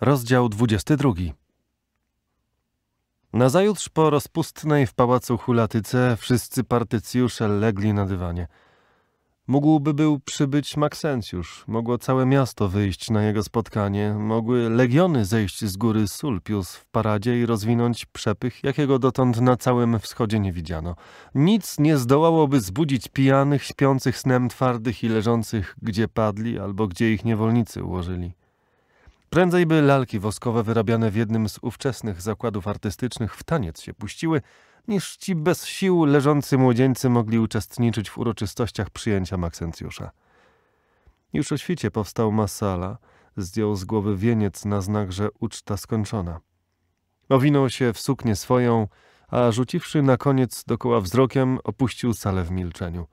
Rozdział 22. Nazajutrz po rozpustnej w pałacu hulatyce wszyscy partycjusze legli na dywanie. Mógłby był przybyć Maksencjusz, mogło całe miasto wyjść na jego spotkanie, mogły legiony zejść z góry Sulpius w paradzie i rozwinąć przepych, jakiego dotąd na całym wschodzie nie widziano. Nic nie zdołałoby zbudzić pijanych, śpiących snem twardych i leżących, gdzie padli albo gdzie ich niewolnicy ułożyli. Prędzej by lalki woskowe wyrabiane w jednym z ówczesnych zakładów artystycznych w taniec się puściły, niż ci bez sił leżący młodzieńcy mogli uczestniczyć w uroczystościach przyjęcia Maksencjusza. Już o świcie powstał masala, zdjął z głowy wieniec na znak, że uczta skończona. Owinął się w suknię swoją, a rzuciwszy na koniec dokoła wzrokiem, opuścił salę w milczeniu.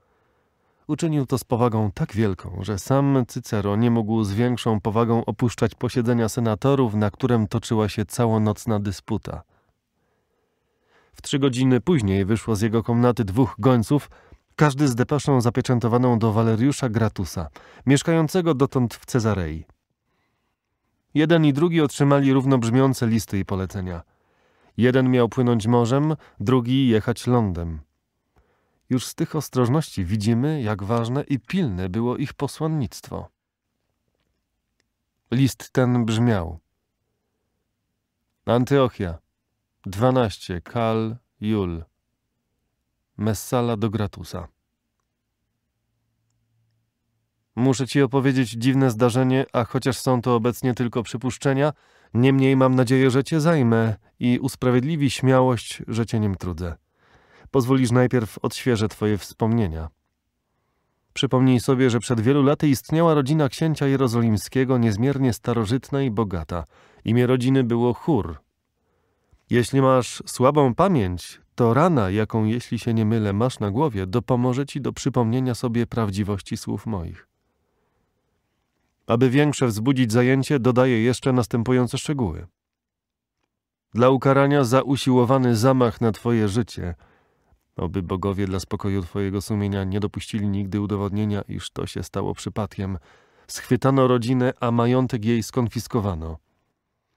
Uczynił to z powagą tak wielką, że sam Cycero nie mógł z większą powagą opuszczać posiedzenia senatorów, na którym toczyła się całonocna dysputa. W trzy godziny później wyszło z jego komnaty dwóch gońców, każdy z depaszą zapieczętowaną do Waleriusza Gratusa, mieszkającego dotąd w Cezarei. Jeden i drugi otrzymali równobrzmiące listy i polecenia. Jeden miał płynąć morzem, drugi jechać lądem. Już z tych ostrożności widzimy, jak ważne i pilne było ich posłannictwo. List ten brzmiał: Antiochia, 12 Kal Jul, Messala do Gratusa. Muszę ci opowiedzieć dziwne zdarzenie, a chociaż są to obecnie tylko przypuszczenia, niemniej mam nadzieję, że cię zajmę i usprawiedliwi śmiałość, że cię nim trudzę pozwolisz najpierw odświeżę Twoje wspomnienia. Przypomnij sobie, że przed wielu laty istniała rodzina księcia jerozolimskiego, niezmiernie starożytna i bogata. Imię rodziny było Chór. Jeśli masz słabą pamięć, to rana, jaką, jeśli się nie mylę, masz na głowie, dopomoże ci do przypomnienia sobie prawdziwości słów moich. Aby większe wzbudzić zajęcie, dodaję jeszcze następujące szczegóły. Dla ukarania za usiłowany zamach na twoje życie – Oby bogowie dla spokoju twojego sumienia nie dopuścili nigdy udowodnienia, iż to się stało przypadkiem. Schwytano rodzinę, a majątek jej skonfiskowano.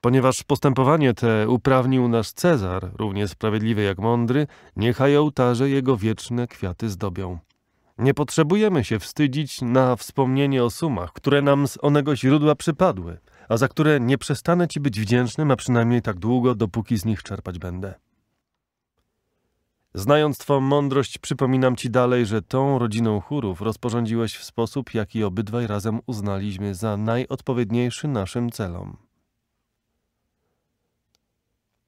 Ponieważ postępowanie te uprawnił nasz Cezar, równie sprawiedliwy jak mądry, niechaj ołtarze jego wieczne kwiaty zdobią. Nie potrzebujemy się wstydzić na wspomnienie o sumach, które nam z onego źródła przypadły, a za które nie przestanę ci być wdzięcznym, a przynajmniej tak długo, dopóki z nich czerpać będę. Znając Twą mądrość, przypominam Ci dalej, że tą rodziną chórów rozporządziłeś w sposób, jaki obydwaj razem uznaliśmy za najodpowiedniejszy naszym celom.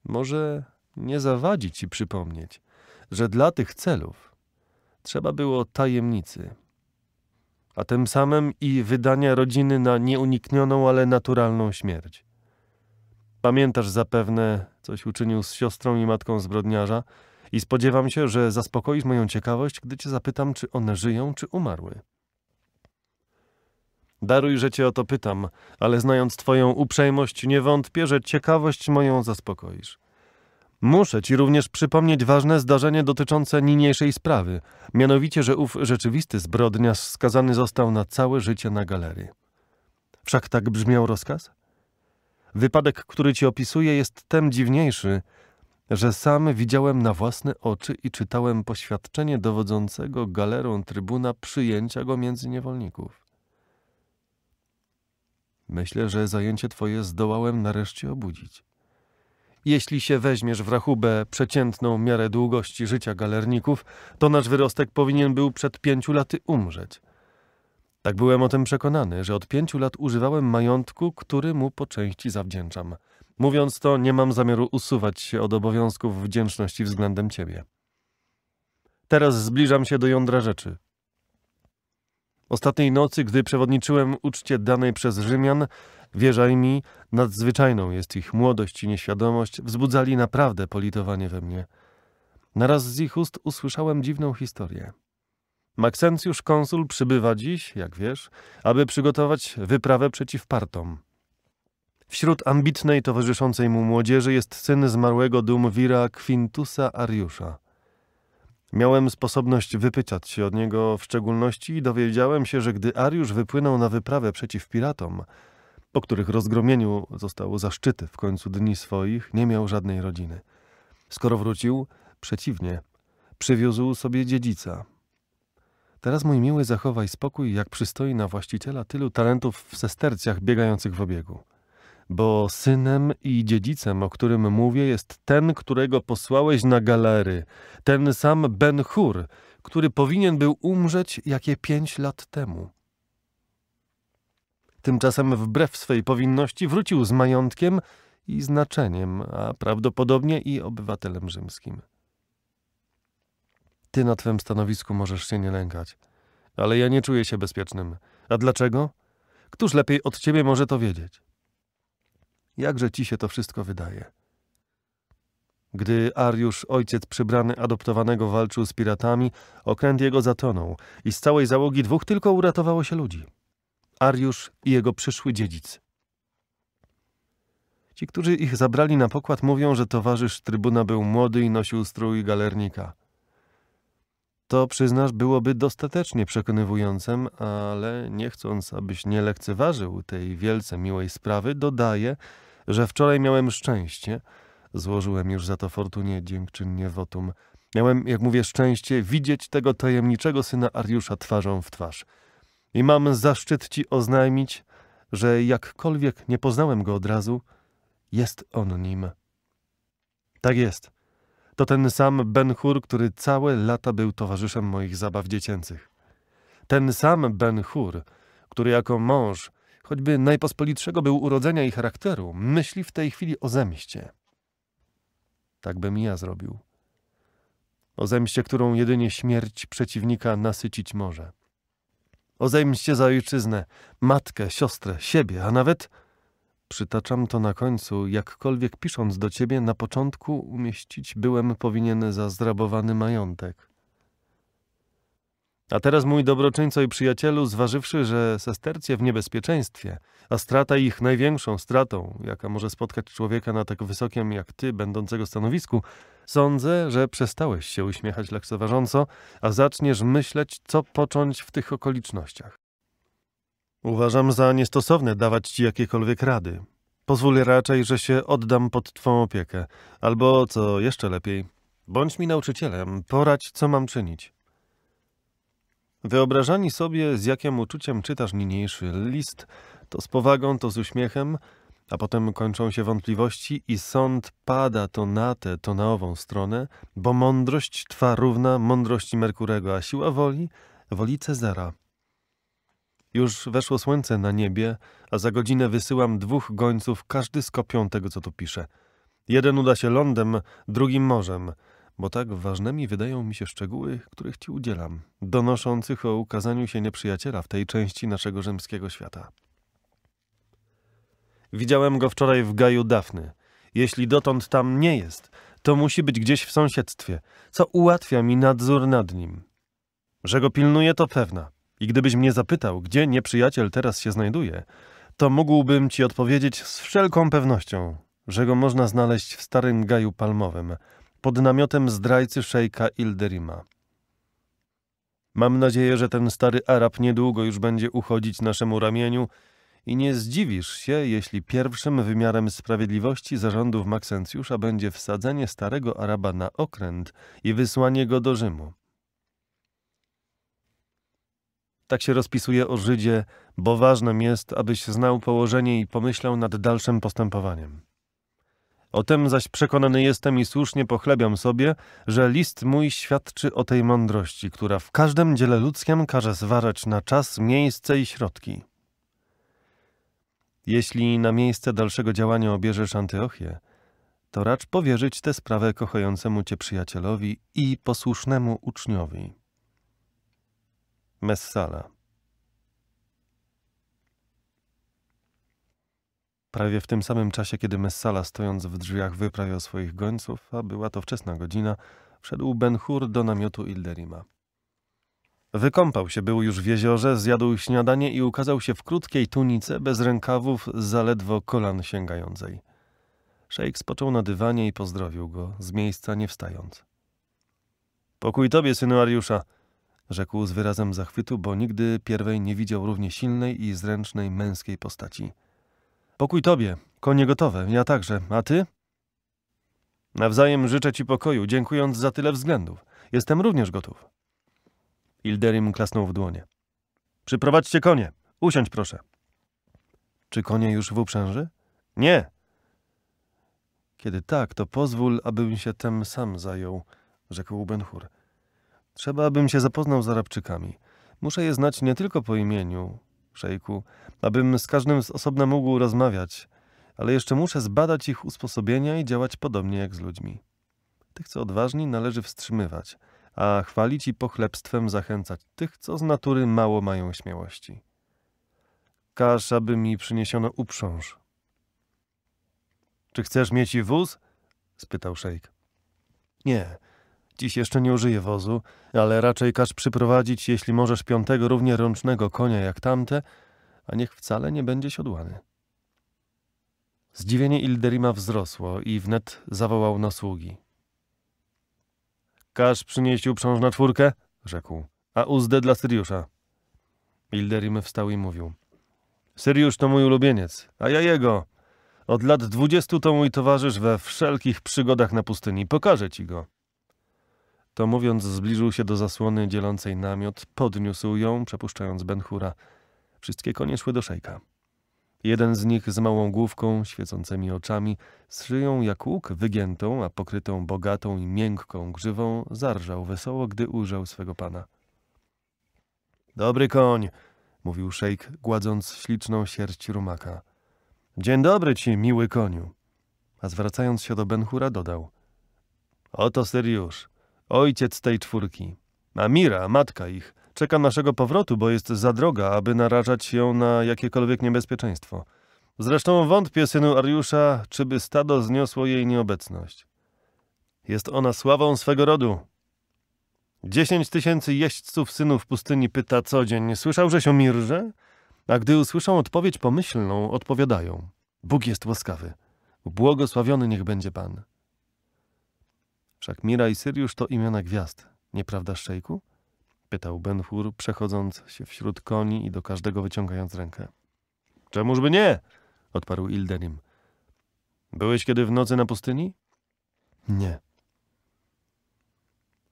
Może nie zawadzi Ci przypomnieć, że dla tych celów trzeba było tajemnicy, a tym samym i wydania rodziny na nieuniknioną, ale naturalną śmierć. Pamiętasz zapewne, coś uczynił z siostrą i matką zbrodniarza, i spodziewam się, że zaspokoisz moją ciekawość, gdy cię zapytam, czy one żyją, czy umarły. Daruj, że cię o to pytam, ale znając twoją uprzejmość, nie wątpię, że ciekawość moją zaspokoisz. Muszę ci również przypomnieć ważne zdarzenie dotyczące niniejszej sprawy, mianowicie, że ów rzeczywisty zbrodniarz skazany został na całe życie na galery. Wszak tak brzmiał rozkaz? Wypadek, który ci opisuję, jest tem dziwniejszy, że sam widziałem na własne oczy i czytałem poświadczenie dowodzącego galerą trybuna przyjęcia go między niewolników. Myślę, że zajęcie twoje zdołałem nareszcie obudzić. Jeśli się weźmiesz w rachubę przeciętną miarę długości życia galerników, to nasz wyrostek powinien był przed pięciu laty umrzeć. Tak byłem o tym przekonany, że od pięciu lat używałem majątku, który mu po części zawdzięczam – Mówiąc to, nie mam zamiaru usuwać się od obowiązków wdzięczności względem ciebie. Teraz zbliżam się do jądra rzeczy. Ostatniej nocy, gdy przewodniczyłem uczcie danej przez Rzymian, wierzaj mi, nadzwyczajną jest ich młodość i nieświadomość, wzbudzali naprawdę politowanie we mnie. Naraz z ich ust usłyszałem dziwną historię. Maksencjusz konsul przybywa dziś, jak wiesz, aby przygotować wyprawę przeciw partom. Wśród ambitnej towarzyszącej mu młodzieży jest syn zmarłego dumwira Quintusa Ariusza. Miałem sposobność wypytać się od niego w szczególności i dowiedziałem się, że gdy Ariusz wypłynął na wyprawę przeciw piratom, po których rozgromieniu został zaszczyty w końcu dni swoich, nie miał żadnej rodziny. Skoro wrócił, przeciwnie, przywiózł sobie dziedzica. Teraz, mój miły, zachowaj spokój, jak przystoi na właściciela tylu talentów w sestercjach biegających w obiegu bo synem i dziedzicem, o którym mówię, jest ten, którego posłałeś na galery, ten sam Ben Hur, który powinien był umrzeć jakie pięć lat temu. Tymczasem wbrew swej powinności wrócił z majątkiem i znaczeniem, a prawdopodobnie i obywatelem rzymskim. Ty na twym stanowisku możesz się nie lękać, ale ja nie czuję się bezpiecznym. A dlaczego? Któż lepiej od ciebie może to wiedzieć? Jakże ci się to wszystko wydaje? Gdy Ariusz, ojciec przybrany adoptowanego, walczył z piratami, okręt jego zatonął i z całej załogi dwóch tylko uratowało się ludzi. Ariusz i jego przyszły dziedzic. Ci, którzy ich zabrali na pokład, mówią, że towarzysz trybuna był młody i nosił strój galernika. To przyznasz, byłoby dostatecznie przekonywującym, ale nie chcąc, abyś nie lekceważył tej wielce miłej sprawy, dodaję, że wczoraj miałem szczęście. Złożyłem już za to fortunie dziękczynnie wotum. Miałem, jak mówię, szczęście widzieć tego tajemniczego syna Ariusza twarzą w twarz. I mam zaszczyt ci oznajmić, że jakkolwiek nie poznałem go od razu, jest on nim. Tak jest. To ten sam Ben Hur, który całe lata był towarzyszem moich zabaw dziecięcych. Ten sam Ben Hur, który jako mąż, choćby najpospolitszego był urodzenia i charakteru, myśli w tej chwili o zemście. Tak bym ja zrobił. O zemście, którą jedynie śmierć przeciwnika nasycić może. O zemście za ojczyznę, matkę, siostrę, siebie, a nawet Przytaczam to na końcu, jakkolwiek pisząc do ciebie, na początku umieścić byłem powinien za zrabowany majątek. A teraz, mój dobroczyńco i przyjacielu, zważywszy, że sestercje w niebezpieczeństwie, a strata ich największą stratą, jaka może spotkać człowieka na tak wysokim jak ty, będącego stanowisku, sądzę, że przestałeś się uśmiechać lekceważąco, a zaczniesz myśleć, co począć w tych okolicznościach. Uważam za niestosowne dawać ci jakiekolwiek rady. Pozwól raczej, że się oddam pod twą opiekę. Albo, co jeszcze lepiej, bądź mi nauczycielem, poradź, co mam czynić. Wyobrażani sobie, z jakim uczuciem czytasz niniejszy list, to z powagą, to z uśmiechem, a potem kończą się wątpliwości i sąd pada to na tę, to na ową stronę, bo mądrość twa równa mądrości Merkurego, a siła woli woli Cezara. Już weszło słońce na niebie, a za godzinę wysyłam dwóch gońców, każdy z kopią tego, co tu pisze. Jeden uda się lądem, drugim morzem, bo tak ważnymi wydają mi się szczegóły, których ci udzielam, donoszących o ukazaniu się nieprzyjaciela w tej części naszego rzymskiego świata. Widziałem go wczoraj w gaju Dafny. Jeśli dotąd tam nie jest, to musi być gdzieś w sąsiedztwie, co ułatwia mi nadzór nad nim. Że go pilnuje, to pewna. I gdybyś mnie zapytał, gdzie nieprzyjaciel teraz się znajduje, to mógłbym ci odpowiedzieć z wszelką pewnością, że go można znaleźć w starym gaju palmowym, pod namiotem zdrajcy szejka Ilderima. Mam nadzieję, że ten stary Arab niedługo już będzie uchodzić naszemu ramieniu i nie zdziwisz się, jeśli pierwszym wymiarem sprawiedliwości zarządów Maksencjusza będzie wsadzenie starego Araba na okręt i wysłanie go do Rzymu. Tak się rozpisuje o Żydzie, bo ważnym jest, abyś znał położenie i pomyślał nad dalszym postępowaniem. O tym zaś przekonany jestem i słusznie pochlebiam sobie, że list mój świadczy o tej mądrości, która w każdym dziele ludzkim każe zważać na czas, miejsce i środki. Jeśli na miejsce dalszego działania obierzesz Antyochię, to racz powierzyć tę sprawę kochającemu cię przyjacielowi i posłusznemu uczniowi. Messala. Prawie w tym samym czasie, kiedy Messala stojąc w drzwiach wyprawiał swoich gońców, a była to wczesna godzina, wszedł Ben-Hur do namiotu Ilderima. Wykąpał się, był już w jeziorze, zjadł śniadanie i ukazał się w krótkiej tunice, bez rękawów, zaledwo kolan sięgającej. Szejk spoczął na dywanie i pozdrowił go, z miejsca nie wstając. — Pokój tobie, synuariusza rzekł z wyrazem zachwytu, bo nigdy pierwej nie widział równie silnej i zręcznej męskiej postaci. Pokój tobie, konie gotowe, ja także, a ty? Nawzajem życzę ci pokoju, dziękując za tyle względów. Jestem również gotów. Ilderim klasnął w dłonie. Przyprowadźcie konie, usiądź proszę. Czy konie już w uprzęży? Nie. Kiedy tak, to pozwól, abym się tem sam zajął, rzekł Benhur. Trzeba, abym się zapoznał z Arabczykami. Muszę je znać nie tylko po imieniu, szejku, abym z każdym z osobna mógł rozmawiać, ale jeszcze muszę zbadać ich usposobienia i działać podobnie jak z ludźmi. Tych, co odważni, należy wstrzymywać, a chwalić i pochlebstwem zachęcać tych, co z natury mało mają śmiałości. Każ, aby mi przyniesiono uprząż. Czy chcesz mieć i wóz? spytał szejk. Nie, Dziś jeszcze nie użyję wozu, ale raczej każ przyprowadzić, jeśli możesz, piątego równie rącznego konia jak tamte, a niech wcale nie będzie siodłany. Zdziwienie Ilderima wzrosło i wnet zawołał na sługi. Każ przynieść uprząż na czwórkę, rzekł, a uzdę dla Syriusza. Ilderim wstał i mówił. Syriusz to mój ulubieniec, a ja jego. Od lat dwudziestu to mój towarzysz we wszelkich przygodach na pustyni. Pokażę ci go. To mówiąc, zbliżył się do zasłony dzielącej namiot, podniósł ją, przepuszczając Benhura. Wszystkie konie szły do szejka. Jeden z nich z małą główką, świecącymi oczami, z szyją jak łuk wygiętą, a pokrytą bogatą i miękką grzywą, zarżał wesoło, gdy ujrzał swego pana. Dobry koń, mówił szejk, gładząc śliczną sierść rumaka. Dzień dobry ci, miły koniu. A zwracając się do Benhura, dodał. Oto Syriusz, ojciec tej czwórki. A Mira, matka ich, czeka naszego powrotu, bo jest za droga, aby narażać ją na jakiekolwiek niebezpieczeństwo. Zresztą wątpię, synu Ariusza, czyby stado zniosło jej nieobecność. Jest ona sławą swego rodu. Dziesięć tysięcy jeźdźców synów pustyni pyta codzień, słyszał, że się mirże? A gdy usłyszą odpowiedź pomyślną, odpowiadają. Bóg jest łaskawy. Błogosławiony niech będzie Pan. Wszak Mira i Syriusz to imiona gwiazd, nieprawda, szejku? Pytał Hur, przechodząc się wśród koni i do każdego wyciągając rękę. Czemużby nie? Odparł Ildenim. Byłeś kiedy w nocy na pustyni? Nie.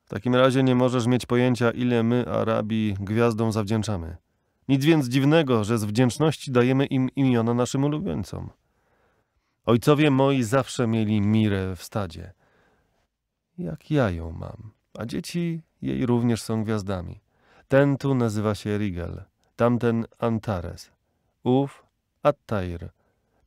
W takim razie nie możesz mieć pojęcia, ile my, Arabi gwiazdom zawdzięczamy. Nic więc dziwnego, że z wdzięczności dajemy im imiona naszym ulubieńcom. Ojcowie moi zawsze mieli mirę w stadzie jak ja ją mam. A dzieci jej również są gwiazdami. Ten tu nazywa się Rigel, tamten Antares, ów Attair.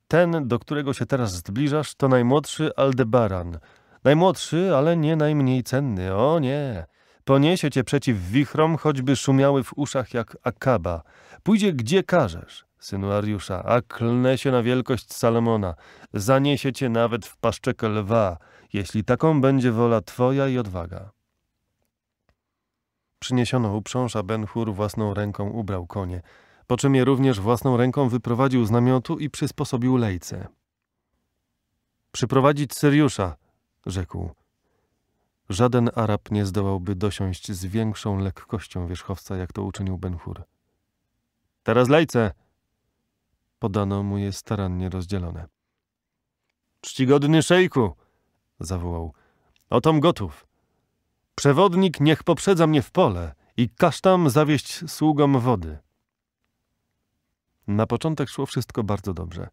Ten, do którego się teraz zbliżasz, to najmłodszy Aldebaran. Najmłodszy, ale nie najmniej cenny. O nie! Poniesie cię przeciw wichrom, choćby szumiały w uszach jak akaba. Pójdzie gdzie każesz, synu Ariusza, a klnę się na wielkość Salomona. Zaniesie cię nawet w paszczek lwa jeśli taką będzie wola Twoja i odwaga. Przyniesiono uprząsza, Ben-Hur własną ręką ubrał konie, po czym je również własną ręką wyprowadził z namiotu i przysposobił lejce. Przyprowadzić Syriusza, rzekł. Żaden Arab nie zdołałby dosiąść z większą lekkością wierzchowca, jak to uczynił Ben-Hur. Teraz lejce! Podano mu je starannie rozdzielone. Czcigodny szejku! zawołał. Otom gotów. Przewodnik niech poprzedza mnie w pole i każ tam zawieść sługom wody. Na początek szło wszystko bardzo dobrze.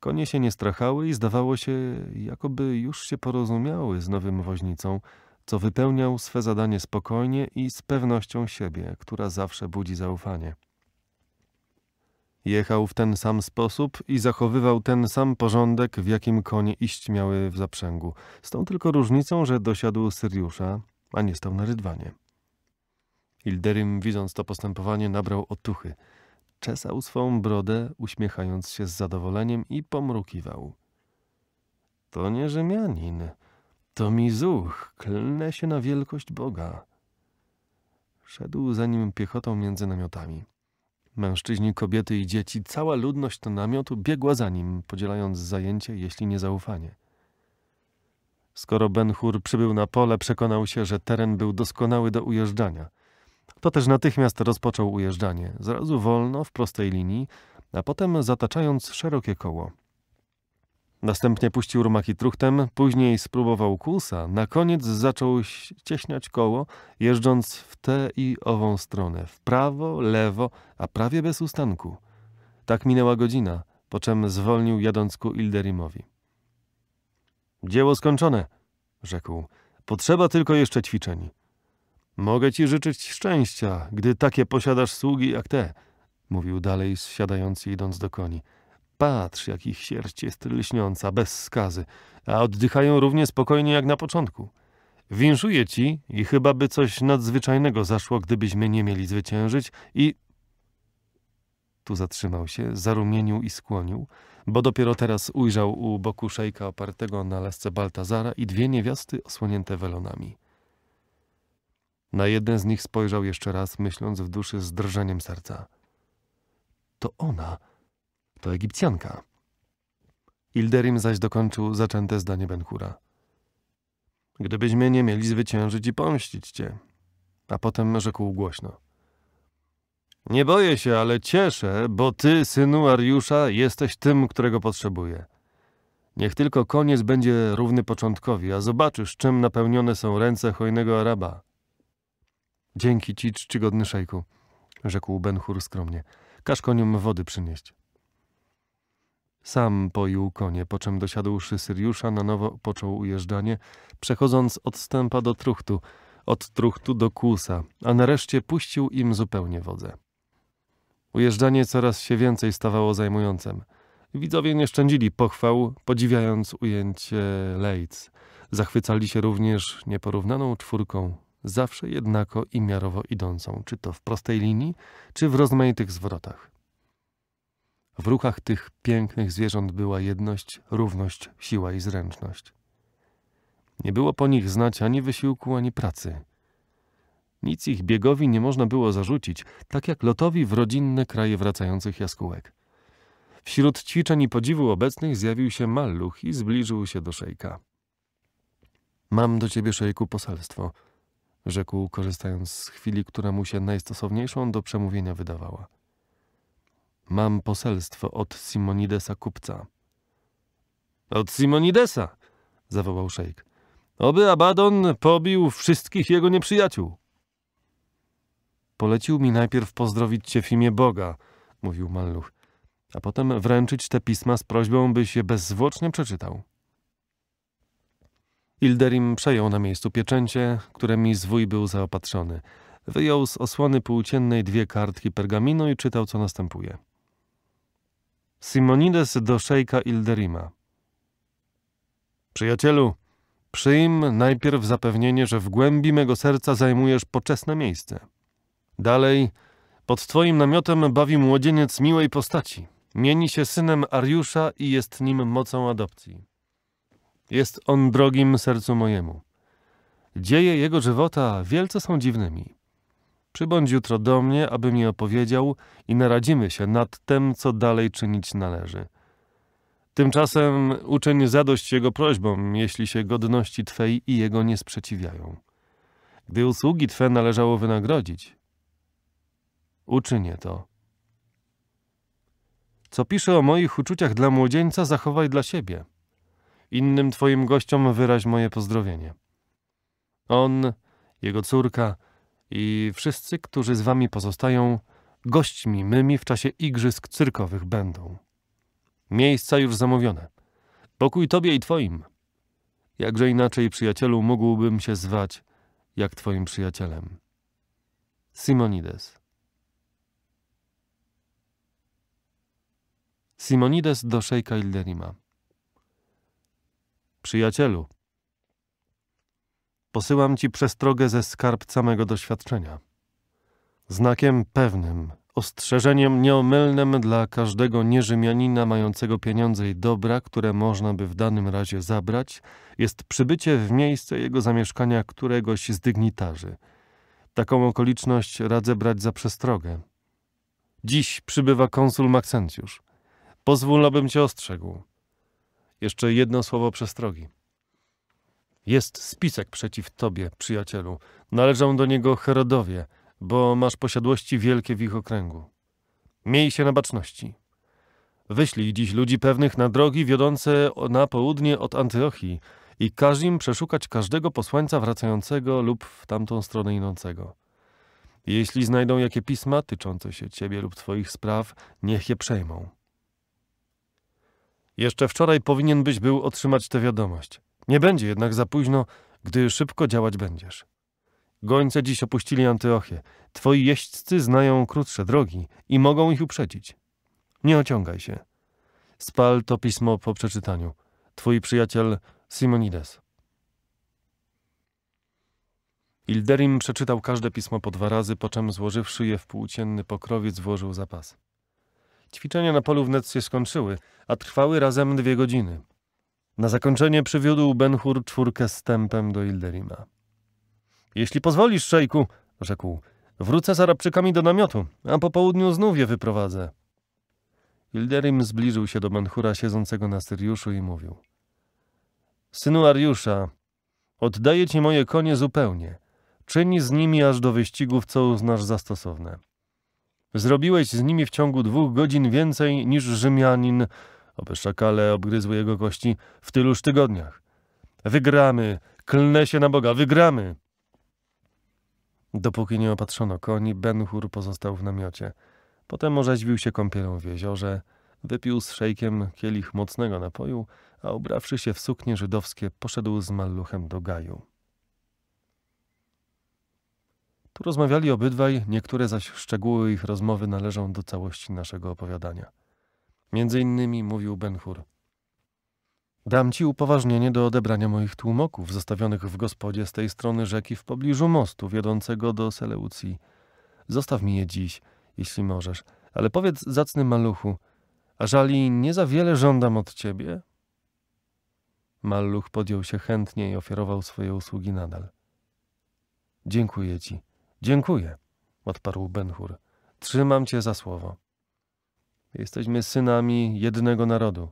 Konie się nie strachały i zdawało się, jakoby już się porozumiały z nowym woźnicą, co wypełniał swe zadanie spokojnie i z pewnością siebie, która zawsze budzi zaufanie. Jechał w ten sam sposób i zachowywał ten sam porządek, w jakim konie iść miały w zaprzęgu, z tą tylko różnicą, że dosiadł Syriusza, a nie stał na rydwanie. Ilderym, widząc to postępowanie, nabrał otuchy. Czesał swą brodę, uśmiechając się z zadowoleniem i pomrukiwał. To nie Rzymianin, to Mizuch, klnę się na wielkość Boga. Szedł za nim piechotą między namiotami. Mężczyźni, kobiety i dzieci, cała ludność to namiotu biegła za nim, podzielając zajęcie, jeśli nie zaufanie. Skoro Ben Hur przybył na pole, przekonał się, że teren był doskonały do ujeżdżania. To też natychmiast rozpoczął ujeżdżanie, zrazu wolno, w prostej linii, a potem zataczając szerokie koło. Następnie puścił rumaki truchtem, później spróbował kłusa, na koniec zaczął ścieśniać koło, jeżdżąc w tę i ową stronę, w prawo, lewo, a prawie bez ustanku. Tak minęła godzina, po czym zwolnił jadąc ku Ilderimowi. Dzieło skończone, rzekł. Potrzeba tylko jeszcze ćwiczeń. Mogę ci życzyć szczęścia, gdy takie posiadasz sługi jak te, mówił dalej, siadając i idąc do koni. Patrz, jak ich sierść jest lśniąca, bez skazy, a oddychają równie spokojnie jak na początku. Winszuję ci i chyba by coś nadzwyczajnego zaszło, gdybyśmy nie mieli zwyciężyć i... Tu zatrzymał się, zarumienił i skłonił, bo dopiero teraz ujrzał u boku szejka opartego na lasce Baltazara i dwie niewiasty osłonięte welonami. Na jeden z nich spojrzał jeszcze raz, myśląc w duszy z drżeniem serca. To ona to Egipcjanka. Ilderim zaś dokończył zaczęte zdanie Benhura. Gdybyśmy nie mieli zwyciężyć i pomścić cię. A potem rzekł głośno. Nie boję się, ale cieszę, bo ty, synu Ariusza, jesteś tym, którego potrzebuję. Niech tylko koniec będzie równy początkowi, a zobaczysz, czym napełnione są ręce hojnego Araba. Dzięki ci, czcigodny szejku, rzekł Benhur skromnie. Każ koniom wody przynieść. Sam poił konie, po czym dosiadłszy Syriusza, na nowo począł ujeżdżanie, przechodząc od stępa do truchtu, od truchtu do kłusa, a nareszcie puścił im zupełnie wodze. Ujeżdżanie coraz się więcej stawało zajmującym. Widzowie nie szczędzili pochwał, podziwiając ujęcie Lejc. Zachwycali się również nieporównaną czwórką, zawsze jednako i miarowo idącą, czy to w prostej linii, czy w rozmaitych zwrotach. W ruchach tych pięknych zwierząt była jedność, równość, siła i zręczność. Nie było po nich znać ani wysiłku, ani pracy. Nic ich biegowi nie można było zarzucić, tak jak lotowi w rodzinne kraje wracających jaskółek. Wśród ćwiczeń i podziwu obecnych zjawił się Malluch i zbliżył się do szejka. Mam do ciebie, szejku, poselstwo, rzekł, korzystając z chwili, która mu się najstosowniejszą do przemówienia wydawała. Mam poselstwo od Simonidesa kupca. Od Simonidesa! zawołał szejk. Oby Abaddon pobił wszystkich jego nieprzyjaciół. Polecił mi najpierw pozdrowić cię w imię Boga, mówił Malluch, a potem wręczyć te pisma z prośbą, byś je bezzwłocznie przeczytał. Ilderim przejął na miejscu pieczęcie, które mi zwój był zaopatrzony. Wyjął z osłony płóciennej dwie kartki pergaminu i czytał, co następuje. Simonides do szejka Ilderima. Przyjacielu, przyjm najpierw zapewnienie, że w głębi mego serca zajmujesz poczesne miejsce. Dalej, pod twoim namiotem bawi młodzieniec miłej postaci. Mieni się synem Ariusza i jest nim mocą adopcji. Jest on drogim sercu mojemu. Dzieje jego żywota wielce są dziwnymi. Przybądź jutro do mnie, aby mi opowiedział i naradzimy się nad tym, co dalej czynić należy. Tymczasem uczyń zadość jego prośbom, jeśli się godności Twej i jego nie sprzeciwiają. Gdy usługi Twe należało wynagrodzić, uczynię to. Co piszę o moich uczuciach dla młodzieńca, zachowaj dla siebie. Innym Twoim gościom wyraź moje pozdrowienie. On, jego córka, i wszyscy, którzy z wami pozostają, gośćmi mymi w czasie igrzysk cyrkowych będą. Miejsca już zamówione. Pokój tobie i twoim. Jakże inaczej, przyjacielu, mógłbym się zwać jak twoim przyjacielem. Simonides. Simonides do szejka Ilderima. Przyjacielu, Posyłam ci przestrogę ze skarbca mego doświadczenia. Znakiem pewnym, ostrzeżeniem nieomylnym dla każdego nierzymianina mającego pieniądze i dobra, które można by w danym razie zabrać, jest przybycie w miejsce jego zamieszkania któregoś z dygnitarzy. Taką okoliczność radzę brać za przestrogę. Dziś przybywa konsul Maksencjusz. Pozwól, abym cię ostrzegł. Jeszcze jedno słowo przestrogi. Jest spisek przeciw tobie, przyjacielu. Należą do niego Herodowie, bo masz posiadłości wielkie w ich okręgu. Miej się na baczności. Wyślij dziś ludzi pewnych na drogi wiodące na południe od Antyochii i każ im przeszukać każdego posłańca wracającego lub w tamtą stronę idącego. Jeśli znajdą jakie pisma tyczące się ciebie lub twoich spraw, niech je przejmą. Jeszcze wczoraj powinien byś był otrzymać tę wiadomość. Nie będzie jednak za późno, gdy szybko działać będziesz. Gońce dziś opuścili Antyochię. Twoi jeźdźcy znają krótsze drogi i mogą ich uprzedzić. Nie ociągaj się. Spal to pismo po przeczytaniu. Twój przyjaciel Simonides. Ilderim przeczytał każde pismo po dwa razy, po czym złożywszy je w półcienny pokrowiec włożył zapas. Ćwiczenia na polu wnet się skończyły, a trwały razem dwie godziny. Na zakończenie przywiódł ben czwórkę z tempem do Ilderima. Jeśli pozwolisz, szejku, rzekł, wrócę z Arabczykami do namiotu, a po południu znów je wyprowadzę. Ilderim zbliżył się do Menhura siedzącego na Syriuszu i mówił. Synu Ariusza, oddaję ci moje konie zupełnie. Czyń z nimi aż do wyścigów, co uznasz za stosowne. Zrobiłeś z nimi w ciągu dwóch godzin więcej niż Rzymianin, Oby szakale obgryzły jego kości w tyluż tygodniach. Wygramy! Klnę się na Boga! Wygramy! Dopóki nie opatrzono koni, Benhur pozostał w namiocie. Potem orzeźwił się kąpielą w jeziorze, wypił z szejkiem kielich mocnego napoju, a ubrawszy się w suknie żydowskie, poszedł z maluchem do gaju. Tu rozmawiali obydwaj, niektóre zaś szczegóły ich rozmowy należą do całości naszego opowiadania. Między innymi mówił Benhur. Dam ci upoważnienie do odebrania moich tłumoków zostawionych w gospodzie z tej strony rzeki w pobliżu mostu wiodącego do Seleucji. Zostaw mi je dziś, jeśli możesz, ale powiedz zacny maluchu, a nie za wiele żądam od ciebie? Malluch podjął się chętnie i ofiarował swoje usługi nadal. Dziękuję ci. Dziękuję, odparł Benhur. Trzymam cię za słowo. Jesteśmy synami jednego narodu,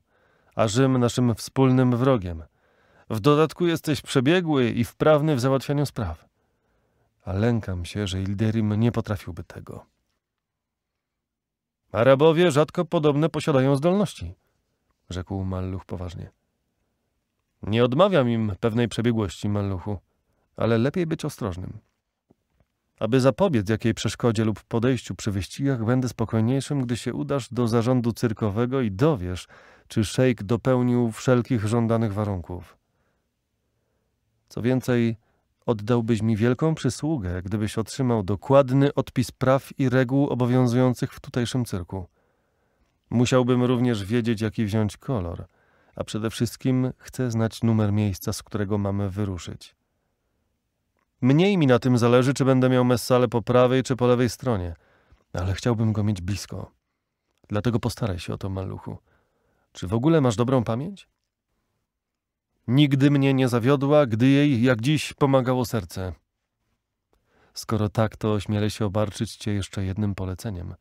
a Rzym naszym wspólnym wrogiem. W dodatku jesteś przebiegły i wprawny w załatwianiu spraw. A lękam się, że Ilderim nie potrafiłby tego. Arabowie rzadko podobne posiadają zdolności, rzekł Malluch poważnie. Nie odmawiam im pewnej przebiegłości, Malluchu, ale lepiej być ostrożnym. Aby zapobiec jakiej przeszkodzie lub podejściu przy wyścigach, będę spokojniejszym, gdy się udasz do zarządu cyrkowego i dowiesz, czy szejk dopełnił wszelkich żądanych warunków. Co więcej, oddałbyś mi wielką przysługę, gdybyś otrzymał dokładny odpis praw i reguł obowiązujących w tutejszym cyrku. Musiałbym również wiedzieć, jaki wziąć kolor, a przede wszystkim chcę znać numer miejsca, z którego mamy wyruszyć. Mniej mi na tym zależy, czy będę miał Messale po prawej czy po lewej stronie, ale chciałbym go mieć blisko. Dlatego postaraj się o to, maluchu. Czy w ogóle masz dobrą pamięć? Nigdy mnie nie zawiodła, gdy jej, jak dziś, pomagało serce. Skoro tak, to ośmielę się obarczyć cię jeszcze jednym poleceniem.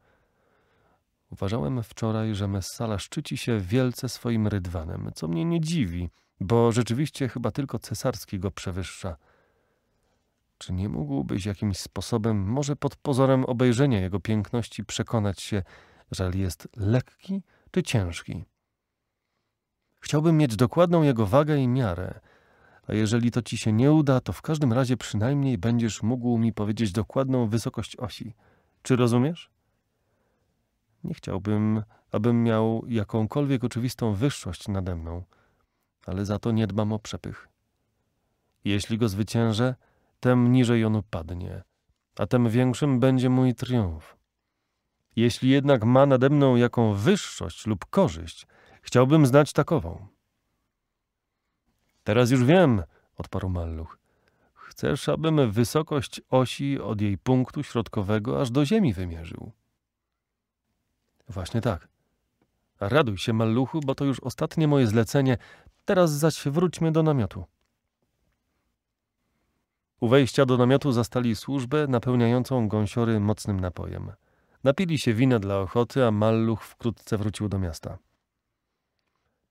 Uważałem wczoraj, że Messala szczyci się wielce swoim rydwanem, co mnie nie dziwi, bo rzeczywiście chyba tylko cesarski go przewyższa – czy nie mógłbyś jakimś sposobem, może pod pozorem obejrzenia jego piękności, przekonać się, że jest lekki czy ciężki? Chciałbym mieć dokładną jego wagę i miarę, a jeżeli to ci się nie uda, to w każdym razie przynajmniej będziesz mógł mi powiedzieć dokładną wysokość osi. Czy rozumiesz? Nie chciałbym, abym miał jakąkolwiek oczywistą wyższość nade mną, ale za to nie dbam o przepych. Jeśli go zwyciężę, tem niżej on upadnie, a tym większym będzie mój triumf. Jeśli jednak ma nade mną jaką wyższość lub korzyść, chciałbym znać takową. Teraz już wiem, odparł Malluch. Chcesz, abym wysokość osi od jej punktu środkowego aż do ziemi wymierzył. Właśnie tak. Raduj się, Malluchu, bo to już ostatnie moje zlecenie. Teraz zaś wróćmy do namiotu. U wejścia do namiotu zastali służbę napełniającą gąsiory mocnym napojem. Napili się wina dla ochoty, a Malluch wkrótce wrócił do miasta.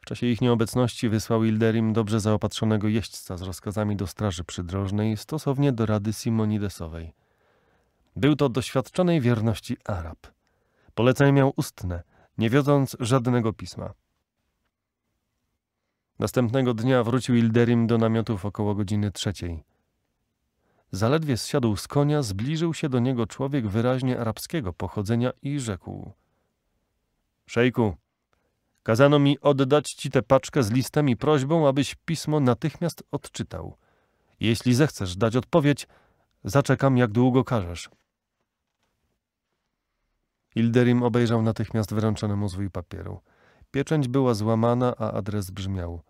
W czasie ich nieobecności wysłał Ilderim dobrze zaopatrzonego jeźdźca z rozkazami do straży przydrożnej stosownie do rady Simonidesowej. Był to doświadczonej wierności Arab. Polecenie miał ustne, nie wiodąc żadnego pisma. Następnego dnia wrócił Ilderim do namiotów około godziny trzeciej. Zaledwie zsiadł z konia, zbliżył się do niego człowiek wyraźnie arabskiego pochodzenia i rzekł: Szejku, kazano mi oddać ci tę paczkę z listem i prośbą, abyś pismo natychmiast odczytał. Jeśli zechcesz dać odpowiedź, zaczekam jak długo każesz. Ilderim obejrzał natychmiast wyręczony mu zwój papieru. Pieczęć była złamana, a adres brzmiał: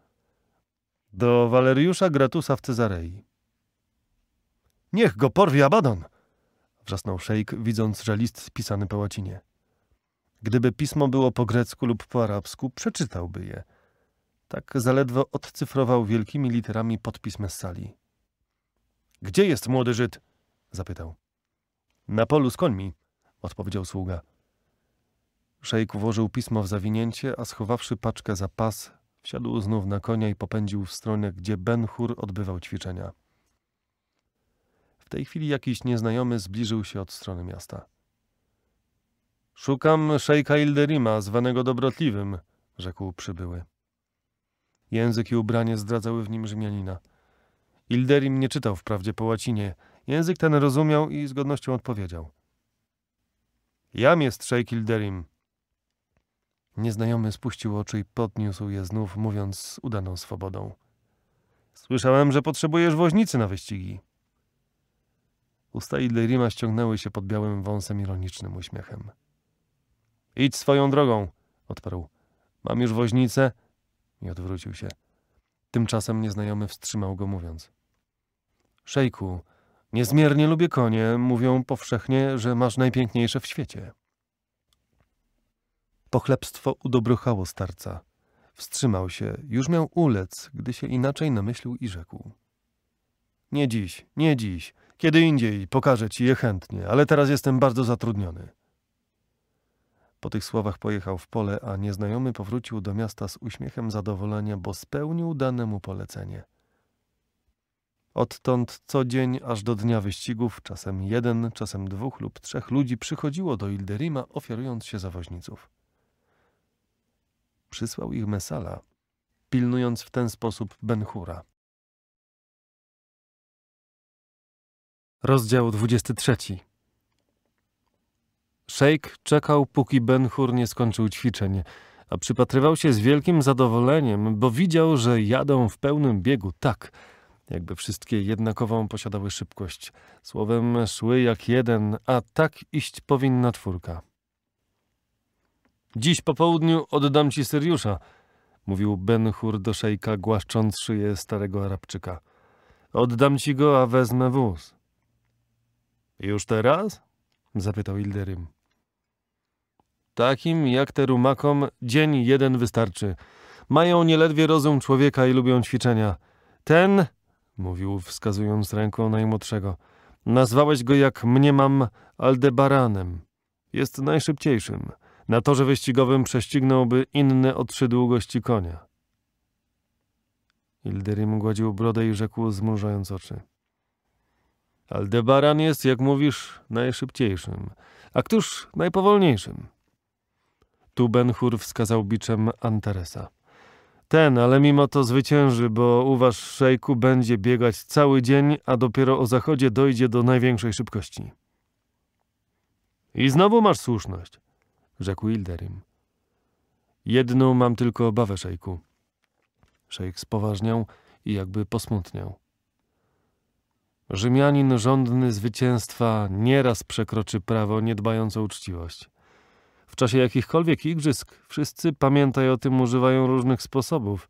Do Waleriusza Gratusa w Cezarei. Niech go porwie Abaddon! Wrzasnął szejk, widząc, że list spisany po łacinie. Gdyby pismo było po grecku lub po arabsku, przeczytałby je. Tak zaledwo odcyfrował wielkimi literami podpis Messali. Gdzie jest młody Żyd? zapytał. Na polu z końmi, odpowiedział sługa. Szejk włożył pismo w zawinięcie, a schowawszy paczkę za pas, wsiadł znów na konia i popędził w stronę, gdzie Ben-Hur odbywał ćwiczenia. W tej chwili jakiś nieznajomy zbliżył się od strony miasta. Szukam szejka Ilderima, zwanego dobrotliwym, rzekł przybyły. Język i ubranie zdradzały w nim Rzymianina. Ilderim nie czytał wprawdzie po łacinie. Język ten rozumiał i z godnością odpowiedział. Jam jest szejk Ilderim. Nieznajomy spuścił oczy i podniósł je znów, mówiąc z udaną swobodą. Słyszałem, że potrzebujesz woźnicy na wyścigi. Usta Idlerima ściągnęły się pod białym wąsem ironicznym uśmiechem. Idź swoją drogą, odparł. Mam już woźnicę i odwrócił się. Tymczasem nieznajomy wstrzymał go mówiąc. Szejku, niezmiernie lubię konie, mówią powszechnie, że masz najpiękniejsze w świecie. Pochlebstwo udobrochało starca. Wstrzymał się, już miał ulec, gdy się inaczej namyślił i rzekł. Nie dziś, nie dziś. Kiedy indziej pokażę ci je chętnie, ale teraz jestem bardzo zatrudniony. Po tych słowach pojechał w pole, a nieznajomy powrócił do miasta z uśmiechem zadowolenia, bo spełnił dane mu polecenie. Odtąd co dzień aż do dnia wyścigów, czasem jeden, czasem dwóch lub trzech ludzi przychodziło do Ilderima, ofiarując się za woźniców. Przysłał ich Mesala, pilnując w ten sposób Benhura. Rozdział 23. Szejk czekał, póki Ben-Hur nie skończył ćwiczeń, a przypatrywał się z wielkim zadowoleniem, bo widział, że jadą w pełnym biegu tak, jakby wszystkie jednakową posiadały szybkość. Słowem, szły jak jeden, a tak iść powinna czwórka. Dziś po południu oddam ci Syriusza, mówił Ben-Hur do szejka, głaszcząc szyję starego Arabczyka. Oddam ci go, a wezmę wóz. Już teraz? zapytał Ilderym. Takim jak te rumakom dzień jeden wystarczy. Mają nieledwie rozum człowieka i lubią ćwiczenia. Ten, mówił wskazując ręką najmłodszego, nazwałeś go jak mniemam Aldebaranem. Jest najszybciejszym. Na torze wyścigowym prześcignąłby inne o trzy długości konia. Ilderim gładził brodę i rzekł, zmrużając oczy. Aldebaran jest, jak mówisz, najszybciejszym, a któż najpowolniejszym? Tu Benhur wskazał biczem Antaresa. Ten, ale mimo to zwycięży, bo u was szejku będzie biegać cały dzień, a dopiero o zachodzie dojdzie do największej szybkości. I znowu masz słuszność, rzekł Ilderim. Jedną mam tylko obawę, szejku. Szejk spoważniał i jakby posmutniał. Rzymianin rządny zwycięstwa nieraz przekroczy prawo, nie dbając o uczciwość. W czasie jakichkolwiek igrzysk wszyscy, pamiętaj o tym, używają różnych sposobów,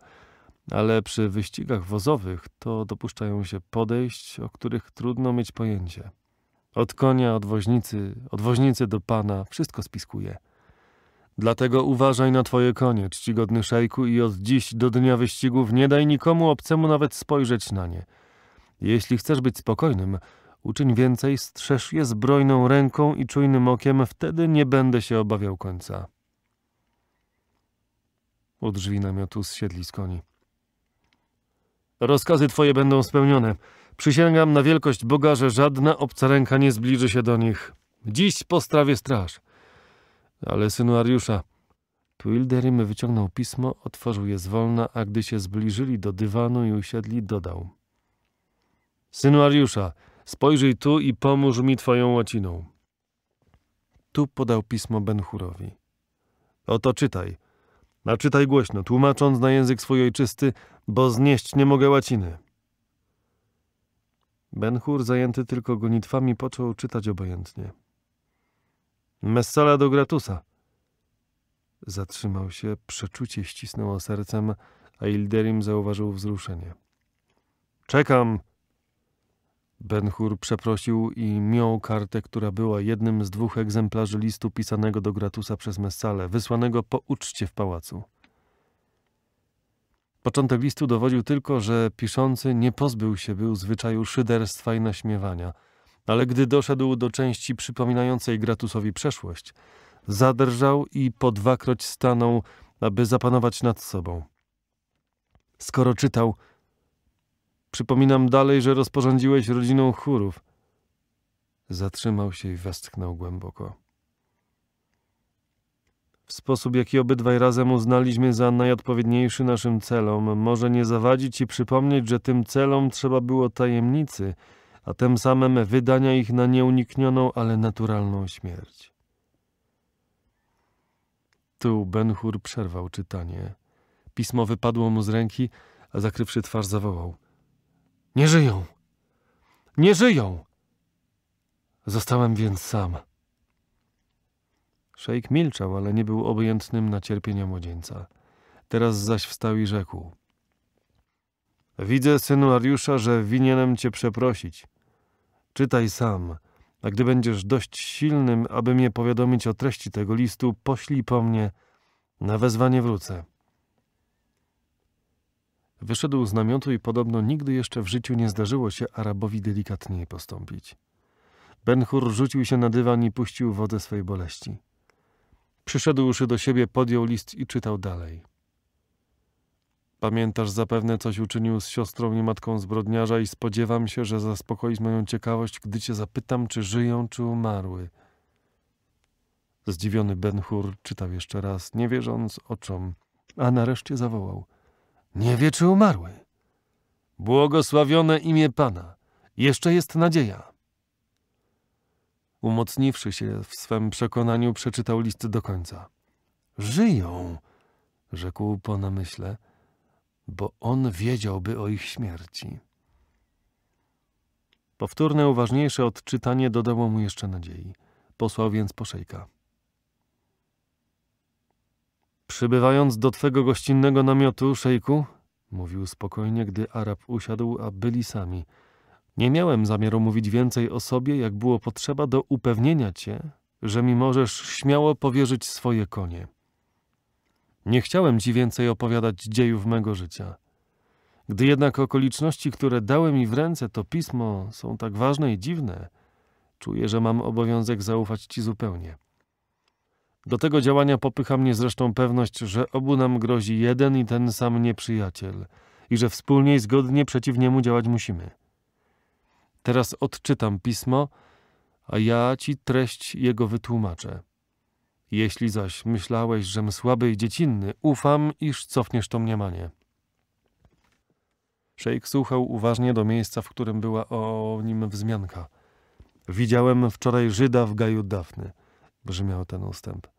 ale przy wyścigach wozowych to dopuszczają się podejść, o których trudno mieć pojęcie. Od konia, od woźnicy, od woźnicy do pana, wszystko spiskuje. Dlatego uważaj na twoje konie, czcigodny szejku, i od dziś do dnia wyścigów nie daj nikomu obcemu nawet spojrzeć na nie – jeśli chcesz być spokojnym, uczyń więcej, strzeż je zbrojną ręką i czujnym okiem, wtedy nie będę się obawiał końca. U drzwi namiotu zsiedli z koni. Rozkazy twoje będą spełnione. Przysięgam na wielkość Boga, że żadna obca ręka nie zbliży się do nich. Dziś postrawię straż. Ale synu Ariusza... Tuilderym wyciągnął pismo, otworzył je zwolna, a gdy się zbliżyli do dywanu i usiedli, dodał – Synu Ariusza, spojrzyj tu i pomóż mi twoją łaciną. Tu podał pismo Benchurowi. Oto czytaj. A czytaj głośno, tłumacząc na język swój ojczysty, bo znieść nie mogę łaciny. Benchur, zajęty tylko gonitwami, począł czytać obojętnie. Messala do Gratusa. Zatrzymał się, przeczucie ścisnęło sercem, a Ilderim zauważył wzruszenie. Czekam, Benhur przeprosił i miał kartę, która była jednym z dwóch egzemplarzy listu pisanego do Gratusa przez Messale, wysłanego po uczcie w pałacu. Początek listu dowodził tylko, że piszący nie pozbył się był zwyczaju szyderstwa i naśmiewania, ale gdy doszedł do części przypominającej Gratusowi przeszłość, zadrżał i po dwakroć stanął, aby zapanować nad sobą. Skoro czytał, Przypominam dalej, że rozporządziłeś rodziną chórów. Zatrzymał się i westchnął głęboko. W sposób, jaki obydwaj razem uznaliśmy za najodpowiedniejszy naszym celom, może nie zawadzić i przypomnieć, że tym celom trzeba było tajemnicy, a tym samym wydania ich na nieuniknioną, ale naturalną śmierć. Tu Benhur przerwał czytanie. Pismo wypadło mu z ręki, a zakrywszy twarz zawołał – nie żyją! Nie żyją! Zostałem więc sam. Szejk milczał, ale nie był obojętnym na cierpienia młodzieńca. Teraz zaś wstał i rzekł. Widzę, synu Ariusza, że winienem cię przeprosić. Czytaj sam, a gdy będziesz dość silnym, aby mnie powiadomić o treści tego listu, poślij po mnie. Na wezwanie wrócę. Wyszedł z namiotu i podobno nigdy jeszcze w życiu nie zdarzyło się Arabowi delikatniej postąpić. Benhur rzucił się na dywan i puścił wodę swej boleści. Przyszedłszy do siebie, podjął list i czytał dalej. Pamiętasz zapewne, coś uczynił z siostrą i matką zbrodniarza i spodziewam się, że zaspokoisz moją ciekawość, gdy cię zapytam, czy żyją, czy umarły. Zdziwiony Benhur czytał jeszcze raz, nie wierząc oczom, a nareszcie zawołał – nie wie, czy umarły. Błogosławione imię Pana. Jeszcze jest nadzieja. Umocniwszy się w swym przekonaniu, przeczytał list do końca. Żyją, rzekł po namyśle, bo on wiedziałby o ich śmierci. Powtórne, uważniejsze odczytanie dodało mu jeszcze nadziei. Posłał więc poszejka. Przybywając do twego gościnnego namiotu, szejku, mówił spokojnie, gdy Arab usiadł, a byli sami. Nie miałem zamiaru mówić więcej o sobie, jak było potrzeba do upewnienia cię, że mi możesz śmiało powierzyć swoje konie. Nie chciałem ci więcej opowiadać dziejów mego życia. Gdy jednak okoliczności, które dały mi w ręce to pismo, są tak ważne i dziwne, czuję, że mam obowiązek zaufać ci zupełnie. Do tego działania popycha mnie zresztą pewność, że obu nam grozi jeden i ten sam nieprzyjaciel i że wspólnie i zgodnie przeciw niemu działać musimy. Teraz odczytam pismo, a ja ci treść jego wytłumaczę. Jeśli zaś myślałeś, żem słaby i dziecinny, ufam, iż cofniesz to mniemanie. Szejk słuchał uważnie do miejsca, w którym była o nim wzmianka. Widziałem wczoraj Żyda w gaju Dafny, brzmiał ten ustęp.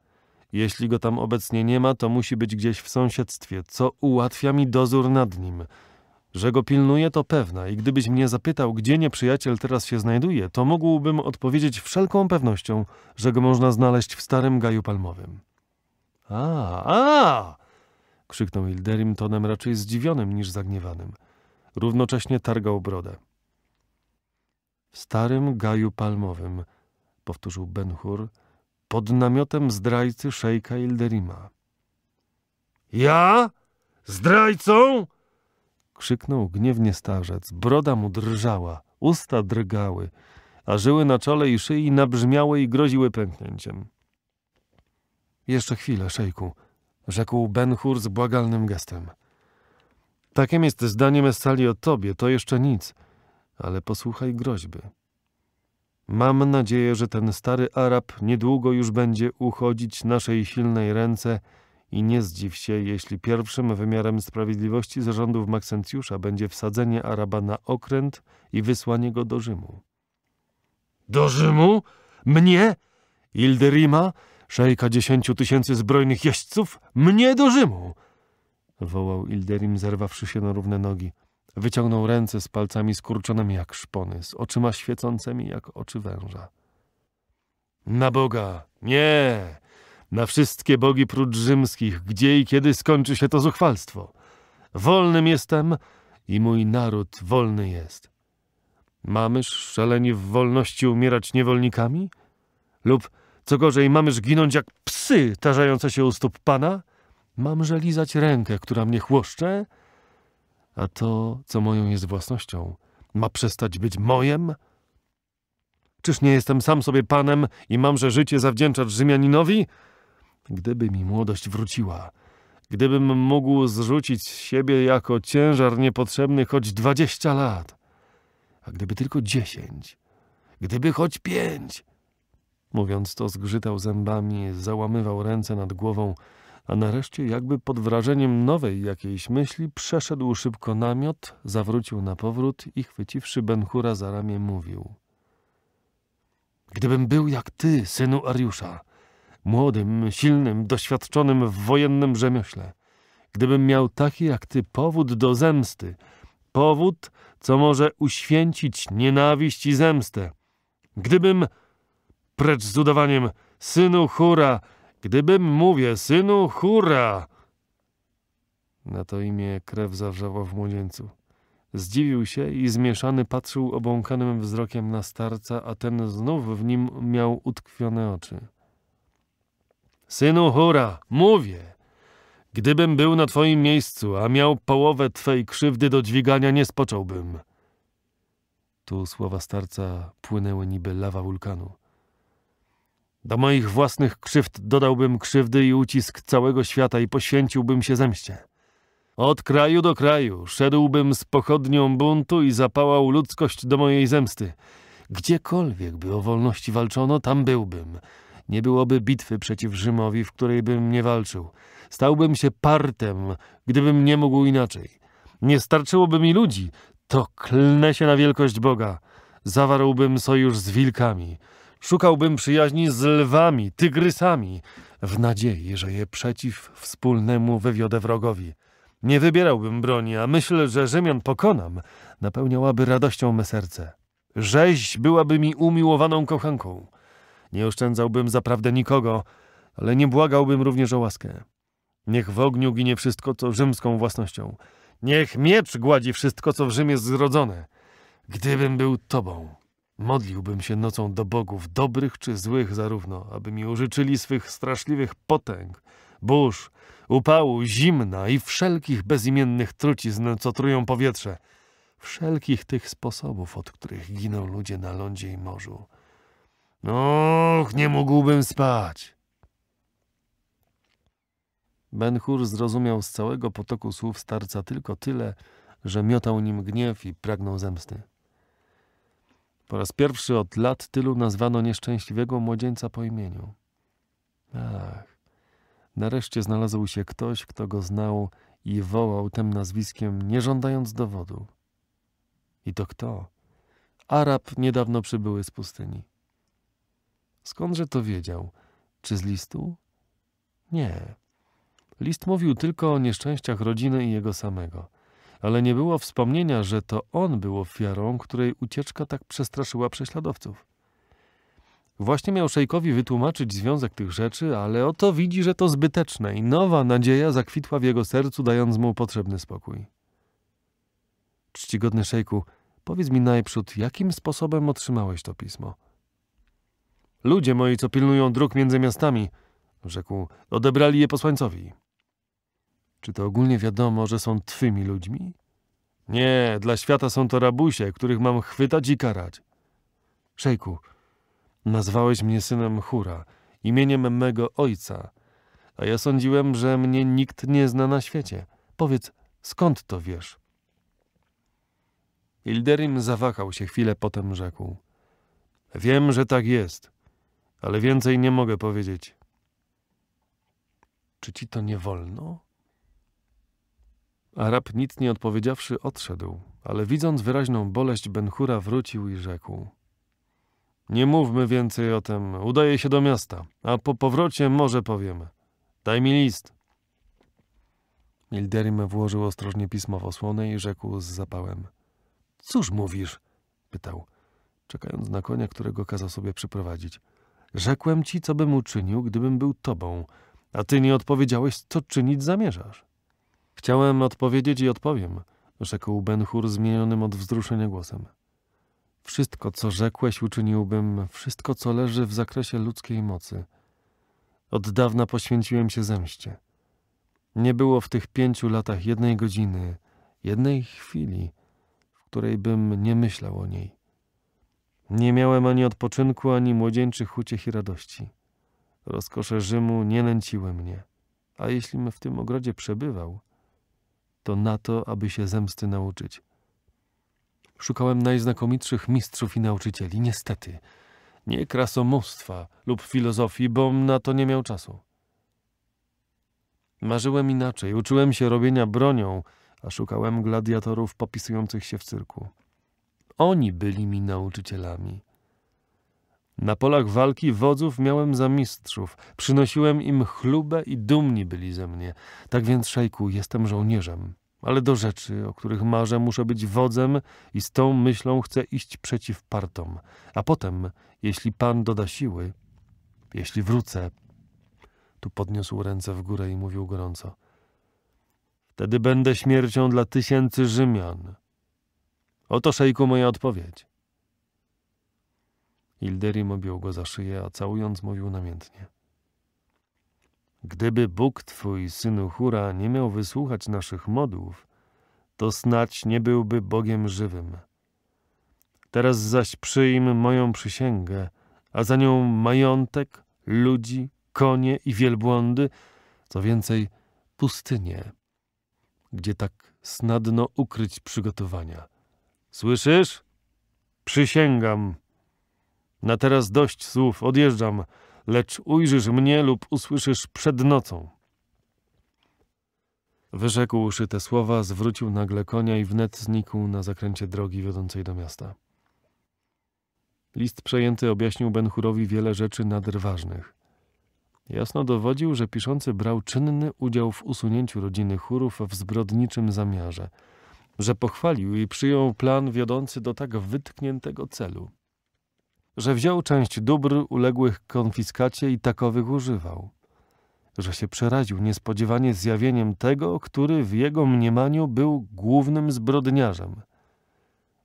Jeśli go tam obecnie nie ma, to musi być gdzieś w sąsiedztwie, co ułatwia mi dozór nad nim. Że go pilnuję to pewna i gdybyś mnie zapytał, gdzie nieprzyjaciel teraz się znajduje, to mógłbym odpowiedzieć wszelką pewnością, że go można znaleźć w starym gaju palmowym. A, a! krzyknął Ilderim tonem raczej zdziwionym niż zagniewanym. Równocześnie targał brodę. W starym gaju palmowym, powtórzył Benhur, pod namiotem zdrajcy szejka Ilderima. Ja? Zdrajcą? Krzyknął gniewnie starzec. Broda mu drżała, usta drgały, a żyły na czole i szyi nabrzmiały i groziły pęknięciem. Jeszcze chwilę, szejku, rzekł Benhur z błagalnym gestem. Takim jest zdanie Messali o tobie, to jeszcze nic, ale posłuchaj groźby. Mam nadzieję, że ten stary Arab niedługo już będzie uchodzić naszej silnej ręce i nie zdziw się, jeśli pierwszym wymiarem sprawiedliwości zarządów Maksencjusza będzie wsadzenie Araba na okręt i wysłanie go do Rzymu. Do Rzymu? Mnie? Ilderima? Szejka dziesięciu tysięcy zbrojnych jeźdźców? Mnie do Rzymu! wołał Ilderim, zerwawszy się na równe nogi. Wyciągnął ręce z palcami skurczonymi jak szpony, z oczyma świecącymi jak oczy węża. Na Boga! Nie! Na wszystkie bogi prócz rzymskich, gdzie i kiedy skończy się to zuchwalstwo. Wolnym jestem i mój naród wolny jest. Mamyż szaleni w wolności umierać niewolnikami? Lub, co gorzej, mamyż ginąć jak psy tarzające się u stóp pana? Mamże lizać rękę, która mnie chłoszcze? a to, co moją jest własnością, ma przestać być mojem? Czyż nie jestem sam sobie panem i mamże życie zawdzięczać Rzymianinowi? Gdyby mi młodość wróciła, gdybym mógł zrzucić z siebie jako ciężar niepotrzebny choć dwadzieścia lat, a gdyby tylko dziesięć, gdyby choć pięć. Mówiąc to, zgrzytał zębami, załamywał ręce nad głową, a nareszcie jakby pod wrażeniem nowej jakiejś myśli przeszedł szybko namiot, zawrócił na powrót i chwyciwszy Benchura za ramię mówił. Gdybym był jak ty, synu Ariusza, młodym, silnym, doświadczonym w wojennym rzemiośle, gdybym miał taki jak ty powód do zemsty, powód, co może uświęcić nienawiść i zemstę, gdybym, precz z udawaniem, synu Hura, Gdybym, mówię, synu, hura! Na to imię krew zawrzała w młodzieńcu. Zdziwił się i zmieszany patrzył obłąkanym wzrokiem na starca, a ten znów w nim miał utkwione oczy. Synu hura, mówię! Gdybym był na twoim miejscu, a miał połowę twej krzywdy do dźwigania, nie spocząłbym. Tu słowa starca płynęły niby lawa wulkanu. Do moich własnych krzywd dodałbym krzywdy i ucisk całego świata i poświęciłbym się zemście. Od kraju do kraju szedłbym z pochodnią buntu i zapałał ludzkość do mojej zemsty. Gdziekolwiek by o wolności walczono, tam byłbym. Nie byłoby bitwy przeciw Rzymowi, w której bym nie walczył. Stałbym się partem, gdybym nie mógł inaczej. Nie starczyłoby mi ludzi, to klnę się na wielkość Boga. Zawarłbym sojusz z wilkami – Szukałbym przyjaźni z lwami, tygrysami, w nadziei, że je przeciw wspólnemu wywiodę wrogowi. Nie wybierałbym broni, a myśl, że Rzymian pokonam, napełniałaby radością me serce. Rzeź byłaby mi umiłowaną kochanką. Nie oszczędzałbym zaprawdę nikogo, ale nie błagałbym również o łaskę. Niech w ogniu ginie wszystko, co rzymską własnością. Niech miecz gładzi wszystko, co w Rzymie jest zrodzone. Gdybym był tobą. Modliłbym się nocą do bogów, dobrych czy złych zarówno, aby mi użyczyli swych straszliwych potęg, burz, upału, zimna i wszelkich bezimiennych trucizn, co trują powietrze, wszelkich tych sposobów, od których giną ludzie na lądzie i morzu. Och, nie mógłbym spać! Ben-Hur zrozumiał z całego potoku słów starca tylko tyle, że miotał nim gniew i pragnął zemsty. Po raz pierwszy od lat tylu nazwano nieszczęśliwego młodzieńca po imieniu. Ach, nareszcie znalazł się ktoś, kto go znał i wołał tym nazwiskiem, nie żądając dowodu. I to kto? Arab niedawno przybyły z pustyni. Skądże to wiedział? Czy z listu? Nie. List mówił tylko o nieszczęściach rodziny i jego samego ale nie było wspomnienia, że to on był ofiarą, której ucieczka tak przestraszyła prześladowców. Właśnie miał szejkowi wytłumaczyć związek tych rzeczy, ale oto widzi, że to zbyteczne i nowa nadzieja zakwitła w jego sercu, dając mu potrzebny spokój. Czcigodny szejku, powiedz mi najprzód, jakim sposobem otrzymałeś to pismo? Ludzie moi, co pilnują dróg między miastami, rzekł, odebrali je posłańcowi. Czy to ogólnie wiadomo, że są twymi ludźmi? Nie, dla świata są to rabusie, których mam chwytać i karać. Szejku, nazwałeś mnie synem Hura, imieniem mego ojca, a ja sądziłem, że mnie nikt nie zna na świecie. Powiedz, skąd to wiesz? Ilderim zawahał się chwilę, potem rzekł. Wiem, że tak jest, ale więcej nie mogę powiedzieć. Czy ci to nie wolno? Arab nic nie odpowiedziawszy odszedł, ale widząc wyraźną boleść Benhura wrócił i rzekł. Nie mówmy więcej o tym, udaję się do miasta, a po powrocie może powiemy. Daj mi list. Milderim włożył ostrożnie pismo w osłonę i rzekł z zapałem. Cóż mówisz? pytał, czekając na konia, którego kazał sobie przyprowadzić. Rzekłem ci, co bym uczynił, gdybym był tobą, a ty nie odpowiedziałeś, co czynić zamierzasz. Chciałem odpowiedzieć i odpowiem, rzekł Benhur zmienionym od wzruszenia głosem. Wszystko, co rzekłeś, uczyniłbym, wszystko, co leży w zakresie ludzkiej mocy. Od dawna poświęciłem się zemście. Nie było w tych pięciu latach jednej godziny, jednej chwili, w której bym nie myślał o niej. Nie miałem ani odpoczynku, ani młodzieńczych uciech i radości. Rozkosze Rzymu nie nęciły mnie, a jeśli w tym ogrodzie przebywał, to na to, aby się zemsty nauczyć. Szukałem najznakomitszych mistrzów i nauczycieli, niestety. Nie krasomóstwa lub filozofii, bom na to nie miał czasu. Marzyłem inaczej, uczyłem się robienia bronią, a szukałem gladiatorów popisujących się w cyrku. Oni byli mi nauczycielami. Na polach walki wodzów miałem za mistrzów. Przynosiłem im chlubę i dumni byli ze mnie. Tak więc, szejku, jestem żołnierzem. Ale do rzeczy, o których marzę, muszę być wodzem i z tą myślą chcę iść przeciw partom. A potem, jeśli pan doda siły, jeśli wrócę... Tu podniósł ręce w górę i mówił gorąco. Wtedy będę śmiercią dla tysięcy Rzymian. Oto, szejku, moja odpowiedź. Ilderim objął go za szyję, a całując mówił namiętnie. Gdyby Bóg twój, synu Hura, nie miał wysłuchać naszych modłów, to snać nie byłby Bogiem żywym. Teraz zaś przyjm moją przysięgę, a za nią majątek, ludzi, konie i wielbłądy, co więcej, pustynię, gdzie tak snadno ukryć przygotowania. Słyszysz? Przysięgam. Na teraz dość słów, odjeżdżam, lecz ujrzysz mnie lub usłyszysz przed nocą. Wyrzekłszy te słowa, zwrócił nagle konia i wnet znikł na zakręcie drogi wiodącej do miasta. List przejęty objaśnił Benchurowi wiele rzeczy nader ważnych. Jasno dowodził, że piszący brał czynny udział w usunięciu rodziny chórów w zbrodniczym zamiarze, że pochwalił i przyjął plan wiodący do tak wytkniętego celu – że wziął część dóbr uległych konfiskacie i takowych używał, że się przeraził niespodziewanie zjawieniem tego, który w jego mniemaniu był głównym zbrodniarzem,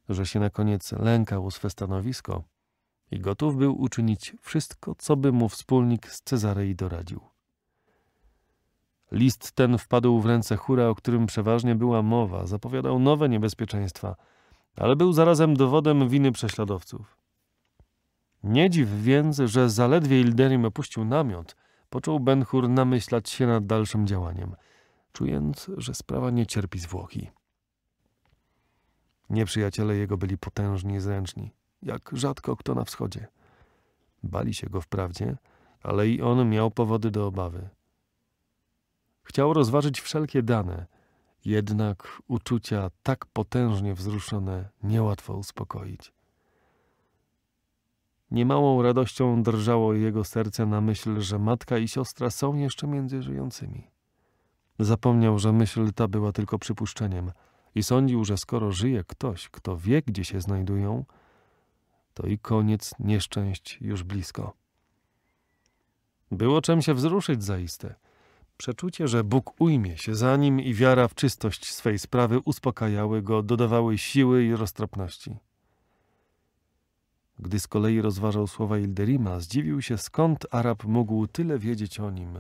że się na koniec lękał o swe stanowisko i gotów był uczynić wszystko, co by mu wspólnik z Cezarei doradził. List ten wpadł w ręce chóra, o którym przeważnie była mowa, zapowiadał nowe niebezpieczeństwa, ale był zarazem dowodem winy prześladowców. Nie dziw więc, że zaledwie Ilderim opuścił namiot, począł Benhur namyślać się nad dalszym działaniem, czując, że sprawa nie cierpi zwłoki. Nieprzyjaciele jego byli potężni i zręczni, jak rzadko kto na wschodzie. Bali się go wprawdzie, ale i on miał powody do obawy. Chciał rozważyć wszelkie dane, jednak uczucia tak potężnie wzruszone niełatwo uspokoić. Niemałą radością drżało jego serce na myśl, że matka i siostra są jeszcze między żyjącymi. Zapomniał, że myśl ta była tylko przypuszczeniem i sądził, że skoro żyje ktoś, kto wie, gdzie się znajdują, to i koniec nieszczęść już blisko. Było czym się wzruszyć zaiste. Przeczucie, że Bóg ujmie się za nim i wiara w czystość swej sprawy uspokajały go, dodawały siły i roztropności. Gdy z kolei rozważał słowa Ilderima, zdziwił się, skąd Arab mógł tyle wiedzieć o nim,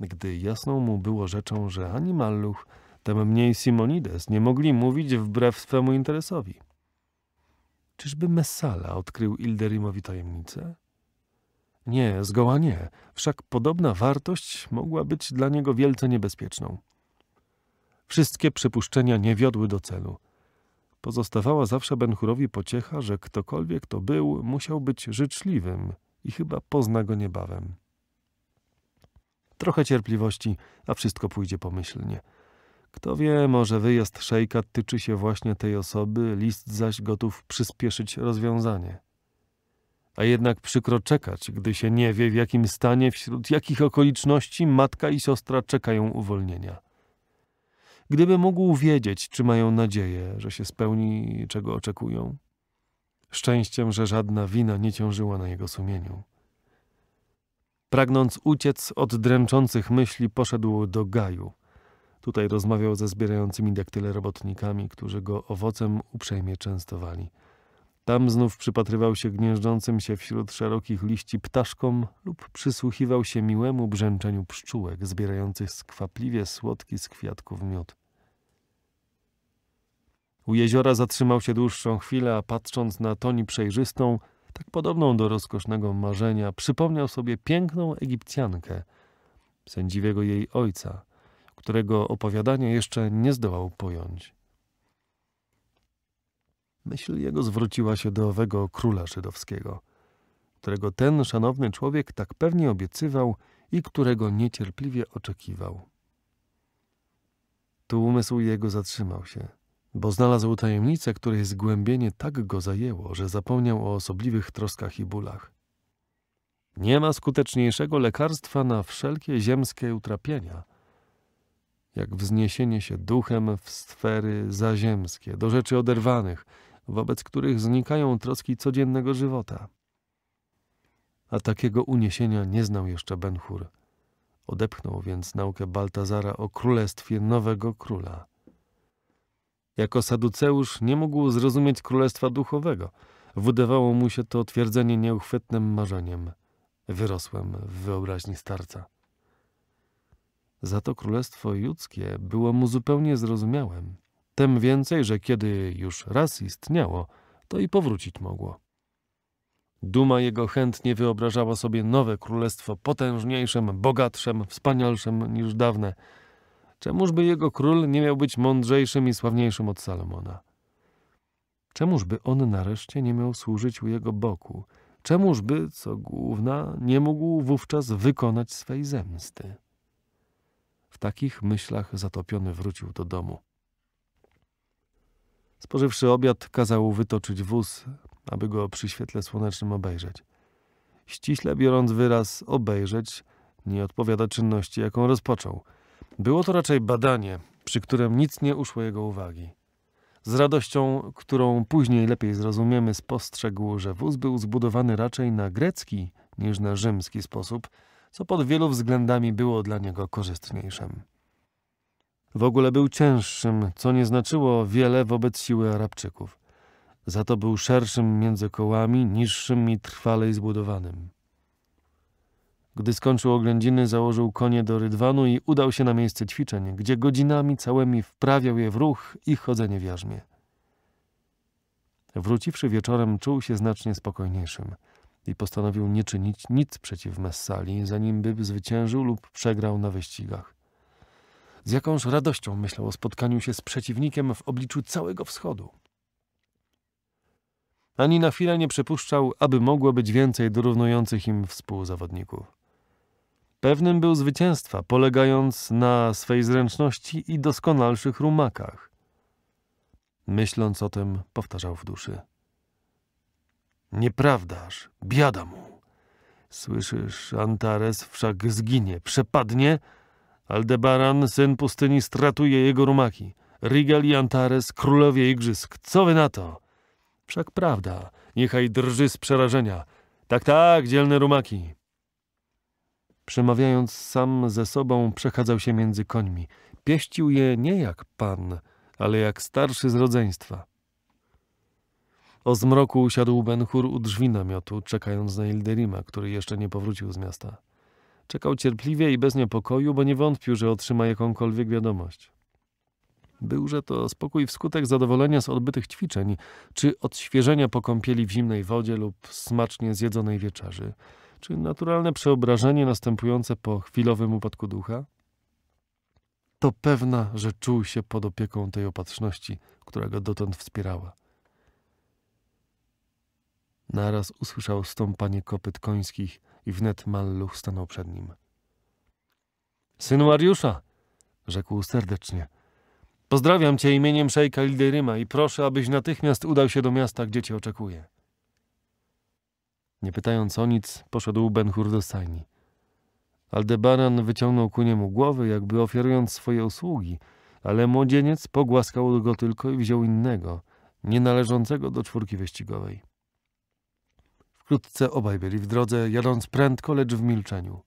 gdy jasną mu było rzeczą, że ani Malluch, tem mniej Simonides nie mogli mówić wbrew swemu interesowi. Czyżby Messala odkrył Ilderimowi tajemnicę? Nie, zgoła nie, wszak podobna wartość mogła być dla niego wielce niebezpieczną. Wszystkie przypuszczenia nie wiodły do celu – Pozostawała zawsze Benchurowi pociecha, że ktokolwiek to był, musiał być życzliwym i chyba pozna go niebawem. Trochę cierpliwości, a wszystko pójdzie pomyślnie. Kto wie, może wyjazd szejka tyczy się właśnie tej osoby, list zaś gotów przyspieszyć rozwiązanie. A jednak przykro czekać, gdy się nie wie, w jakim stanie, wśród jakich okoliczności matka i siostra czekają uwolnienia gdyby mógł wiedzieć, czy mają nadzieję, że się spełni, czego oczekują. Szczęściem, że żadna wina nie ciążyła na jego sumieniu. Pragnąc uciec od dręczących myśli, poszedł do gaju. Tutaj rozmawiał ze zbierającymi daktyle robotnikami, którzy go owocem uprzejmie częstowali – tam znów przypatrywał się gnieżdżącym się wśród szerokich liści ptaszkom lub przysłuchiwał się miłemu brzęczeniu pszczółek zbierających skwapliwie słodki z kwiatków miód. U jeziora zatrzymał się dłuższą chwilę, a patrząc na toni przejrzystą, tak podobną do rozkosznego marzenia, przypomniał sobie piękną Egipcjankę, sędziwego jej ojca, którego opowiadania jeszcze nie zdołał pojąć. Myśl jego zwróciła się do owego króla żydowskiego, którego ten szanowny człowiek tak pewnie obiecywał i którego niecierpliwie oczekiwał. Tu umysł jego zatrzymał się, bo znalazł tajemnicę, której zgłębienie tak go zajęło, że zapomniał o osobliwych troskach i bólach. Nie ma skuteczniejszego lekarstwa na wszelkie ziemskie utrapienia, jak wzniesienie się duchem w sfery zaziemskie, do rzeczy oderwanych – wobec których znikają troski codziennego żywota. A takiego uniesienia nie znał jeszcze Benhur. Odepchnął więc naukę Baltazara o królestwie nowego króla. Jako saduceusz nie mógł zrozumieć królestwa duchowego. Wydawało mu się to twierdzenie nieuchwytnym marzeniem. Wyrosłem w wyobraźni starca. Za to królestwo judzkie było mu zupełnie zrozumiałem – tym więcej, że kiedy już raz istniało, to i powrócić mogło. Duma jego chętnie wyobrażała sobie nowe królestwo potężniejszym, bogatszym, wspanialszym niż dawne. Czemużby jego król nie miał być mądrzejszym i sławniejszym od Salomona? Czemużby on nareszcie nie miał służyć u jego boku? Czemużby, co główna, nie mógł wówczas wykonać swej zemsty? W takich myślach zatopiony wrócił do domu. Spożywszy obiad, kazał wytoczyć wóz, aby go przy świetle słonecznym obejrzeć. Ściśle biorąc wyraz obejrzeć, nie odpowiada czynności, jaką rozpoczął. Było to raczej badanie, przy którym nic nie uszło jego uwagi. Z radością, którą później lepiej zrozumiemy, spostrzegł, że wóz był zbudowany raczej na grecki niż na rzymski sposób, co pod wielu względami było dla niego korzystniejszym w ogóle był cięższym, co nie znaczyło wiele wobec siły Arabczyków. Za to był szerszym między kołami, niższym i trwalej zbudowanym. Gdy skończył oględziny, założył konie do rydwanu i udał się na miejsce ćwiczeń, gdzie godzinami całymi wprawiał je w ruch i chodzenie w jarzmie. Wróciwszy wieczorem, czuł się znacznie spokojniejszym i postanowił nie czynić nic przeciw Messali, zanim by zwyciężył lub przegrał na wyścigach. Z jakąż radością myślał o spotkaniu się z przeciwnikiem w obliczu całego wschodu. Ani na chwilę nie przypuszczał, aby mogło być więcej dorównujących im współzawodników. Pewnym był zwycięstwa, polegając na swej zręczności i doskonalszych rumakach. Myśląc o tym, powtarzał w duszy. Nieprawdaż, biada mu. Słyszysz, Antares wszak zginie, przepadnie, Aldebaran, syn pustyni, stratuje jego rumaki. Rigal i Antares, królowie igrzysk. Co wy na to? Wszak prawda, niechaj drży z przerażenia. Tak, tak, dzielne rumaki. Przemawiając sam ze sobą, przechadzał się między końmi. Pieścił je nie jak pan, ale jak starszy z rodzeństwa. O zmroku usiadł Benhur u drzwi namiotu, czekając na Ilderima, który jeszcze nie powrócił z miasta. Czekał cierpliwie i bez niepokoju, bo nie wątpił, że otrzyma jakąkolwiek wiadomość. Byłże to spokój wskutek zadowolenia z odbytych ćwiczeń, czy odświeżenia po kąpieli w zimnej wodzie lub smacznie zjedzonej wieczerzy, czy naturalne przeobrażenie następujące po chwilowym upadku ducha? To pewna, że czuł się pod opieką tej opatrzności, która go dotąd wspierała. Naraz usłyszał stąpanie kopyt końskich – i wnet Malluch stanął przed nim. Synu Ariusza, rzekł serdecznie, pozdrawiam cię imieniem szejka Lideryma i proszę, abyś natychmiast udał się do miasta, gdzie cię oczekuje. Nie pytając o nic, poszedł Benhur do stajni. Aldebaran wyciągnął ku niemu głowy, jakby ofiarując swoje usługi, ale młodzieniec pogłaskał go tylko i wziął innego, nie należącego do czwórki wyścigowej. Wkrótce obaj byli w drodze, jadąc prędko, lecz w milczeniu.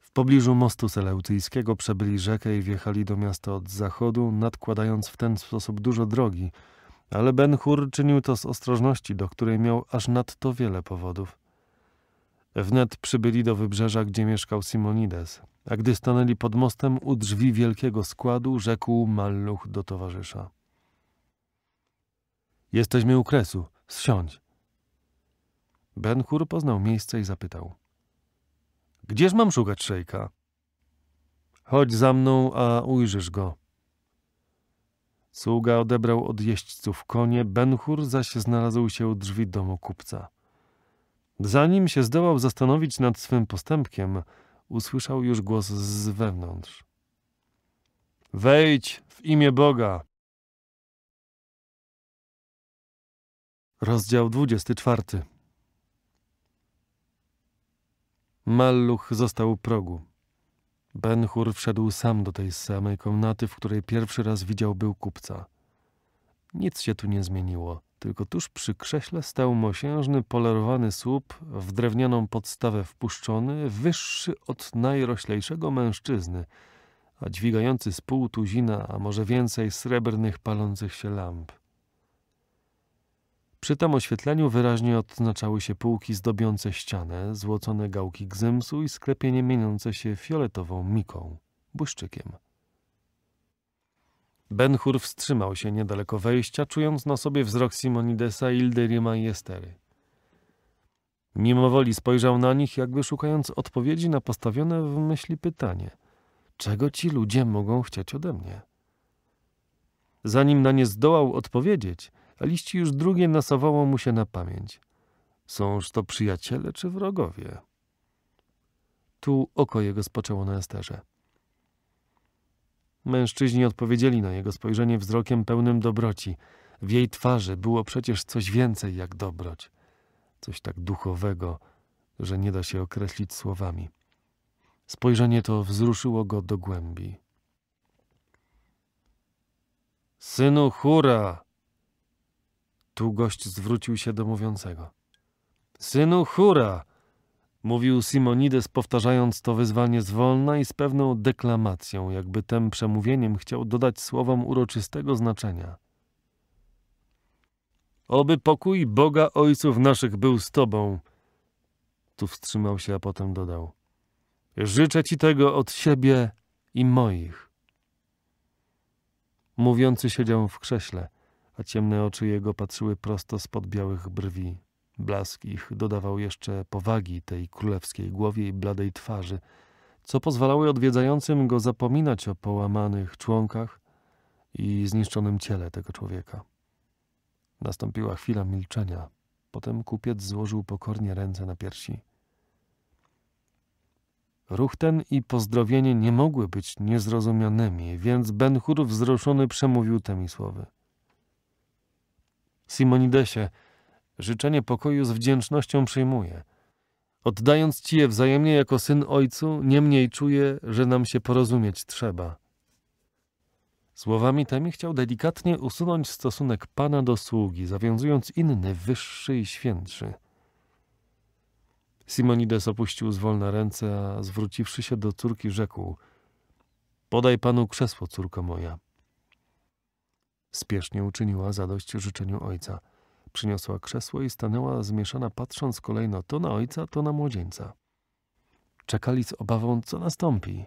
W pobliżu mostu seleutyjskiego przebyli rzekę i wjechali do miasta od zachodu, nadkładając w ten sposób dużo drogi, ale Ben-Hur czynił to z ostrożności, do której miał aż nadto wiele powodów. Wnet przybyli do wybrzeża, gdzie mieszkał Simonides, a gdy stanęli pod mostem u drzwi wielkiego składu, rzekł Malluch do towarzysza. Jesteśmy u kresu, zsiądź. Ben-Hur poznał miejsce i zapytał. Gdzież mam szukać szejka? Chodź za mną, a ujrzysz go. Sługa odebrał od jeźdźców konie, Benhur zaś znalazł się u drzwi domu kupca. Zanim się zdołał zastanowić nad swym postępkiem, usłyszał już głos z wewnątrz. Wejdź w imię Boga! Rozdział 24 Malluch został u progu. Benhur wszedł sam do tej samej komnaty, w której pierwszy raz widział był kupca. Nic się tu nie zmieniło, tylko tuż przy krześle stał mosiężny, polerowany słup, w drewnianą podstawę wpuszczony, wyższy od najroślejszego mężczyzny, a dźwigający z pół tuzina, a może więcej srebrnych palących się lamp. Przy tym oświetleniu wyraźnie odznaczały się półki zdobiące ścianę, złocone gałki gzymsu i sklepienie mieniące się fioletową miką, błyszczykiem. Benhur wstrzymał się niedaleko wejścia, czując na sobie wzrok Simonidesa, Ilderima i Estery. Mimowoli spojrzał na nich, jakby szukając odpowiedzi na postawione w myśli pytanie: czego ci ludzie mogą chcieć ode mnie? Zanim na nie zdołał odpowiedzieć, a liści już drugie nasawało mu się na pamięć. Sąż to przyjaciele czy wrogowie? Tu oko jego spoczęło na Esterze. Mężczyźni odpowiedzieli na jego spojrzenie wzrokiem pełnym dobroci. W jej twarzy było przecież coś więcej jak dobroć. Coś tak duchowego, że nie da się określić słowami. Spojrzenie to wzruszyło go do głębi. Synu Hura, tu gość zwrócił się do mówiącego. Synu, hura! Mówił Simonides, powtarzając to wyzwanie zwolna i z pewną deklamacją, jakby tem przemówieniem chciał dodać słowom uroczystego znaczenia. Oby pokój Boga Ojców naszych był z Tobą. Tu wstrzymał się, a potem dodał. Życzę Ci tego od siebie i moich. Mówiący siedział w krześle, a ciemne oczy jego patrzyły prosto spod białych brwi. Blask ich dodawał jeszcze powagi tej królewskiej głowie i bladej twarzy, co pozwalało odwiedzającym go zapominać o połamanych członkach i zniszczonym ciele tego człowieka. Nastąpiła chwila milczenia. Potem kupiec złożył pokornie ręce na piersi. Ruch ten i pozdrowienie nie mogły być niezrozumianymi, więc Ben Hur wzruszony przemówił temi słowy. Simonidesie, życzenie pokoju z wdzięcznością przyjmuję. Oddając ci je wzajemnie jako syn ojcu, niemniej czuję, że nam się porozumieć trzeba. Słowami tymi chciał delikatnie usunąć stosunek pana do sługi, zawiązując inny, wyższy i świętszy. Simonides opuścił zwolna ręce, a zwróciwszy się do córki, rzekł: Podaj panu krzesło, córko moja. Spiesznie uczyniła zadość życzeniu ojca. Przyniosła krzesło i stanęła zmieszana, patrząc kolejno to na ojca, to na młodzieńca. Czekali z obawą, co nastąpi.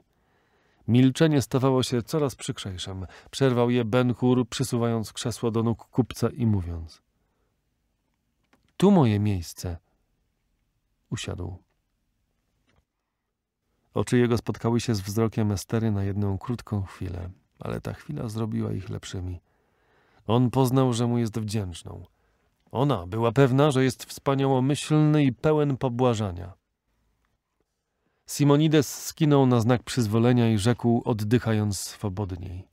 Milczenie stawało się coraz przykrzejszem. Przerwał je Benhur, przysuwając krzesło do nóg kupca i mówiąc: Tu moje miejsce. Usiadł. Oczy jego spotkały się z wzrokiem Estery na jedną krótką chwilę, ale ta chwila zrobiła ich lepszymi. On poznał, że mu jest wdzięczną. Ona była pewna, że jest wspaniałomyślny i pełen pobłażania. Simonides skinął na znak przyzwolenia i rzekł, oddychając swobodniej.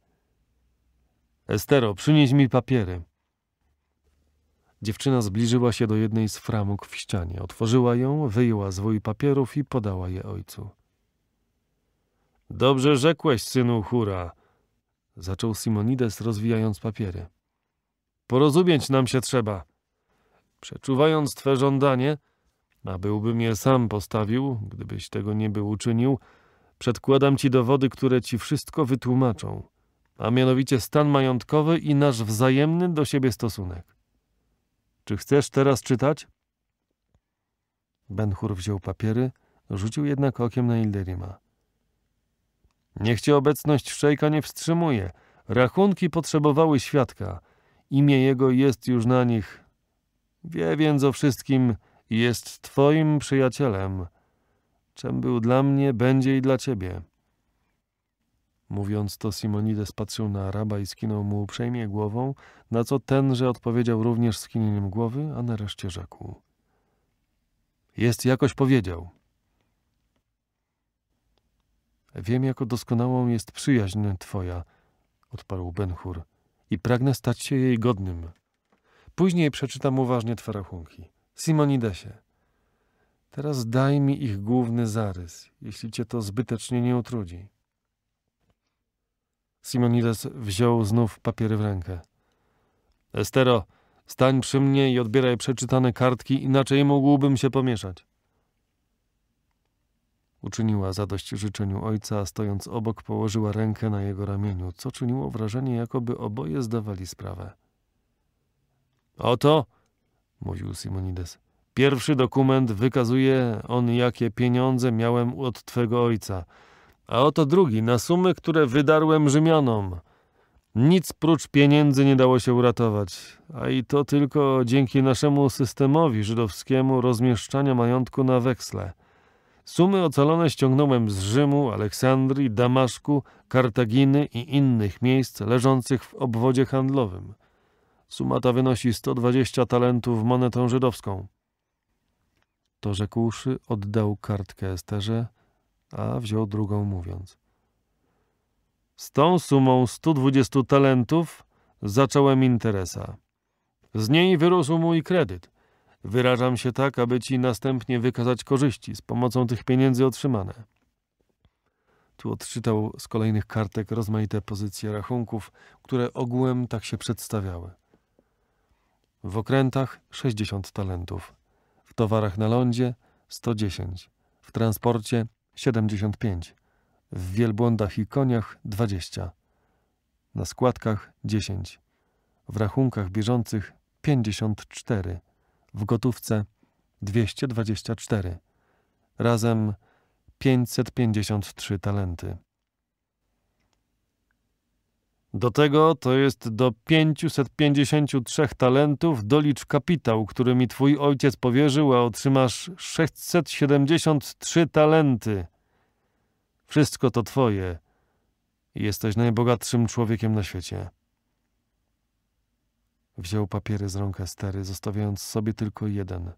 Estero, przynieś mi papiery. Dziewczyna zbliżyła się do jednej z framuk w ścianie. Otworzyła ją, wyjęła zwój papierów i podała je ojcu. Dobrze rzekłeś, synu Hura, zaczął Simonides, rozwijając papiery. Porozumieć nam się trzeba. Przeczuwając Twe żądanie, a byłbym je sam postawił, gdybyś tego nie był uczynił, przedkładam Ci dowody, które Ci wszystko wytłumaczą, a mianowicie stan majątkowy i nasz wzajemny do siebie stosunek. Czy chcesz teraz czytać? Benhur wziął papiery, rzucił jednak okiem na Ilderima. Niech cię obecność szejka nie wstrzymuje. Rachunki potrzebowały świadka – imię Jego jest już na nich. Wie więc o wszystkim, jest Twoim przyjacielem. Czem był dla mnie, będzie i dla Ciebie. Mówiąc to, Simonides patrzył na Araba i skinął mu uprzejmie głową, na co tenże odpowiedział również skinieniem głowy, a nareszcie rzekł. Jest jakoś powiedział. Wiem, jako doskonałą jest przyjaźń Twoja, odparł Benhur i pragnę stać się jej godnym. Później przeczytam uważnie twoje rachunki. Simonidesie, teraz daj mi ich główny zarys, jeśli cię to zbytecznie nie utrudzi. Simonides wziął znów papiery w rękę. Estero, stań przy mnie i odbieraj przeczytane kartki, inaczej mógłbym się pomieszać. Uczyniła zadość życzeniu ojca, a stojąc obok położyła rękę na jego ramieniu, co czyniło wrażenie, jakoby oboje zdawali sprawę. Oto, mówił Simonides, pierwszy dokument wykazuje on, jakie pieniądze miałem od twego ojca, a oto drugi, na sumy, które wydarłem Rzymianom. Nic prócz pieniędzy nie dało się uratować, a i to tylko dzięki naszemu systemowi żydowskiemu rozmieszczania majątku na weksle – Sumy ocalone ściągnąłem z Rzymu, Aleksandrii, Damaszku, Kartaginy i innych miejsc leżących w obwodzie handlowym. Suma ta wynosi 120 talentów monetą żydowską. To rzekłszy, oddał kartkę Esterze, a wziął drugą mówiąc. Z tą sumą 120 talentów zacząłem interesa. Z niej wyrósł mój kredyt. Wyrażam się tak, aby ci następnie wykazać korzyści z pomocą tych pieniędzy otrzymane. Tu odczytał z kolejnych kartek rozmaite pozycje rachunków, które ogółem tak się przedstawiały. W okrętach 60 talentów, w towarach na lądzie 110, w transporcie 75, w wielbłądach i koniach 20, na składkach 10, w rachunkach bieżących 54 w gotówce 224, razem 553 talenty. Do tego to jest do 553 talentów dolicz kapitał, który mi twój ojciec powierzył, a otrzymasz 673 talenty. Wszystko to twoje. Jesteś najbogatszym człowiekiem na świecie. Wziął papiery z rąk Estery, zostawiając sobie tylko jeden.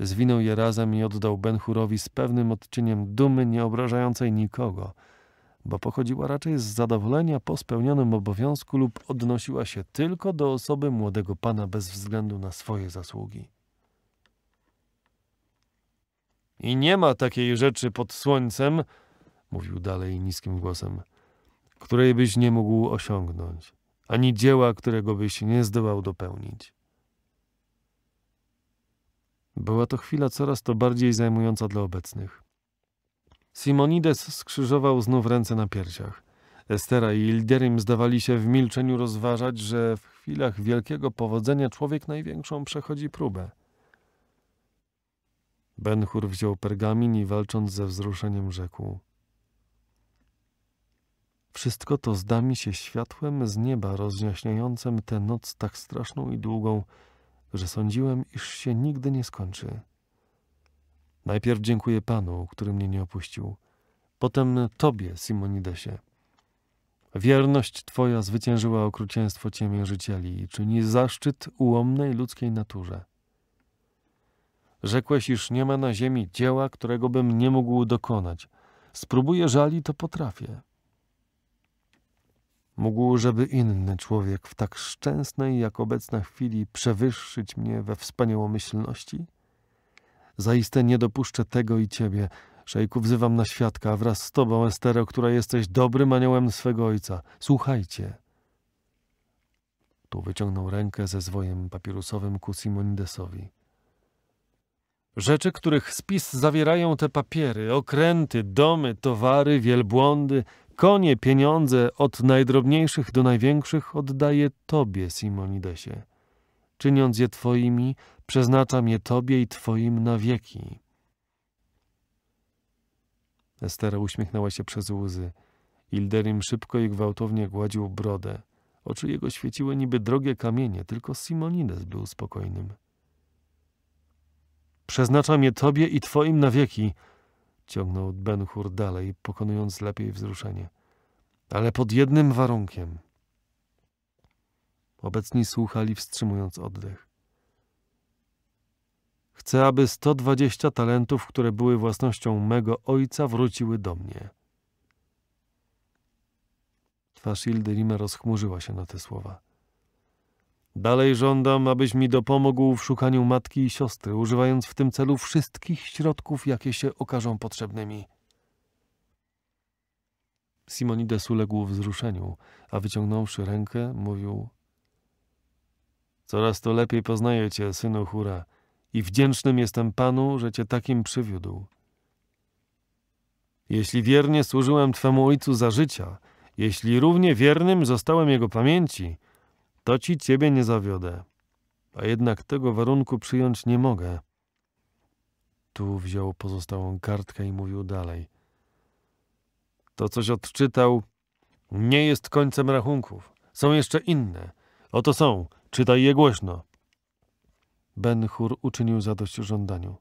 Zwinął je razem i oddał Benchurowi z pewnym odcieniem dumy nieobrażającej nikogo, bo pochodziła raczej z zadowolenia po spełnionym obowiązku lub odnosiła się tylko do osoby młodego pana bez względu na swoje zasługi. I nie ma takiej rzeczy pod słońcem, mówił dalej niskim głosem, której byś nie mógł osiągnąć ani dzieła, którego byś nie zdołał dopełnić. Była to chwila coraz to bardziej zajmująca dla obecnych. Simonides skrzyżował znów ręce na piersiach. Estera i Ilderim zdawali się w milczeniu rozważać, że w chwilach wielkiego powodzenia człowiek największą przechodzi próbę. Benhur wziął pergamin i walcząc ze wzruszeniem rzekł – wszystko to zda mi się światłem z nieba rozjaśniającym tę noc tak straszną i długą, że sądziłem, iż się nigdy nie skończy. Najpierw dziękuję Panu, który mnie nie opuścił, potem Tobie, Simonidesie. Wierność Twoja zwyciężyła okrucieństwo ciemiężycieli i czyni zaszczyt ułomnej ludzkiej naturze. Rzekłeś, iż nie ma na ziemi dzieła, którego bym nie mógł dokonać. Spróbuję żali, to potrafię. Mógł, żeby inny człowiek w tak szczęsnej jak obecna chwili przewyższyć mnie we wspaniałomyślności? Zaiste nie dopuszczę tego i ciebie. Szejku, wzywam na świadka, wraz z tobą, Estero, która jesteś dobrym aniołem swego ojca. Słuchajcie. Tu wyciągnął rękę ze zwojem papirusowym ku Simonidesowi. Rzeczy, których spis zawierają te papiery, okręty, domy, towary, wielbłądy – Konie, pieniądze, od najdrobniejszych do największych oddaję Tobie, Simonidesie. Czyniąc je Twoimi, przeznaczam je Tobie i Twoim na wieki. Estera uśmiechnęła się przez łzy. Ilderim szybko i gwałtownie gładził brodę. Oczy jego świeciły niby drogie kamienie, tylko Simonides był spokojnym. Przeznaczam je Tobie i Twoim na wieki – ciągnął Benhur dalej, pokonując lepiej wzruszenie. Ale pod jednym warunkiem. Obecni słuchali, wstrzymując oddech. Chcę, aby 120 talentów, które były własnością mego ojca, wróciły do mnie. Twarz Ildy Rima rozchmurzyła się na te słowa. Dalej żądam, abyś mi dopomógł w szukaniu matki i siostry, używając w tym celu wszystkich środków, jakie się okażą potrzebnymi. Simonides uległ wzruszeniu, a wyciągnąwszy rękę, mówił: Coraz to lepiej poznaję cię, synu Hura, i wdzięcznym jestem panu, że cię takim przywiódł. Jeśli wiernie służyłem twemu ojcu za życia, jeśli równie wiernym zostałem jego pamięci, to ci ciebie nie zawiodę. A jednak tego warunku przyjąć nie mogę. Tu wziął pozostałą kartkę i mówił dalej. To, coś odczytał, nie jest końcem rachunków. Są jeszcze inne. Oto są. Czytaj je głośno. Ben Hur uczynił zadość żądaniu.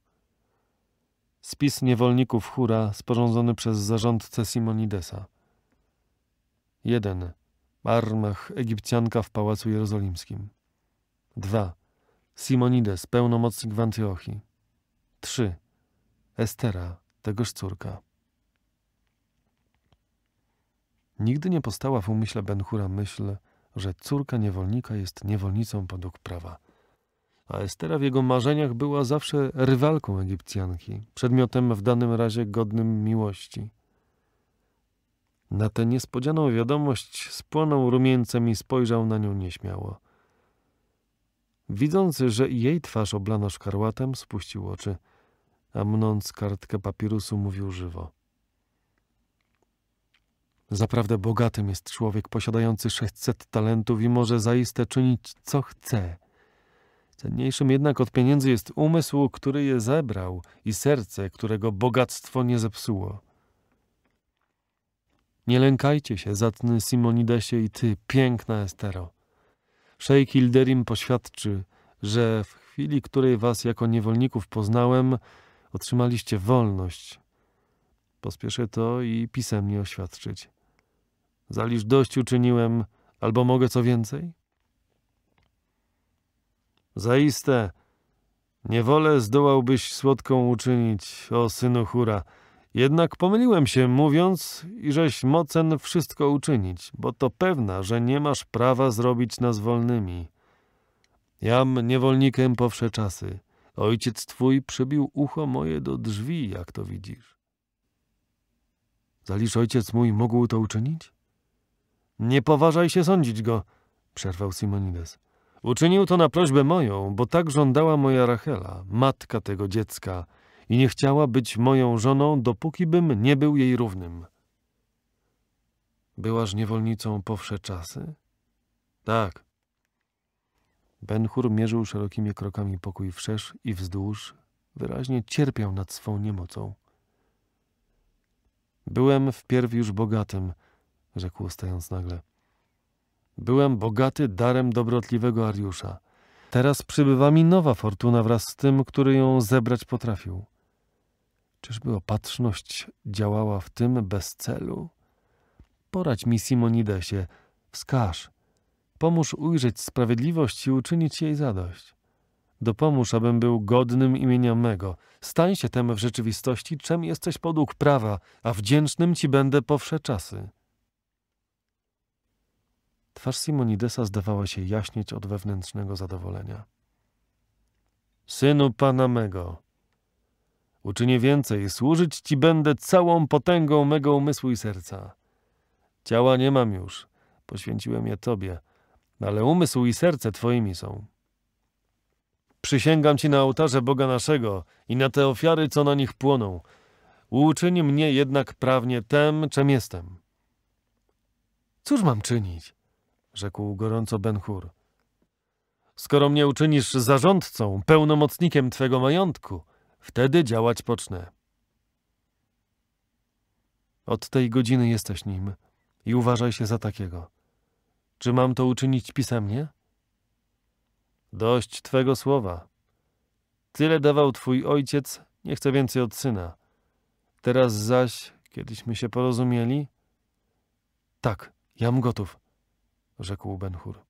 Spis niewolników Hura sporządzony przez zarządcę Simonidesa. 1. Armach, Egipcjanka w Pałacu Jerozolimskim. 2. Simonides, pełnomocnik w Antiochi. 3. Estera, tegoż córka. Nigdy nie postała w umyśle Benhura myśl, że córka niewolnika jest niewolnicą podług prawa. A Estera w jego marzeniach była zawsze rywalką Egipcjanki, przedmiotem w danym razie godnym miłości. Na tę niespodzianą wiadomość spłonął rumieńcem i spojrzał na nią nieśmiało. Widząc, że jej twarz oblano szkarłatem, spuścił oczy, a mnąc kartkę papirusu mówił żywo. Zaprawdę bogatym jest człowiek posiadający 600 talentów i może zaiste czynić co chce. Cenniejszym jednak od pieniędzy jest umysł, który je zebrał i serce, którego bogactwo nie zepsuło. Nie lękajcie się, zatny Simonidesie i ty, piękna Estero. Szejk Ilderim poświadczy, że w chwili, której was jako niewolników poznałem, otrzymaliście wolność. Pospieszę to i pisemnie oświadczyć. Zaliż dość uczyniłem, albo mogę co więcej? Zaiste, niewolę zdołałbyś słodką uczynić, o synu Hura, jednak pomyliłem się, mówiąc, iżeś mocen wszystko uczynić, bo to pewna, że nie masz prawa zrobić nas wolnymi. Jam niewolnikiem powsze czasy. Ojciec twój przybił ucho moje do drzwi, jak to widzisz. Zaliż ojciec mój mógł to uczynić? Nie poważaj się sądzić go, przerwał Simonides. Uczynił to na prośbę moją, bo tak żądała moja Rachela, matka tego dziecka, i nie chciała być moją żoną, dopóki bym nie był jej równym. Byłaż niewolnicą powsze czasy? Tak. Benchur mierzył szerokimi krokami pokój wszerz i wzdłuż, wyraźnie cierpiał nad swą niemocą. Byłem wpierw już bogatym, rzekł stając nagle. Byłem bogaty darem dobrotliwego Ariusza. Teraz przybywa mi nowa fortuna wraz z tym, który ją zebrać potrafił. Czyżby opatrzność działała w tym bez celu? Poradź mi, Simonidesie, wskaż. Pomóż ujrzeć sprawiedliwość i uczynić jej zadość. Dopomóż, abym był godnym imienia mego. Stań się tem w rzeczywistości, czym jesteś podług prawa, a wdzięcznym ci będę powsze czasy. Twarz Simonidesa zdawała się jaśnieć od wewnętrznego zadowolenia. Synu Pana mego, Uczynię więcej, służyć Ci będę całą potęgą mego umysłu i serca. Ciała nie mam już, poświęciłem je Tobie, ale umysł i serce Twoimi są. Przysięgam Ci na ołtarze Boga naszego i na te ofiary, co na nich płoną. Uczyń mnie jednak prawnie tem, czym jestem. Cóż mam czynić? rzekł gorąco Ben-Hur. Skoro mnie uczynisz zarządcą, pełnomocnikiem Twego majątku – Wtedy działać pocznę. Od tej godziny jesteś nim i uważaj się za takiego. Czy mam to uczynić pisemnie? Dość twego słowa. Tyle dawał twój ojciec, nie chcę więcej od syna. Teraz zaś, kiedyśmy się porozumieli? Tak, jam gotów, rzekł Benhur.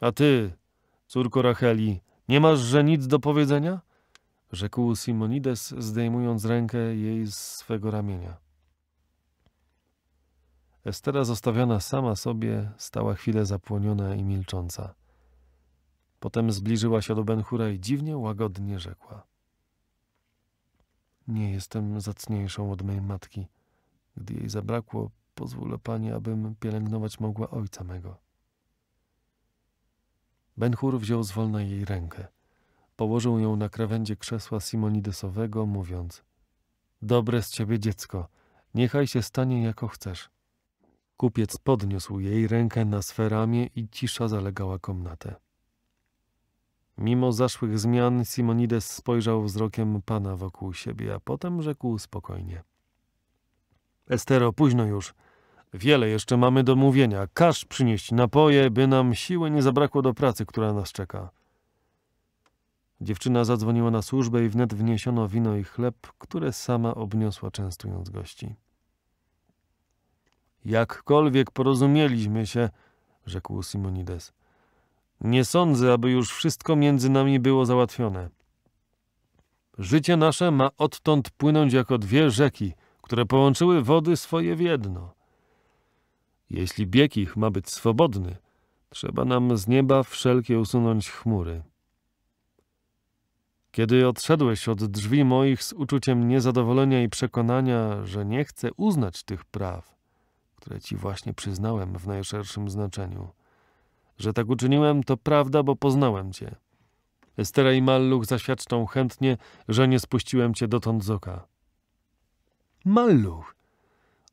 A ty, córko Racheli, nie masz że nic do powiedzenia? rzekł Simonides, zdejmując rękę jej z swego ramienia. Estera zostawiona sama sobie, stała chwilę zapłoniona i milcząca. Potem zbliżyła się do Benchura i dziwnie łagodnie rzekła. Nie jestem zacniejszą od mojej matki. Gdy jej zabrakło, pozwolę pani, abym pielęgnować mogła ojca mego. Benchur wziął zwolna jej rękę. Położył ją na krawędzie krzesła Simonidesowego, mówiąc: Dobre z ciebie dziecko, niechaj się stanie jako chcesz. Kupiec podniósł jej rękę na swe ramię i cisza zalegała komnatę. Mimo zaszłych zmian, Simonides spojrzał wzrokiem pana wokół siebie, a potem rzekł spokojnie: Estero, późno już. Wiele jeszcze mamy do mówienia. Każ przynieść napoje, by nam siły nie zabrakło do pracy, która nas czeka. Dziewczyna zadzwoniła na służbę i wnet wniesiono wino i chleb, które sama obniosła częstując gości. Jakkolwiek porozumieliśmy się, rzekł Simonides. Nie sądzę, aby już wszystko między nami było załatwione. Życie nasze ma odtąd płynąć jako dwie rzeki, które połączyły wody swoje w jedno. Jeśli bieg ich ma być swobodny, trzeba nam z nieba wszelkie usunąć chmury. Kiedy odszedłeś od drzwi moich z uczuciem niezadowolenia i przekonania, że nie chcę uznać tych praw, które ci właśnie przyznałem w najszerszym znaczeniu. Że tak uczyniłem, to prawda, bo poznałem cię. Estera i Malluch zaświadczą chętnie, że nie spuściłem cię dotąd z oka. Malluch!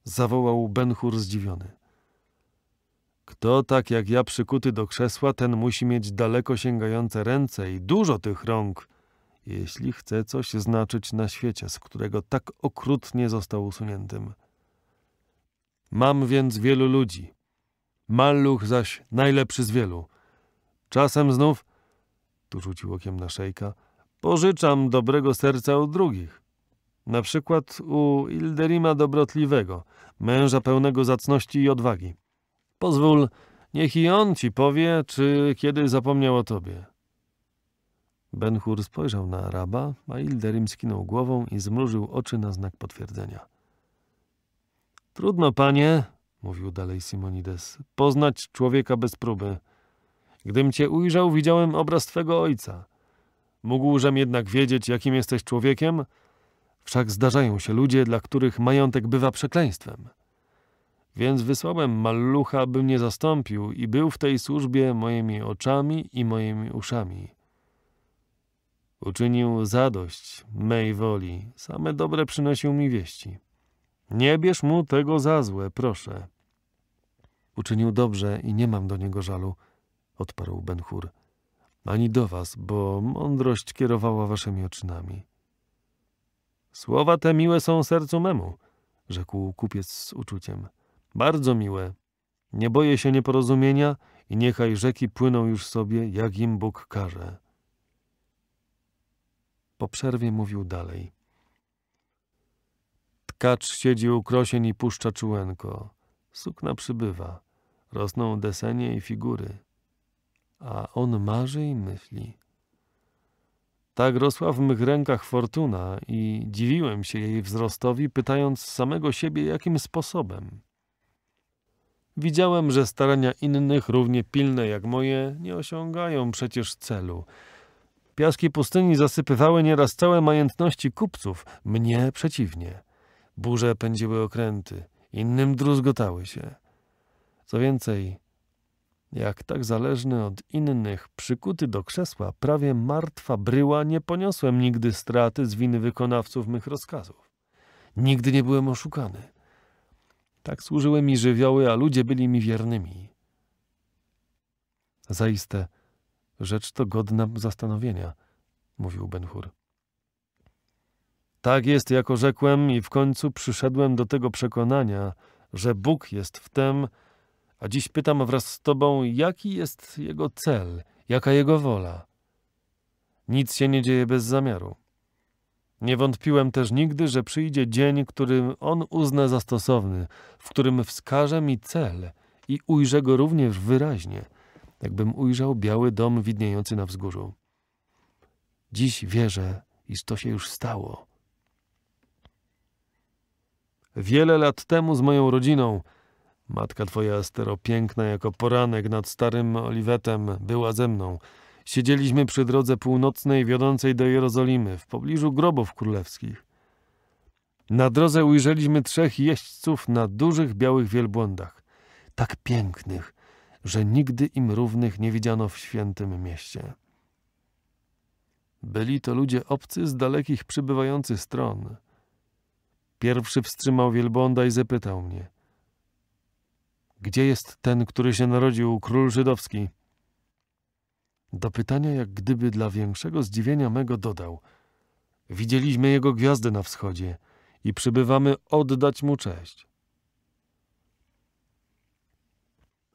zawołał Benhur zdziwiony. Kto tak jak ja przykuty do krzesła, ten musi mieć daleko sięgające ręce i dużo tych rąk – jeśli chce coś znaczyć na świecie, z którego tak okrutnie został usuniętym. Mam więc wielu ludzi, Malluch zaś najlepszy z wielu. Czasem znów, tu rzucił okiem na szejka, pożyczam dobrego serca u drugich. Na przykład u Ilderima Dobrotliwego, męża pełnego zacności i odwagi. Pozwól, niech i on ci powie, czy kiedy zapomniał o tobie. Ben-Hur spojrzał na Araba, a Ilderim skinął głową i zmrużył oczy na znak potwierdzenia. Trudno, panie, mówił dalej Simonides, poznać człowieka bez próby. Gdym cię ujrzał, widziałem obraz twego ojca. Mógłżem jednak wiedzieć, jakim jesteś człowiekiem? Wszak zdarzają się ludzie, dla których majątek bywa przekleństwem. Więc wysłałem malucha, by mnie zastąpił i był w tej służbie moimi oczami i moimi uszami. Uczynił zadość mej woli, same dobre przynosił mi wieści. Nie bierz mu tego za złe, proszę. Uczynił dobrze i nie mam do niego żalu, odparł Benchur. Ani do was, bo mądrość kierowała waszymi oczynami. Słowa te miłe są sercu memu, rzekł kupiec z uczuciem. Bardzo miłe. Nie boję się nieporozumienia i niechaj rzeki płyną już sobie, jak im Bóg każe. Po przerwie mówił dalej. Tkacz siedzi u krosień i puszcza czułenko. Sukna przybywa. Rosną desenie i figury. A on marzy i myśli. Tak rosła w mych rękach fortuna i dziwiłem się jej wzrostowi, pytając samego siebie, jakim sposobem. Widziałem, że starania innych, równie pilne jak moje, nie osiągają przecież celu – Piaski pustyni zasypywały nieraz całe majątności kupców, mnie przeciwnie. Burze pędziły okręty, innym druzgotały się. Co więcej, jak tak zależny od innych, przykuty do krzesła, prawie martwa bryła, nie poniosłem nigdy straty z winy wykonawców mych rozkazów. Nigdy nie byłem oszukany. Tak służyły mi żywioły, a ludzie byli mi wiernymi. Zaiste, Rzecz to godna zastanowienia, mówił Benhur. Tak jest, jako rzekłem, i w końcu przyszedłem do tego przekonania, że Bóg jest w tem, a dziś pytam wraz z Tobą, jaki jest Jego cel, jaka Jego wola. Nic się nie dzieje bez zamiaru. Nie wątpiłem też nigdy, że przyjdzie dzień, który On uzna za stosowny, w którym wskaże mi cel i ujrzę go również wyraźnie – jakbym ujrzał biały dom widniejący na wzgórzu. Dziś wierzę, iż to się już stało. Wiele lat temu z moją rodziną, matka twoja Astero, piękna jako poranek nad starym oliwetem, była ze mną. Siedzieliśmy przy drodze północnej wiodącej do Jerozolimy, w pobliżu grobów królewskich. Na drodze ujrzeliśmy trzech jeźdźców na dużych białych wielbłądach, tak pięknych, że nigdy im równych nie widziano w świętym mieście. Byli to ludzie obcy z dalekich przybywających stron. Pierwszy wstrzymał wielbłąda i zapytał mnie. Gdzie jest ten, który się narodził, król żydowski? Do pytania jak gdyby dla większego zdziwienia mego dodał. Widzieliśmy jego gwiazdę na wschodzie i przybywamy oddać mu cześć.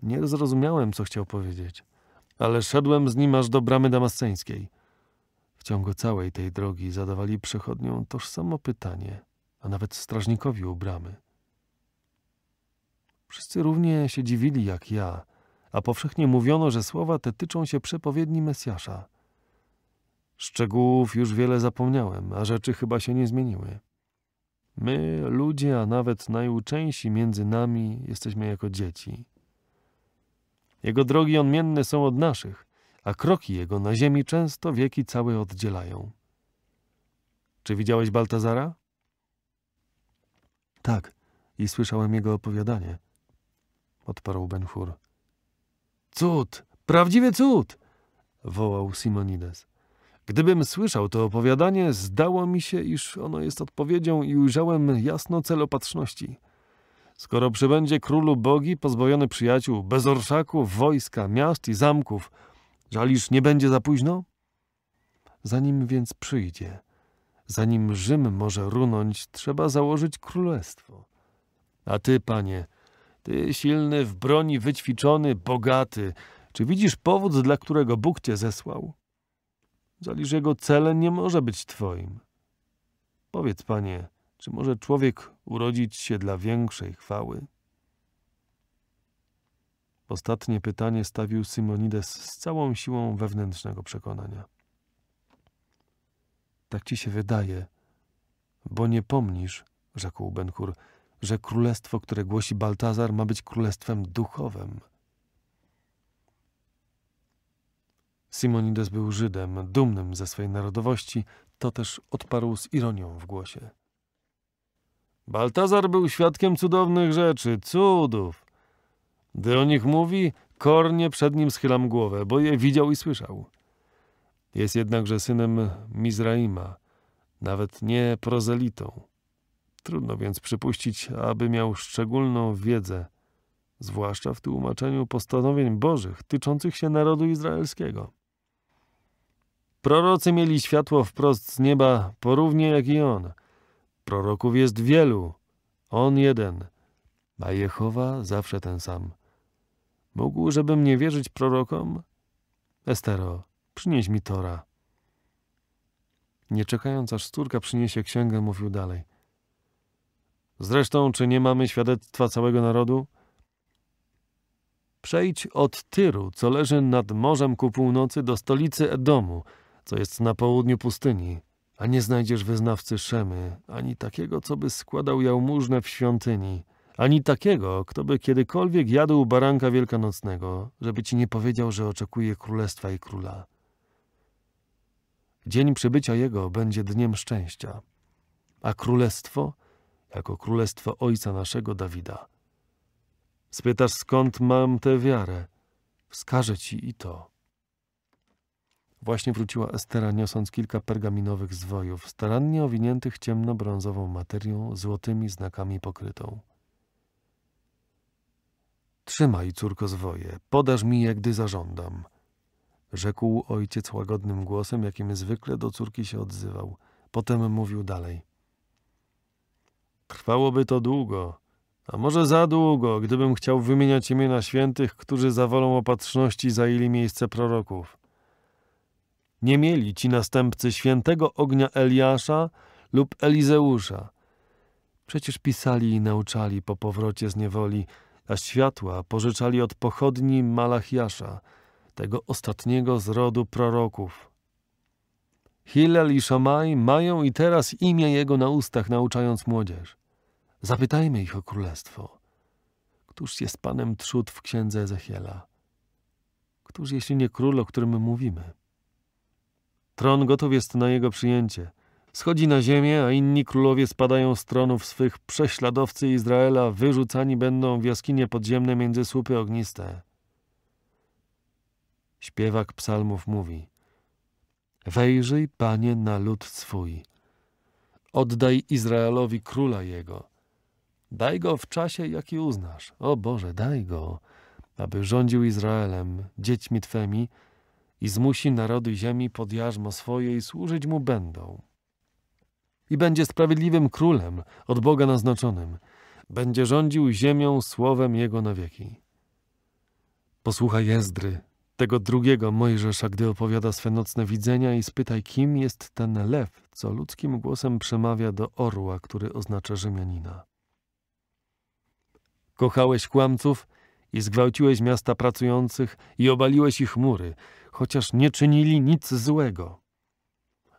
Nie zrozumiałem, co chciał powiedzieć, ale szedłem z nim aż do bramy damasceńskiej. W ciągu całej tej drogi zadawali przechodniom toż samo pytanie, a nawet strażnikowi u bramy. Wszyscy równie się dziwili jak ja, a powszechnie mówiono, że słowa te tyczą się przepowiedni Mesjasza. Szczegółów już wiele zapomniałem, a rzeczy chyba się nie zmieniły. My, ludzie, a nawet najuczęsi między nami, jesteśmy jako dzieci – jego drogi odmienne są od naszych, a kroki jego na ziemi często wieki całe oddzielają. Czy widziałeś Baltazara? Tak, i słyszałem jego opowiadanie, odparł Hur. Cud, prawdziwy cud! wołał Simonides. Gdybym słyszał to opowiadanie, zdało mi się, iż ono jest odpowiedzią i ujrzałem jasno cel opatrzności. Skoro przybędzie królu bogi, pozbawiony przyjaciół, bez orszaków, wojska, miast i zamków, żaliż nie będzie za późno? Zanim więc przyjdzie, zanim Rzym może runąć, trzeba założyć królestwo. A ty, panie, ty silny, w broni wyćwiczony, bogaty, czy widzisz powód, dla którego Bóg cię zesłał? Zaliż jego cele nie może być twoim. Powiedz, panie, czy może człowiek urodzić się dla większej chwały? Ostatnie pytanie stawił Simonides z całą siłą wewnętrznego przekonania. Tak ci się wydaje, bo nie pomnisz, rzekł Benkur, że królestwo, które głosi Baltazar, ma być królestwem duchowym. Simonides był Żydem, dumnym ze swej narodowości, to też odparł z ironią w głosie. Baltazar był świadkiem cudownych rzeczy, cudów. Gdy o nich mówi, kornie przed nim schylam głowę, bo je widział i słyszał. Jest jednakże synem Mizraima, nawet nie prozelitą. Trudno więc przypuścić, aby miał szczególną wiedzę, zwłaszcza w tłumaczeniu postanowień bożych tyczących się narodu izraelskiego. Prorocy mieli światło wprost z nieba, porównie jak i on – Proroków jest wielu, on jeden, a Jehowa zawsze ten sam. Mógł, żebym nie wierzyć prorokom? Estero, przynieś mi Tora. Nie czekając, aż córka przyniesie księgę, mówił dalej. Zresztą, czy nie mamy świadectwa całego narodu? Przejdź od Tyru, co leży nad morzem ku północy, do stolicy Edomu, co jest na południu pustyni, a nie znajdziesz wyznawcy Szemy, ani takiego, co by składał jałmużnę w świątyni, ani takiego, kto by kiedykolwiek jadł baranka wielkanocnego, żeby ci nie powiedział, że oczekuje królestwa i króla. Dzień przybycia jego będzie dniem szczęścia, a królestwo jako królestwo ojca naszego Dawida. Spytasz, skąd mam tę wiarę? Wskażę ci i to. Właśnie wróciła Estera, niosąc kilka pergaminowych zwojów, starannie owiniętych ciemnobrązową materią, złotymi znakami pokrytą. Trzymaj, córko, zwoje, podasz mi je, gdy zażądam – rzekł ojciec łagodnym głosem, jakim zwykle do córki się odzywał. Potem mówił dalej. Trwałoby to długo, a może za długo, gdybym chciał wymieniać imię na świętych, którzy za wolą opatrzności zajęli miejsce proroków. Nie mieli ci następcy świętego ognia Eliasza lub Elizeusza. Przecież pisali i nauczali po powrocie z niewoli, a światła pożyczali od pochodni Malachiasza, tego ostatniego z rodu proroków. Hillel i Szamaj mają i teraz imię jego na ustach, nauczając młodzież. Zapytajmy ich o królestwo. Któż jest panem trzód w księdze Ezechiela? Któż, jeśli nie król, o którym mówimy? Tron gotów jest na jego przyjęcie. Schodzi na ziemię, a inni królowie spadają z tronów swych. Prześladowcy Izraela wyrzucani będą w jaskinie podziemne między słupy ogniste. Śpiewak psalmów mówi Wejrzyj, Panie, na lud swój. Oddaj Izraelowi króla jego. Daj go w czasie, jaki uznasz. O Boże, daj go, aby rządził Izraelem, dziećmi Twemi, i zmusi narody ziemi pod jarzmo swoje i służyć mu będą. I będzie sprawiedliwym królem, od Boga naznaczonym. Będzie rządził ziemią słowem jego na wieki. Posłuchaj Jezdry, tego drugiego Mojżesza, gdy opowiada swe nocne widzenia i spytaj, kim jest ten lew, co ludzkim głosem przemawia do orła, który oznacza Rzymianina. Kochałeś kłamców i zgwałciłeś miasta pracujących i obaliłeś ich mury, chociaż nie czynili nic złego.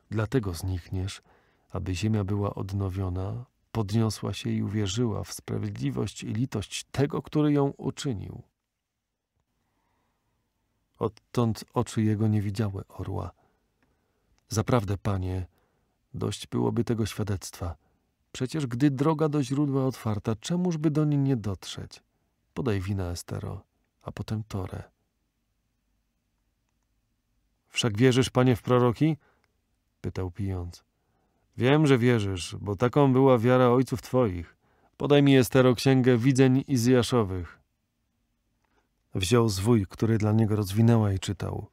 Dlatego znikniesz, aby ziemia była odnowiona, podniosła się i uwierzyła w sprawiedliwość i litość tego, który ją uczynił. Odtąd oczy jego nie widziały orła. Zaprawdę, panie, dość byłoby tego świadectwa. Przecież gdy droga do źródła otwarta, czemuż by do niej nie dotrzeć? Podaj wina Estero, a potem Tore. Wszak wierzysz, panie, w proroki? Pytał pijąc. Wiem, że wierzysz, bo taką była wiara ojców twoich. Podaj mi Estero księgę widzeń Izjaszowych. Wziął zwój, który dla niego rozwinęła i czytał.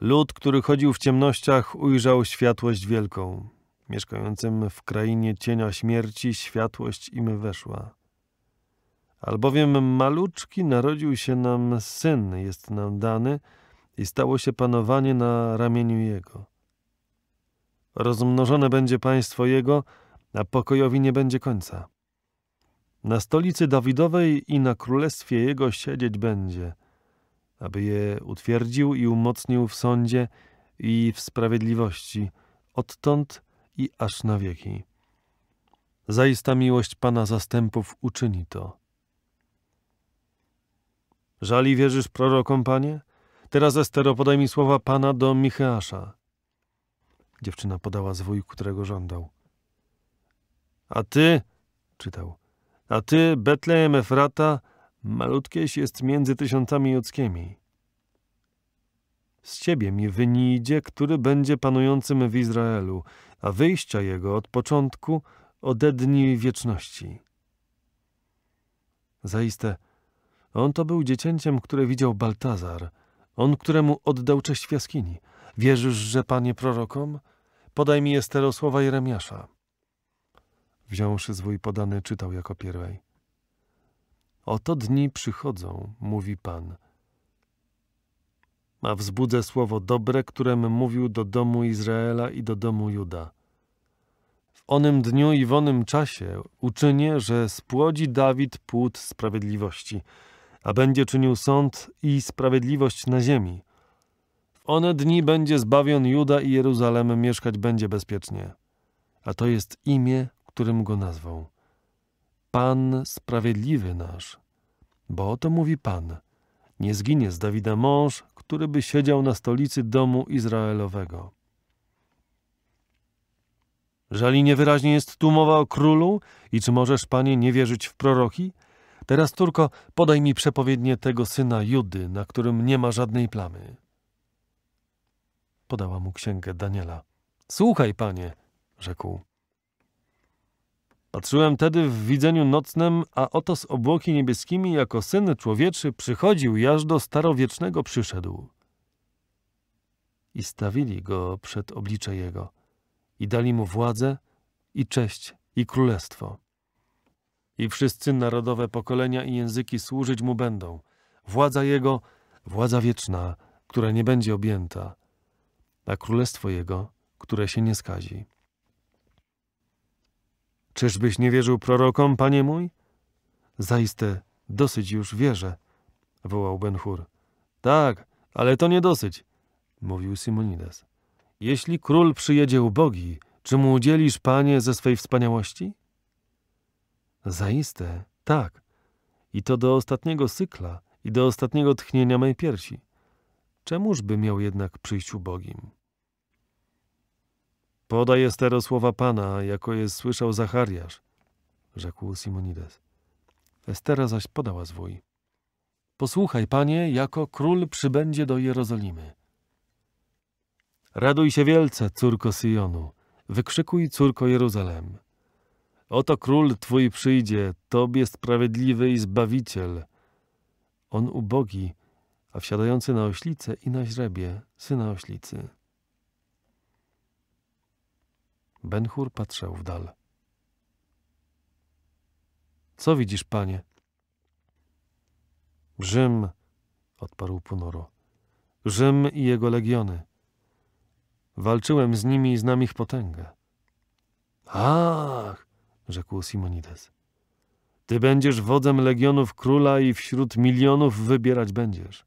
Lud, który chodził w ciemnościach, ujrzał światłość wielką. Mieszkającym w krainie cienia śmierci światłość im weszła. Albowiem maluczki narodził się nam syn, jest nam dany i stało się panowanie na ramieniu jego. Rozmnożone będzie państwo jego, a pokojowi nie będzie końca. Na stolicy Dawidowej i na królestwie jego siedzieć będzie, aby je utwierdził i umocnił w sądzie i w sprawiedliwości, odtąd i aż na wieki. Zaista miłość Pana zastępów uczyni to. Żali wierzysz prorokom, panie? Teraz, Estero, podaj mi słowa pana do Micheasza. Dziewczyna podała zwój, którego żądał. A ty, czytał, a ty, Betlejem Efrata, malutkieś jest między tysiącami judzkimi. Z ciebie mi wynijdzie, który będzie panującym w Izraelu, a wyjścia jego od początku dni wieczności. Zaiste, on to był dziecięciem, które widział Baltazar, on, któremu oddał cześć w jaskini. Wierzysz, że panie prorokom? Podaj mi Estero słowa Jeremiasza. Wziąwszy zwój podany, czytał jako pierwej. Oto dni przychodzą, mówi Pan. A wzbudzę słowo dobre, którem mówił do domu Izraela i do domu Juda. W onym dniu i w onym czasie uczynię, że spłodzi Dawid płód sprawiedliwości – a będzie czynił sąd i sprawiedliwość na ziemi. W one dni będzie zbawion Juda i Jeruzalem mieszkać będzie bezpiecznie. A to jest imię, którym go nazwał. Pan sprawiedliwy nasz. Bo oto mówi Pan. Nie zginie z Dawida mąż, który by siedział na stolicy domu Izraelowego. Jeżeli niewyraźnie jest tu mowa o królu i czy możesz, panie, nie wierzyć w proroki – Teraz, córko, podaj mi przepowiednie tego syna Judy, na którym nie ma żadnej plamy. Podała mu księgę Daniela. Słuchaj, panie, rzekł. Patrzyłem tedy w widzeniu nocnym, a oto z obłoki niebieskimi jako syn człowieczy przychodził, jaż do starowiecznego przyszedł. I stawili go przed oblicze jego, i dali mu władzę, i cześć, i królestwo i wszyscy narodowe pokolenia i języki służyć mu będą. Władza jego, władza wieczna, która nie będzie objęta, a królestwo jego, które się nie skazi. Czyżbyś nie wierzył prorokom, panie mój? Zaiste, dosyć już wierzę, wołał Ben-Hur. Tak, ale to nie dosyć, mówił Simonides. Jeśli król przyjedzie ubogi, czy mu udzielisz, panie, ze swej wspaniałości? Zaiste, tak. I to do ostatniego cykla i do ostatniego tchnienia mej piersi. Czemuż by miał jednak przyjść ubogim? Podaj Estero słowa Pana, jako je słyszał Zachariasz, rzekł Simonides. Estera zaś podała zwój. Posłuchaj, Panie, jako król przybędzie do Jerozolimy. Raduj się wielce, córko Syjonu, wykrzykuj, córko Jeruzalem. Oto król twój przyjdzie, tobie sprawiedliwy i zbawiciel. On ubogi, a wsiadający na oślicę i na źrebie, syna oślicy. Benhur patrzył w dal. Co widzisz, panie? Rzym, odparł Punoro. Rzym i jego legiony. Walczyłem z nimi i znam ich potęgę. Ach, rzekł Simonides. Ty będziesz wodzem legionów króla i wśród milionów wybierać będziesz.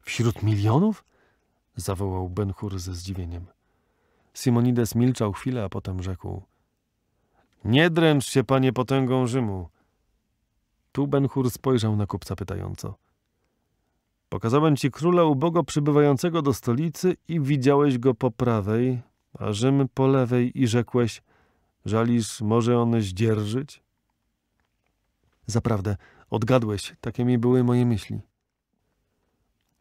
Wśród milionów? zawołał Benhur ze zdziwieniem. Simonides milczał chwilę, a potem rzekł: Nie dręcz się, panie potęgą Rzymu. Tu Benhur spojrzał na kupca pytająco. Pokazałem ci króla ubogo przybywającego do stolicy i widziałeś go po prawej, a Rzym po lewej i rzekłeś – Żalisz, może on zdzierżyć? Zaprawdę, odgadłeś, takie mi były moje myśli.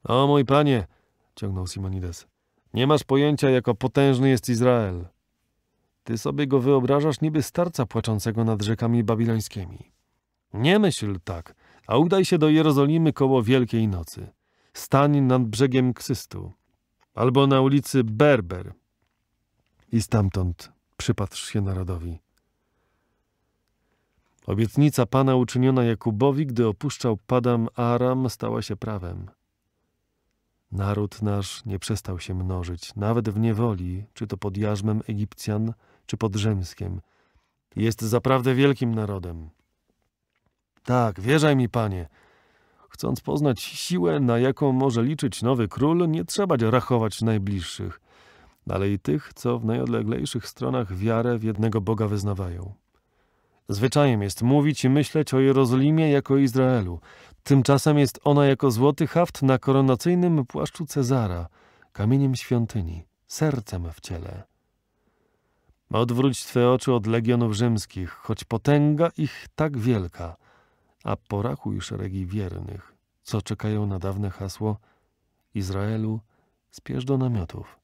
O mój panie, ciągnął Simonides, nie masz pojęcia, jako potężny jest Izrael. Ty sobie go wyobrażasz niby starca płaczącego nad rzekami babilońskimi. Nie myśl tak, a udaj się do Jerozolimy koło Wielkiej Nocy. Stań nad brzegiem Ksystu, albo na ulicy Berber. I stamtąd przypatrz się narodowi. Obietnica Pana uczyniona Jakubowi, gdy opuszczał Padam Aram, stała się prawem. Naród nasz nie przestał się mnożyć, nawet w niewoli, czy to pod jarzmem Egipcjan, czy pod Rzymskiem. Jest zaprawdę wielkim narodem. Tak, wierzaj mi, panie. Chcąc poznać siłę, na jaką może liczyć nowy król, nie trzeba rachować najbliższych dalej tych, co w najodleglejszych stronach wiarę w jednego Boga wyznawają. Zwyczajem jest mówić i myśleć o Jerozolimie jako Izraelu. Tymczasem jest ona jako złoty haft na koronacyjnym płaszczu Cezara, kamieniem świątyni, sercem w ciele. Odwróć Twe oczy od legionów rzymskich, choć potęga ich tak wielka, a porachuj szeregi wiernych, co czekają na dawne hasło Izraelu, spiesz do namiotów.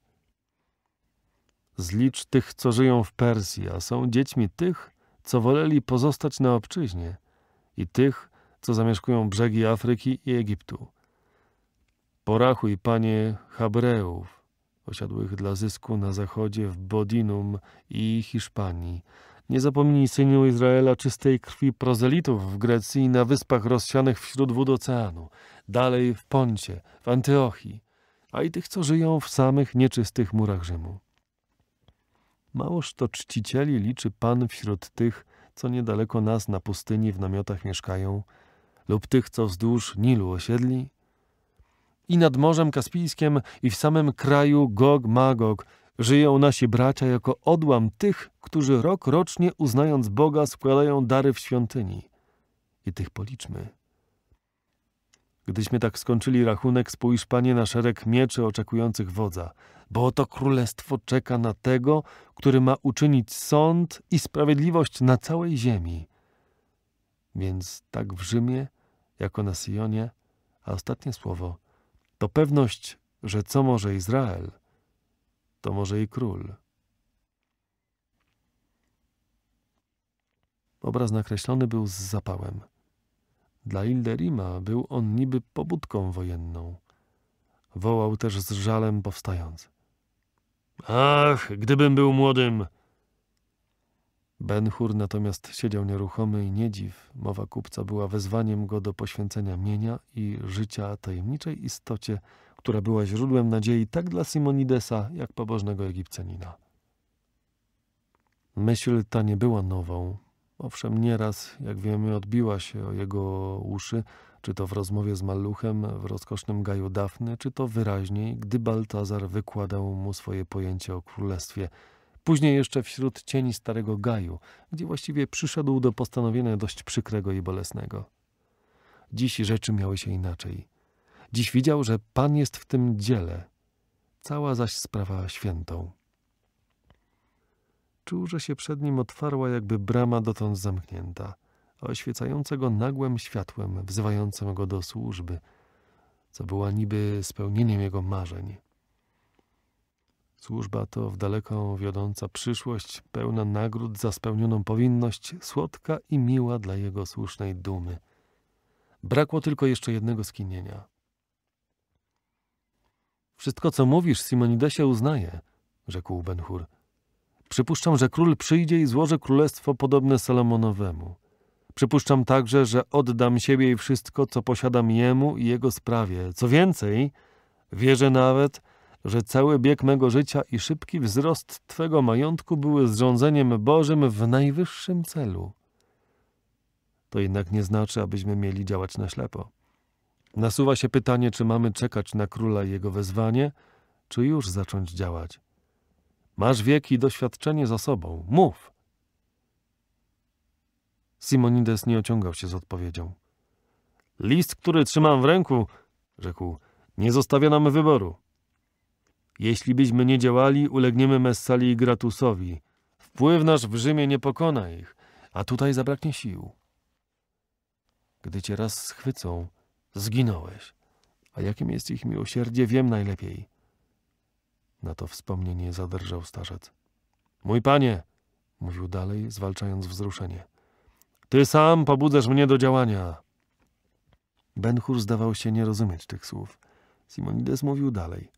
Zlicz tych, co żyją w Persji, a są dziećmi tych, co woleli pozostać na obczyźnie i tych, co zamieszkują brzegi Afryki i Egiptu. Porachuj, panie Habreów, osiadłych dla zysku na zachodzie w Bodinum i Hiszpanii. Nie zapomnij, synu Izraela, czystej krwi prozelitów w Grecji i na wyspach rozsianych wśród wód oceanu, dalej w Poncie, w Antyochii, a i tych, co żyją w samych nieczystych murach Rzymu. Małoż to czcicieli liczy Pan wśród tych, co niedaleko nas na pustyni w namiotach mieszkają, lub tych, co wzdłuż Nilu osiedli. I nad Morzem Kaspijskim i w samym kraju Gog Magog żyją nasi bracia jako odłam tych, którzy rok rocznie uznając Boga składają dary w świątyni. I tych policzmy. Gdyśmy tak skończyli rachunek, spójrz panie na szereg mieczy oczekujących wodza, bo oto królestwo czeka na tego, który ma uczynić sąd i sprawiedliwość na całej ziemi. Więc tak w Rzymie, jako na Syjonie, a ostatnie słowo to pewność, że co może Izrael, to może i król. Obraz nakreślony był z zapałem. Dla Ilderima był on niby pobudką wojenną. Wołał też z żalem powstając. Ach, gdybym był młodym! Ben-Hur natomiast siedział nieruchomy i nie dziw, Mowa kupca była wezwaniem go do poświęcenia mienia i życia tajemniczej istocie, która była źródłem nadziei tak dla Simonidesa, jak pobożnego Egipcjanina. Myśl ta nie była nową, Owszem, nieraz, jak wiemy, odbiła się o jego uszy, czy to w rozmowie z Maluchem w rozkosznym gaju Dafny, czy to wyraźniej, gdy Baltazar wykładał mu swoje pojęcie o królestwie. Później jeszcze wśród cieni starego gaju, gdzie właściwie przyszedł do postanowienia dość przykrego i bolesnego. Dziś rzeczy miały się inaczej. Dziś widział, że Pan jest w tym dziele, cała zaś sprawa świętą. Czuł, że się przed nim otwarła jakby brama dotąd zamknięta, oświecająca go nagłym światłem, wzywającym go do służby, co była niby spełnieniem jego marzeń. Służba to w daleką wiodąca przyszłość, pełna nagród za spełnioną powinność, słodka i miła dla jego słusznej dumy. Brakło tylko jeszcze jednego skinienia. Wszystko, co mówisz, Simonidesie, uznaję, rzekł Benhur. Przypuszczam, że król przyjdzie i złoży królestwo podobne Salomonowemu. Przypuszczam także, że oddam siebie i wszystko, co posiadam jemu i jego sprawie. Co więcej, wierzę nawet, że cały bieg mego życia i szybki wzrost Twego majątku były zrządzeniem Bożym w najwyższym celu. To jednak nie znaczy, abyśmy mieli działać na ślepo. Nasuwa się pytanie, czy mamy czekać na króla i jego wezwanie, czy już zacząć działać. Masz wiek i doświadczenie za sobą. Mów! Simonides nie ociągał się z odpowiedzią. List, który trzymam w ręku, rzekł, nie zostawia nam wyboru. Jeśli byśmy nie działali, ulegniemy Messali i Gratusowi. Wpływ nasz w Rzymie nie pokona ich, a tutaj zabraknie sił. Gdy cię raz schwycą, zginąłeś. A jakim jest ich miłosierdzie, wiem najlepiej. Na to wspomnienie zadrżał starzec. Mój panie, mówił dalej, zwalczając wzruszenie. Ty sam pobudzasz mnie do działania. Benchur zdawał się nie rozumieć tych słów. Simonides mówił dalej.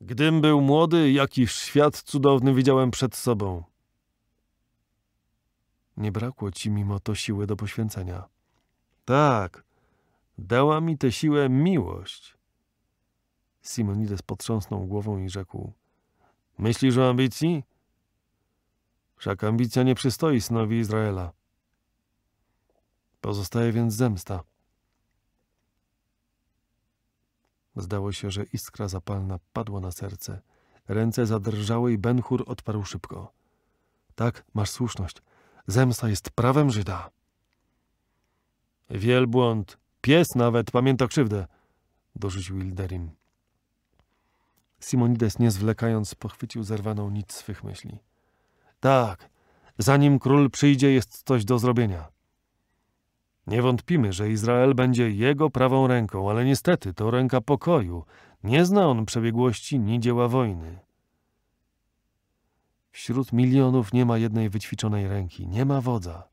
Gdym był młody, jakiś świat cudowny widziałem przed sobą. Nie brakło ci mimo to siły do poświęcenia. Tak, dała mi tę siłę miłość. Simonides potrząsnął głową i rzekł: Myślisz o ambicji? Wszak ambicja nie przystoi synowi Izraela. Pozostaje więc zemsta. Zdało się, że iskra zapalna padła na serce. Ręce zadrżały i Benhur odparł szybko. Tak, masz słuszność. Zemsta jest prawem Żyda. Wielbłąd, pies nawet pamięta krzywdę, dorzucił Ilderim. Simonides, nie zwlekając, pochwycił zerwaną nic swych myśli. Tak, zanim król przyjdzie, jest coś do zrobienia. Nie wątpimy, że Izrael będzie jego prawą ręką, ale niestety to ręka pokoju. Nie zna on przebiegłości ni dzieła wojny. Wśród milionów nie ma jednej wyćwiczonej ręki, nie ma wodza.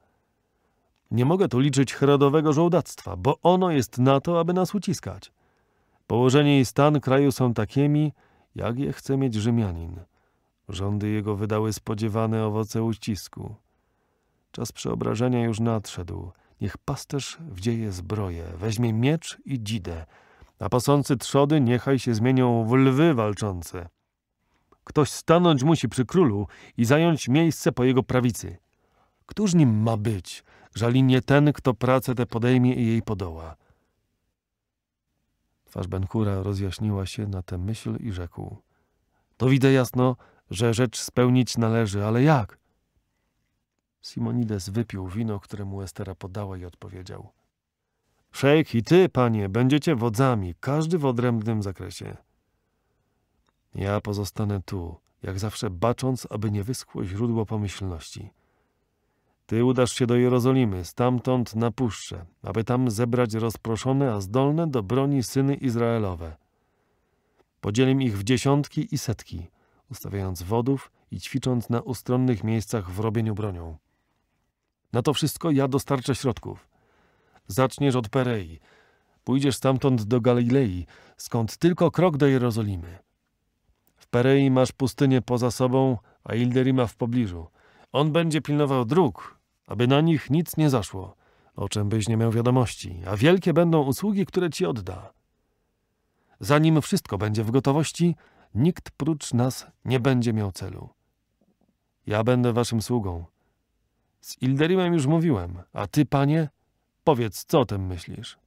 Nie mogę tu liczyć herodowego żołdactwa, bo ono jest na to, aby nas uciskać. Położenie i stan kraju są takimi, jak je chce mieć Rzymianin. Rządy jego wydały spodziewane owoce uścisku. Czas przeobrażenia już nadszedł. Niech pasterz wdzieje zbroję, weźmie miecz i dzidę, a pasący trzody niechaj się zmienią w lwy walczące. Ktoś stanąć musi przy królu i zająć miejsce po jego prawicy. Któż nim ma być, żali nie ten, kto pracę tę podejmie i jej podoła? Twarz Benkura rozjaśniła się na tę myśl i rzekł. To widzę jasno, że rzecz spełnić należy, ale jak? Simonides wypił wino, które mu Estera podała i odpowiedział. Szejk i ty, panie, będziecie wodzami, każdy w odrębnym zakresie. Ja pozostanę tu, jak zawsze bacząc, aby nie wyschło źródło pomyślności – ty udasz się do Jerozolimy, stamtąd na puszczę, aby tam zebrać rozproszone, a zdolne do broni syny Izraelowe. Podzielim ich w dziesiątki i setki, ustawiając wodów i ćwicząc na ustronnych miejscach w robieniu bronią. Na to wszystko ja dostarczę środków. Zaczniesz od Perei. Pójdziesz stamtąd do Galilei, skąd tylko krok do Jerozolimy. W Perei masz pustynię poza sobą, a Ilderima w pobliżu. On będzie pilnował dróg, aby na nich nic nie zaszło, o czym byś nie miał wiadomości, a wielkie będą usługi, które ci odda. Zanim wszystko będzie w gotowości, nikt prócz nas nie będzie miał celu. Ja będę waszym sługą. Z Ilderimem już mówiłem, a ty, panie, powiedz, co o tym myślisz?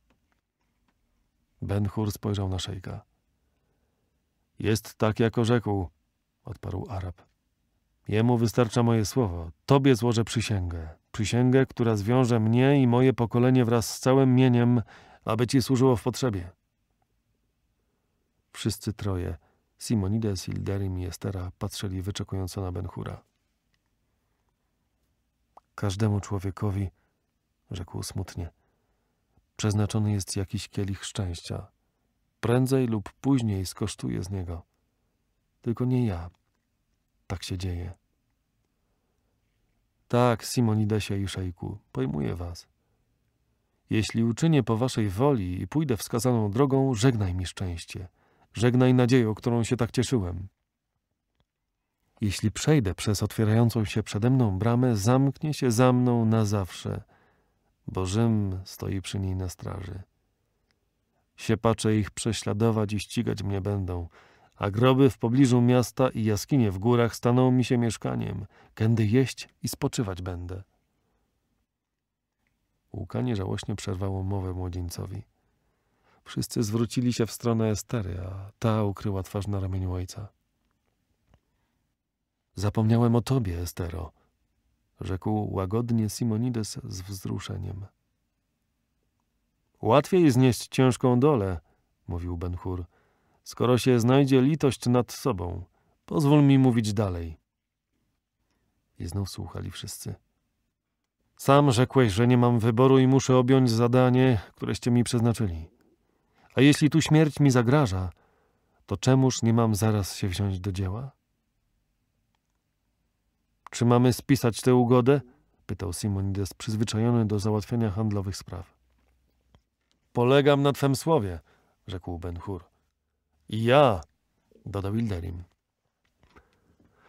Ben-Hur spojrzał na szejka. Jest tak, jak rzekł, odparł Arab. Jemu wystarcza moje słowo, tobie złożę przysięgę. Przysięgę, która zwiąże mnie i moje pokolenie wraz z całym mieniem, aby ci służyło w potrzebie. Wszyscy troje, Simonides, Ilderim i Estera, patrzyli wyczekująco na Benhura. Każdemu człowiekowi, rzekł smutnie, przeznaczony jest jakiś kielich szczęścia. Prędzej lub później skosztuje z niego. Tylko nie ja. Tak się dzieje. Tak, Simonidesie i szejku, pojmuję was. Jeśli uczynię po waszej woli i pójdę wskazaną drogą, żegnaj mi szczęście. Żegnaj nadzieję, którą się tak cieszyłem. Jeśli przejdę przez otwierającą się przede mną bramę, zamknie się za mną na zawsze, bo Rzym stoi przy niej na straży. Siepacze ich prześladować i ścigać mnie będą – a groby w pobliżu miasta i jaskinie w górach staną mi się mieszkaniem. Kędy jeść i spoczywać będę. Łukanie żałośnie przerwało mowę młodzieńcowi. Wszyscy zwrócili się w stronę Estery, a ta ukryła twarz na ramieniu ojca. Zapomniałem o tobie, Estero, rzekł łagodnie Simonides z wzruszeniem. Łatwiej znieść ciężką dolę, mówił Benhur, skoro się znajdzie litość nad sobą. Pozwól mi mówić dalej. I znów słuchali wszyscy. Sam rzekłeś, że nie mam wyboru i muszę objąć zadanie, któreście mi przeznaczyli. A jeśli tu śmierć mi zagraża, to czemuż nie mam zaraz się wziąć do dzieła? Czy mamy spisać tę ugodę? pytał Simonides, przyzwyczajony do załatwiania handlowych spraw. Polegam na twem słowie, rzekł Ben Hur. I ja, dodał Ilderim.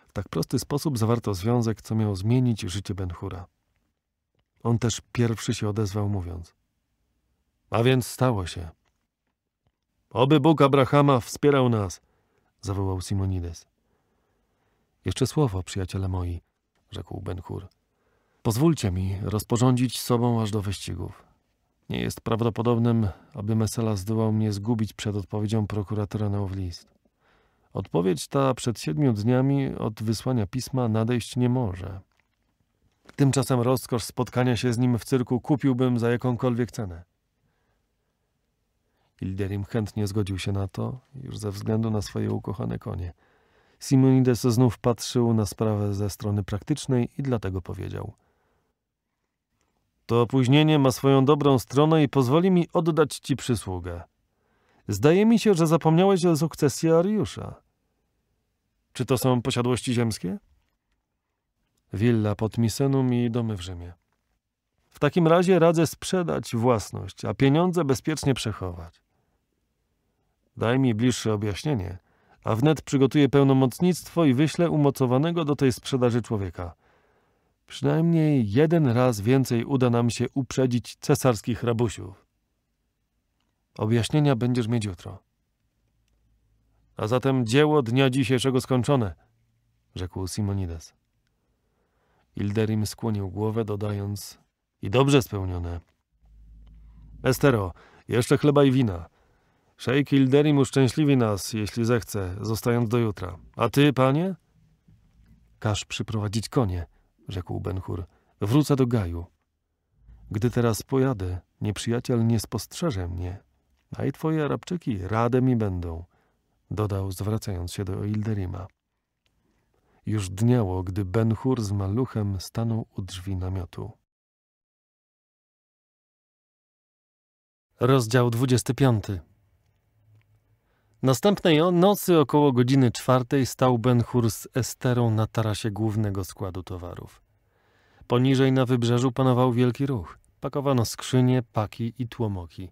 W tak prosty sposób zawarto związek, co miał zmienić życie Benhura. On też pierwszy się odezwał, mówiąc: A więc stało się. Oby Bóg Abrahama wspierał nas, zawołał Simonides. Jeszcze słowo, przyjaciele moi, rzekł Benhur. Pozwólcie mi rozporządzić sobą aż do wyścigów. Nie jest prawdopodobnym, aby Mesela zdołał mnie zgubić przed odpowiedzią prokuratora na ów list. Odpowiedź ta przed siedmiu dniami od wysłania pisma nadejść nie może. Tymczasem rozkosz spotkania się z nim w cyrku kupiłbym za jakąkolwiek cenę. Ilderim chętnie zgodził się na to, już ze względu na swoje ukochane konie. Simonides znów patrzył na sprawę ze strony praktycznej i dlatego powiedział – to opóźnienie ma swoją dobrą stronę i pozwoli mi oddać ci przysługę. Zdaje mi się, że zapomniałeś o sukcesji Ariusza. Czy to są posiadłości ziemskie? Willa pod Misenum i domy w Rzymie. W takim razie radzę sprzedać własność, a pieniądze bezpiecznie przechować. Daj mi bliższe objaśnienie, a wnet przygotuję pełnomocnictwo i wyślę umocowanego do tej sprzedaży człowieka – Przynajmniej jeden raz więcej uda nam się uprzedzić cesarskich rabusiów. Objaśnienia będziesz mieć jutro. A zatem dzieło dnia dzisiejszego skończone, rzekł Simonides. Ilderim skłonił głowę, dodając i dobrze spełnione. Estero, jeszcze chleba i wina. Szejk Ilderim uszczęśliwi nas, jeśli zechce, zostając do jutra. A ty, panie? Każ przyprowadzić konie – rzekł Benhur, wrócę do Gaju. Gdy teraz pojadę, nieprzyjaciel nie spostrzeże mnie, a i twoje Arabczyki rade mi będą, dodał, zwracając się do Ilderima. Już dniało, gdy Benhur z maluchem stanął u drzwi namiotu. Rozdział 25 Następnej nocy około godziny czwartej stał Benchur z Esterą na tarasie głównego składu towarów. Poniżej na wybrzeżu panował wielki ruch. Pakowano skrzynie, paki i tłomoki.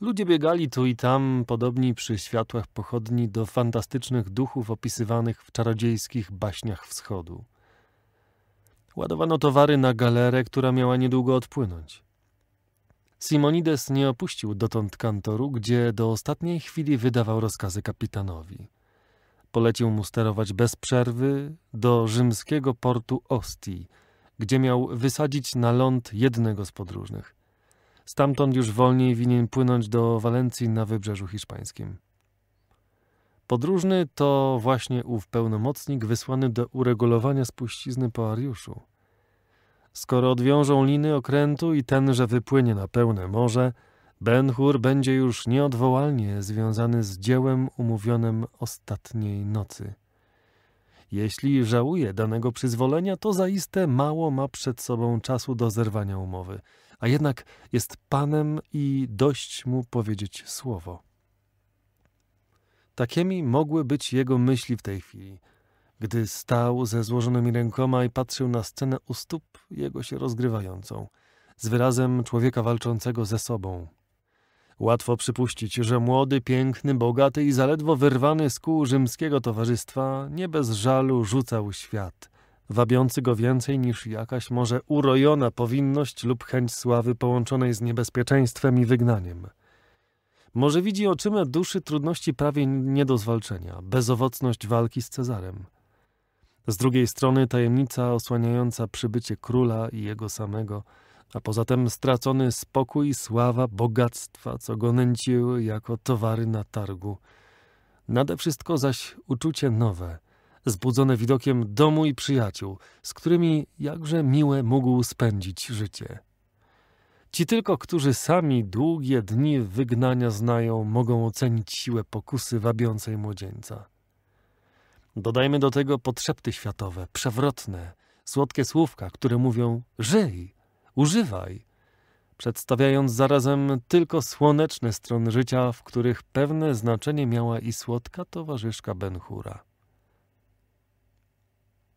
Ludzie biegali tu i tam, podobni przy światłach pochodni do fantastycznych duchów opisywanych w czarodziejskich baśniach wschodu. Ładowano towary na galerę, która miała niedługo odpłynąć. Simonides nie opuścił dotąd kantoru, gdzie do ostatniej chwili wydawał rozkazy kapitanowi. Polecił mu sterować bez przerwy do rzymskiego portu Ostii, gdzie miał wysadzić na ląd jednego z podróżnych. Stamtąd już wolniej winien płynąć do Walencji na wybrzeżu hiszpańskim. Podróżny to właśnie ów pełnomocnik wysłany do uregulowania spuścizny po Ariuszu – Skoro odwiążą liny okrętu i tenże wypłynie na pełne morze, Ben-Hur będzie już nieodwołalnie związany z dziełem umówionym ostatniej nocy. Jeśli żałuje danego przyzwolenia, to zaiste mało ma przed sobą czasu do zerwania umowy, a jednak jest panem i dość mu powiedzieć słowo. Takimi mogły być jego myśli w tej chwili – gdy stał ze złożonymi rękoma i patrzył na scenę u stóp jego się rozgrywającą, z wyrazem człowieka walczącego ze sobą. Łatwo przypuścić, że młody, piękny, bogaty i zaledwo wyrwany z kół rzymskiego towarzystwa nie bez żalu rzucał świat, wabiący go więcej niż jakaś może urojona powinność lub chęć sławy połączonej z niebezpieczeństwem i wygnaniem. Może widzi oczyma duszy trudności prawie nie do zwalczenia, bezowocność walki z Cezarem – z drugiej strony tajemnica osłaniająca przybycie króla i jego samego, a poza tym stracony spokój, sława, bogactwa, co go nęciły jako towary na targu. Nade wszystko zaś uczucie nowe, zbudzone widokiem domu i przyjaciół, z którymi jakże miłe mógł spędzić życie. Ci tylko, którzy sami długie dni wygnania znają, mogą ocenić siłę pokusy wabiącej młodzieńca. Dodajmy do tego potrzepty światowe, przewrotne, słodkie słówka, które mówią żyj, używaj, przedstawiając zarazem tylko słoneczne strony życia, w których pewne znaczenie miała i słodka towarzyszka Benhura.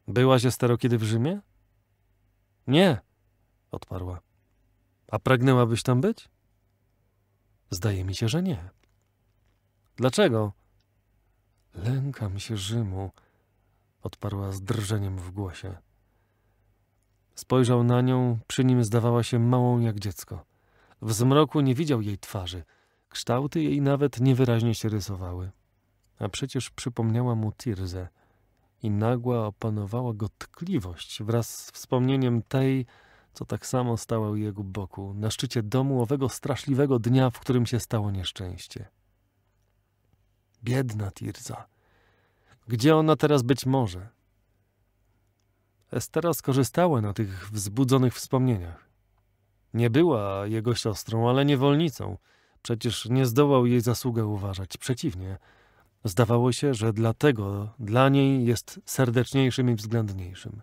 Byłaś Estero kiedy w Rzymie? Nie, odparła. A pragnęłabyś tam być? Zdaje mi się, że nie. Dlaczego? Lękam się Rzymu, odparła z drżeniem w głosie. Spojrzał na nią, przy nim zdawała się małą jak dziecko. W zmroku nie widział jej twarzy, kształty jej nawet niewyraźnie się rysowały. A przecież przypomniała mu Tirzę i nagła opanowała go tkliwość wraz z wspomnieniem tej, co tak samo stała u jego boku, na szczycie domu owego straszliwego dnia, w którym się stało nieszczęście. Biedna Tirza. Gdzie ona teraz być może? Estera skorzystała na tych wzbudzonych wspomnieniach. Nie była jego siostrą, ale niewolnicą. Przecież nie zdołał jej zasługę uważać. Przeciwnie, zdawało się, że dlatego dla niej jest serdeczniejszym i względniejszym.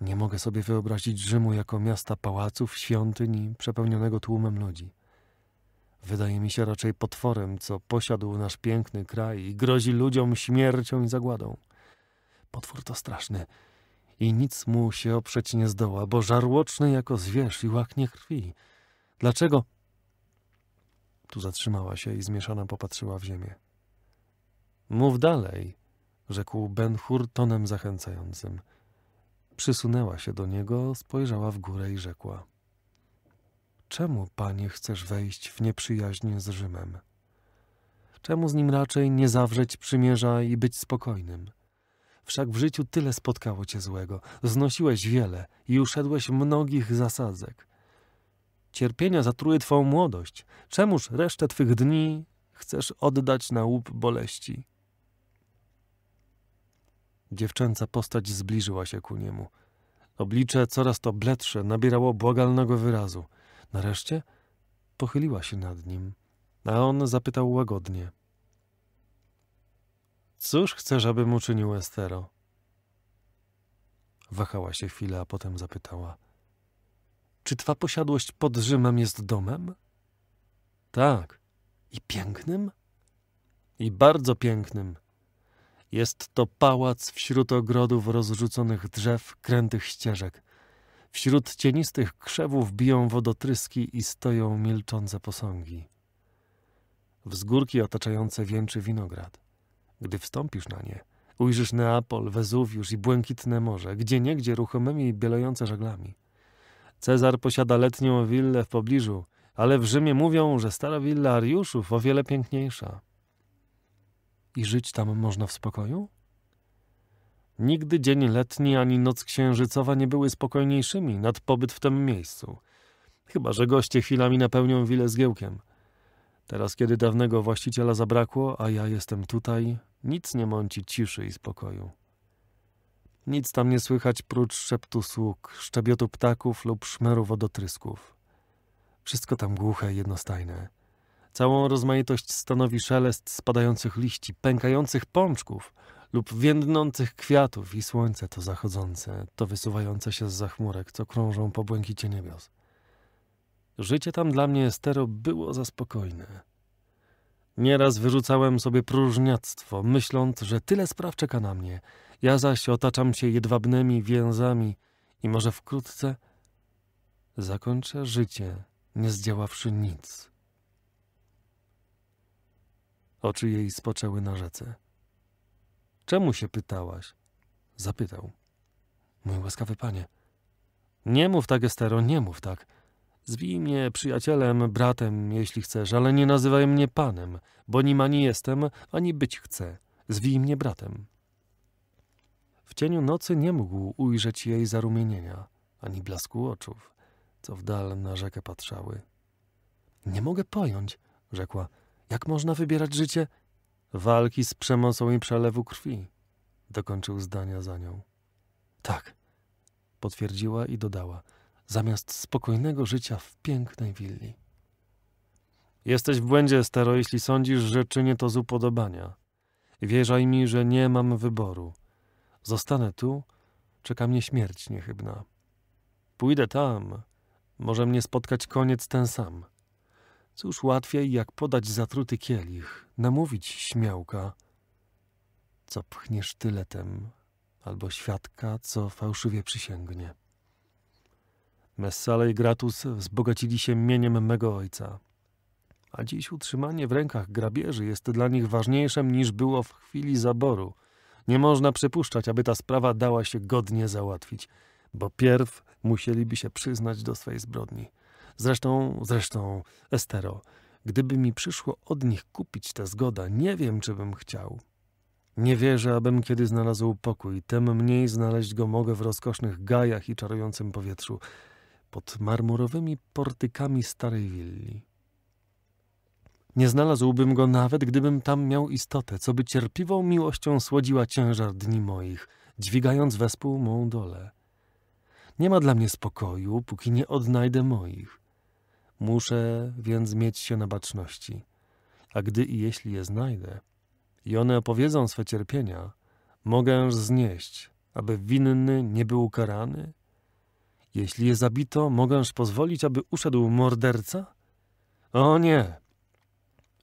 Nie mogę sobie wyobrazić Rzymu jako miasta pałaców, świątyń i przepełnionego tłumem ludzi. Wydaje mi się raczej potworem, co posiadł nasz piękny kraj i grozi ludziom śmiercią i zagładą. Potwór to straszny i nic mu się oprzeć nie zdoła, bo żarłoczny jako zwierz i łaknie krwi. Dlaczego? Tu zatrzymała się i zmieszana popatrzyła w ziemię. Mów dalej, rzekł Ben Hur tonem zachęcającym. Przysunęła się do niego, spojrzała w górę i rzekła. Czemu, panie, chcesz wejść w nieprzyjaźń z Rzymem? Czemu z nim raczej nie zawrzeć przymierza i być spokojnym? Wszak w życiu tyle spotkało cię złego, znosiłeś wiele i uszedłeś mnogich zasadzek. Cierpienia zatruje twą młodość. Czemuż resztę twych dni chcesz oddać na łup boleści? Dziewczęca postać zbliżyła się ku niemu. Oblicze coraz to bledsze nabierało błagalnego wyrazu. Nareszcie pochyliła się nad nim, a on zapytał łagodnie. Cóż chcesz, abym uczynił Estero? Wahała się chwilę, a potem zapytała. Czy twa posiadłość pod Rzymem jest domem? Tak. I pięknym? I bardzo pięknym. Jest to pałac wśród ogrodów rozrzuconych drzew, krętych ścieżek. Wśród cienistych krzewów biją wodotryski i stoją milczące posągi. Wzgórki otaczające wieńczy winograd. Gdy wstąpisz na nie, ujrzysz Neapol, Wezuwiusz i błękitne morze, gdzie niegdzie ruchomymi i bielające żaglami. Cezar posiada letnią willę w pobliżu, ale w Rzymie mówią, że stara willa Ariuszów o wiele piękniejsza. I żyć tam można w spokoju? Nigdy dzień letni ani noc księżycowa nie były spokojniejszymi nad pobyt w tym miejscu. Chyba, że goście chwilami napełnią wile zgiełkiem. Teraz, kiedy dawnego właściciela zabrakło, a ja jestem tutaj, nic nie mąci ciszy i spokoju. Nic tam nie słychać prócz szeptu sług, szczebiotu ptaków lub szmeru wodotrysków. Wszystko tam głuche i jednostajne. Całą rozmaitość stanowi szelest spadających liści, pękających pączków, lub więdnących kwiatów i słońce to zachodzące, to wysuwające się z zachmurek, co krążą po błękicie niebios. Życie tam dla mnie, Estero, było za spokojne. Nieraz wyrzucałem sobie próżniactwo, myśląc, że tyle spraw czeka na mnie. Ja zaś otaczam się jedwabnymi więzami i może wkrótce zakończę życie, nie zdziaławszy nic. Oczy jej spoczęły na rzece. Czemu się pytałaś? Zapytał. Mój łaskawy panie. Nie mów tak, Estero, nie mów tak. Zwij mnie przyjacielem, bratem, jeśli chcesz, ale nie nazywaj mnie panem, bo nim ani jestem, ani być chcę. Zwij mnie bratem. W cieniu nocy nie mógł ujrzeć jej zarumienienia, ani blasku oczów, co w dal na rzekę patrzały. Nie mogę pojąć, rzekła, jak można wybierać życie walki z przemocą i przelewu krwi, dokończył zdania za nią. Tak, potwierdziła i dodała, zamiast spokojnego życia w pięknej willi. Jesteś w błędzie, staro, jeśli sądzisz, że czynię to z upodobania. Wierzaj mi, że nie mam wyboru. Zostanę tu, czeka mnie śmierć niechybna. Pójdę tam, może mnie spotkać koniec ten sam. Cóż łatwiej, jak podać zatruty kielich, namówić śmiałka, co pchnie sztyletem, albo świadka, co fałszywie przysięgnie. Messala i Gratus wzbogacili się mieniem mego ojca, a dziś utrzymanie w rękach grabieży jest dla nich ważniejszym niż było w chwili zaboru. Nie można przypuszczać, aby ta sprawa dała się godnie załatwić, bo pierw musieliby się przyznać do swej zbrodni. Zresztą, zresztą, Estero, gdyby mi przyszło od nich kupić ta zgoda, nie wiem, czy bym chciał. Nie wierzę, abym kiedy znalazł pokój, tem mniej znaleźć go mogę w rozkosznych gajach i czarującym powietrzu, pod marmurowymi portykami starej willi. Nie znalazłbym go nawet, gdybym tam miał istotę, co by cierpliwą miłością słodziła ciężar dni moich, dźwigając wespół mą dole. Nie ma dla mnie spokoju, póki nie odnajdę moich. Muszę więc mieć się na baczności. A gdy i jeśli je znajdę, i one opowiedzą swe cierpienia, mogę znieść, aby winny nie był ukarany. Jeśli je zabito, mogęż pozwolić, aby uszedł morderca? O nie!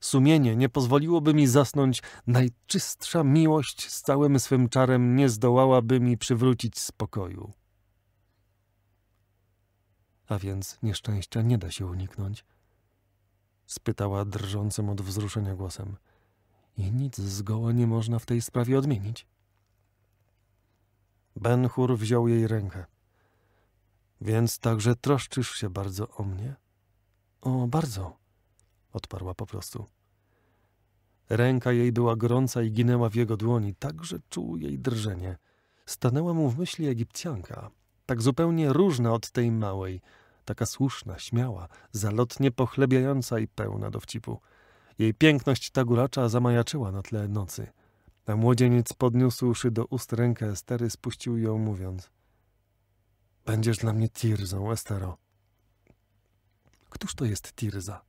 Sumienie nie pozwoliłoby mi zasnąć, najczystsza miłość z całym swym czarem nie zdołałaby mi przywrócić spokoju a więc nieszczęścia nie da się uniknąć? Spytała drżącym od wzruszenia głosem. I nic zgoła nie można w tej sprawie odmienić. Ben Hur wziął jej rękę. Więc także troszczysz się bardzo o mnie? O, bardzo, odparła po prostu. Ręka jej była gorąca i ginęła w jego dłoni, tak że czuł jej drżenie. Stanęła mu w myśli Egipcjanka, tak zupełnie różna od tej małej, taka słuszna, śmiała, zalotnie pochlebiająca i pełna dowcipu. Jej piękność tagulacza zamajaczyła na tle nocy. A młodzieniec podniósłszy do ust rękę Estery, spuścił ją mówiąc — Będziesz dla mnie Tirzą, Estero. — Któż to jest Tirza?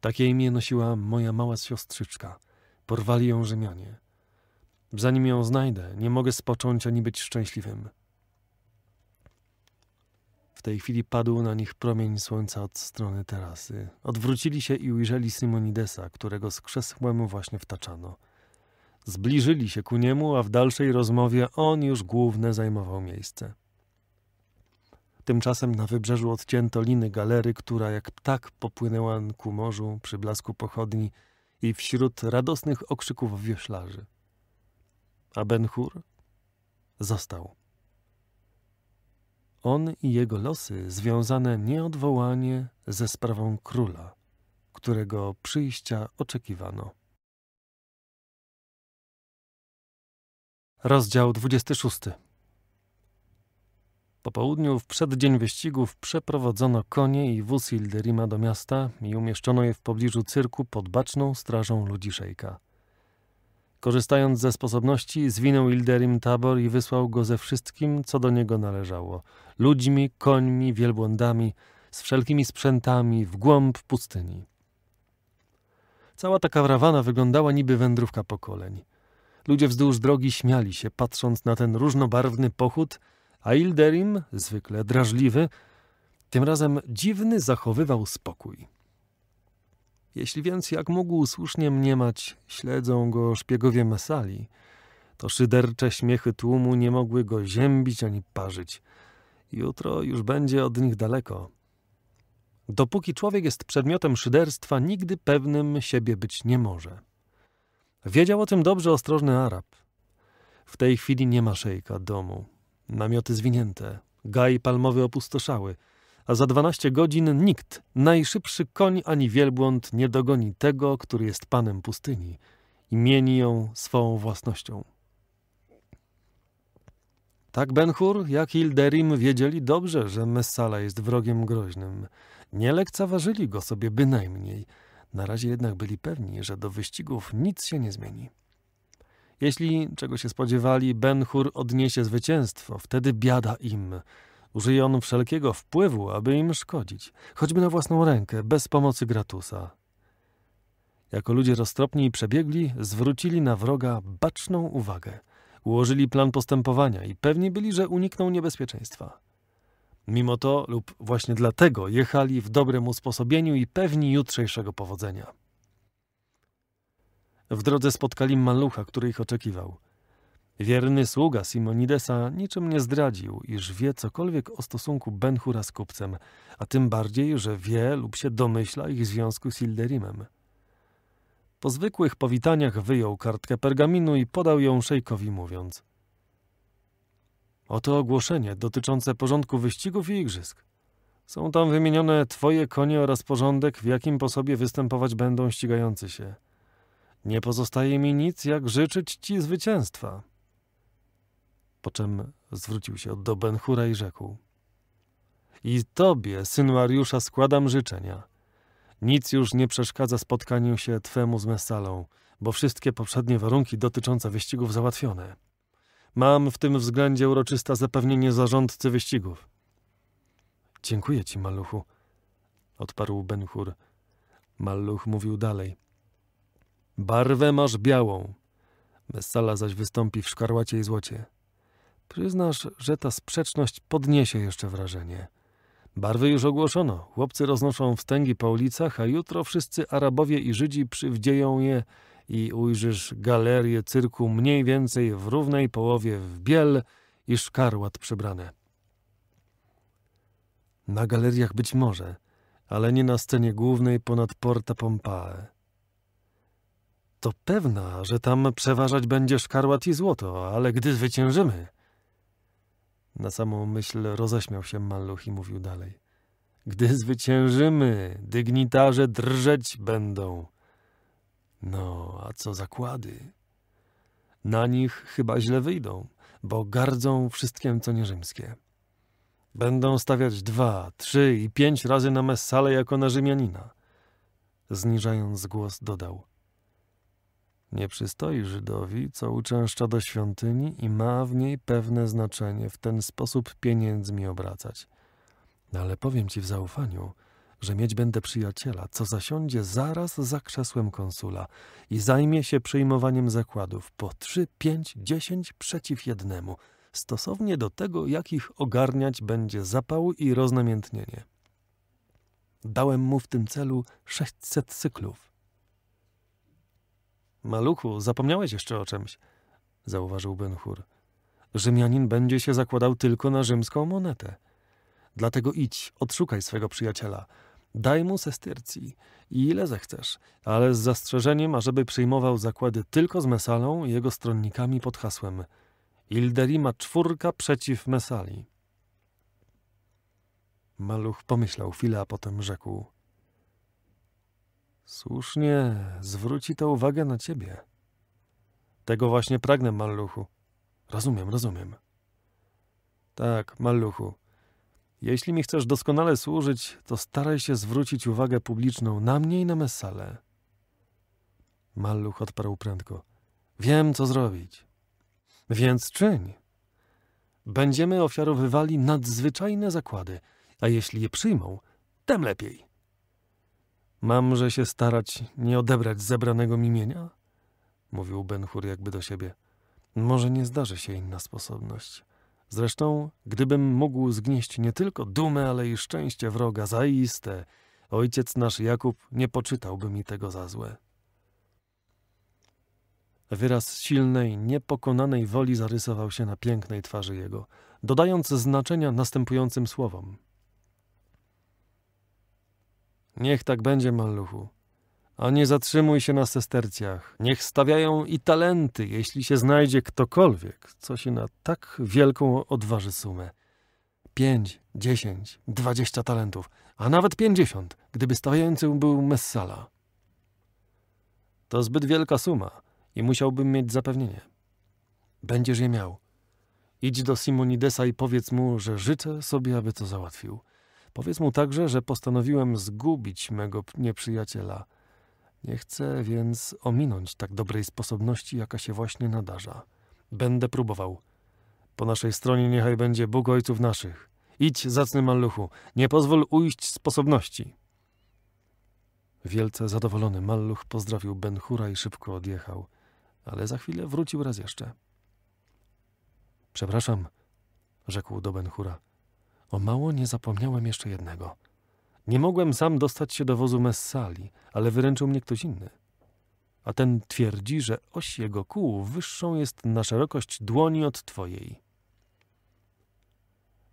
Takie imię nosiła moja mała siostrzyczka. Porwali ją Rzymianie. Zanim ją znajdę, nie mogę spocząć ani być szczęśliwym tej chwili padł na nich promień słońca od strony terasy. Odwrócili się i ujrzeli Simonidesa, którego z krzesłem właśnie wtaczano. Zbliżyli się ku niemu, a w dalszej rozmowie on już główne zajmował miejsce. Tymczasem na wybrzeżu odcięto liny galery, która jak ptak popłynęła ku morzu przy blasku pochodni i wśród radosnych okrzyków wioślarzy. A Ben Hur został. On i jego losy związane nieodwołanie ze sprawą króla, którego przyjścia oczekiwano. Rozdział 26. Po południu, w przeddzień wyścigów, przeprowadzono konie i wóz Ilderima do miasta i umieszczono je w pobliżu cyrku pod baczną strażą ludzi szejka. Korzystając ze sposobności, zwinął Ilderim tabor i wysłał go ze wszystkim, co do niego należało. Ludźmi, końmi, wielbłądami, z wszelkimi sprzętami, w głąb pustyni. Cała ta wrawana wyglądała niby wędrówka pokoleń. Ludzie wzdłuż drogi śmiali się, patrząc na ten różnobarwny pochód, a Ilderim, zwykle drażliwy, tym razem dziwny zachowywał spokój. Jeśli więc, jak mógł słusznie mniemać, śledzą go szpiegowie Mesali, to szydercze śmiechy tłumu nie mogły go ziębić ani parzyć. Jutro już będzie od nich daleko. Dopóki człowiek jest przedmiotem szyderstwa, nigdy pewnym siebie być nie może. Wiedział o tym dobrze ostrożny Arab. W tej chwili nie ma szejka domu. Namioty zwinięte, gaj palmowy opustoszały – a za 12 godzin nikt, najszybszy koń ani wielbłąd nie dogoni tego, który jest panem pustyni i mieni ją swoją własnością. Tak Benhur, jak Ilderim wiedzieli dobrze, że Messala jest wrogiem groźnym. Nie lekceważyli go sobie bynajmniej. Na razie jednak byli pewni, że do wyścigów nic się nie zmieni. Jeśli, czego się spodziewali, Benhur odniesie zwycięstwo, wtedy biada im – Użyje on wszelkiego wpływu, aby im szkodzić, choćby na własną rękę, bez pomocy Gratusa. Jako ludzie roztropni i przebiegli, zwrócili na wroga baczną uwagę. Ułożyli plan postępowania i pewni byli, że unikną niebezpieczeństwa. Mimo to lub właśnie dlatego jechali w dobrym usposobieniu i pewni jutrzejszego powodzenia. W drodze spotkali malucha, który ich oczekiwał. Wierny sługa Simonidesa niczym nie zdradził, iż wie cokolwiek o stosunku Benhura z kupcem, a tym bardziej, że wie lub się domyśla ich związku z Ilderimem. Po zwykłych powitaniach wyjął kartkę pergaminu i podał ją szejkowi mówiąc – Oto ogłoszenie dotyczące porządku wyścigów i igrzysk. Są tam wymienione twoje konie oraz porządek, w jakim po sobie występować będą ścigający się. Nie pozostaje mi nic, jak życzyć ci zwycięstwa po czym zwrócił się do Benhura i rzekł: I tobie, synuariusza, Mariusza, składam życzenia. Nic już nie przeszkadza spotkaniu się twemu z Messalą, bo wszystkie poprzednie warunki dotyczące wyścigów załatwione. Mam w tym względzie uroczyste zapewnienie zarządcy wyścigów. Dziękuję ci, maluchu, odparł Benhur. Maluch mówił dalej. Barwę masz białą. Messala zaś wystąpi w szkarłacie i złocie. Przyznasz, że ta sprzeczność podniesie jeszcze wrażenie. Barwy już ogłoszono. Chłopcy roznoszą wstęgi po ulicach, a jutro wszyscy Arabowie i Żydzi przywdzieją je i ujrzysz galerię cyrku mniej więcej w równej połowie w biel i szkarłat przybrane. Na galeriach być może, ale nie na scenie głównej ponad Porta Pompae. To pewna, że tam przeważać będzie szkarłat i złoto, ale gdy zwyciężymy, na samą myśl roześmiał się Malluch i mówił dalej. Gdy zwyciężymy, dygnitarze drżeć będą. No, a co zakłady? Na nich chyba źle wyjdą, bo gardzą wszystkim, co nierzymskie. Będą stawiać dwa, trzy i pięć razy na messale jako na Rzymianina. Zniżając głos dodał – nie przystoi Żydowi, co uczęszcza do świątyni i ma w niej pewne znaczenie w ten sposób pieniędzmi obracać. No ale powiem ci w zaufaniu, że mieć będę przyjaciela, co zasiądzie zaraz za krzesłem konsula i zajmie się przyjmowaniem zakładów po trzy, pięć, dziesięć przeciw jednemu, stosownie do tego, jakich ogarniać będzie zapał i roznamiętnienie. Dałem mu w tym celu sześćset cyklów. Maluchu, zapomniałeś jeszcze o czymś, zauważył Benhur. Rzymianin będzie się zakładał tylko na rzymską monetę. Dlatego idź, odszukaj swego przyjaciela. Daj mu sestyrcji i ile zechcesz, ale z zastrzeżeniem, ażeby przyjmował zakłady tylko z Mesalą i jego stronnikami pod hasłem Ilderima czwórka przeciw Mesali. Maluch pomyślał chwilę, a potem rzekł – Słusznie, zwróci to uwagę na ciebie. Tego właśnie pragnę, Malluchu. Rozumiem, rozumiem. Tak, Malluchu. Jeśli mi chcesz doskonale służyć, to staraj się zwrócić uwagę publiczną na mnie i na Messale. Malluch odparł prędko. Wiem, co zrobić. Więc czyń. Będziemy ofiarowywali nadzwyczajne zakłady, a jeśli je przyjmą, tem lepiej. Mamże się starać nie odebrać zebranego mimienia? Mówił Benhur jakby do siebie. Może nie zdarzy się inna sposobność. Zresztą, gdybym mógł zgnieść nie tylko dumę, ale i szczęście wroga, zaiste, ojciec nasz Jakub nie poczytałby mi tego za złe. Wyraz silnej, niepokonanej woli zarysował się na pięknej twarzy jego, dodając znaczenia następującym słowom. Niech tak będzie, maluchu. A nie zatrzymuj się na sestercjach. Niech stawiają i talenty, jeśli się znajdzie ktokolwiek, co się na tak wielką odważy sumę. Pięć, dziesięć, dwadzieścia talentów, a nawet pięćdziesiąt, gdyby stawiającym był Messala. To zbyt wielka suma i musiałbym mieć zapewnienie. Będziesz je miał. Idź do Simonidesa i powiedz mu, że życzę sobie, aby to załatwił. Powiedz mu także, że postanowiłem zgubić mego nieprzyjaciela. Nie chcę więc ominąć tak dobrej sposobności, jaka się właśnie nadarza. Będę próbował. Po naszej stronie niechaj będzie Bóg ojców naszych. Idź, zacny malluchu, nie pozwól ujść sposobności. Wielce zadowolony malluch pozdrawił Benhura i szybko odjechał, ale za chwilę wrócił raz jeszcze. Przepraszam, rzekł do Benhura. O mało nie zapomniałem jeszcze jednego. Nie mogłem sam dostać się do wozu Messali, ale wyręczył mnie ktoś inny. A ten twierdzi, że oś jego kół wyższą jest na szerokość dłoni od twojej.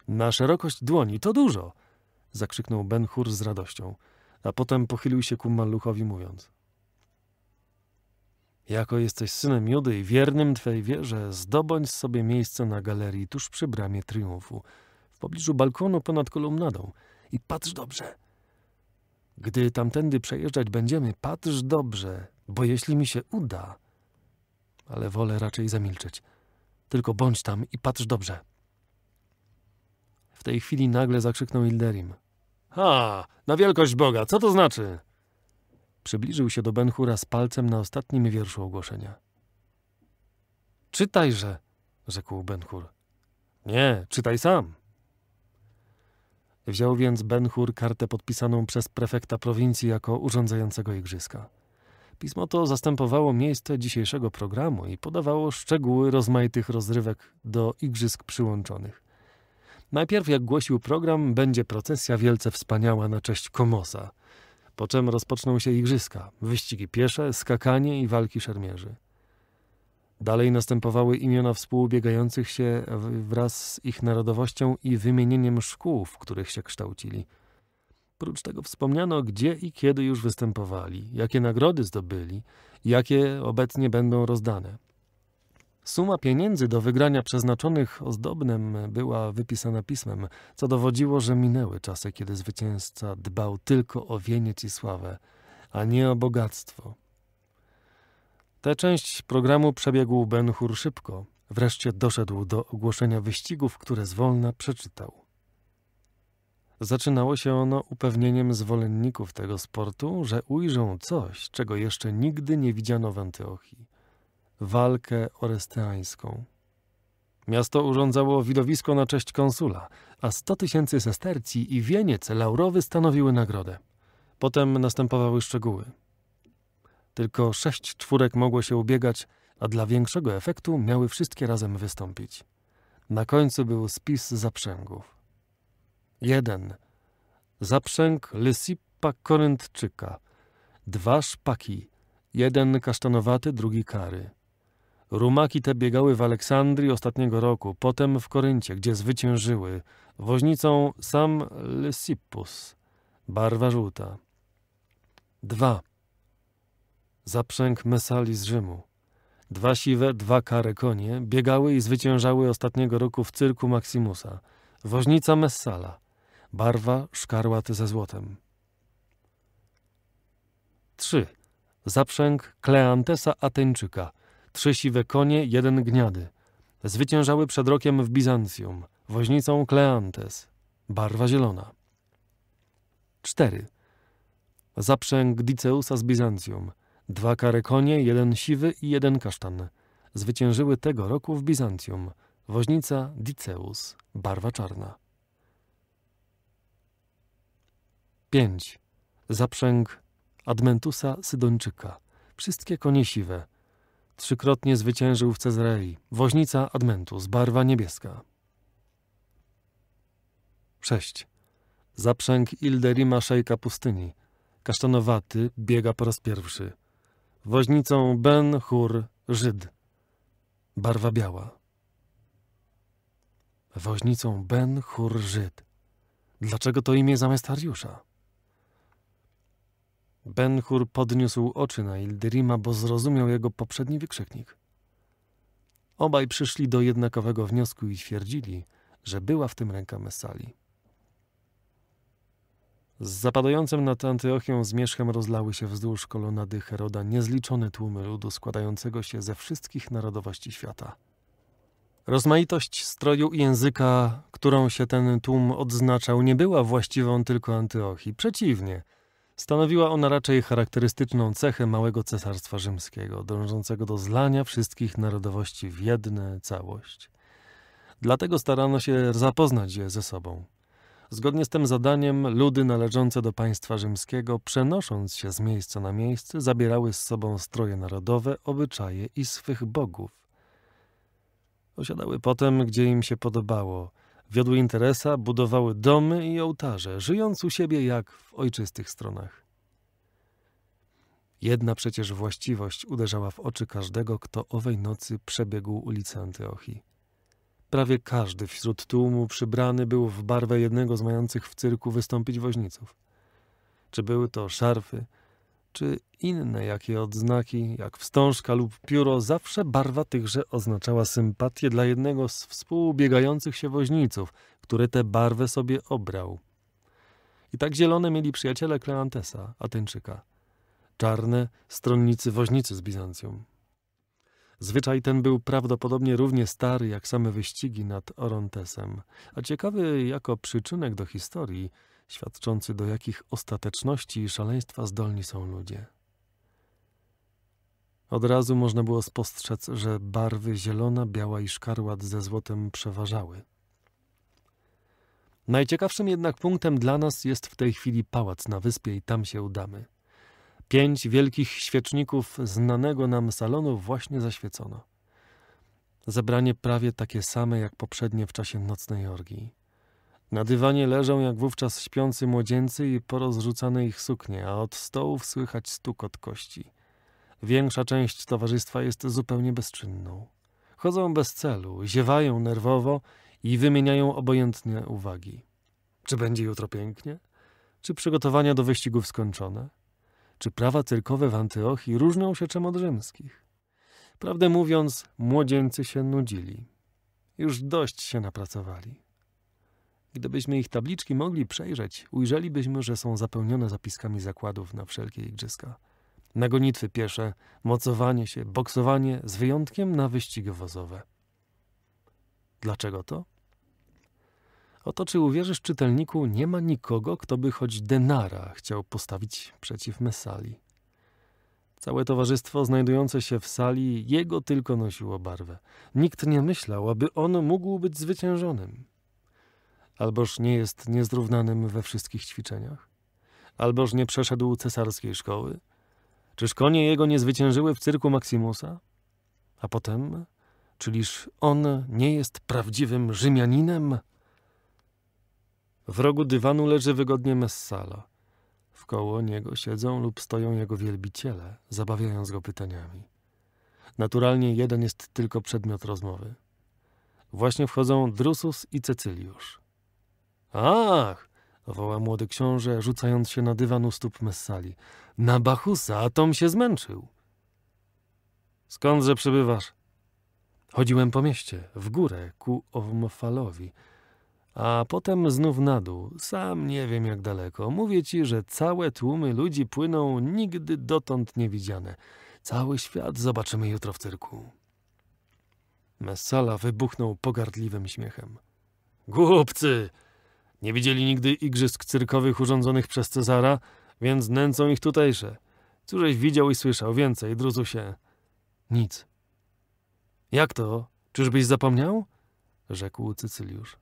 Na szerokość dłoni to dużo! zakrzyknął Ben Hur z radością, a potem pochylił się ku maluchowi mówiąc. Jako jesteś synem Judy i wiernym twej wierze, zdobądź sobie miejsce na galerii tuż przy bramie triumfu pobliżu balkonu ponad kolumnadą. I patrz dobrze. Gdy tamtędy przejeżdżać będziemy, patrz dobrze, bo jeśli mi się uda... Ale wolę raczej zamilczeć. Tylko bądź tam i patrz dobrze. W tej chwili nagle zakrzyknął Ilderim. Ha! Na wielkość Boga! Co to znaczy? Przybliżył się do Benhura z palcem na ostatnim wierszu ogłoszenia. Czytajże, rzekł Benhur. Nie, czytaj sam. Wziął więc Benchur kartę podpisaną przez prefekta prowincji jako urządzającego igrzyska. Pismo to zastępowało miejsce dzisiejszego programu i podawało szczegóły rozmaitych rozrywek do igrzysk przyłączonych. Najpierw, jak głosił program, będzie procesja wielce wspaniała na cześć Komosa, po czym rozpoczną się igrzyska, wyścigi piesze, skakanie i walki szermierzy. Dalej następowały imiona współubiegających się wraz z ich narodowością i wymienieniem szkół, w których się kształcili. Prócz tego wspomniano, gdzie i kiedy już występowali, jakie nagrody zdobyli, jakie obecnie będą rozdane. Suma pieniędzy do wygrania przeznaczonych ozdobnem była wypisana pismem, co dowodziło, że minęły czasy, kiedy zwycięzca dbał tylko o wieniec i sławę, a nie o bogactwo. Tę część programu przebiegł Ben Hur szybko. Wreszcie doszedł do ogłoszenia wyścigów, które zwolna przeczytał. Zaczynało się ono upewnieniem zwolenników tego sportu, że ujrzą coś, czego jeszcze nigdy nie widziano w Antyochii walkę orestyańską. Miasto urządzało widowisko na cześć konsula, a 100 tysięcy sestercji i wieniec laurowy stanowiły nagrodę. Potem następowały szczegóły. Tylko sześć czwórek mogło się ubiegać, a dla większego efektu miały wszystkie razem wystąpić. Na końcu był spis zaprzęgów. 1. Zaprzęg Lysippa Koryntczyka. Dwa szpaki. Jeden kasztanowaty, drugi kary. Rumaki te biegały w Aleksandrii ostatniego roku, potem w Koryncie, gdzie zwyciężyły. Woźnicą sam Lysippus. Barwa żółta. 2. Zaprzęg mesali z Rzymu. Dwa siwe, dwa kare konie biegały i zwyciężały ostatniego roku w cyrku Maximusa. Woźnica messala. Barwa szkarłaty ze złotem. 3. Zaprzęg Kleantesa Ateńczyka. Trzy siwe konie, jeden gniady. Zwyciężały przed rokiem w Bizancjum. Woźnicą Kleantes. Barwa zielona. 4. Zaprzęg Diceusa z Bizancjum. Dwa kare konie, jeden siwy i jeden kasztan. Zwyciężyły tego roku w Bizancjum. Woźnica Diceus, barwa czarna. 5. Zaprzęg Admentusa Sydończyka. Wszystkie konie siwe. Trzykrotnie zwyciężył w Cezarei. Woźnica Admentus, barwa niebieska. 6. Zaprzęg Ilderima Szejka Pustyni. Kasztanowaty biega po raz pierwszy woźnicą Ben Hur Żyd. Barwa biała. Woźnicą Ben Hur Żyd. Dlaczego to imię zamiast Ariusza? Ben Hur podniósł oczy na Ildirima, bo zrozumiał jego poprzedni wykrzyknik. Obaj przyszli do jednakowego wniosku i twierdzili, że była w tym ręka Messali. Z zapadającym nad Antyochią zmierzchem rozlały się wzdłuż kolonady Heroda niezliczone tłumy ludu składającego się ze wszystkich narodowości świata. Rozmaitość stroju i języka, którą się ten tłum odznaczał, nie była właściwą tylko Antyochii. Przeciwnie, stanowiła ona raczej charakterystyczną cechę małego cesarstwa rzymskiego, dążącego do zlania wszystkich narodowości w jedną całość. Dlatego starano się zapoznać je ze sobą. Zgodnie z tym zadaniem ludy należące do państwa rzymskiego, przenosząc się z miejsca na miejsce, zabierały z sobą stroje narodowe, obyczaje i swych bogów. Osiadały potem, gdzie im się podobało. Wiodły interesa, budowały domy i ołtarze, żyjąc u siebie jak w ojczystych stronach. Jedna przecież właściwość uderzała w oczy każdego, kto owej nocy przebiegł ulicę Antyochii. Prawie każdy wśród tłumu przybrany był w barwę jednego z mających w cyrku wystąpić woźniców. Czy były to szarfy, czy inne jakie odznaki, jak wstążka lub pióro, zawsze barwa tychże oznaczała sympatię dla jednego z współbiegających się woźniców, który tę barwę sobie obrał. I tak zielone mieli przyjaciele Kleantesa, Ateńczyka. Czarne stronnicy woźnicy z Bizancjum. Zwyczaj ten był prawdopodobnie równie stary jak same wyścigi nad Orontesem, a ciekawy jako przyczynek do historii, świadczący do jakich ostateczności i szaleństwa zdolni są ludzie. Od razu można było spostrzec, że barwy zielona, biała i szkarłat ze złotem przeważały. Najciekawszym jednak punktem dla nas jest w tej chwili pałac na wyspie i tam się udamy. Pięć wielkich świeczników znanego nam salonu właśnie zaświecono. Zebranie prawie takie same jak poprzednie w czasie nocnej orgii. Na dywanie leżą jak wówczas śpiący młodzieńcy i porozrzucane ich suknie, a od stołów słychać stukot kości. Większa część towarzystwa jest zupełnie bezczynną. Chodzą bez celu, ziewają nerwowo i wymieniają obojętne uwagi. Czy będzie jutro pięknie? Czy przygotowania do wyścigów skończone? czy prawa cyrkowe w Antyochii różnią się czym od rzymskich. Prawdę mówiąc, młodzieńcy się nudzili. Już dość się napracowali. Gdybyśmy ich tabliczki mogli przejrzeć, ujrzelibyśmy, że są zapełnione zapiskami zakładów na wszelkie igrzyska. Na gonitwy piesze, mocowanie się, boksowanie, z wyjątkiem na wyścigi wozowe. Dlaczego to? Oto czy uwierzysz czytelniku, nie ma nikogo, kto by choć denara chciał postawić przeciw Messali. Całe towarzystwo znajdujące się w sali jego tylko nosiło barwę. Nikt nie myślał, aby on mógł być zwyciężonym. Alboż nie jest niezrównanym we wszystkich ćwiczeniach? Alboż nie przeszedł cesarskiej szkoły? Czyż konie jego nie zwyciężyły w cyrku Maximusa? A potem, czyliż on nie jest prawdziwym Rzymianinem? W rogu dywanu leży wygodnie Messala. Wkoło niego siedzą lub stoją jego wielbiciele, zabawiając go pytaniami. Naturalnie jeden jest tylko przedmiot rozmowy. Właśnie wchodzą Drusus i Cecyliusz. Ach! woła młody książę, rzucając się na dywan u stóp Messali. Na Bachusa, a Tom się zmęczył. Skądże przybywasz? Chodziłem po mieście, w górę, ku Owmfalowi – a potem znów na dół. Sam nie wiem jak daleko. Mówię ci, że całe tłumy ludzi płyną nigdy dotąd niewidziane. Cały świat zobaczymy jutro w cyrku. Messala wybuchnął pogardliwym śmiechem. Głupcy! Nie widzieli nigdy igrzysk cyrkowych urządzonych przez Cezara, więc nęcą ich tutejsze. Cóżeś widział i słyszał więcej, druzusie? Nic. Jak to? Czyżbyś zapomniał? Rzekł Cycyliusz.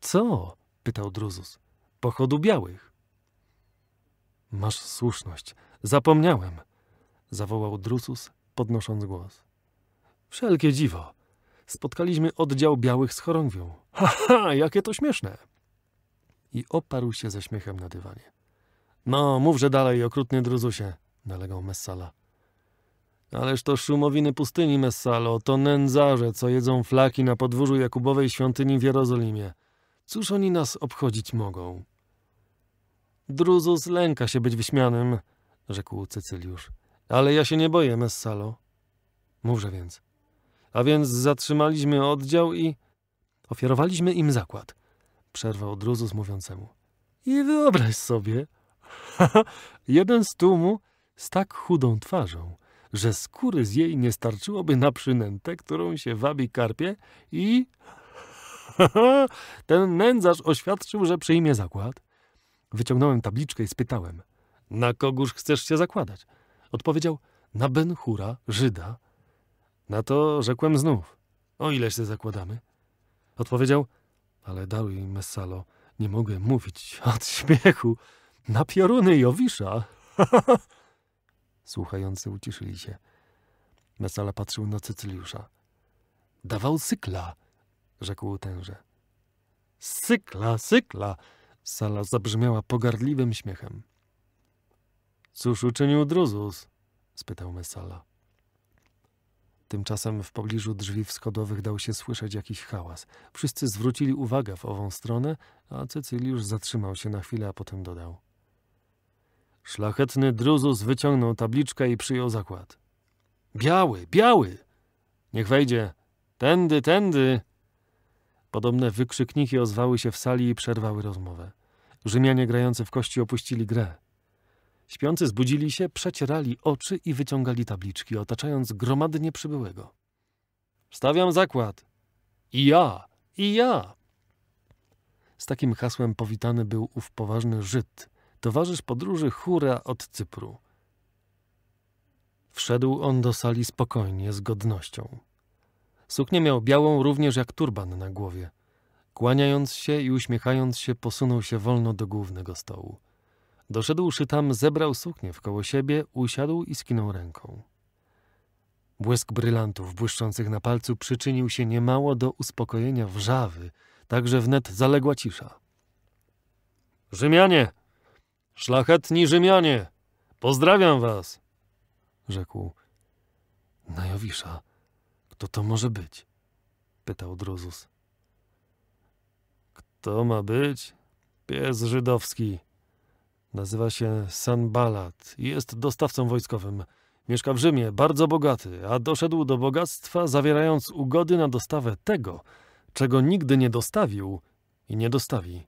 Co? pytał Druzus. Pochodu białych. Masz słuszność. Zapomniałem. zawołał Drusus, podnosząc głos. Wszelkie dziwo. Spotkaliśmy oddział białych z chorągwią. Ha, ha, jakie to śmieszne! I oparł się ze śmiechem na dywanie. No, mówże dalej, okrutny druzusie, nalegał Messala. Ależ to szumowiny pustyni, Messalo, to nędzarze, co jedzą flaki na podwórzu Jakubowej świątyni w Jerozolimie. Cóż oni nas obchodzić mogą? Druzus lęka się być wyśmianym, rzekł Cecyliusz. Ale ja się nie boję, Messalo. Mówże więc. A więc zatrzymaliśmy oddział i... Ofiarowaliśmy im zakład, przerwał Druzus mówiącemu. I wyobraź sobie, jeden z tłumu z tak chudą twarzą, że skóry z jej nie starczyłoby na przynętę, którą się wabi karpie i Ten nędzarz oświadczył, że przyjmie zakład. Wyciągnąłem tabliczkę i spytałem, na kogóż chcesz się zakładać? Odpowiedział, na Benhura, Żyda. Na to rzekłem znów, o ile się zakładamy? Odpowiedział, ale daruj, Messalo, nie mogę mówić od śmiechu. Na pioruny Jowisza. Słuchający uciszyli się. Messala patrzył na Cecyliusza. Dawał cykla, rzekł tenże. Sykla, sykla! Sala zabrzmiała pogardliwym śmiechem. Cóż uczynił Druzus? spytał Messala. Tymczasem w pobliżu drzwi wschodowych dał się słyszeć jakiś hałas. Wszyscy zwrócili uwagę w ową stronę, a Cecyliusz zatrzymał się na chwilę, a potem dodał. Szlachetny Druzus wyciągnął tabliczkę i przyjął zakład. Biały, biały! Niech wejdzie. Tędy, tędy! Podobne wykrzykniki ozwały się w sali i przerwały rozmowę. Rzymianie grający w kości opuścili grę. Śpiący zbudzili się, przecierali oczy i wyciągali tabliczki, otaczając gromadnie przybyłego. Stawiam zakład. I ja, i ja. Z takim hasłem powitany był ów poważny Żyd, towarzysz podróży Hura od Cypru. Wszedł on do sali spokojnie, z godnością. Suknię miał białą również jak turban na głowie. Kłaniając się i uśmiechając się, posunął się wolno do głównego stołu. Doszedłszy tam, zebrał suknię wkoło siebie, usiadł i skinął ręką. Błysk brylantów błyszczących na palcu przyczynił się niemało do uspokojenia wrzawy, także wnet zaległa cisza. Rzymianie! Szlachetni Rzymianie! Pozdrawiam was! rzekł. Najowisza to to może być? Pytał Druzus. Kto ma być? Pies żydowski. Nazywa się Sanbalat i jest dostawcą wojskowym. Mieszka w Rzymie, bardzo bogaty, a doszedł do bogactwa zawierając ugody na dostawę tego, czego nigdy nie dostawił i nie dostawi.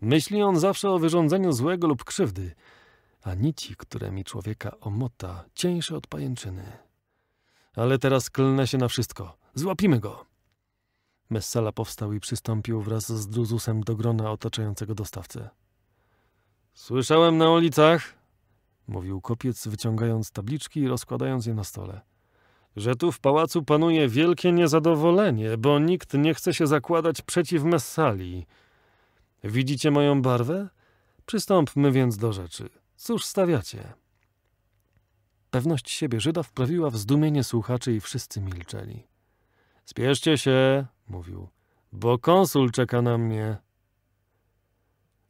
Myśli on zawsze o wyrządzeniu złego lub krzywdy, a nici, mi człowieka omota, cieńsze od pajęczyny ale teraz klnę się na wszystko. Złapimy go! Messala powstał i przystąpił wraz z Druzusem do grona otaczającego dostawcę. Słyszałem na ulicach, mówił kopiec, wyciągając tabliczki i rozkładając je na stole, że tu w pałacu panuje wielkie niezadowolenie, bo nikt nie chce się zakładać przeciw Messali. Widzicie moją barwę? Przystąpmy więc do rzeczy. Cóż stawiacie? Pewność siebie Żyda wprawiła w zdumienie słuchaczy i wszyscy milczeli. Spieszcie się, mówił, bo konsul czeka na mnie.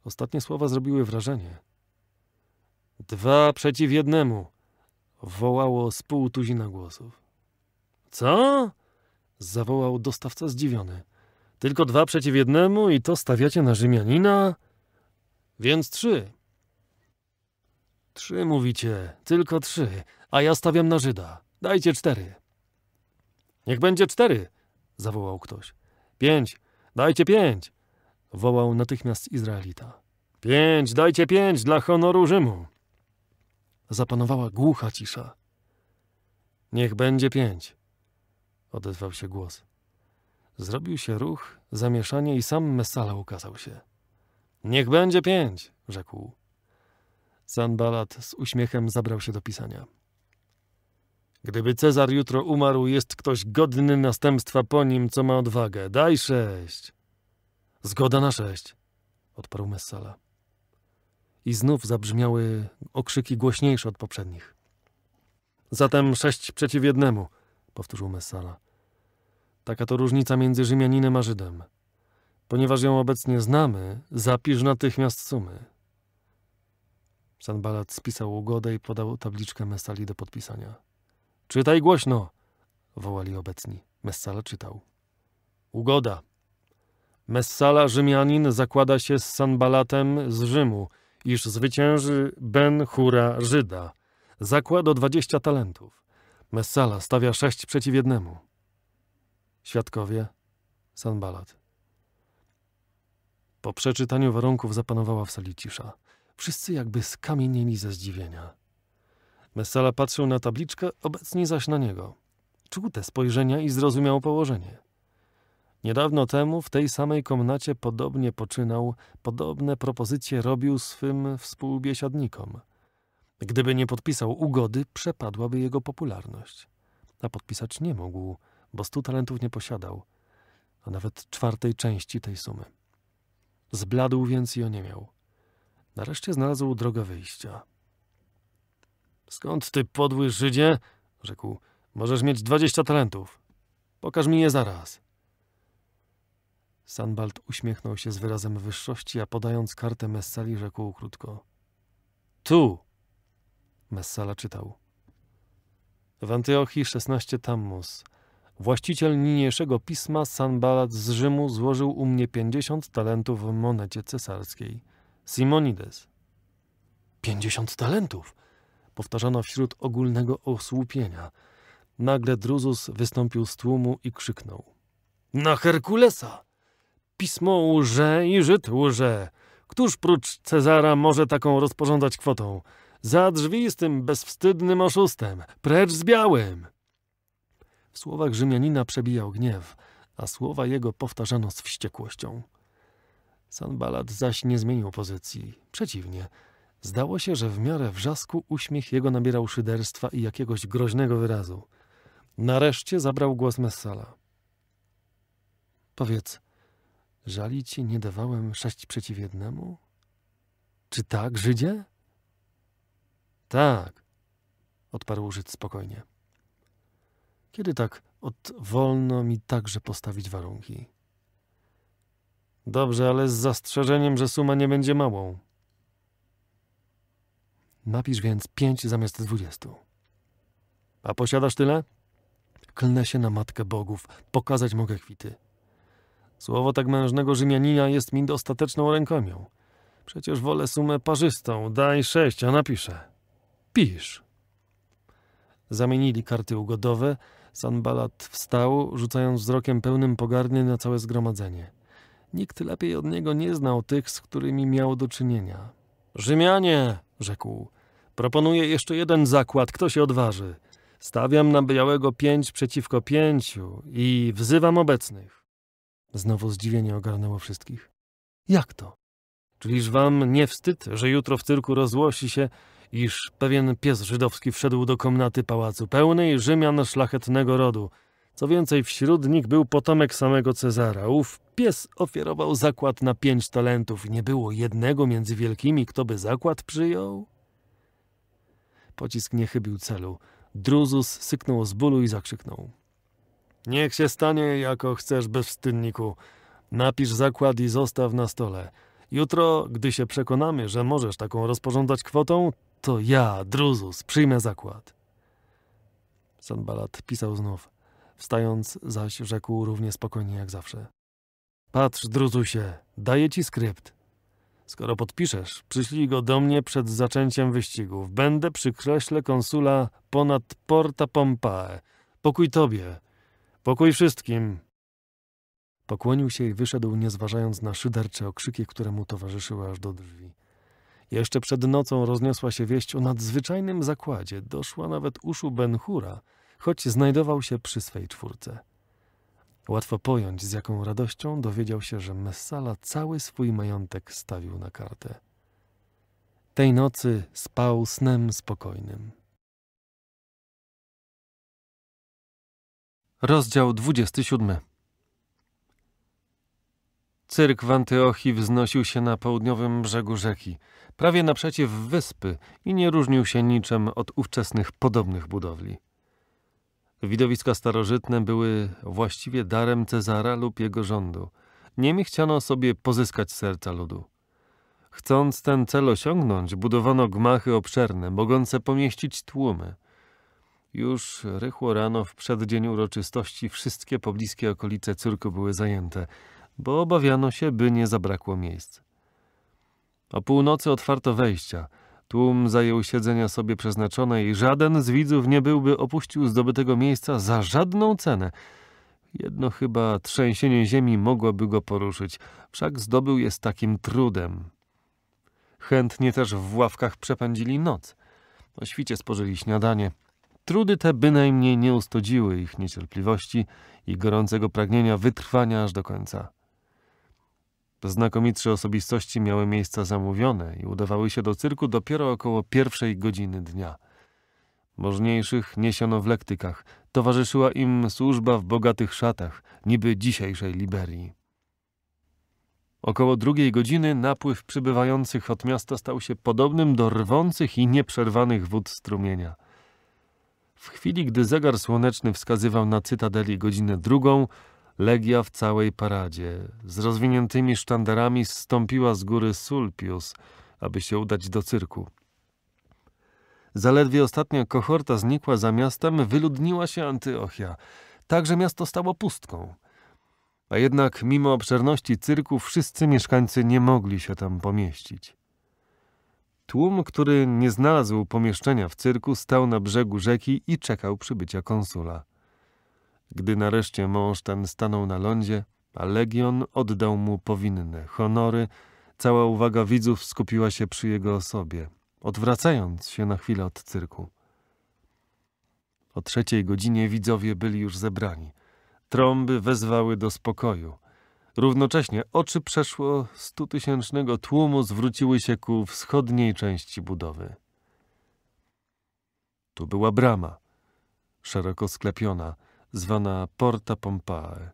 Ostatnie słowa zrobiły wrażenie. Dwa przeciw jednemu, wołało z pół tuzina głosów. Co? zawołał dostawca zdziwiony. Tylko dwa przeciw jednemu i to stawiacie na Rzymianina? Więc trzy, Trzy mówicie, tylko trzy, a ja stawiam na Żyda. Dajcie cztery. Niech będzie cztery, zawołał ktoś. Pięć, dajcie pięć, wołał natychmiast Izraelita. Pięć, dajcie pięć dla honoru Rzymu. Zapanowała głucha cisza. Niech będzie pięć, odezwał się głos. Zrobił się ruch, zamieszanie i sam Messala ukazał się. Niech będzie pięć, rzekł. Sanbalat z uśmiechem zabrał się do pisania. Gdyby Cezar jutro umarł, jest ktoś godny następstwa po nim, co ma odwagę. Daj sześć. Zgoda na sześć, odparł Messala. I znów zabrzmiały okrzyki głośniejsze od poprzednich. Zatem sześć przeciw jednemu, powtórzył Messala. Taka to różnica między Rzymianinem a Żydem. Ponieważ ją obecnie znamy, zapisz natychmiast sumy. Sanbalat spisał ugodę i podał tabliczkę Messali do podpisania. Czytaj głośno! wołali obecni. Messala czytał. Ugoda. Messala Rzymianin zakłada się z Sanbalatem z Rzymu, iż zwycięży Ben Hura Żyda. o dwadzieścia talentów. Messala stawia sześć przeciw jednemu. Świadkowie Sanbalat. Po przeczytaniu warunków zapanowała w sali cisza. Wszyscy jakby skamienieli ze zdziwienia. Messala patrzył na tabliczkę, obecni zaś na niego. Czuł te spojrzenia i zrozumiał położenie. Niedawno temu w tej samej komnacie podobnie poczynał, podobne propozycje robił swym współbiesiadnikom. Gdyby nie podpisał ugody, przepadłaby jego popularność. A podpisać nie mógł, bo stu talentów nie posiadał, a nawet czwartej części tej sumy. Zbladł więc i oniemiał. Nareszcie znalazł drogę wyjścia. Skąd ty podły Żydzie? rzekł. Możesz mieć dwadzieścia talentów. Pokaż mi je zaraz. Sanbald uśmiechnął się z wyrazem wyższości, a podając kartę Messali rzekł krótko. Tu! Messala czytał. W Antiochii 16 Tammus. Właściciel niniejszego pisma Sanbalat z Rzymu złożył u mnie pięćdziesiąt talentów w monecie cesarskiej. Simonides. Pięćdziesiąt talentów! Powtarzano wśród ogólnego osłupienia. Nagle Druzus wystąpił z tłumu i krzyknął. Na Herkulesa! Pismo łże i Żyd łże! Któż prócz Cezara może taką rozporządzać kwotą? Za drzwi z tym bezwstydnym oszustem! Precz z białym! W słowach Rzymianina przebijał gniew, a słowa jego powtarzano z wściekłością. Sanbalat zaś nie zmienił pozycji. Przeciwnie. Zdało się, że w miarę wrzasku uśmiech jego nabierał szyderstwa i jakiegoś groźnego wyrazu. Nareszcie zabrał głos Messala. Powiedz, żali ci nie dawałem sześć przeciw jednemu? Czy tak, Żydzie? Tak, odparł Żyd spokojnie. Kiedy tak od wolno mi także postawić warunki? Dobrze, ale z zastrzeżeniem, że suma nie będzie małą. Napisz więc pięć zamiast dwudziestu. A posiadasz tyle? Klnę się na Matkę Bogów, pokazać mogę kwity. Słowo tak mężnego Rzymianina jest mi dostateczną rękomią. Przecież wolę sumę parzystą, daj sześć, a napiszę. Pisz. Zamienili karty ugodowe, Sanbalat wstał, rzucając wzrokiem pełnym pogardy na całe zgromadzenie. Nikt lepiej od niego nie znał tych, z którymi miał do czynienia. Rzymianie, rzekł, proponuję jeszcze jeden zakład, kto się odważy. Stawiam na białego pięć przeciwko pięciu i wzywam obecnych. Znowu zdziwienie ogarnęło wszystkich. Jak to? Czyliż wam nie wstyd, że jutro w cyrku rozłosi się, iż pewien pies żydowski wszedł do komnaty pałacu pełnej Rzymian szlachetnego rodu, co więcej, wśród nich był potomek samego Cezara. Ów pies ofiarował zakład na pięć talentów. Nie było jednego między wielkimi, kto by zakład przyjął? Pocisk nie chybił celu. Druzus syknął z bólu i zakrzyknął. Niech się stanie, jako chcesz, bezwstydniku. Napisz zakład i zostaw na stole. Jutro, gdy się przekonamy, że możesz taką rozporządzać kwotą, to ja, Druzus, przyjmę zakład. Sanbalat pisał znów. Wstając zaś rzekł równie spokojnie jak zawsze. Patrz, druzusie, daję ci skrypt. Skoro podpiszesz, przyślij go do mnie przed zaczęciem wyścigów. Będę przy kreśle konsula ponad Porta Pompae. Pokój tobie. Pokój wszystkim. Pokłonił się i wyszedł, nie zważając na szydercze okrzyki, które mu towarzyszyły aż do drzwi. Jeszcze przed nocą rozniosła się wieść o nadzwyczajnym zakładzie. Doszła nawet uszu Benhura – choć znajdował się przy swej czwórce. Łatwo pojąć, z jaką radością dowiedział się, że Messala cały swój majątek stawił na kartę. Tej nocy spał snem spokojnym. Rozdział 27 Cyrk w Antyochii wznosił się na południowym brzegu rzeki, prawie naprzeciw wyspy i nie różnił się niczym od ówczesnych podobnych budowli. Widowiska starożytne były właściwie darem Cezara lub jego rządu. Niemi chciano sobie pozyskać serca ludu. Chcąc ten cel osiągnąć, budowano gmachy obszerne, mogące pomieścić tłumy. Już rychło rano w przeddzień uroczystości wszystkie pobliskie okolice cyrku były zajęte, bo obawiano się, by nie zabrakło miejsc. O północy otwarto wejścia – Tłum zajął siedzenia sobie przeznaczone i żaden z widzów nie byłby opuścił zdobytego miejsca za żadną cenę. Jedno chyba trzęsienie ziemi mogłoby go poruszyć, wszak zdobył je z takim trudem. Chętnie też w ławkach przepędzili noc. O świcie spożyli śniadanie. Trudy te bynajmniej nie ustodziły ich niecierpliwości i gorącego pragnienia wytrwania aż do końca. Znakomitsze osobistości miały miejsca zamówione i udawały się do cyrku dopiero około pierwszej godziny dnia. Możniejszych niesiono w lektykach, towarzyszyła im służba w bogatych szatach, niby dzisiejszej Liberii. Około drugiej godziny napływ przybywających od miasta stał się podobnym do rwących i nieprzerwanych wód strumienia. W chwili, gdy zegar słoneczny wskazywał na cytadeli godzinę drugą, Legia w całej paradzie, z rozwiniętymi sztandarami zstąpiła z góry Sulpius, aby się udać do cyrku. Zaledwie ostatnia kohorta znikła za miastem, wyludniła się Antyochia. Także miasto stało pustką. A jednak mimo obszerności cyrku wszyscy mieszkańcy nie mogli się tam pomieścić. Tłum, który nie znalazł pomieszczenia w cyrku, stał na brzegu rzeki i czekał przybycia konsula. Gdy nareszcie mąż ten stanął na lądzie, a legion oddał mu powinne honory, cała uwaga widzów skupiła się przy jego osobie, odwracając się na chwilę od cyrku. O trzeciej godzinie widzowie byli już zebrani. Trąby wezwały do spokoju. Równocześnie oczy przeszło stutysięcznego tłumu zwróciły się ku wschodniej części budowy. Tu była brama, szeroko sklepiona, zwana Porta Pompae.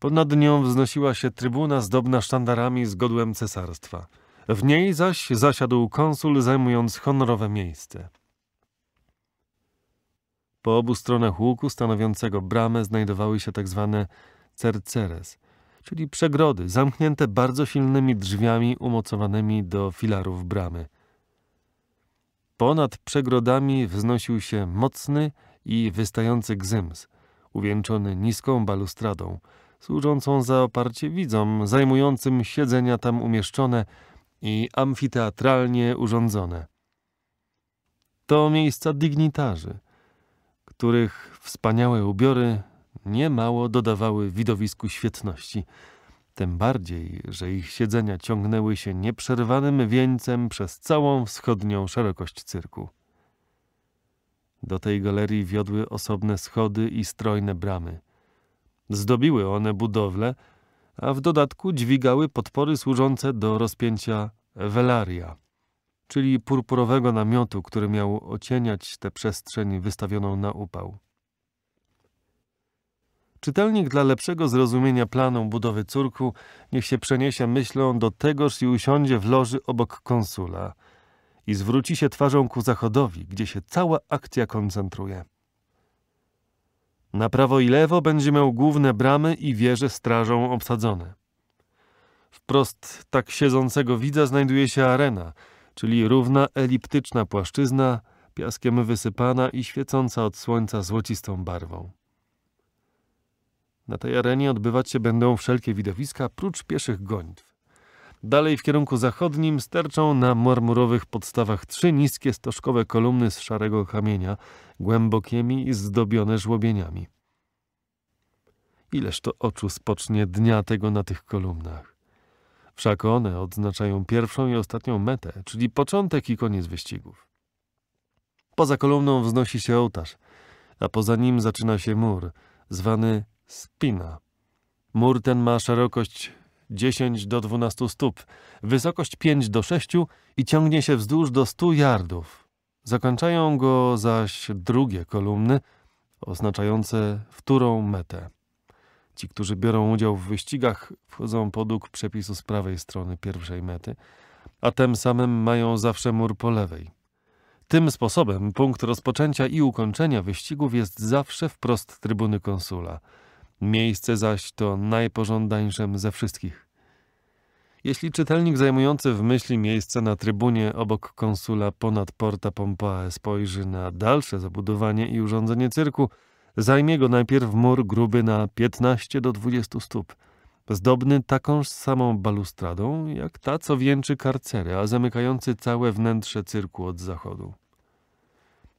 Ponad nią wznosiła się trybuna zdobna sztandarami z godłem cesarstwa. W niej zaś zasiadł konsul, zajmując honorowe miejsce. Po obu stronach łuku stanowiącego bramę znajdowały się tak zwane cerceres, czyli przegrody, zamknięte bardzo silnymi drzwiami umocowanymi do filarów bramy. Ponad przegrodami wznosił się mocny, i wystający gzyms, uwieńczony niską balustradą, służącą za oparcie widzom zajmującym siedzenia tam umieszczone i amfiteatralnie urządzone. To miejsca dygnitarzy, których wspaniałe ubiory niemało dodawały widowisku świetności, tym bardziej, że ich siedzenia ciągnęły się nieprzerwanym wieńcem przez całą wschodnią szerokość cyrku. Do tej galerii wiodły osobne schody i strojne bramy. Zdobiły one budowlę, a w dodatku dźwigały podpory służące do rozpięcia velaria, czyli purpurowego namiotu, który miał ocieniać tę przestrzeń wystawioną na upał. Czytelnik dla lepszego zrozumienia planu budowy córku niech się przeniesie myślą do tegoż i usiądzie w loży obok konsula – i zwróci się twarzą ku zachodowi, gdzie się cała akcja koncentruje. Na prawo i lewo będzie miał główne bramy i wieże strażą obsadzone. Wprost tak siedzącego widza znajduje się arena, czyli równa eliptyczna płaszczyzna, piaskiem wysypana i świecąca od słońca złocistą barwą. Na tej arenie odbywać się będą wszelkie widowiska prócz pieszych gońb. Dalej w kierunku zachodnim sterczą na marmurowych podstawach trzy niskie stożkowe kolumny z szarego kamienia, głębokimi i zdobione żłobieniami. Ileż to oczu spocznie dnia tego na tych kolumnach. Wszak one odznaczają pierwszą i ostatnią metę, czyli początek i koniec wyścigów. Poza kolumną wznosi się ołtarz, a poza nim zaczyna się mur, zwany spina. Mur ten ma szerokość 10 do 12 stóp, wysokość 5 do 6 i ciągnie się wzdłuż do 100 yardów. Zakończają go zaś drugie kolumny, oznaczające wtórą metę. Ci, którzy biorą udział w wyścigach, wchodzą podług przepisu z prawej strony pierwszej mety, a tym samym mają zawsze mur po lewej. Tym sposobem punkt rozpoczęcia i ukończenia wyścigów jest zawsze wprost trybuny konsula – Miejsce zaś to najpożądańszem ze wszystkich. Jeśli czytelnik zajmujący w myśli miejsce na trybunie obok konsula ponad Porta Pompae spojrzy na dalsze zabudowanie i urządzenie cyrku, zajmie go najpierw mur gruby na 15 do 20 stóp, zdobny takąż samą balustradą jak ta, co wieńczy karcery, a zamykający całe wnętrze cyrku od zachodu.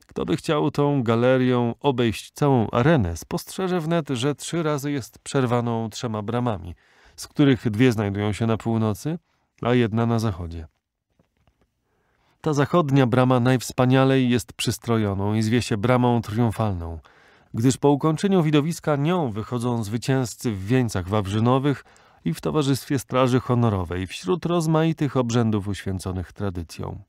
Kto by chciał tą galerią obejść całą arenę, spostrzeże wnet, że trzy razy jest przerwaną trzema bramami, z których dwie znajdują się na północy, a jedna na zachodzie. Ta zachodnia brama najwspanialej jest przystrojoną i zwie się bramą triumfalną, gdyż po ukończeniu widowiska nią wychodzą zwycięzcy w wieńcach wawrzynowych i w towarzystwie Straży Honorowej wśród rozmaitych obrzędów uświęconych tradycją.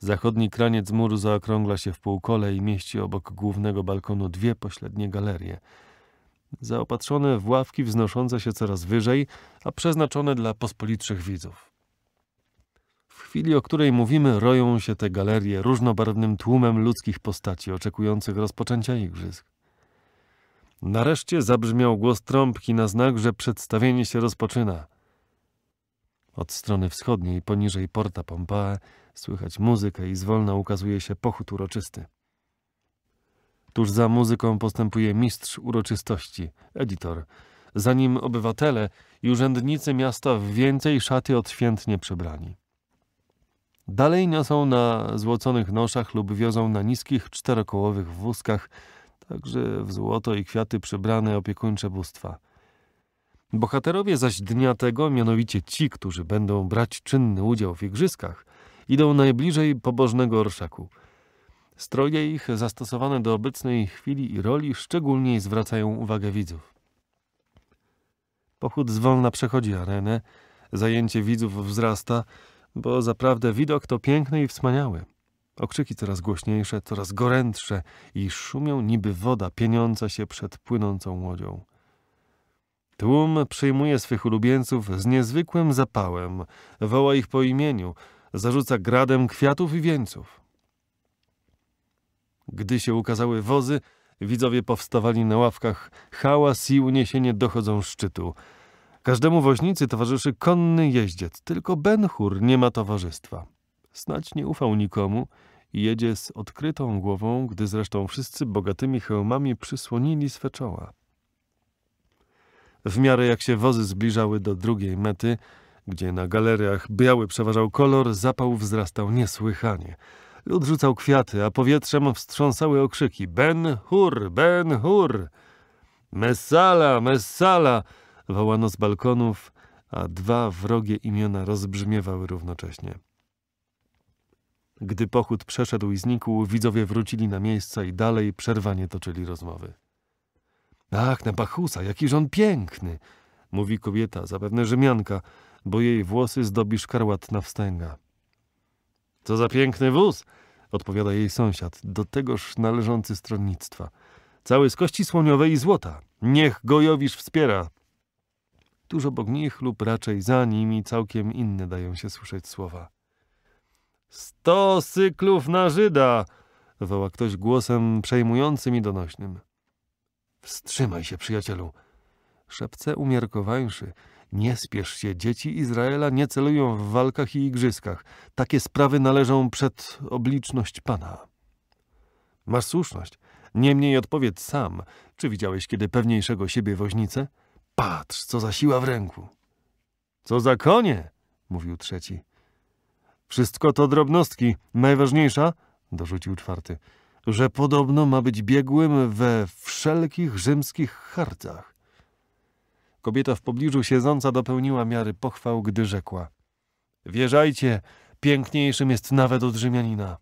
Zachodni kraniec muru zaokrągla się w półkole i mieści obok głównego balkonu dwie pośrednie galerie. Zaopatrzone w ławki wznoszące się coraz wyżej, a przeznaczone dla pospolitszych widzów. W chwili, o której mówimy, roją się te galerie różnobarwnym tłumem ludzkich postaci oczekujących rozpoczęcia igrzysk. Nareszcie zabrzmiał głos trąbki na znak, że przedstawienie się rozpoczyna. Od strony wschodniej, poniżej Porta Pompae, Słychać muzykę i zwolna ukazuje się pochód uroczysty. Tuż za muzyką postępuje mistrz uroczystości, editor, za nim obywatele i urzędnicy miasta w więcej szaty odświętnie przebrani. Dalej niosą na złoconych noszach lub wiozą na niskich czterokołowych wózkach, także w złoto i kwiaty przebrane opiekuńcze bóstwa. Bohaterowie zaś dnia tego, mianowicie ci, którzy będą brać czynny udział w igrzyskach – idą najbliżej pobożnego orszaku. Stroje ich zastosowane do obecnej chwili i roli szczególnie zwracają uwagę widzów. Pochód zwolna przechodzi arenę, zajęcie widzów wzrasta, bo zaprawdę widok to piękny i wspaniały. Okrzyki coraz głośniejsze, coraz gorętsze i szumią niby woda pieniąca się przed płynącą łodzią. Tłum przyjmuje swych ulubieńców z niezwykłym zapałem, woła ich po imieniu – zarzuca gradem kwiatów i wieńców. Gdy się ukazały wozy, widzowie powstawali na ławkach, hałas i uniesienie dochodzą szczytu. Każdemu woźnicy towarzyszy konny jeździec, tylko Benchur nie ma towarzystwa. Snać nie ufał nikomu i jedzie z odkrytą głową, gdy zresztą wszyscy bogatymi hełmami przysłonili swe czoła. W miarę jak się wozy zbliżały do drugiej mety, gdzie na galeriach biały przeważał kolor, zapał wzrastał niesłychanie. Lud rzucał kwiaty, a powietrzem wstrząsały okrzyki Ben Hur, Ben Hur! Messala, Messala! wołano z balkonów, a dwa wrogie imiona rozbrzmiewały równocześnie. Gdy pochód przeszedł i znikł, widzowie wrócili na miejsca i dalej przerwanie toczyli rozmowy. Ach, na Bachusa, jakiż on piękny! mówi kobieta, zapewne Rzymianka, bo jej włosy zdobi szkarłatna wstęga. Co za piękny wóz! odpowiada jej sąsiad, do tegoż należący stronnictwa. Cały z kości słoniowej i złota. Niech gojowisz wspiera. Tuż obok nich lub raczej za nimi całkiem inne dają się słyszeć słowa. Sto cyklów na Żyda! woła ktoś głosem przejmującym i donośnym. Wstrzymaj się, przyjacielu! Szepce umiarkowańszy, nie spiesz się, dzieci Izraela nie celują w walkach i igrzyskach. Takie sprawy należą przed obliczność Pana. Masz słuszność. Niemniej odpowiedz sam, czy widziałeś kiedy pewniejszego siebie woźnicę? Patrz, co za siła w ręku. Co za konie, mówił trzeci. Wszystko to drobnostki. Najważniejsza, dorzucił czwarty, że podobno ma być biegłym we wszelkich rzymskich harcach. Kobieta w pobliżu siedząca dopełniła miary pochwał, gdy rzekła: Wierzajcie, piękniejszym jest nawet od Rzymianina.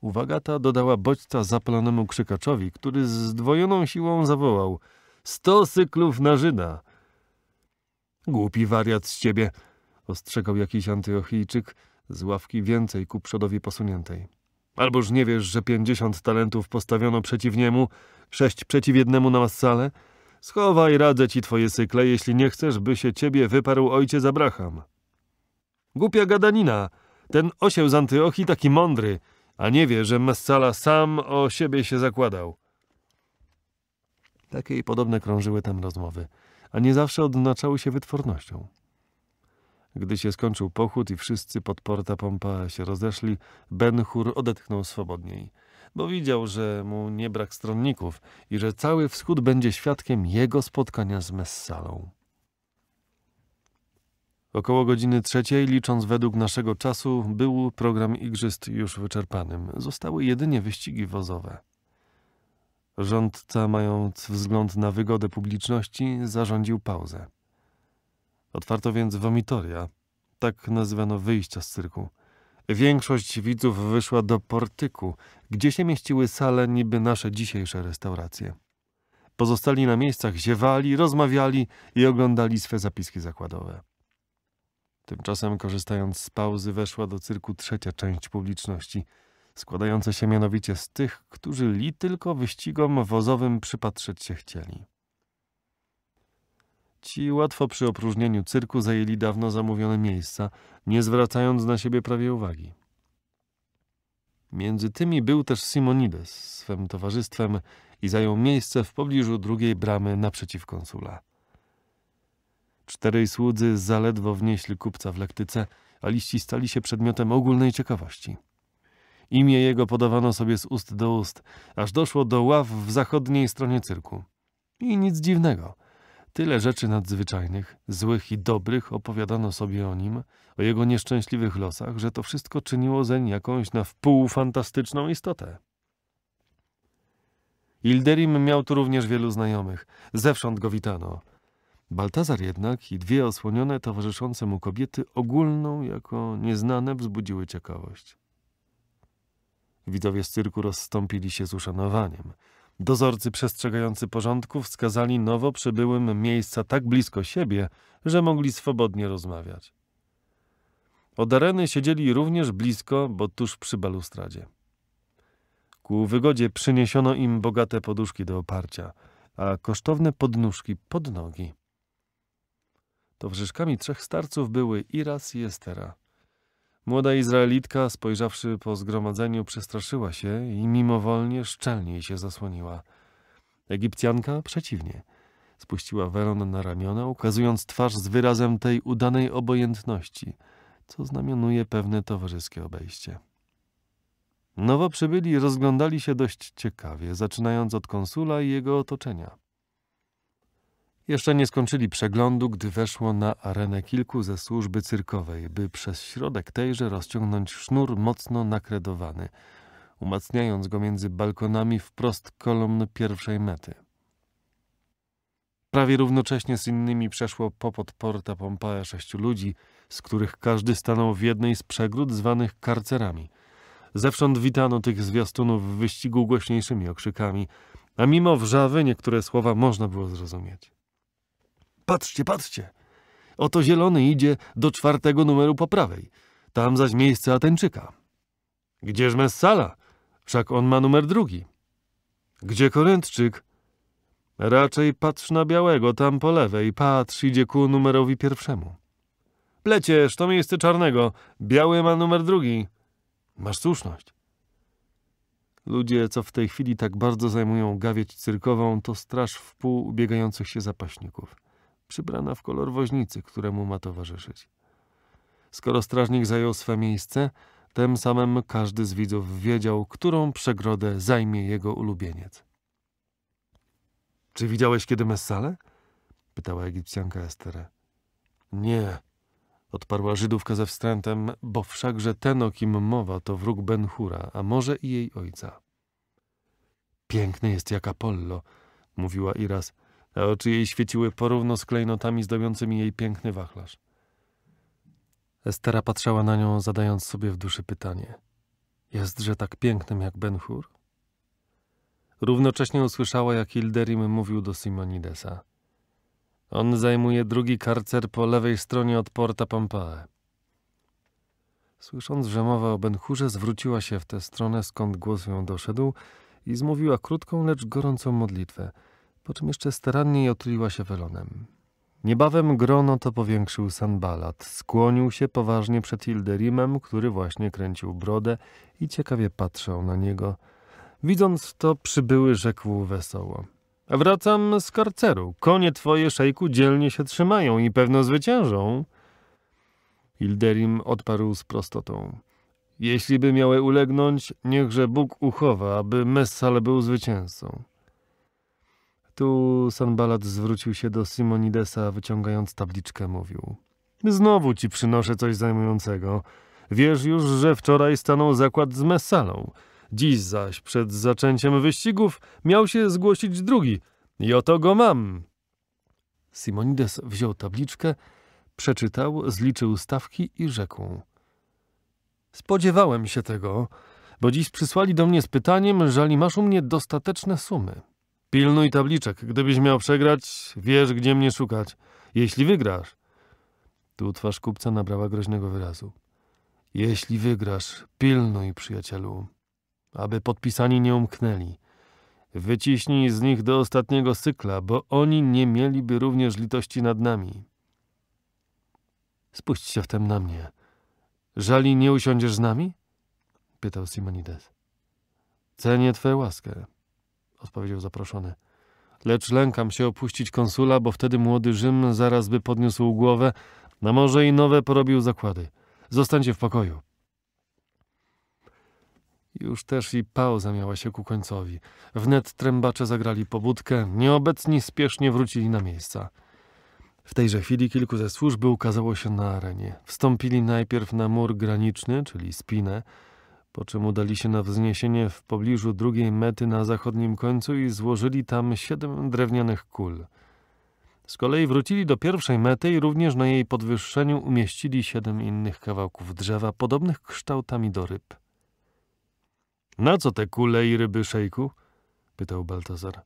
Uwaga ta dodała bodźca zapalonemu krzykaczowi, który z zdwojoną siłą zawołał: Sto cyklów na Żyda! Głupi wariat z ciebie! ostrzegał jakiś antyochijczyk z ławki więcej ku przodowi posuniętej. Alboż nie wiesz, że pięćdziesiąt talentów postawiono przeciw niemu, sześć przeciw jednemu na massale? Schowaj radzę ci twoje sykle, jeśli nie chcesz, by się ciebie wyparł ojciec Abraham. Głupia gadanina. Ten osieł z Antyochii taki mądry, a nie wie, że Messala sam o siebie się zakładał. Takie i podobne krążyły tam rozmowy, a nie zawsze odznaczały się wytwornością. Gdy się skończył pochód i wszyscy pod Porta Pompa się rozeszli, Ben Hur odetchnął swobodniej – bo widział, że mu nie brak stronników i że cały wschód będzie świadkiem jego spotkania z Messalą. Około godziny trzeciej, licząc według naszego czasu, był program igrzyst już wyczerpanym. Zostały jedynie wyścigi wozowe. Rządca, mając wzgląd na wygodę publiczności, zarządził pauzę. Otwarto więc womitoria, tak nazywano wyjścia z cyrku. Większość widzów wyszła do portyku, gdzie się mieściły sale niby nasze dzisiejsze restauracje. Pozostali na miejscach ziewali, rozmawiali i oglądali swe zapiski zakładowe. Tymczasem, korzystając z pauzy, weszła do cyrku trzecia część publiczności, składająca się mianowicie z tych, którzy li tylko wyścigom wozowym przypatrzeć się chcieli. Ci łatwo przy opróżnieniu cyrku zajęli dawno zamówione miejsca, nie zwracając na siebie prawie uwagi. Między tymi był też Simonides z swym towarzystwem i zajął miejsce w pobliżu drugiej bramy naprzeciw konsula. Czterej słudzy zaledwo wnieśli kupca w lektyce, a liści stali się przedmiotem ogólnej ciekawości. Imię jego podawano sobie z ust do ust, aż doszło do ław w zachodniej stronie cyrku. I nic dziwnego – Tyle rzeczy nadzwyczajnych, złych i dobrych opowiadano sobie o nim, o jego nieszczęśliwych losach, że to wszystko czyniło zeń jakąś na wpół fantastyczną istotę. Ilderim miał tu również wielu znajomych, zewsząd go witano. Baltazar jednak i dwie osłonione towarzyszące mu kobiety ogólną jako nieznane wzbudziły ciekawość. Widowie z cyrku rozstąpili się z uszanowaniem – Dozorcy przestrzegający porządku wskazali nowo przybyłym miejsca tak blisko siebie, że mogli swobodnie rozmawiać. Od areny siedzieli również blisko, bo tuż przy balustradzie. Ku wygodzie przyniesiono im bogate poduszki do oparcia, a kosztowne podnóżki pod nogi. Towarzyszkami trzech starców były Iras i Estera – Młoda Izraelitka, spojrzawszy po zgromadzeniu, przestraszyła się i mimowolnie szczelniej się zasłoniła. Egipcjanka przeciwnie. Spuściła welon na ramiona, ukazując twarz z wyrazem tej udanej obojętności, co znamionuje pewne towarzyskie obejście. Nowo przybyli rozglądali się dość ciekawie, zaczynając od konsula i jego otoczenia. Jeszcze nie skończyli przeglądu, gdy weszło na arenę kilku ze służby cyrkowej, by przez środek tejże rozciągnąć sznur mocno nakredowany, umacniając go między balkonami wprost kolumn pierwszej mety. Prawie równocześnie z innymi przeszło popod porta Pompeja sześciu ludzi, z których każdy stanął w jednej z przegród zwanych karcerami. Zewsząd witano tych zwiastunów w wyścigu głośniejszymi okrzykami, a mimo wrzawy niektóre słowa można było zrozumieć. Patrzcie, patrzcie! Oto zielony idzie do czwartego numeru po prawej. Tam zaś miejsce Ateńczyka. Gdzież Messala? Wszak on ma numer drugi. Gdzie Korentczyk? Raczej patrz na białego, tam po lewej. Patrz, idzie ku numerowi pierwszemu. Plecież, to miejsce czarnego. Biały ma numer drugi. Masz słuszność. Ludzie, co w tej chwili tak bardzo zajmują gawieć cyrkową, to straż wpół ubiegających się zapaśników przybrana w kolor woźnicy, któremu ma towarzyszyć. Skoro strażnik zajął swe miejsce, tym samym każdy z widzów wiedział, którą przegrodę zajmie jego ulubieniec. Czy widziałeś kiedy Messale? pytała Egipcjanka Esterę. Nie, odparła Żydówka ze wstrętem, bo wszakże ten, o kim mowa, to wróg Benhura, a może i jej ojca. Piękny jest jak Apollo, mówiła Iras a oczy jej świeciły porówno z klejnotami zdobiącymi jej piękny wachlarz. Estera patrzała na nią, zadając sobie w duszy pytanie. Jestże tak pięknym jak Ben-Hur? Równocześnie usłyszała, jak Hilderim mówił do Simonidesa. On zajmuje drugi karcer po lewej stronie od Porta Pampae. Słysząc, że mowa o Benchurze, zwróciła się w tę stronę, skąd głos ją doszedł i zmówiła krótką, lecz gorącą modlitwę – po czym jeszcze starannie otuliła się welonem. Niebawem grono to powiększył Sanbalat. Skłonił się poważnie przed Hilderimem, który właśnie kręcił brodę i ciekawie patrzył na niego. Widząc to, przybyły rzekł wesoło. Wracam z karceru. Konie twoje, szejku, dzielnie się trzymają i pewno zwyciężą. Hilderim odparł z prostotą. Jeśli by miały ulegnąć, niechże Bóg uchowa, aby Messal był zwycięzcą. Tu Sanbalat zwrócił się do Simonidesa, wyciągając tabliczkę, mówił. Znowu ci przynoszę coś zajmującego. Wiesz już, że wczoraj stanął zakład z Messalą. Dziś zaś, przed zaczęciem wyścigów, miał się zgłosić drugi. I oto go mam. Simonides wziął tabliczkę, przeczytał, zliczył stawki i rzekł. Spodziewałem się tego, bo dziś przysłali do mnie z pytaniem, że masz u mnie dostateczne sumy. Pilnuj tabliczek. Gdybyś miał przegrać, wiesz, gdzie mnie szukać. Jeśli wygrasz. Tu twarz kupca nabrała groźnego wyrazu. Jeśli wygrasz, pilnuj, przyjacielu, aby podpisani nie umknęli. Wyciśnij z nich do ostatniego cykla, bo oni nie mieliby również litości nad nami. Spuść się wtem na mnie. Żali nie usiądziesz z nami? Pytał Simonides. Cenię twoją łaskę odpowiedział zaproszony. Lecz lękam się opuścić konsula, bo wtedy młody Rzym zaraz by podniósł głowę na morze i nowe porobił zakłady. Zostańcie w pokoju. Już też i pauza miała się ku końcowi. Wnet trębacze zagrali pobudkę, nieobecni spiesznie wrócili na miejsca. W tejże chwili kilku ze służby ukazało się na arenie. Wstąpili najpierw na mur graniczny, czyli spinę, po czym udali się na wzniesienie w pobliżu drugiej mety na zachodnim końcu i złożyli tam siedem drewnianych kul. Z kolei wrócili do pierwszej mety i również na jej podwyższeniu umieścili siedem innych kawałków drzewa podobnych kształtami do ryb. Na co te kule i ryby, szejku? pytał Baltazar.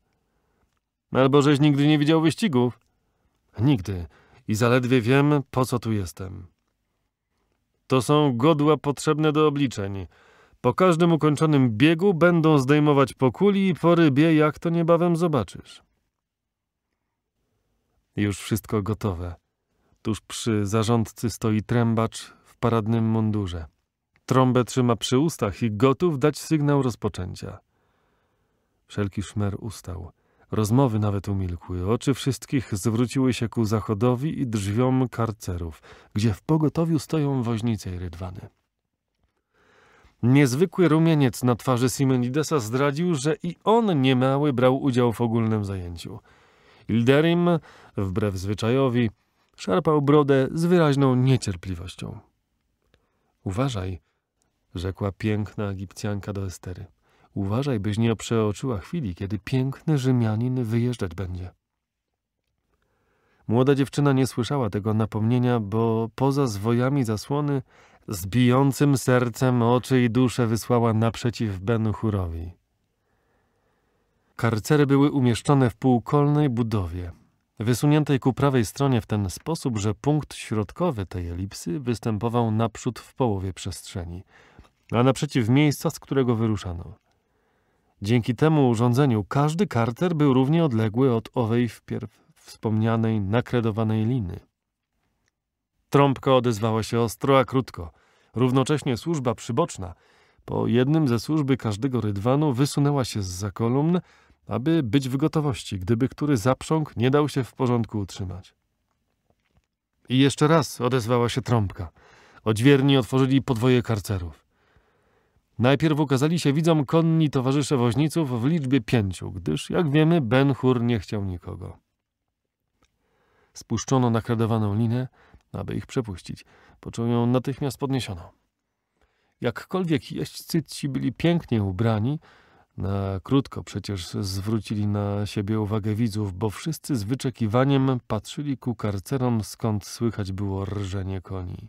Albo żeś nigdy nie widział wyścigów? Nigdy. I zaledwie wiem, po co tu jestem. To są godła potrzebne do obliczeń. Po każdym ukończonym biegu będą zdejmować po kuli i po rybie, jak to niebawem zobaczysz. Już wszystko gotowe. Tuż przy zarządcy stoi trębacz w paradnym mundurze. Trąbę trzyma przy ustach i gotów dać sygnał rozpoczęcia. Wszelki szmer ustał. Rozmowy nawet umilkły. Oczy wszystkich zwróciły się ku zachodowi i drzwiom karcerów, gdzie w pogotowiu stoją woźnice i rydwany. Niezwykły rumieniec na twarzy Simenidesa zdradził, że i on niemały brał udział w ogólnym zajęciu. Ilderim, wbrew zwyczajowi, szarpał brodę z wyraźną niecierpliwością. Uważaj, rzekła piękna Egipcjanka do Estery. Uważaj, byś nie przeoczyła chwili, kiedy piękny Rzymianin wyjeżdżać będzie. Młoda dziewczyna nie słyszała tego napomnienia, bo poza zwojami zasłony z bijącym sercem oczy i duszę wysłała naprzeciw Benuchurowi. Karcery były umieszczone w półkolnej budowie, wysuniętej ku prawej stronie w ten sposób, że punkt środkowy tej elipsy występował naprzód w połowie przestrzeni, a naprzeciw miejsca, z którego wyruszano. Dzięki temu urządzeniu każdy karter był równie odległy od owej wpierw wspomnianej nakredowanej liny. Trąbka odezwała się ostro, a krótko. Równocześnie służba przyboczna, po jednym ze służby każdego rydwanu, wysunęła się z za kolumn, aby być w gotowości, gdyby który zaprząg nie dał się w porządku utrzymać. I jeszcze raz odezwała się trąbka. Odźwierni otworzyli podwoje karcerów. Najpierw ukazali się widzom konni towarzysze woźniców w liczbie pięciu, gdyż, jak wiemy, Ben Hur nie chciał nikogo. Spuszczono nakradowaną linę, aby ich przepuścić. Poczuł ją natychmiast podniesioną. Jakkolwiek jeźdźcy byli pięknie ubrani, na krótko przecież zwrócili na siebie uwagę widzów, bo wszyscy z wyczekiwaniem patrzyli ku karcerom, skąd słychać było rżenie koni.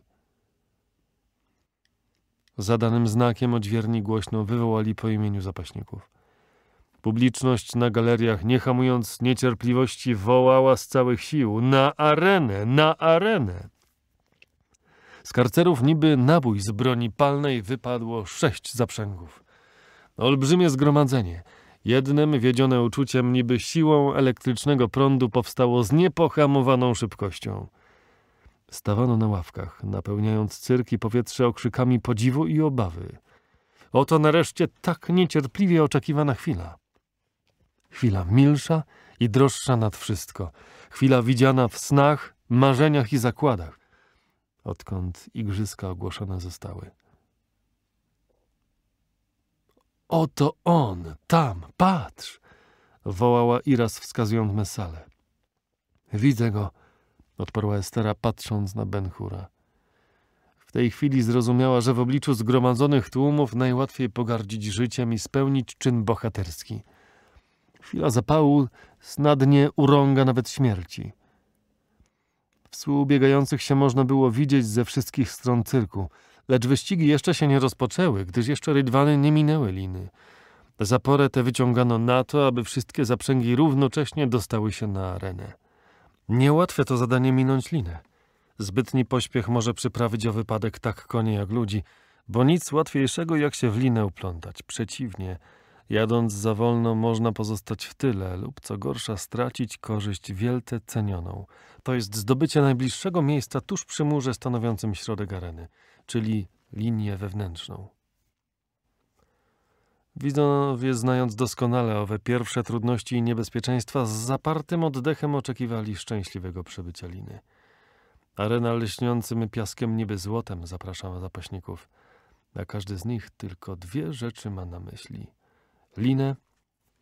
Zadanym znakiem odźwierni głośno wywołali po imieniu zapaśników. Publiczność na galeriach, nie hamując niecierpliwości, wołała z całych sił: Na arenę, na arenę! Z karcerów niby nabój z broni palnej wypadło sześć zaprzęgów. Olbrzymie zgromadzenie. Jednym wiedzione uczuciem niby siłą elektrycznego prądu powstało z niepohamowaną szybkością. Stawano na ławkach, napełniając cyrki powietrze okrzykami podziwu i obawy. Oto nareszcie tak niecierpliwie oczekiwana chwila. Chwila milsza i droższa nad wszystko. Chwila widziana w snach, marzeniach i zakładach odkąd igrzyska ogłoszone zostały. Oto on, tam, patrz! wołała Iras wskazując Mesalę. Widzę go, odparła Estera, patrząc na Benhura. W tej chwili zrozumiała, że w obliczu zgromadzonych tłumów najłatwiej pogardzić życiem i spełnić czyn bohaterski. Chwila zapału snadnie urąga nawet śmierci. Psły ubiegających się można było widzieć ze wszystkich stron cyrku, lecz wyścigi jeszcze się nie rozpoczęły, gdyż jeszcze rydwany nie minęły liny. Zaporę tę wyciągano na to, aby wszystkie zaprzęgi równocześnie dostały się na arenę. Niełatwe to zadanie minąć linę. Zbytni pośpiech może przyprawić o wypadek tak konie jak ludzi, bo nic łatwiejszego jak się w linę uplątać. Przeciwnie – Jadąc za wolno można pozostać w tyle lub co gorsza stracić korzyść wielce cenioną. To jest zdobycie najbliższego miejsca tuż przy murze stanowiącym środek areny, czyli linię wewnętrzną. Widzowie, znając doskonale owe pierwsze trudności i niebezpieczeństwa, z zapartym oddechem oczekiwali szczęśliwego przybycia liny. Arena lśniącym piaskiem niby złotem zapraszała zapaśników. Na każdy z nich tylko dwie rzeczy ma na myśli – linę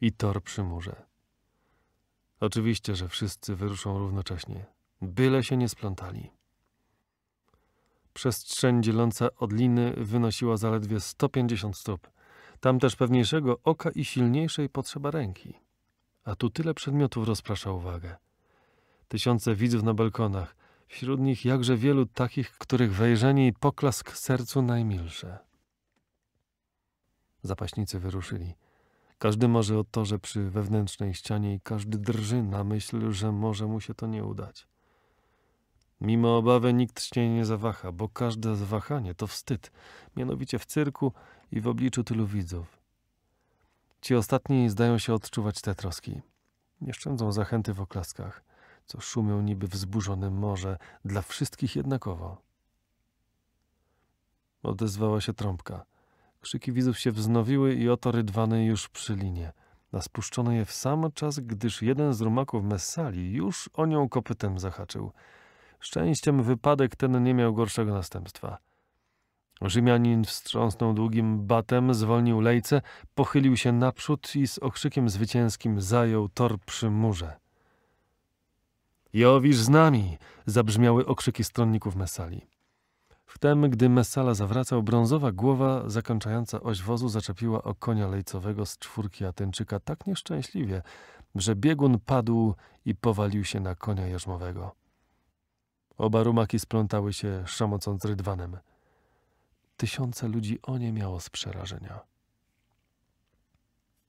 i tor przy murze. Oczywiście, że wszyscy wyruszą równocześnie, byle się nie splątali. Przestrzeń dzieląca od liny wynosiła zaledwie 150 stóp. Tam też pewniejszego oka i silniejszej potrzeba ręki. A tu tyle przedmiotów rozprasza uwagę. Tysiące widzów na balkonach, wśród nich jakże wielu takich, których wejrzenie i poklask sercu najmilsze. Zapaśnicy wyruszyli. Każdy marzy o torze przy wewnętrznej ścianie i każdy drży na myśl, że może mu się to nie udać. Mimo obawy nikt się nie zawaha, bo każde zwahanie to wstyd, mianowicie w cyrku i w obliczu tylu widzów. Ci ostatni zdają się odczuwać te troski. Nie szczędzą zachęty w oklaskach, co szumią niby wzburzone morze, dla wszystkich jednakowo. Odezwała się trąbka. Krzyki widzów się wznowiły i oto rydwany już przy linie. A je w sam czas, gdyż jeden z rumaków Messali już o nią kopytem zahaczył. Szczęściem wypadek ten nie miał gorszego następstwa. Rzymianin wstrząsnął długim batem, zwolnił lejce, pochylił się naprzód i z okrzykiem zwycięskim zajął tor przy murze. Jowisz z nami! zabrzmiały okrzyki stronników Messali. Wtem, gdy Messala zawracał, brązowa głowa zakończająca oś wozu zaczepiła o konia lejcowego z czwórki Ateńczyka tak nieszczęśliwie, że biegun padł i powalił się na konia jarzmowego. Oba rumaki splątały się, szamocąc rydwanem. Tysiące ludzi o nie miało z przerażenia.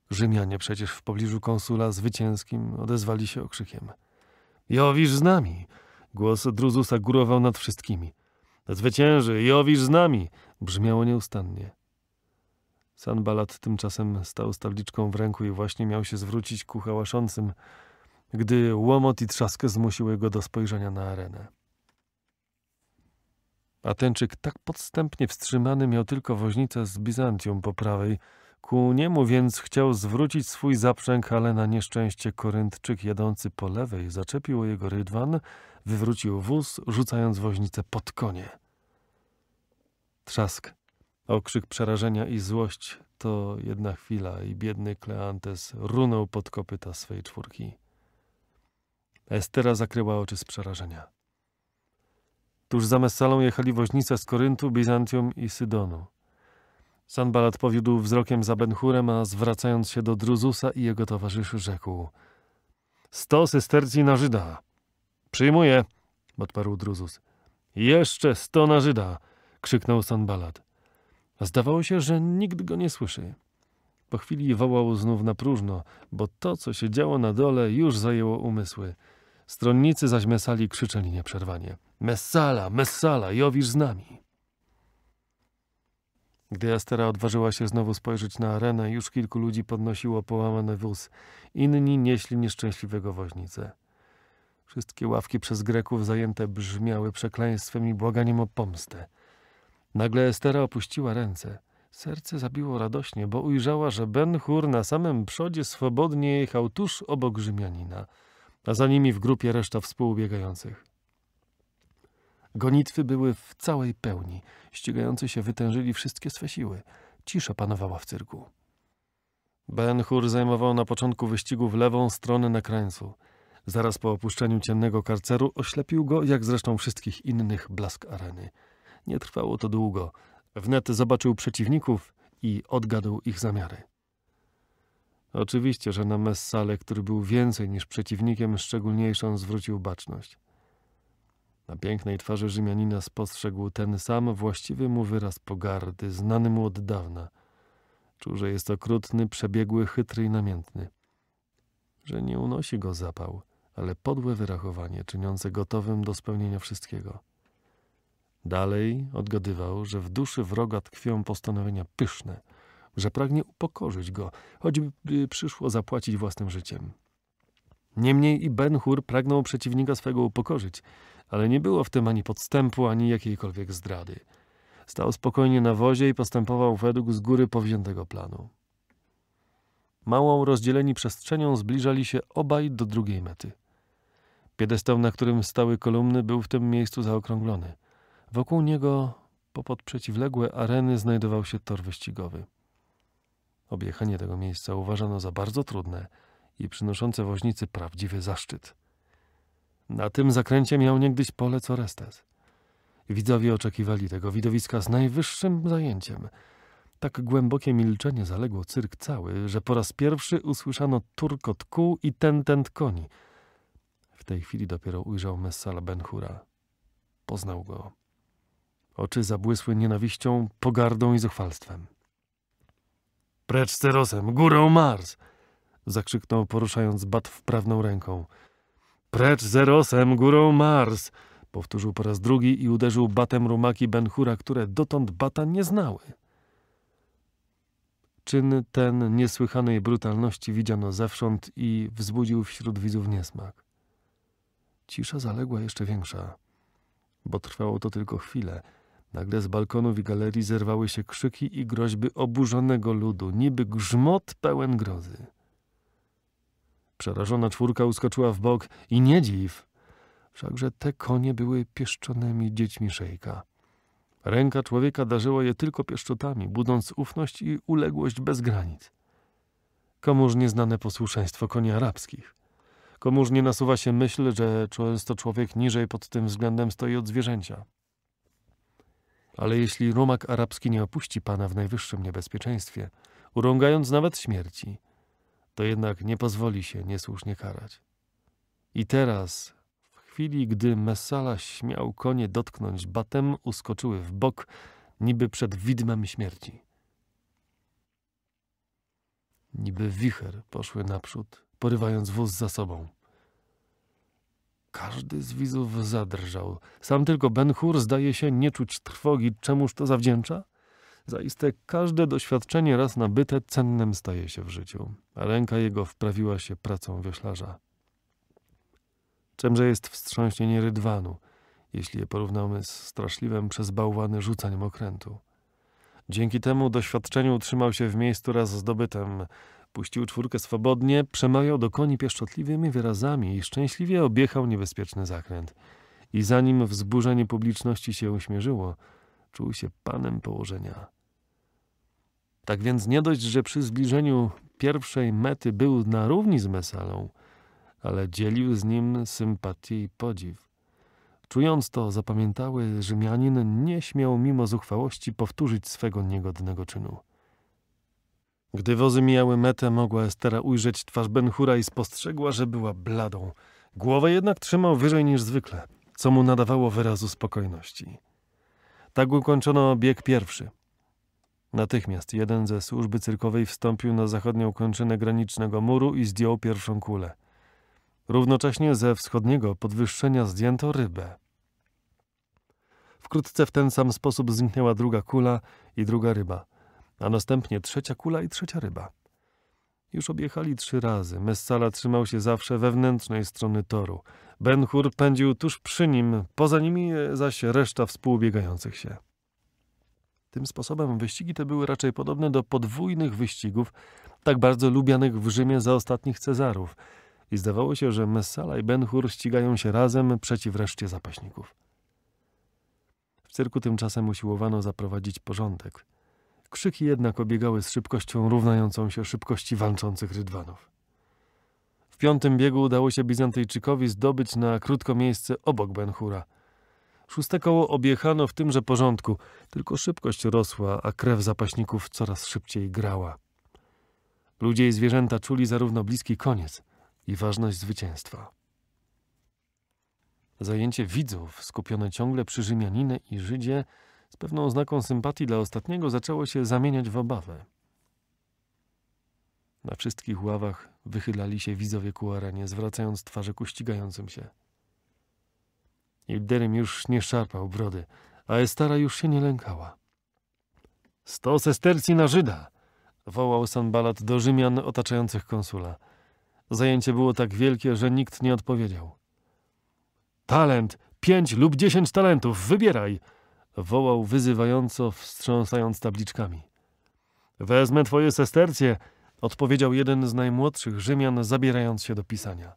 Rzymianie przecież w pobliżu konsula zwycięskim odezwali się okrzykiem. Jowisz z nami! Głos Druzusa górował nad wszystkimi – Zwycięży, Jowisz z nami! Brzmiało nieustannie. Sanbalat tymczasem stał z tabliczką w ręku i właśnie miał się zwrócić ku hałaszącym, gdy łomot i trzask zmusiły go do spojrzenia na arenę. Atenczyk tak podstępnie wstrzymany miał tylko woźnicę z Bizancjum po prawej, Ku niemu więc chciał zwrócić swój zaprzęg, ale na nieszczęście Koryntczyk jadący po lewej zaczepił jego rydwan, wywrócił wóz, rzucając woźnicę pod konie. Trzask, okrzyk przerażenia i złość to jedna chwila i biedny Kleantes runął pod kopyta swej czwórki. Estera zakryła oczy z przerażenia. Tuż za Messalą jechali woźnice z Koryntu, Bizantium i Sydonu. Sanbalat powiódł wzrokiem za Benhurem, a zwracając się do Druzusa i jego towarzyszy rzekł Sto sestercji na Żyda. Przyjmuję, odparł Druzus. Jeszcze sto na Żyda, krzyknął Sanbalat. Zdawało się, że nikt go nie słyszy. Po chwili wołał znów na próżno, bo to, co się działo na dole, już zajęło umysły. Stronnicy zaś Mesali krzyczeli nieprzerwanie. Messala, Messala, Jowisz z nami. Gdy Estera odważyła się znowu spojrzeć na arenę, już kilku ludzi podnosiło połamany wóz. Inni nieśli nieszczęśliwego woźnicę. Wszystkie ławki przez Greków zajęte brzmiały przekleństwem i błaganiem o pomstę. Nagle Estera opuściła ręce. Serce zabiło radośnie, bo ujrzała, że Ben Hur na samym przodzie swobodnie jechał tuż obok Rzymianina, a za nimi w grupie reszta współbiegających. Gonitwy były w całej pełni. Ścigający się wytężyli wszystkie swe siły. Cisza panowała w cyrku. Ben Hur zajmował na początku wyścigu w lewą stronę na krańcu. Zaraz po opuszczeniu ciemnego karceru oślepił go, jak zresztą wszystkich innych, blask areny. Nie trwało to długo. Wnet zobaczył przeciwników i odgadł ich zamiary. Oczywiście, że na Messale, który był więcej niż przeciwnikiem, szczególniejszą zwrócił baczność. Na pięknej twarzy Rzymianina spostrzegł ten sam właściwy mu wyraz pogardy, znany mu od dawna. Czuł, że jest okrutny, przebiegły, chytry i namiętny. Że nie unosi go zapał, ale podłe wyrachowanie, czyniące gotowym do spełnienia wszystkiego. Dalej odgadywał, że w duszy wroga tkwią postanowienia pyszne, że pragnie upokorzyć go, choćby przyszło zapłacić własnym życiem. Niemniej i Ben-Hur pragnął przeciwnika swego upokorzyć, ale nie było w tym ani podstępu, ani jakiejkolwiek zdrady. Stał spokojnie na wozie i postępował według z góry powziętego planu. Małą rozdzieleni przestrzenią zbliżali się obaj do drugiej mety. Piedestał, na którym stały kolumny, był w tym miejscu zaokrąglony. Wokół niego, popod przeciwległe areny, znajdował się tor wyścigowy. Objechanie tego miejsca uważano za bardzo trudne – i przynoszące woźnicy prawdziwy zaszczyt. Na tym zakręcie miał niegdyś pole Corestes. Widzowie oczekiwali tego widowiska z najwyższym zajęciem. Tak głębokie milczenie zaległo cyrk cały, że po raz pierwszy usłyszano turkot kół i tentent koni. W tej chwili dopiero ujrzał Messala Benhura. Poznał go. Oczy zabłysły nienawiścią, pogardą i zuchwalstwem. Precz z Cerosem, górą Mars! zakrzyknął, poruszając bat w prawną ręką. Precz z Erosem, górą Mars! Powtórzył po raz drugi i uderzył batem rumaki Benhura, które dotąd bata nie znały. Czyn ten niesłychanej brutalności widziano zewsząd i wzbudził wśród widzów niesmak. Cisza zaległa jeszcze większa, bo trwało to tylko chwilę. Nagle z balkonów i galerii zerwały się krzyki i groźby oburzonego ludu, niby grzmot pełen grozy. Przerażona czwórka uskoczyła w bok i nie dziw. Wszakże te konie były pieszczonymi dziećmi szejka. Ręka człowieka darzyła je tylko pieszczotami, budząc ufność i uległość bez granic. Komuż nieznane posłuszeństwo koni arabskich. Komuż nie nasuwa się myśl, że często człowiek niżej pod tym względem stoi od zwierzęcia. Ale jeśli rumak arabski nie opuści pana w najwyższym niebezpieczeństwie, urągając nawet śmierci, to jednak nie pozwoli się niesłusznie karać. I teraz, w chwili, gdy Messala śmiał konie dotknąć batem, uskoczyły w bok, niby przed widmem śmierci. Niby wicher poszły naprzód, porywając wóz za sobą. Każdy z widzów zadrżał. Sam tylko Ben Hur zdaje się nie czuć trwogi. Czemuż to zawdzięcza? Zaiste każde doświadczenie raz nabyte cennym staje się w życiu, a ręka jego wprawiła się pracą wioślarza. Czemże jest wstrząśnienie rydwanu, jeśli je porównamy z straszliwym przez bałwany rzucaniem okrętu. Dzięki temu doświadczeniu utrzymał się w miejscu raz zdobytem, Puścił czwórkę swobodnie, przemawiał do koni pieszczotliwymi wyrazami i szczęśliwie objechał niebezpieczny zakręt. I zanim wzburzenie publiczności się uśmierzyło, Czuł się panem położenia. Tak więc nie dość, że przy zbliżeniu pierwszej mety był na równi z Mesalą, ale dzielił z nim sympatię i podziw. Czując to, zapamiętały Rzymianin nie śmiał mimo zuchwałości powtórzyć swego niegodnego czynu. Gdy wozy mijały metę, mogła Estera ujrzeć twarz Benchura i spostrzegła, że była bladą. Głowę jednak trzymał wyżej niż zwykle, co mu nadawało wyrazu spokojności. Tak ukończono bieg pierwszy. Natychmiast jeden ze służby cyrkowej wstąpił na zachodnią kończynę granicznego muru i zdjął pierwszą kulę. Równocześnie ze wschodniego podwyższenia zdjęto rybę. Wkrótce w ten sam sposób zniknęła druga kula i druga ryba, a następnie trzecia kula i trzecia ryba. Już objechali trzy razy. Messala trzymał się zawsze wewnętrznej strony toru. Hur pędził tuż przy nim, poza nimi zaś reszta współbiegających się. Tym sposobem wyścigi te były raczej podobne do podwójnych wyścigów, tak bardzo lubianych w Rzymie za ostatnich Cezarów. I zdawało się, że Messala i Hur ścigają się razem przeciw reszcie zapaśników. W cyrku tymczasem usiłowano zaprowadzić porządek – Krzyki jednak obiegały z szybkością równającą się szybkości walczących rydwanów. W piątym biegu udało się Bizantyjczykowi zdobyć na krótko miejsce obok Benhura. Szóste koło objechano w tymże porządku, tylko szybkość rosła, a krew zapaśników coraz szybciej grała. Ludzie i zwierzęta czuli zarówno bliski koniec i ważność zwycięstwa. Zajęcie widzów, skupione ciągle przy Rzymianinie i Żydzie, z pewną oznaką sympatii dla ostatniego zaczęło się zamieniać w obawę. Na wszystkich ławach wychylali się widzowie ku arenie, zwracając twarze ku ścigającym się. Ilderym już nie szarpał brody, a Estara już się nie lękała. Sto sestercji na Żyda! wołał Sanbalat do Rzymian otaczających konsula. Zajęcie było tak wielkie, że nikt nie odpowiedział. Talent! Pięć lub dziesięć talentów! Wybieraj! wołał wyzywająco, wstrząsając tabliczkami. Wezmę twoje sestercje, odpowiedział jeden z najmłodszych Rzymian, zabierając się do pisania.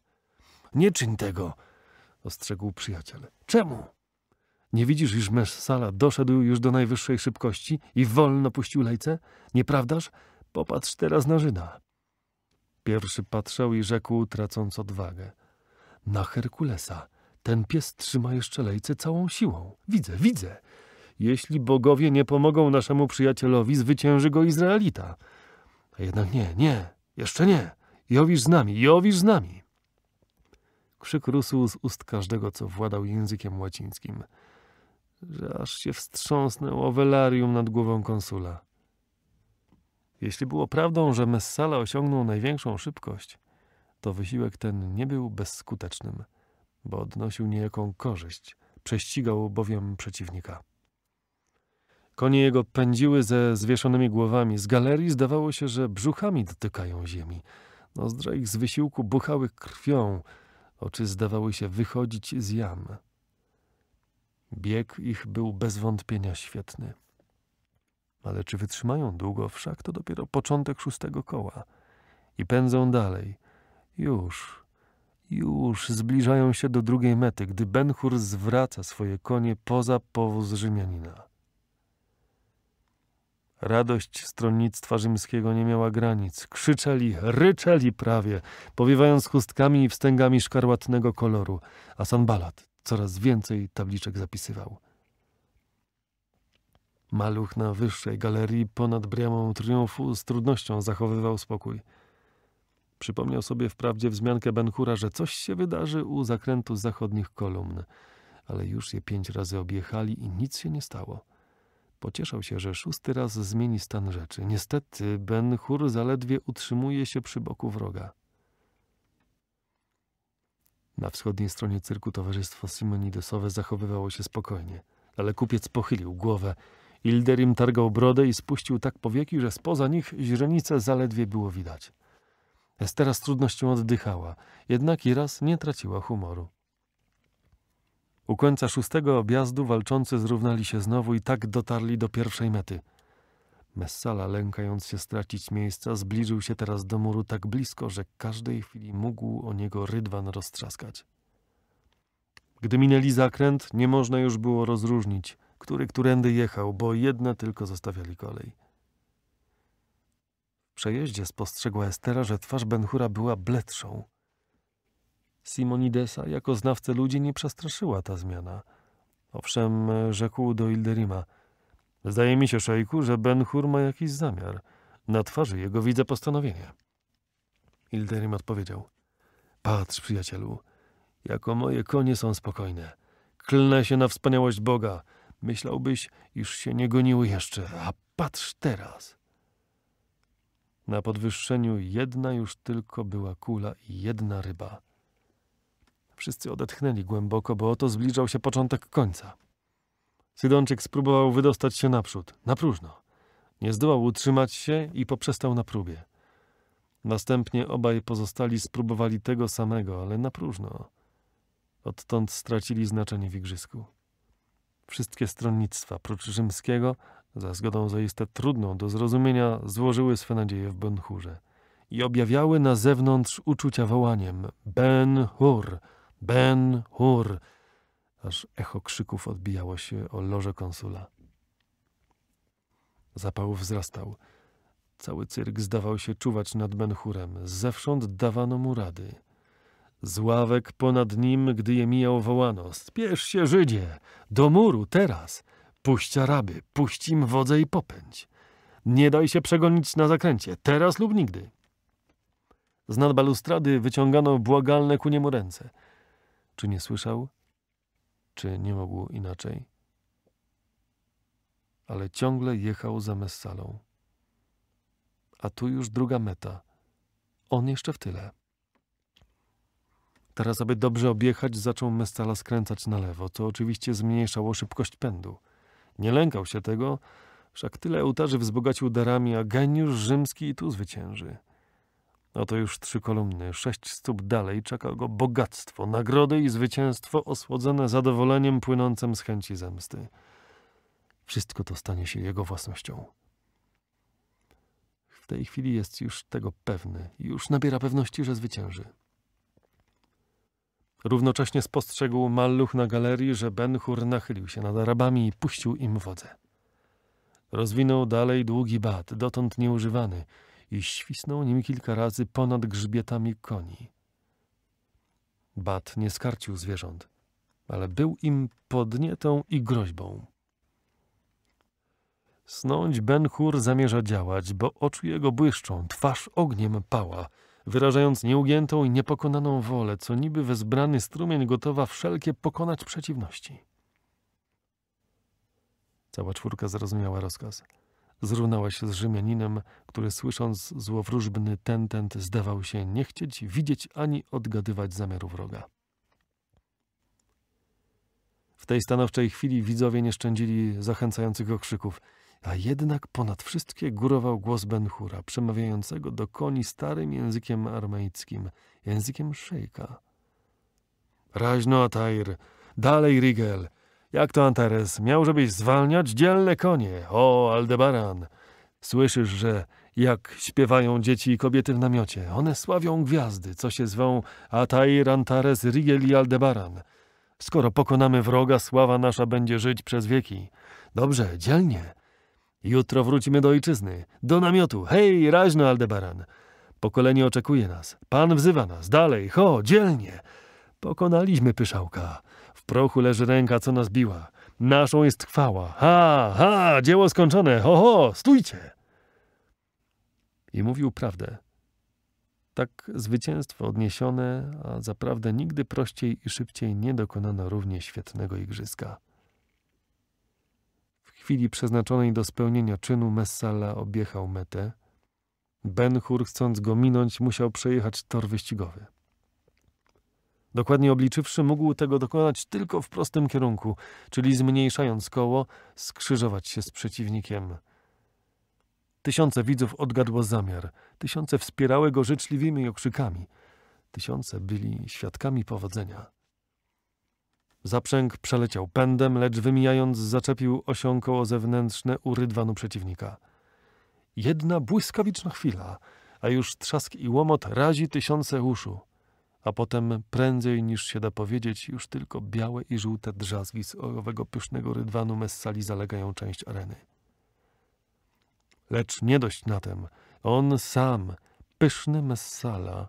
Nie czyń tego, ostrzegł przyjaciel. Czemu? Nie widzisz, iż Sala doszedł już do najwyższej szybkości i wolno puścił lejce? Nieprawdaż? Popatrz teraz na Żyda. Pierwszy patrzał i rzekł, tracąc odwagę. Na Herkulesa. Ten pies trzyma jeszcze lejce całą siłą. Widzę, widzę. Jeśli bogowie nie pomogą naszemu przyjacielowi, zwycięży go Izraelita. A jednak nie, nie, jeszcze nie. Jowisz z nami, Jowisz z nami. Krzyk rósł z ust każdego, co władał językiem łacińskim, że aż się wstrząsnęło owelarium nad głową konsula. Jeśli było prawdą, że Messala osiągnął największą szybkość, to wysiłek ten nie był bezskutecznym, bo odnosił niejaką korzyść, prześcigał bowiem przeciwnika. Konie jego pędziły ze zwieszonymi głowami. Z galerii zdawało się, że brzuchami dotykają ziemi. Nozdra ich z wysiłku buchały krwią. Oczy zdawały się wychodzić z jam. Bieg ich był bez wątpienia świetny. Ale czy wytrzymają długo? Wszak to dopiero początek szóstego koła. I pędzą dalej. Już, już zbliżają się do drugiej mety, gdy Benhur zwraca swoje konie poza powóz Rzymianina. Radość stronnictwa rzymskiego nie miała granic. Krzyczeli, ryczeli prawie, powiewając chustkami i wstęgami szkarłatnego koloru, a Sanbalat coraz więcej tabliczek zapisywał. Maluch na wyższej galerii ponad bramą triumfu z trudnością zachowywał spokój. Przypomniał sobie wprawdzie wzmiankę Benkura, że coś się wydarzy u zakrętu zachodnich kolumn, ale już je pięć razy objechali i nic się nie stało. Pocieszał się, że szósty raz zmieni stan rzeczy. Niestety, Ben Hur zaledwie utrzymuje się przy boku wroga. Na wschodniej stronie cyrku towarzystwo Simonidesowe zachowywało się spokojnie, ale kupiec pochylił głowę. Ilderim targał brodę i spuścił tak powieki, że spoza nich źrenice zaledwie było widać. Estera z trudnością oddychała, jednak i raz nie traciła humoru. U końca szóstego objazdu walczący zrównali się znowu i tak dotarli do pierwszej mety. Messala, lękając się stracić miejsca, zbliżył się teraz do muru tak blisko, że każdej chwili mógł o niego rydwan roztrzaskać. Gdy minęli zakręt, nie można już było rozróżnić, który którędy jechał, bo jedne tylko zostawiali kolej. W przejeździe spostrzegła Estera, że twarz Benhura była bledszą. Simonidesa jako znawcę ludzi nie przestraszyła ta zmiana. Owszem, rzekł do Ilderima. Zdaje mi się, szejku, że Ben-Hur ma jakiś zamiar. Na twarzy jego widzę postanowienie. Ilderim odpowiedział. Patrz, przyjacielu, jako moje konie są spokojne. Klnę się na wspaniałość Boga. Myślałbyś, iż się nie goniły jeszcze, a patrz teraz. Na podwyższeniu jedna już tylko była kula i jedna ryba. Wszyscy odetchnęli głęboko, bo oto zbliżał się początek końca. Sydończyk spróbował wydostać się naprzód, na próżno. Nie zdołał utrzymać się i poprzestał na próbie. Następnie obaj pozostali spróbowali tego samego, ale na próżno. Odtąd stracili znaczenie w igrzysku. Wszystkie stronnictwa, prócz rzymskiego, za zgodą zaiste trudną do zrozumienia, złożyły swe nadzieje w Benhurze i objawiały na zewnątrz uczucia wołaniem Ben Hur – Ben Hur! Aż echo krzyków odbijało się o loże konsula. Zapał wzrastał. Cały cyrk zdawał się czuwać nad Ben Hurem. Zewsząd dawano mu rady. Z ławek ponad nim, gdy je mijał, wołano: Spiesz się, Żydzie! Do muru, teraz! Puść Araby, puść im wodę i popędź! Nie daj się przegonić na zakręcie, teraz lub nigdy! Z nad balustrady wyciągano błagalne ku niemu ręce – czy nie słyszał? Czy nie mógł inaczej? Ale ciągle jechał za Messalą. A tu już druga meta. On jeszcze w tyle. Teraz, aby dobrze objechać, zaczął Mestala skręcać na lewo, co oczywiście zmniejszało szybkość pędu. Nie lękał się tego, wszak tyle ołtarzy wzbogacił darami, a geniusz rzymski i tu zwycięży. Oto no już trzy kolumny, sześć stóp dalej czeka go bogactwo, nagrody i zwycięstwo osłodzone zadowoleniem płynącym z chęci zemsty. Wszystko to stanie się jego własnością. W tej chwili jest już tego pewny, już nabiera pewności, że zwycięży. Równocześnie spostrzegł Malluch na galerii, że Ben-Hur nachylił się nad Arabami i puścił im wodę. Rozwinął dalej długi bat, dotąd nieużywany – i świsnął nim kilka razy ponad grzbietami koni. Bat nie skarcił zwierząt, ale był im podnietą i groźbą. Snąć Ben-Hur zamierza działać, bo oczy jego błyszczą, twarz ogniem pała, wyrażając nieugiętą i niepokonaną wolę, co niby wezbrany strumień gotowa wszelkie pokonać przeciwności. Cała czwórka zrozumiała rozkaz. Zrównała się z Rzymianinem, który słysząc złowróżbny tentent zdawał się nie chcieć widzieć ani odgadywać zamiaru wroga. W tej stanowczej chwili widzowie nie szczędzili zachęcających okrzyków, a jednak ponad wszystkie górował głos Benhura, przemawiającego do koni starym językiem armeickim, językiem szejka. Raźno, Atair! Dalej, Rigel! Jak to, Antares? Miał, żebyś zwalniać dzielne konie. O, Aldebaran! Słyszysz, że jak śpiewają dzieci i kobiety w namiocie. One sławią gwiazdy, co się zwą Atair, Antares, Rigeli i Aldebaran. Skoro pokonamy wroga, sława nasza będzie żyć przez wieki. Dobrze, dzielnie. Jutro wrócimy do ojczyzny, do namiotu. Hej, raźno, Aldebaran! Pokolenie oczekuje nas. Pan wzywa nas. Dalej, ho, dzielnie! Pokonaliśmy pyszałka prochu leży ręka, co nas biła. Naszą jest chwała. Ha, ha, dzieło skończone. Ho, ho, stójcie! I mówił prawdę. Tak zwycięstwo odniesione, a zaprawdę nigdy prościej i szybciej nie dokonano równie świetnego igrzyska. W chwili przeznaczonej do spełnienia czynu Messala objechał metę. Ben Hur, chcąc go minąć, musiał przejechać tor wyścigowy. Dokładnie obliczywszy, mógł tego dokonać tylko w prostym kierunku, czyli zmniejszając koło, skrzyżować się z przeciwnikiem. Tysiące widzów odgadło zamiar, tysiące wspierały go życzliwymi okrzykami, tysiące byli świadkami powodzenia. Zaprzęg przeleciał pędem, lecz wymijając zaczepił osią koło zewnętrzne u rydwanu przeciwnika. Jedna błyskawiczna chwila, a już trzask i łomot razi tysiące uszu a potem prędzej niż się da powiedzieć, już tylko białe i żółte drzazgi z owego pysznego rydwanu messali zalegają część areny. Lecz nie dość na tem, on sam, pyszny messala,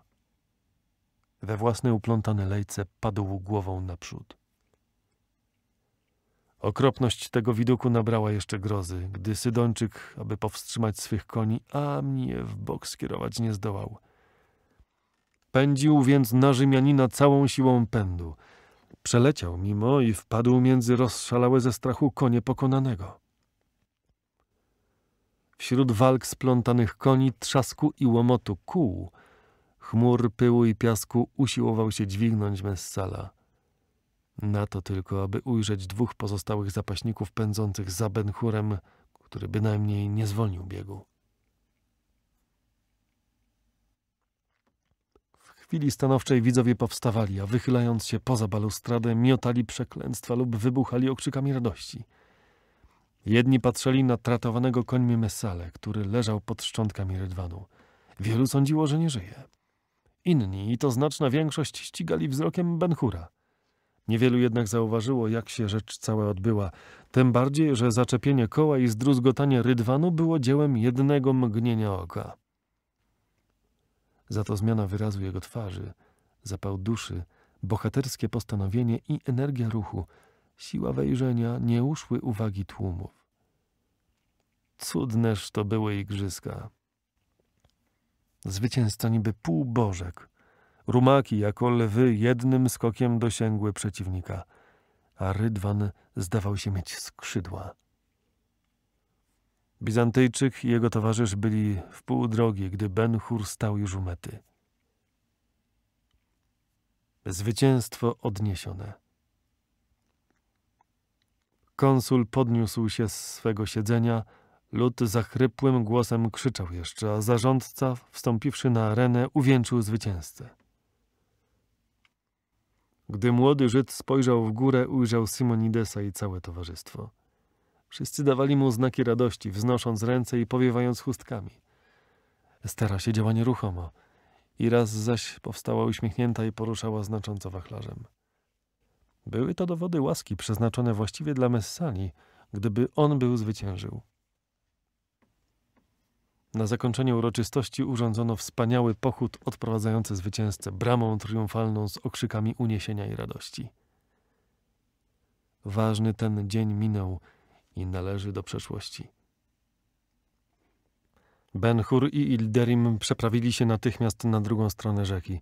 we własnej uplątane lejce padł głową naprzód. Okropność tego widoku nabrała jeszcze grozy, gdy Sydończyk, aby powstrzymać swych koni, a mnie w bok skierować nie zdołał – Pędził więc na Rzymianina całą siłą pędu. Przeleciał mimo i wpadł między rozszalałe ze strachu konie pokonanego. Wśród walk splątanych koni, trzasku i łomotu kół, chmur, pyłu i piasku usiłował się dźwignąć Messala. Na to tylko, aby ujrzeć dwóch pozostałych zapaśników pędzących za Benchurem, który bynajmniej nie zwolnił biegu. chwili stanowczej widzowie powstawali, a wychylając się poza balustradę, miotali przekleństwa lub wybuchali okrzykami radości. Jedni patrzyli na tratowanego końmi Mesale, który leżał pod szczątkami rydwanu. Wielu sądziło, że nie żyje. Inni, i to znaczna większość, ścigali wzrokiem Benhura. Niewielu jednak zauważyło, jak się rzecz cała odbyła, tym bardziej, że zaczepienie koła i zdruzgotanie rydwanu było dziełem jednego mgnienia oka. Za to zmiana wyrazu jego twarzy, zapał duszy, bohaterskie postanowienie i energia ruchu, siła wejrzenia nie uszły uwagi tłumów. Cudneż to były igrzyska. Zwycięzca niby półbożek. Rumaki jako lwy jednym skokiem dosięgły przeciwnika, a Rydwan zdawał się mieć skrzydła. Bizantyjczyk i jego towarzysz byli w pół drogi, gdy Ben-Hur stał już u mety. Zwycięstwo odniesione. Konsul podniósł się z swego siedzenia, lud zachrypłym głosem krzyczał jeszcze, a zarządca, wstąpiwszy na arenę, uwieńczył zwycięzcę. Gdy młody Żyd spojrzał w górę, ujrzał Simonidesa i całe towarzystwo. Wszyscy dawali mu znaki radości, wznosząc ręce i powiewając chustkami. Estera siedziała nieruchomo i raz zaś powstała uśmiechnięta i poruszała znacząco wachlarzem. Były to dowody łaski przeznaczone właściwie dla Messali, gdyby on był zwyciężył. Na zakończenie uroczystości urządzono wspaniały pochód odprowadzający zwycięzcę bramą triumfalną z okrzykami uniesienia i radości. Ważny ten dzień minął – i należy do przeszłości. Benhur i Ilderim przeprawili się natychmiast na drugą stronę rzeki,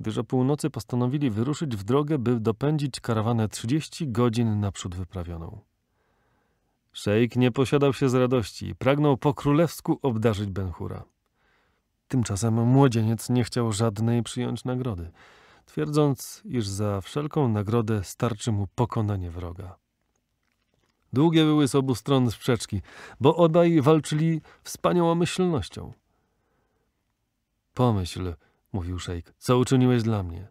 gdyż o północy postanowili wyruszyć w drogę, by dopędzić karawanę 30 godzin naprzód wyprawioną. Szejk nie posiadał się z radości i pragnął po królewsku obdarzyć Benhura. Tymczasem młodzieniec nie chciał żadnej przyjąć nagrody, twierdząc, iż za wszelką nagrodę starczy mu pokonanie wroga. Długie były z obu stron sprzeczki, bo obaj walczyli wspaniałomyślnością. Pomyśl, mówił szejk, co uczyniłeś dla mnie.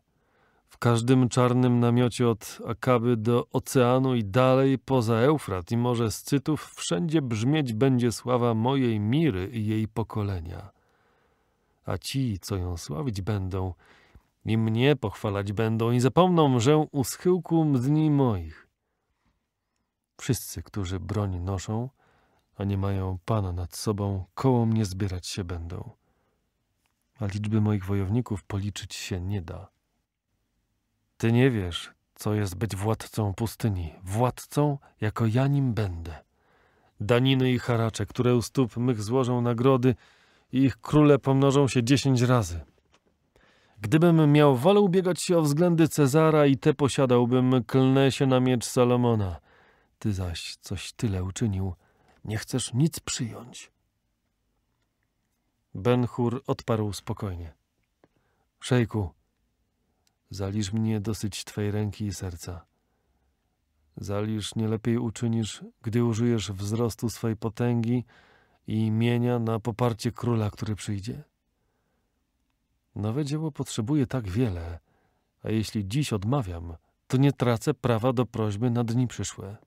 W każdym czarnym namiocie od Akaby do oceanu i dalej poza Eufrat i Morze Scytów wszędzie brzmieć będzie sława mojej Miry i jej pokolenia. A ci, co ją sławić będą, i mnie pochwalać będą i zapomną, że u schyłku dni moich. Wszyscy, którzy broń noszą, a nie mają Pana nad sobą, koło mnie zbierać się będą. A liczby moich wojowników policzyć się nie da. Ty nie wiesz, co jest być władcą pustyni, władcą, jako ja nim będę. Daniny i haracze, które u stóp mych złożą nagrody i ich króle pomnożą się dziesięć razy. Gdybym miał wolę ubiegać się o względy Cezara i te posiadałbym, klnę się na miecz Salomona – ty zaś coś tyle uczynił, nie chcesz nic przyjąć. Benhur odparł spokojnie. Szejku, zaliż mnie dosyć Twej ręki i serca. Zaliż nie lepiej uczynisz, gdy użyjesz wzrostu swej potęgi i imienia na poparcie króla, który przyjdzie. Nowe dzieło potrzebuje tak wiele, a jeśli dziś odmawiam, to nie tracę prawa do prośby na dni przyszłe.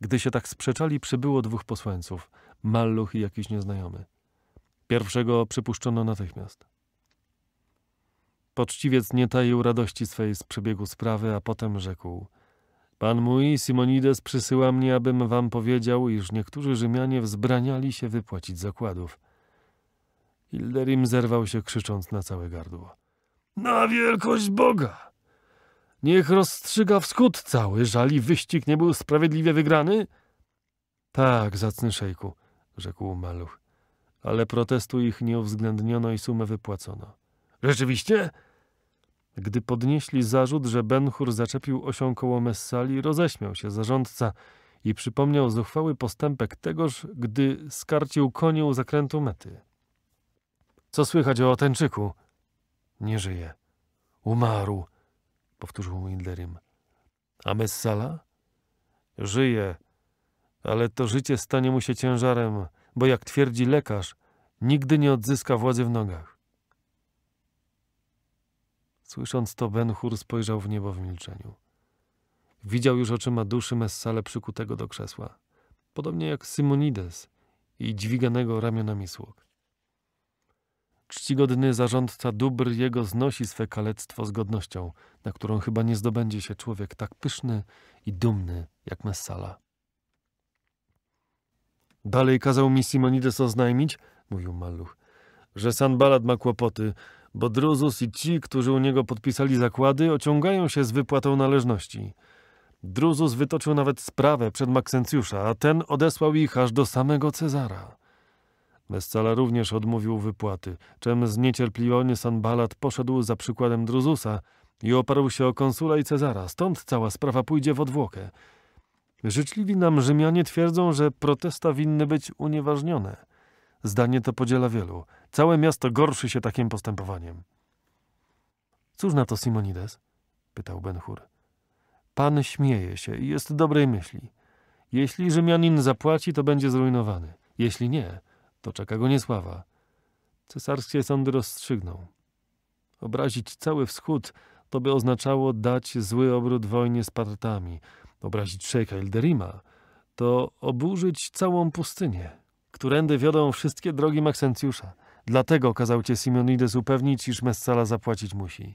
Gdy się tak sprzeczali, przybyło dwóch posłańców, Malluch i jakiś nieznajomy. Pierwszego przypuszczono natychmiast. Poczciwiec nie taił radości swej z przebiegu sprawy, a potem rzekł: Pan mój, Simonides, przysyła mnie, abym wam powiedział, iż niektórzy Rzymianie wzbraniali się wypłacić zakładów. Ilderim zerwał się, krzycząc na całe gardło. Na wielkość Boga! Niech rozstrzyga wschód cały, żali wyścig nie był sprawiedliwie wygrany? Tak, zacny szejku, rzekł maluch, ale protestu ich nie uwzględniono i sumę wypłacono. Rzeczywiście? Gdy podnieśli zarzut, że Benhur zaczepił osią koło Messali, roześmiał się zarządca i przypomniał zuchwały postępek tegoż, gdy skarcił koniu zakrętu mety. Co słychać o Otańczyku? Nie żyje. Umarł powtórzył Inderym. A Messala? Żyje, ale to życie stanie mu się ciężarem, bo jak twierdzi lekarz, nigdy nie odzyska władzy w nogach. Słysząc to, Benhur spojrzał w niebo w milczeniu. Widział już oczyma duszy Messale przykutego do krzesła, podobnie jak Symonides i dźwiganego ramionami sług. Czcigodny zarządca dóbr jego znosi swe kalectwo z godnością, na którą chyba nie zdobędzie się człowiek tak pyszny i dumny jak Messala. Dalej kazał mi Simonides oznajmić, mówił Maluch, że Sanbalad ma kłopoty, bo Druzus i ci, którzy u niego podpisali zakłady, ociągają się z wypłatą należności. Druzus wytoczył nawet sprawę przed Maksencjusza, a ten odesłał ich aż do samego Cezara. Wescala również odmówił wypłaty, czem zniecierpliwiony Sanbalat poszedł za przykładem Druzusa i oparł się o konsula i Cezara, stąd cała sprawa pójdzie w odwłokę. Życzliwi nam Rzymianie twierdzą, że protesta winny być unieważnione. Zdanie to podziela wielu. Całe miasto gorszy się takim postępowaniem. Cóż na to Simonides? pytał Benhur. Pan śmieje się i jest dobrej myśli. Jeśli Rzymianin zapłaci, to będzie zrujnowany. Jeśli nie, to czeka go niesława. Cesarskie sądy rozstrzygną. Obrazić cały wschód to by oznaczało dać zły obrót wojnie z Partami. Obrazić szejka Ilderima to oburzyć całą pustynię, którędy wiodą wszystkie drogi Maksencjusza. Dlatego kazał cię Simonides upewnić, iż Messala zapłacić musi.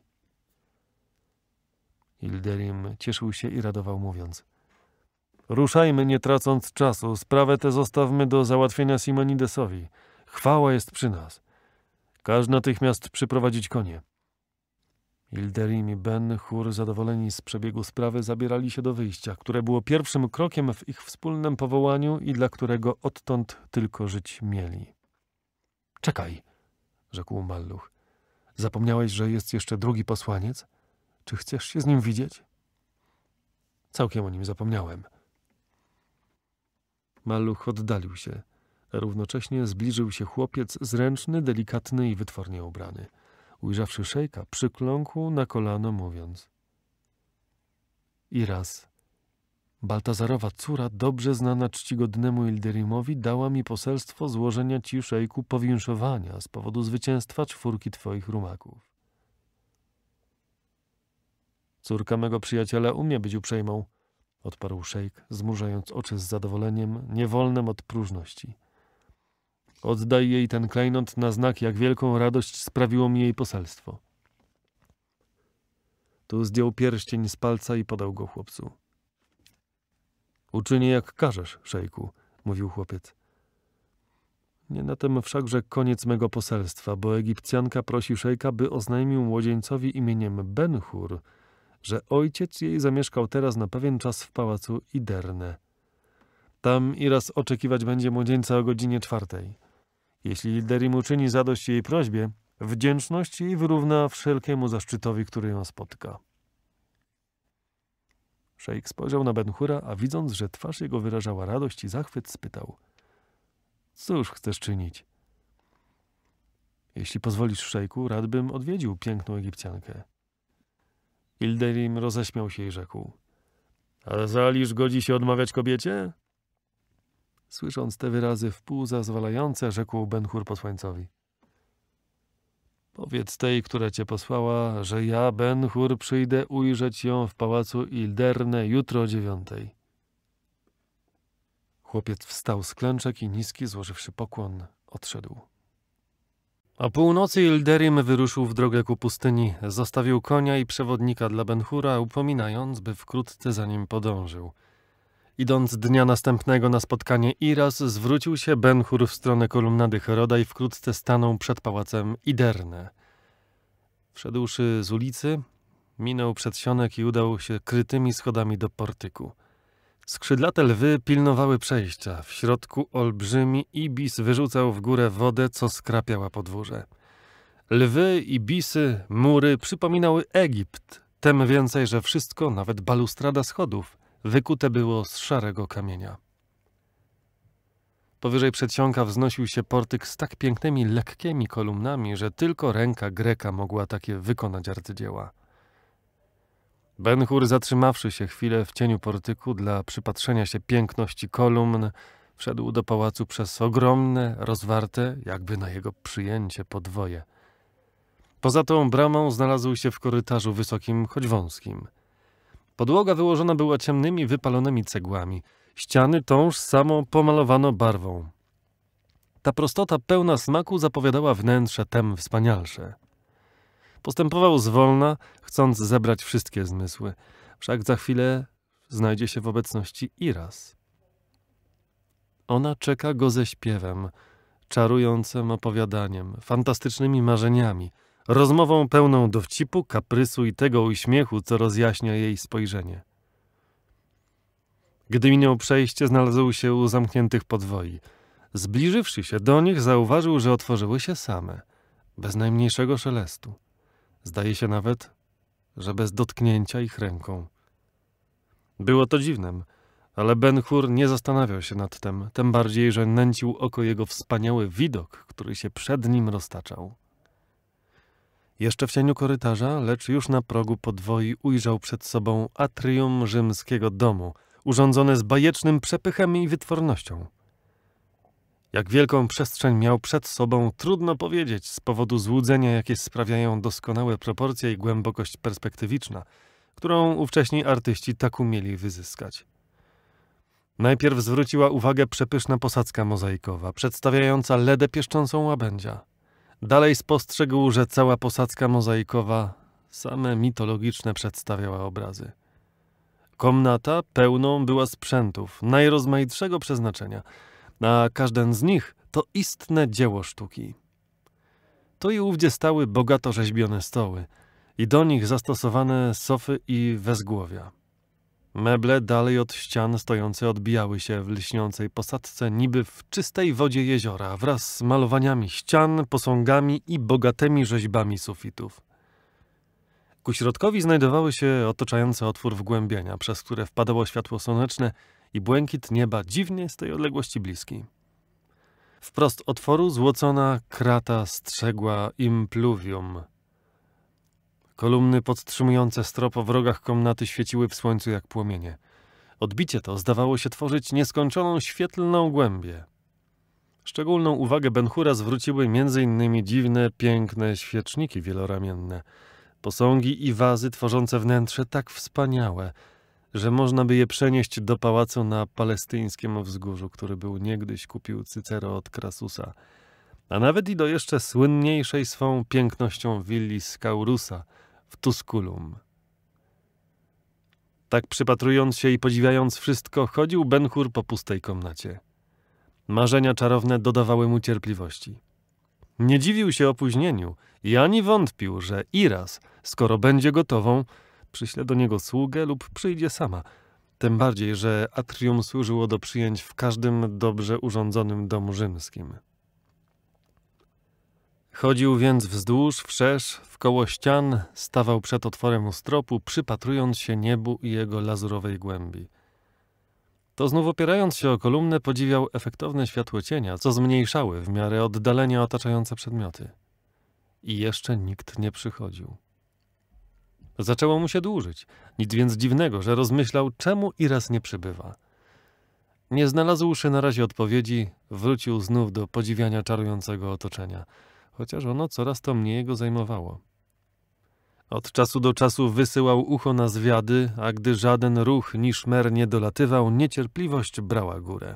Ilderim cieszył się i radował mówiąc. Ruszajmy, nie tracąc czasu. Sprawę tę zostawmy do załatwienia Simonidesowi. Chwała jest przy nas. Każ natychmiast przyprowadzić konie. Ilderim i Ben Hur, zadowoleni z przebiegu sprawy, zabierali się do wyjścia, które było pierwszym krokiem w ich wspólnym powołaniu i dla którego odtąd tylko żyć mieli. Czekaj, rzekł Malluch. Zapomniałeś, że jest jeszcze drugi posłaniec? Czy chcesz się z nim widzieć? Całkiem o nim zapomniałem. Maluch oddalił się, równocześnie zbliżył się chłopiec zręczny, delikatny i wytwornie ubrany. Ujrzawszy szejka, przykląkł na kolano mówiąc. I raz. Baltazarowa córa, dobrze znana czcigodnemu Ilderimowi, dała mi poselstwo złożenia ci szejku powinszowania z powodu zwycięstwa czwórki twoich rumaków. Córka mego przyjaciela umie być uprzejmą, odparł szejk, zmurzając oczy z zadowoleniem niewolnym od próżności. Oddaj jej ten klejnot na znak, jak wielką radość sprawiło mi jej poselstwo. Tu zdjął pierścień z palca i podał go chłopcu. Uczynię jak każesz, szejku, mówił chłopiec. Nie na tem wszakże koniec mego poselstwa, bo Egipcjanka prosi szejka, by oznajmił młodzieńcowi imieniem Benhur, że ojciec jej zamieszkał teraz na pewien czas w pałacu Iderne. Tam Iras oczekiwać będzie młodzieńca o godzinie czwartej. Jeśli Derim uczyni zadość jej prośbie, wdzięczność jej wyrówna wszelkiemu zaszczytowi, który ją spotka. Szejk spojrzał na Benhura, a widząc, że twarz jego wyrażała radość i zachwyt, spytał – Cóż chcesz czynić? – Jeśli pozwolisz, szejku, radbym odwiedził piękną Egipcjankę – Ilderim roześmiał się i rzekł. A Zalisz godzi się odmawiać kobiecie? Słysząc te wyrazy wpół zazwalające, rzekł Benhur posłańcowi. Powiedz tej, która cię posłała, że ja, Benhur, przyjdę ujrzeć ją w pałacu Ilderne jutro o dziewiątej. Chłopiec wstał z klęczek i niski, złożywszy pokłon, odszedł. O północy Ilderim wyruszył w drogę ku pustyni. Zostawił konia i przewodnika dla Benhura, upominając, by wkrótce za nim podążył. Idąc dnia następnego na spotkanie Iras, zwrócił się Benhur w stronę kolumnady Heroda i wkrótce stanął przed pałacem Iderne. Wszedłszy z ulicy, minął przedsionek i udał się krytymi schodami do portyku. Skrzydlate lwy pilnowały przejścia. W środku olbrzymi ibis wyrzucał w górę wodę, co skrapiała podwórze. Lwy, ibisy, mury przypominały Egipt, tem więcej, że wszystko, nawet balustrada schodów, wykute było z szarego kamienia. Powyżej przedsionka wznosił się portyk z tak pięknymi, lekkimi kolumnami, że tylko ręka Greka mogła takie wykonać arcydzieła. Ben Hur, zatrzymawszy się chwilę w cieniu portyku dla przypatrzenia się piękności kolumn, wszedł do pałacu przez ogromne, rozwarte, jakby na jego przyjęcie podwoje. Poza tą bramą znalazł się w korytarzu wysokim, choć wąskim. Podłoga wyłożona była ciemnymi, wypalonymi cegłami. Ściany tąż samą pomalowano barwą. Ta prostota pełna smaku zapowiadała wnętrze tem wspanialsze. Postępował zwolna, chcąc zebrać wszystkie zmysły. Wszak za chwilę znajdzie się w obecności Iras. Ona czeka go ze śpiewem, czarującym opowiadaniem, fantastycznymi marzeniami, rozmową pełną dowcipu, kaprysu i tego uśmiechu, co rozjaśnia jej spojrzenie. Gdy minął przejście, znalazł się u zamkniętych podwoi. Zbliżywszy się do nich, zauważył, że otworzyły się same, bez najmniejszego szelestu. Zdaje się nawet, że bez dotknięcia ich ręką. Było to dziwnem, ale Ben Hur nie zastanawiał się nad tym, tym bardziej, że nęcił oko jego wspaniały widok, który się przed nim roztaczał. Jeszcze w cieniu korytarza, lecz już na progu podwoi ujrzał przed sobą atrium rzymskiego domu, urządzone z bajecznym przepychem i wytwornością – jak wielką przestrzeń miał przed sobą, trudno powiedzieć z powodu złudzenia, jakie sprawiają doskonałe proporcje i głębokość perspektywiczna, którą ówcześni artyści tak umieli wyzyskać. Najpierw zwróciła uwagę przepyszna posadzka mozaikowa, przedstawiająca ledę pieszczącą łabędzia. Dalej spostrzegł, że cała posadzka mozaikowa same mitologiczne przedstawiała obrazy. Komnata pełną była sprzętów najrozmaitszego przeznaczenia – na każden z nich to istne dzieło sztuki. Tu i ówdzie stały bogato rzeźbione stoły i do nich zastosowane sofy i wezgłowia. Meble dalej od ścian stojące odbijały się w lśniącej posadce niby w czystej wodzie jeziora wraz z malowaniami ścian, posągami i bogatymi rzeźbami sufitów. Ku środkowi znajdowały się otaczające otwór wgłębienia, przez które wpadało światło słoneczne i błękit nieba dziwnie z tej odległości bliski. Wprost otworu złocona krata strzegła impluvium. Kolumny podtrzymujące stropo w rogach komnaty świeciły w słońcu jak płomienie. Odbicie to zdawało się tworzyć nieskończoną świetlną głębię. Szczególną uwagę Benchura zwróciły m.in. dziwne, piękne świeczniki wieloramienne, posągi i wazy tworzące wnętrze tak wspaniałe – że można by je przenieść do pałacu na palestyńskim wzgórzu, który był niegdyś kupił Cycero od Krasusa, a nawet i do jeszcze słynniejszej swą pięknością willi Skaurusa w Tusculum. Tak przypatrując się i podziwiając wszystko, chodził Benhur po pustej komnacie. Marzenia czarowne dodawały mu cierpliwości. Nie dziwił się opóźnieniu i ani wątpił, że Iras, skoro będzie gotową, przyśle do niego sługę lub przyjdzie sama. Tym bardziej, że atrium służyło do przyjęć w każdym dobrze urządzonym domu rzymskim. Chodził więc wzdłuż, wszerz, wkoło ścian, stawał przed otworem stropu, przypatrując się niebu i jego lazurowej głębi. To znów opierając się o kolumnę, podziwiał efektowne światło cienia, co zmniejszały w miarę oddalenia otaczające przedmioty. I jeszcze nikt nie przychodził. Zaczęło mu się dłużyć. Nic więc dziwnego, że rozmyślał, czemu i raz nie przybywa. Nie znalazłszy na razie odpowiedzi, wrócił znów do podziwiania czarującego otoczenia, chociaż ono coraz to mniej go zajmowało. Od czasu do czasu wysyłał ucho na zwiady, a gdy żaden ruch niż mer nie dolatywał, niecierpliwość brała górę.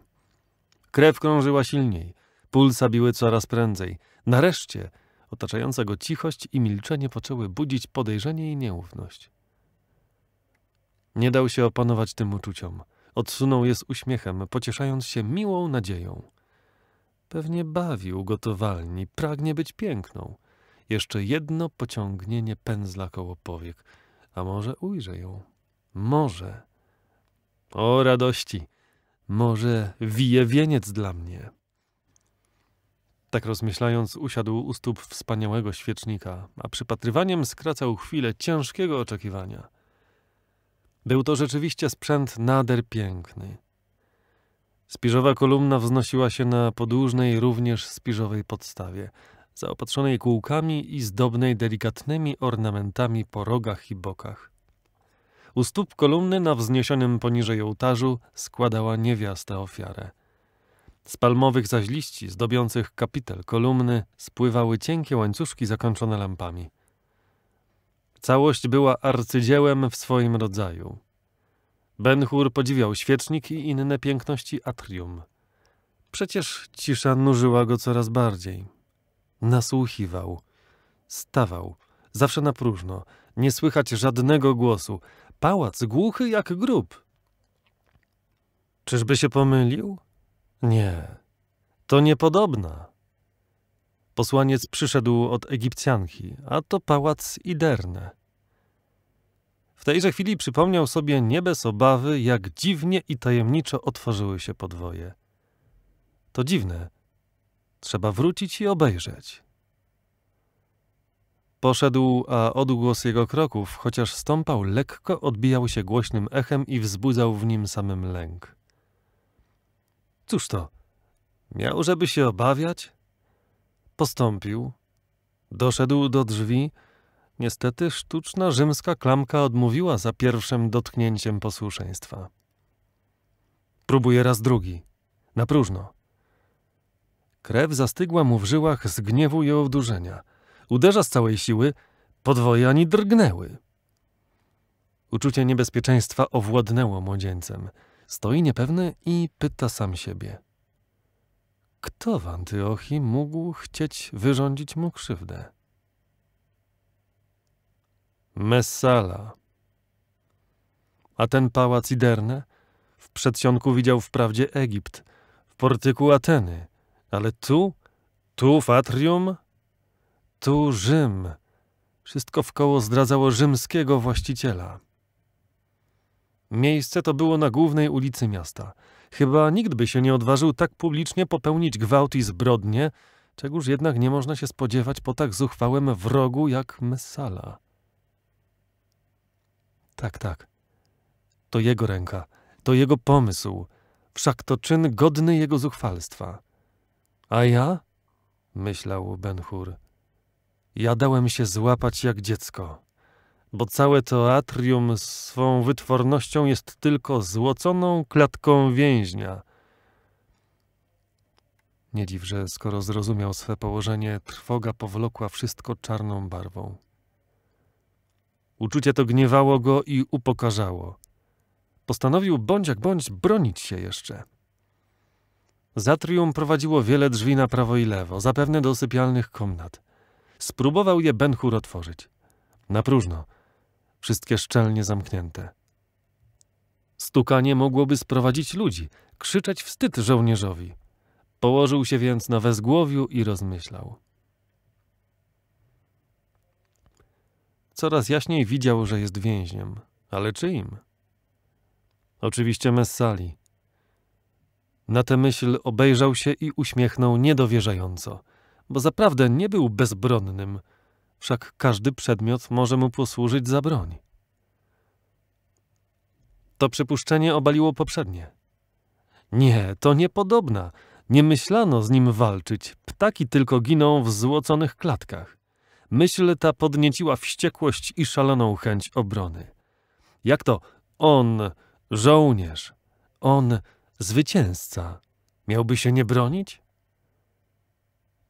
Krew krążyła silniej, pulsa biły coraz prędzej. Nareszcie Otaczająca go cichość i milczenie poczęły budzić podejrzenie i nieufność. Nie dał się opanować tym uczuciom. Odsunął je z uśmiechem, pocieszając się miłą nadzieją. Pewnie bawił gotowalni, pragnie być piękną. Jeszcze jedno pociągnienie pędzla koło powiek, a może ujrzę ją. Może. O radości! Może wije wieniec dla mnie. Tak rozmyślając, usiadł u stóp wspaniałego świecznika, a przypatrywaniem skracał chwilę ciężkiego oczekiwania. Był to rzeczywiście sprzęt nader piękny. Spiżowa kolumna wznosiła się na podłużnej, również spiżowej podstawie, zaopatrzonej kółkami i zdobnej delikatnymi ornamentami po rogach i bokach. U stóp kolumny na wzniesionym poniżej ołtarzu składała niewiasta ofiarę – z palmowych zaś liści, zdobiących kapitel kolumny, spływały cienkie łańcuszki zakończone lampami. Całość była arcydziełem w swoim rodzaju. Benchur podziwiał świecznik i inne piękności atrium. Przecież cisza nużyła go coraz bardziej. Nasłuchiwał, stawał, zawsze na próżno, nie słychać żadnego głosu. Pałac głuchy jak grób. Czyżby się pomylił? Nie, to niepodobna. Posłaniec przyszedł od Egipcjanki, a to pałac Iderne. W tejże chwili przypomniał sobie nie bez obawy, jak dziwnie i tajemniczo otworzyły się podwoje. To dziwne. Trzeba wrócić i obejrzeć. Poszedł, a odgłos jego kroków, chociaż stąpał lekko, odbijał się głośnym echem i wzbudzał w nim samym lęk. Cóż to? Miał, żeby się obawiać? Postąpił. Doszedł do drzwi. Niestety sztuczna rzymska klamka odmówiła za pierwszym dotknięciem posłuszeństwa. Próbuje raz drugi. Na próżno. Krew zastygła mu w żyłach z gniewu i odurzenia. Uderza z całej siły, podwoje ani drgnęły. Uczucie niebezpieczeństwa owładnęło młodzieńcem. Stoi niepewny i pyta sam siebie. Kto w Antyochii mógł chcieć wyrządzić mu krzywdę? Messala. A ten pałac Iderne? W przedsionku widział wprawdzie Egipt, w portyku Ateny, ale tu, tu w atrium, tu Rzym. Wszystko wkoło zdradzało rzymskiego właściciela. Miejsce to było na głównej ulicy miasta. Chyba nikt by się nie odważył tak publicznie popełnić gwałt i zbrodnie, czegoż jednak nie można się spodziewać po tak zuchwałym wrogu jak Messala. Tak, tak. To jego ręka, to jego pomysł. Wszak to czyn godny jego zuchwalstwa. A ja? Myślał Ben Hur. Ja dałem się złapać jak dziecko bo całe to atrium swą wytwornością jest tylko złoconą klatką więźnia. Nie dziw, że skoro zrozumiał swe położenie, trwoga powlokła wszystko czarną barwą. Uczucie to gniewało go i upokarzało. Postanowił bądź jak bądź bronić się jeszcze. Z atrium prowadziło wiele drzwi na prawo i lewo, zapewne do sypialnych komnat. Spróbował je Benhur otworzyć. Na próżno wszystkie szczelnie zamknięte. Stukanie mogłoby sprowadzić ludzi, krzyczeć wstyd żołnierzowi. Położył się więc na wezgłowiu i rozmyślał. Coraz jaśniej widział, że jest więźniem, ale czyim? Oczywiście Messali. Na tę myśl obejrzał się i uśmiechnął niedowierzająco, bo zaprawdę nie był bezbronnym – wszak każdy przedmiot może mu posłużyć za broń. To przypuszczenie obaliło poprzednie. Nie, to niepodobna. Nie myślano z nim walczyć. Ptaki tylko giną w złoconych klatkach. Myśl ta podnieciła wściekłość i szaloną chęć obrony. Jak to on, żołnierz, on, zwycięzca, miałby się nie bronić?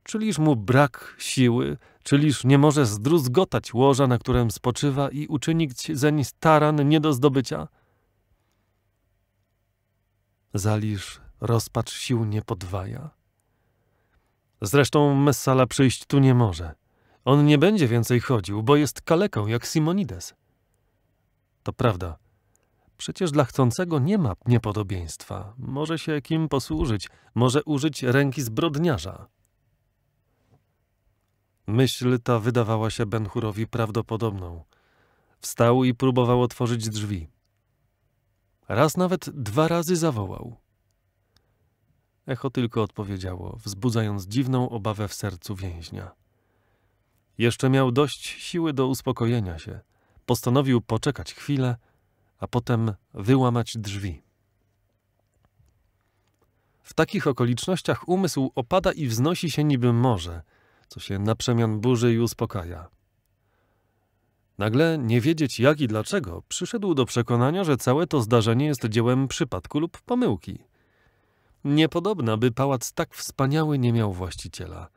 Czyliż mu brak siły, czyliż nie może zdruzgotać łoża, na którym spoczywa i uczynić zeń staran nie do zdobycia? Zaliż rozpacz sił nie podwaja. Zresztą Messala przyjść tu nie może. On nie będzie więcej chodził, bo jest kaleką jak Simonides. To prawda. Przecież dla chcącego nie ma niepodobieństwa. Może się kim posłużyć, może użyć ręki zbrodniarza. Myśl ta wydawała się Benchurowi prawdopodobną. Wstał i próbował otworzyć drzwi. Raz nawet dwa razy zawołał. Echo tylko odpowiedziało, wzbudzając dziwną obawę w sercu więźnia. Jeszcze miał dość siły do uspokojenia się. Postanowił poczekać chwilę, a potem wyłamać drzwi. W takich okolicznościach umysł opada i wznosi się niby morze – co się na przemian burzy i uspokaja. Nagle, nie wiedzieć jak i dlaczego, przyszedł do przekonania, że całe to zdarzenie jest dziełem przypadku lub pomyłki. Niepodobna, by pałac tak wspaniały nie miał właściciela.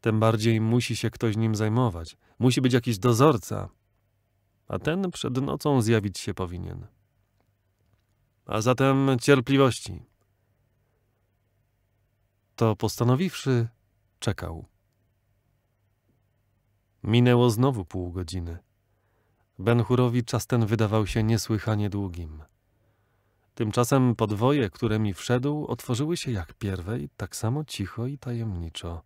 Tym bardziej musi się ktoś nim zajmować. Musi być jakiś dozorca. A ten przed nocą zjawić się powinien. A zatem cierpliwości. To postanowiwszy, czekał. Minęło znowu pół godziny. Benchurowi czas ten wydawał się niesłychanie długim. Tymczasem podwoje, które mi wszedł, otworzyły się jak pierwej, tak samo cicho i tajemniczo.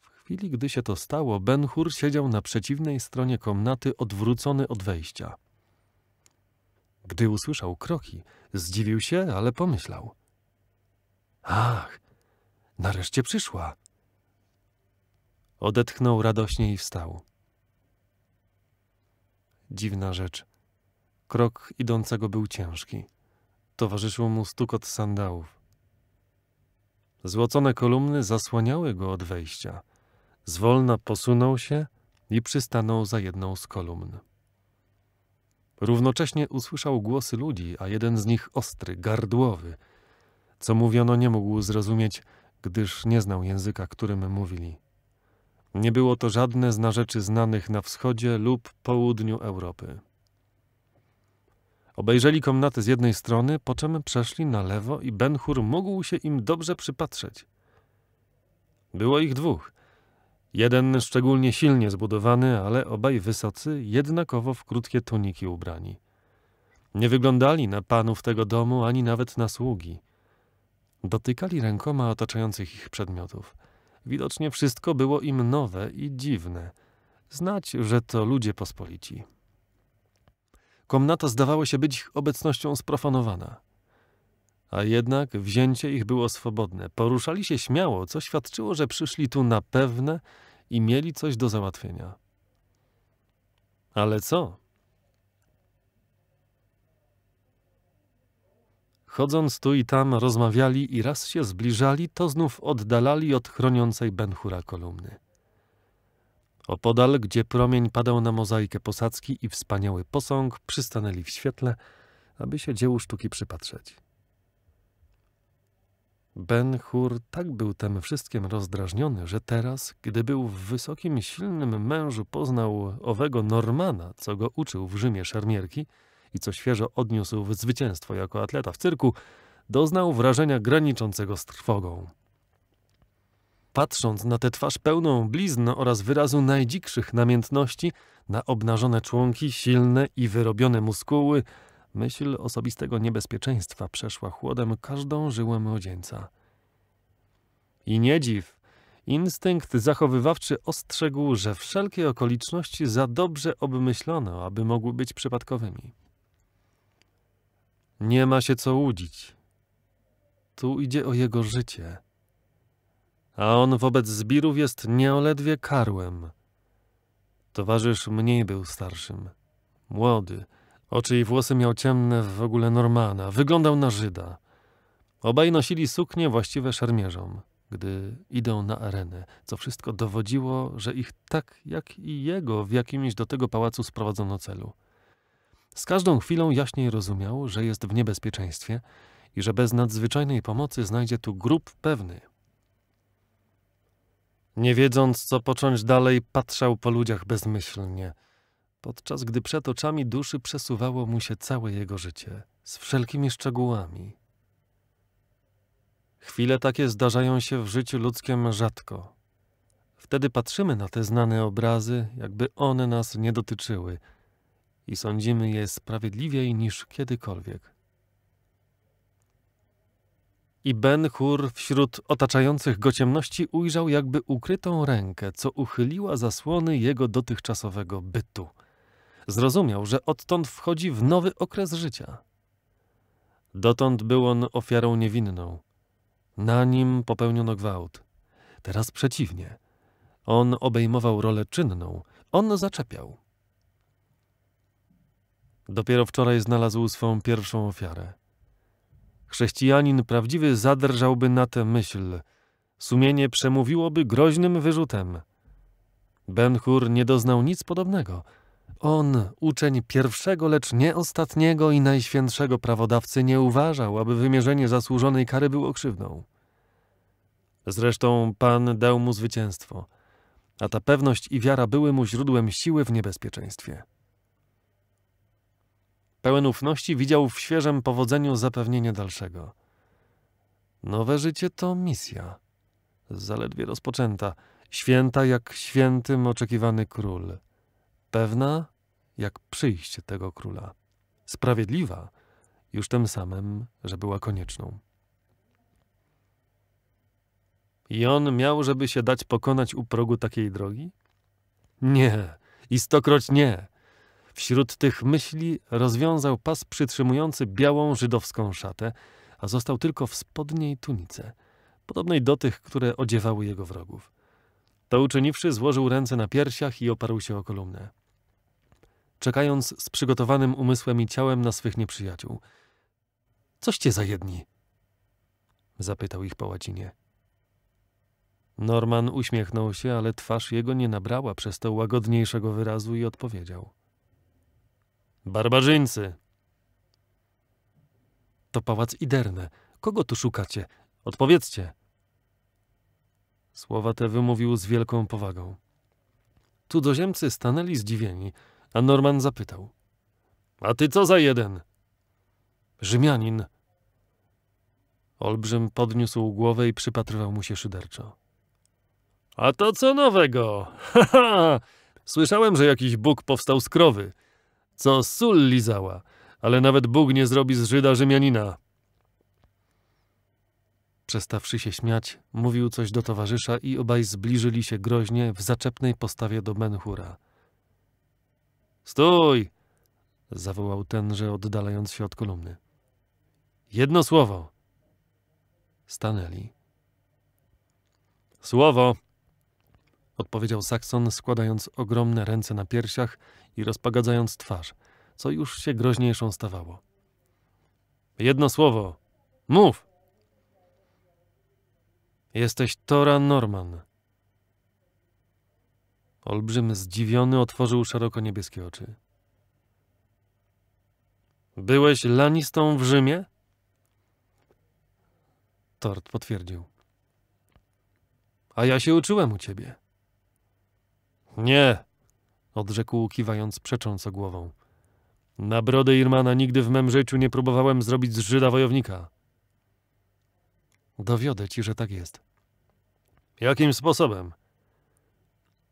W chwili, gdy się to stało, Benchur siedział na przeciwnej stronie komnaty, odwrócony od wejścia. Gdy usłyszał kroki, zdziwił się, ale pomyślał. Ach, nareszcie przyszła. Odetchnął radośnie i wstał. Dziwna rzecz. Krok idącego był ciężki. Towarzyszył mu stukot sandałów. Złocone kolumny zasłaniały go od wejścia. Zwolna posunął się i przystanął za jedną z kolumn. Równocześnie usłyszał głosy ludzi, a jeden z nich ostry, gardłowy. Co mówiono nie mógł zrozumieć, gdyż nie znał języka, którym mówili. Nie było to żadne z narzeczy znanych na wschodzie lub południu Europy. Obejrzeli komnaty z jednej strony, po czym przeszli na lewo i Benhur mógł się im dobrze przypatrzeć. Było ich dwóch. Jeden szczególnie silnie zbudowany, ale obaj wysocy, jednakowo w krótkie tuniki ubrani. Nie wyglądali na panów tego domu, ani nawet na sługi. Dotykali rękoma otaczających ich przedmiotów – Widocznie wszystko było im nowe i dziwne. Znać, że to ludzie pospolici. Komnata zdawała się być ich obecnością sprofanowana. A jednak wzięcie ich było swobodne. Poruszali się śmiało, co świadczyło, że przyszli tu na pewne i mieli coś do załatwienia. Ale co? Chodząc tu i tam, rozmawiali i raz się zbliżali, to znów oddalali od chroniącej Benhura kolumny. Opodal, gdzie promień padał na mozaikę posadzki i wspaniały posąg, przystanęli w świetle, aby się dziełu sztuki przypatrzeć. Ben Hur tak był tem wszystkim rozdrażniony, że teraz, gdy był w wysokim, silnym mężu, poznał owego Normana, co go uczył w Rzymie szermierki – i co świeżo odniósł zwycięstwo jako atleta w cyrku, doznał wrażenia graniczącego z trwogą. Patrząc na tę twarz pełną blizn oraz wyrazu najdzikszych namiętności, na obnażone członki, silne i wyrobione muskuły, myśl osobistego niebezpieczeństwa przeszła chłodem każdą żyłę młodzieńca. I nie dziw, instynkt zachowywawczy ostrzegł, że wszelkie okoliczności za dobrze obmyślono, aby mogły być przypadkowymi. Nie ma się co łudzić. Tu idzie o jego życie. A on wobec zbirów jest nieoledwie karłem. Towarzysz mniej był starszym. Młody. Oczy i włosy miał ciemne w ogóle Normana. Wyglądał na Żyda. Obaj nosili suknie właściwe szermierzom, gdy idą na arenę, co wszystko dowodziło, że ich tak jak i jego w jakimś do tego pałacu sprowadzono celu. Z każdą chwilą jaśniej rozumiał, że jest w niebezpieczeństwie i że bez nadzwyczajnej pomocy znajdzie tu grób pewny. Nie wiedząc, co począć dalej, patrzał po ludziach bezmyślnie, podczas gdy przed oczami duszy przesuwało mu się całe jego życie, z wszelkimi szczegółami. Chwile takie zdarzają się w życiu ludzkim rzadko. Wtedy patrzymy na te znane obrazy, jakby one nas nie dotyczyły – i sądzimy je sprawiedliwiej niż kiedykolwiek. I Ben-Hur wśród otaczających go ciemności ujrzał jakby ukrytą rękę, co uchyliła zasłony jego dotychczasowego bytu. Zrozumiał, że odtąd wchodzi w nowy okres życia. Dotąd był on ofiarą niewinną. Na nim popełniono gwałt. Teraz przeciwnie. On obejmował rolę czynną, on zaczepiał. Dopiero wczoraj znalazł swą pierwszą ofiarę. Chrześcijanin prawdziwy zadrżałby na tę myśl. Sumienie przemówiłoby groźnym wyrzutem. Benhur nie doznał nic podobnego. On, uczeń pierwszego, lecz nie ostatniego i najświętszego prawodawcy, nie uważał, aby wymierzenie zasłużonej kary było krzywdą. Zresztą Pan dał mu zwycięstwo, a ta pewność i wiara były mu źródłem siły w niebezpieczeństwie. Pełen ufności widział w świeżym powodzeniu zapewnienie dalszego. Nowe życie to misja, zaledwie rozpoczęta, święta jak świętym oczekiwany król, pewna jak przyjście tego króla, sprawiedliwa już tym samym, że była konieczną. I on miał, żeby się dać pokonać u progu takiej drogi? Nie, i stokroć nie. Wśród tych myśli rozwiązał pas przytrzymujący białą żydowską szatę, a został tylko w spodniej tunice, podobnej do tych, które odziewały jego wrogów. To uczyniwszy, złożył ręce na piersiach i oparł się o kolumnę. Czekając z przygotowanym umysłem i ciałem na swych nieprzyjaciół. Coście za jedni? Zapytał ich po łacinie. Norman uśmiechnął się, ale twarz jego nie nabrała przez to łagodniejszego wyrazu i odpowiedział. Barbarzyńcy! To pałac Iderne. Kogo tu szukacie? Odpowiedzcie! Słowa te wymówił z wielką powagą. Cudzoziemcy stanęli zdziwieni, a Norman zapytał. A ty co za jeden? Rzymianin. Olbrzym podniósł głowę i przypatrywał mu się szyderczo. A to co nowego? Ha, ha! Słyszałem, że jakiś bóg powstał z krowy co sól lizała, ale nawet Bóg nie zrobi z Żyda Rzymianina. Przestawszy się śmiać, mówił coś do towarzysza i obaj zbliżyli się groźnie w zaczepnej postawie do Menhura. Stój! zawołał tenże, oddalając się od kolumny. Jedno słowo! Stanęli. Słowo! odpowiedział Sakson, składając ogromne ręce na piersiach i rozpagadzając twarz, co już się groźniejszą stawało. Jedno słowo. Mów! Jesteś Tora Norman. Olbrzym zdziwiony otworzył szeroko niebieskie oczy. Byłeś lanistą w Rzymie? Tort potwierdził. A ja się uczyłem u ciebie. Nie, odrzekł kiwając przecząco głową. Na brodę Irmana nigdy w mem życiu nie próbowałem zrobić z Żyda wojownika. Dowiodę ci, że tak jest. Jakim sposobem?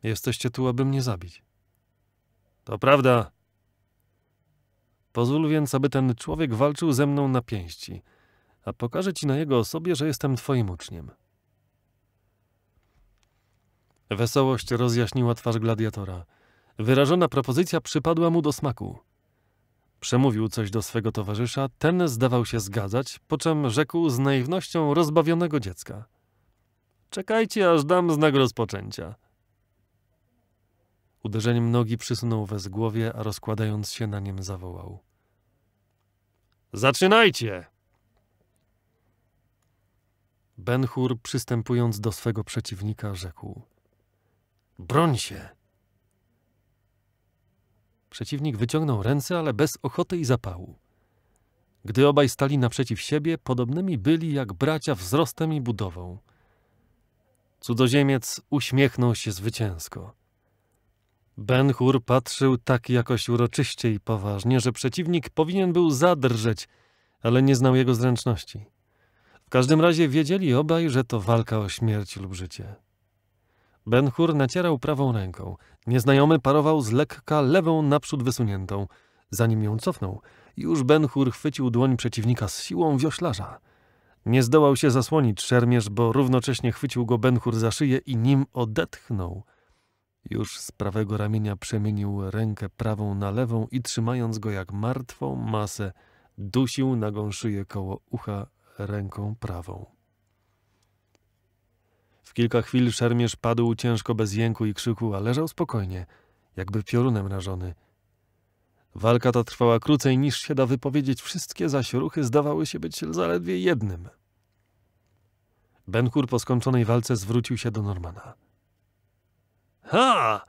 Jesteście tu, aby mnie zabić. To prawda. Pozwól więc, aby ten człowiek walczył ze mną na pięści, a pokażę ci na jego osobie, że jestem twoim uczniem. Wesołość rozjaśniła twarz gladiatora. Wyrażona propozycja przypadła mu do smaku. Przemówił coś do swego towarzysza, ten zdawał się zgadzać, po czym rzekł z naiwnością rozbawionego dziecka. Czekajcie, aż dam znak rozpoczęcia. Uderzeniem nogi przysunął wez głowie, a rozkładając się na nim zawołał. Zaczynajcie! Benhur, przystępując do swego przeciwnika, rzekł – Broń się! Przeciwnik wyciągnął ręce, ale bez ochoty i zapału. Gdy obaj stali naprzeciw siebie, podobnymi byli jak bracia wzrostem i budową. Cudzoziemiec uśmiechnął się zwycięsko. Ben Hur patrzył tak jakoś uroczyście i poważnie, że przeciwnik powinien był zadrżeć, ale nie znał jego zręczności. W każdym razie wiedzieli obaj, że to walka o śmierć lub życie. Ben Hur nacierał prawą ręką. Nieznajomy parował z lekka lewą naprzód wysuniętą. Zanim ją cofnął, już Ben Hur chwycił dłoń przeciwnika z siłą wioślarza. Nie zdołał się zasłonić szermierz, bo równocześnie chwycił go Ben Hur za szyję i nim odetchnął. Już z prawego ramienia przemienił rękę prawą na lewą i trzymając go jak martwą masę, dusił nagą szyję koło ucha ręką prawą. W kilka chwil szermierz padł ciężko bez jęku i krzyku, a leżał spokojnie, jakby piorunem rażony. Walka ta trwała krócej niż się da wypowiedzieć, wszystkie zaś ruchy zdawały się być zaledwie jednym. Benkur po skończonej walce zwrócił się do Normana. Ha!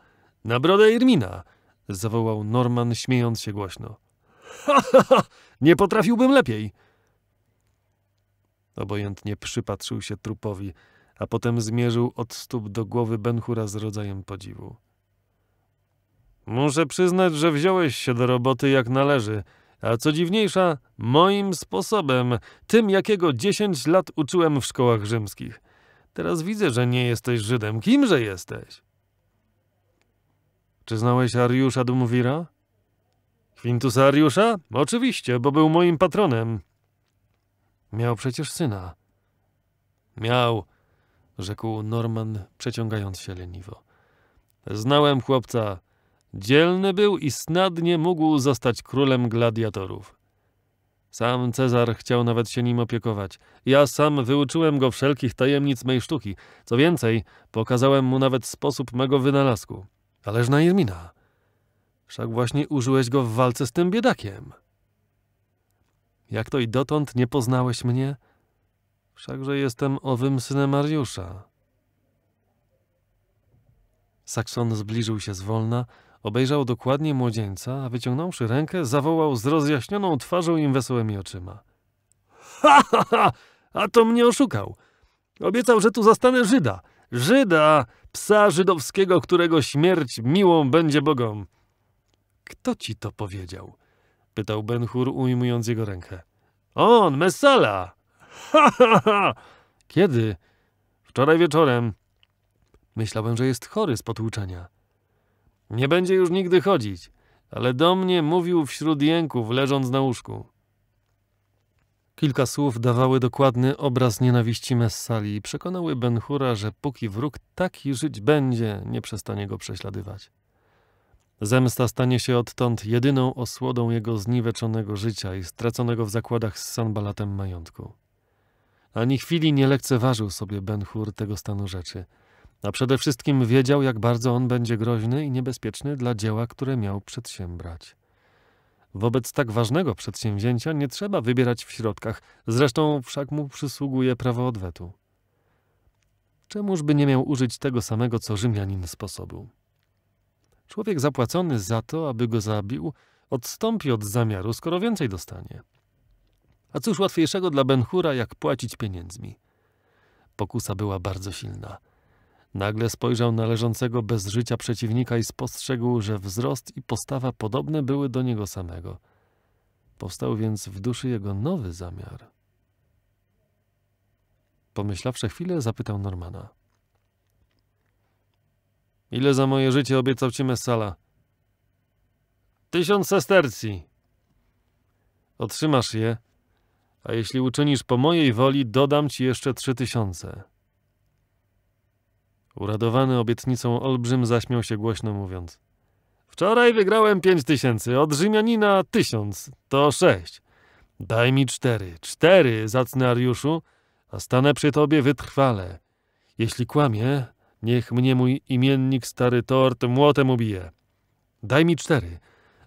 Na brodę Irmina! zawołał Norman, śmiejąc się głośno. Ha, ha, ha! Nie potrafiłbym lepiej! Obojętnie przypatrzył się trupowi, a potem zmierzył od stóp do głowy Benhura z rodzajem podziwu. Muszę przyznać, że wziąłeś się do roboty jak należy, a co dziwniejsza, moim sposobem, tym jakiego dziesięć lat uczyłem w szkołach rzymskich. Teraz widzę, że nie jesteś Żydem. Kimże jesteś? Czy znałeś Ariusza Dumwira? Quintusa Ariusza? Oczywiście, bo był moim patronem. Miał przecież syna. Miał, rzekł Norman, przeciągając się leniwo. Znałem chłopca. Dzielny był i snadnie mógł zostać królem gladiatorów. Sam Cezar chciał nawet się nim opiekować. Ja sam wyuczyłem go wszelkich tajemnic mej sztuki. Co więcej, pokazałem mu nawet sposób mego wynalazku. Ależ na Irmina. Wszak właśnie użyłeś go w walce z tym biedakiem. Jak to i dotąd nie poznałeś mnie? wszakże jestem owym synem Mariusza. Sakson zbliżył się zwolna, obejrzał dokładnie młodzieńca, a wyciągnąwszy rękę, zawołał z rozjaśnioną twarzą i wesołymi oczyma. Ha, ha, ha! A to mnie oszukał! Obiecał, że tu zastanę Żyda! Żyda! Psa żydowskiego, którego śmierć miłą będzie Bogom! Kto ci to powiedział? Pytał Benhur, ujmując jego rękę. On, Messala! Kiedy? Wczoraj wieczorem. Myślałem, że jest chory z potłuczenia. Nie będzie już nigdy chodzić, ale do mnie mówił wśród jęków, leżąc na łóżku. Kilka słów dawały dokładny obraz nienawiści Messali i przekonały Benhura, że póki wróg taki żyć będzie, nie przestanie go prześladywać. Zemsta stanie się odtąd jedyną osłodą jego zniweczonego życia i straconego w zakładach z Sanbalatem majątku. Ani chwili nie lekceważył sobie Ben Hur tego stanu rzeczy. A przede wszystkim wiedział, jak bardzo on będzie groźny i niebezpieczny dla dzieła, które miał przedsiębrać. Wobec tak ważnego przedsięwzięcia nie trzeba wybierać w środkach, zresztą wszak mu przysługuje prawo odwetu. Czemużby nie miał użyć tego samego, co Rzymianin sposobu? Człowiek zapłacony za to, aby go zabił, odstąpi od zamiaru, skoro więcej dostanie. A cóż łatwiejszego dla Benhura, jak płacić pieniędzmi? Pokusa była bardzo silna. Nagle spojrzał na leżącego bez życia przeciwnika i spostrzegł, że wzrost i postawa podobne były do niego samego. Powstał więc w duszy jego nowy zamiar. Pomyślawszy chwilę, zapytał Normana. Ile za moje życie obiecał ci Messala? Tysiąc sestercji. Otrzymasz je, a jeśli uczynisz po mojej woli, dodam ci jeszcze trzy tysiące. Uradowany obietnicą olbrzym zaśmiał się głośno mówiąc. Wczoraj wygrałem pięć tysięcy, od Rzymianina tysiąc, to sześć. Daj mi cztery, cztery, zacny Ariuszu, a stanę przy tobie wytrwale. Jeśli kłamie, niech mnie mój imiennik stary tort młotem ubije. Daj mi cztery,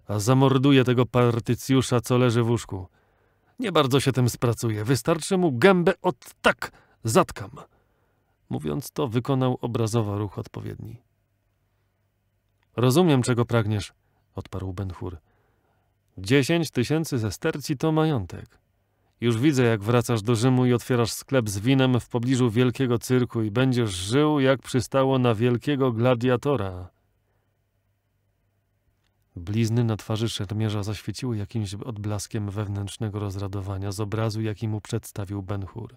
a zamorduję tego partycjusza, co leży w łóżku. Nie bardzo się tym spracuje. Wystarczy mu gębę od tak zatkam. Mówiąc to, wykonał obrazowo ruch odpowiedni. Rozumiem, czego pragniesz, odparł Benhur. Dziesięć tysięcy sterci to majątek. Już widzę, jak wracasz do Rzymu i otwierasz sklep z winem w pobliżu wielkiego cyrku i będziesz żył, jak przystało na wielkiego gladiatora. Blizny na twarzy szermierza zaświeciły jakimś odblaskiem wewnętrznego rozradowania z obrazu, jaki mu przedstawił Benhur.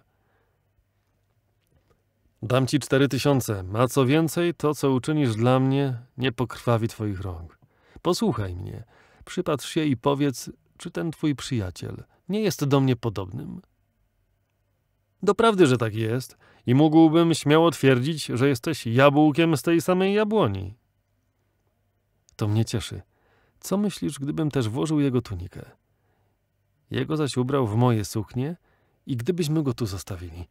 Dam ci cztery tysiące, a co więcej, to co uczynisz dla mnie nie pokrwawi twoich rąk. Posłuchaj mnie, przypatrz się i powiedz, czy ten twój przyjaciel nie jest do mnie podobnym. Doprawdy, że tak jest i mógłbym śmiało twierdzić, że jesteś jabłkiem z tej samej jabłoni. To mnie cieszy. Co myślisz, gdybym też włożył jego tunikę? Jego zaś ubrał w moje suknie i gdybyśmy go tu zostawili.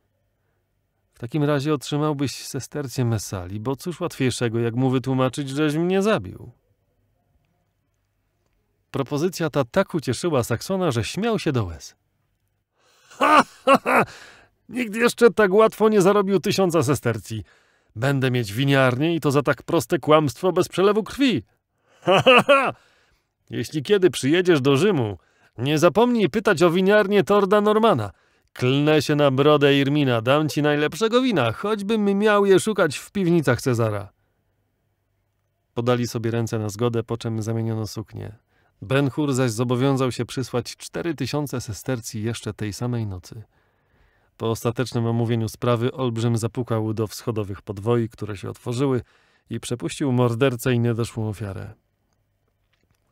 W takim razie otrzymałbyś sestercie Mesali, bo cóż łatwiejszego, jak mu wytłumaczyć, żeś mnie zabił. Propozycja ta tak ucieszyła Saksona, że śmiał się do łez. Ha, ha, ha! Nikt jeszcze tak łatwo nie zarobił tysiąca sestercji. Będę mieć winiarnię i to za tak proste kłamstwo bez przelewu krwi. Ha, ha, ha! Jeśli kiedy przyjedziesz do Rzymu, nie zapomnij pytać o winiarnię Torda Normana. Klnę się na brodę Irmina, dam ci najlepszego wina, choćbym miał je szukać w piwnicach Cezara. Podali sobie ręce na zgodę, po czym zamieniono suknię. Benhur zaś zobowiązał się przysłać cztery tysiące sestercji jeszcze tej samej nocy. Po ostatecznym omówieniu sprawy Olbrzym zapukał do wschodowych podwoi, które się otworzyły i przepuścił mordercę i niedoszłą ofiarę.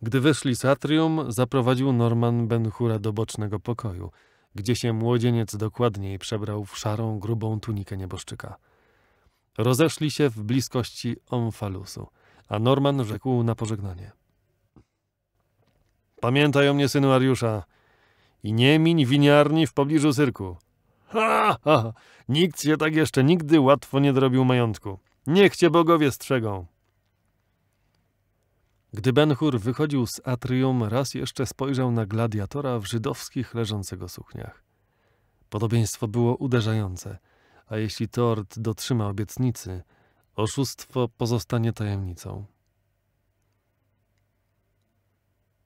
Gdy wyszli z atrium, zaprowadził Norman Benhura do bocznego pokoju, gdzie się młodzieniec dokładniej przebrał w szarą, grubą tunikę nieboszczyka. Rozeszli się w bliskości Omfalusu, a Norman rzekł na pożegnanie. Pamiętaj o mnie, synu Ariusza, i nie miń winiarni w pobliżu cyrku. Ha, ha, nikt się tak jeszcze nigdy łatwo nie drobił majątku. Niech cię bogowie strzegą. Gdy Benhur wychodził z atrium, raz jeszcze spojrzał na gladiatora w żydowskich leżącego sukniach. Podobieństwo było uderzające, a jeśli Tord dotrzyma obietnicy, oszustwo pozostanie tajemnicą.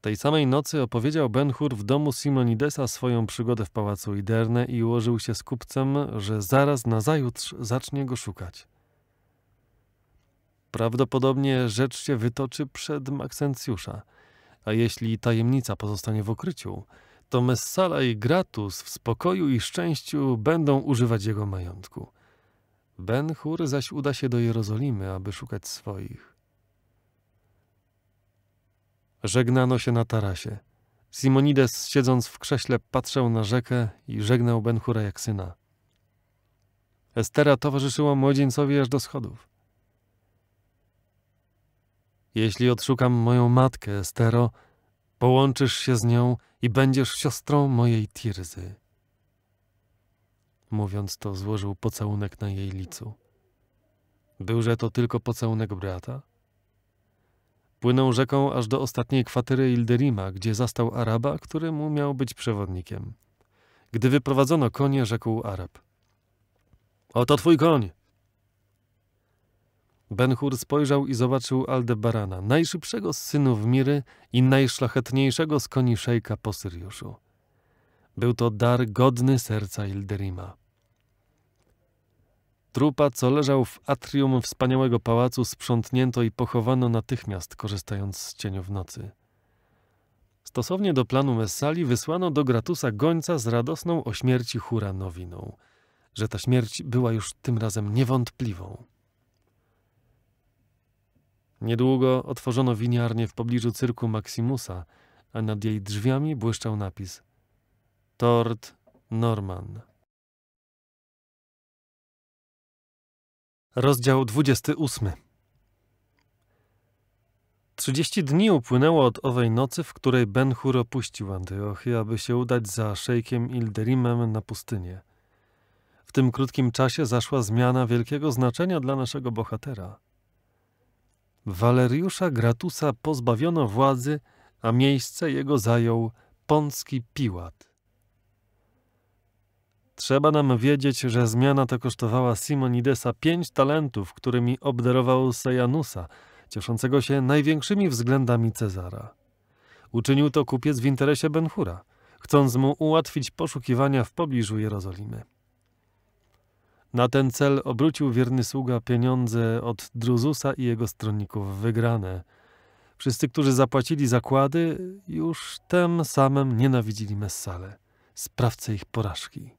Tej samej nocy opowiedział Benhur w domu Simonidesa swoją przygodę w pałacu Iderne i ułożył się z kupcem, że zaraz nazajutrz zacznie go szukać. Prawdopodobnie rzecz się wytoczy przed Maksencjusza. A jeśli tajemnica pozostanie w okryciu, to Messala i Gratus w spokoju i szczęściu będą używać jego majątku. Ben-Hur zaś uda się do Jerozolimy, aby szukać swoich. Żegnano się na tarasie. Simonides, siedząc w krześle, patrzył na rzekę i żegnał Ben-Hura jak syna. Estera towarzyszyła młodzieńcowi aż do schodów. Jeśli odszukam moją matkę, Estero, połączysz się z nią i będziesz siostrą mojej Tirzy. Mówiąc to, złożył pocałunek na jej licu. Byłże to tylko pocałunek brata? Płynął rzeką aż do ostatniej kwatery Ilderima, gdzie zastał Araba, który mu miał być przewodnikiem. Gdy wyprowadzono konie, rzekł Arab. Oto twój koń! Ben-Hur spojrzał i zobaczył Aldebarana, najszybszego z synów Miry i najszlachetniejszego z koni szejka po Syriuszu. Był to dar godny serca Ilderima. Trupa, co leżał w atrium wspaniałego pałacu, sprzątnięto i pochowano natychmiast, korzystając z cieniów nocy. Stosownie do planu Messali wysłano do Gratusa gońca z radosną o śmierci Hura nowiną, że ta śmierć była już tym razem niewątpliwą. Niedługo otworzono winiarnię w pobliżu cyrku Maximusa, a nad jej drzwiami błyszczał napis Tort Norman. Rozdział 28 Trzydzieści dni upłynęło od owej nocy, w której Ben-Hur opuścił Antyochy, aby się udać za szejkiem Ilderimem na pustynię. W tym krótkim czasie zaszła zmiana wielkiego znaczenia dla naszego bohatera – Waleriusza Gratusa pozbawiono władzy, a miejsce jego zajął ponski Piłat. Trzeba nam wiedzieć, że zmiana ta kosztowała Simonidesa pięć talentów, którymi obdarował Sejanusa, cieszącego się największymi względami Cezara. Uczynił to kupiec w interesie Benhura, chcąc mu ułatwić poszukiwania w pobliżu Jerozolimy. Na ten cel obrócił wierny sługa pieniądze od Druzusa i jego stronników wygrane. Wszyscy, którzy zapłacili zakłady, już tem samym nienawidzili Messale, sprawcę ich porażki.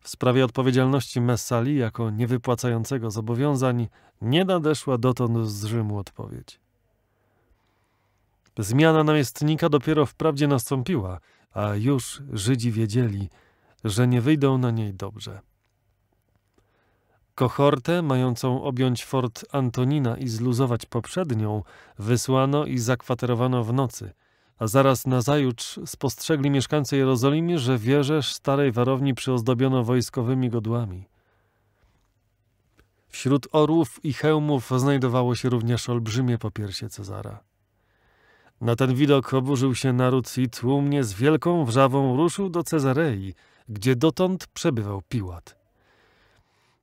W sprawie odpowiedzialności Messali jako niewypłacającego zobowiązań nie nadeszła dotąd z Rzymu odpowiedź. Zmiana namiestnika dopiero wprawdzie nastąpiła, a już Żydzi wiedzieli, że nie wyjdą na niej dobrze. Kohortę mającą objąć fort Antonina i zluzować poprzednią wysłano i zakwaterowano w nocy, a zaraz nazajutrz spostrzegli mieszkańcy Jerozolimy, że wieże starej warowni przyozdobiono wojskowymi godłami. Wśród orłów i hełmów znajdowało się również olbrzymie popiersie Cezara. Na ten widok oburzył się naród i tłumnie z wielką wrzawą ruszył do Cezarei, gdzie dotąd przebywał Piłat.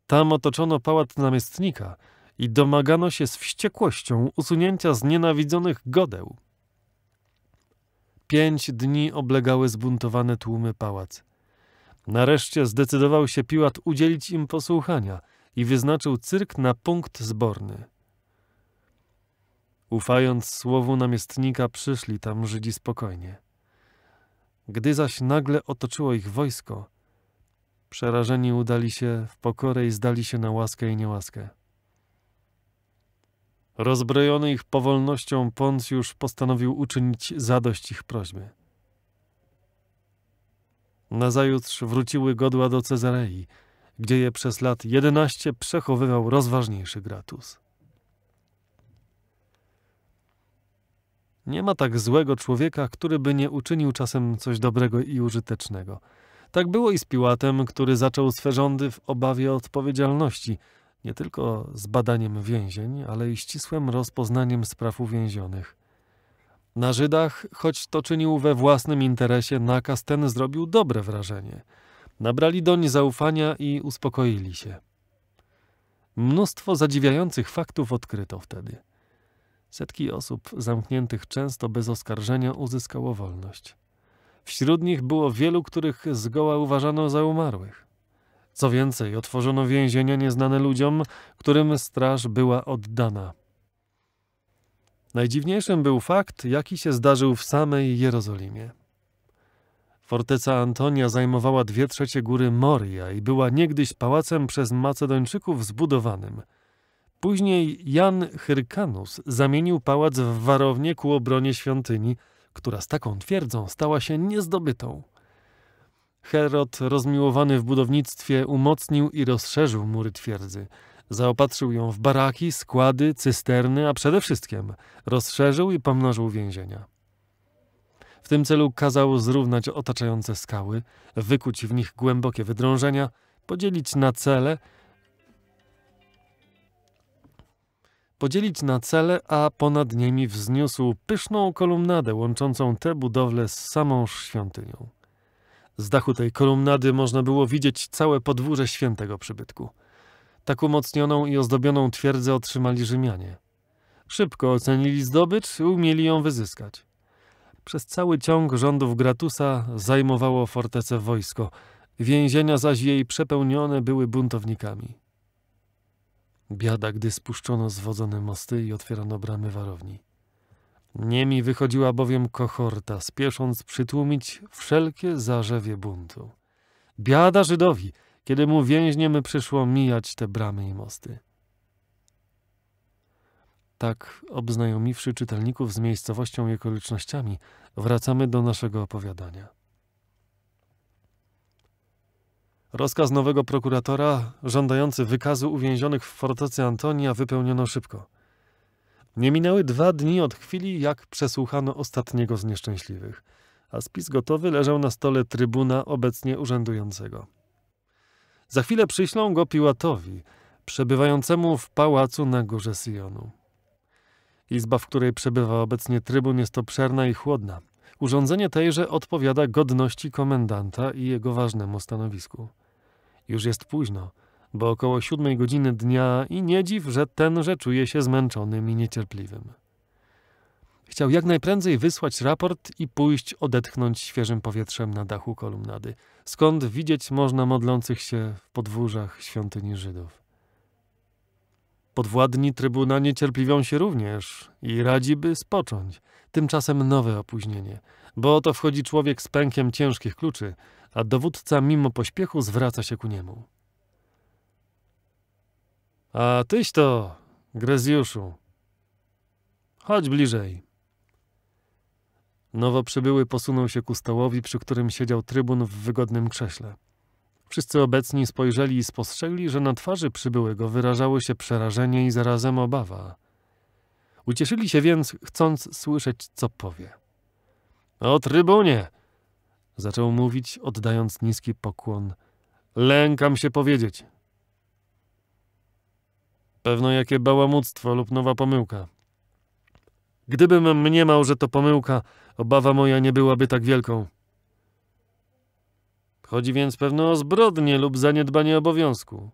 Tam otoczono pałac namiestnika i domagano się z wściekłością usunięcia znienawidzonych godeł. Pięć dni oblegały zbuntowane tłumy pałac. Nareszcie zdecydował się Piłat udzielić im posłuchania i wyznaczył cyrk na punkt zborny. Ufając słowu namiestnika, przyszli tam Żydzi spokojnie. Gdy zaś nagle otoczyło ich wojsko, Przerażeni udali się w pokorę i zdali się na łaskę i niełaskę. Rozbrojony ich powolnością, Poncjusz postanowił uczynić zadość ich prośbie. Nazajutrz wróciły godła do Cezarei, gdzie je przez lat jedenaście przechowywał rozważniejszy Gratus. Nie ma tak złego człowieka, który by nie uczynił czasem coś dobrego i użytecznego – tak było i z Piłatem, który zaczął swe rządy w obawie odpowiedzialności, nie tylko z badaniem więzień, ale i ścisłym rozpoznaniem spraw uwięzionych. Na Żydach, choć to czynił we własnym interesie, nakaz ten zrobił dobre wrażenie. Nabrali doń zaufania i uspokoili się. Mnóstwo zadziwiających faktów odkryto wtedy. Setki osób zamkniętych często bez oskarżenia uzyskało wolność. Wśród nich było wielu, których zgoła uważano za umarłych. Co więcej, otworzono więzienia nieznane ludziom, którym straż była oddana. Najdziwniejszym był fakt, jaki się zdarzył w samej Jerozolimie. Forteca Antonia zajmowała dwie trzecie góry Moria i była niegdyś pałacem przez Macedończyków zbudowanym. Później Jan Hyrkanus zamienił pałac w warownię ku obronie świątyni – która z taką twierdzą stała się niezdobytą. Herod, rozmiłowany w budownictwie, umocnił i rozszerzył mury twierdzy. Zaopatrzył ją w baraki, składy, cysterny, a przede wszystkim rozszerzył i pomnożył więzienia. W tym celu kazał zrównać otaczające skały, wykuć w nich głębokie wydrążenia, podzielić na cele – podzielić na cele, a ponad nimi wzniósł pyszną kolumnadę łączącą tę budowlę z samą świątynią. Z dachu tej kolumnady można było widzieć całe podwórze świętego przybytku. Tak umocnioną i ozdobioną twierdzę otrzymali Rzymianie. Szybko ocenili zdobycz i umieli ją wyzyskać. Przez cały ciąg rządów Gratusa zajmowało fortece wojsko, więzienia zaś jej przepełnione były buntownikami. Biada, gdy spuszczono zwodzone mosty i otwierano bramy warowni. Niemi wychodziła bowiem kohorta, spiesząc przytłumić wszelkie zarzewie buntu. Biada Żydowi, kiedy mu więźniem przyszło mijać te bramy i mosty. Tak, obznajomiwszy czytelników z miejscowością i okolicznościami, wracamy do naszego opowiadania. Rozkaz nowego prokuratora, żądający wykazu uwięzionych w fortecy Antonia, wypełniono szybko. Nie minęły dwa dni od chwili, jak przesłuchano ostatniego z nieszczęśliwych, a spis gotowy leżał na stole trybuna obecnie urzędującego. Za chwilę przyślą go Piłatowi, przebywającemu w pałacu na górze Sionu. Izba, w której przebywa obecnie trybun, jest obszerna i chłodna. Urządzenie tejże odpowiada godności komendanta i jego ważnemu stanowisku. Już jest późno, bo około siódmej godziny dnia i nie dziw, że tenże czuje się zmęczonym i niecierpliwym. Chciał jak najprędzej wysłać raport i pójść odetchnąć świeżym powietrzem na dachu kolumnady, skąd widzieć można modlących się w podwórzach świątyni Żydów. Podwładni trybuna niecierpliwią się również i radzi by spocząć. Tymczasem nowe opóźnienie – bo oto wchodzi człowiek z pękiem ciężkich kluczy, a dowódca mimo pośpiechu zwraca się ku niemu. A tyś to, Grezjuszu, chodź bliżej. Nowo przybyły posunął się ku stołowi, przy którym siedział trybun w wygodnym krześle. Wszyscy obecni spojrzeli i spostrzegli, że na twarzy przybyłego wyrażały się przerażenie i zarazem obawa. Ucieszyli się więc, chcąc słyszeć, co powie. O trybunie! Zaczął mówić, oddając niski pokłon. Lękam się powiedzieć. Pewno jakie bałamuctwo lub nowa pomyłka. Gdybym mniemał, że to pomyłka, obawa moja nie byłaby tak wielką. Chodzi więc pewno o zbrodnię lub zaniedbanie obowiązku.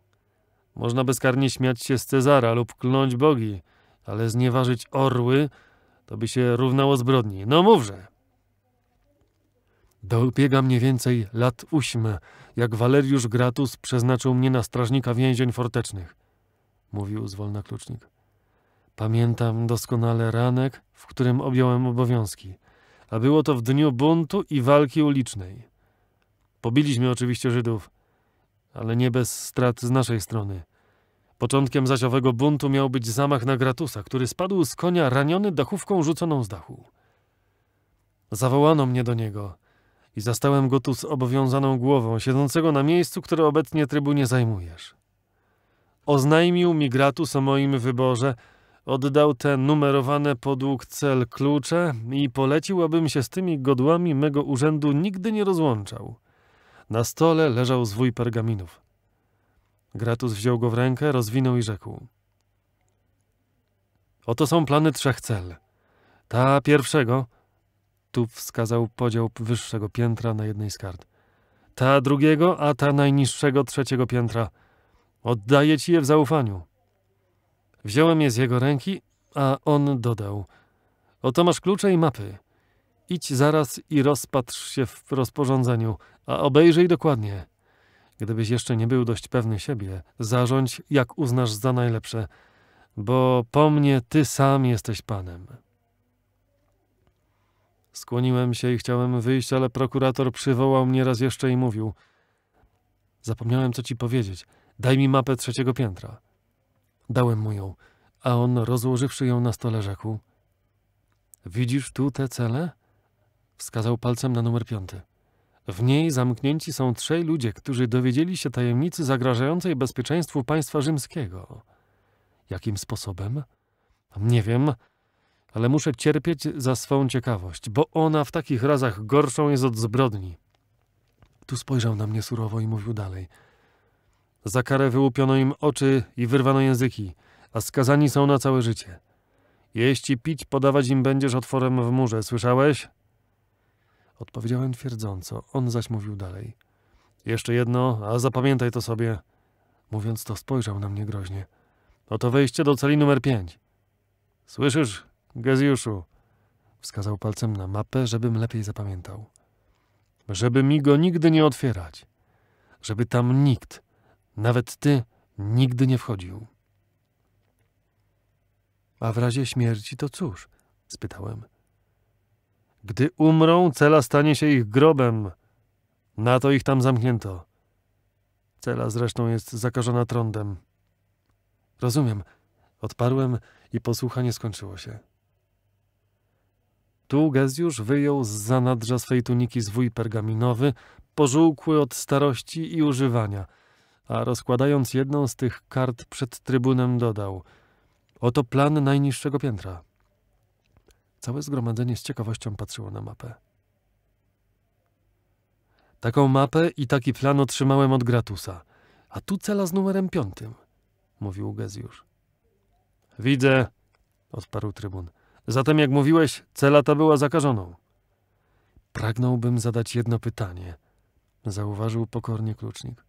Można bezkarnie śmiać się z Cezara lub klnąć bogi, ale znieważyć orły to by się równało zbrodni. No mówże! Dobiega mnie więcej lat ósmy, jak Waleriusz Gratus przeznaczył mnie na strażnika więzień fortecznych, mówił zwolna klucznik. Pamiętam doskonale ranek, w którym objąłem obowiązki, a było to w dniu buntu i walki ulicznej. Pobiliśmy oczywiście Żydów, ale nie bez strat z naszej strony. Początkiem zaś owego buntu miał być zamach na Gratusa, który spadł z konia raniony dachówką rzuconą z dachu. Zawołano mnie do niego – i zastałem go tu z obowiązaną głową, siedzącego na miejscu, które obecnie trybunie zajmujesz. Oznajmił mi gratus o moim wyborze, oddał te numerowane podług cel klucze i polecił, abym się z tymi godłami mego urzędu nigdy nie rozłączał. Na stole leżał zwój pergaminów. Gratus wziął go w rękę, rozwinął i rzekł. Oto są plany trzech cel. Ta pierwszego tu wskazał podział wyższego piętra na jednej z kart. Ta drugiego, a ta najniższego trzeciego piętra. Oddaję ci je w zaufaniu. Wziąłem je z jego ręki, a on dodał. Oto masz klucze i mapy. Idź zaraz i rozpatrz się w rozporządzeniu, a obejrzyj dokładnie. Gdybyś jeszcze nie był dość pewny siebie, zarządź jak uznasz za najlepsze, bo po mnie ty sam jesteś panem. Skłoniłem się i chciałem wyjść, ale prokurator przywołał mnie raz jeszcze i mówił: Zapomniałem, co ci powiedzieć. Daj mi mapę trzeciego piętra. Dałem mu ją, a on, rozłożywszy ją na stole, rzekł: Widzisz tu te cele? Wskazał palcem na numer piąty. W niej zamknięci są trzej ludzie, którzy dowiedzieli się tajemnicy zagrażającej bezpieczeństwu państwa rzymskiego. Jakim sposobem? Nie wiem ale muszę cierpieć za swą ciekawość, bo ona w takich razach gorszą jest od zbrodni. Tu spojrzał na mnie surowo i mówił dalej. Za karę wyłupiono im oczy i wyrwano języki, a skazani są na całe życie. Jeśli pić podawać im będziesz otworem w murze, słyszałeś? Odpowiedziałem twierdząco, on zaś mówił dalej. Jeszcze jedno, a zapamiętaj to sobie. Mówiąc to, spojrzał na mnie groźnie. Oto wejście do celi numer pięć. Słyszysz, Geziuszu, wskazał palcem na mapę, żebym lepiej zapamiętał. Żeby mi go nigdy nie otwierać. Żeby tam nikt, nawet ty, nigdy nie wchodził. A w razie śmierci to cóż? spytałem. Gdy umrą, cela stanie się ich grobem. Na to ich tam zamknięto. Cela zresztą jest zakażona trądem. Rozumiem, odparłem i posłuchanie skończyło się. Tu Gezjusz wyjął z zanadrza swej tuniki zwój pergaminowy, pożółkły od starości i używania, a rozkładając jedną z tych kart przed trybunem dodał Oto plan najniższego piętra. Całe zgromadzenie z ciekawością patrzyło na mapę. Taką mapę i taki plan otrzymałem od Gratusa. A tu cela z numerem piątym, mówił Gezjusz. Widzę, odparł trybun. Zatem, jak mówiłeś, cela ta była zakażoną. Pragnąłbym zadać jedno pytanie, zauważył pokornie klucznik.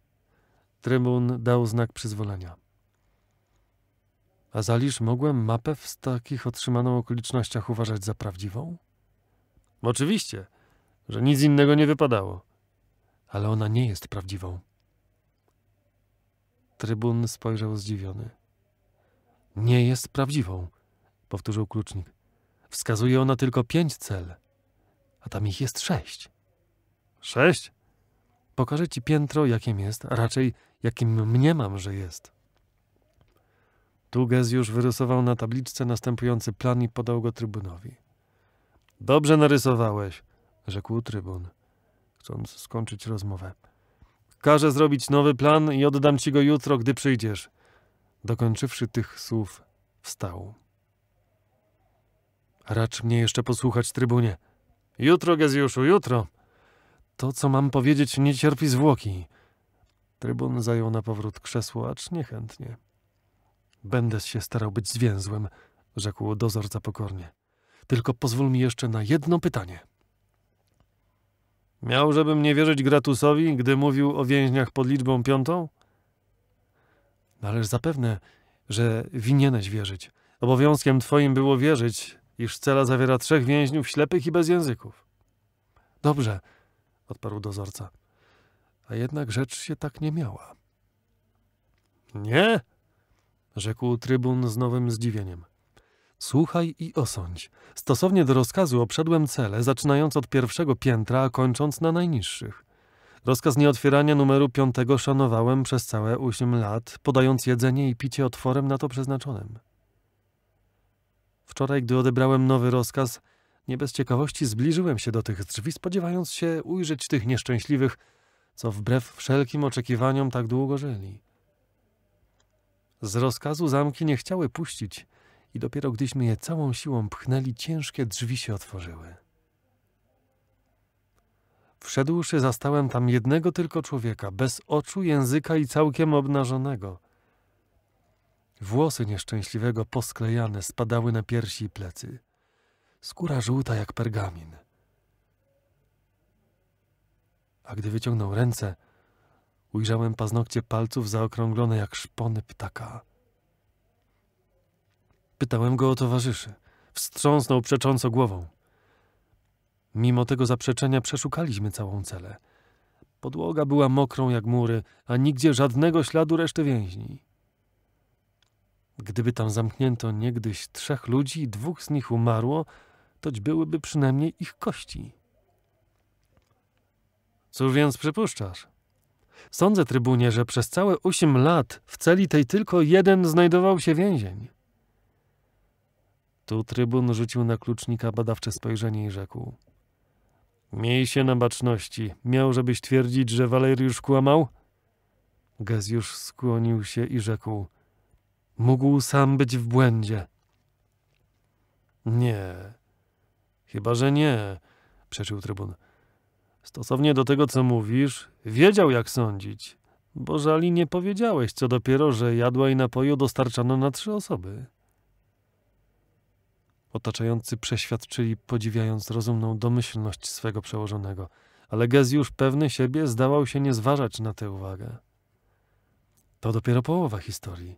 Trybun dał znak przyzwolenia. A zaliż mogłem mapę w takich otrzymaną okolicznościach uważać za prawdziwą? Oczywiście, że nic innego nie wypadało. Ale ona nie jest prawdziwą. Trybun spojrzał zdziwiony. Nie jest prawdziwą, powtórzył klucznik. Wskazuje ona tylko pięć cel, a tam ich jest sześć. Sześć? Pokażę ci piętro, jakim jest, a raczej jakim mniemam, że jest. Tu już wyrysował na tabliczce następujący plan i podał go trybunowi. Dobrze narysowałeś, rzekł trybun, chcąc skończyć rozmowę. Każę zrobić nowy plan i oddam ci go jutro, gdy przyjdziesz. Dokończywszy tych słów, wstał. Racz mnie jeszcze posłuchać, trybunie. Jutro, Gezjuszu, jutro. To, co mam powiedzieć, nie cierpi zwłoki. Trybun zajął na powrót krzesło, acz niechętnie. Będę się starał być zwięzłem, rzekł dozorca pokornie. Tylko pozwól mi jeszcze na jedno pytanie. Miał, żebym nie wierzyć Gratusowi, gdy mówił o więźniach pod liczbą piątą? Ależ zapewne, że winieneś wierzyć. Obowiązkiem twoim było wierzyć, iż cela zawiera trzech więźniów ślepych i bez języków. Dobrze, odparł dozorca. A jednak rzecz się tak nie miała. Nie, rzekł trybun z nowym zdziwieniem. Słuchaj i osądź. Stosownie do rozkazu obszedłem cele, zaczynając od pierwszego piętra, a kończąc na najniższych. Rozkaz nieotwierania numeru piątego szanowałem przez całe osiem lat, podając jedzenie i picie otworem na to przeznaczonym. Wczoraj, gdy odebrałem nowy rozkaz, nie bez ciekawości zbliżyłem się do tych drzwi, spodziewając się ujrzeć tych nieszczęśliwych, co wbrew wszelkim oczekiwaniom tak długo żyli. Z rozkazu zamki nie chciały puścić i dopiero gdyśmy je całą siłą pchnęli, ciężkie drzwi się otworzyły. Wszedłszy, zastałem tam jednego tylko człowieka, bez oczu, języka i całkiem obnażonego. Włosy nieszczęśliwego posklejane spadały na piersi i plecy. Skóra żółta jak pergamin. A gdy wyciągnął ręce, ujrzałem paznokcie palców zaokrąglone jak szpony ptaka. Pytałem go o towarzyszy. Wstrząsnął przecząco głową. Mimo tego zaprzeczenia przeszukaliśmy całą celę. Podłoga była mokrą jak mury, a nigdzie żadnego śladu reszty więźni. Gdyby tam zamknięto niegdyś trzech ludzi i dwóch z nich umarło, toć byłyby przynajmniej ich kości. Cóż więc przypuszczasz? Sądzę, trybunie, że przez całe osiem lat w celi tej tylko jeden znajdował się więzień. Tu trybun rzucił na klucznika badawcze spojrzenie i rzekł. Miej się na baczności. Miał, żebyś twierdzić, że Waleriusz kłamał? Gazjusz skłonił się i rzekł. Mógł sam być w błędzie. Nie. Chyba, że nie, przeczył trybun. Stosownie do tego, co mówisz, wiedział, jak sądzić. Bo żali nie powiedziałeś, co dopiero, że jadła i napoju dostarczano na trzy osoby. Otaczający przeświadczyli, podziwiając rozumną domyślność swego przełożonego, ale Gezjusz pewny siebie zdawał się nie zważać na tę uwagę. To dopiero połowa historii.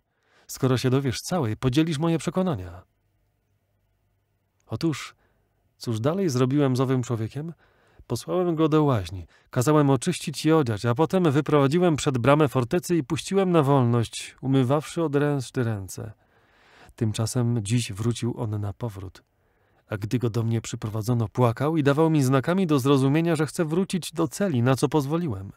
Skoro się dowiesz całej, podzielisz moje przekonania. Otóż, cóż dalej zrobiłem z owym człowiekiem? Posłałem go do łaźni, kazałem oczyścić i odziać, a potem wyprowadziłem przed bramę fortecy i puściłem na wolność, umywawszy od ręszczy ręce. Tymczasem dziś wrócił on na powrót. A gdy go do mnie przyprowadzono, płakał i dawał mi znakami do zrozumienia, że chce wrócić do celi, na co pozwoliłem.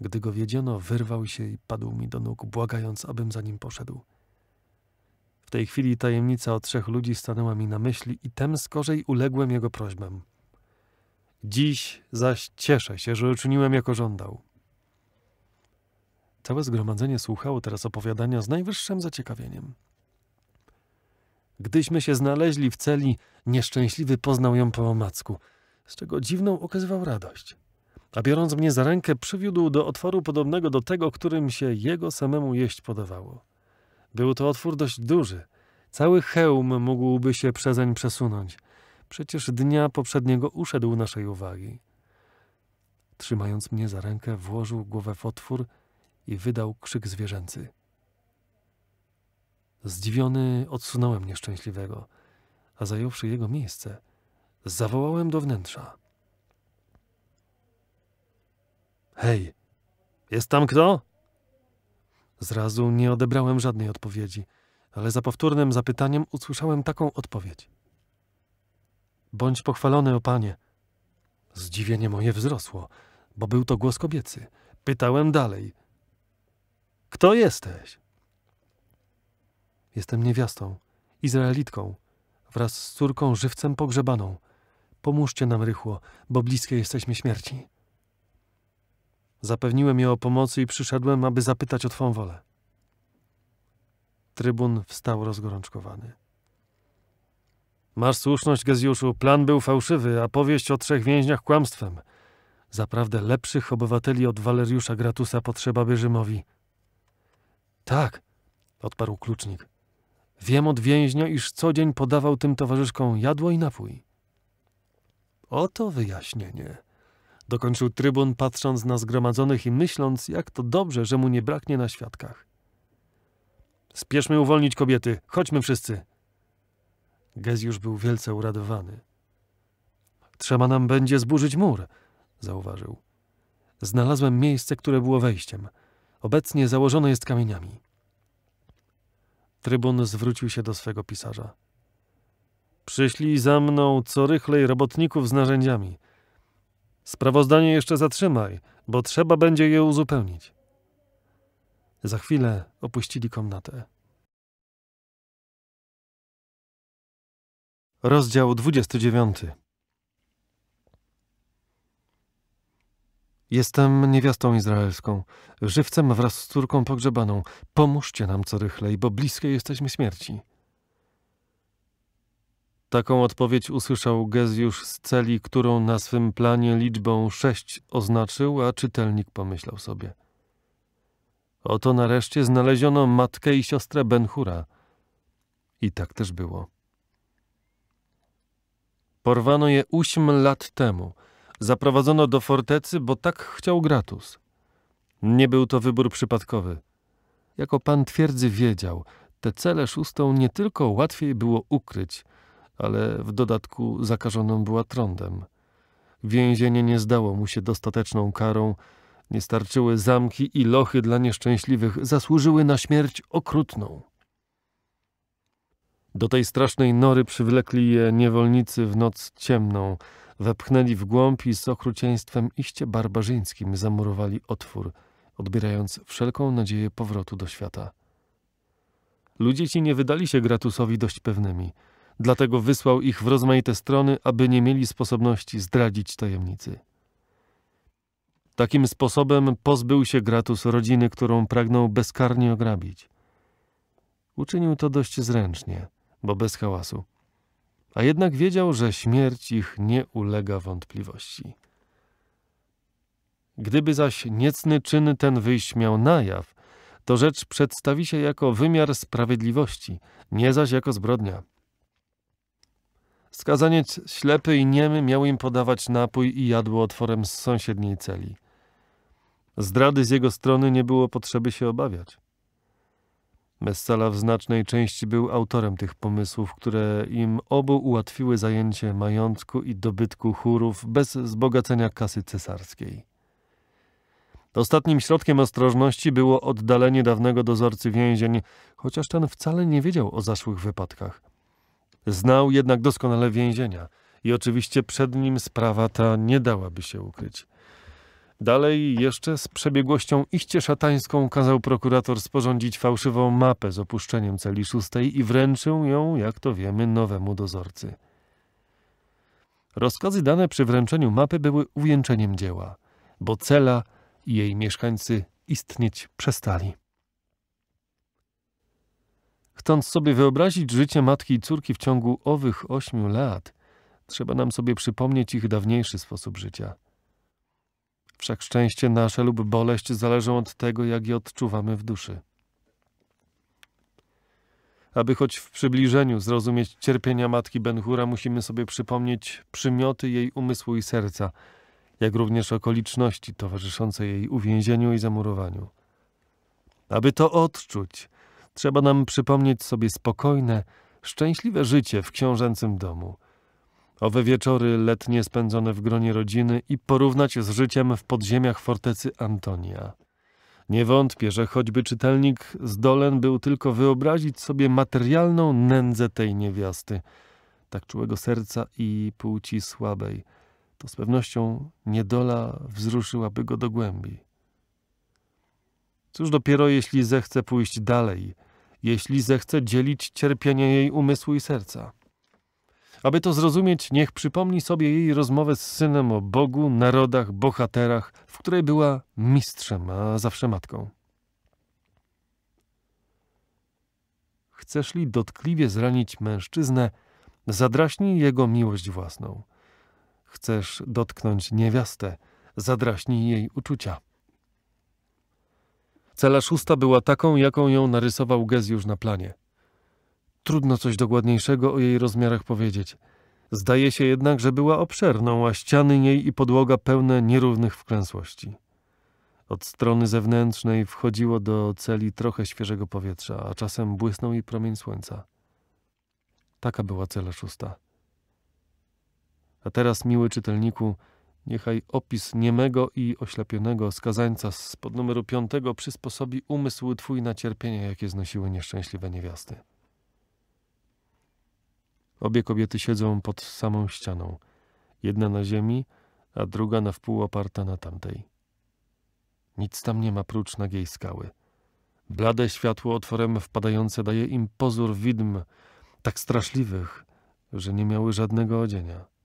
Gdy go wiedziono, wyrwał się i padł mi do nóg, błagając, abym za nim poszedł. W tej chwili tajemnica o trzech ludzi stanęła mi na myśli i tem skorzej uległem jego prośbom. Dziś zaś cieszę się, że uczyniłem jako żądał. Całe zgromadzenie słuchało teraz opowiadania z najwyższym zaciekawieniem. Gdyśmy się znaleźli w celi, nieszczęśliwy poznał ją po omacku, z czego dziwną okazywał radość a biorąc mnie za rękę, przywiódł do otworu podobnego do tego, którym się jego samemu jeść podawało. Był to otwór dość duży. Cały hełm mógłby się przezeń przesunąć. Przecież dnia poprzedniego uszedł naszej uwagi. Trzymając mnie za rękę, włożył głowę w otwór i wydał krzyk zwierzęcy. Zdziwiony odsunąłem nieszczęśliwego, a zająwszy jego miejsce, zawołałem do wnętrza. Hej, jest tam kto? Zrazu nie odebrałem żadnej odpowiedzi, ale za powtórnym zapytaniem usłyszałem taką odpowiedź. Bądź pochwalony, o panie. Zdziwienie moje wzrosło, bo był to głos kobiecy. Pytałem dalej. Kto jesteś? Jestem niewiastą, Izraelitką, wraz z córką żywcem pogrzebaną. Pomóżcie nam rychło, bo bliskie jesteśmy śmierci. Zapewniłem je o pomocy i przyszedłem, aby zapytać o twą wolę. Trybun wstał rozgorączkowany. Masz słuszność, Gezjuszu. Plan był fałszywy, a powieść o trzech więźniach kłamstwem. Zaprawdę lepszych obywateli od Waleriusza Gratusa potrzeba by Rzymowi. Tak, odparł klucznik. Wiem od więźnia, iż co dzień podawał tym towarzyszkom jadło i napój. Oto wyjaśnienie dokończył trybun, patrząc na zgromadzonych i myśląc, jak to dobrze, że mu nie braknie na świadkach. Spieszmy uwolnić kobiety, chodźmy wszyscy. Gez już był wielce uradowany. Trzeba nam będzie zburzyć mur, zauważył. Znalazłem miejsce, które było wejściem. Obecnie założone jest kamieniami. Trybun zwrócił się do swego pisarza. Przyślij za mną co rychlej robotników z narzędziami. Sprawozdanie jeszcze zatrzymaj, bo trzeba będzie je uzupełnić. Za chwilę opuścili komnatę. Rozdział 29. Jestem niewiastą izraelską, żywcem wraz z córką pogrzebaną. Pomóżcie nam co rychlej, bo bliskie jesteśmy śmierci. Taką odpowiedź usłyszał Gezjusz z celi, którą na swym planie liczbą sześć oznaczył, a czytelnik pomyślał sobie. Oto nareszcie znaleziono matkę i siostrę Benhura. I tak też było. Porwano je ośm lat temu. Zaprowadzono do fortecy, bo tak chciał Gratus. Nie był to wybór przypadkowy. Jako pan twierdzy wiedział, te cele szóstą nie tylko łatwiej było ukryć – ale w dodatku zakażoną była trądem. Więzienie nie zdało mu się dostateczną karą, nie starczyły zamki i lochy dla nieszczęśliwych, zasłużyły na śmierć okrutną. Do tej strasznej nory przywlekli je niewolnicy w noc ciemną, wepchnęli w głąb i z okrucieństwem iście barbarzyńskim zamurowali otwór, odbierając wszelką nadzieję powrotu do świata. Ludzie ci nie wydali się Gratusowi dość pewnymi – dlatego wysłał ich w rozmaite strony, aby nie mieli sposobności zdradzić tajemnicy. Takim sposobem pozbył się Gratus rodziny, którą pragnął bezkarnie ograbić. Uczynił to dość zręcznie, bo bez hałasu. A jednak wiedział, że śmierć ich nie ulega wątpliwości. Gdyby zaś niecny czyn ten wyjść miał na jaw, to rzecz przedstawi się jako wymiar sprawiedliwości, nie zaś jako zbrodnia. Skazaniec ślepy i niemy miał im podawać napój i jadło otworem z sąsiedniej celi. Zdrady z jego strony nie było potrzeby się obawiać. Messala w znacznej części był autorem tych pomysłów, które im obu ułatwiły zajęcie majątku i dobytku chórów bez zbogacenia kasy cesarskiej. Ostatnim środkiem ostrożności było oddalenie dawnego dozorcy więzień, chociaż ten wcale nie wiedział o zaszłych wypadkach. Znał jednak doskonale więzienia i oczywiście przed nim sprawa ta nie dałaby się ukryć. Dalej jeszcze z przebiegłością iście szatańską kazał prokurator sporządzić fałszywą mapę z opuszczeniem celi szóstej i wręczył ją, jak to wiemy, nowemu dozorcy. Rozkazy dane przy wręczeniu mapy były uwieńczeniem dzieła, bo cela i jej mieszkańcy istnieć przestali. Chcąc sobie wyobrazić życie matki i córki w ciągu owych ośmiu lat, trzeba nam sobie przypomnieć ich dawniejszy sposób życia. Wszak szczęście nasze lub boleść zależą od tego, jak je odczuwamy w duszy. Aby choć w przybliżeniu zrozumieć cierpienia matki Benhura, musimy sobie przypomnieć przymioty jej umysłu i serca, jak również okoliczności towarzyszące jej uwięzieniu i zamurowaniu. Aby to odczuć, Trzeba nam przypomnieć sobie spokojne, szczęśliwe życie w książęcym domu. Owe wieczory letnie spędzone w gronie rodziny i porównać z życiem w podziemiach fortecy Antonia. Nie wątpię, że choćby czytelnik zdolen był tylko wyobrazić sobie materialną nędzę tej niewiasty, tak czułego serca i płci słabej, to z pewnością niedola wzruszyłaby go do głębi. Cóż dopiero, jeśli zechce pójść dalej – jeśli zechce dzielić cierpienie jej umysłu i serca. Aby to zrozumieć, niech przypomni sobie jej rozmowę z synem o Bogu, narodach, bohaterach, w której była mistrzem, a zawsze matką. Chceszli dotkliwie zranić mężczyznę, zadraśnij jego miłość własną. Chcesz dotknąć niewiastę, zadraśnij jej uczucia. Cela szósta była taką, jaką ją narysował Gez już na planie. Trudno coś dokładniejszego o jej rozmiarach powiedzieć. Zdaje się jednak, że była obszerną, a ściany niej i podłoga pełne nierównych wklęsłości. Od strony zewnętrznej wchodziło do celi trochę świeżego powietrza, a czasem błysnął i promień słońca. Taka była cela szósta. A teraz, miły czytelniku, Niechaj opis niemego i oślepionego skazańca z pod numeru piątego przysposobi umysł Twój na cierpienie, jakie znosiły nieszczęśliwe niewiasty. Obie kobiety siedzą pod samą ścianą, jedna na ziemi, a druga na wpół oparta na tamtej. Nic tam nie ma prócz nagiej skały. Blade światło otworem wpadające daje im pozór widm tak straszliwych, że nie miały żadnego odzienia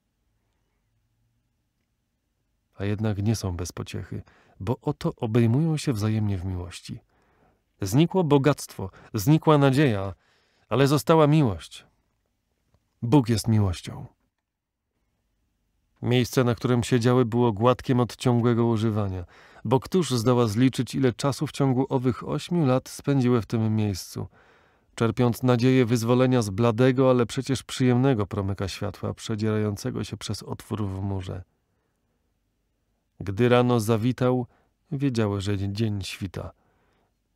a jednak nie są bez pociechy, bo oto obejmują się wzajemnie w miłości. Znikło bogactwo, znikła nadzieja, ale została miłość. Bóg jest miłością. Miejsce, na którym siedziały, było gładkiem od ciągłego używania, bo któż zdoła zliczyć, ile czasu w ciągu owych ośmiu lat spędziły w tym miejscu, czerpiąc nadzieję wyzwolenia z bladego, ale przecież przyjemnego promyka światła przedzierającego się przez otwór w murze. Gdy rano zawitał, wiedziały, że dzień świta.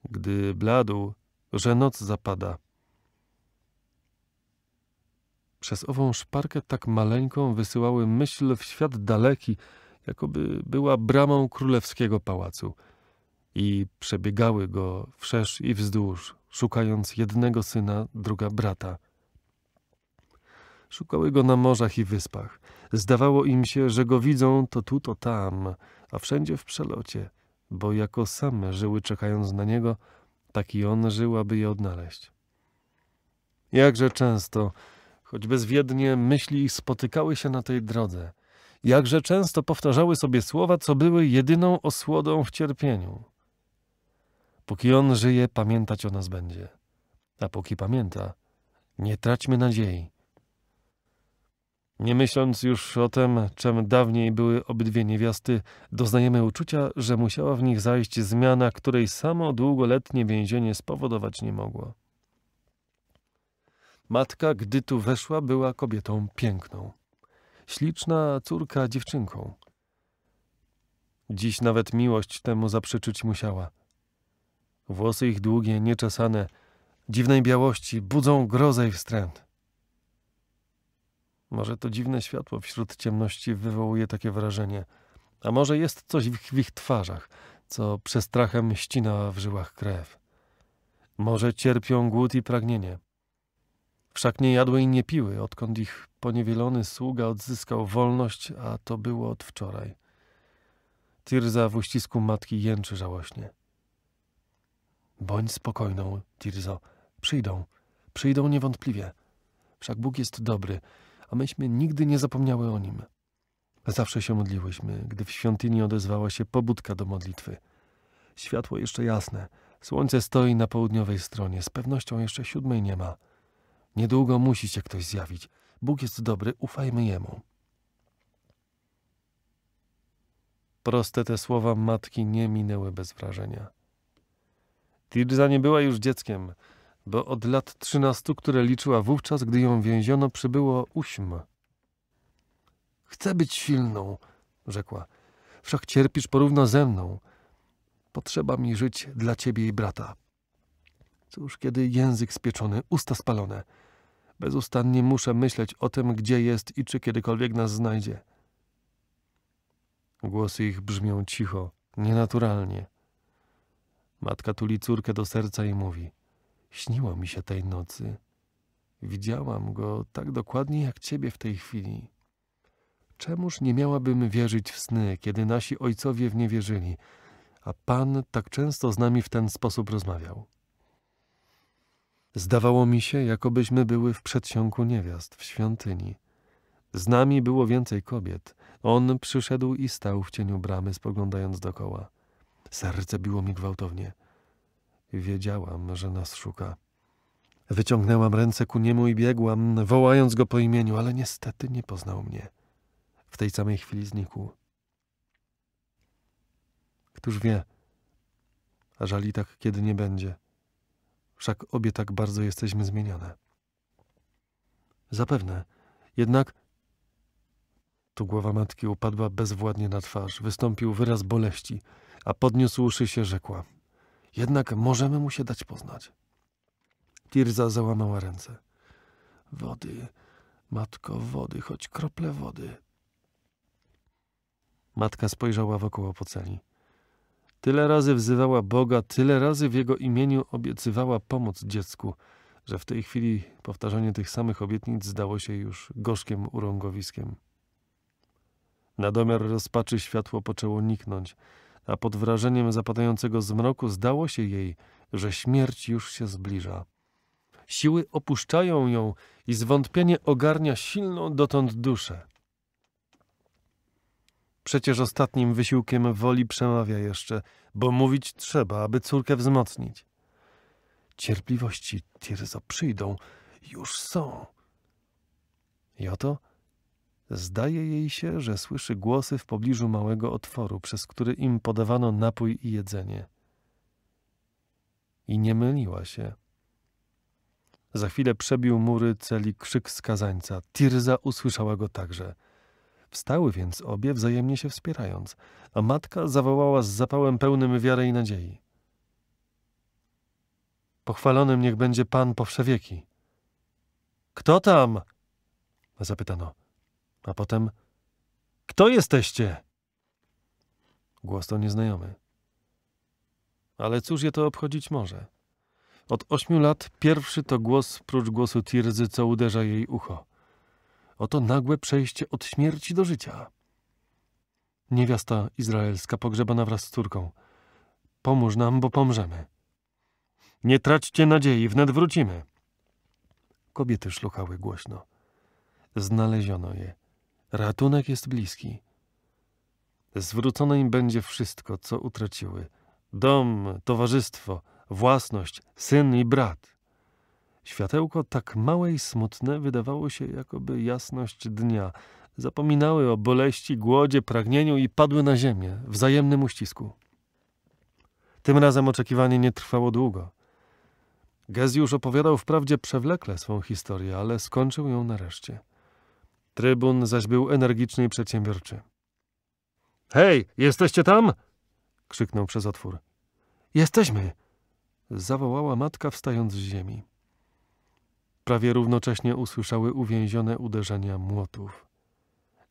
Gdy bladł, że noc zapada. Przez ową szparkę tak maleńką wysyłały myśl w świat daleki, jakoby była bramą królewskiego pałacu. I przebiegały go wszerz i wzdłuż, szukając jednego syna, druga brata. Szukały go na morzach i wyspach, Zdawało im się, że go widzą to tu, to tam, a wszędzie w przelocie, bo jako same żyły czekając na niego, tak i on żył, aby je odnaleźć. Jakże często, choć bezwiednie, myśli ich spotykały się na tej drodze. Jakże często powtarzały sobie słowa, co były jedyną osłodą w cierpieniu. Póki on żyje, pamiętać o nas będzie. A póki pamięta, nie traćmy nadziei. Nie myśląc już o tym, czym dawniej były obydwie niewiasty, doznajemy uczucia, że musiała w nich zajść zmiana, której samo długoletnie więzienie spowodować nie mogło. Matka, gdy tu weszła, była kobietą piękną. Śliczna córka dziewczynką. Dziś nawet miłość temu zaprzeczyć musiała. Włosy ich długie, nieczesane, dziwnej białości budzą grozę i wstręt. Może to dziwne światło wśród ciemności wywołuje takie wrażenie. A może jest coś w ich, w ich twarzach, co przestrachem ścina w żyłach krew. Może cierpią głód i pragnienie. Wszak nie jadły i nie piły, odkąd ich poniewielony sługa odzyskał wolność, a to było od wczoraj. Tirza w uścisku matki jęczy żałośnie. Bądź spokojną, Tirzo. Przyjdą. Przyjdą niewątpliwie. Wszak Bóg jest dobry a myśmy nigdy nie zapomniały o nim. Zawsze się modliłyśmy, gdy w świątyni odezwała się pobudka do modlitwy. Światło jeszcze jasne, słońce stoi na południowej stronie, z pewnością jeszcze siódmej nie ma. Niedługo musi się ktoś zjawić. Bóg jest dobry, ufajmy Jemu. Proste te słowa matki nie minęły bez wrażenia. Tirza nie była już dzieckiem, bo od lat trzynastu, które liczyła wówczas, gdy ją więziono, przybyło ósm. Chcę być silną, rzekła. Wszak cierpisz porówno ze mną. Potrzeba mi żyć dla ciebie i brata. Cóż, kiedy język spieczony, usta spalone. Bezustannie muszę myśleć o tym, gdzie jest i czy kiedykolwiek nas znajdzie. Głosy ich brzmią cicho, nienaturalnie. Matka tuli córkę do serca i mówi – Śniło mi się tej nocy. Widziałam go tak dokładnie jak ciebie w tej chwili. Czemuż nie miałabym wierzyć w sny, kiedy nasi ojcowie w nie wierzyli, a Pan tak często z nami w ten sposób rozmawiał? Zdawało mi się, jakobyśmy były w przedsionku niewiast, w świątyni. Z nami było więcej kobiet. On przyszedł i stał w cieniu bramy, spoglądając dokoła. Serce biło mi gwałtownie – Wiedziałam, że nas szuka. Wyciągnęłam ręce ku niemu i biegłam, wołając go po imieniu, ale niestety nie poznał mnie. W tej samej chwili znikł. Któż wie, a żali tak kiedy nie będzie. Wszak obie tak bardzo jesteśmy zmienione. Zapewne, jednak... Tu głowa matki upadła bezwładnie na twarz, wystąpił wyraz boleści, a podniósłszy się rzekła – jednak możemy mu się dać poznać. Tirza załamała ręce. Wody, matko, wody, choć krople wody. Matka spojrzała wokoło po celi. Tyle razy wzywała Boga, tyle razy w jego imieniu obiecywała pomoc dziecku, że w tej chwili powtarzanie tych samych obietnic zdało się już gorzkim urągowiskiem. Na domiar rozpaczy światło poczęło niknąć a pod wrażeniem zapadającego zmroku zdało się jej, że śmierć już się zbliża. Siły opuszczają ją i zwątpienie ogarnia silną dotąd duszę. Przecież ostatnim wysiłkiem woli przemawia jeszcze, bo mówić trzeba, aby córkę wzmocnić. Cierpliwości, Tirzo, przyjdą, już są. I oto Zdaje jej się, że słyszy głosy w pobliżu małego otworu, przez który im podawano napój i jedzenie. I nie myliła się. Za chwilę przebił mury celi krzyk skazańca. Tirza usłyszała go także. Wstały więc obie, wzajemnie się wspierając, a matka zawołała z zapałem pełnym wiary i nadziei. Pochwalonym niech będzie Pan po wszewieki. Kto tam? zapytano. A potem: Kto jesteście? Głos to nieznajomy. Ale cóż je to obchodzić może? Od ośmiu lat pierwszy to głos prócz głosu Tirzy, co uderza jej ucho. Oto nagłe przejście od śmierci do życia. Niewiasta izraelska pogrzebana wraz z córką. Pomóż nam, bo pomrzemy. Nie traćcie nadziei, wnet wrócimy. Kobiety szlochały głośno. Znaleziono je. Ratunek jest bliski. Zwrócone im będzie wszystko, co utraciły. Dom, towarzystwo, własność, syn i brat. Światełko tak małe i smutne wydawało się jakoby jasność dnia. Zapominały o boleści, głodzie, pragnieniu i padły na ziemię w wzajemnym uścisku. Tym razem oczekiwanie nie trwało długo. Gez już opowiadał wprawdzie przewlekle swą historię, ale skończył ją nareszcie. Trybun zaś był energiczny i przedsiębiorczy. Hej, jesteście tam? krzyknął przez otwór. Jesteśmy! zawołała matka, wstając z ziemi. Prawie równocześnie usłyszały uwięzione uderzenia młotów.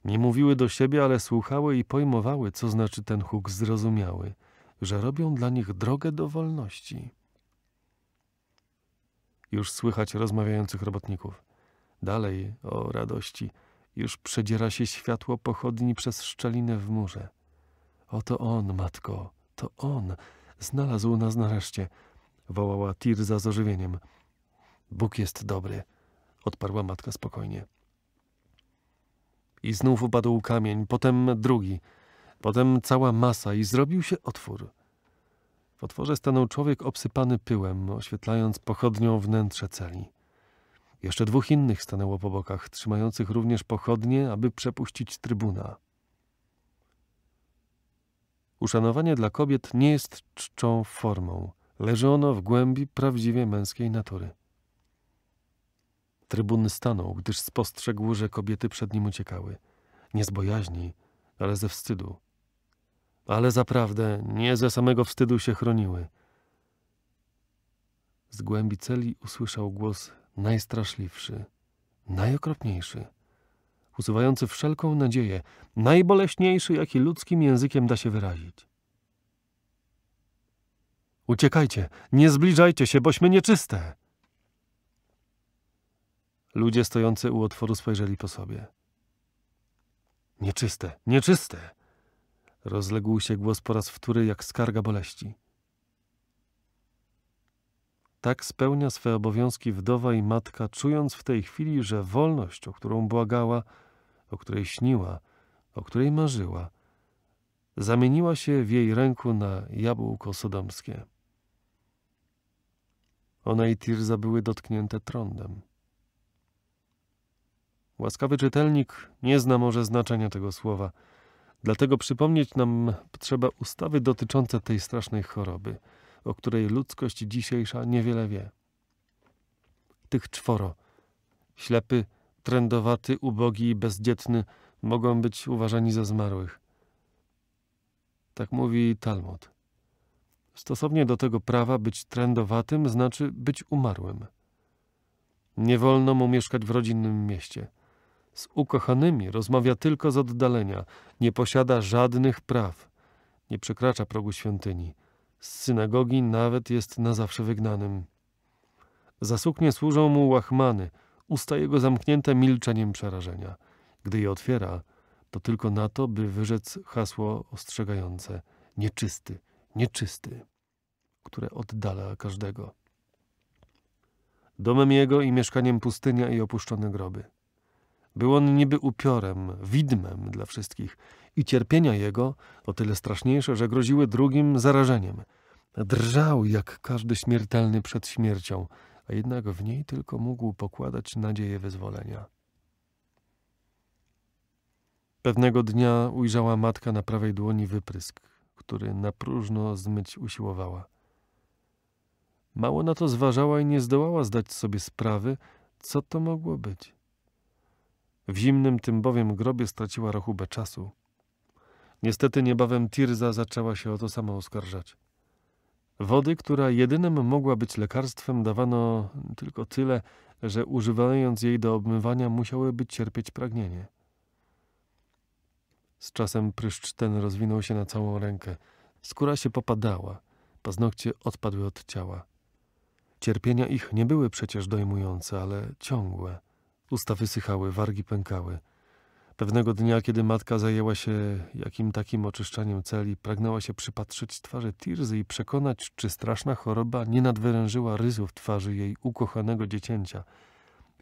Nie mówiły do siebie, ale słuchały i pojmowały, co znaczy ten huk zrozumiały, że robią dla nich drogę do wolności. Już słychać rozmawiających robotników. Dalej o radości – już przedziera się światło pochodni przez szczelinę w murze. Oto on, matko, to on. Znalazł nas nareszcie, wołała Tirza z ożywieniem. Bóg jest dobry, odparła matka spokojnie. I znów upadł kamień, potem drugi, potem cała masa i zrobił się otwór. W otworze stanął człowiek obsypany pyłem, oświetlając pochodnią wnętrze celi. Jeszcze dwóch innych stanęło po bokach, trzymających również pochodnie, aby przepuścić trybuna. Uszanowanie dla kobiet nie jest czczą formą. Leży ono w głębi prawdziwie męskiej natury. Trybun stanął, gdyż spostrzegł, że kobiety przed nim uciekały. Nie z bojaźni, ale ze wstydu. Ale zaprawdę nie ze samego wstydu się chroniły. Z głębi celi usłyszał głos najstraszliwszy, najokropniejszy, usuwający wszelką nadzieję, najboleśniejszy, jaki ludzkim językiem da się wyrazić. Uciekajcie, nie zbliżajcie się, bośmy nieczyste. Ludzie stojący u otworu spojrzeli po sobie. Nieczyste, nieczyste! Rozległ się głos po raz wtóry jak skarga boleści. Tak spełnia swe obowiązki wdowa i matka, czując w tej chwili, że wolność, o którą błagała, o której śniła, o której marzyła, zamieniła się w jej ręku na jabłko sodomskie. Ona i Tirza były dotknięte trądem. Łaskawy czytelnik nie zna może znaczenia tego słowa, dlatego przypomnieć nam trzeba ustawy dotyczące tej strasznej choroby – o której ludzkość dzisiejsza niewiele wie. Tych czworo, ślepy, trędowaty, ubogi i bezdzietny, mogą być uważani za zmarłych. Tak mówi Talmud. Stosownie do tego prawa być trędowatym znaczy być umarłym. Nie wolno mu mieszkać w rodzinnym mieście. Z ukochanymi rozmawia tylko z oddalenia, nie posiada żadnych praw, nie przekracza progu świątyni, z synagogi nawet jest na zawsze wygnanym. Za suknię służą mu łachmany, usta jego zamknięte milczeniem przerażenia. Gdy je otwiera, to tylko na to, by wyrzec hasło ostrzegające nieczysty, nieczysty, które oddala każdego. Domem jego i mieszkaniem pustynia i opuszczone groby. Był on niby upiorem, widmem dla wszystkich – i cierpienia jego o tyle straszniejsze, że groziły drugim zarażeniem. Drżał jak każdy śmiertelny przed śmiercią, a jednak w niej tylko mógł pokładać nadzieję wyzwolenia. Pewnego dnia ujrzała matka na prawej dłoni wyprysk, który na próżno zmyć usiłowała. Mało na to zważała i nie zdołała zdać sobie sprawy, co to mogło być. W zimnym tym bowiem grobie straciła rachubę czasu – Niestety niebawem Tirza zaczęła się o to samo oskarżać. Wody, która jedynym mogła być lekarstwem, dawano tylko tyle, że używając jej do obmywania musiałyby cierpieć pragnienie. Z czasem pryszcz ten rozwinął się na całą rękę. Skóra się popadała, paznokcie odpadły od ciała. Cierpienia ich nie były przecież dojmujące, ale ciągłe. Usta wysychały, wargi pękały – Pewnego dnia, kiedy matka zajęła się jakim takim oczyszczaniem celi, pragnęła się przypatrzyć twarzy Tirzy i przekonać, czy straszna choroba nie nadwyrężyła rysów twarzy jej ukochanego dziecięcia.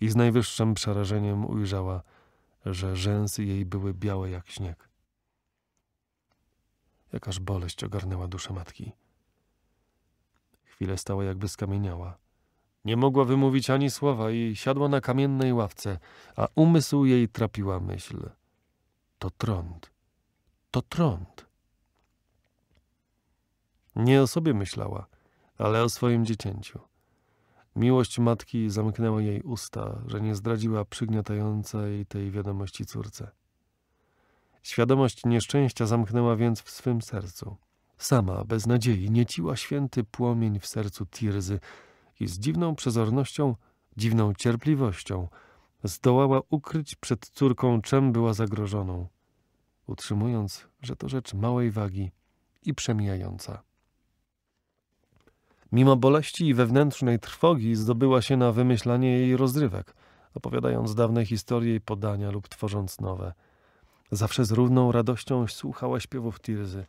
I z najwyższym przerażeniem ujrzała, że rzęsy jej były białe jak śnieg. Jakaż boleść ogarnęła duszę matki. Chwilę stała jakby skamieniała – nie mogła wymówić ani słowa i siadła na kamiennej ławce, a umysł jej trapiła myśl. To trąd. To trąd. Nie o sobie myślała, ale o swoim dziecięciu. Miłość matki zamknęła jej usta, że nie zdradziła przygniatającej tej wiadomości córce. Świadomość nieszczęścia zamknęła więc w swym sercu. Sama, bez nadziei, nieciła święty płomień w sercu Tirzy, i z dziwną przezornością, dziwną cierpliwością zdołała ukryć przed córką, czym była zagrożoną, utrzymując, że to rzecz małej wagi i przemijająca. Mimo boleści i wewnętrznej trwogi zdobyła się na wymyślanie jej rozrywek, opowiadając dawne historie i podania lub tworząc nowe. Zawsze z równą radością słuchała śpiewów Tirzy,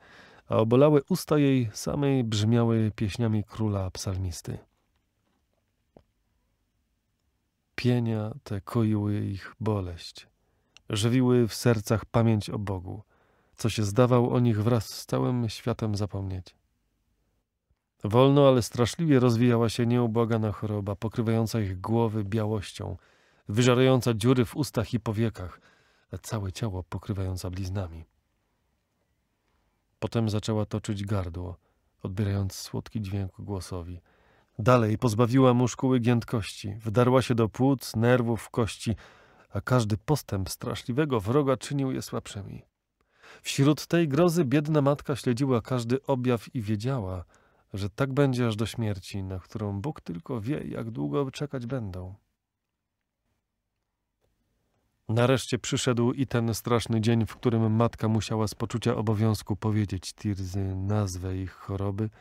a obolałe usta jej samej brzmiały pieśniami króla psalmisty. Pienia te koiły ich boleść. Żywiły w sercach pamięć o Bogu, co się zdawał o nich wraz z całym światem zapomnieć. Wolno, ale straszliwie rozwijała się nieubłagana choroba, pokrywająca ich głowy białością, wyżarająca dziury w ustach i powiekach, a całe ciało pokrywająca bliznami. Potem zaczęła toczyć gardło, odbierając słodki dźwięk głosowi – Dalej pozbawiła mu szkóły giętkości, wdarła się do płuc, nerwów, kości, a każdy postęp straszliwego wroga czynił je słabszymi. Wśród tej grozy biedna matka śledziła każdy objaw i wiedziała, że tak będzie aż do śmierci, na którą Bóg tylko wie, jak długo czekać będą. Nareszcie przyszedł i ten straszny dzień, w którym matka musiała z poczucia obowiązku powiedzieć Tirzy nazwę ich choroby –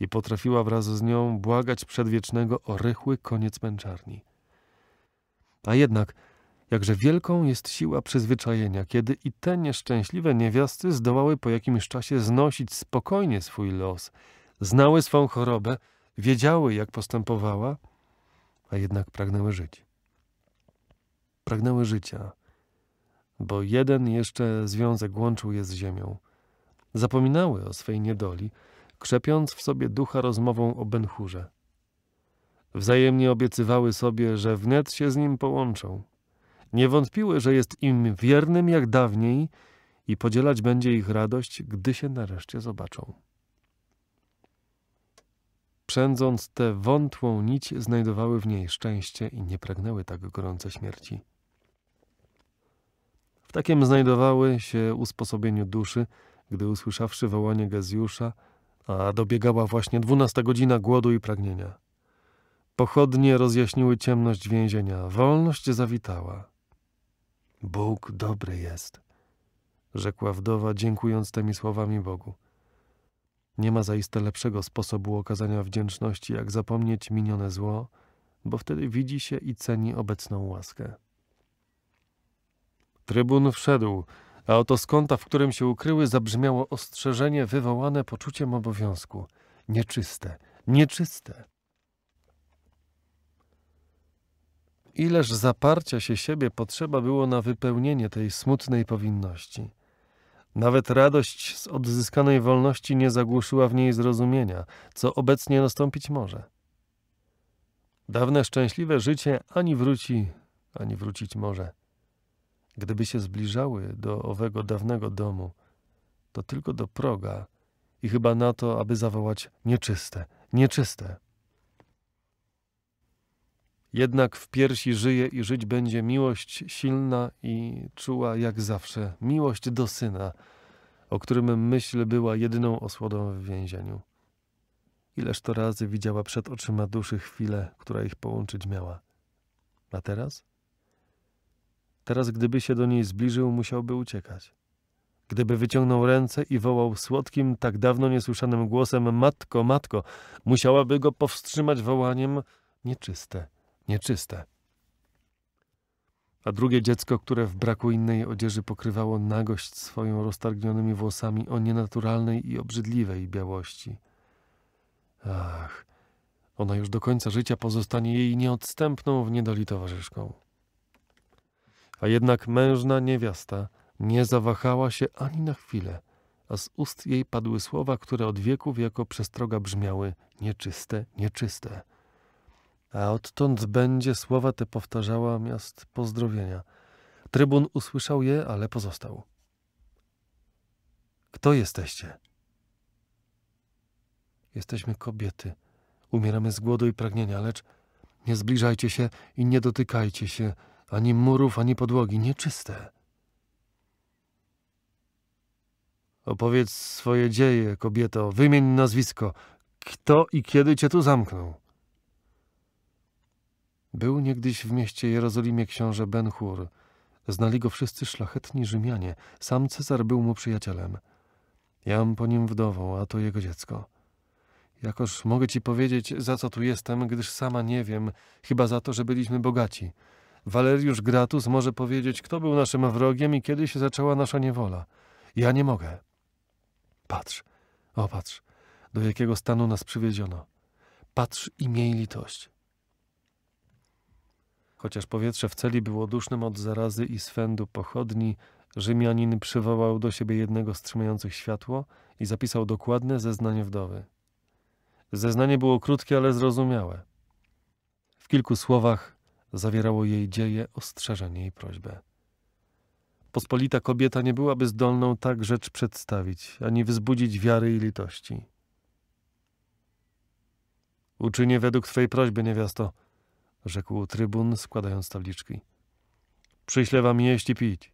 i potrafiła wraz z nią błagać przedwiecznego o rychły koniec męczarni. A jednak, jakże wielką jest siła przyzwyczajenia, kiedy i te nieszczęśliwe niewiasty zdołały po jakimś czasie znosić spokojnie swój los, znały swą chorobę, wiedziały, jak postępowała, a jednak pragnęły żyć. Pragnęły życia, bo jeden jeszcze związek łączył je z ziemią. Zapominały o swej niedoli, krzepiąc w sobie ducha rozmową o Benchurze. Wzajemnie obiecywały sobie, że wnet się z nim połączą. Nie wątpiły, że jest im wiernym jak dawniej i podzielać będzie ich radość, gdy się nareszcie zobaczą. Przędząc tę wątłą nić, znajdowały w niej szczęście i nie pragnęły tak gorące śmierci. W takim znajdowały się usposobieniu duszy, gdy usłyszawszy wołanie Gezjusza, a dobiegała właśnie dwunasta godzina głodu i pragnienia. Pochodnie rozjaśniły ciemność więzienia, wolność zawitała. Bóg dobry jest, rzekła wdowa, dziękując tymi słowami Bogu. Nie ma zaiste lepszego sposobu okazania wdzięczności, jak zapomnieć minione zło, bo wtedy widzi się i ceni obecną łaskę. Trybun wszedł, a oto z kąta, w którym się ukryły, zabrzmiało ostrzeżenie wywołane poczuciem obowiązku. Nieczyste, nieczyste. Ileż zaparcia się siebie potrzeba było na wypełnienie tej smutnej powinności. Nawet radość z odzyskanej wolności nie zagłuszyła w niej zrozumienia, co obecnie nastąpić może. Dawne szczęśliwe życie ani wróci, ani wrócić może. Gdyby się zbliżały do owego dawnego domu, to tylko do proga i chyba na to, aby zawołać nieczyste, nieczyste. Jednak w piersi żyje i żyć będzie miłość silna i czuła jak zawsze, miłość do syna, o którym myśl była jedyną osłodą w więzieniu. Ileż to razy widziała przed oczyma duszy chwilę, która ich połączyć miała. A teraz? Teraz, gdyby się do niej zbliżył, musiałby uciekać. Gdyby wyciągnął ręce i wołał słodkim, tak dawno niesłyszanym głosem: Matko, matko, musiałaby go powstrzymać wołaniem: Nieczyste, nieczyste. A drugie dziecko, które w braku innej odzieży pokrywało nagość swoją roztargnionymi włosami o nienaturalnej i obrzydliwej białości. Ach, ona już do końca życia pozostanie jej nieodstępną w niedoli towarzyszką. A jednak mężna niewiasta nie zawahała się ani na chwilę, a z ust jej padły słowa, które od wieków jako przestroga brzmiały nieczyste, nieczyste. A odtąd będzie słowa te powtarzała miast pozdrowienia. Trybun usłyszał je, ale pozostał. Kto jesteście? Jesteśmy kobiety. Umieramy z głodu i pragnienia, lecz nie zbliżajcie się i nie dotykajcie się, ani murów, ani podłogi, nieczyste. Opowiedz swoje dzieje, kobieto, wymień nazwisko. Kto i kiedy cię tu zamknął? Był niegdyś w mieście Jerozolimie książę Ben-Hur. Znali go wszyscy szlachetni Rzymianie. Sam Cezar był mu przyjacielem. Jam po nim wdową, a to jego dziecko. Jakoż mogę ci powiedzieć, za co tu jestem, gdyż sama nie wiem, chyba za to, że byliśmy bogaci – Waleriusz Gratus może powiedzieć, kto był naszym wrogiem i kiedy się zaczęła nasza niewola. Ja nie mogę. Patrz, opatrz, do jakiego stanu nas przywiedziono. Patrz i miej litość. Chociaż powietrze w celi było dusznym od zarazy i swędu pochodni, Rzymianin przywołał do siebie jednego z trzymających światło i zapisał dokładne zeznanie wdowy. Zeznanie było krótkie, ale zrozumiałe. W kilku słowach zawierało jej dzieje, ostrzeżenie i prośbę. Pospolita kobieta nie byłaby zdolną tak rzecz przedstawić, ani wzbudzić wiary i litości. Uczynię według Twojej prośby, niewiasto, rzekł trybun, składając tabliczki. Przyślę Wam jeść i pić.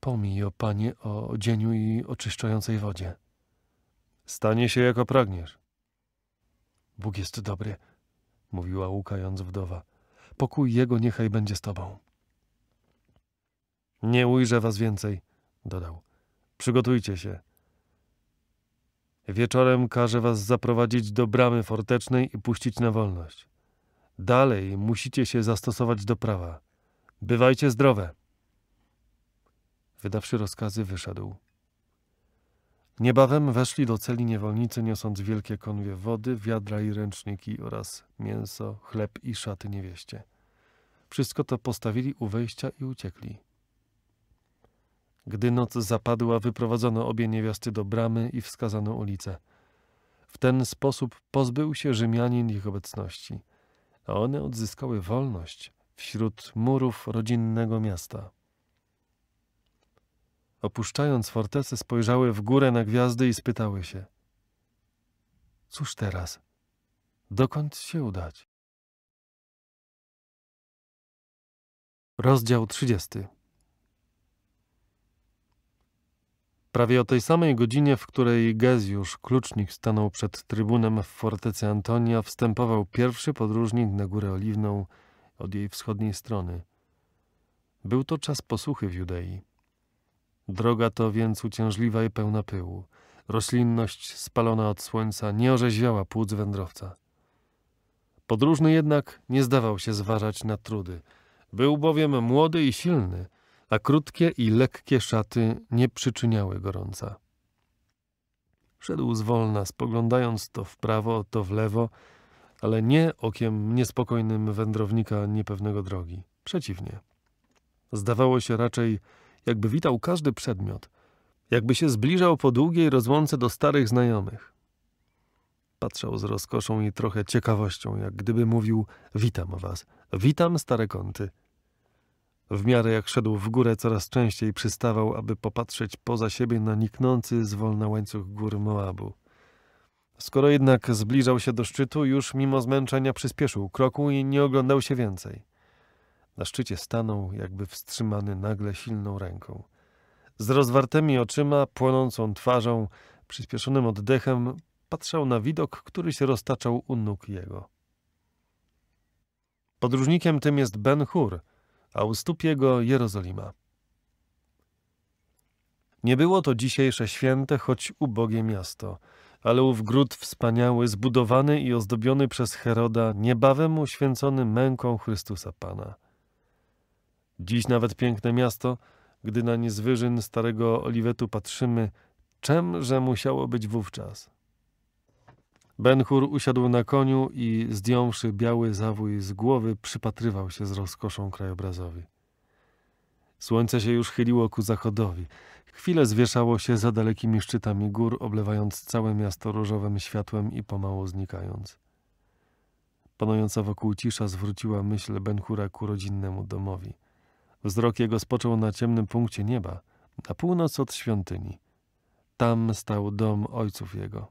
Pomij, o Panie, o odzieniu i oczyszczającej wodzie. Stanie się, jako pragniesz. Bóg jest dobry mówiła łkając wdowa. Pokój jego niechaj będzie z tobą. Nie ujrzę was więcej, dodał. Przygotujcie się. Wieczorem każę was zaprowadzić do bramy fortecznej i puścić na wolność. Dalej musicie się zastosować do prawa. Bywajcie zdrowe. Wydawszy rozkazy, wyszedł. Niebawem weszli do celi niewolnicy, niosąc wielkie konwie wody, wiadra i ręczniki oraz mięso, chleb i szaty niewieście. Wszystko to postawili u wejścia i uciekli. Gdy noc zapadła, wyprowadzono obie niewiasty do bramy i wskazano ulicę. W ten sposób pozbył się Rzymianin ich obecności, a one odzyskały wolność wśród murów rodzinnego miasta opuszczając fortecę, spojrzały w górę na gwiazdy i spytały się: Cóż teraz? Dokąd się udać? Rozdział 30. Prawie o tej samej godzinie, w której Gezjusz, klucznik, stanął przed trybunem w fortecy Antonia, wstępował pierwszy podróżnik na Górę Oliwną od jej wschodniej strony. Był to czas posłuchy w Judei. Droga to więc uciążliwa i pełna pyłu. Roślinność spalona od słońca nie orzeźwiała płuc wędrowca. Podróżny jednak nie zdawał się zważać na trudy. Był bowiem młody i silny, a krótkie i lekkie szaty nie przyczyniały gorąca. Szedł zwolna, spoglądając to w prawo, to w lewo, ale nie okiem niespokojnym wędrownika niepewnego drogi. Przeciwnie. Zdawało się raczej jakby witał każdy przedmiot, jakby się zbliżał po długiej rozłące do starych znajomych. Patrzał z rozkoszą i trochę ciekawością, jak gdyby mówił: Witam was, witam stare kąty. W miarę jak szedł w górę, coraz częściej przystawał, aby popatrzeć poza siebie na niknący zwolna łańcuch gór Moabu. Skoro jednak zbliżał się do szczytu, już mimo zmęczenia przyspieszył kroku i nie oglądał się więcej. Na szczycie stanął, jakby wstrzymany nagle silną ręką. Z rozwartymi oczyma, płonącą twarzą, przyspieszonym oddechem patrzał na widok, który się roztaczał u nóg jego. Podróżnikiem tym jest Ben Hur, a u stóp jego Jerozolima. Nie było to dzisiejsze święte, choć ubogie miasto, ale ów gród wspaniały, zbudowany i ozdobiony przez Heroda, niebawem uświęcony męką Chrystusa Pana – Dziś nawet piękne miasto, gdy na nie z wyżyn starego Oliwetu patrzymy, czemże musiało być wówczas? Benchur usiadł na koniu i zdjąwszy biały zawój z głowy, przypatrywał się z rozkoszą krajobrazowi. Słońce się już chyliło ku zachodowi. Chwilę zwieszało się za dalekimi szczytami gór, oblewając całe miasto różowym światłem i pomału znikając. Panująca wokół cisza zwróciła myśl Benchura ku rodzinnemu domowi. Wzrok jego spoczął na ciemnym punkcie nieba, na północ od świątyni. Tam stał dom ojców jego.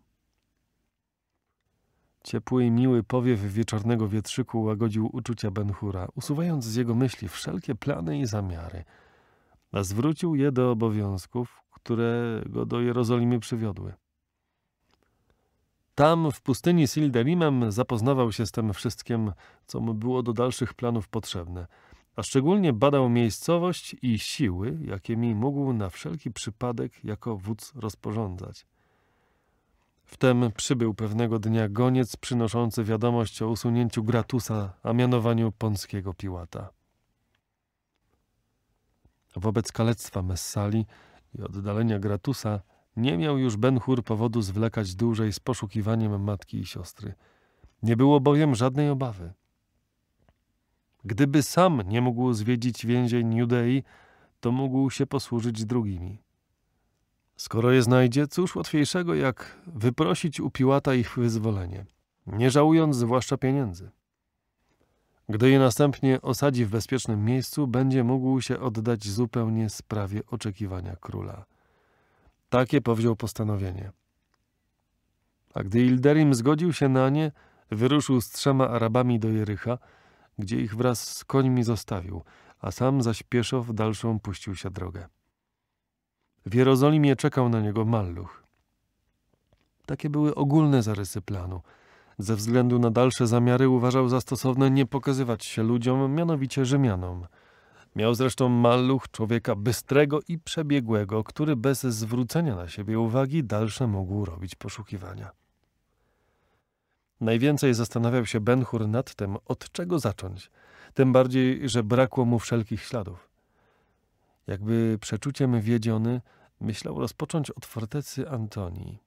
Ciepły i miły powiew wieczornego wietrzyku łagodził uczucia Benhura, usuwając z jego myśli wszelkie plany i zamiary, a zwrócił je do obowiązków, które go do Jerozolimy przywiodły. Tam, w pustyni Sildelimem zapoznawał się z tym wszystkim, co mu było do dalszych planów potrzebne – a szczególnie badał miejscowość i siły, jakimi mógł na wszelki przypadek jako wódz rozporządzać. Wtem przybył pewnego dnia goniec przynoszący wiadomość o usunięciu Gratusa, a mianowaniu Ponskiego Piłata. Wobec kalectwa Messali i oddalenia Gratusa nie miał już Benhur powodu zwlekać dłużej z poszukiwaniem matki i siostry. Nie było bowiem żadnej obawy. Gdyby sam nie mógł zwiedzić więzień Judei, to mógł się posłużyć drugimi. Skoro je znajdzie, cóż łatwiejszego, jak wyprosić u Piłata ich wyzwolenie, nie żałując zwłaszcza pieniędzy. Gdy je następnie osadzi w bezpiecznym miejscu, będzie mógł się oddać zupełnie sprawie oczekiwania króla. Takie powziął postanowienie. A gdy Ilderim zgodził się na nie, wyruszył z trzema Arabami do Jericha, gdzie ich wraz z końmi zostawił, a sam zaś pieszo w dalszą puścił się drogę. W Jerozolimie czekał na niego Malluch. Takie były ogólne zarysy planu. Ze względu na dalsze zamiary uważał za stosowne nie pokazywać się ludziom, mianowicie Rzymianom. Miał zresztą Malluch człowieka bystrego i przebiegłego, który bez zwrócenia na siebie uwagi dalsze mógł robić poszukiwania. Najwięcej zastanawiał się Benhur nad tym, od czego zacząć, tym bardziej, że brakło mu wszelkich śladów. Jakby przeczuciem wiedziony, myślał rozpocząć od fortecy Antonii.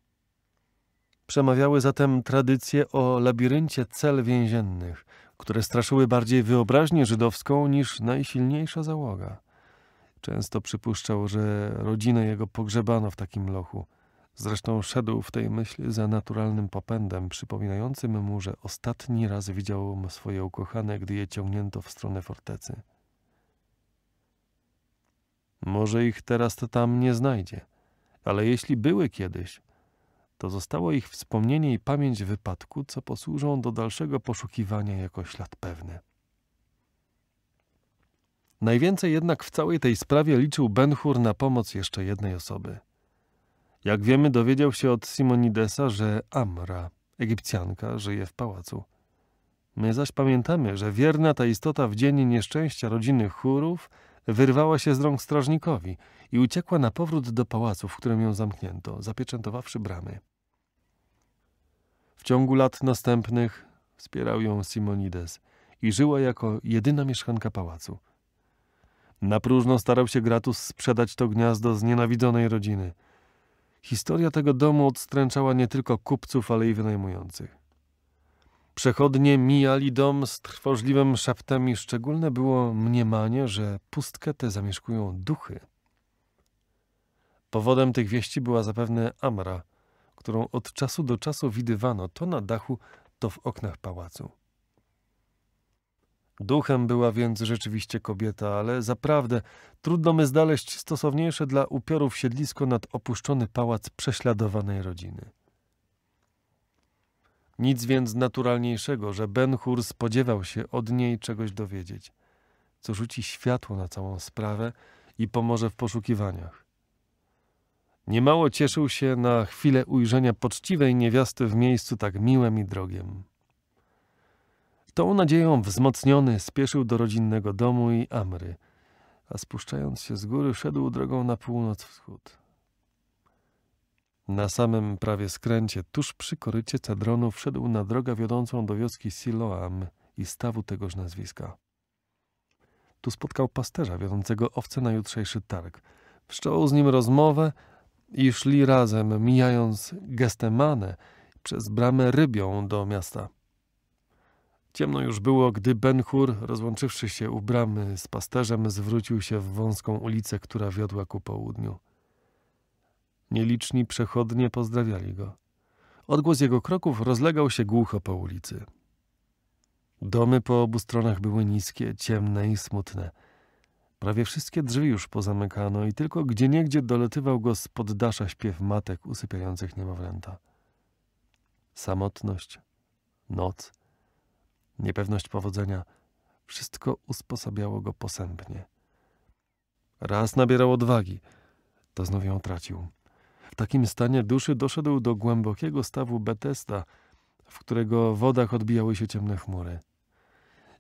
Przemawiały zatem tradycje o labiryncie cel więziennych, które straszyły bardziej wyobraźnię żydowską niż najsilniejsza załoga. Często przypuszczał, że rodzinę jego pogrzebano w takim lochu – Zresztą szedł w tej myśli za naturalnym popędem, przypominającym mu, że ostatni raz widział swoje ukochane, gdy je ciągnięto w stronę fortecy. Może ich teraz to tam nie znajdzie, ale jeśli były kiedyś, to zostało ich wspomnienie i pamięć wypadku, co posłużą do dalszego poszukiwania jako ślad pewny. Najwięcej jednak w całej tej sprawie liczył Benhur na pomoc jeszcze jednej osoby – jak wiemy, dowiedział się od Simonidesa, że Amra, Egipcjanka, żyje w pałacu. My zaś pamiętamy, że wierna ta istota w dzień nieszczęścia rodziny chórów wyrwała się z rąk strażnikowi i uciekła na powrót do pałacu, w którym ją zamknięto, zapieczętowawszy bramy. W ciągu lat następnych wspierał ją Simonides i żyła jako jedyna mieszkanka pałacu. Na próżno starał się Gratus sprzedać to gniazdo znienawidzonej rodziny – Historia tego domu odstręczała nie tylko kupców, ale i wynajmujących. Przechodnie mijali dom z trwożliwym szeptem i szczególne było mniemanie, że pustkę tę zamieszkują duchy. Powodem tych wieści była zapewne Amra, którą od czasu do czasu widywano to na dachu, to w oknach pałacu. Duchem była więc rzeczywiście kobieta, ale zaprawdę trudno my znaleźć stosowniejsze dla upiorów siedlisko nad opuszczony pałac prześladowanej rodziny. Nic więc naturalniejszego, że Ben-Hur spodziewał się od niej czegoś dowiedzieć, co rzuci światło na całą sprawę i pomoże w poszukiwaniach. Niemało cieszył się na chwilę ujrzenia poczciwej niewiasty w miejscu tak miłem i drogiem. Tą nadzieją wzmocniony spieszył do rodzinnego domu i Amry, a spuszczając się z góry szedł drogą na północ-wschód. Na samym prawie skręcie, tuż przy korycie Cedronu, wszedł na drogę wiodącą do wioski Siloam i stawu tegoż nazwiska. Tu spotkał pasterza wiodącego owce na jutrzejszy targ. Wszczął z nim rozmowę i szli razem, mijając Gestemanę, przez bramę rybią do miasta. Ciemno już było, gdy Ben-Hur, rozłączywszy się u bramy z pasterzem, zwrócił się w wąską ulicę, która wiodła ku południu. Nieliczni przechodnie pozdrawiali go. Odgłos jego kroków rozlegał się głucho po ulicy. Domy po obu stronach były niskie, ciemne i smutne. Prawie wszystkie drzwi już pozamykano i tylko gdzieniegdzie doletywał go z poddasza śpiew matek usypiających niemowlęta. Samotność, noc – niepewność powodzenia, wszystko usposabiało go posępnie. Raz nabierał odwagi, to znów ją tracił. W takim stanie duszy doszedł do głębokiego stawu Betesta, w którego wodach odbijały się ciemne chmury.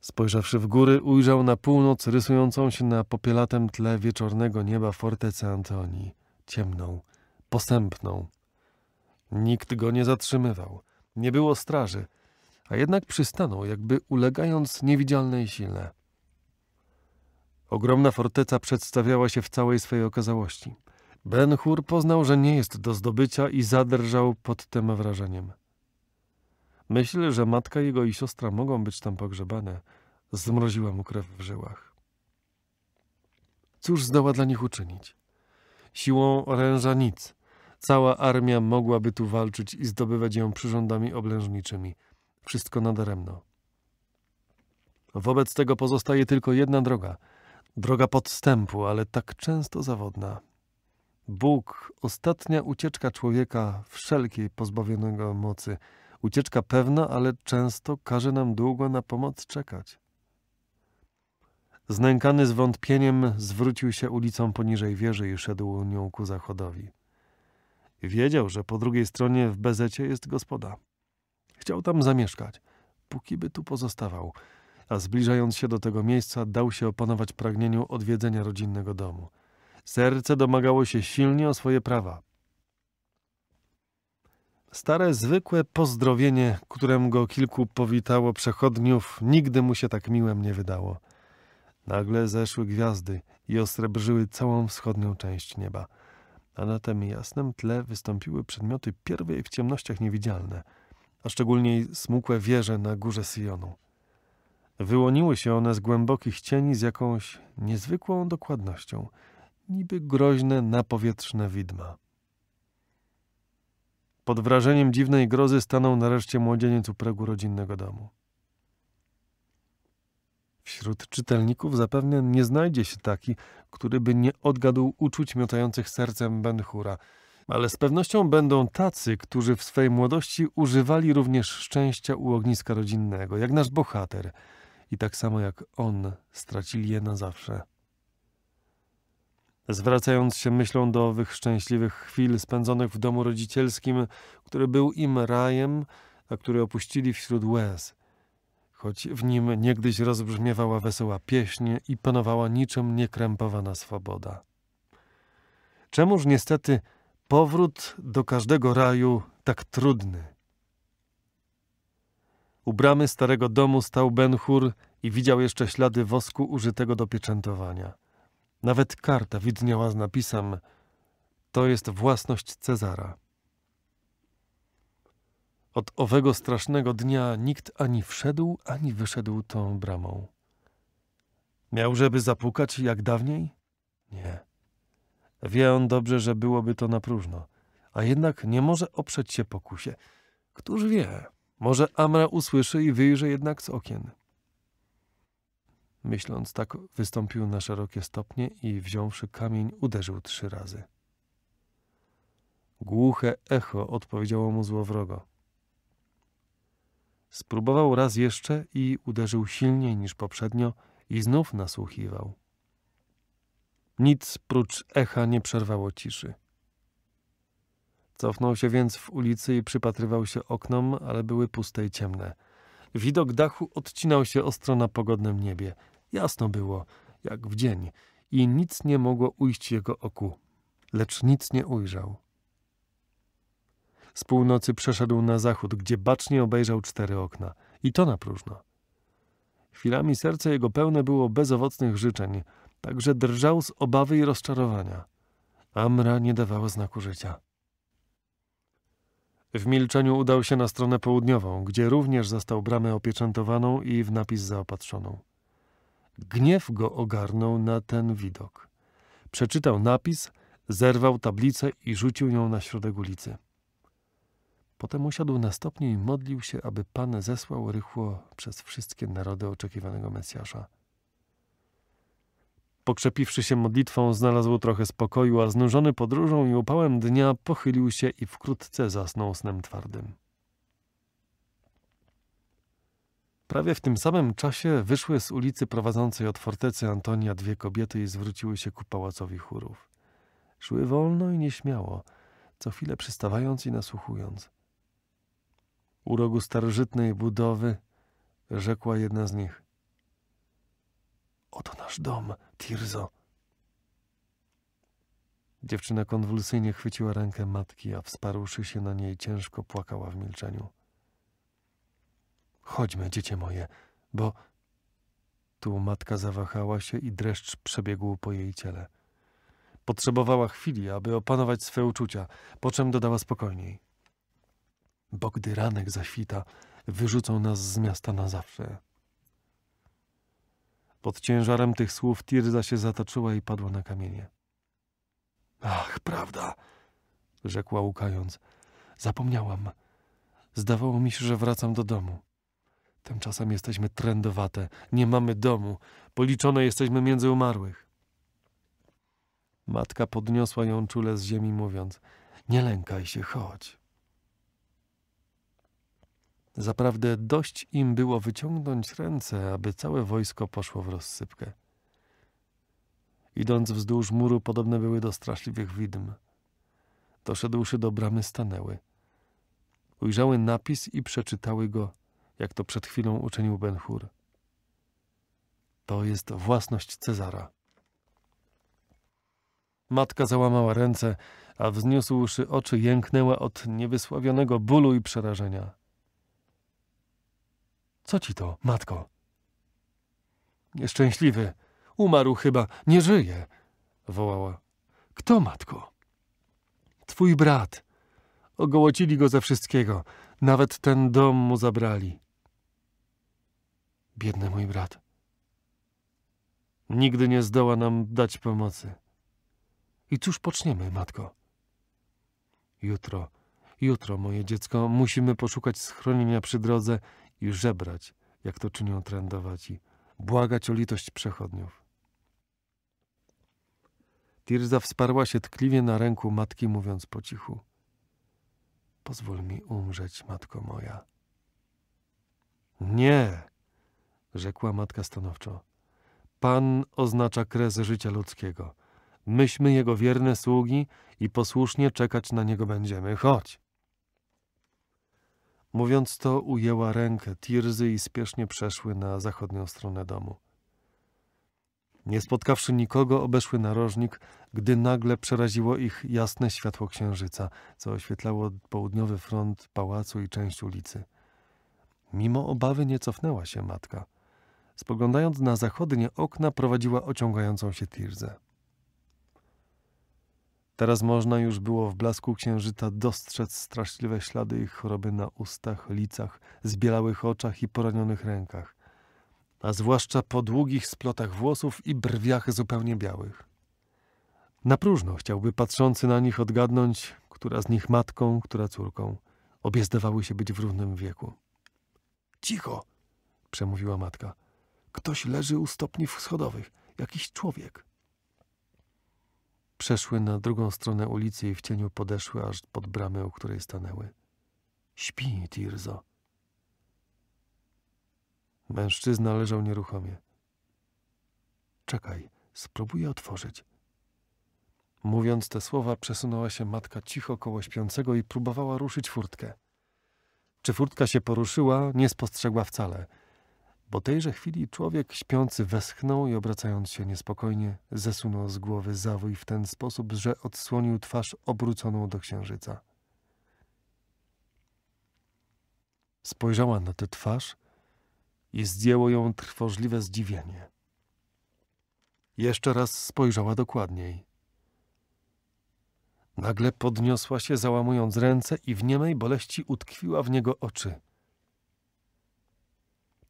Spojrzawszy w góry, ujrzał na północ rysującą się na popielatym tle wieczornego nieba fortecę Antonii, ciemną, posępną. Nikt go nie zatrzymywał, nie było straży – a jednak przystanął, jakby ulegając niewidzialnej sile. Ogromna forteca przedstawiała się w całej swej okazałości. Ben Hur poznał, że nie jest do zdobycia i zadrżał pod tym wrażeniem. Myśl, że matka jego i siostra mogą być tam pogrzebane, zmroziła mu krew w żyłach. Cóż zdoła dla nich uczynić? Siłą oręża nic. Cała armia mogłaby tu walczyć i zdobywać ją przyrządami oblężniczymi – wszystko nadaremno. Wobec tego pozostaje tylko jedna droga. Droga podstępu, ale tak często zawodna. Bóg, ostatnia ucieczka człowieka, wszelkiej pozbawionego mocy. Ucieczka pewna, ale często każe nam długo na pomoc czekać. Znękany zwątpieniem, zwrócił się ulicą poniżej wieży i szedł nią ku zachodowi. Wiedział, że po drugiej stronie w bezecie jest gospoda. Chciał tam zamieszkać, póki by tu pozostawał, a zbliżając się do tego miejsca dał się opanować pragnieniu odwiedzenia rodzinnego domu. Serce domagało się silnie o swoje prawa. Stare, zwykłe pozdrowienie, którym go kilku powitało przechodniów, nigdy mu się tak miłem nie wydało. Nagle zeszły gwiazdy i osrebrzyły całą wschodnią część nieba, a na tym jasnym tle wystąpiły przedmioty pierwej w ciemnościach niewidzialne – a szczególnie smukłe wieże na górze Syjonu. Wyłoniły się one z głębokich cieni z jakąś niezwykłą dokładnością, niby groźne napowietrzne widma. Pod wrażeniem dziwnej grozy stanął nareszcie młodzieniec u progu rodzinnego domu. Wśród czytelników zapewne nie znajdzie się taki, który by nie odgadł uczuć miotających sercem Benhura – ale z pewnością będą tacy, którzy w swej młodości używali również szczęścia u ogniska rodzinnego, jak nasz bohater, i tak samo jak on stracili je na zawsze. Zwracając się myślą do owych szczęśliwych chwil spędzonych w domu rodzicielskim, który był im rajem, a który opuścili wśród łez, choć w nim niegdyś rozbrzmiewała wesoła pieśń i panowała niczym niekrępowana swoboda. Czemuż niestety Powrót do każdego raju tak trudny. U bramy starego domu stał Benhur i widział jeszcze ślady wosku użytego do pieczętowania. Nawet karta widniała z napisem To jest własność Cezara. Od owego strasznego dnia nikt ani wszedł, ani wyszedł tą bramą. Miał żeby zapukać jak dawniej? Nie. Wie on dobrze, że byłoby to na próżno, a jednak nie może oprzeć się pokusie. Któż wie, może Amra usłyszy i wyjrzy jednak z okien. Myśląc tak, wystąpił na szerokie stopnie i wziąwszy kamień, uderzył trzy razy. Głuche echo odpowiedziało mu złowrogo. Spróbował raz jeszcze i uderzył silniej niż poprzednio i znów nasłuchiwał. Nic prócz echa nie przerwało ciszy. Cofnął się więc w ulicy i przypatrywał się oknom, ale były puste i ciemne. Widok dachu odcinał się ostro na pogodnym niebie. Jasno było, jak w dzień, i nic nie mogło ujść jego oku, lecz nic nie ujrzał. Z północy przeszedł na zachód, gdzie bacznie obejrzał cztery okna, i to na próżno. Chwilami serce jego pełne było bezowocnych życzeń – tak że drżał z obawy i rozczarowania. Amra nie dawała znaku życia. W milczeniu udał się na stronę południową, gdzie również zastał bramę opieczętowaną i w napis zaopatrzoną. Gniew go ogarnął na ten widok. Przeczytał napis, zerwał tablicę i rzucił ją na środek ulicy. Potem usiadł na stopniu i modlił się, aby Pan zesłał rychło przez wszystkie narody oczekiwanego Mesjasza. Pokrzepiwszy się modlitwą, znalazł trochę spokoju, a znużony podróżą i upałem dnia pochylił się i wkrótce zasnął snem twardym. Prawie w tym samym czasie wyszły z ulicy prowadzącej od fortecy Antonia dwie kobiety i zwróciły się ku pałacowi chórów. Szły wolno i nieśmiało, co chwilę przystawając i nasłuchując. U rogu starożytnej budowy rzekła jedna z nich. Oto nasz dom, Tirzo. Dziewczyna konwulsyjnie chwyciła rękę matki, a wsparłszy się na niej ciężko płakała w milczeniu. Chodźmy, dziecię moje, bo... Tu matka zawahała się i dreszcz przebiegł po jej ciele. Potrzebowała chwili, aby opanować swe uczucia, po czym dodała spokojniej. Bo gdy ranek zaświta, wyrzucą nas z miasta na zawsze. Pod ciężarem tych słów Tirza się zatoczyła i padła na kamienie. Ach, prawda, rzekła łkając. Zapomniałam. Zdawało mi się, że wracam do domu. Tymczasem jesteśmy trędowate, nie mamy domu, policzone jesteśmy między umarłych. Matka podniosła ją czule z ziemi, mówiąc: Nie lękaj się, chodź. Zaprawdę dość im było wyciągnąć ręce, aby całe wojsko poszło w rozsypkę. Idąc wzdłuż muru, podobne były do straszliwych widm. Doszedłszy do bramy, stanęły. Ujrzały napis i przeczytały go, jak to przed chwilą uczynił Ben-Hur. To jest własność Cezara. Matka załamała ręce, a wzniósłszy oczy, jęknęła od niewysławionego bólu i przerażenia. Co ci to, matko? Nieszczęśliwy. Umarł chyba, nie żyje, wołała. Kto, matko? Twój brat. Ogołocili go ze wszystkiego. Nawet ten dom mu zabrali. Biedny mój brat. Nigdy nie zdoła nam dać pomocy. I cóż poczniemy, matko? Jutro, jutro, moje dziecko, musimy poszukać schronienia przy drodze i żebrać, jak to czynią trendowaci, błagać o litość przechodniów. Tirza wsparła się tkliwie na ręku matki, mówiąc po cichu: Pozwól mi umrzeć, matko moja. Nie, rzekła matka stanowczo. Pan oznacza kres życia ludzkiego. Myśmy jego wierne sługi i posłusznie czekać na niego będziemy. Chodź. Mówiąc to, ujęła rękę Tirzy i spiesznie przeszły na zachodnią stronę domu. Nie spotkawszy nikogo, obeszły narożnik, gdy nagle przeraziło ich jasne światło księżyca, co oświetlało południowy front pałacu i część ulicy. Mimo obawy nie cofnęła się matka. Spoglądając na zachodnie okna, prowadziła ociągającą się Tirzę. Teraz można już było w blasku księżyca dostrzec straszliwe ślady ich choroby na ustach, licach, zbielałych oczach i poranionych rękach, a zwłaszcza po długich splotach włosów i brwiach zupełnie białych. Na próżno chciałby patrzący na nich odgadnąć, która z nich matką, która córką. Obie zdawały się być w równym wieku. Cicho! przemówiła matka. Ktoś leży u stopni schodowych, jakiś człowiek. Przeszły na drugą stronę ulicy i w cieniu podeszły aż pod bramę, u której stanęły. Śpi, Tirzo. Mężczyzna leżał nieruchomie. Czekaj, spróbuję otworzyć. Mówiąc te słowa, przesunęła się matka cicho koło śpiącego i próbowała ruszyć furtkę. Czy furtka się poruszyła, nie spostrzegła wcale – bo tejże chwili człowiek śpiący westchnął i obracając się niespokojnie, zesunął z głowy zawój w ten sposób, że odsłonił twarz obróconą do księżyca. Spojrzała na tę twarz i zdjęło ją trwożliwe zdziwienie. Jeszcze raz spojrzała dokładniej. Nagle podniosła się, załamując ręce i w niemej boleści utkwiła w niego oczy –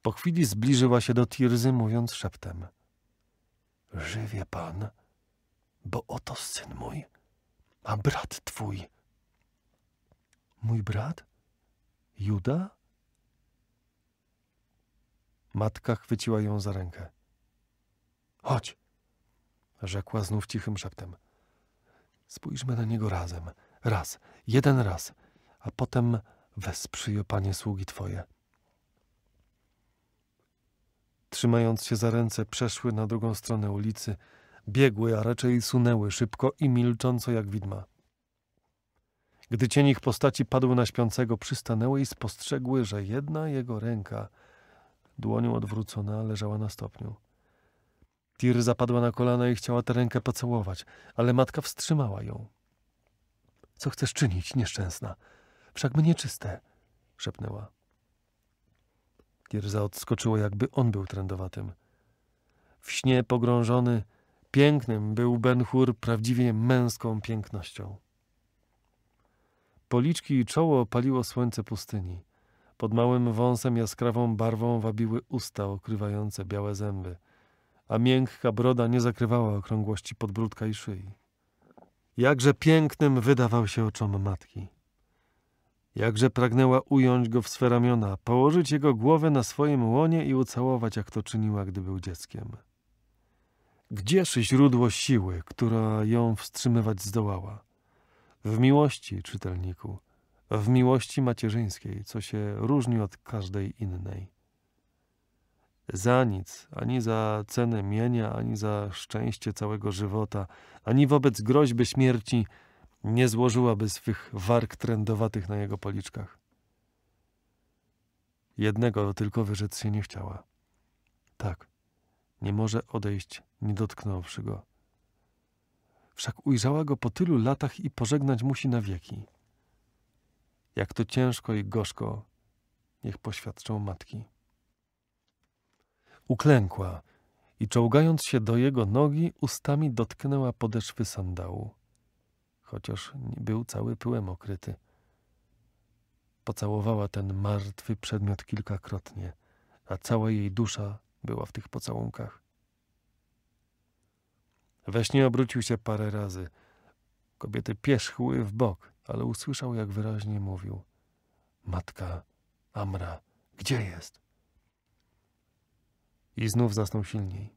po chwili zbliżyła się do Tirzy, mówiąc szeptem. Żywie pan, bo oto syn mój, a brat twój. Mój brat? Juda? Matka chwyciła ją za rękę. Chodź, rzekła znów cichym szeptem. Spójrzmy na niego razem, raz, jeden raz, a potem wesprzyj, panie, sługi twoje. Trzymając się za ręce, przeszły na drugą stronę ulicy. Biegły, a raczej sunęły szybko i milcząco jak widma. Gdy cień ich postaci padł na śpiącego, przystanęły i spostrzegły, że jedna jego ręka, dłonią odwrócona, leżała na stopniu. Tir zapadła na kolana i chciała tę rękę pocałować, ale matka wstrzymała ją. — Co chcesz czynić, nieszczęsna? Wszak my czyste, szepnęła. Gierza odskoczyło, jakby on był trędowatym. W śnie pogrążony, pięknym był Ben Hur prawdziwie męską pięknością. Policzki i czoło paliło słońce pustyni. Pod małym wąsem jaskrawą barwą wabiły usta okrywające białe zęby, a miękka broda nie zakrywała okrągłości podbródka i szyi. Jakże pięknym wydawał się oczom matki. Jakże pragnęła ująć go w swe ramiona, położyć jego głowę na swoim łonie i ucałować, jak to czyniła, gdy był dzieckiem. Gdzież źródło siły, która ją wstrzymywać zdołała? W miłości, czytelniku, w miłości macierzyńskiej, co się różni od każdej innej. Za nic, ani za cenę mienia, ani za szczęście całego żywota, ani wobec groźby śmierci – nie złożyłaby swych warg trędowatych na jego policzkach. Jednego tylko wyrzec się nie chciała. Tak, nie może odejść, nie dotknąwszy go. Wszak ujrzała go po tylu latach i pożegnać musi na wieki. Jak to ciężko i gorzko, niech poświadczą matki. Uklękła i czołgając się do jego nogi, ustami dotknęła podeszwy sandału chociaż był cały pyłem okryty. Pocałowała ten martwy przedmiot kilkakrotnie, a cała jej dusza była w tych pocałunkach. We śnie obrócił się parę razy. Kobiety pierzchły w bok, ale usłyszał, jak wyraźnie mówił. Matka, Amra, gdzie jest? I znów zasnął silniej.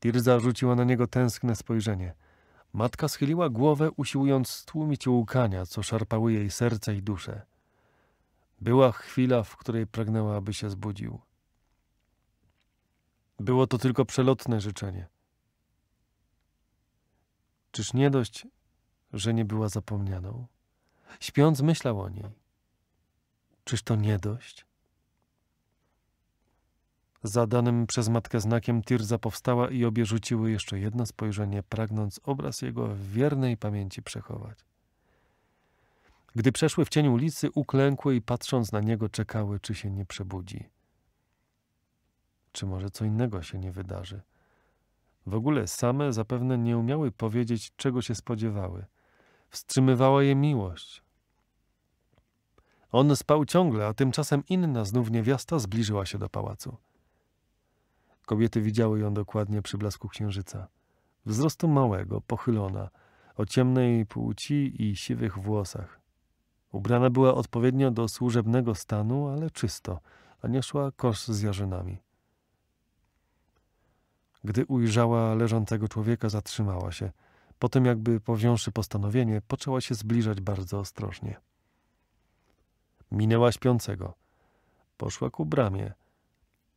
Tirza rzuciła na niego tęskne spojrzenie – Matka schyliła głowę, usiłując stłumić łkania, co szarpały jej serce i duszę. Była chwila, w której pragnęła, aby się zbudził. Było to tylko przelotne życzenie. Czyż nie dość, że nie była zapomnianą? Śpiąc myślał o niej. Czyż to nie dość? zadanym przez matkę znakiem Tirza powstała i obie rzuciły jeszcze jedno spojrzenie, pragnąc obraz jego w wiernej pamięci przechować. Gdy przeszły w cień ulicy, uklękły i patrząc na niego czekały, czy się nie przebudzi. Czy może co innego się nie wydarzy? W ogóle same zapewne nie umiały powiedzieć, czego się spodziewały. Wstrzymywała je miłość. On spał ciągle, a tymczasem inna znów niewiasta zbliżyła się do pałacu. Kobiety widziały ją dokładnie przy blasku księżyca. Wzrostu małego, pochylona, o ciemnej płci i siwych włosach. Ubrana była odpowiednio do służebnego stanu, ale czysto, a nie szła kosz z jarzynami. Gdy ujrzała leżącego człowieka, zatrzymała się. Potem, jakby powziąwszy postanowienie, poczęła się zbliżać bardzo ostrożnie. Minęła śpiącego. Poszła ku bramie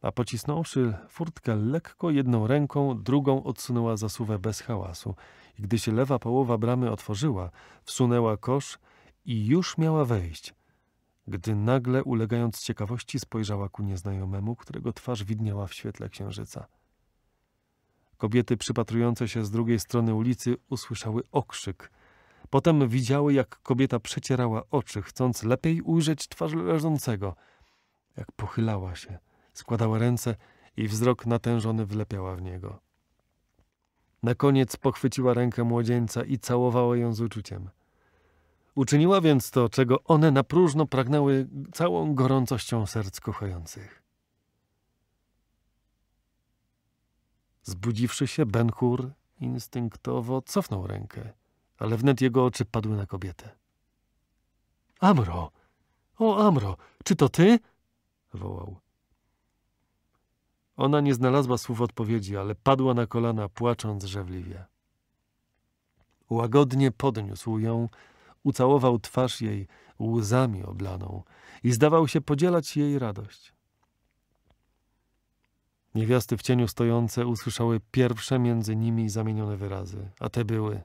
a pocisnąwszy furtkę lekko jedną ręką, drugą odsunęła zasuwę bez hałasu. I gdy się lewa połowa bramy otworzyła, wsunęła kosz i już miała wejść, gdy nagle, ulegając ciekawości, spojrzała ku nieznajomemu, którego twarz widniała w świetle księżyca. Kobiety przypatrujące się z drugiej strony ulicy usłyszały okrzyk. Potem widziały, jak kobieta przecierała oczy, chcąc lepiej ujrzeć twarz leżącego, jak pochylała się – Składała ręce i wzrok natężony wlepiała w niego. Na koniec pochwyciła rękę młodzieńca i całowała ją z uczuciem. Uczyniła więc to, czego one na próżno pragnęły całą gorącością serc kochających. Zbudziwszy się, Benhur instynktowo cofnął rękę, ale wnet jego oczy padły na kobietę. Amro! O, Amro, czy to ty? wołał. Ona nie znalazła słów odpowiedzi, ale padła na kolana, płacząc żewliwie. Łagodnie podniósł ją, ucałował twarz jej łzami oblaną i zdawał się podzielać jej radość. Niewiasty w cieniu stojące usłyszały pierwsze między nimi zamienione wyrazy, a te były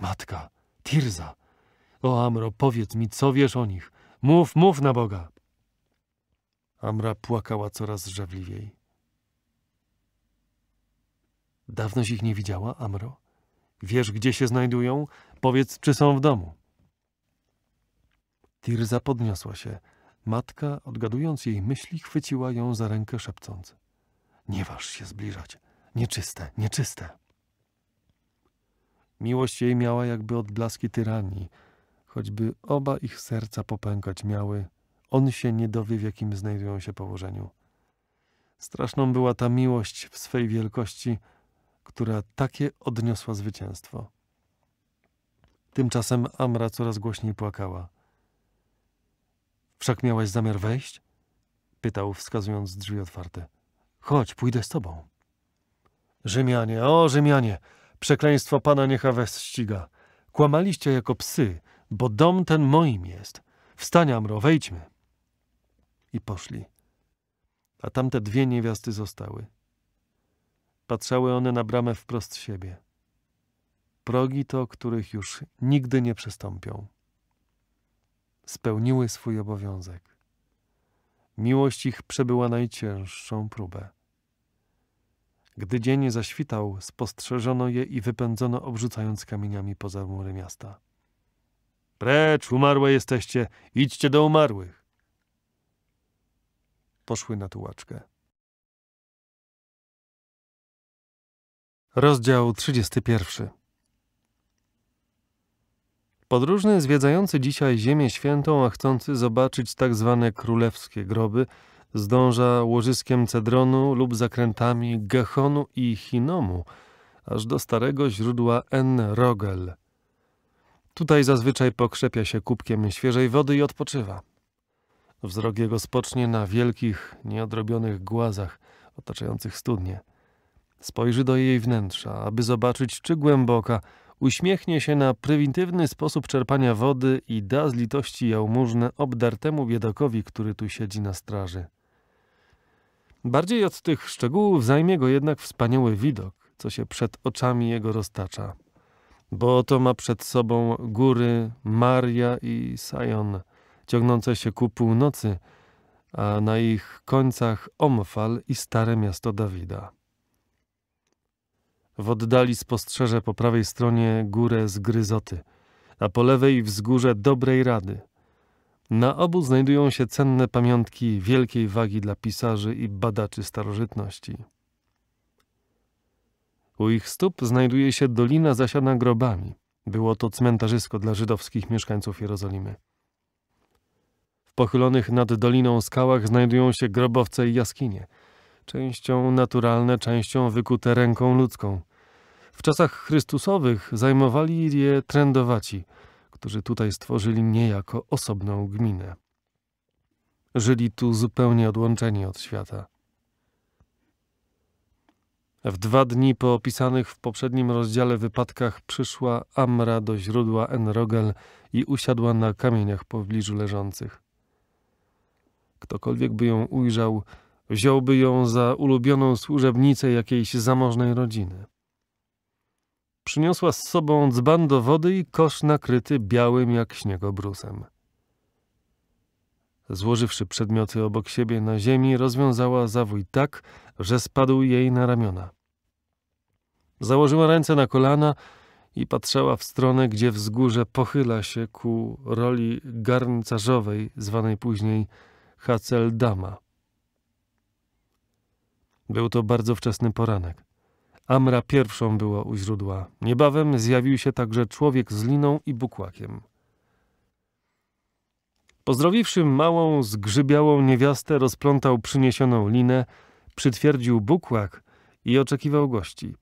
Matka, Tirza, o Amro, powiedz mi, co wiesz o nich? Mów, mów na Boga! Amra płakała coraz żawliwiej. Dawnoś ich nie widziała, Amro? Wiesz, gdzie się znajdują? Powiedz, czy są w domu. Tirza podniosła się. Matka, odgadując jej myśli, chwyciła ją za rękę, szepcąc. Nie waż się zbliżać. Nieczyste, nieczyste. Miłość jej miała jakby odblaski tyranii, choćby oba ich serca popękać miały – on się nie dowie, w jakim znajdują się położeniu. Straszną była ta miłość w swej wielkości, która takie odniosła zwycięstwo. Tymczasem Amra coraz głośniej płakała. Wszak miałeś zamiar wejść? pytał, wskazując drzwi otwarte. Chodź, pójdę z tobą. Rzymianie, o Rzymianie! Przekleństwo pana niecha was ściga. Kłamaliście jako psy, bo dom ten moim jest. Wstań, Amro, wejdźmy i poszli. A tamte dwie niewiasty zostały. Patrzały one na bramę wprost siebie. Progi to, których już nigdy nie przestąpią. Spełniły swój obowiązek. Miłość ich przebyła najcięższą próbę. Gdy dzień zaświtał, spostrzeżono je i wypędzono, obrzucając kamieniami poza mury miasta. Precz, umarłe jesteście, idźcie do umarłych poszły na tułaczkę. Rozdział 31 Podróżny zwiedzający dzisiaj Ziemię Świętą, a chcący zobaczyć tak zwane królewskie groby, zdąża łożyskiem Cedronu lub zakrętami Gechonu i Chinomu, aż do starego źródła En-Rogel. Tutaj zazwyczaj pokrzepia się kubkiem świeżej wody i odpoczywa. Wzrok jego spocznie na wielkich, nieodrobionych głazach otaczających studnie. Spojrzy do jej wnętrza, aby zobaczyć, czy głęboka, uśmiechnie się na prymitywny sposób czerpania wody i da z litości jałmużnę obdartemu biedakowi, który tu siedzi na straży. Bardziej od tych szczegółów zajmie go jednak wspaniały widok, co się przed oczami jego roztacza. Bo oto ma przed sobą góry Maria i Sajon, ciągnące się ku północy, a na ich końcach Omfal i stare miasto Dawida. W oddali spostrzeże po prawej stronie górę z Gryzoty, a po lewej wzgórze Dobrej Rady. Na obu znajdują się cenne pamiątki wielkiej wagi dla pisarzy i badaczy starożytności. U ich stóp znajduje się dolina zasiana grobami. Było to cmentarzysko dla żydowskich mieszkańców Jerozolimy pochylonych nad doliną skałach znajdują się grobowce i jaskinie, częścią naturalne, częścią wykute ręką ludzką. W czasach chrystusowych zajmowali je trędowaci, którzy tutaj stworzyli niejako osobną gminę. Żyli tu zupełnie odłączeni od świata. W dwa dni po opisanych w poprzednim rozdziale wypadkach przyszła Amra do źródła Enrogel i usiadła na kamieniach w pobliżu leżących. Ktokolwiek by ją ujrzał, wziąłby ją za ulubioną służebnicę jakiejś zamożnej rodziny. Przyniosła z sobą dzban do wody i kosz nakryty białym jak śniegobrusem. Złożywszy przedmioty obok siebie na ziemi, rozwiązała zawój tak, że spadł jej na ramiona. Założyła ręce na kolana i patrzała w stronę, gdzie wzgórze pochyla się ku roli garncarzowej, zwanej później Haceldama. Był to bardzo wczesny poranek. Amra pierwszą była u źródła. Niebawem zjawił się także człowiek z liną i bukłakiem. Pozdrowiwszy małą, zgrzybiałą niewiastę, rozplątał przyniesioną linę, przytwierdził bukłak i oczekiwał gości.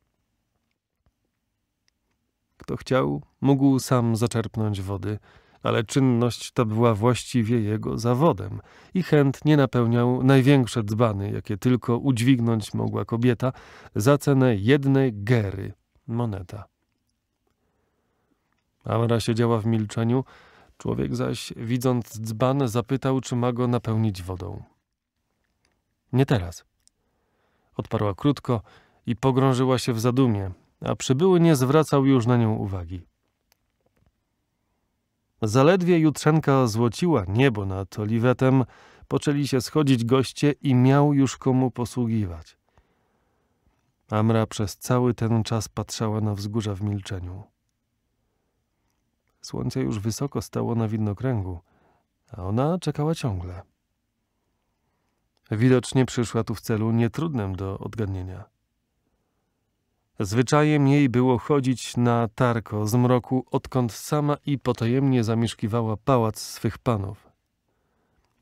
Kto chciał, mógł sam zaczerpnąć wody – ale czynność ta była właściwie jego zawodem i chętnie napełniał największe dzbany, jakie tylko udźwignąć mogła kobieta za cenę jednej gery moneta. Amra siedziała w milczeniu, człowiek zaś, widząc dzban, zapytał, czy ma go napełnić wodą. Nie teraz. Odparła krótko i pogrążyła się w zadumie, a przybyły nie zwracał już na nią uwagi. Zaledwie jutrzenka złociła niebo nad oliwetem, poczęli się schodzić goście i miał już komu posługiwać. Amra przez cały ten czas patrzała na wzgórza w milczeniu. Słońce już wysoko stało na widnokręgu, a ona czekała ciągle. Widocznie przyszła tu w celu nietrudnym do odgadnienia. Zwyczajem jej było chodzić na tarko z mroku, odkąd sama i potajemnie zamieszkiwała pałac swych panów.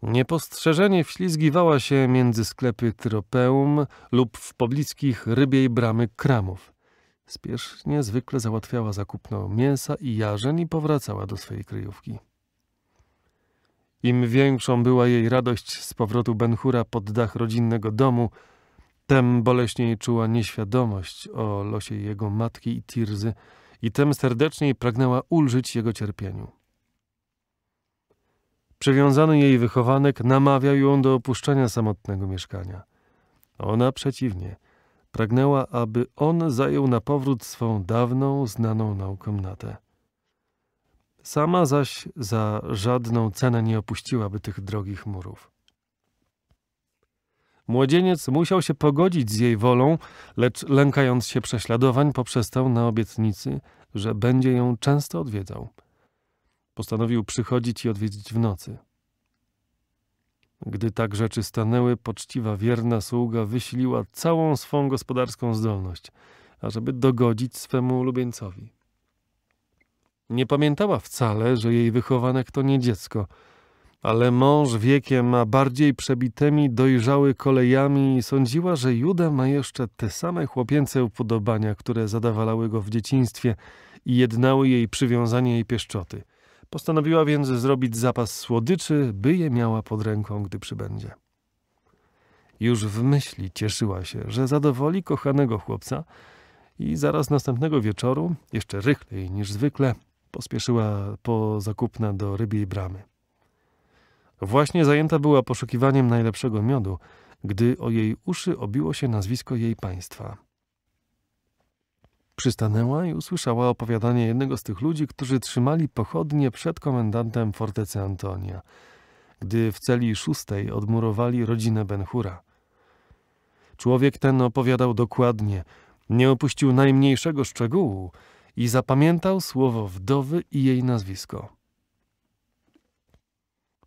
Niepostrzeżenie wślizgiwała się między sklepy Tropeum lub w pobliskich rybiej bramy kramów. Spiesznie zwykle załatwiała zakupno mięsa i jarzeń i powracała do swojej kryjówki. Im większą była jej radość z powrotu Benhura pod dach rodzinnego domu – Tem boleśniej czuła nieświadomość o losie jego matki i Tirzy i tem serdeczniej pragnęła ulżyć jego cierpieniu. Przywiązany jej wychowanek namawiał ją do opuszczenia samotnego mieszkania. Ona przeciwnie, pragnęła, aby on zajął na powrót swą dawną, znaną nam komnatę. Sama zaś za żadną cenę nie opuściłaby tych drogich murów. Młodzieniec musiał się pogodzić z jej wolą, lecz lękając się prześladowań, poprzestał na obietnicy, że będzie ją często odwiedzał. Postanowił przychodzić i odwiedzić w nocy. Gdy tak rzeczy stanęły, poczciwa wierna sługa wysiliła całą swą gospodarską zdolność, ażeby dogodzić swemu ulubieńcowi. Nie pamiętała wcale, że jej wychowanek to nie dziecko – ale mąż wiekiem, a bardziej przebitymi, dojrzały kolejami, sądziła, że Juda ma jeszcze te same chłopięce upodobania, które zadawalały go w dzieciństwie i jednały jej przywiązanie i pieszczoty. Postanowiła więc zrobić zapas słodyczy, by je miała pod ręką, gdy przybędzie. Już w myśli cieszyła się, że zadowoli kochanego chłopca i zaraz następnego wieczoru, jeszcze rychlej niż zwykle, pospieszyła po zakupna do rybiej bramy. Właśnie zajęta była poszukiwaniem najlepszego miodu, gdy o jej uszy obiło się nazwisko jej państwa. Przystanęła i usłyszała opowiadanie jednego z tych ludzi, którzy trzymali pochodnie przed komendantem fortecy Antonia, gdy w celi szóstej odmurowali rodzinę Benhura. Człowiek ten opowiadał dokładnie, nie opuścił najmniejszego szczegółu i zapamiętał słowo wdowy i jej nazwisko.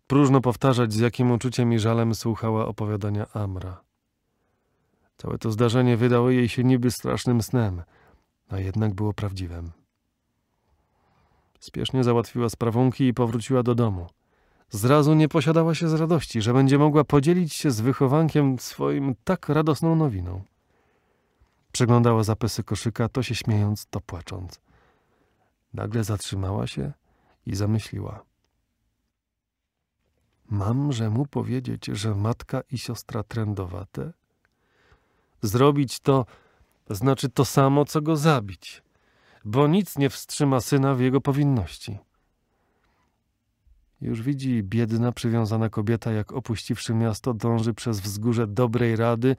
Próżno powtarzać, z jakim uczuciem i żalem słuchała opowiadania Amra. Całe to zdarzenie wydało jej się niby strasznym snem, a jednak było prawdziwym. Spiesznie załatwiła sprawunki i powróciła do domu. Zrazu nie posiadała się z radości, że będzie mogła podzielić się z wychowankiem swoim tak radosną nowiną. Przeglądała zapysy koszyka, to się śmiejąc, to płacząc. Nagle zatrzymała się i zamyśliła. Mamże mu powiedzieć, że matka i siostra trędowate? Zrobić to znaczy to samo, co go zabić, bo nic nie wstrzyma syna w jego powinności. Już widzi biedna, przywiązana kobieta, jak opuściwszy miasto, dąży przez wzgórze dobrej rady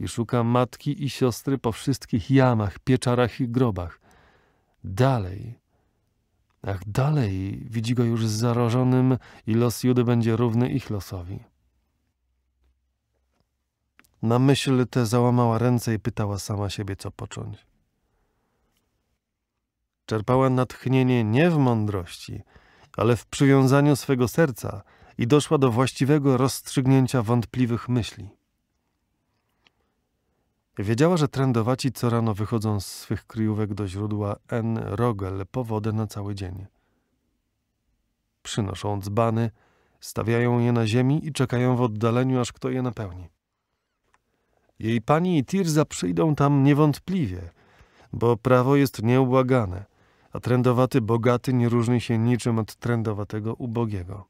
i szuka matki i siostry po wszystkich jamach, pieczarach i grobach. Dalej, Ach, dalej widzi go już zarażonym i los Judy będzie równy ich losowi. Na myśl tę załamała ręce i pytała sama siebie, co począć. Czerpała natchnienie nie w mądrości, ale w przywiązaniu swego serca i doszła do właściwego rozstrzygnięcia wątpliwych myśli. Wiedziała, że trendowaci co rano wychodzą z swych kryjówek do źródła N. Rogel po wodę na cały dzień. Przynoszą dzbany, stawiają je na ziemi i czekają w oddaleniu, aż kto je napełni. Jej pani i Tirza przyjdą tam niewątpliwie, bo prawo jest nieubłagane, a trendowaty bogaty nie różni się niczym od trendowatego ubogiego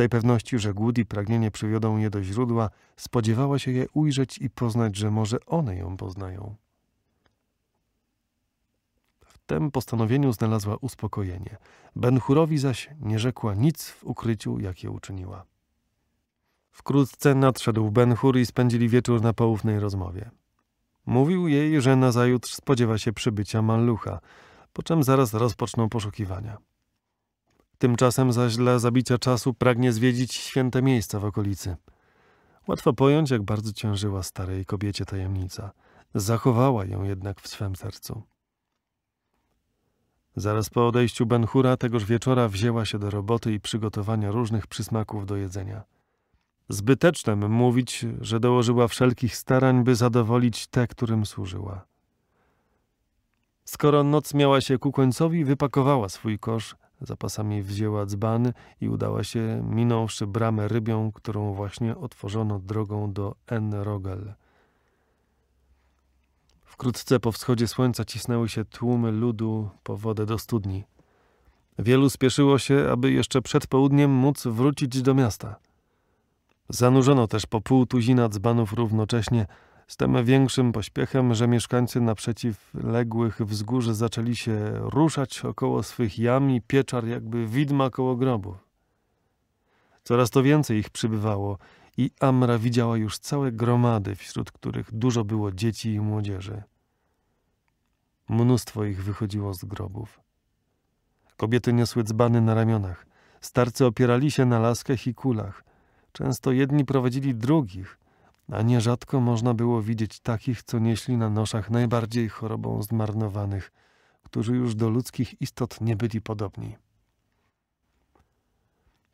tej pewności, że głód i pragnienie przywiodą je do źródła, spodziewała się je ujrzeć i poznać, że może one ją poznają. W tem postanowieniu znalazła uspokojenie. Benchurowi zaś nie rzekła nic w ukryciu, jakie uczyniła. Wkrótce nadszedł Benchur i spędzili wieczór na poufnej rozmowie. Mówił jej, że nazajutrz spodziewa się przybycia Mallucha, po czym zaraz rozpoczną poszukiwania. Tymczasem zaś dla zabicia czasu pragnie zwiedzić święte miejsca w okolicy. Łatwo pojąć, jak bardzo ciążyła starej kobiecie tajemnica. Zachowała ją jednak w swem sercu. Zaraz po odejściu Benhura tegoż wieczora wzięła się do roboty i przygotowania różnych przysmaków do jedzenia. Zbytecznem mówić, że dołożyła wszelkich starań, by zadowolić te, którym służyła. Skoro noc miała się ku końcowi, wypakowała swój kosz, Zapasami wzięła dzban i udała się, minąwszy bramę rybią, którą właśnie otworzono drogą do Enrogel. Wkrótce po wschodzie słońca cisnęły się tłumy ludu po wodę do studni. Wielu spieszyło się, aby jeszcze przed południem móc wrócić do miasta. Zanurzono też po pół tuzina dzbanów równocześnie – z tym większym pośpiechem, że mieszkańcy ległych wzgórz zaczęli się ruszać około swych jam i pieczar jakby widma koło grobów. Coraz to więcej ich przybywało i Amra widziała już całe gromady, wśród których dużo było dzieci i młodzieży. Mnóstwo ich wychodziło z grobów. Kobiety niosły dzbany na ramionach, starcy opierali się na laskach i kulach. Często jedni prowadzili drugich, a nierzadko można było widzieć takich, co nieśli na noszach najbardziej chorobą zmarnowanych, którzy już do ludzkich istot nie byli podobni.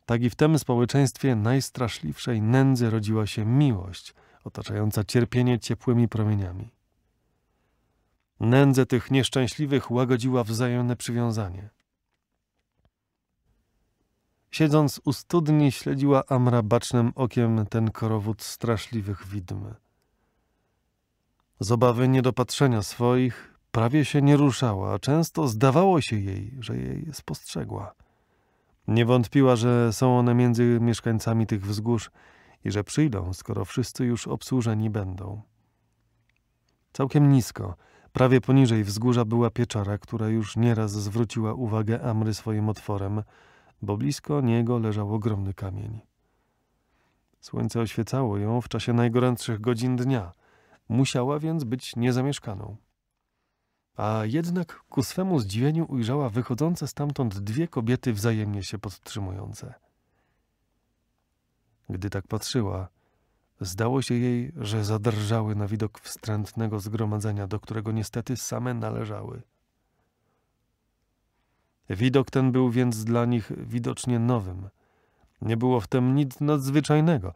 Tak i w tym społeczeństwie najstraszliwszej nędzy rodziła się miłość, otaczająca cierpienie ciepłymi promieniami. Nędzę tych nieszczęśliwych łagodziła wzajemne przywiązanie – Siedząc u studni, śledziła Amra bacznym okiem ten korowód straszliwych widm. Z obawy niedopatrzenia swoich prawie się nie ruszała, a często zdawało się jej, że jej spostrzegła. Nie wątpiła, że są one między mieszkańcami tych wzgórz i że przyjdą, skoro wszyscy już obsłużeni będą. Całkiem nisko, prawie poniżej wzgórza była pieczara, która już nieraz zwróciła uwagę Amry swoim otworem – bo blisko niego leżał ogromny kamień. Słońce oświecało ją w czasie najgorętszych godzin dnia, musiała więc być niezamieszkaną. A jednak ku swemu zdziwieniu ujrzała wychodzące stamtąd dwie kobiety wzajemnie się podtrzymujące. Gdy tak patrzyła, zdało się jej, że zadrżały na widok wstrętnego zgromadzenia, do którego niestety same należały. Widok ten był więc dla nich widocznie nowym. Nie było w tym nic nadzwyczajnego,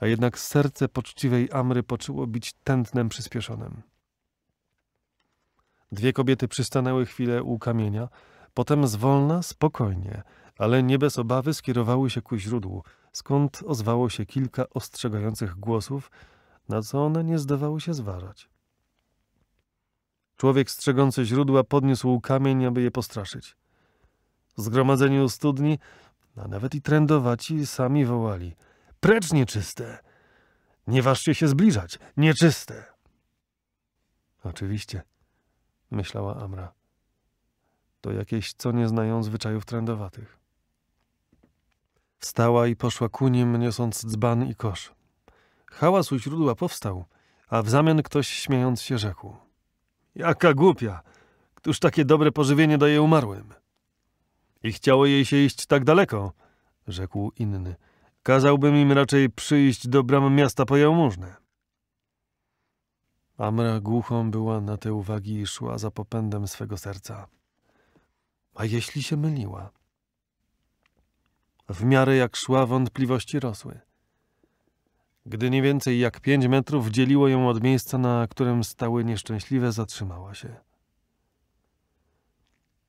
a jednak serce poczciwej Amry poczuło bić tętnem przyspieszonym. Dwie kobiety przystanęły chwilę u kamienia, potem zwolna, spokojnie, ale nie bez obawy skierowały się ku źródłu, skąd ozwało się kilka ostrzegających głosów, na co one nie zdawały się zważać. Człowiek strzegący źródła podniósł kamień, aby je postraszyć zgromadzeni u studni, a nawet i trędowaci sami wołali – precz nieczyste! Nie ważcie się zbliżać, nieczyste! Oczywiście, myślała Amra. To jakieś co nie znają zwyczajów trędowatych. Wstała i poszła ku nim, niosąc dzban i kosz. Hałas u źródła powstał, a w zamian ktoś śmiejąc się rzekł. Jaka głupia! Któż takie dobre pożywienie daje umarłym? I chciało jej się iść tak daleko, rzekł inny. Kazałbym im raczej przyjść do bram miasta po jałmużnę. Amra głuchą była na te uwagi i szła za popędem swego serca. A jeśli się myliła? W miarę jak szła, wątpliwości rosły. Gdy nie więcej jak pięć metrów dzieliło ją od miejsca, na którym stały nieszczęśliwe, zatrzymała się.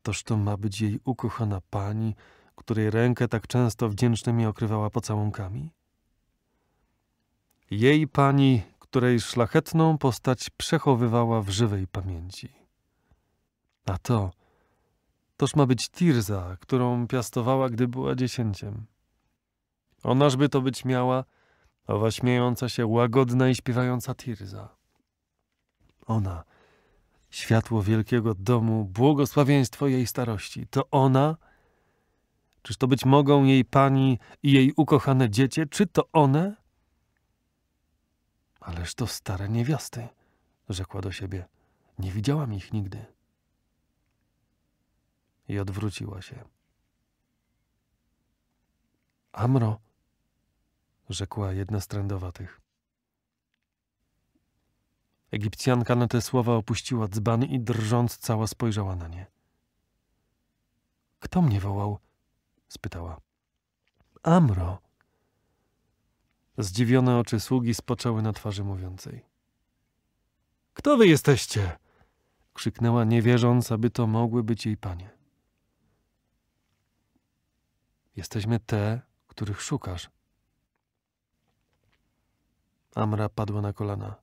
Toż to ma być jej ukochana pani, której rękę tak często wdzięcznie mi okrywała pocałunkami? Jej pani, której szlachetną postać przechowywała w żywej pamięci. A to, toż ma być Tirza, którą piastowała, gdy była dziesięciem. Onażby to być miała owa śmiejąca się, łagodna i śpiewająca Tirza. Ona, światło wielkiego domu, błogosławieństwo jej starości. To ona, czyż to być mogą jej pani i jej ukochane dziecię, czy to one? Ależ to stare niewiasty, rzekła do siebie. Nie widziałam ich nigdy. I odwróciła się. Amro, rzekła jedna z trędowatych. Egipcjanka na te słowa opuściła dzban i drżąc cała spojrzała na nie. Kto mnie wołał? spytała. Amro. Zdziwione oczy sługi spoczęły na twarzy mówiącej. Kto wy jesteście? krzyknęła, nie wierząc, aby to mogły być jej panie. Jesteśmy te, których szukasz. Amra padła na kolana.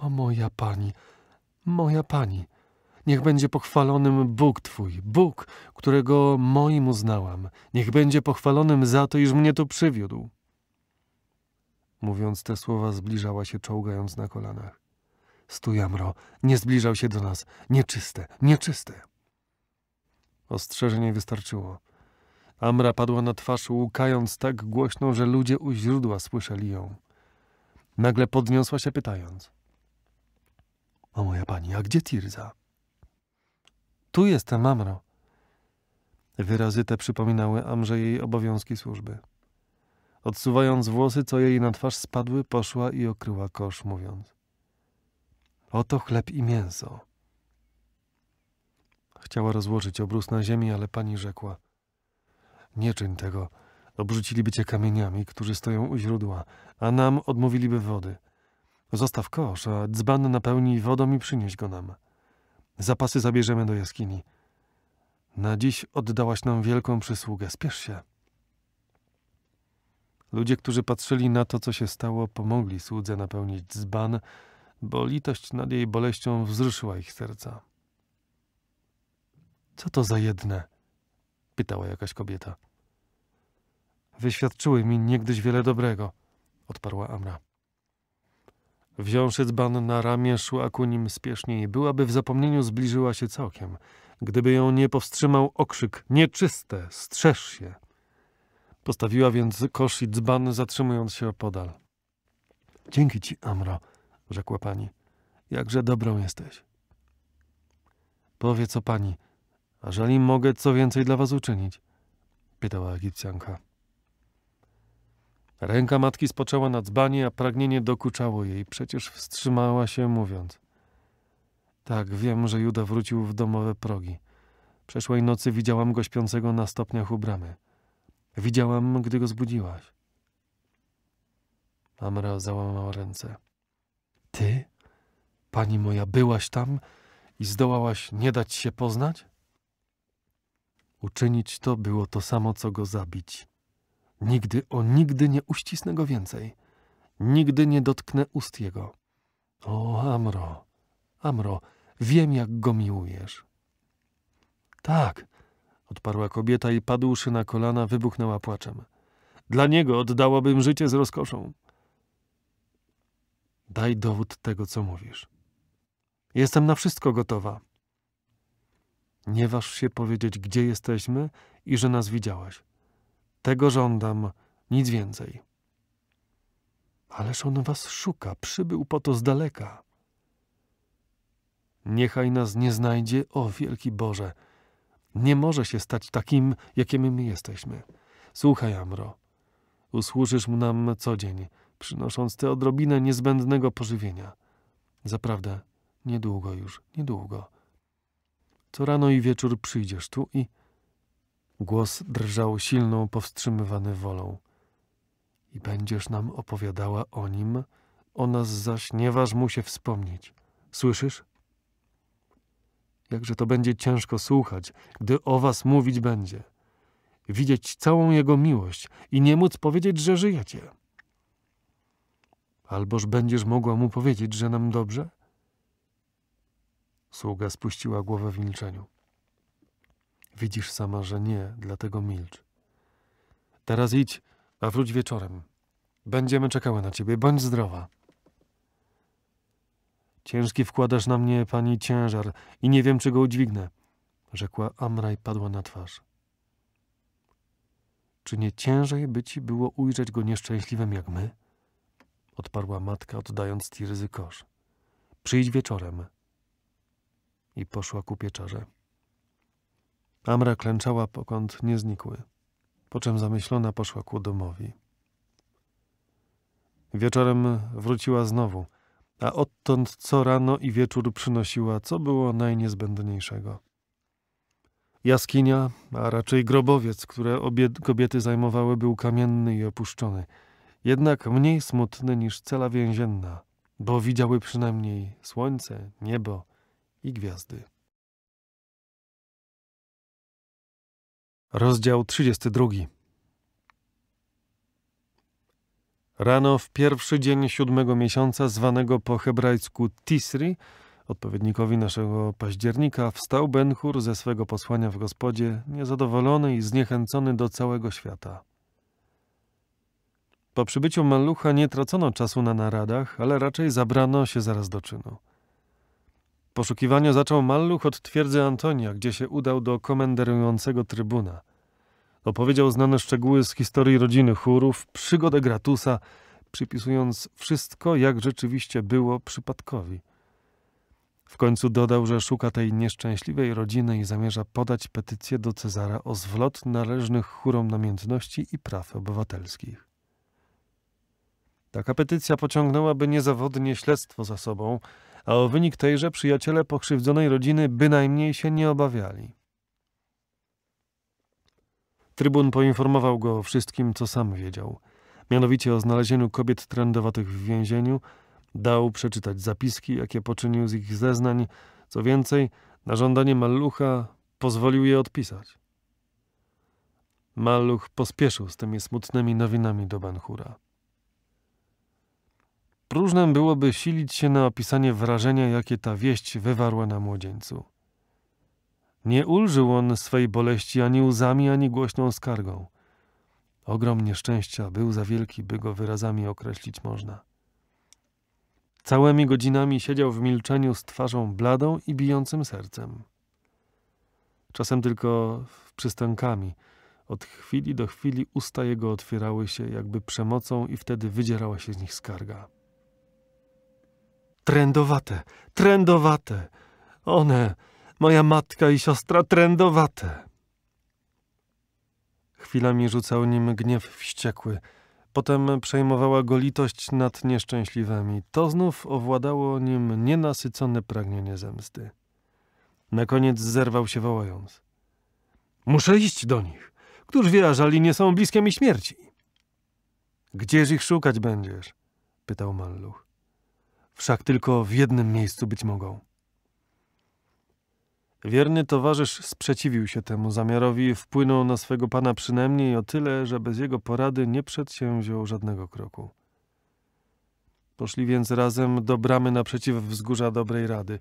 O moja pani, moja pani, niech będzie pochwalonym Bóg Twój, Bóg, którego moim uznałam, niech będzie pochwalonym za to, iż mnie tu przywiódł. Mówiąc te słowa, zbliżała się czołgając na kolanach. Stujamro, nie zbliżał się do nas, nieczyste, nieczyste. Ostrzeżenie wystarczyło. Amra padła na twarz, łukając tak głośno, że ludzie u źródła słyszeli ją. Nagle podniosła się pytając. O moja pani, a gdzie Tirza? Tu jestem, mamro. Wyrazy te przypominały Amrze jej obowiązki służby. Odsuwając włosy, co jej na twarz spadły, poszła i okryła kosz, mówiąc. Oto chleb i mięso. Chciała rozłożyć obrus na ziemi, ale pani rzekła. Nie czyń tego. Obrzuciliby cię kamieniami, którzy stoją u źródła, a nam odmówiliby wody – Zostaw kosz, a dzban napełnij wodą i przynieś go nam. Zapasy zabierzemy do jaskini. Na dziś oddałaś nam wielką przysługę. Spiesz się. Ludzie, którzy patrzyli na to, co się stało, pomogli słudze napełnić dzban, bo litość nad jej boleścią wzruszyła ich serca. Co to za jedne? pytała jakaś kobieta. Wyświadczyły mi niegdyś wiele dobrego, odparła Amra. Wziąwszy dzban na ramię, szła ku nim spiesznie i byłaby w zapomnieniu zbliżyła się całkiem. Gdyby ją nie powstrzymał okrzyk – nieczyste, strzeż się! Postawiła więc kosz i dzban, zatrzymując się opodal. – Dzięki ci, Amro – rzekła pani. – Jakże dobrą jesteś. – Powie co pani, ażeli mogę co więcej dla was uczynić – pytała Egipcjanka. – Ręka matki spoczęła na dzbanie, a pragnienie dokuczało jej. Przecież wstrzymała się, mówiąc. Tak, wiem, że Juda wrócił w domowe progi. Przeszłej nocy widziałam go śpiącego na stopniach u bramy. Widziałam, gdy go zbudziłaś. Amra załamała ręce. Ty, pani moja, byłaś tam i zdołałaś nie dać się poznać? Uczynić to było to samo, co go zabić. Nigdy, o nigdy nie uścisnę go więcej. Nigdy nie dotknę ust jego. O, Amro, Amro, wiem, jak go miłujesz. Tak, odparła kobieta i padłszy na kolana, wybuchnęła płaczem. Dla niego oddałabym życie z rozkoszą. Daj dowód tego, co mówisz. Jestem na wszystko gotowa. Nie waż się powiedzieć, gdzie jesteśmy i że nas widziałaś. Tego żądam, nic więcej. Ależ on was szuka, przybył po to z daleka. Niechaj nas nie znajdzie, o wielki Boże. Nie może się stać takim, jakim my jesteśmy. Słuchaj, Amro, usłużysz nam co dzień, przynosząc tę odrobinę niezbędnego pożywienia. Zaprawdę, niedługo już, niedługo. Co rano i wieczór przyjdziesz tu i Głos drżał silną, powstrzymywany wolą. I będziesz nam opowiadała o nim, o nas zaś nie waż mu się wspomnieć. Słyszysz? Jakże to będzie ciężko słuchać, gdy o was mówić będzie. Widzieć całą jego miłość i nie móc powiedzieć, że żyjecie. Alboż będziesz mogła mu powiedzieć, że nam dobrze? Sługa spuściła głowę w milczeniu. Widzisz sama, że nie, dlatego milcz. Teraz idź, a wróć wieczorem. Będziemy czekały na ciebie. Bądź zdrowa. Ciężki wkładasz na mnie, pani, ciężar i nie wiem, czy go udźwignę, rzekła Amra i padła na twarz. Czy nie ciężej by ci było ujrzeć go nieszczęśliwym jak my? Odparła matka, oddając Tirzy kosz. Przyjdź wieczorem. I poszła ku pieczarze. Amra klęczała, pokąd nie znikły, po czym zamyślona poszła ku domowi. Wieczorem wróciła znowu, a odtąd co rano i wieczór przynosiła, co było najniezbędniejszego. Jaskinia, a raczej grobowiec, które obie kobiety zajmowały, był kamienny i opuszczony, jednak mniej smutny niż cela więzienna, bo widziały przynajmniej słońce, niebo i gwiazdy. Rozdział 32. Rano w pierwszy dzień siódmego miesiąca, zwanego po hebrajsku Tisri, odpowiednikowi naszego października, wstał Benhur ze swego posłania w gospodzie, niezadowolony i zniechęcony do całego świata. Po przybyciu Malucha nie tracono czasu na naradach, ale raczej zabrano się zaraz do czynu. Poszukiwania zaczął Malluch od twierdzy Antonia, gdzie się udał do komenderującego trybuna. Opowiedział znane szczegóły z historii rodziny chórów, przygodę Gratusa, przypisując wszystko, jak rzeczywiście było przypadkowi. W końcu dodał, że szuka tej nieszczęśliwej rodziny i zamierza podać petycję do Cezara o zwrot należnych chórom namiętności i praw obywatelskich. Taka petycja pociągnęłaby niezawodnie śledztwo za sobą – a o wynik tejże przyjaciele pokrzywdzonej rodziny bynajmniej się nie obawiali. Trybun poinformował go o wszystkim, co sam wiedział, mianowicie o znalezieniu kobiet trendowatych w więzieniu, dał przeczytać zapiski, jakie poczynił z ich zeznań, co więcej, na żądanie Mallucha pozwolił je odpisać. Malluch pospieszył z tymi smutnymi nowinami do Banchura. Próżnem byłoby silić się na opisanie wrażenia, jakie ta wieść wywarła na młodzieńcu. Nie ulżył on swej boleści ani łzami, ani głośną skargą. Ogrom nieszczęścia był za wielki, by go wyrazami określić można. Całymi godzinami siedział w milczeniu z twarzą bladą i bijącym sercem. Czasem tylko przystankami. Od chwili do chwili usta jego otwierały się jakby przemocą i wtedy wydzierała się z nich skarga. Trędowate, trędowate. One, moja matka i siostra, trędowate. Chwilami rzucał nim gniew wściekły. Potem przejmowała go litość nad nieszczęśliwymi. To znów owładało nim nienasycone pragnienie zemsty. Na koniec zerwał się wołając. Muszę iść do nich. Któż wie, że nie są bliskie mi śmierci? Gdzież ich szukać będziesz? Pytał Malluch wszak tylko w jednym miejscu być mogą. Wierny towarzysz sprzeciwił się temu zamiarowi i wpłynął na swego pana przynajmniej o tyle, że bez jego porady nie przedsięwziął żadnego kroku. Poszli więc razem do bramy naprzeciw wzgórza Dobrej Rady,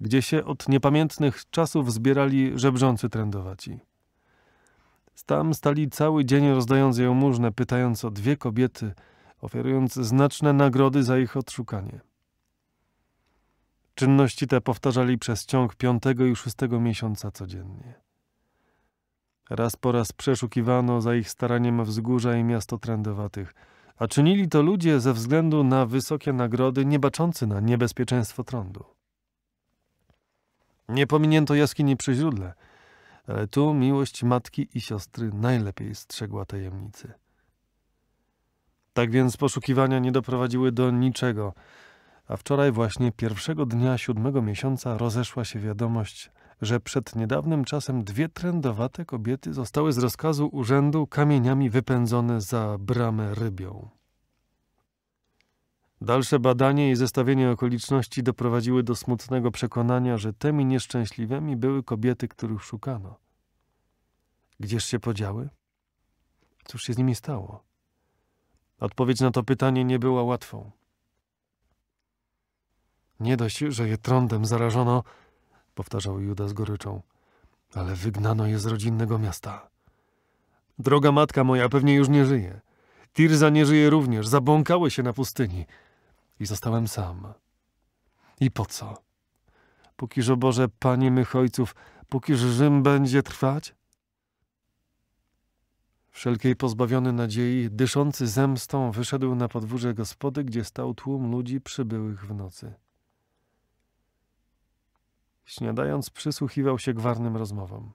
gdzie się od niepamiętnych czasów zbierali żebrzący trędowaci. Tam stali cały dzień rozdając jałmużnę, pytając o dwie kobiety, ofiarując znaczne nagrody za ich odszukanie. Czynności te powtarzali przez ciąg piątego i szóstego miesiąca codziennie. Raz po raz przeszukiwano za ich staraniem wzgórza i miasto trędowatych, a czynili to ludzie ze względu na wysokie nagrody, nie baczący na niebezpieczeństwo trądu. Nie pominięto jaskini przy źródle, ale tu miłość matki i siostry najlepiej strzegła tajemnicy. Tak więc poszukiwania nie doprowadziły do niczego – a wczoraj właśnie pierwszego dnia siódmego miesiąca rozeszła się wiadomość, że przed niedawnym czasem dwie trędowate kobiety zostały z rozkazu urzędu kamieniami wypędzone za bramę rybią. Dalsze badanie i zestawienie okoliczności doprowadziły do smutnego przekonania, że tymi nieszczęśliwymi były kobiety, których szukano. Gdzież się podziały? Cóż się z nimi stało? Odpowiedź na to pytanie nie była łatwą. Nie dość, że je trądem zarażono, powtarzał Juda z goryczą, ale wygnano je z rodzinnego miasta. Droga matka moja pewnie już nie żyje. Tirza nie żyje również, zabłąkały się na pustyni. I zostałem sam. I po co? Pókiż, o Boże, Panie mych ojców, pókiż Rzym będzie trwać? Wszelkiej pozbawiony nadziei, dyszący zemstą, wyszedł na podwórze gospody, gdzie stał tłum ludzi przybyłych w nocy. Śniadając, przysłuchiwał się gwarnym rozmowom.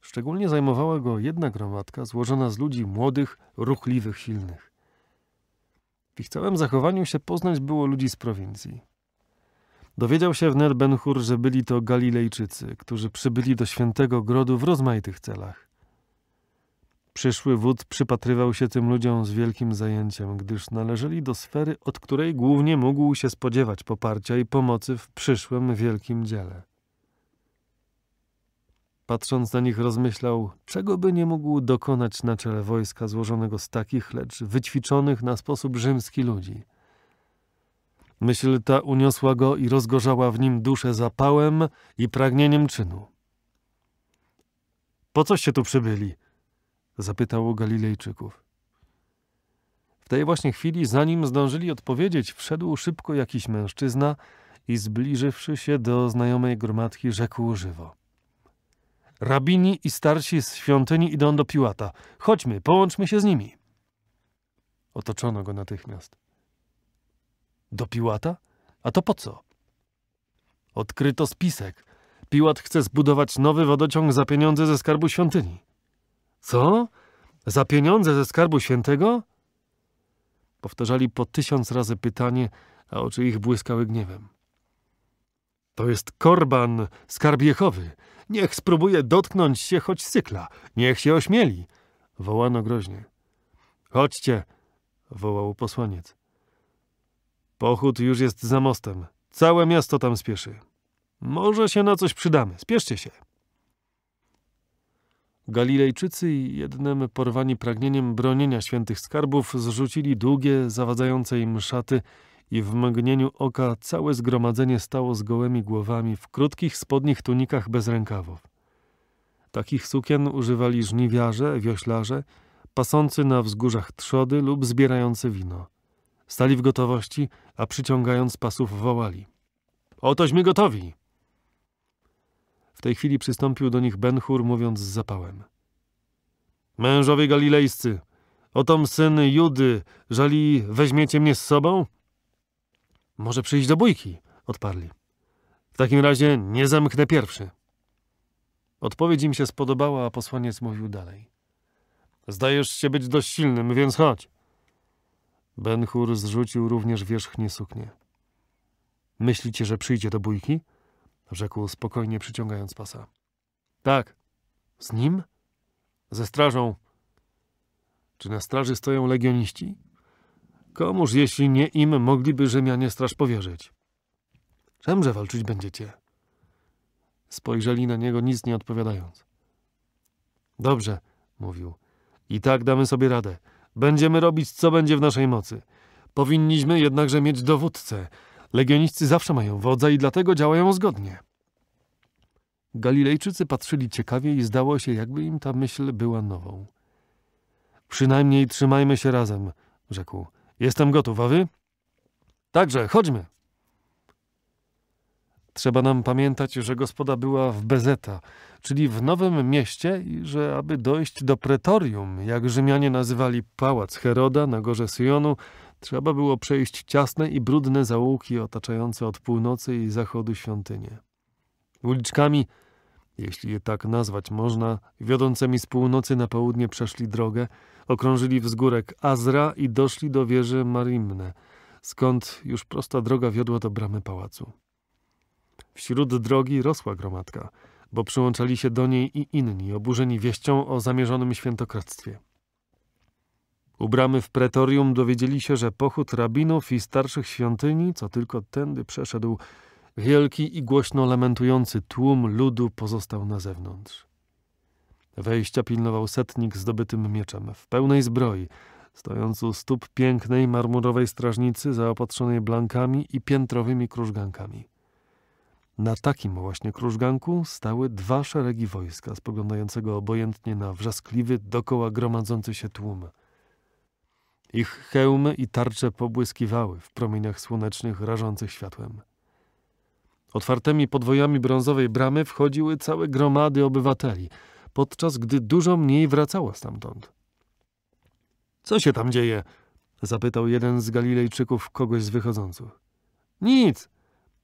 Szczególnie zajmowała go jedna gromadka złożona z ludzi młodych, ruchliwych, silnych. W ich całym zachowaniu się poznać było ludzi z prowincji. Dowiedział się wnet Benhur, że byli to Galilejczycy, którzy przybyli do Świętego Grodu w rozmaitych celach. Przyszły wód przypatrywał się tym ludziom z wielkim zajęciem, gdyż należeli do sfery, od której głównie mógł się spodziewać poparcia i pomocy w przyszłym wielkim dziele. Patrząc na nich rozmyślał, czego by nie mógł dokonać na czele wojska złożonego z takich, lecz wyćwiczonych na sposób rzymski ludzi. Myśl ta uniosła go i rozgorzała w nim duszę zapałem i pragnieniem czynu. Po coście tu przybyli? zapytał Galilejczyków. W tej właśnie chwili, zanim zdążyli odpowiedzieć, wszedł szybko jakiś mężczyzna i zbliżywszy się do znajomej gromadki, rzekł żywo. Rabini i starsi z świątyni idą do Piłata. Chodźmy, połączmy się z nimi. Otoczono go natychmiast. Do Piłata? A to po co? Odkryto spisek. Piłat chce zbudować nowy wodociąg za pieniądze ze skarbu świątyni. Co? Za pieniądze ze skarbu świętego? Powtarzali po tysiąc razy pytanie, a oczy ich błyskały gniewem. To jest korban, skarb Jechowy. Niech spróbuje dotknąć się choć cykla. Niech się ośmieli. Wołano groźnie. Chodźcie, wołał posłaniec. Pochód już jest za mostem. Całe miasto tam spieszy. Może się na coś przydamy. Spieszcie się. Galilejczycy, jednym porwani pragnieniem bronienia świętych skarbów, zrzucili długie, zawadzające im szaty i w mgnieniu oka całe zgromadzenie stało z gołymi głowami w krótkich spodnich tunikach bez rękawów. Takich sukien używali żniwiarze, wioślarze, pasący na wzgórzach trzody lub zbierający wino. Stali w gotowości, a przyciągając pasów wołali – Otośmy gotowi! W tej chwili przystąpił do nich Benhur, mówiąc z zapałem. Mężowie galilejscy, otom syn Judy, żali weźmiecie mnie z sobą? Może przyjść do bójki, odparli. W takim razie nie zamknę pierwszy. Odpowiedź im się spodobała, a posłaniec mówił dalej. Zdajesz się być dość silnym, więc chodź. Benhur zrzucił również wierzchnie suknię. Myślicie, że przyjdzie do bójki? rzekł spokojnie przyciągając pasa. Tak. Z nim? Ze strażą. Czy na straży stoją legioniści? Komuż, jeśli nie im, mogliby Rzymianie straż powierzyć? Czemże walczyć będziecie? Spojrzeli na niego, nic nie odpowiadając. Dobrze, mówił. I tak damy sobie radę. Będziemy robić, co będzie w naszej mocy. Powinniśmy jednakże mieć dowódcę. Legioniści zawsze mają wodza i dlatego działają zgodnie. Galilejczycy patrzyli ciekawie i zdało się, jakby im ta myśl była nową. Przynajmniej trzymajmy się razem, rzekł. Jestem gotów, a wy? Także, chodźmy. Trzeba nam pamiętać, że gospoda była w Bezeta, czyli w Nowym Mieście i że aby dojść do pretorium, jak Rzymianie nazywali pałac Heroda na górze Syjonu, Trzeba było przejść ciasne i brudne zaułki otaczające od północy i zachodu świątynię. Uliczkami, jeśli je tak nazwać można, wiodącymi z północy na południe przeszli drogę, okrążyli wzgórek Azra i doszli do wieży Marimne, skąd już prosta droga wiodła do bramy pałacu. Wśród drogi rosła gromadka, bo przyłączali się do niej i inni, oburzeni wieścią o zamierzonym świętokradztwie. U bramy w pretorium dowiedzieli się, że pochód rabinów i starszych świątyni, co tylko tędy przeszedł, wielki i głośno lamentujący tłum ludu pozostał na zewnątrz. Wejścia pilnował setnik z dobytym mieczem, w pełnej zbroi, stojąc u stóp pięknej marmurowej strażnicy zaopatrzonej blankami i piętrowymi krużgankami. Na takim właśnie krużganku stały dwa szeregi wojska spoglądającego obojętnie na wrzaskliwy, dokoła gromadzący się tłum – ich hełmy i tarcze pobłyskiwały w promieniach słonecznych rażących światłem. Otwartymi podwojami brązowej bramy wchodziły całe gromady obywateli, podczas gdy dużo mniej wracało stamtąd. Co się tam dzieje? zapytał jeden z Galilejczyków kogoś z wychodzących. Nic,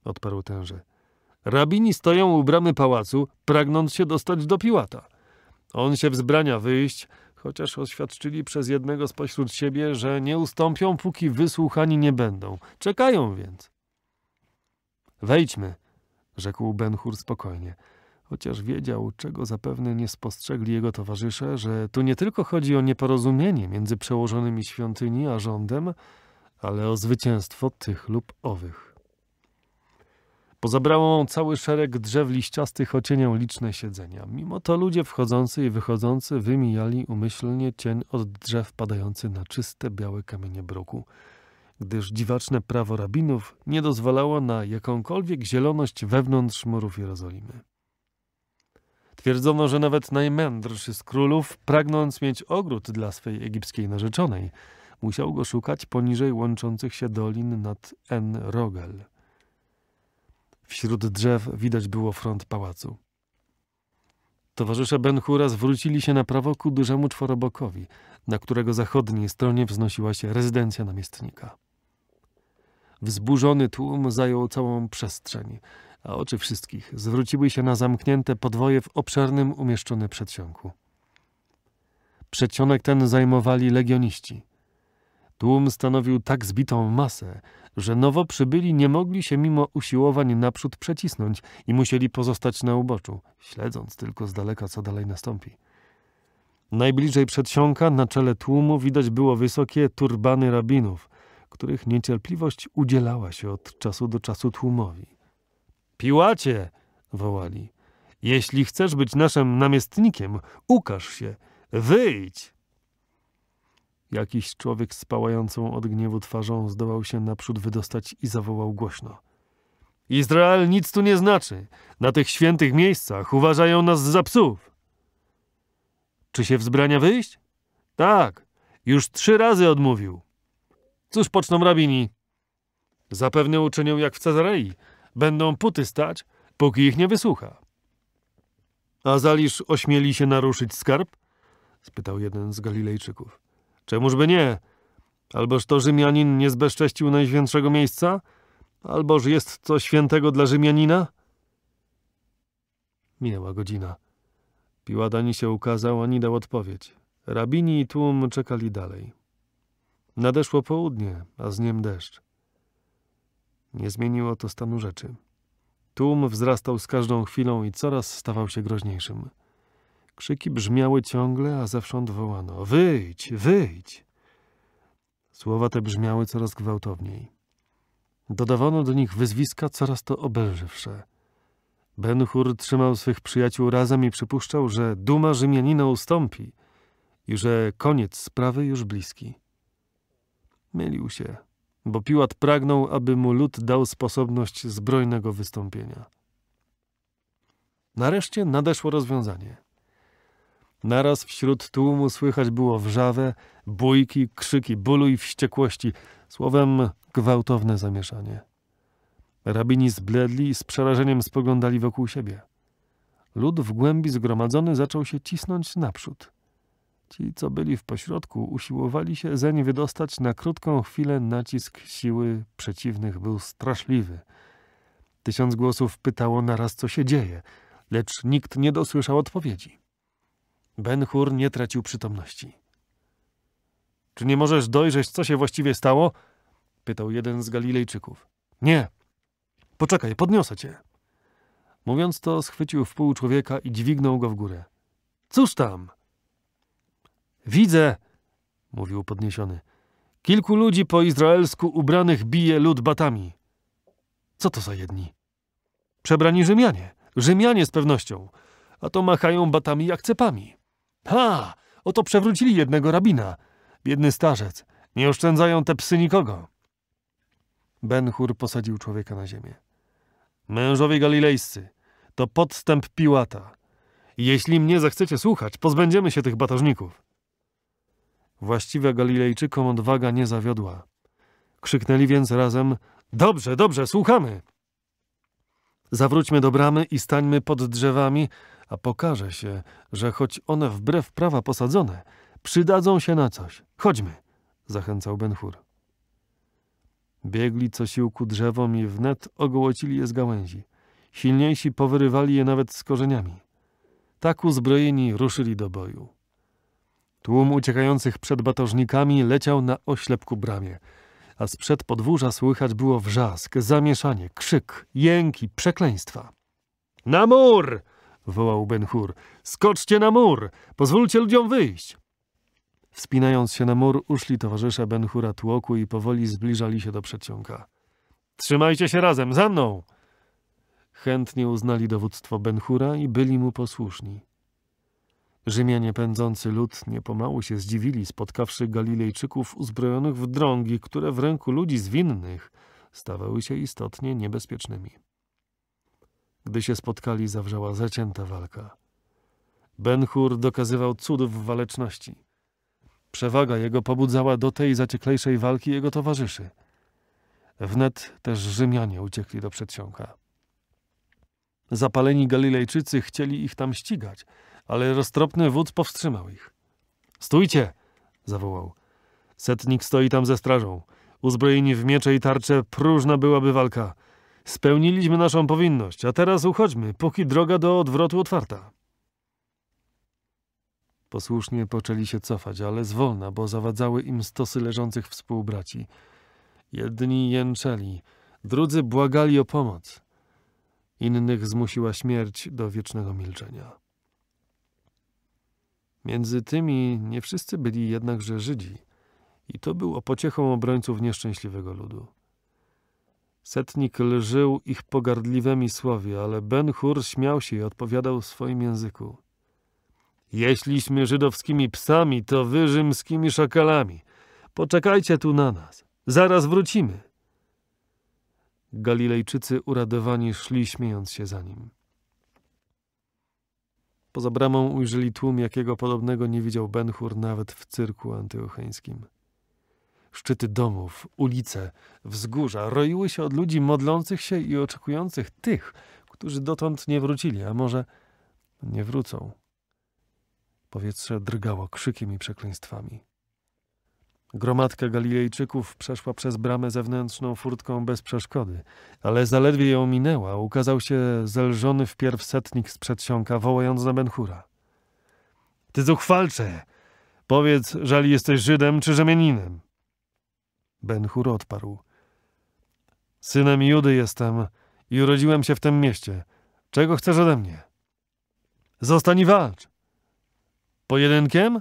odparł tenże. Rabini stoją u bramy pałacu, pragnąc się dostać do Piłata. On się wzbrania wyjść, chociaż oświadczyli przez jednego spośród siebie, że nie ustąpią, póki wysłuchani nie będą. Czekają więc. Wejdźmy, rzekł Benhur spokojnie, chociaż wiedział, czego zapewne nie spostrzegli jego towarzysze, że tu nie tylko chodzi o nieporozumienie między przełożonymi świątyni a rządem, ale o zwycięstwo tych lub owych. Pozabrało cały szereg drzew liściastych o liczne siedzenia. Mimo to ludzie wchodzący i wychodzący wymijali umyślnie cień od drzew padający na czyste białe kamienie bruku, gdyż dziwaczne prawo rabinów nie dozwalało na jakąkolwiek zieloność wewnątrz murów Jerozolimy. Twierdzono, że nawet najmędrszy z królów, pragnąc mieć ogród dla swej egipskiej narzeczonej, musiał go szukać poniżej łączących się dolin nad En-Rogel. Wśród drzew widać było front pałacu. Towarzysze Benhura zwrócili się na prawo ku dużemu czworobokowi, na którego zachodniej stronie wznosiła się rezydencja namiestnika. Wzburzony tłum zajął całą przestrzeń, a oczy wszystkich zwróciły się na zamknięte podwoje w obszernym umieszczonym przedsionku. Przedsionek ten zajmowali legioniści – Tłum stanowił tak zbitą masę, że nowo przybyli nie mogli się mimo usiłowań naprzód przecisnąć i musieli pozostać na uboczu, śledząc tylko z daleka, co dalej nastąpi. Najbliżej przedsionka na czele tłumu widać było wysokie turbany rabinów, których niecierpliwość udzielała się od czasu do czasu tłumowi. Piłacie! wołali. Jeśli chcesz być naszym namiestnikiem, ukaż się, wyjdź! Jakiś człowiek z pałającą od gniewu twarzą zdołał się naprzód wydostać i zawołał głośno. Izrael nic tu nie znaczy. Na tych świętych miejscach uważają nas za psów. Czy się wzbrania wyjść? Tak, już trzy razy odmówił. Cóż poczną rabini? Zapewne uczynią jak w Cezarei. Będą puty stać, póki ich nie wysłucha. A zaliż ośmieli się naruszyć skarb? spytał jeden z Galilejczyków. Czemużby nie? Alboż to Rzymianin nie zbezcześcił najświętszego miejsca? Alboż jest coś świętego dla Rzymianina? Minęła godzina. Piłat ani się ukazał, ani dał odpowiedź. Rabini i tłum czekali dalej. Nadeszło południe, a z niem deszcz. Nie zmieniło to stanu rzeczy. Tłum wzrastał z każdą chwilą i coraz stawał się groźniejszym. Krzyki brzmiały ciągle, a zewsząd wołano: Wyjdź, wyjdź! Słowa te brzmiały coraz gwałtowniej. Dodawano do nich wyzwiska coraz to obelżywsze. Hur trzymał swych przyjaciół razem i przypuszczał, że duma Rzymianina ustąpi i że koniec sprawy już bliski. Mylił się, bo Piłat pragnął, aby mu lud dał sposobność zbrojnego wystąpienia. Nareszcie nadeszło rozwiązanie – Naraz wśród tłumu słychać było wrzawę, bójki, krzyki bólu i wściekłości, słowem gwałtowne zamieszanie. Rabini zbledli i z przerażeniem spoglądali wokół siebie. Lud w głębi zgromadzony zaczął się cisnąć naprzód. Ci, co byli w pośrodku, usiłowali się zeń wydostać na krótką chwilę nacisk siły przeciwnych był straszliwy. Tysiąc głosów pytało naraz, co się dzieje, lecz nikt nie dosłyszał odpowiedzi. Ben-Hur nie tracił przytomności. Czy nie możesz dojrzeć, co się właściwie stało? Pytał jeden z Galilejczyków. Nie. Poczekaj, podniosę cię. Mówiąc to, schwycił w pół człowieka i dźwignął go w górę. Cóż tam? Widzę, mówił podniesiony. Kilku ludzi po izraelsku ubranych bije lud batami. Co to za jedni? Przebrani Rzymianie. Rzymianie z pewnością. A to machają batami jak cepami. Ha! Oto przewrócili jednego rabina. Biedny starzec. Nie oszczędzają te psy nikogo. Ben-Hur posadził człowieka na ziemię. Mężowie galilejscy, to podstęp Piłata. Jeśli mnie zechcecie słuchać, pozbędziemy się tych batażników. Właściwa Galilejczykom odwaga nie zawiodła. Krzyknęli więc razem – dobrze, dobrze, słuchamy! Zawróćmy do bramy i stańmy pod drzewami – a pokaże się, że choć one wbrew prawa posadzone, przydadzą się na coś. Chodźmy, zachęcał Benhur. Biegli co sił ku drzewom i wnet ogołocili je z gałęzi. Silniejsi powyrywali je nawet z korzeniami. Tak uzbrojeni ruszyli do boju. Tłum uciekających przed batożnikami leciał na oślepku bramie, a z przed podwórza słychać było wrzask, zamieszanie, krzyk, jęki, przekleństwa. Na mur! wołał Ben Hur. Skoczcie na mur! Pozwólcie ludziom wyjść! Wspinając się na mur, uszli towarzysze Ben Hura tłoku i powoli zbliżali się do przedsionka. Trzymajcie się razem, za mną! Chętnie uznali dowództwo Ben Hura i byli mu posłuszni. Rzymianie pędzący lud niepomału się zdziwili, spotkawszy Galilejczyków uzbrojonych w drągi, które w ręku ludzi zwinnych stawały się istotnie niebezpiecznymi. Gdy się spotkali, zawrzała zacięta walka. Benhur dokazywał cudów waleczności. Przewaga jego pobudzała do tej zacieklejszej walki jego towarzyszy. Wnet też Rzymianie uciekli do przedsionka. Zapaleni Galilejczycy chcieli ich tam ścigać, ale roztropny wódz powstrzymał ich. Stójcie! zawołał. Setnik stoi tam ze strażą. Uzbrojeni w miecze i tarcze, próżna byłaby walka. Spełniliśmy naszą powinność, a teraz uchodźmy, póki droga do odwrotu otwarta. Posłusznie poczęli się cofać, ale zwolna, bo zawadzały im stosy leżących współbraci. Jedni jęczeli, drudzy błagali o pomoc. Innych zmusiła śmierć do wiecznego milczenia. Między tymi nie wszyscy byli jednakże Żydzi i to było pociechą obrońców nieszczęśliwego ludu. Setnik lżył ich pogardliwymi słowy, ale Ben-Hur śmiał się i odpowiadał w swoim języku. Jeśliśmy żydowskimi psami, to wy rzymskimi szakalami. Poczekajcie tu na nas. Zaraz wrócimy. Galilejczycy uradowani szli, śmiejąc się za nim. Poza bramą ujrzeli tłum, jakiego podobnego nie widział Ben-Hur nawet w cyrku antyocheńskim. Szczyty domów, ulice, wzgórza roiły się od ludzi modlących się i oczekujących tych, którzy dotąd nie wrócili, a może nie wrócą. Powietrze drgało krzykiem i przekleństwami. Gromadka Galilejczyków przeszła przez bramę zewnętrzną furtką bez przeszkody, ale zaledwie ją minęła, ukazał się zelżony wpierw setnik z przedsionka, wołając na Benchura. — Ty zuchwalcze! Powiedz, żali jesteś Żydem czy Rzemieninem! Ben Hur odparł. Synem Judy jestem i urodziłem się w tym mieście. Czego chcesz ode mnie? Zostań i walcz. Pojedynkiem?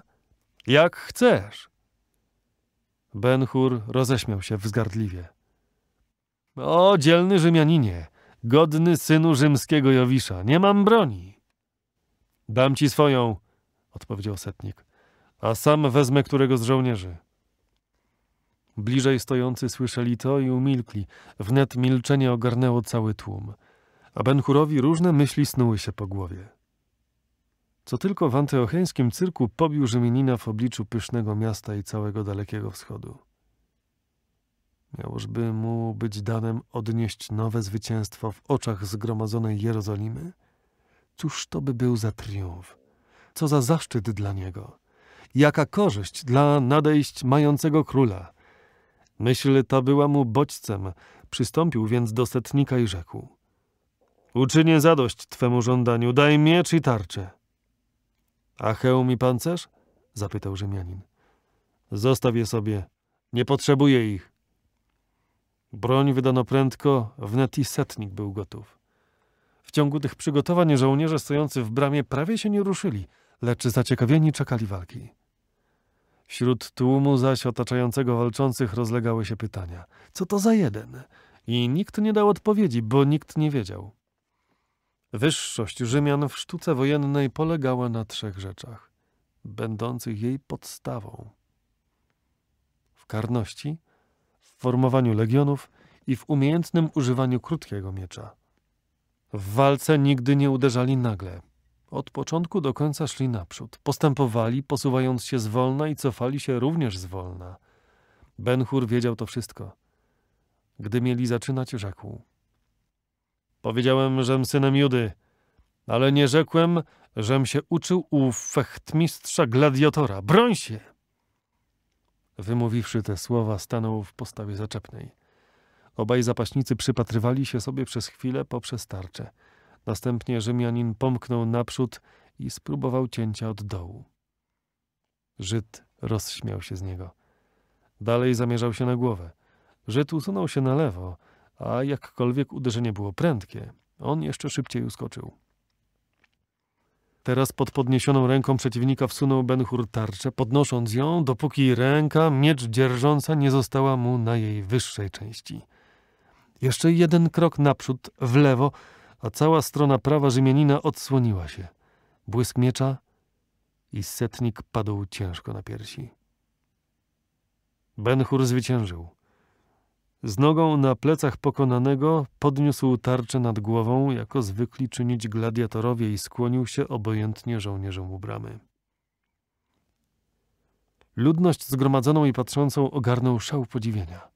Jak chcesz. Ben Hur roześmiał się wzgardliwie. O, dzielny Rzymianinie, godny synu rzymskiego Jowisza, nie mam broni. Dam ci swoją, odpowiedział setnik, a sam wezmę którego z żołnierzy. Bliżej stojący słyszeli to i umilkli. Wnet milczenie ogarnęło cały tłum. A Benchurowi różne myśli snuły się po głowie. Co tylko w antyocheńskim cyrku pobił Rzymianina w obliczu pysznego miasta i całego dalekiego wschodu. Miałożby mu być danem odnieść nowe zwycięstwo w oczach zgromadzonej Jerozolimy? Cóż to by był za triumf? Co za zaszczyt dla niego? Jaka korzyść dla nadejść mającego króla? Myśl ta była mu bodźcem, przystąpił więc do setnika i rzekł. Uczynię zadość twemu żądaniu, daj miecz i tarczę. A hełm i pancerz? zapytał Rzymianin. Zostaw je sobie, nie potrzebuję ich. Broń wydano prędko, wnet i setnik był gotów. W ciągu tych przygotowań żołnierze stojący w bramie prawie się nie ruszyli, lecz zaciekawieni czekali walki. Wśród tłumu zaś otaczającego walczących rozlegały się pytania. Co to za jeden? I nikt nie dał odpowiedzi, bo nikt nie wiedział. Wyższość Rzymian w sztuce wojennej polegała na trzech rzeczach, będących jej podstawą. W karności, w formowaniu legionów i w umiejętnym używaniu krótkiego miecza. W walce nigdy nie uderzali nagle – od początku do końca szli naprzód. Postępowali, posuwając się zwolna i cofali się również zwolna. Benhur wiedział to wszystko. Gdy mieli zaczynać, rzekł. Powiedziałem, żem synem Judy, ale nie rzekłem, żem się uczył u fechtmistrza gladiatora. Broń się! Wymówiwszy te słowa, stanął w postawie zaczepnej. Obaj zapaśnicy przypatrywali się sobie przez chwilę poprzez tarczę. Następnie Rzymianin pomknął naprzód i spróbował cięcia od dołu. Żyd rozśmiał się z niego. Dalej zamierzał się na głowę. Żyd usunął się na lewo, a jakkolwiek uderzenie było prędkie, on jeszcze szybciej uskoczył. Teraz pod podniesioną ręką przeciwnika wsunął Benhur tarczę, podnosząc ją, dopóki ręka, miecz dzierżąca, nie została mu na jej wyższej części. Jeszcze jeden krok naprzód, w lewo, a cała strona prawa Rzymianina odsłoniła się. Błysk miecza i setnik padł ciężko na piersi. Benhur zwyciężył. Z nogą na plecach pokonanego podniósł tarczę nad głową, jako zwykli czynić gladiatorowie i skłonił się obojętnie żołnierzom u bramy. Ludność zgromadzoną i patrzącą ogarnął szał podziwienia.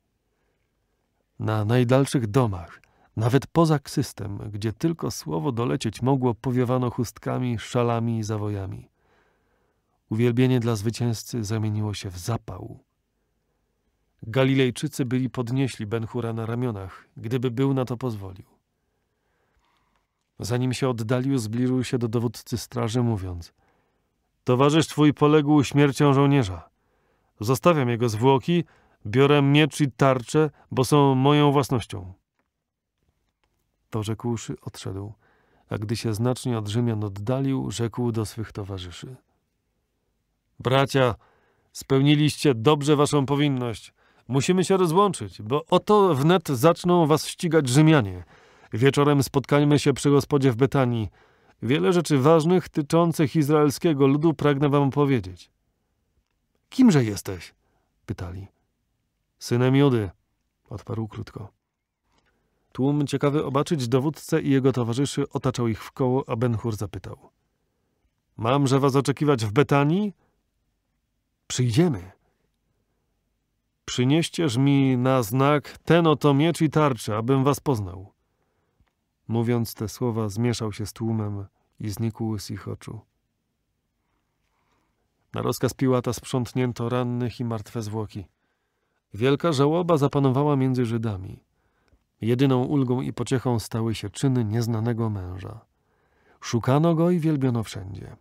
Na najdalszych domach – nawet poza ksystem, gdzie tylko słowo dolecieć mogło, powiewano chustkami, szalami i zawojami. Uwielbienie dla zwycięzcy zamieniło się w zapał. Galilejczycy byli podnieśli Benhura na ramionach, gdyby był na to pozwolił. Zanim się oddalił, zbliżył się do dowódcy straży, mówiąc – Towarzysz twój poległ śmiercią żołnierza. Zostawiam jego zwłoki, biorę miecz i tarczę, bo są moją własnością. To rzekłszy, odszedł, a gdy się znacznie od Rzymian oddalił, rzekł do swych towarzyszy. Bracia, spełniliście dobrze waszą powinność. Musimy się rozłączyć, bo oto wnet zaczną was ścigać Rzymianie. Wieczorem spotkajmy się przy gospodzie w Betanii. Wiele rzeczy ważnych tyczących izraelskiego ludu pragnę wam powiedzieć. Kimże jesteś? pytali. Synem Judy, odparł krótko. Tłum ciekawy obaczyć dowódcę i jego towarzyszy otaczał ich w koło, a Benhur zapytał. Mamże was oczekiwać w Betanii? Przyjdziemy. Przynieścież mi na znak ten oto miecz i tarczę, abym was poznał. Mówiąc te słowa, zmieszał się z tłumem i znikł z ich oczu. Na rozkaz Piłata sprzątnięto rannych i martwe zwłoki. Wielka żałoba zapanowała między Żydami. Jedyną ulgą i pociechą stały się czyny nieznanego męża. Szukano go i wielbiono wszędzie,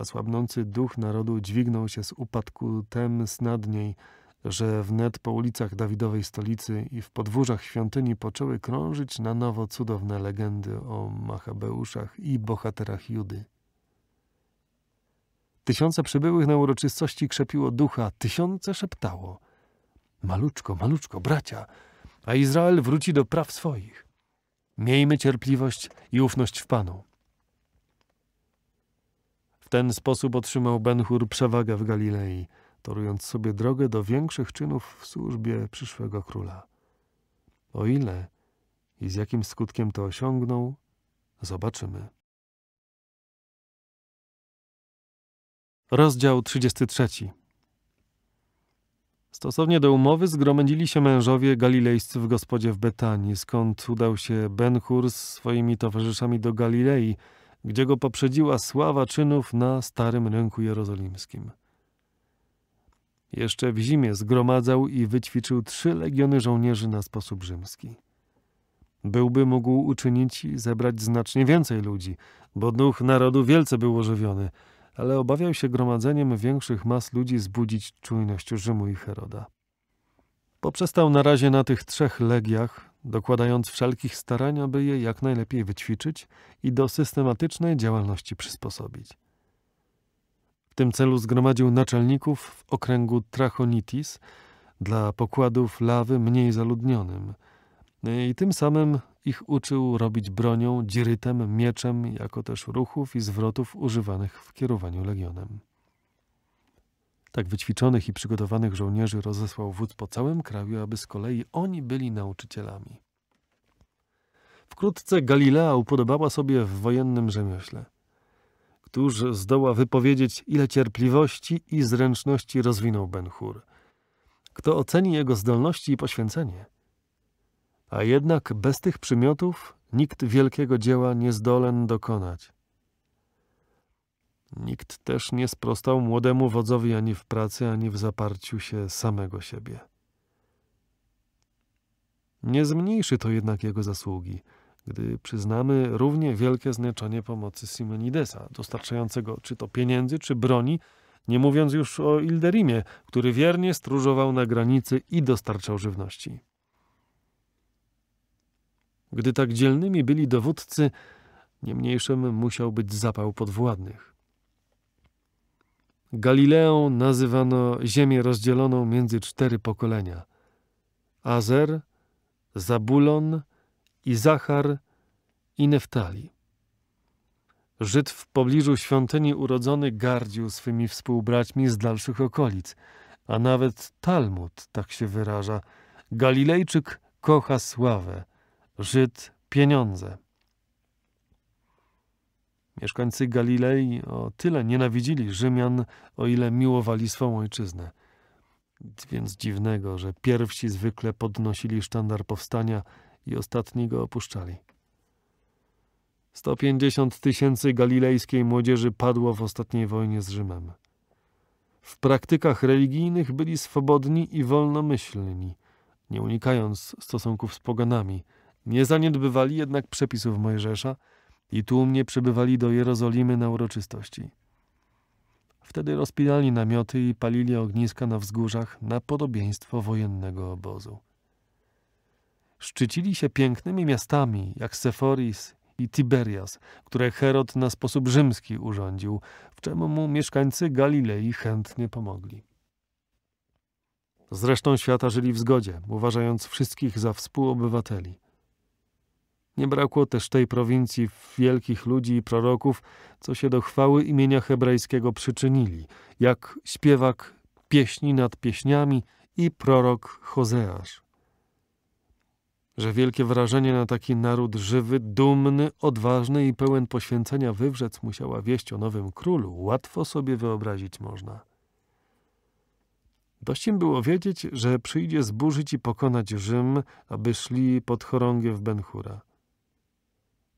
a słabnący duch narodu dźwignął się z upadku tem snadniej, że wnet po ulicach Dawidowej stolicy i w podwórzach świątyni poczęły krążyć na nowo cudowne legendy o Machabeuszach i bohaterach Judy. Tysiące przybyłych na uroczystości krzepiło ducha, tysiące szeptało – Maluczko, maluczko, bracia – a Izrael wróci do praw swoich. Miejmy cierpliwość i ufność w Panu. W ten sposób otrzymał Benhur przewagę w Galilei, torując sobie drogę do większych czynów w służbie przyszłego króla. O ile i z jakim skutkiem to osiągnął, zobaczymy. Rozdział 33 Stosownie do umowy zgromadzili się mężowie galilejscy w gospodzie w Betanii, skąd udał się Ben-Hur z swoimi towarzyszami do Galilei, gdzie go poprzedziła sława czynów na starym rynku jerozolimskim. Jeszcze w zimie zgromadzał i wyćwiczył trzy legiony żołnierzy na sposób rzymski. Byłby mógł uczynić i zebrać znacznie więcej ludzi, bo duch narodu wielce był ożywiony – ale obawiał się gromadzeniem większych mas ludzi zbudzić czujność Rzymu i Heroda. Poprzestał na razie na tych trzech legiach, dokładając wszelkich starań, aby je jak najlepiej wyćwiczyć i do systematycznej działalności przysposobić. W tym celu zgromadził naczelników w okręgu Trachonitis dla pokładów lawy mniej zaludnionym i tym samym ich uczył robić bronią, dzirytem, mieczem, jako też ruchów i zwrotów używanych w kierowaniu legionem. Tak wyćwiczonych i przygotowanych żołnierzy rozesłał wódz po całym kraju, aby z kolei oni byli nauczycielami. Wkrótce Galilea upodobała sobie w wojennym rzemiośle. Któż zdoła wypowiedzieć, ile cierpliwości i zręczności rozwinął Ben Hur? Kto oceni jego zdolności i poświęcenie – a jednak bez tych przymiotów nikt wielkiego dzieła nie zdolen dokonać. Nikt też nie sprostał młodemu wodzowi ani w pracy, ani w zaparciu się samego siebie. Nie zmniejszy to jednak jego zasługi, gdy przyznamy równie wielkie znaczenie pomocy Simenidesa, dostarczającego czy to pieniędzy, czy broni, nie mówiąc już o Ilderimie, który wiernie stróżował na granicy i dostarczał żywności. Gdy tak dzielnymi byli dowódcy, nie mniejszym musiał być zapał podwładnych. Galileą nazywano ziemię rozdzieloną między cztery pokolenia. Azer, Zabulon, Izachar i Neftali. Żyd w pobliżu świątyni urodzony gardził swymi współbraćmi z dalszych okolic, a nawet Talmud tak się wyraża. Galilejczyk kocha sławę, Żyd pieniądze. Mieszkańcy Galilei o tyle nienawidzili Rzymian, o ile miłowali swą ojczyznę. Nic więc dziwnego, że pierwsi zwykle podnosili sztandar powstania i ostatni go opuszczali. 150 tysięcy galilejskiej młodzieży padło w ostatniej wojnie z Rzymem. W praktykach religijnych byli swobodni i wolnomyślni, nie unikając stosunków z poganami – nie zaniedbywali jednak przepisów Mojżesza i tłumnie przybywali do Jerozolimy na uroczystości. Wtedy rozpinali namioty i palili ogniska na wzgórzach na podobieństwo wojennego obozu. Szczycili się pięknymi miastami jak Seforis i Tiberias, które Herod na sposób rzymski urządził, w czemu mu mieszkańcy Galilei chętnie pomogli. Z resztą świata żyli w zgodzie, uważając wszystkich za współobywateli – nie brakło też tej prowincji wielkich ludzi i proroków, co się do chwały imienia hebrajskiego przyczynili, jak śpiewak pieśni nad pieśniami i prorok Hozeasz. Że wielkie wrażenie na taki naród żywy, dumny, odważny i pełen poświęcenia wywrzec musiała wieść o nowym królu, łatwo sobie wyobrazić można. Dość im było wiedzieć, że przyjdzie zburzyć i pokonać Rzym, aby szli pod chorągiew Benhura.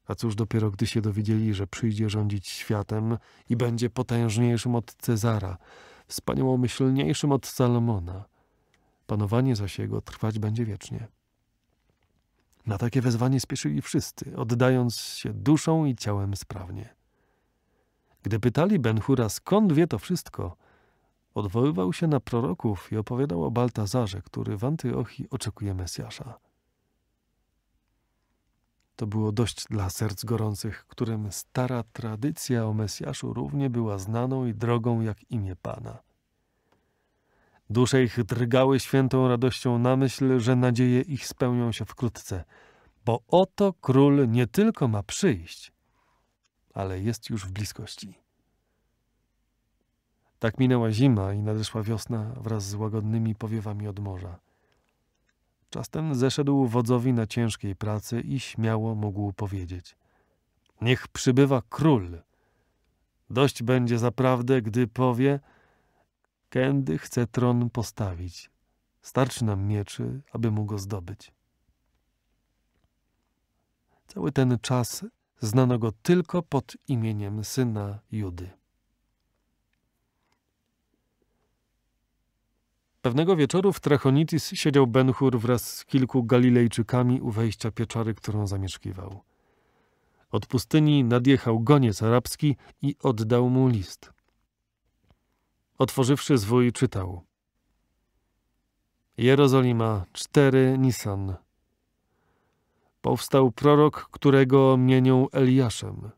A cóż dopiero, gdy się dowiedzieli, że przyjdzie rządzić światem i będzie potężniejszym od Cezara, wspaniałomyślniejszym od Salomona. Panowanie zaś jego trwać będzie wiecznie. Na takie wezwanie spieszyli wszyscy, oddając się duszą i ciałem sprawnie. Gdy pytali Benhura, skąd wie to wszystko, odwoływał się na proroków i opowiadał o Baltazarze, który w Antyochii oczekuje Mesjasza. To było dość dla serc gorących, którym stara tradycja o Mesjaszu równie była znaną i drogą jak imię Pana. Dusze ich drgały świętą radością na myśl, że nadzieje ich spełnią się wkrótce, bo oto król nie tylko ma przyjść, ale jest już w bliskości. Tak minęła zima i nadeszła wiosna wraz z łagodnymi powiewami od morza. Czas ten zeszedł wodzowi na ciężkiej pracy i śmiało mógł powiedzieć: Niech przybywa król. Dość będzie zaprawdę, gdy powie: Kędy chce tron postawić. Starczy nam mieczy, aby mu go zdobyć. Cały ten czas znano go tylko pod imieniem syna Judy. Pewnego wieczoru w Trachonitis siedział Benhur wraz z kilku Galilejczykami u wejścia pieczary, którą zamieszkiwał. Od pustyni nadjechał goniec arabski i oddał mu list. Otworzywszy zwój, czytał. Jerozolima, 4 Nisan. Powstał prorok, którego mienią Eliaszem.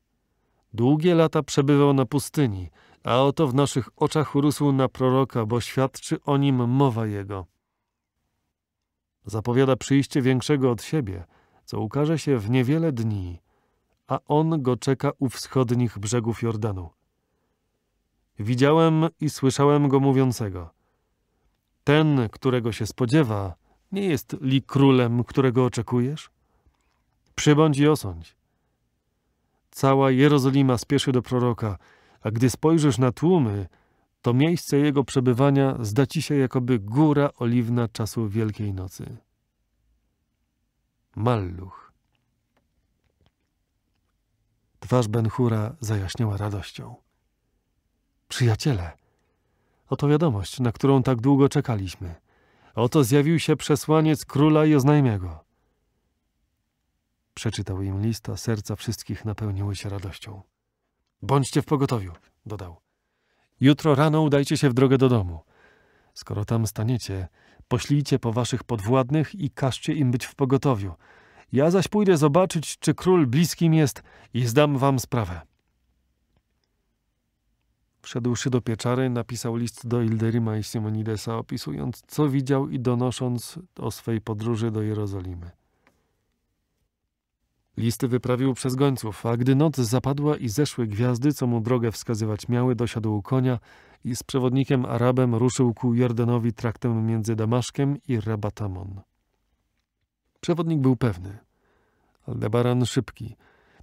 Długie lata przebywał na pustyni, a oto w naszych oczach urósł na proroka, bo świadczy o nim mowa jego. Zapowiada przyjście większego od siebie, co ukaże się w niewiele dni, a on go czeka u wschodnich brzegów Jordanu. Widziałem i słyszałem go mówiącego. Ten, którego się spodziewa, nie jest li królem, którego oczekujesz? Przybądź i osądź. Cała Jerozolima spieszy do proroka – a gdy spojrzysz na tłumy, to miejsce jego przebywania zda ci się jakoby góra oliwna czasu Wielkiej Nocy. Malluch. Twarz Benhura zajaśniała radością. Przyjaciele, oto wiadomość, na którą tak długo czekaliśmy. Oto zjawił się przesłaniec króla i oznajmiego. Przeczytał im list, a serca wszystkich napełniły się radością. Bądźcie w pogotowiu, dodał. Jutro rano udajcie się w drogę do domu. Skoro tam staniecie, poślijcie po waszych podwładnych i każcie im być w pogotowiu. Ja zaś pójdę zobaczyć, czy król bliskim jest i zdam wam sprawę. Wszedłszy do pieczary, napisał list do Ilderyma i Simonidesa, opisując, co widział i donosząc o swej podróży do Jerozolimy. Listy wyprawił przez gońców, a gdy noc zapadła i zeszły gwiazdy, co mu drogę wskazywać miały, dosiadł konia i z przewodnikiem Arabem ruszył ku Jordanowi traktem między Damaszkiem i Rabatamon. Przewodnik był pewny. Aldebaran szybki.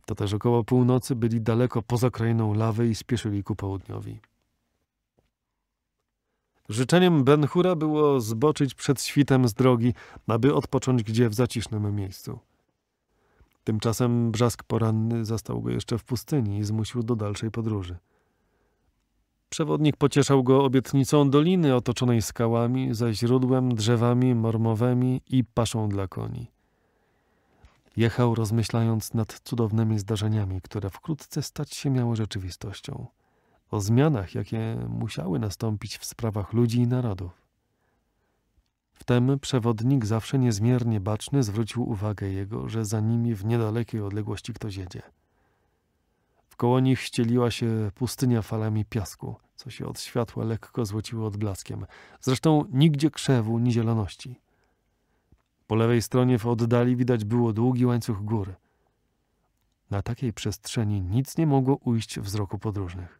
To też około północy byli daleko poza krainą lawy i spieszyli ku południowi. Życzeniem Benhura było zboczyć przed świtem z drogi, aby odpocząć gdzie w zacisznym miejscu. Tymczasem brzask poranny zastał go jeszcze w pustyni i zmusił do dalszej podróży. Przewodnik pocieszał go obietnicą doliny otoczonej skałami, za źródłem, drzewami mormowymi i paszą dla koni. Jechał rozmyślając nad cudownymi zdarzeniami, które wkrótce stać się miały rzeczywistością, o zmianach, jakie musiały nastąpić w sprawach ludzi i narodów. Wtem przewodnik, zawsze niezmiernie baczny, zwrócił uwagę jego, że za nimi w niedalekiej odległości ktoś jedzie. Wkoło nich ścieliła się pustynia falami piasku, co się od światła lekko złociło odblaskiem. Zresztą nigdzie krzewu, ni zieloności. Po lewej stronie w oddali widać było długi łańcuch gór. Na takiej przestrzeni nic nie mogło ujść wzroku podróżnych.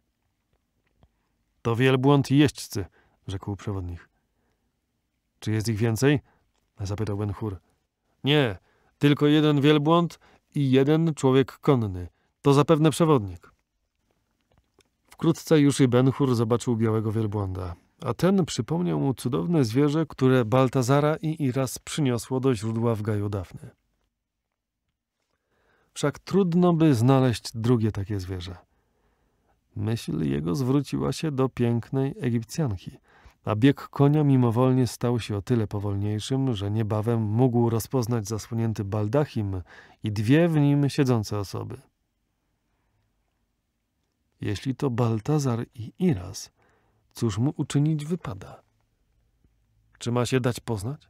To wielbłąd jeźdźcy, rzekł przewodnik. Czy jest ich więcej? Zapytał Ben Hur. Nie, tylko jeden wielbłąd i jeden człowiek konny. To zapewne przewodnik. Wkrótce już i Ben Hur zobaczył białego wielbłąda, a ten przypomniał mu cudowne zwierzę, które Baltazara i Iras przyniosło do źródła w gaju Dafny. Wszak trudno by znaleźć drugie takie zwierzę. Myśl jego zwróciła się do pięknej Egipcjanki – a bieg konia mimowolnie stał się o tyle powolniejszym, że niebawem mógł rozpoznać zasłonięty baldachim i dwie w nim siedzące osoby. Jeśli to Baltazar i Iras, cóż mu uczynić wypada? Czy ma się dać poznać?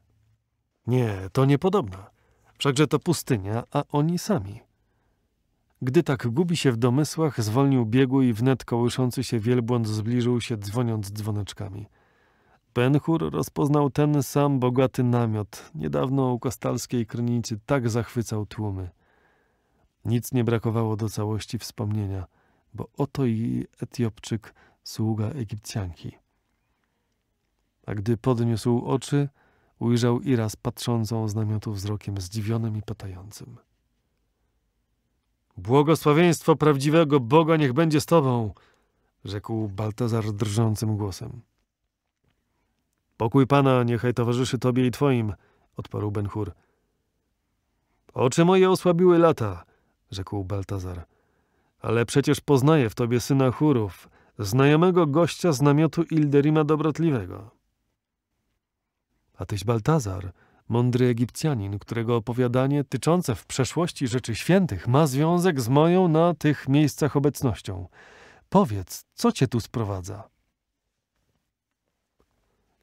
Nie, to niepodobna. Wszakże to pustynia, a oni sami. Gdy tak gubi się w domysłach, zwolnił biegu i wnet kołyszący się wielbłąd zbliżył się dzwoniąc dzwoneczkami – Benchur rozpoznał ten sam bogaty namiot, niedawno u kostalskiej krynicy tak zachwycał tłumy. Nic nie brakowało do całości wspomnienia, bo oto i Etiopczyk, sługa Egipcjanki. A gdy podniósł oczy, ujrzał Iras patrzącą z namiotu wzrokiem zdziwionym i pytającym. Błogosławieństwo prawdziwego Boga niech będzie z tobą, rzekł Baltazar drżącym głosem. Pokój Pana niechaj towarzyszy Tobie i Twoim, odparł Benhur. Oczy moje osłabiły lata, rzekł Baltazar. Ale przecież poznaję w Tobie syna chórów, znajomego gościa z namiotu Ilderima Dobrotliwego. A tyś Baltazar, mądry Egipcjanin, którego opowiadanie tyczące w przeszłości rzeczy świętych ma związek z moją na tych miejscach obecnością. Powiedz, co cię tu sprowadza?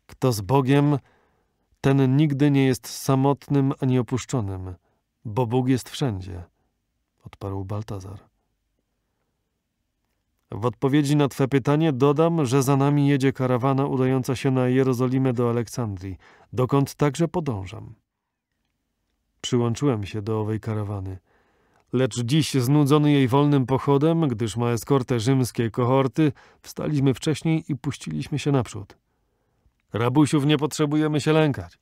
Kto z Bogiem, ten nigdy nie jest samotnym ani opuszczonym, bo Bóg jest wszędzie, odparł Baltazar. W odpowiedzi na Twe pytanie dodam, że za nami jedzie karawana udająca się na Jerozolimę do Aleksandrii, dokąd także podążam. Przyłączyłem się do owej karawany. Lecz dziś, znudzony jej wolnym pochodem, gdyż ma eskortę rzymskie kohorty, wstaliśmy wcześniej i puściliśmy się naprzód. Rabusiów nie potrzebujemy się lękać.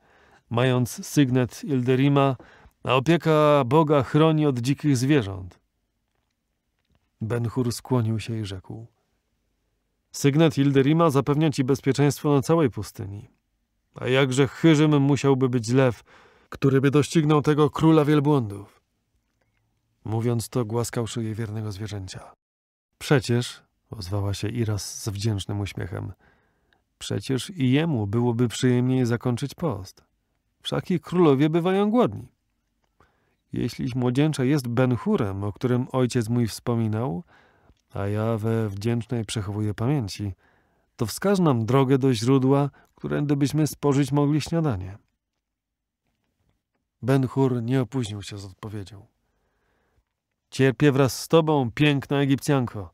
Mając sygnet Ilderima, a opieka Boga chroni od dzikich zwierząt. Benhur skłonił się i rzekł. Sygnet Ilderima zapewnia ci bezpieczeństwo na całej pustyni. A jakże chyżym musiałby być lew, który by doścignął tego króla wielbłądów. Mówiąc to, głaskał szyję wiernego zwierzęcia. Przecież, ozwała się Iras z wdzięcznym uśmiechem – Przecież i jemu byłoby przyjemniej zakończyć post. i królowie bywają głodni. Jeśliś młodzieńcze jest Benhurem, o którym ojciec mój wspominał, a ja we wdzięcznej przechowuję pamięci, to wskaż nam drogę do źródła, którędy byśmy spożyć mogli śniadanie. Benhur nie opóźnił się z odpowiedzią. Cierpię wraz z tobą, piękna Egipcjanko,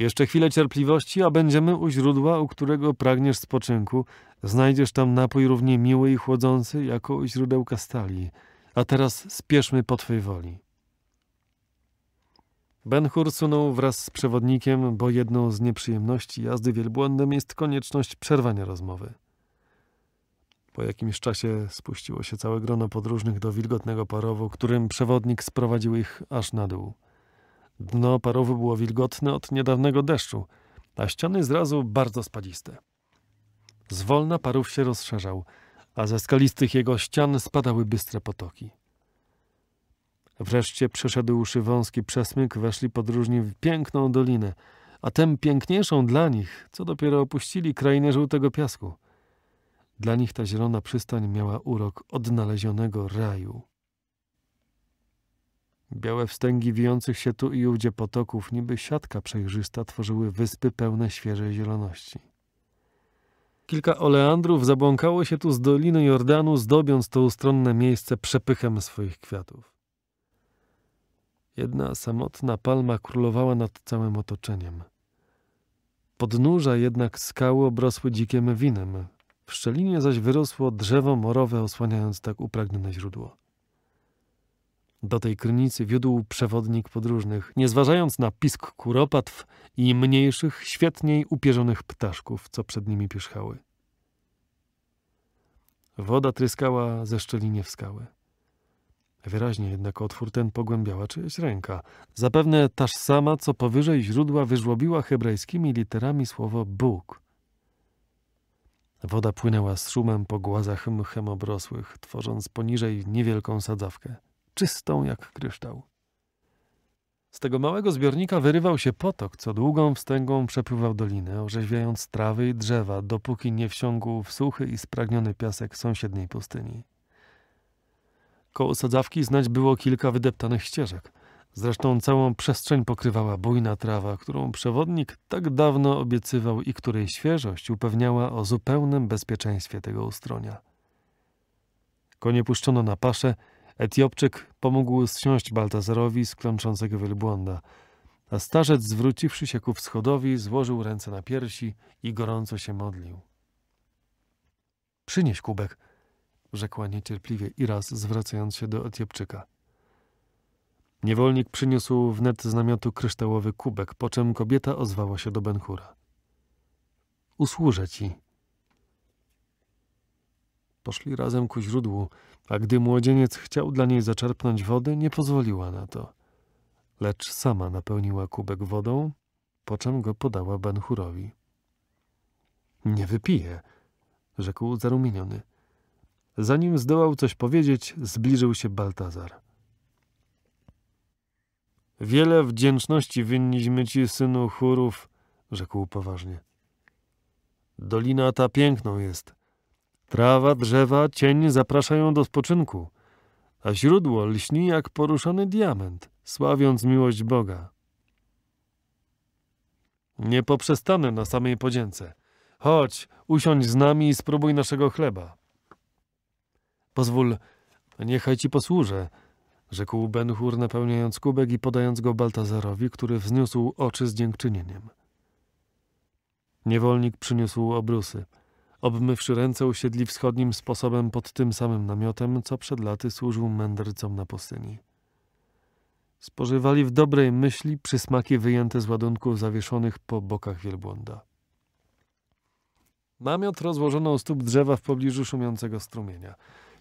jeszcze chwilę cierpliwości, a będziemy u źródła, u którego pragniesz spoczynku. Znajdziesz tam napój równie miły i chłodzący, jako u źródełka stali. A teraz spieszmy po Twej woli. Benhur sunął wraz z przewodnikiem, bo jedną z nieprzyjemności jazdy wielbłądem jest konieczność przerwania rozmowy. Po jakimś czasie spuściło się całe grono podróżnych do wilgotnego parowu, którym przewodnik sprowadził ich aż na dół. Dno parowy było wilgotne od niedawnego deszczu, a ściany zrazu bardzo spadziste. Zwolna parów się rozszerzał, a ze skalistych jego ścian spadały bystre potoki. Wreszcie przeszedłszy wąski przesmyk, weszli podróżni w piękną dolinę, a tem piękniejszą dla nich, co dopiero opuścili krainę żółtego piasku. Dla nich ta zielona przystań miała urok odnalezionego raju. Białe wstęgi wijących się tu i ówdzie potoków, niby siatka przejrzysta, tworzyły wyspy pełne świeżej zieloności. Kilka oleandrów zabłąkało się tu z doliny Jordanu, zdobiąc to ustronne miejsce przepychem swoich kwiatów. Jedna samotna palma królowała nad całym otoczeniem. Podnóża jednak skały obrosły dzikiem winem. W szczelinie zaś wyrosło drzewo morowe, osłaniając tak upragnione źródło. Do tej krynicy wiódł przewodnik podróżnych, nie zważając na pisk kuropatw i mniejszych, świetniej upierzonych ptaszków, co przed nimi pierzchały. Woda tryskała ze szczelinie w skały. Wyraźnie jednak otwór ten pogłębiała czyjaś ręka. Zapewne taż sama, co powyżej źródła wyżłobiła hebrajskimi literami słowo Bóg. Woda płynęła z szumem po głazach mchem obrosłych, tworząc poniżej niewielką sadzawkę czystą jak kryształ. Z tego małego zbiornika wyrywał się potok, co długą wstęgą przepływał dolinę, orzeźwiając trawy i drzewa, dopóki nie wsiągł w suchy i spragniony piasek sąsiedniej pustyni. Koło sadzawki znać było kilka wydeptanych ścieżek. Zresztą całą przestrzeń pokrywała bujna trawa, którą przewodnik tak dawno obiecywał i której świeżość upewniała o zupełnym bezpieczeństwie tego ustronia. Konie puszczono na pasze Etiopczyk pomógł zsiąść Baltazarowi z klęczącego wielbłąda, a starzec zwróciwszy się ku wschodowi, złożył ręce na piersi i gorąco się modlił. Przynieś kubek, rzekła niecierpliwie i raz zwracając się do Etiopczyka. Niewolnik przyniósł wnet z namiotu kryształowy kubek, po czym kobieta ozwała się do Benhura. Usłużę ci. Poszli razem ku źródłu, a gdy młodzieniec chciał dla niej zaczerpnąć wody, nie pozwoliła na to. Lecz sama napełniła kubek wodą, po czym go podała Benchurowi. Nie wypije, rzekł zarumieniony. Zanim zdołał coś powiedzieć, zbliżył się Baltazar. Wiele wdzięczności winniśmy ci, synu churów, rzekł poważnie. Dolina ta piękną jest, Trawa, drzewa, cień zapraszają do spoczynku, a źródło lśni jak poruszany diament, sławiąc miłość Boga. Nie poprzestanę na samej podzięce. Chodź, usiądź z nami i spróbuj naszego chleba. Pozwól, niechaj ci posłużę, rzekł Benhur, napełniając kubek i podając go Baltazarowi, który wzniósł oczy z dziękczynieniem. Niewolnik przyniósł obrusy – Obmywszy ręce, usiedli wschodnim sposobem pod tym samym namiotem, co przed laty służył mędrcom na pustyni. Spożywali w dobrej myśli przysmaki wyjęte z ładunków zawieszonych po bokach wielbłąda. Namiot rozłożono u stóp drzewa w pobliżu szumiącego strumienia.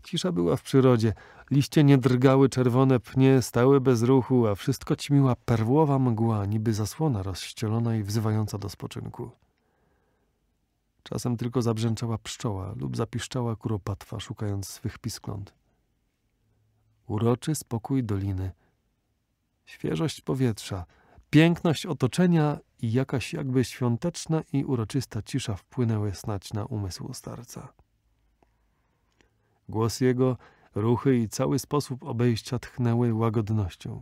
Cisza była w przyrodzie. Liście nie drgały, czerwone pnie stały bez ruchu, a wszystko ćmiła perłowa mgła, niby zasłona rozścielona i wzywająca do spoczynku. Czasem tylko zabrzęczała pszczoła lub zapiszczała kuropatwa, szukając swych piskląt. Uroczy spokój doliny, świeżość powietrza, piękność otoczenia i jakaś jakby świąteczna i uroczysta cisza wpłynęły snać na umysł starca. Głos jego, ruchy i cały sposób obejścia tchnęły łagodnością.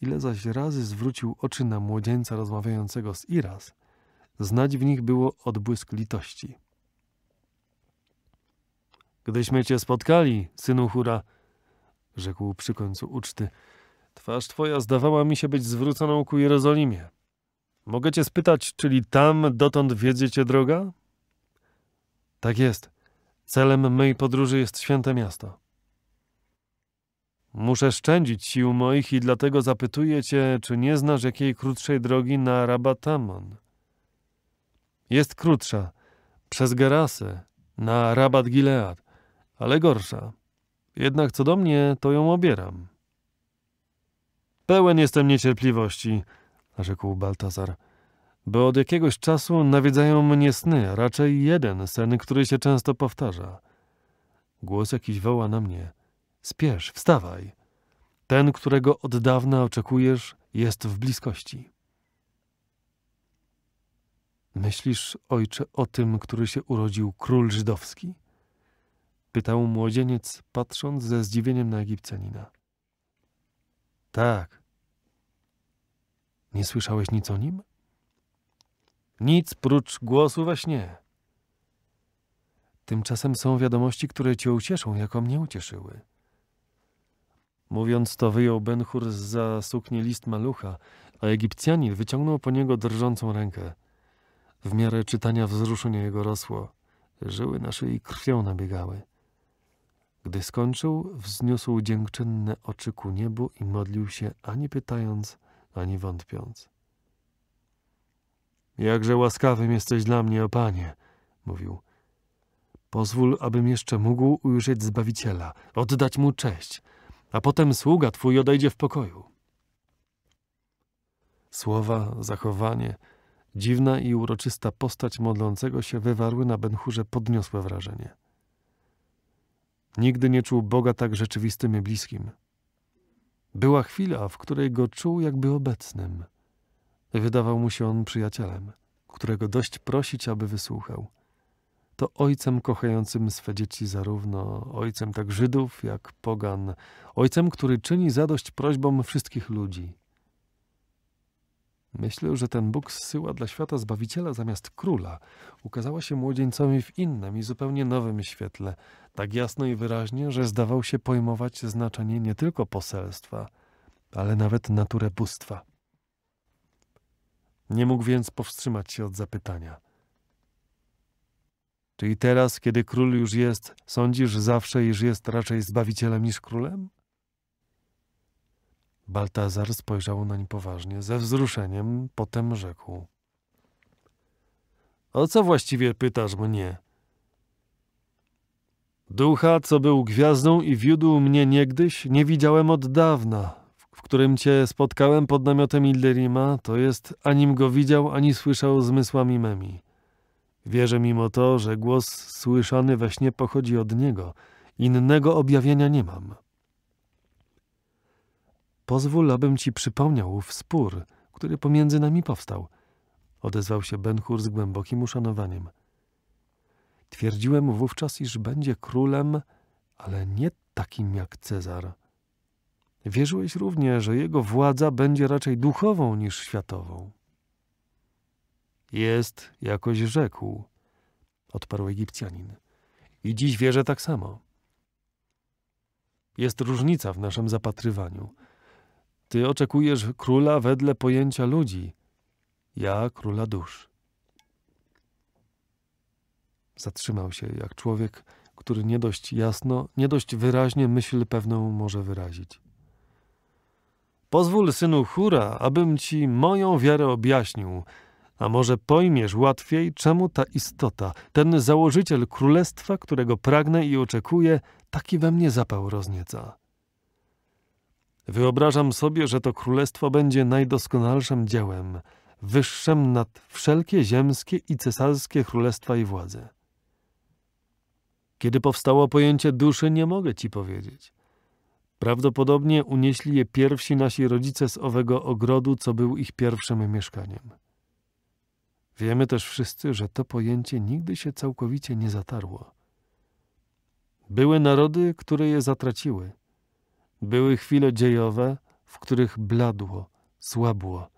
Ile zaś razy zwrócił oczy na młodzieńca rozmawiającego z Iras – Znać w nich było odbłysk litości. Gdyśmy cię spotkali, synu Hura, rzekł przy końcu uczty, twarz twoja zdawała mi się być zwróconą ku Jerozolimie. Mogę cię spytać, czyli tam dotąd wiedziecie droga? Tak jest. Celem mej podróży jest święte miasto. Muszę szczędzić sił moich i dlatego zapytuję cię, czy nie znasz jakiej krótszej drogi na Rabatamon. Jest krótsza, przez Gerasę, na Rabat Gilead, ale gorsza. Jednak co do mnie, to ją obieram. Pełen jestem niecierpliwości, rzekł Baltazar, bo od jakiegoś czasu nawiedzają mnie sny, a raczej jeden sen, który się często powtarza. Głos jakiś woła na mnie. Spiesz, wstawaj. Ten, którego od dawna oczekujesz, jest w bliskości. Myślisz, ojcze, o tym, który się urodził król żydowski? Pytał młodzieniec, patrząc ze zdziwieniem na Egipcjanina. Tak. Nie słyszałeś nic o nim? Nic prócz głosu we śnie. Tymczasem są wiadomości, które cię ucieszą, jako mnie ucieszyły. Mówiąc to, wyjął Benhur za suknię list malucha, a Egipcjanin wyciągnął po niego drżącą rękę. W miarę czytania wzruszenie jego rosło, żyły nasze i krwią nabiegały. Gdy skończył, wzniósł dziękczynne oczy ku niebu i modlił się, ani pytając, ani wątpiąc. Jakże łaskawym jesteś dla mnie, o Panie, mówił. Pozwól, abym jeszcze mógł ujrzeć Zbawiciela, oddać Mu cześć, a potem sługa Twój odejdzie w pokoju. Słowa, zachowanie, Dziwna i uroczysta postać modlącego się wywarły na Benchurze podniosłe wrażenie. Nigdy nie czuł Boga tak rzeczywistym i bliskim. Była chwila, w której go czuł jakby obecnym. Wydawał mu się on przyjacielem, którego dość prosić, aby wysłuchał. To ojcem kochającym swe dzieci zarówno, ojcem tak Żydów, jak pogan, ojcem, który czyni zadość prośbom wszystkich ludzi – Myślę, że ten Bóg zsyła dla świata Zbawiciela zamiast króla. Ukazała się młodzieńcowi w innym i zupełnie nowym świetle, tak jasno i wyraźnie, że zdawał się pojmować znaczenie nie tylko poselstwa, ale nawet naturę bóstwa. Nie mógł więc powstrzymać się od zapytania. czy i teraz, kiedy król już jest, sądzisz zawsze, iż jest raczej Zbawicielem niż królem? Baltazar spojrzał nań poważnie, ze wzruszeniem, potem rzekł. O co właściwie pytasz mnie? Ducha, co był gwiazdą i wiódł mnie niegdyś, nie widziałem od dawna, w którym cię spotkałem pod namiotem Ilderima, to jest, anim go widział, ani słyszał zmysłami memi. Wierzę mimo to, że głos słyszany we śnie pochodzi od niego. Innego objawienia nie mam. Pozwól, abym ci przypomniał ów spór, który pomiędzy nami powstał. Odezwał się Benhur z głębokim uszanowaniem. Twierdziłem wówczas, iż będzie królem, ale nie takim jak Cezar. Wierzyłeś również, że jego władza będzie raczej duchową niż światową. Jest, jakoś rzekł, odparł Egipcjanin. I dziś wierzę tak samo. Jest różnica w naszym zapatrywaniu – ty oczekujesz króla wedle pojęcia ludzi, ja króla dusz. Zatrzymał się jak człowiek, który nie dość jasno, nie dość wyraźnie myśl pewną może wyrazić. Pozwól, synu Hura, abym ci moją wiarę objaśnił, a może pojmiesz łatwiej, czemu ta istota, ten założyciel królestwa, którego pragnę i oczekuję, taki we mnie zapał roznieca. Wyobrażam sobie, że to królestwo będzie najdoskonalszym dziełem, wyższym nad wszelkie ziemskie i cesarskie królestwa i władze. Kiedy powstało pojęcie duszy, nie mogę ci powiedzieć. Prawdopodobnie unieśli je pierwsi nasi rodzice z owego ogrodu, co był ich pierwszym mieszkaniem. Wiemy też wszyscy, że to pojęcie nigdy się całkowicie nie zatarło. Były narody, które je zatraciły – były chwile dziejowe, w których bladło, słabło.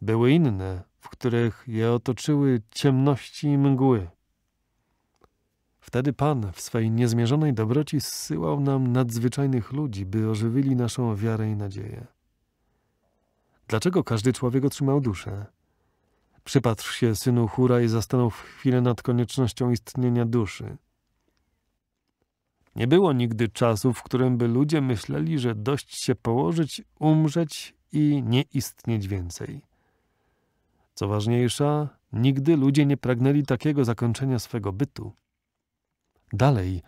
Były inne, w których je otoczyły ciemności i mgły. Wtedy Pan w swej niezmierzonej dobroci zsyłał nam nadzwyczajnych ludzi, by ożywili naszą wiarę i nadzieję. Dlaczego każdy człowiek otrzymał duszę? Przypatrz się synu Hura i zastanów chwilę nad koniecznością istnienia duszy. Nie było nigdy czasu, w którym by ludzie myśleli, że dość się położyć, umrzeć i nie istnieć więcej. Co ważniejsza, nigdy ludzie nie pragnęli takiego zakończenia swego bytu. Dalej,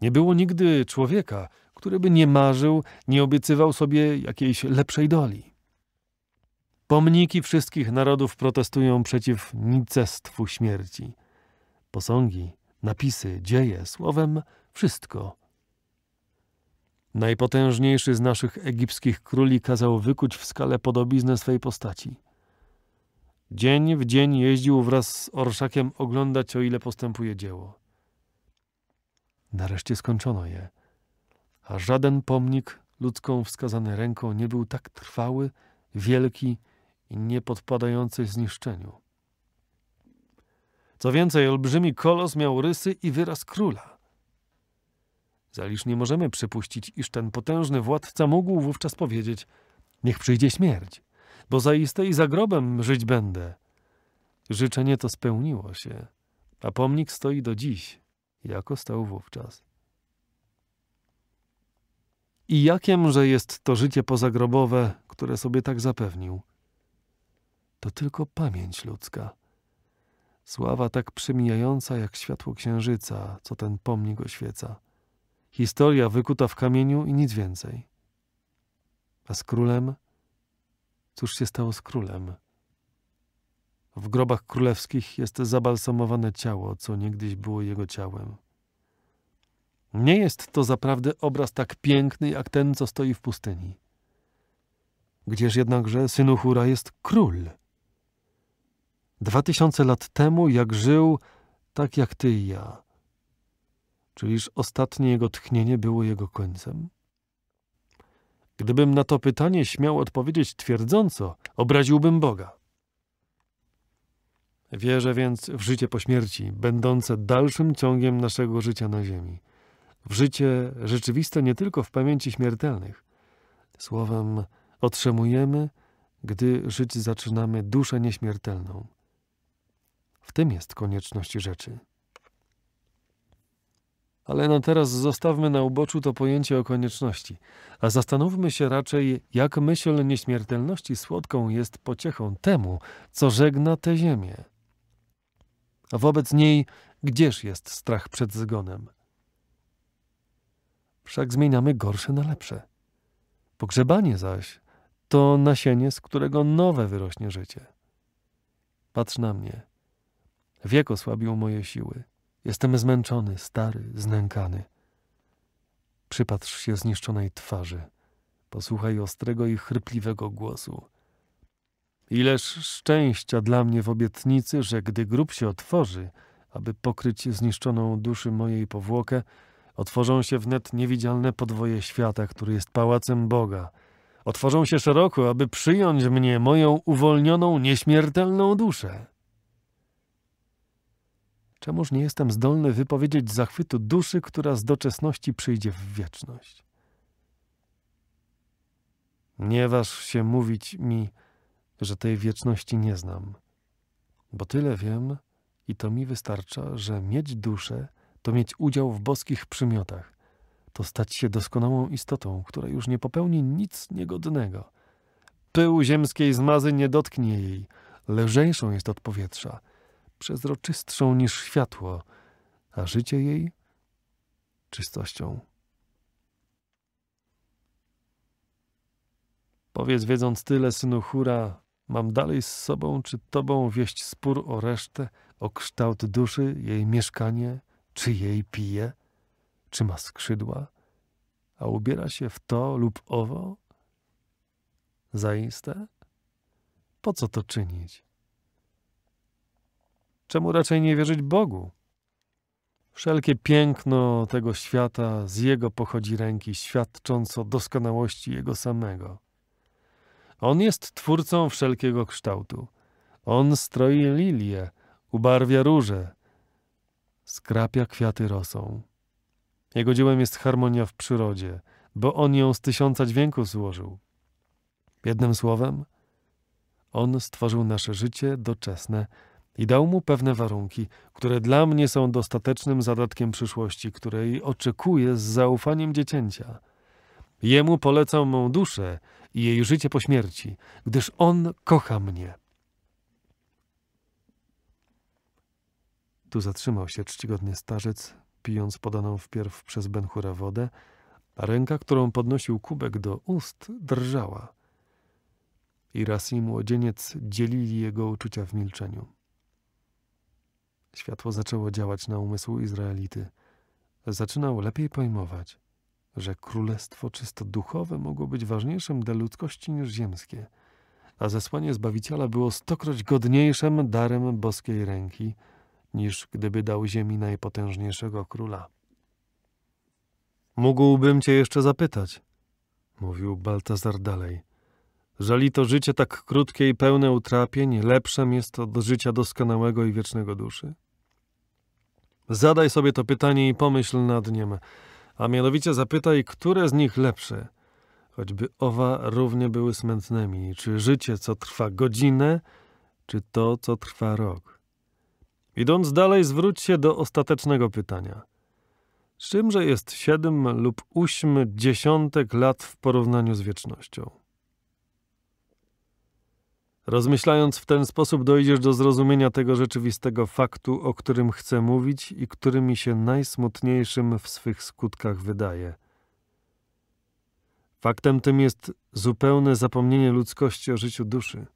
nie było nigdy człowieka, który by nie marzył, nie obiecywał sobie jakiejś lepszej doli. Pomniki wszystkich narodów protestują przeciw nicestwu śmierci. Posągi, napisy, dzieje, słowem – wszystko. Najpotężniejszy z naszych egipskich króli kazał wykuć w skale podobiznę swej postaci. Dzień w dzień jeździł wraz z orszakiem oglądać, o ile postępuje dzieło. Nareszcie skończono je, a żaden pomnik ludzką wskazany ręką nie był tak trwały, wielki i niepodpadający zniszczeniu. Co więcej, olbrzymi kolos miał rysy i wyraz króla. Zaliż nie możemy przypuścić, iż ten potężny władca mógł wówczas powiedzieć: Niech przyjdzie śmierć, bo zaiste i za grobem żyć będę. Życzenie to spełniło się, a pomnik stoi do dziś, jako stał wówczas. I jakiemże jest to życie pozagrobowe, które sobie tak zapewnił? To tylko pamięć ludzka. Sława tak przemijająca, jak światło księżyca, co ten pomnik oświeca. Historia wykuta w kamieniu i nic więcej. A z królem? Cóż się stało z królem? W grobach królewskich jest zabalsamowane ciało, co niegdyś było jego ciałem. Nie jest to zaprawdę obraz tak piękny, jak ten, co stoi w pustyni. Gdzież jednakże synu Hura jest król? Dwa tysiące lat temu, jak żył, tak jak ty i ja czyliż ostatnie jego tchnienie było jego końcem? Gdybym na to pytanie śmiał odpowiedzieć twierdząco, obraziłbym Boga. Wierzę więc w życie po śmierci, będące dalszym ciągiem naszego życia na ziemi. W życie rzeczywiste nie tylko w pamięci śmiertelnych. Słowem, otrzymujemy, gdy żyć zaczynamy duszę nieśmiertelną. W tym jest konieczność rzeczy. Ale na no teraz zostawmy na uboczu to pojęcie o konieczności, a zastanówmy się raczej, jak myśl nieśmiertelności słodką jest pociechą temu, co żegna tę ziemię. A wobec niej gdzież jest strach przed zgonem? Wszak zmieniamy gorsze na lepsze. Pogrzebanie zaś to nasienie, z którego nowe wyrośnie życie. Patrz na mnie. Wiek osłabił moje siły. Jestem zmęczony, stary, znękany. Przypatrz się zniszczonej twarzy. Posłuchaj ostrego i chrypliwego głosu. Ileż szczęścia dla mnie w obietnicy, że gdy grób się otworzy, aby pokryć zniszczoną duszy mojej powłokę, otworzą się wnet niewidzialne podwoje świata, który jest pałacem Boga. Otworzą się szeroko, aby przyjąć mnie, moją uwolnioną, nieśmiertelną duszę. Czemuż nie jestem zdolny wypowiedzieć zachwytu duszy, która z doczesności przyjdzie w wieczność? Nie waż się mówić mi, że tej wieczności nie znam, bo tyle wiem i to mi wystarcza, że mieć duszę to mieć udział w boskich przymiotach, to stać się doskonałą istotą, która już nie popełni nic niegodnego. Pył ziemskiej zmazy nie dotknie jej, lżejszą jest od powietrza – przezroczystszą niż światło, a życie jej czystością. Powiedz wiedząc tyle, synu Hura, mam dalej z sobą czy tobą wieść spór o resztę, o kształt duszy, jej mieszkanie, czy jej pije, czy ma skrzydła, a ubiera się w to lub owo? Zaiste? Po co to czynić? Czemu raczej nie wierzyć Bogu? Wszelkie piękno tego świata z Jego pochodzi ręki, świadcząc o doskonałości Jego samego. On jest twórcą wszelkiego kształtu. On stroi lilie, ubarwia róże, skrapia kwiaty rosą. Jego dziełem jest harmonia w przyrodzie, bo on ją z tysiąca dźwięków złożył. Jednym słowem, on stworzył nasze życie doczesne, i dał mu pewne warunki, które dla mnie są dostatecznym zadatkiem przyszłości, której oczekuję z zaufaniem dziecięcia. Jemu polecam mą duszę i jej życie po śmierci, gdyż on kocha mnie. Tu zatrzymał się czcigodny starzec, pijąc podaną wpierw przez benchura wodę, a ręka, którą podnosił kubek do ust, drżała. I raz i młodzieniec dzielili jego uczucia w milczeniu. Światło zaczęło działać na umysł Izraelity. Zaczynał lepiej pojmować, że królestwo czysto duchowe mogło być ważniejszym dla ludzkości niż ziemskie, a zesłanie Zbawiciela było stokroć godniejszym darem boskiej ręki, niż gdyby dał ziemi najpotężniejszego króla. Mógłbym cię jeszcze zapytać, mówił Baltazar dalej. Jeżeli to życie tak krótkie i pełne utrapień, lepszem jest od życia doskonałego i wiecznego duszy? Zadaj sobie to pytanie i pomyśl nad nim, a mianowicie zapytaj, które z nich lepsze. Choćby owa równie były smętnymi, czy życie, co trwa godzinę, czy to, co trwa rok. Idąc dalej, zwróć się do ostatecznego pytania. czymże jest siedem lub ósmy, dziesiątek lat w porównaniu z wiecznością? Rozmyślając w ten sposób, dojdziesz do zrozumienia tego rzeczywistego faktu, o którym chcę mówić i który mi się najsmutniejszym w swych skutkach wydaje. Faktem tym jest zupełne zapomnienie ludzkości o życiu duszy.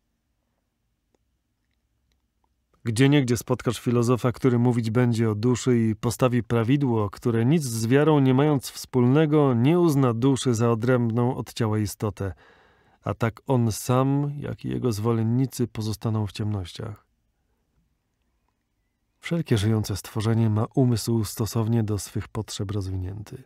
Gdzieniegdzie spotkasz filozofa, który mówić będzie o duszy i postawi prawidło, które nic z wiarą nie mając wspólnego, nie uzna duszy za odrębną od ciała istotę – a tak on sam, jak i jego zwolennicy pozostaną w ciemnościach. Wszelkie żyjące stworzenie ma umysł stosownie do swych potrzeb rozwinięty.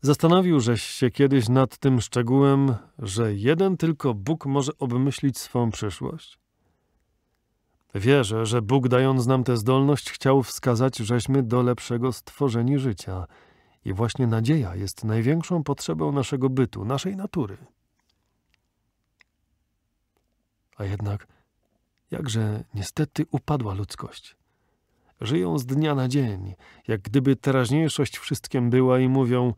Zastanowił żeś się kiedyś nad tym szczegółem, że jeden tylko Bóg może obmyślić swą przyszłość? Wierzę, że Bóg dając nam tę zdolność chciał wskazać, żeśmy do lepszego stworzeni życia. I właśnie nadzieja jest największą potrzebą naszego bytu, naszej natury. A jednak, jakże niestety upadła ludzkość. Żyją z dnia na dzień, jak gdyby teraźniejszość wszystkim była i mówią: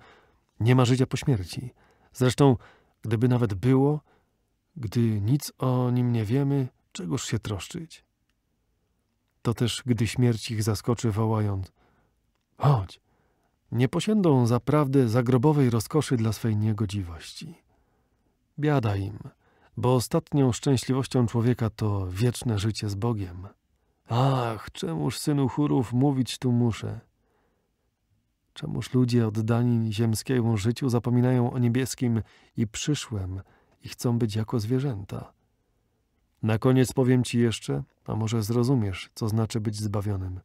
Nie ma życia po śmierci. Zresztą, gdyby nawet było, gdy nic o nim nie wiemy, czegoż się troszczyć? To też, gdy śmierć ich zaskoczy, wołając: Chodź, nie posiędą zaprawdę zagrobowej rozkoszy dla swej niegodziwości. Biada im bo ostatnią szczęśliwością człowieka to wieczne życie z Bogiem. Ach, czemuż, synu chórów, mówić tu muszę? Czemuż ludzie oddani ziemskiemu życiu zapominają o niebieskim i przyszłym i chcą być jako zwierzęta? Na koniec powiem ci jeszcze, a może zrozumiesz, co znaczy być zbawionym.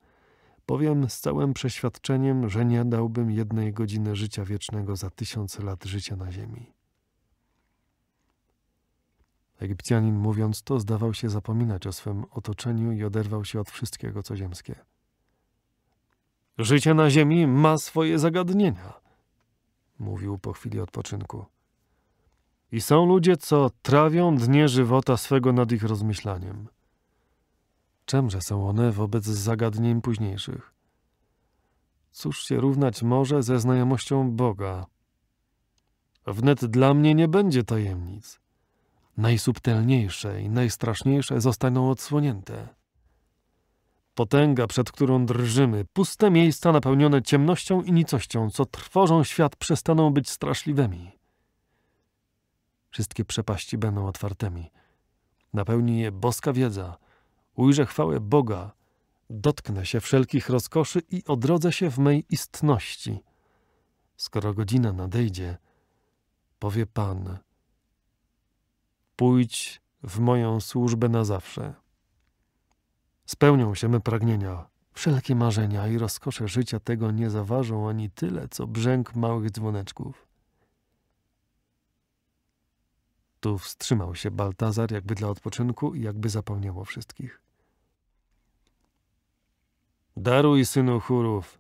Powiem z całym przeświadczeniem, że nie dałbym jednej godziny życia wiecznego za tysiąc lat życia na ziemi. Egipcjanin mówiąc to zdawał się zapominać o swym otoczeniu i oderwał się od wszystkiego, co ziemskie. Życie na ziemi ma swoje zagadnienia, mówił po chwili odpoczynku. I są ludzie, co trawią dnie żywota swego nad ich rozmyślaniem. Czemże są one wobec zagadnień późniejszych? Cóż się równać może ze znajomością Boga? Wnet dla mnie nie będzie tajemnic najsubtelniejsze i najstraszniejsze zostaną odsłonięte. Potęga, przed którą drżymy, puste miejsca napełnione ciemnością i nicością, co trwożą świat, przestaną być straszliwymi. Wszystkie przepaści będą otwartymi. Napełni je boska wiedza. Ujrzę chwałę Boga. Dotknę się wszelkich rozkoszy i odrodzę się w mej istności. Skoro godzina nadejdzie, powie Pan – pójdź w moją służbę na zawsze. Spełnią się me pragnienia, wszelkie marzenia i rozkosze życia tego nie zaważą ani tyle, co brzęk małych dzwoneczków. Tu wstrzymał się Baltazar jakby dla odpoczynku i jakby zapomniał o wszystkich. Daruj, synu chórów,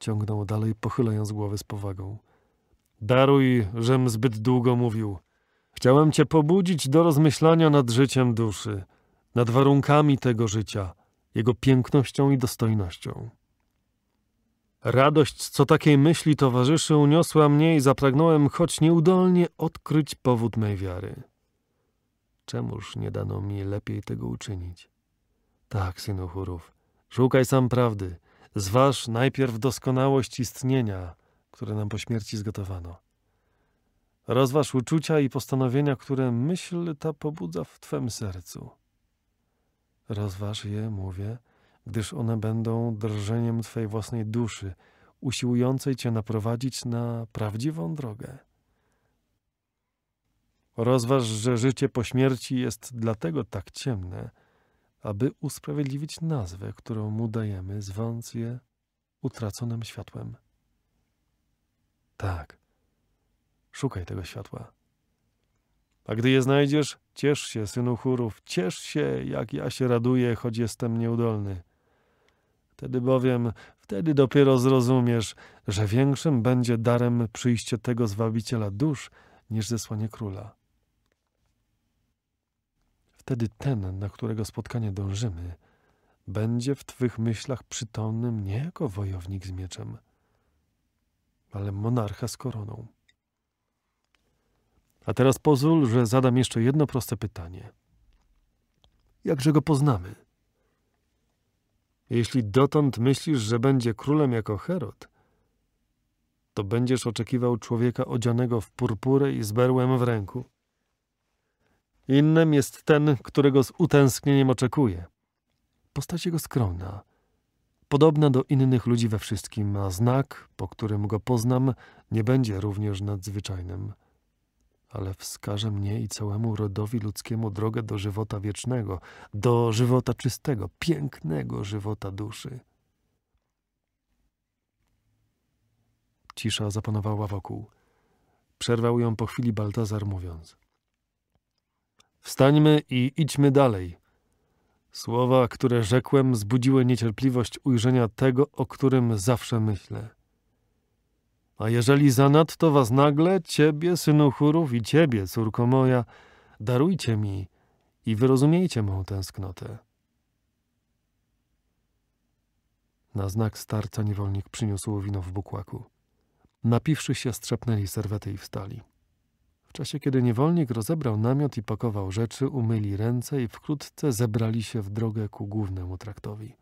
ciągnął dalej, pochylając głowę z powagą. Daruj, żem zbyt długo mówił – Chciałem Cię pobudzić do rozmyślania nad życiem duszy, nad warunkami tego życia, jego pięknością i dostojnością. Radość, co takiej myśli towarzyszy, uniosła mnie i zapragnąłem, choć nieudolnie, odkryć powód mej wiary. Czemuż nie dano mi lepiej tego uczynić? Tak, synu chórów, szukaj sam prawdy, zważ najpierw doskonałość istnienia, które nam po śmierci zgotowano. Rozważ uczucia i postanowienia, które myśl ta pobudza w Twem sercu. Rozważ je, mówię, gdyż one będą drżeniem Twojej własnej duszy, usiłującej Cię naprowadzić na prawdziwą drogę. Rozważ, że życie po śmierci jest dlatego tak ciemne, aby usprawiedliwić nazwę, którą mu dajemy, zwąc je utraconym światłem. Tak, Szukaj tego światła. A gdy je znajdziesz, ciesz się, synu chórów, ciesz się, jak ja się raduję, choć jestem nieudolny. Wtedy bowiem, wtedy dopiero zrozumiesz, że większym będzie darem przyjście tego zwabiciela dusz, niż zesłanie króla. Wtedy ten, na którego spotkanie dążymy, będzie w Twych myślach przytomnym nie jako wojownik z mieczem, ale monarcha z koroną. A teraz pozwól, że zadam jeszcze jedno proste pytanie. Jakże go poznamy? Jeśli dotąd myślisz, że będzie królem jako Herod, to będziesz oczekiwał człowieka odzianego w purpurę i z berłem w ręku. Innym jest ten, którego z utęsknieniem oczekuje. Postać jego skromna, podobna do innych ludzi we wszystkim, a znak, po którym go poznam, nie będzie również nadzwyczajnym ale wskaże mnie i całemu rodowi ludzkiemu drogę do żywota wiecznego, do żywota czystego, pięknego żywota duszy. Cisza zapanowała wokół. Przerwał ją po chwili Baltazar mówiąc: Wstańmy i idźmy dalej. Słowa, które rzekłem, zbudziły niecierpliwość ujrzenia tego, o którym zawsze myślę. A jeżeli zanadto was nagle, ciebie, synu chórów, i ciebie, córko moja, darujcie mi i wyrozumiejcie mą tęsknotę. Na znak starca niewolnik przyniósł wino w bukłaku. Napiwszy się, strzepnęli serwety i wstali. W czasie, kiedy niewolnik rozebrał namiot i pakował rzeczy, umyli ręce i wkrótce zebrali się w drogę ku głównemu traktowi.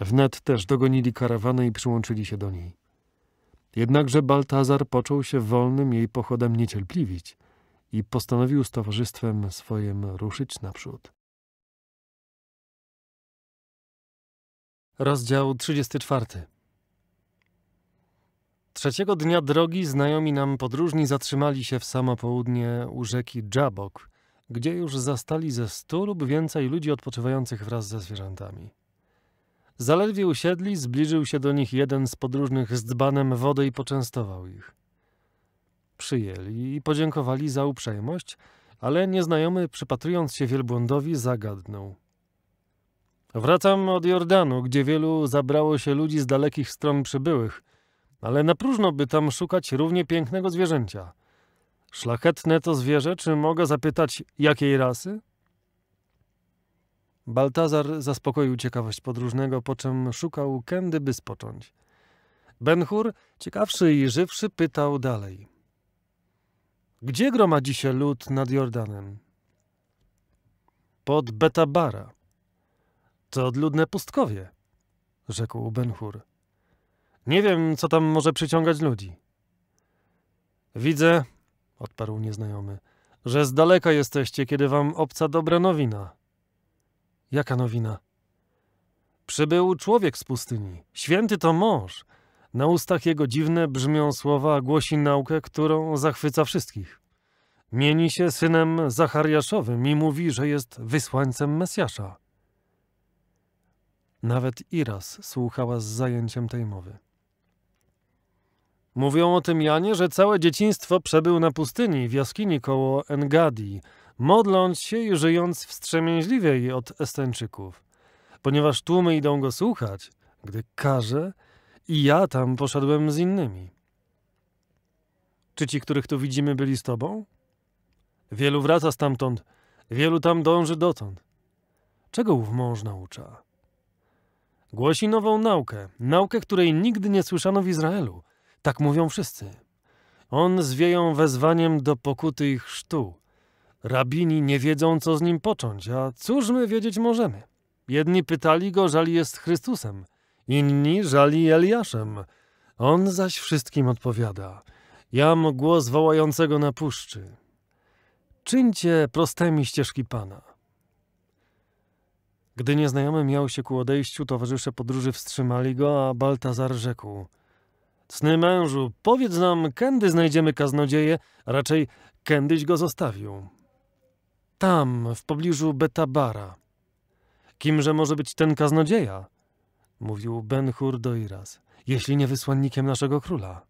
Wnet też dogonili karawanę i przyłączyli się do niej. Jednakże Baltazar począł się wolnym jej pochodem niecierpliwić i postanowił z towarzystwem swoim ruszyć naprzód. Rozdział 34 Trzeciego dnia drogi znajomi nam podróżni zatrzymali się w samo południe u rzeki Dżabok, gdzie już zastali ze stu lub więcej ludzi odpoczywających wraz ze zwierzętami. Zaledwie usiedli, zbliżył się do nich jeden z podróżnych z dzbanem wody i poczęstował ich. Przyjęli i podziękowali za uprzejmość, ale nieznajomy, przypatrując się wielbłądowi, zagadnął. Wracam od Jordanu, gdzie wielu zabrało się ludzi z dalekich stron przybyłych, ale na próżno by tam szukać równie pięknego zwierzęcia. Szlachetne to zwierzę, czy mogę zapytać, jakiej rasy? Baltazar zaspokoił ciekawość podróżnego, po czym szukał kędy, by spocząć. Benhur, ciekawszy i żywszy, pytał dalej. Gdzie gromadzi się lud nad Jordanem? Pod Betabara. To odludne pustkowie, rzekł Benhur. Nie wiem, co tam może przyciągać ludzi. Widzę, odparł nieznajomy, że z daleka jesteście, kiedy wam obca dobra nowina. Jaka nowina? Przybył człowiek z pustyni. Święty to mąż. Na ustach jego dziwne brzmią słowa, głosi naukę, którą zachwyca wszystkich. Mieni się synem Zachariaszowym i mówi, że jest wysłańcem Mesjasza. Nawet Iras słuchała z zajęciem tej mowy. Mówią o tym Janie, że całe dzieciństwo przebył na pustyni, w jaskini koło Engadi, modląc się i żyjąc wstrzemięźliwiej od Estończyków, ponieważ tłumy idą go słuchać, gdy każe, i ja tam poszedłem z innymi. Czy ci, których tu widzimy, byli z tobą? Wielu wraca stamtąd, wielu tam dąży dotąd. Czego ów mąż naucza? Głosi nową naukę, naukę, której nigdy nie słyszano w Izraelu. Tak mówią wszyscy. On zwieją wezwaniem do pokuty ich sztu, Rabini nie wiedzą, co z nim począć, a cóż my wiedzieć możemy? Jedni pytali go, żali jest Chrystusem, inni żali Eliaszem. On zaś wszystkim odpowiada. Jam głos wołającego na puszczy. Czyńcie prostemi ścieżki Pana. Gdy nieznajomy miał się ku odejściu, towarzysze podróży wstrzymali go, a Baltazar rzekł – Cny mężu, powiedz nam, kędy znajdziemy kaznodzieje, a raczej kędyś go zostawił. Tam, w pobliżu Betabara. Kimże może być ten kaznodzieja? Mówił Ben-Hur do Iras. Jeśli nie wysłannikiem naszego króla.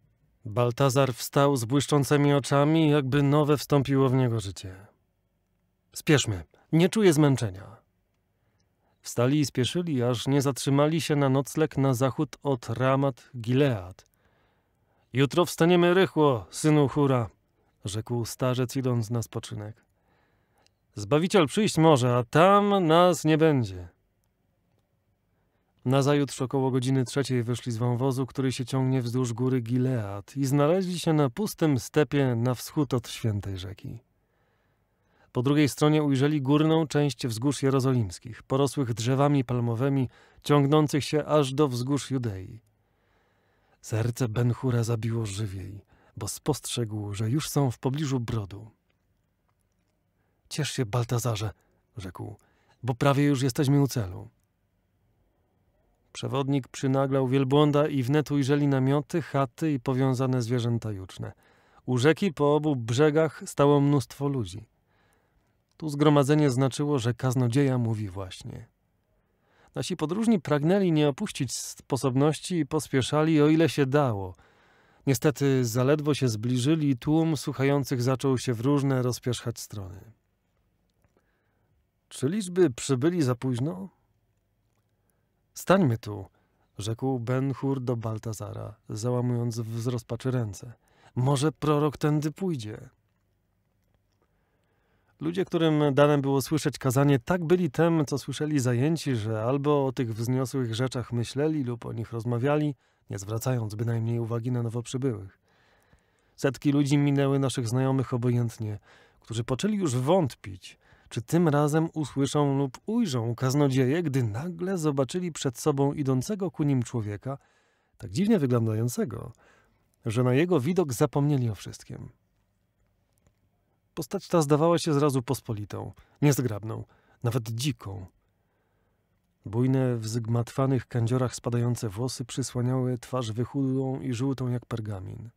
Baltazar wstał z błyszczącymi oczami, jakby nowe wstąpiło w niego życie. Spieszmy, nie czuję zmęczenia. Wstali i spieszyli, aż nie zatrzymali się na nocleg na zachód od Ramat Gilead. Jutro wstaniemy rychło, synu Hura, rzekł starzec idąc na spoczynek. Zbawiciel przyjść może, a tam nas nie będzie. Nazajutrz około godziny trzeciej wyszli z wąwozu, który się ciągnie wzdłuż góry Gilead i znaleźli się na pustym stepie na wschód od świętej rzeki. Po drugiej stronie ujrzeli górną część wzgórz jerozolimskich, porosłych drzewami palmowymi, ciągnących się aż do wzgórz Judei. Serce Benhura zabiło żywiej, bo spostrzegł, że już są w pobliżu brodu. Ciesz się, Baltazarze, rzekł, bo prawie już jesteśmy u celu. Przewodnik przynaglał wielbłąda i wnet ujrzeli namioty, chaty i powiązane zwierzęta juczne. U rzeki po obu brzegach stało mnóstwo ludzi. Tu zgromadzenie znaczyło, że kaznodzieja mówi właśnie. Nasi podróżni pragnęli nie opuścić sposobności i pospieszali, o ile się dało. Niestety zaledwo się zbliżyli i tłum słuchających zaczął się w różne rozpierzchać strony. Czy liczby przybyli za późno? Stańmy tu, rzekł Ben-Hur do Baltazara, załamując w rozpaczy ręce. Może prorok tędy pójdzie. Ludzie, którym dane było słyszeć kazanie, tak byli tem, co słyszeli zajęci, że albo o tych wzniosłych rzeczach myśleli lub o nich rozmawiali, nie zwracając bynajmniej uwagi na nowo przybyłych. Setki ludzi minęły naszych znajomych obojętnie, którzy poczęli już wątpić, czy tym razem usłyszą lub ujrzą kaznodzieje, gdy nagle zobaczyli przed sobą idącego ku nim człowieka, tak dziwnie wyglądającego, że na jego widok zapomnieli o wszystkim. Postać ta zdawała się zrazu pospolitą, niezgrabną, nawet dziką. Bujne w zgmatwanych kędziorach spadające włosy przysłaniały twarz wychudłą i żółtą jak pergamin.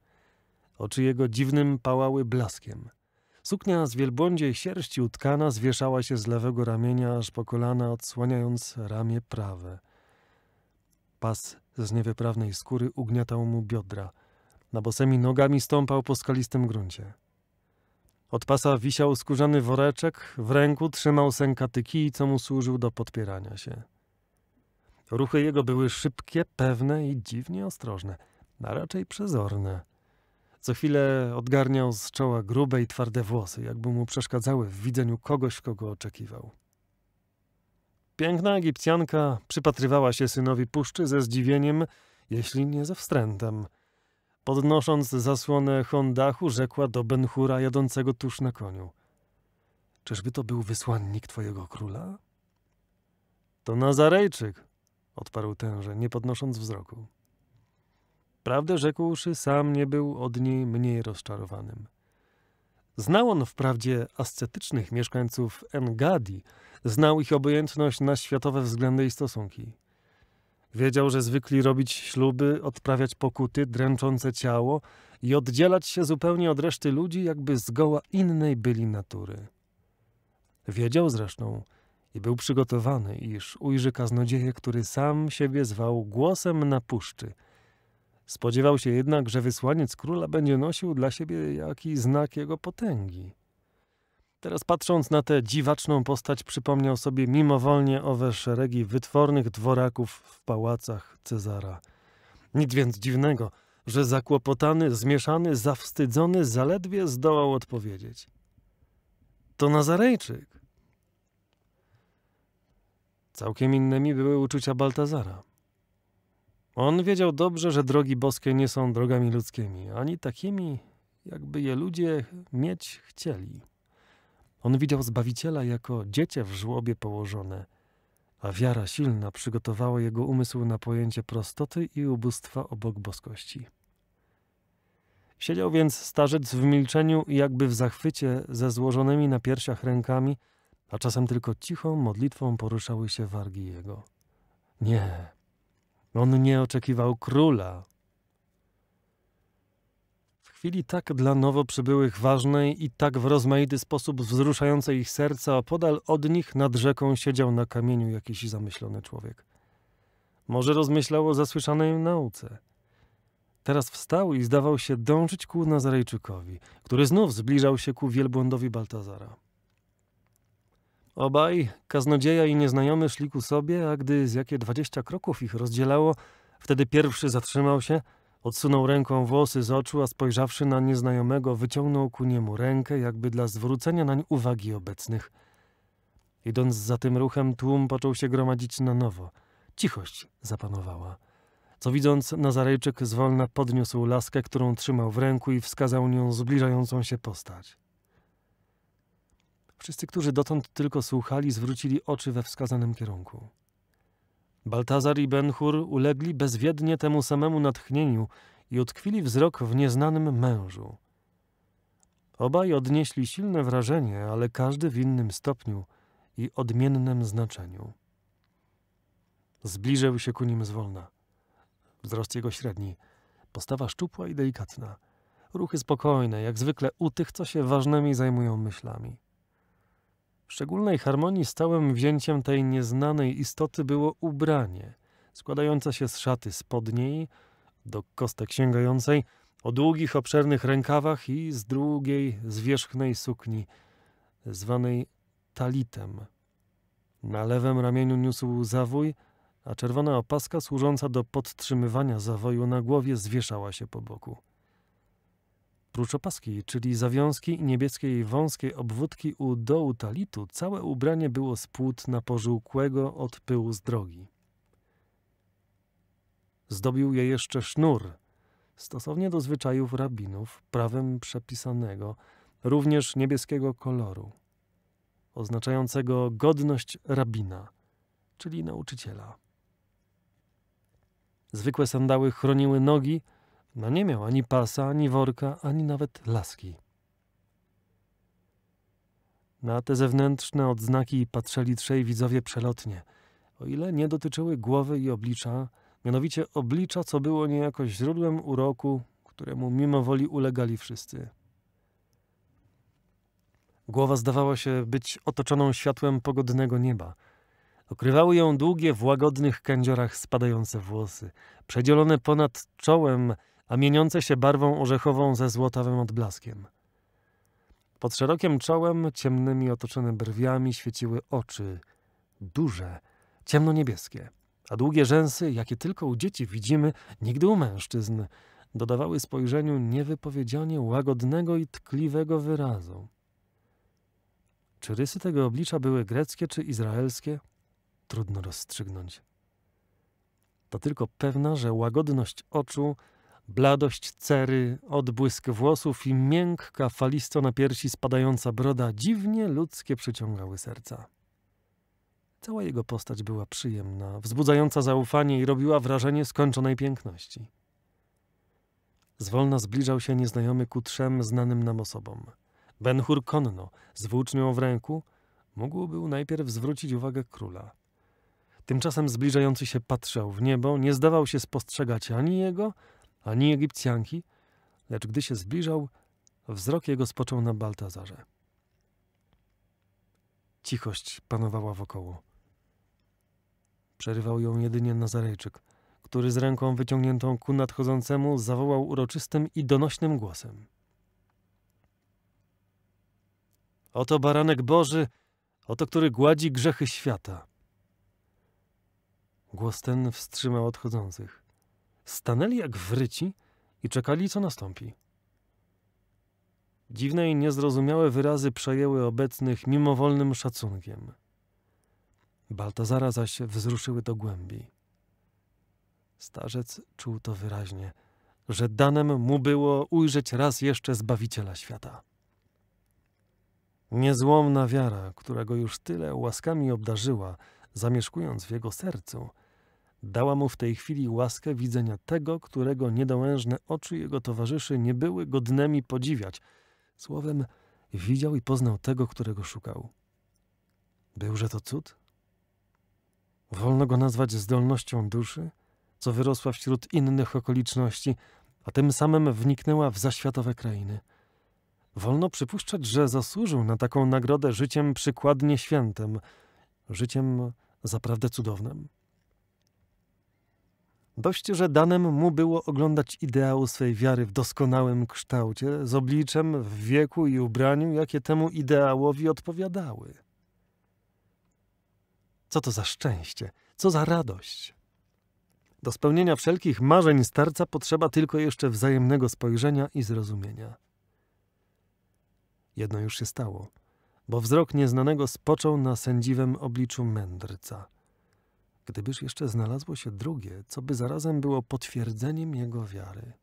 Oczy jego dziwnym pałały blaskiem – Suknia z wielbłądziej sierści utkana zwieszała się z lewego ramienia aż po kolana, odsłaniając ramię prawe. Pas z niewyprawnej skóry ugniatał mu biodra. Na bosemi nogami stąpał po skalistym gruncie. Od pasa wisiał skórzany woreczek, w ręku trzymał sękatyki, co mu służył do podpierania się. Ruchy jego były szybkie, pewne i dziwnie ostrożne, a raczej przezorne. Co chwilę odgarniał z czoła grube i twarde włosy, jakby mu przeszkadzały w widzeniu kogoś, kogo oczekiwał. Piękna Egipcjanka przypatrywała się synowi puszczy ze zdziwieniem, jeśli nie ze wstrętem. Podnosząc zasłonę hondachu, rzekła do Benhura jadącego tuż na koniu. Czyżby to był wysłannik twojego króla? To Nazarejczyk, odparł tenże, nie podnosząc wzroku. Prawdę rzekłszy, sam nie był od niej mniej rozczarowanym. Znał on wprawdzie ascetycznych mieszkańców Engadi, znał ich obojętność na światowe względy i stosunki. Wiedział, że zwykli robić śluby, odprawiać pokuty dręczące ciało i oddzielać się zupełnie od reszty ludzi, jakby zgoła innej byli natury. Wiedział zresztą i był przygotowany, iż ujrzy kaznodzieję, który sam siebie zwał głosem na puszczy – Spodziewał się jednak, że wysłaniec króla będzie nosił dla siebie jakiś znak jego potęgi. Teraz patrząc na tę dziwaczną postać, przypomniał sobie mimowolnie owe szeregi wytwornych dworaków w pałacach Cezara. Nic więc dziwnego, że zakłopotany, zmieszany, zawstydzony zaledwie zdołał odpowiedzieć. To Nazarejczyk. Całkiem innymi były uczucia Baltazara. On wiedział dobrze, że drogi boskie nie są drogami ludzkimi, ani takimi, jakby je ludzie mieć chcieli. On widział Zbawiciela jako dziecię w żłobie położone, a wiara silna przygotowała jego umysł na pojęcie prostoty i ubóstwa obok boskości. Siedział więc starzec w milczeniu i jakby w zachwycie ze złożonymi na piersiach rękami, a czasem tylko cichą modlitwą poruszały się wargi jego. Nie, on nie oczekiwał króla. W chwili tak dla nowo przybyłych ważnej i tak w rozmaity sposób wzruszającej ich serca, opodal od nich nad rzeką siedział na kamieniu jakiś zamyślony człowiek. Może rozmyślał o zasłyszanej nauce. Teraz wstał i zdawał się dążyć ku Nazarejczykowi, który znów zbliżał się ku wielbłądowi Baltazara. Obaj, kaznodzieja i nieznajomy, szli ku sobie, a gdy z jakie dwadzieścia kroków ich rozdzielało, wtedy pierwszy zatrzymał się, odsunął ręką włosy z oczu, a spojrzawszy na nieznajomego, wyciągnął ku niemu rękę, jakby dla zwrócenia nań uwagi obecnych. Idąc za tym ruchem, tłum począł się gromadzić na nowo. Cichość zapanowała. Co widząc, Nazarejczyk zwolna podniósł laskę, którą trzymał w ręku i wskazał nią zbliżającą się postać. Wszyscy, którzy dotąd tylko słuchali, zwrócili oczy we wskazanym kierunku. Baltazar i Benhur ulegli bezwiednie temu samemu natchnieniu i utkwili wzrok w nieznanym mężu. Obaj odnieśli silne wrażenie, ale każdy w innym stopniu i odmiennym znaczeniu. Zbliżył się ku nim zwolna. Wzrost jego średni, postawa szczupła i delikatna, ruchy spokojne, jak zwykle u tych, co się ważnymi zajmują myślami. Szczególnej harmonii stałym wzięciem tej nieznanej istoty było ubranie, składające się z szaty spodniej, do kostek sięgającej, o długich, obszernych rękawach i z drugiej, zwierzchnej sukni, zwanej talitem. Na lewym ramieniu niósł zawój, a czerwona opaska służąca do podtrzymywania zawoju na głowie zwieszała się po boku. Prócz opaski, czyli zawiązki i niebieskiej wąskiej obwódki u dołu talitu, całe ubranie było z płótna pożółkłego od pyłu z drogi. Zdobił je jeszcze sznur, stosownie do zwyczajów rabinów, prawem przepisanego, również niebieskiego koloru, oznaczającego godność rabina, czyli nauczyciela. Zwykłe sandały chroniły nogi, no nie miał ani pasa, ani worka, ani nawet laski. Na te zewnętrzne odznaki patrzyli trzej widzowie przelotnie, o ile nie dotyczyły głowy i oblicza, mianowicie oblicza, co było niejako źródłem uroku, któremu mimowoli ulegali wszyscy. Głowa zdawała się być otoczoną światłem pogodnego nieba. Okrywały ją długie, w łagodnych kędziorach spadające włosy, przedzielone ponad czołem a mieniące się barwą orzechową ze złotawym odblaskiem. Pod szerokim czołem, ciemnymi otoczone brwiami, świeciły oczy, duże, ciemnoniebieskie, a długie rzęsy, jakie tylko u dzieci widzimy, nigdy u mężczyzn, dodawały spojrzeniu niewypowiedzianie łagodnego i tkliwego wyrazu. Czy rysy tego oblicza były greckie czy izraelskie? Trudno rozstrzygnąć. To tylko pewna, że łagodność oczu Bladość cery, odbłysk włosów i miękka, falisto na piersi spadająca broda dziwnie ludzkie przyciągały serca. Cała jego postać była przyjemna, wzbudzająca zaufanie i robiła wrażenie skończonej piękności. Zwolna zbliżał się nieznajomy ku trzem znanym nam osobom. Benhur konno, z włócznią w ręku, mógł był najpierw zwrócić uwagę króla. Tymczasem zbliżający się patrzył w niebo, nie zdawał się spostrzegać ani jego, ani Egipcjanki, lecz gdy się zbliżał, wzrok jego spoczął na Baltazarze. Cichość panowała wokoło. Przerywał ją jedynie Nazarejczyk, który z ręką wyciągniętą ku nadchodzącemu zawołał uroczystym i donośnym głosem. Oto baranek Boży, oto który gładzi grzechy świata. Głos ten wstrzymał odchodzących. Stanęli jak wryci i czekali, co nastąpi. Dziwne i niezrozumiałe wyrazy przejęły obecnych mimowolnym szacunkiem. Baltazara zaś wzruszyły do głębi. Starzec czuł to wyraźnie, że danem mu było ujrzeć raz jeszcze Zbawiciela świata. Niezłomna wiara, która go już tyle łaskami obdarzyła, zamieszkując w jego sercu – Dała mu w tej chwili łaskę widzenia tego, którego niedołężne oczy jego towarzyszy nie były godnymi podziwiać. Słowem, widział i poznał tego, którego szukał. Byłże to cud? Wolno go nazwać zdolnością duszy, co wyrosła wśród innych okoliczności, a tym samym wniknęła w zaświatowe krainy. Wolno przypuszczać, że zasłużył na taką nagrodę życiem przykładnie świętym, życiem zaprawdę cudownym. Dość, że danem mu było oglądać ideału swej wiary w doskonałym kształcie, z obliczem, w wieku i ubraniu, jakie temu ideałowi odpowiadały. Co to za szczęście, co za radość! Do spełnienia wszelkich marzeń starca potrzeba tylko jeszcze wzajemnego spojrzenia i zrozumienia. Jedno już się stało, bo wzrok nieznanego spoczął na sędziwym obliczu mędrca – gdybyż jeszcze znalazło się drugie, co by zarazem było potwierdzeniem jego wiary.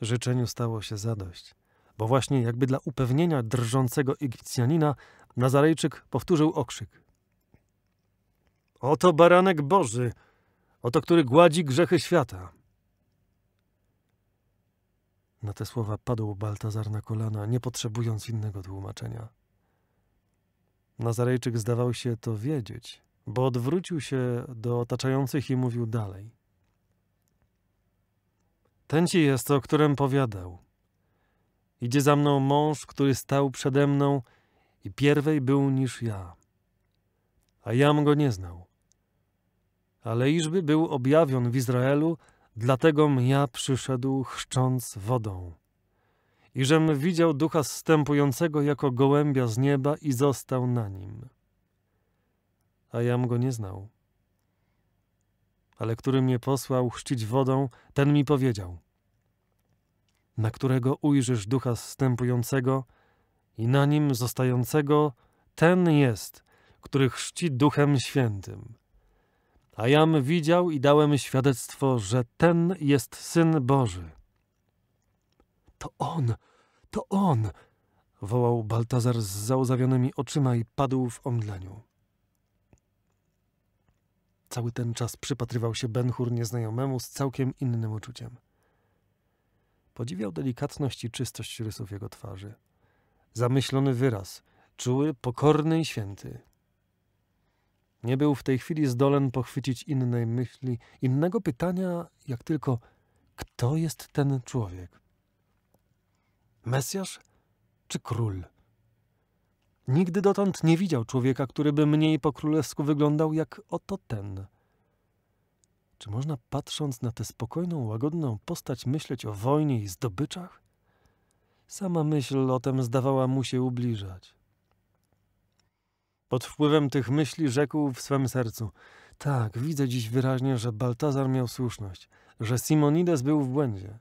Życzeniu stało się zadość, bo właśnie jakby dla upewnienia drżącego Egipcjanina Nazarejczyk powtórzył okrzyk. Oto baranek Boży, oto który gładzi grzechy świata. Na te słowa padł Baltazar na kolana, nie potrzebując innego tłumaczenia. Nazarejczyk zdawał się to wiedzieć, bo odwrócił się do otaczających i mówił dalej. Ten ci jest, o którym powiadał. Idzie za mną mąż, który stał przede mną i pierwej był niż ja. A jam go nie znał. Ale iżby był objawion w Izraelu, dlatego ja przyszedł chrzcząc wodą i żem widział ducha zstępującego jako gołębia z nieba i został na nim. A jam go nie znał. Ale który mnie posłał chrzcić wodą, ten mi powiedział, na którego ujrzysz ducha zstępującego i na nim zostającego, ten jest, który chrzci duchem świętym. A jam widział i dałem świadectwo, że ten jest Syn Boży. To on! To on! wołał Baltazar z załzawionymi oczyma i padł w omdleniu. Cały ten czas przypatrywał się Benhur nieznajomemu z całkiem innym uczuciem. Podziwiał delikatność i czystość rysów jego twarzy. Zamyślony wyraz, czuły, pokorny i święty. Nie był w tej chwili zdolen pochwycić innej myśli, innego pytania, jak tylko kto jest ten człowiek? Mesjasz czy król? Nigdy dotąd nie widział człowieka, który by mniej po królewsku wyglądał jak oto ten. Czy można patrząc na tę spokojną, łagodną postać myśleć o wojnie i zdobyczach? Sama myśl o tem zdawała mu się ubliżać. Pod wpływem tych myśli rzekł w swym sercu: Tak, widzę dziś wyraźnie, że Baltazar miał słuszność, że Simonides był w błędzie,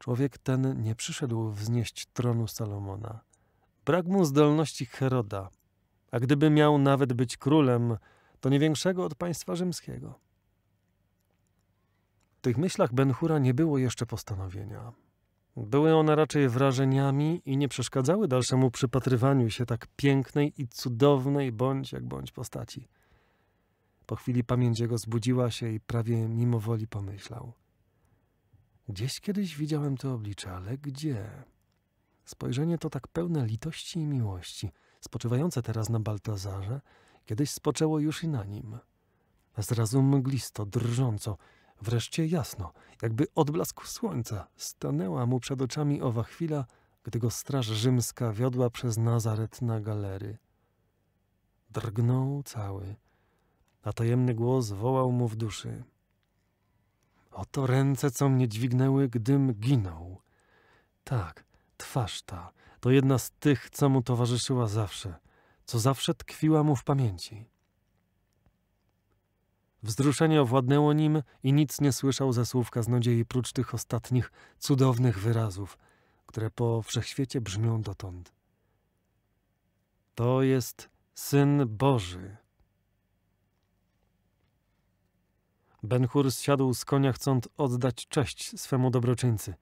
Człowiek ten nie przyszedł wznieść tronu Salomona. Brak mu zdolności Heroda, a gdyby miał nawet być królem, to nie większego od państwa rzymskiego. W tych myślach Benhura nie było jeszcze postanowienia. Były one raczej wrażeniami i nie przeszkadzały dalszemu przypatrywaniu się tak pięknej i cudownej bądź jak bądź postaci. Po chwili pamięć jego zbudziła się i prawie mimowoli pomyślał. Gdzieś kiedyś widziałem to oblicze, ale gdzie? Spojrzenie to tak pełne litości i miłości, spoczywające teraz na Baltazarze, kiedyś spoczęło już i na nim. Zrazu mglisto, drżąco, wreszcie jasno, jakby odblask słońca, stanęła mu przed oczami owa chwila, gdy go straż rzymska wiodła przez Nazaret na galery. Drgnął cały, a tajemny głos wołał mu w duszy – Oto ręce, co mnie dźwignęły, gdym ginął. Tak, twarz ta to jedna z tych, co mu towarzyszyła zawsze, co zawsze tkwiła mu w pamięci. Wzruszenie owładnęło nim i nic nie słyszał ze słów kaznodziei prócz tych ostatnich cudownych wyrazów, które po wszechświecie brzmią dotąd. To jest Syn Boży. Ben Hur zsiadł z konia, chcąc oddać cześć swemu dobroczyńcy.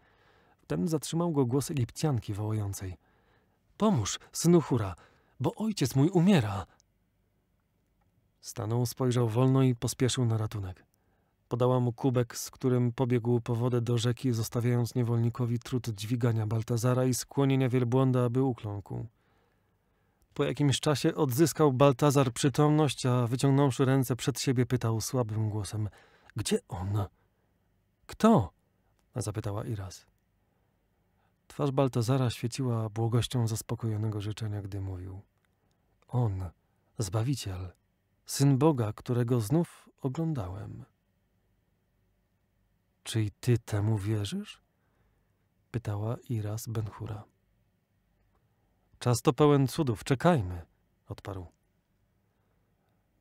Wtem zatrzymał go głos Egipcjanki wołającej. Pomóż, synu Hura, bo ojciec mój umiera. Stanął, spojrzał wolno i pospieszył na ratunek. Podała mu kubek, z którym pobiegł po wodę do rzeki, zostawiając niewolnikowi trud dźwigania Baltazara i skłonienia wielbłąda, aby ukląkł. Po jakimś czasie odzyskał Baltazar przytomność, a wyciągnąwszy ręce przed siebie, pytał słabym głosem: Gdzie on? Kto? zapytała Iraz. Twarz Baltazara świeciła błogością zaspokojonego życzenia, gdy mówił: On, zbawiciel, syn Boga, którego znów oglądałem. Czy i ty temu wierzysz? pytała Iraz Benchura. Czas to pełen cudów, czekajmy, odparł.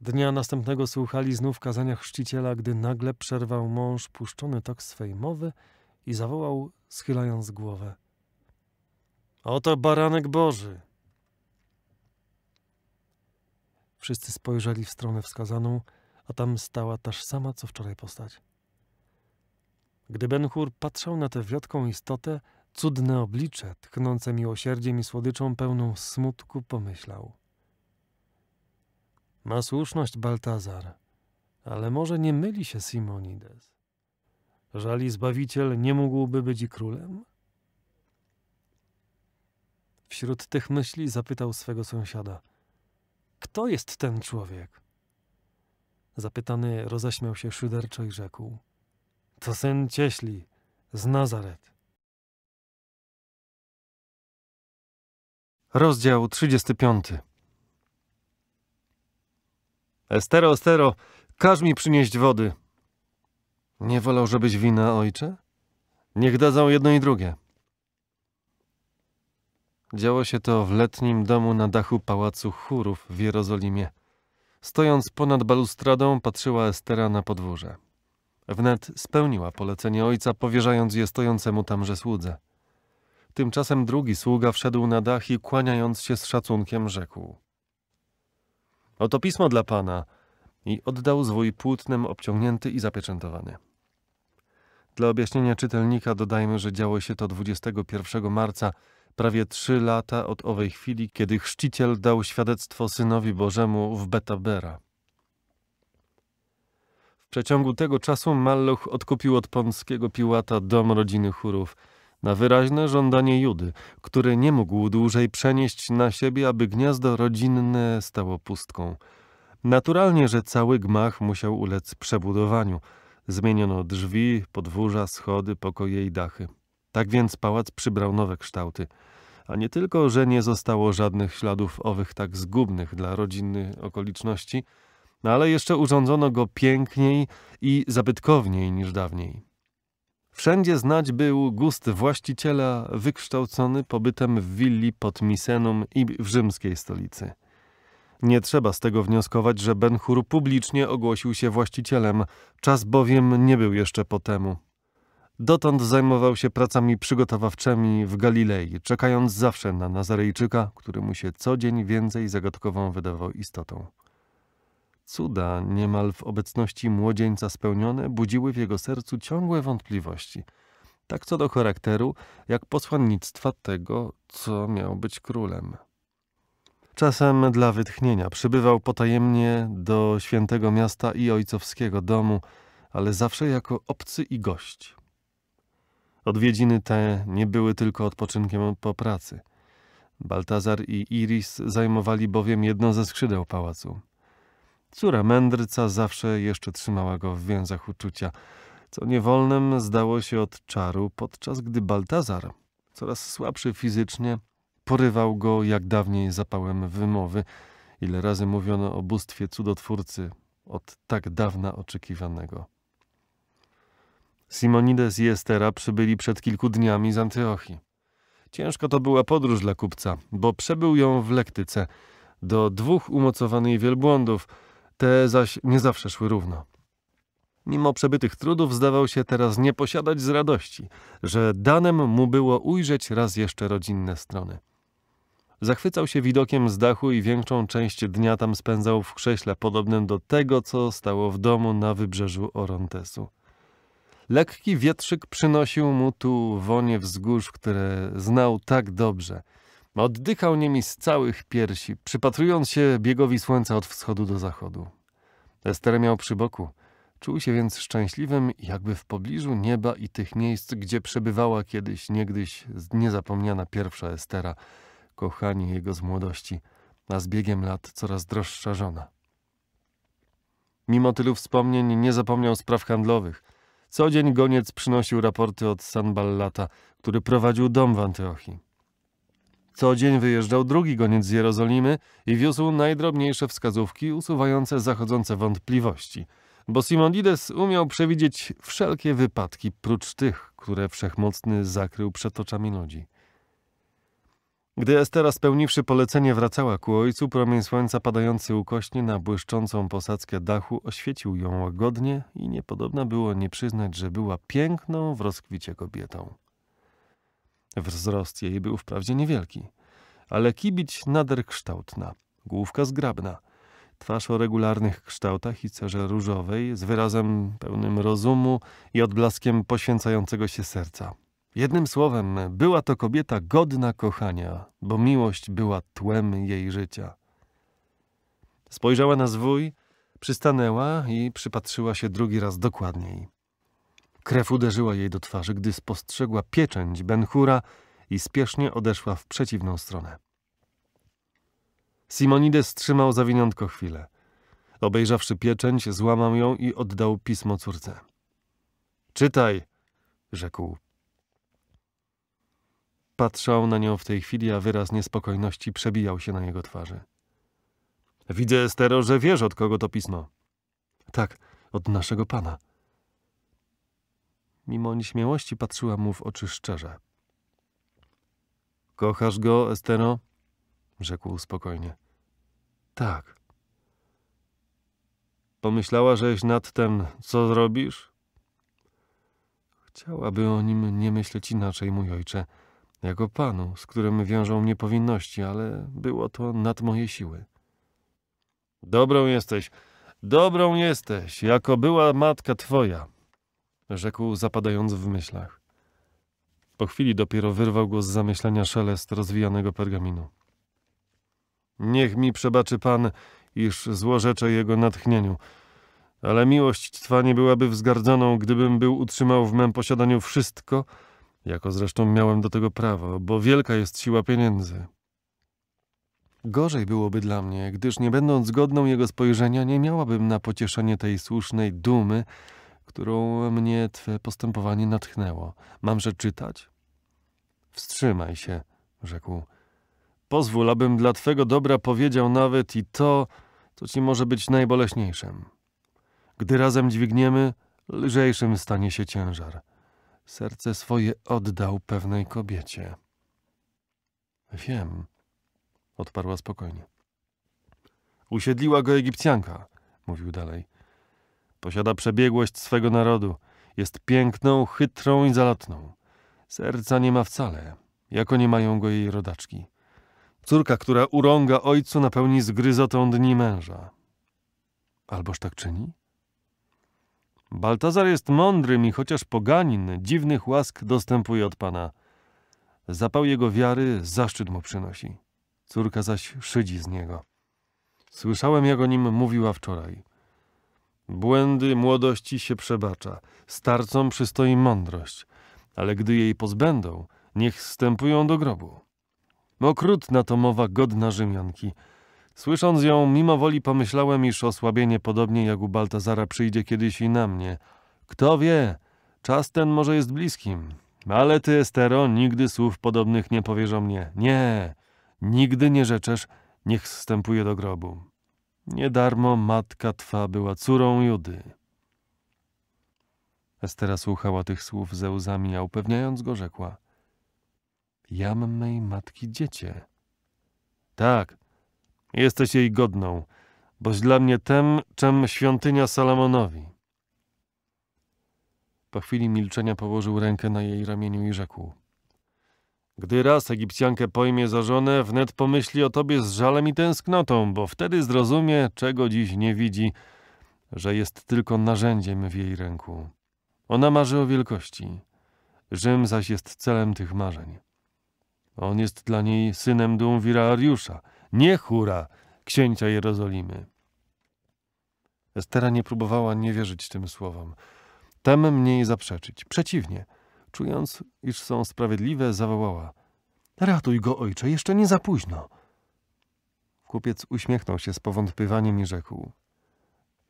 Dnia następnego słuchali znów kazania chrzciciela, gdy nagle przerwał mąż puszczony tok swej mowy i zawołał, schylając głowę. Oto baranek Boży! Wszyscy spojrzeli w stronę wskazaną, a tam stała taż sama, co wczoraj postać. Gdy Benhur patrzył na tę wiotką istotę, cudne oblicze, tchnące miłosierdziem i słodyczą pełną smutku, pomyślał. Ma słuszność Baltazar, ale może nie myli się Simonides. Żali Zbawiciel nie mógłby być i królem? Wśród tych myśli zapytał swego sąsiada. Kto jest ten człowiek? Zapytany roześmiał się szyderczo i rzekł. To syn cieśli z Nazaret. Rozdział 35. Estero, Estero, każ mi przynieść wody. Nie wolał, żebyś wina, ojcze? Niech dadzą jedno i drugie. Działo się to w letnim domu na dachu pałacu chórów w Jerozolimie. Stojąc ponad balustradą, patrzyła Estera na podwórze. Wnet spełniła polecenie ojca, powierzając je stojącemu tamże słudze. Tymczasem drugi sługa wszedł na dach i kłaniając się z szacunkiem rzekł. Oto pismo dla pana i oddał zwój płótnem obciągnięty i zapieczętowany. Dla objaśnienia czytelnika dodajmy, że działo się to 21 marca, prawie trzy lata od owej chwili, kiedy chrzciciel dał świadectwo Synowi Bożemu w Betabera. W przeciągu tego czasu Malloch odkupił od ponskiego Piłata dom rodziny Churów – na wyraźne żądanie Judy, który nie mógł dłużej przenieść na siebie, aby gniazdo rodzinne stało pustką. Naturalnie, że cały gmach musiał ulec przebudowaniu. Zmieniono drzwi, podwórza, schody, pokoje i dachy. Tak więc pałac przybrał nowe kształty. A nie tylko, że nie zostało żadnych śladów owych tak zgubnych dla rodzinnych okoliczności, ale jeszcze urządzono go piękniej i zabytkowniej niż dawniej. Wszędzie znać był gust właściciela wykształcony pobytem w willi pod Misenum i w rzymskiej stolicy. Nie trzeba z tego wnioskować, że ben publicznie ogłosił się właścicielem, czas bowiem nie był jeszcze po temu. Dotąd zajmował się pracami przygotowawczymi w Galilei, czekając zawsze na Nazarejczyka, który mu się co dzień więcej zagadkową wydawał istotą. Cuda, niemal w obecności młodzieńca spełnione, budziły w jego sercu ciągłe wątpliwości, tak co do charakteru, jak posłannictwa tego, co miał być królem. Czasem dla wytchnienia przybywał potajemnie do świętego miasta i ojcowskiego domu, ale zawsze jako obcy i gość. Odwiedziny te nie były tylko odpoczynkiem po pracy. Baltazar i Iris zajmowali bowiem jedno ze skrzydeł pałacu. Córa mędrca zawsze jeszcze trzymała go w więzach uczucia, co niewolnym zdało się od czaru, podczas gdy Baltazar, coraz słabszy fizycznie, porywał go jak dawniej zapałem wymowy, ile razy mówiono o bóstwie cudotwórcy od tak dawna oczekiwanego. Simonides i Estera przybyli przed kilku dniami z Antyochii. Ciężko to była podróż dla kupca, bo przebył ją w lektyce do dwóch umocowanych wielbłądów – te zaś nie zawsze szły równo. Mimo przebytych trudów zdawał się teraz nie posiadać z radości, że danem mu było ujrzeć raz jeszcze rodzinne strony. Zachwycał się widokiem z dachu i większą część dnia tam spędzał w krześle podobnym do tego, co stało w domu na wybrzeżu Orontesu. Lekki wietrzyk przynosił mu tu wonie wzgórz, które znał tak dobrze – Oddychał nimi z całych piersi, przypatrując się biegowi słońca od wschodu do zachodu. Ester miał przy boku. Czuł się więc szczęśliwym, jakby w pobliżu nieba i tych miejsc, gdzie przebywała kiedyś, niegdyś niezapomniana pierwsza Estera, kochani jego z młodości, a z biegiem lat coraz droższa żona. Mimo tylu wspomnień nie zapomniał spraw handlowych. Co dzień goniec przynosił raporty od Sanballata, który prowadził dom w Antiochii. Co dzień wyjeżdżał drugi goniec z Jerozolimy i wiózł najdrobniejsze wskazówki usuwające zachodzące wątpliwości, bo Simonides umiał przewidzieć wszelkie wypadki prócz tych, które wszechmocny zakrył przed oczami ludzi. Gdy Estera spełniwszy polecenie wracała ku ojcu, promień słońca padający ukośnie na błyszczącą posadzkę dachu oświecił ją łagodnie i niepodobna było nie przyznać, że była piękną w rozkwicie kobietą. Wzrost jej był wprawdzie niewielki, ale kibić nader kształtna, główka zgrabna, twarz o regularnych kształtach i cerze różowej, z wyrazem pełnym rozumu i odblaskiem poświęcającego się serca. Jednym słowem, była to kobieta godna kochania, bo miłość była tłem jej życia. Spojrzała na zwój, przystanęła i przypatrzyła się drugi raz dokładniej. Krew uderzyła jej do twarzy, gdy spostrzegła pieczęć Benhura i spiesznie odeszła w przeciwną stronę. Simonides trzymał zawiniątko chwilę. Obejrzawszy pieczęć, złamał ją i oddał pismo córce. Czytaj, rzekł. Patrzał na nią w tej chwili, a wyraz niespokojności przebijał się na jego twarzy. Widzę, Estero, że wiesz, od kogo to pismo. Tak, od naszego pana. Mimo nieśmiałości patrzyła mu w oczy szczerze. Kochasz go, Esteno? rzekł spokojnie. Tak. Pomyślała, żeś nad tym, co zrobisz? Chciałaby o nim nie myśleć inaczej, mój ojcze, jako panu, z którym wiążą mnie powinności, ale było to nad moje siły. Dobrą jesteś, dobrą jesteś, jako była matka twoja, rzekł, zapadając w myślach. Po chwili dopiero wyrwał go z zamyślenia szelest rozwijanego pergaminu. Niech mi przebaczy Pan, iż złorzeczę jego natchnieniu, ale miłość Twa nie byłaby wzgardzoną, gdybym był utrzymał w mem posiadaniu wszystko, jako zresztą miałem do tego prawo, bo wielka jest siła pieniędzy. Gorzej byłoby dla mnie, gdyż nie będąc godną jego spojrzenia, nie miałabym na pocieszenie tej słusznej dumy, którą mnie twe postępowanie natchnęło. Mamże czytać? Wstrzymaj się, rzekł. Pozwól, abym dla twego dobra powiedział nawet i to, co ci może być najboleśniejszym. Gdy razem dźwigniemy, lżejszym stanie się ciężar. Serce swoje oddał pewnej kobiecie. Wiem, odparła spokojnie. Usiedliła go Egipcjanka, mówił dalej. Posiada przebiegłość swego narodu. Jest piękną, chytrą i zalotną. Serca nie ma wcale, jako nie mają go jej rodaczki. Córka, która urąga ojcu, napełni zgryzotą dni męża. Alboż tak czyni? Baltazar jest mądrym i chociaż poganin, dziwnych łask dostępuje od Pana. Zapał jego wiary zaszczyt mu przynosi. Córka zaś szydzi z niego. Słyszałem, jak o nim mówiła wczoraj. Błędy młodości się przebacza, starcom przystoi mądrość, ale gdy jej pozbędą, niech wstępują do grobu. Okrutna to mowa godna Rzymianki. Słysząc ją, mimo woli pomyślałem, iż osłabienie podobnie jak u Baltazara przyjdzie kiedyś i na mnie. Kto wie, czas ten może jest bliskim. Ale ty, Estero, nigdy słów podobnych nie powierzą mnie. Nie, nigdy nie rzeczesz, niech wstępuje do grobu. Niedarmo matka twa była córą Judy. Estera słuchała tych słów ze łzami, a upewniając go rzekła. Jam mej matki dziecię. Tak, jesteś jej godną, boś dla mnie tem, czem świątynia Salamonowi. Po chwili milczenia położył rękę na jej ramieniu i rzekł. Gdy raz Egipcjankę pojmie za żonę, wnet pomyśli o tobie z żalem i tęsknotą, bo wtedy zrozumie, czego dziś nie widzi, że jest tylko narzędziem w jej ręku. Ona marzy o wielkości. Rzym zaś jest celem tych marzeń. On jest dla niej synem Dumwira Ariusza, nie Hura, księcia Jerozolimy. Estera nie próbowała nie wierzyć tym słowom, tem mniej zaprzeczyć. Przeciwnie – Czując, iż są sprawiedliwe, zawołała. Ratuj go, ojcze, jeszcze nie za późno. Kupiec uśmiechnął się z powątpywaniem i rzekł.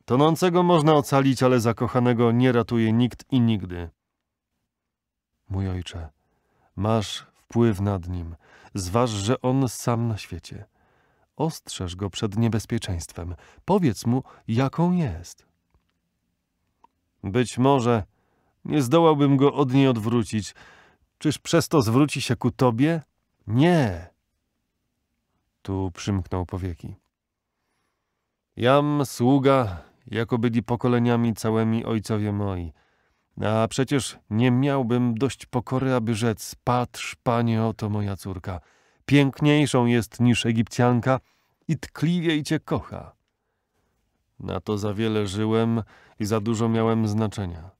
Tonącego można ocalić, ale zakochanego nie ratuje nikt i nigdy. Mój ojcze, masz wpływ nad nim. Zważ, że on sam na świecie. Ostrzeż go przed niebezpieczeństwem. Powiedz mu, jaką jest. Być może nie zdołałbym go od niej odwrócić. Czyż przez to zwróci się ku tobie? Nie. Tu przymknął powieki. Jam, sługa, jako byli pokoleniami całymi ojcowie moi. A przecież nie miałbym dość pokory, aby rzec, patrz, panie, oto moja córka. Piękniejszą jest niż Egipcjanka i tkliwiej cię kocha. Na to za wiele żyłem i za dużo miałem znaczenia.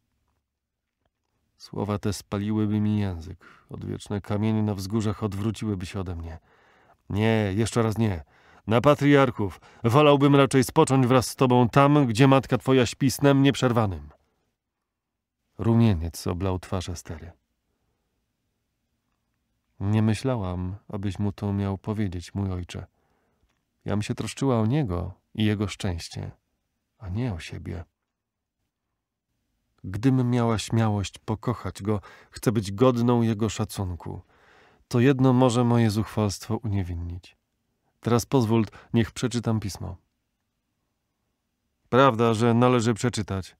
Słowa te spaliłyby mi język. Odwieczne kamienie na wzgórzach odwróciłyby się ode mnie. Nie, jeszcze raz nie. Na patriarchów wolałbym raczej spocząć wraz z tobą tam, gdzie matka twoja śpi snem nieprzerwanym. Rumieniec oblał twarz Estery. Nie myślałam, abyś mu to miał powiedzieć, mój ojcze. Jam się troszczyła o niego i jego szczęście, a nie o siebie. Gdym miała śmiałość pokochać go, chcę być godną jego szacunku. To jedno może moje zuchwalstwo uniewinnić. Teraz pozwól, niech przeczytam pismo. Prawda, że należy przeczytać.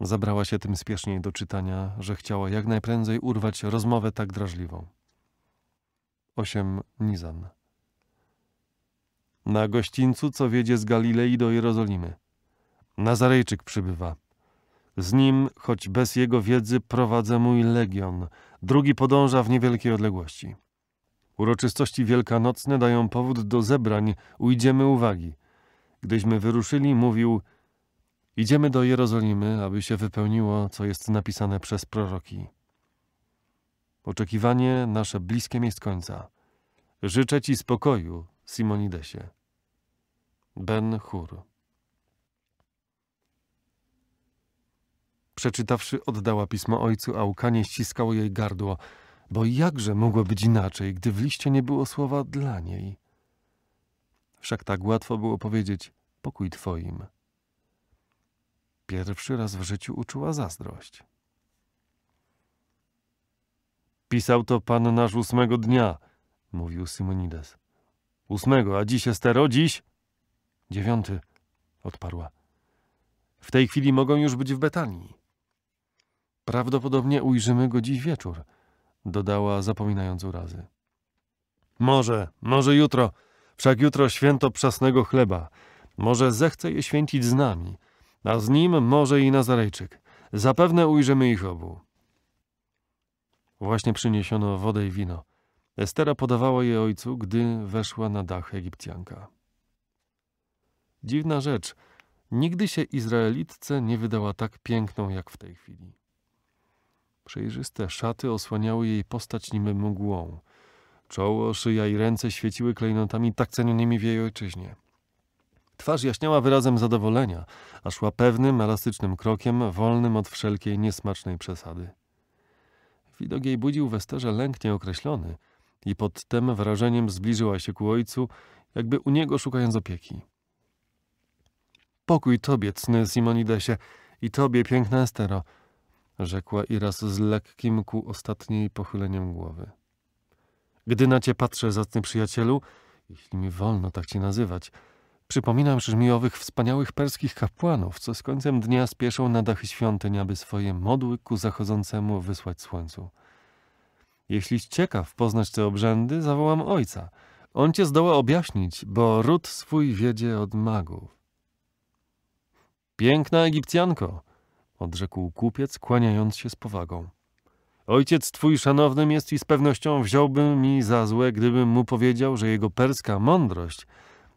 Zabrała się tym spieszniej do czytania, że chciała jak najprędzej urwać rozmowę tak drażliwą. 8. Nizan Na gościńcu, co wiedzie z Galilei do Jerozolimy. Nazarejczyk przybywa. Z nim, choć bez jego wiedzy, prowadzę mój legion. Drugi podąża w niewielkiej odległości. Uroczystości wielkanocne dają powód do zebrań, ujdziemy uwagi. Gdyśmy wyruszyli, mówił: Idziemy do Jerozolimy, aby się wypełniło, co jest napisane przez proroki. Oczekiwanie nasze bliskie miejsc końca. Życzę Ci spokoju, Simonidesie. Ben Hur. Przeczytawszy, oddała pismo ojcu, a łkanie ściskało jej gardło, bo jakże mogło być inaczej, gdy w liście nie było słowa dla niej? Wszak tak łatwo było powiedzieć pokój twoim. Pierwszy raz w życiu uczuła zazdrość. Pisał to pan nasz ósmego dnia, mówił Simonides. Ósmego, a dziś estero, dziś? Dziewiąty, odparła. W tej chwili mogą już być w Betanii. Prawdopodobnie ujrzymy go dziś wieczór, dodała, zapominając urazy. Może, może jutro, wszak jutro święto przasnego chleba. Może zechce je święcić z nami, a z nim może i Nazarejczyk. Zapewne ujrzymy ich obu. Właśnie przyniesiono wodę i wino. Estera podawała je ojcu, gdy weszła na dach Egipcjanka. Dziwna rzecz. Nigdy się Izraelitce nie wydała tak piękną jak w tej chwili. Przejrzyste szaty osłaniały jej postać niby mgłą. Czoło, szyja i ręce świeciły klejnotami tak cenionymi w jej ojczyźnie. Twarz jaśniała wyrazem zadowolenia, a szła pewnym, elastycznym krokiem, wolnym od wszelkiej niesmacznej przesady. Widok jej budził w Esterze lęk nieokreślony i pod tym wrażeniem zbliżyła się ku ojcu, jakby u niego szukając opieki. Pokój tobie, cny Simonidesie, i tobie, piękna Estero – rzekła i raz z lekkim ku ostatniej pochyleniem głowy. Gdy na cię patrzę, zacny przyjacielu, jeśli mi wolno tak cię nazywać, przypominam mi owych wspaniałych perskich kapłanów, co z końcem dnia spieszą na dachy świątyń, aby swoje modły ku zachodzącemu wysłać słońcu. Jeśliś ciekaw poznać te obrzędy, zawołam ojca. On cię zdoła objaśnić, bo ród swój wiedzie od magów. Piękna Egipcjanko, odrzekł kupiec, kłaniając się z powagą. Ojciec twój szanownym jest i z pewnością wziąłby mi za złe, gdybym mu powiedział, że jego perska mądrość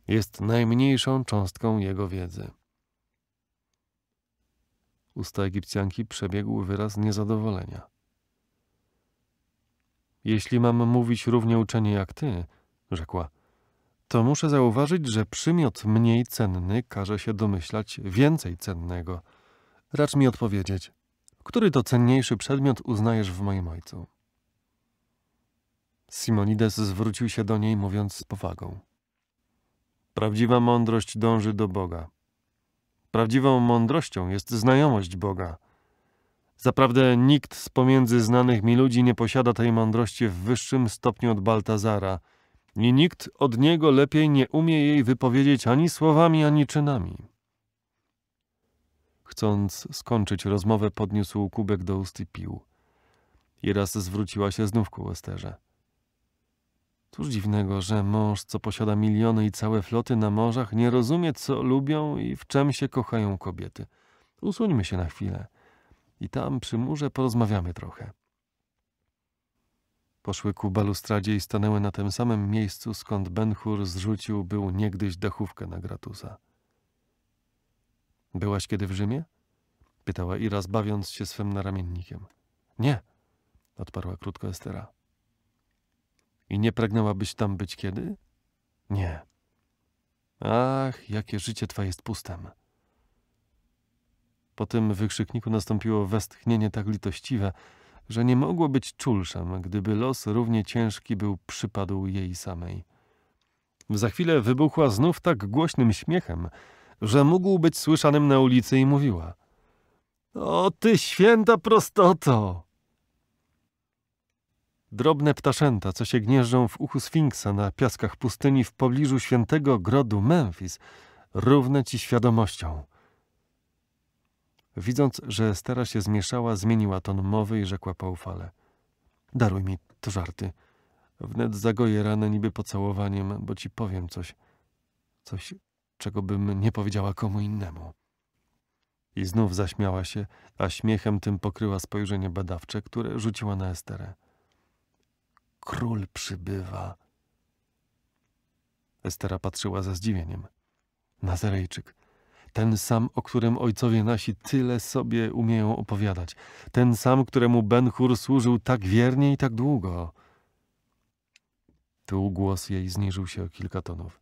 jest najmniejszą cząstką jego wiedzy. Usta Egipcjanki przebiegł wyraz niezadowolenia. Jeśli mam mówić równie uczenie jak ty, rzekła, to muszę zauważyć, że przymiot mniej cenny każe się domyślać więcej cennego – Racz mi odpowiedzieć, który to cenniejszy przedmiot uznajesz w moim ojcu? Simonides zwrócił się do niej, mówiąc z powagą. Prawdziwa mądrość dąży do Boga. Prawdziwą mądrością jest znajomość Boga. Zaprawdę nikt z pomiędzy znanych mi ludzi nie posiada tej mądrości w wyższym stopniu od Baltazara i nikt od niego lepiej nie umie jej wypowiedzieć ani słowami, ani czynami. Chcąc skończyć rozmowę, podniósł kubek do ust i pił. I raz zwróciła się znów ku Esterze. Cóż dziwnego, że mąż, co posiada miliony i całe floty na morzach, nie rozumie, co lubią i w czym się kochają kobiety. Usuńmy się na chwilę i tam przy murze porozmawiamy trochę. Poszły ku balustradzie i stanęły na tym samym miejscu, skąd Benhur zrzucił był niegdyś dachówkę na Gratusa. Byłaś kiedy w Rzymie? Pytała Ira, bawiąc się swym naramiennikiem. Nie, odparła krótko Estera. I nie pragnęłabyś tam być kiedy? Nie. Ach, jakie życie twoje jest pustem. Po tym wykrzykniku nastąpiło westchnienie tak litościwe, że nie mogło być czulszem, gdyby los równie ciężki był przypadł jej samej. Za chwilę wybuchła znów tak głośnym śmiechem, że mógł być słyszanym na ulicy i mówiła: O ty święta prostoto! Drobne ptaszęta, co się gnieżdżą w uchu Sfinksa na piaskach pustyni w pobliżu świętego grodu Memphis, równe ci świadomością. Widząc, że stara się zmieszała, zmieniła ton mowy i rzekła poufale. Daruj mi to żarty. Wnet zagoję ranę niby pocałowaniem, bo ci powiem coś. Coś czego bym nie powiedziała komu innemu. I znów zaśmiała się, a śmiechem tym pokryła spojrzenie badawcze, które rzuciła na Esterę. Król przybywa. Estera patrzyła ze zdziwieniem. Nazarejczyk. Ten sam, o którym ojcowie nasi tyle sobie umieją opowiadać. Ten sam, któremu Ben-Hur służył tak wiernie i tak długo. Tu głos jej zniżył się o kilka tonów.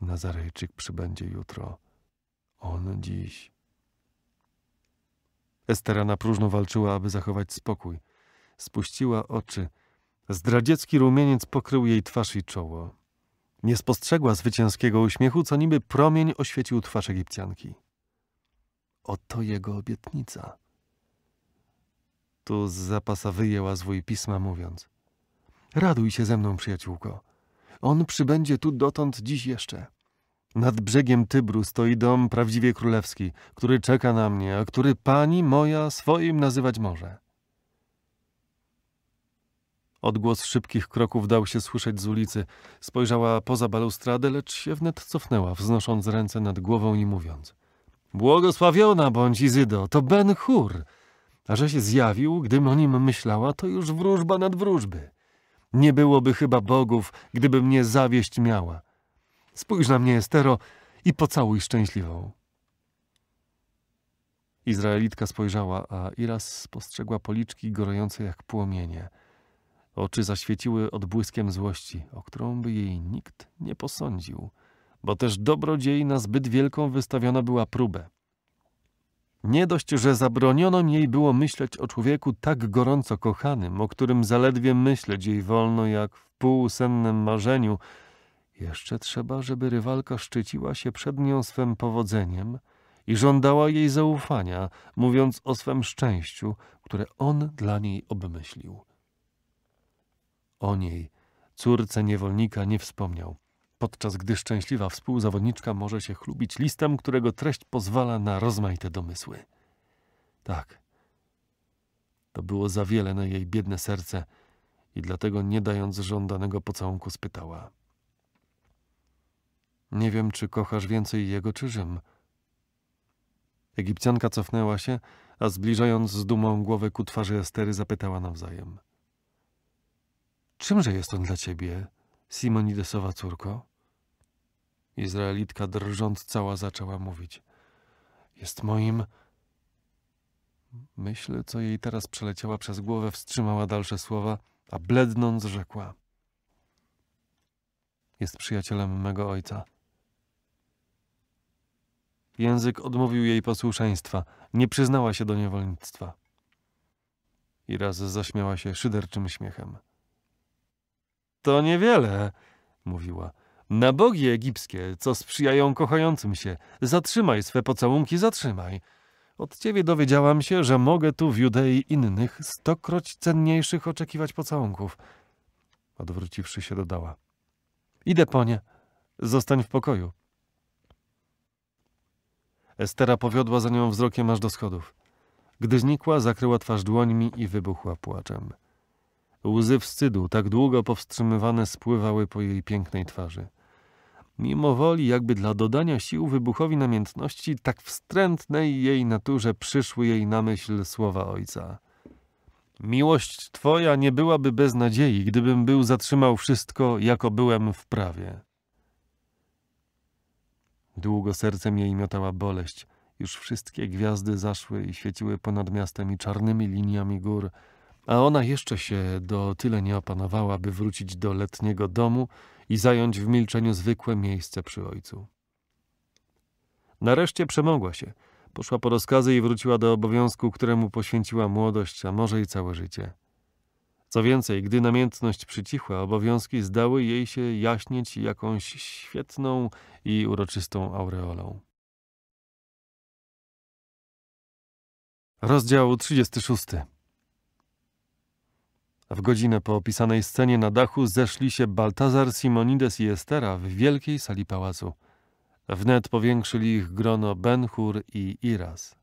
Nazarejczyk przybędzie jutro. On dziś. Estera na próżno walczyła, aby zachować spokój. Spuściła oczy. Zdradziecki rumieniec pokrył jej twarz i czoło. Nie spostrzegła zwycięskiego uśmiechu, co niby promień oświecił twarz Egipcjanki. Oto jego obietnica. Tu z zapasa wyjęła zwój pisma, mówiąc: Raduj się ze mną, przyjaciółko. On przybędzie tu dotąd dziś jeszcze. Nad brzegiem Tybru stoi dom prawdziwie królewski, który czeka na mnie, a który pani moja swoim nazywać może. Odgłos szybkich kroków dał się słyszeć z ulicy. Spojrzała poza balustradę, lecz się wnet cofnęła, wznosząc ręce nad głową i mówiąc. Błogosławiona bądź Izydo, to Ben Hur. A że się zjawił, gdym o nim myślała, to już wróżba nad wróżby. Nie byłoby chyba bogów, gdyby mnie zawieść miała. Spójrz na mnie, Estero, i pocałuj szczęśliwą. Izraelitka spojrzała, a Iras spostrzegła policzki gorące jak płomienie. Oczy zaświeciły odbłyskiem złości, o którą by jej nikt nie posądził, bo też dobrodziejna na zbyt wielką wystawiona była próbę. Nie dość, że zabroniono jej było myśleć o człowieku tak gorąco kochanym, o którym zaledwie myśleć jej wolno jak w półsennym marzeniu. Jeszcze trzeba, żeby rywalka szczyciła się przed nią swym powodzeniem i żądała jej zaufania, mówiąc o swym szczęściu, które on dla niej obmyślił. O niej córce niewolnika nie wspomniał podczas gdy szczęśliwa współzawodniczka może się chlubić listem, którego treść pozwala na rozmaite domysły. Tak, to było za wiele na jej biedne serce i dlatego nie dając żądanego pocałunku spytała. Nie wiem, czy kochasz więcej jego czy Rzym. Egipcjanka cofnęła się, a zbliżając z dumą głowę ku twarzy Estery zapytała nawzajem. Czymże jest on dla ciebie, Simonidesowa córko? Izraelitka drżąc cała zaczęła mówić. Jest moim... Myśl, co jej teraz przeleciała przez głowę, wstrzymała dalsze słowa, a blednąc rzekła. Jest przyjacielem mego ojca. Język odmówił jej posłuszeństwa, nie przyznała się do niewolnictwa. I raz zaśmiała się szyderczym śmiechem. To niewiele, mówiła. Na bogi egipskie, co sprzyjają kochającym się, zatrzymaj swe pocałunki, zatrzymaj. Od ciebie dowiedziałam się, że mogę tu w Judei innych, stokroć cenniejszych oczekiwać pocałunków. Odwróciwszy się dodała. Idę po nie. Zostań w pokoju. Estera powiodła za nią wzrokiem aż do schodów. Gdy znikła, zakryła twarz dłońmi i wybuchła płaczem. Łzy wstydu, tak długo powstrzymywane, spływały po jej pięknej twarzy. Mimo woli, jakby dla dodania sił wybuchowi namiętności, tak wstrętnej jej naturze przyszły jej na myśl słowa ojca. Miłość Twoja nie byłaby bez nadziei, gdybym był zatrzymał wszystko, jako byłem w prawie. Długo sercem jej miotała boleść. Już wszystkie gwiazdy zaszły i świeciły ponad miastem i czarnymi liniami gór, a ona jeszcze się do tyle nie opanowała, by wrócić do letniego domu i zająć w milczeniu zwykłe miejsce przy ojcu. Nareszcie przemogła się. Poszła po rozkazy i wróciła do obowiązku, któremu poświęciła młodość, a może i całe życie. Co więcej, gdy namiętność przycichła, obowiązki zdały jej się jaśnieć jakąś świetną i uroczystą aureolą. Rozdział 36 w godzinę po opisanej scenie na dachu zeszli się Baltazar, Simonides i Estera w wielkiej sali pałacu. Wnet powiększyli ich grono Benhur i Iras.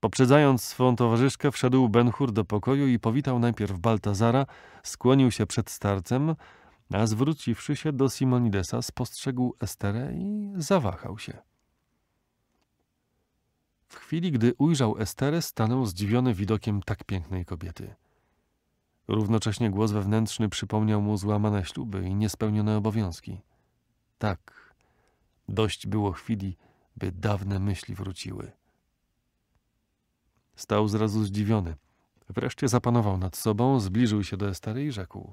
Poprzedzając swą towarzyszkę, wszedł Benhur do pokoju i powitał najpierw Baltazara, skłonił się przed starcem, a zwróciwszy się do Simonidesa, spostrzegł Esterę i zawahał się. W chwili, gdy ujrzał Esterę, stanął zdziwiony widokiem tak pięknej kobiety. Równocześnie głos wewnętrzny przypomniał mu złamane śluby i niespełnione obowiązki. Tak, dość było chwili, by dawne myśli wróciły. Stał zrazu zdziwiony. Wreszcie zapanował nad sobą, zbliżył się do Estery i rzekł: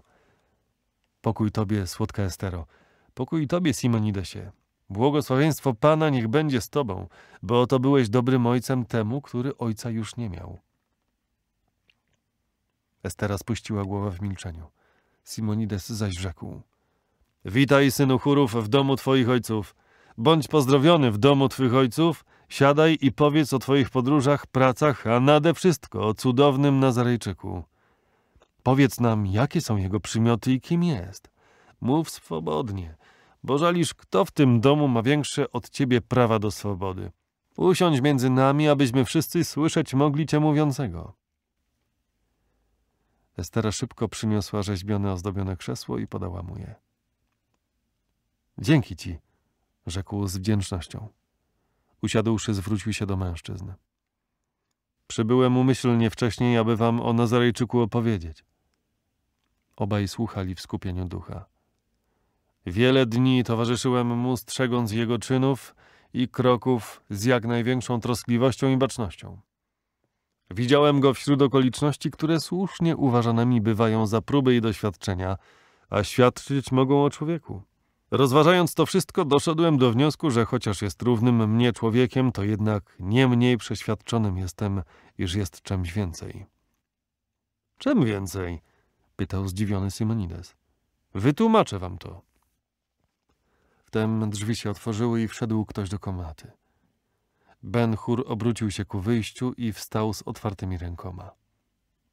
Pokój tobie, słodka Estero, pokój tobie, Simonidesie. Błogosławieństwo Pana niech będzie z tobą, bo oto byłeś dobrym ojcem temu, który ojca już nie miał. Estera spuściła głowę w milczeniu. Simonides zaś rzekł. Witaj, synu chórów, w domu twoich ojców. Bądź pozdrowiony w domu twych ojców, siadaj i powiedz o twoich podróżach, pracach, a nade wszystko o cudownym Nazarejczyku. Powiedz nam, jakie są jego przymioty i kim jest. Mów swobodnie, bo żalisz, kto w tym domu ma większe od ciebie prawa do swobody. Usiądź między nami, abyśmy wszyscy słyszeć mogli cię mówiącego. Estera szybko przyniosła rzeźbione, ozdobione krzesło i podała mu je. Dzięki ci, rzekł z wdzięcznością. Usiadłszy, zwrócił się do mężczyzny. Przybyłem umyślnie wcześniej, aby wam o Nazarejczyku opowiedzieć. Obaj słuchali w skupieniu ducha. Wiele dni towarzyszyłem mu, strzegąc jego czynów i kroków z jak największą troskliwością i bacznością. Widziałem go wśród okoliczności, które słusznie uważanymi bywają za próby i doświadczenia, a świadczyć mogą o człowieku. Rozważając to wszystko, doszedłem do wniosku, że chociaż jest równym mnie człowiekiem, to jednak nie mniej przeświadczonym jestem, iż jest czymś więcej. Czym więcej? pytał zdziwiony Simonides. Wytłumaczę wam to. Wtem drzwi się otworzyły i wszedł ktoś do komnaty. Ben-Hur obrócił się ku wyjściu i wstał z otwartymi rękoma.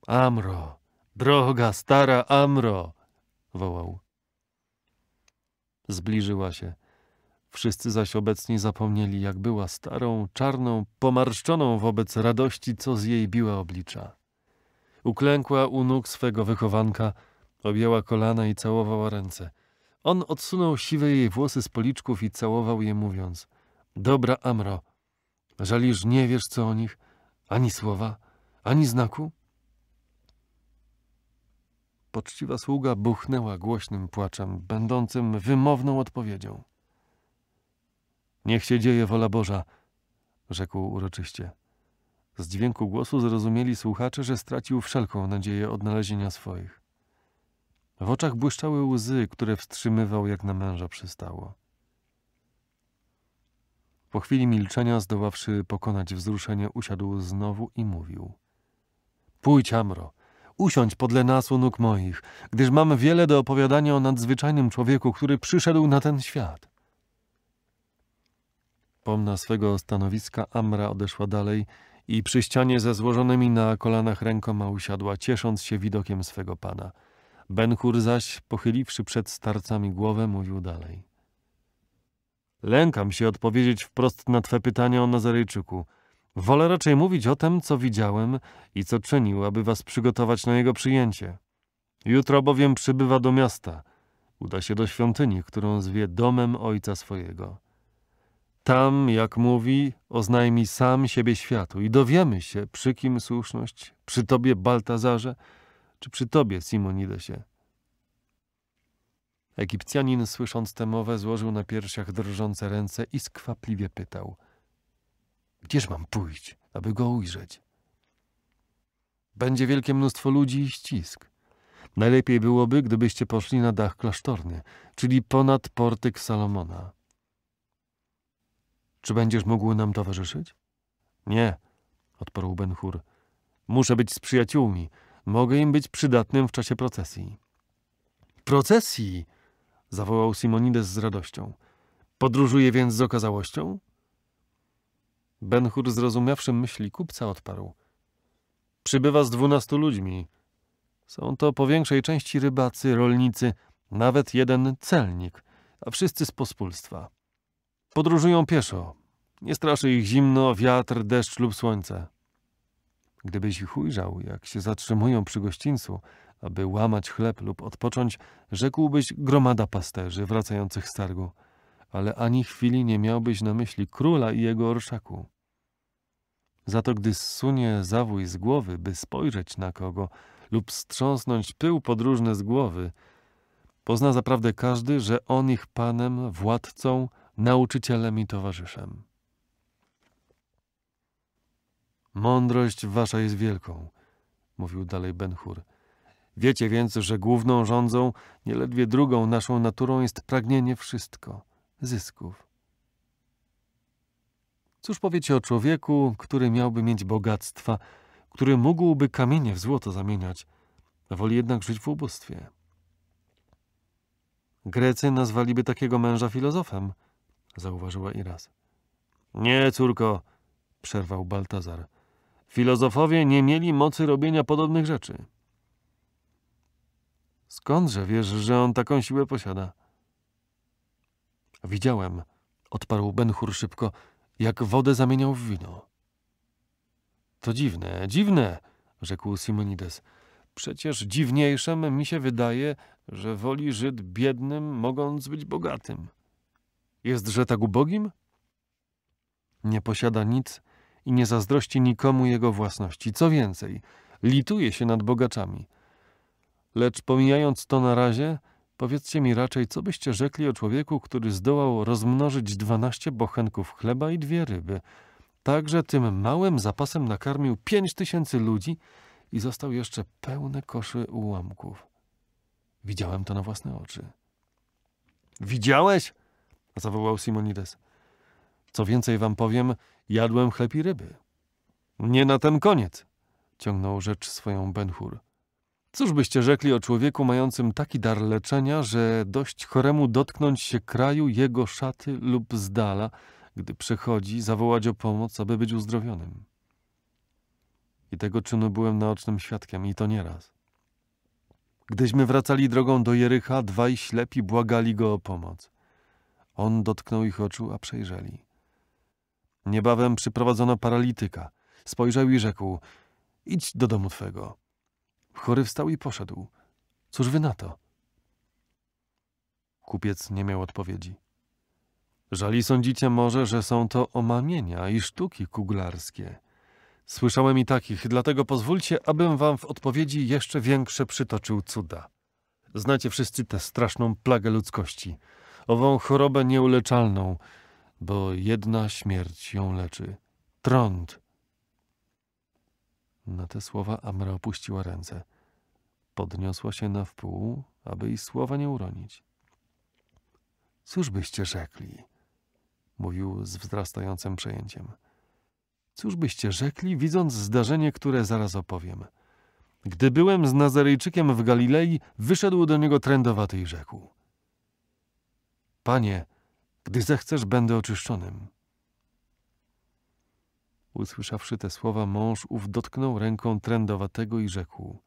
Amro, droga stara Amro, wołał. Zbliżyła się. Wszyscy zaś obecni zapomnieli, jak była starą, czarną, pomarszczoną wobec radości, co z jej biła oblicza. Uklękła u nóg swego wychowanka, objęła kolana i całowała ręce. On odsunął siwe jej włosy z policzków i całował je, mówiąc: Dobra, Amro, Żal, nie wiesz co o nich, ani słowa, ani znaku? Poczciwa sługa buchnęła głośnym płaczem, będącym wymowną odpowiedzią. Niech się dzieje wola Boża, rzekł uroczyście. Z dźwięku głosu zrozumieli słuchacze, że stracił wszelką nadzieję odnalezienia swoich. W oczach błyszczały łzy, które wstrzymywał, jak na męża przystało. Po chwili milczenia, zdoławszy pokonać wzruszenie, usiadł znowu i mówił. Pójdź, Amro, usiądź podle nas u nóg moich, gdyż mam wiele do opowiadania o nadzwyczajnym człowieku, który przyszedł na ten świat. Pomna swego stanowiska Amra odeszła dalej i przy ścianie ze złożonymi na kolanach rękoma usiadła, ciesząc się widokiem swego pana. Benhur zaś, pochyliwszy przed starcami głowę, mówił dalej. Lękam się odpowiedzieć wprost na twe pytanie o Nazarejczyku. Wolę raczej mówić o tym, co widziałem i co czynił, aby was przygotować na jego przyjęcie. Jutro bowiem przybywa do miasta. Uda się do świątyni, którą zwie domem ojca swojego. Tam, jak mówi, oznajmi sam siebie światu i dowiemy się, przy kim słuszność, przy tobie Baltazarze, czy przy tobie Simonidesie. Egipcjanin, słysząc tę mowę, złożył na piersiach drżące ręce i skwapliwie pytał: Gdzież mam pójść, aby go ujrzeć? Będzie wielkie mnóstwo ludzi i ścisk. Najlepiej byłoby, gdybyście poszli na dach klasztorny, czyli ponad portyk Salomona. Czy będziesz mógł nam towarzyszyć? Nie, odparł Benhur. Muszę być z przyjaciółmi. Mogę im być przydatnym w czasie procesji. Procesji! zawołał Simonides z radością. Podróżuje więc z okazałością? Benhur, zrozumiawszy myśli kupca, odparł. Przybywa z dwunastu ludźmi. Są to po większej części rybacy, rolnicy, nawet jeden celnik, a wszyscy z pospólstwa. Podróżują pieszo. Nie straszy ich zimno, wiatr, deszcz lub słońce. Gdybyś ich ujrzał, jak się zatrzymują przy gościńcu, aby łamać chleb lub odpocząć, rzekłbyś gromada pasterzy wracających z targu, ale ani chwili nie miałbyś na myśli króla i jego orszaku. Za to, gdy zsunie zawój z głowy, by spojrzeć na kogo lub strząsnąć pył podróżny z głowy, pozna zaprawdę każdy, że on ich panem, władcą, nauczycielem i towarzyszem. Mądrość wasza jest wielką, mówił dalej Ben Hur Wiecie więc, że główną rządzą, nieledwie drugą naszą naturą jest pragnienie wszystko, zysków. Cóż powiecie o człowieku, który miałby mieć bogactwa, który mógłby kamienie w złoto zamieniać, a woli jednak żyć w ubóstwie? Grecy nazwaliby takiego męża filozofem, zauważyła Iras. Nie, córko, przerwał Baltazar. Filozofowie nie mieli mocy robienia podobnych rzeczy. Skądże wiesz, że on taką siłę posiada? Widziałem, odparł Benhur szybko, jak wodę zamieniał w wino. To dziwne, dziwne, rzekł Simonides. Przecież dziwniejszym mi się wydaje, że woli Żyd biednym, mogąc być bogatym. Jestże tak ubogim? Nie posiada nic i nie zazdrości nikomu jego własności. Co więcej, lituje się nad bogaczami – Lecz pomijając to na razie, powiedzcie mi raczej, co byście rzekli o człowieku, który zdołał rozmnożyć dwanaście bochenków chleba i dwie ryby. Także tym małym zapasem nakarmił pięć tysięcy ludzi i został jeszcze pełny koszy ułamków. Widziałem to na własne oczy. Widziałeś? zawołał Simonides. Co więcej wam powiem, jadłem chleb i ryby. Nie na ten koniec, ciągnął rzecz swoją Benhur. Cóż byście rzekli o człowieku mającym taki dar leczenia, że dość choremu dotknąć się kraju, jego szaty lub z dala, gdy przychodzi zawołać o pomoc, aby być uzdrowionym? I tego czynu byłem naocznym świadkiem, i to nieraz. Gdyśmy wracali drogą do Jericha, dwaj ślepi błagali go o pomoc. On dotknął ich oczu, a przejrzeli. Niebawem przyprowadzono paralityka. Spojrzał i rzekł: Idź do domu twego Chory wstał i poszedł. Cóż wy na to? Kupiec nie miał odpowiedzi. Żali sądzicie może, że są to omamienia i sztuki kuglarskie. Słyszałem i takich, dlatego pozwólcie, abym wam w odpowiedzi jeszcze większe przytoczył cuda. Znacie wszyscy tę straszną plagę ludzkości, ową chorobę nieuleczalną, bo jedna śmierć ją leczy. Trąd na te słowa Amra opuściła ręce. Podniosła się na wpół, aby jej słowa nie uronić. Cóż byście rzekli? mówił z wzrastającym przejęciem. Cóż byście rzekli, widząc zdarzenie, które zaraz opowiem? Gdy byłem z Nazarejczykiem w Galilei, wyszedł do niego trędowaty i rzekł: Panie, gdy zechcesz, będę oczyszczonym. Usłyszawszy te słowa, mąż ów dotknął ręką trędowatego i rzekł: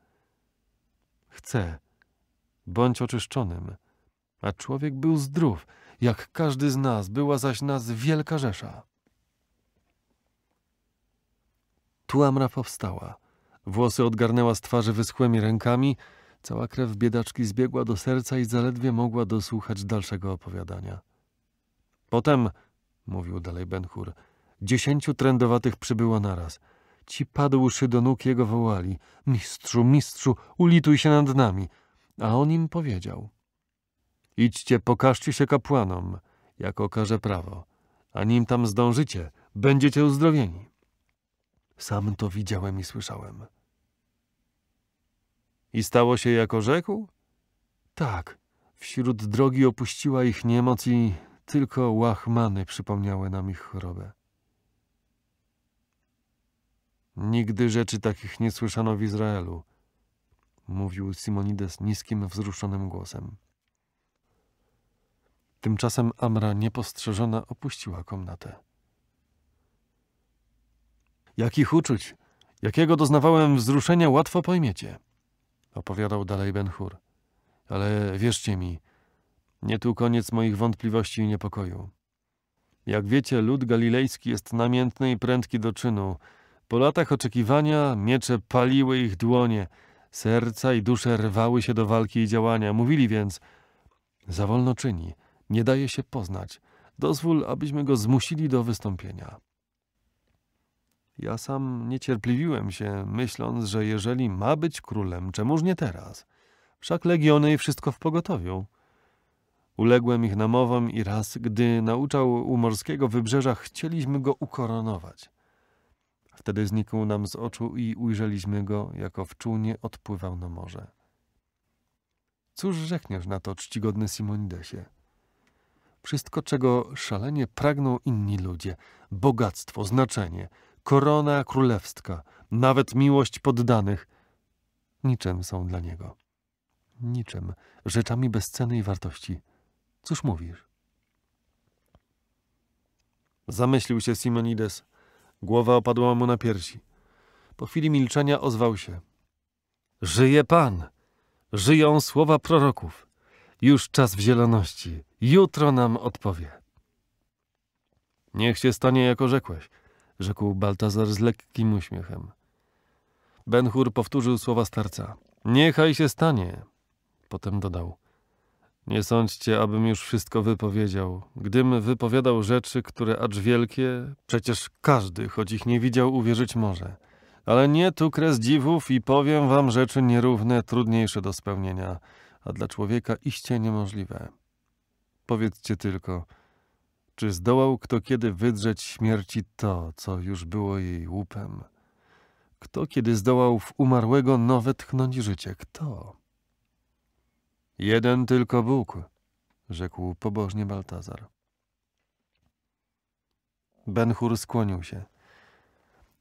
Chcę, bądź oczyszczonym. A człowiek był zdrów, jak każdy z nas, była zaś nas wielka rzesza. Tu Amra powstała. Włosy odgarnęła z twarzy wyschłymi rękami, cała krew biedaczki zbiegła do serca i zaledwie mogła dosłuchać dalszego opowiadania. Potem, mówił dalej Benhur, Dziesięciu trędowatych przybyło naraz. Ci padłszy do nóg jego wołali – Mistrzu, mistrzu, ulituj się nad nami. A on im powiedział – Idźcie, pokażcie się kapłanom, jak okaże prawo. A nim tam zdążycie, będziecie uzdrowieni. Sam to widziałem i słyszałem. I stało się, jako rzekł? Tak, wśród drogi opuściła ich niemoc i tylko łachmany przypomniały nam ich chorobę. Nigdy rzeczy takich nie słyszano w Izraelu, mówił Simonides niskim, wzruszonym głosem. Tymczasem Amra niepostrzeżona opuściła komnatę. Jakich uczuć, jakiego doznawałem wzruszenia, łatwo pojmiecie, opowiadał dalej Ben-Hur. Ale wierzcie mi, nie tu koniec moich wątpliwości i niepokoju. Jak wiecie, lud galilejski jest namiętny i prędki do czynu, po latach oczekiwania miecze paliły ich dłonie, serca i dusze rwały się do walki i działania. Mówili więc, za wolno czyni, nie daje się poznać. Dozwól, abyśmy go zmusili do wystąpienia. Ja sam niecierpliwiłem się, myśląc, że jeżeli ma być królem, czemuż nie teraz? Wszak legiony i wszystko w pogotowiu. Uległem ich namowom i raz, gdy nauczał u morskiego wybrzeża, chcieliśmy go ukoronować – Wtedy znikł nam z oczu i ujrzeliśmy go, jako w czółnie odpływał na morze. Cóż rzekniesz na to, czcigodny Simonidesie? Wszystko, czego szalenie pragną inni ludzie, bogactwo, znaczenie, korona królewska, nawet miłość poddanych, niczym są dla niego. Niczym, rzeczami bez ceny i wartości. Cóż mówisz? Zamyślił się Simonides – Głowa opadła mu na piersi. Po chwili milczenia ozwał się. Żyje Pan! Żyją słowa proroków. Już czas w zieloności. Jutro nam odpowie. Niech się stanie, jako rzekłeś, rzekł Baltazar z lekkim uśmiechem. Benhur powtórzył słowa starca. Niechaj się stanie. Potem dodał. Nie sądźcie, abym już wszystko wypowiedział. Gdym wypowiadał rzeczy, które acz wielkie, przecież każdy, choć ich nie widział, uwierzyć może. Ale nie tu kres dziwów i powiem wam rzeczy nierówne, trudniejsze do spełnienia, a dla człowieka iście niemożliwe. Powiedzcie tylko, czy zdołał kto kiedy wydrzeć śmierci to, co już było jej łupem? Kto kiedy zdołał w umarłego nowe tchnąć życie? Kto? Jeden tylko Bóg, rzekł pobożnie Baltazar. Benhur skłonił się.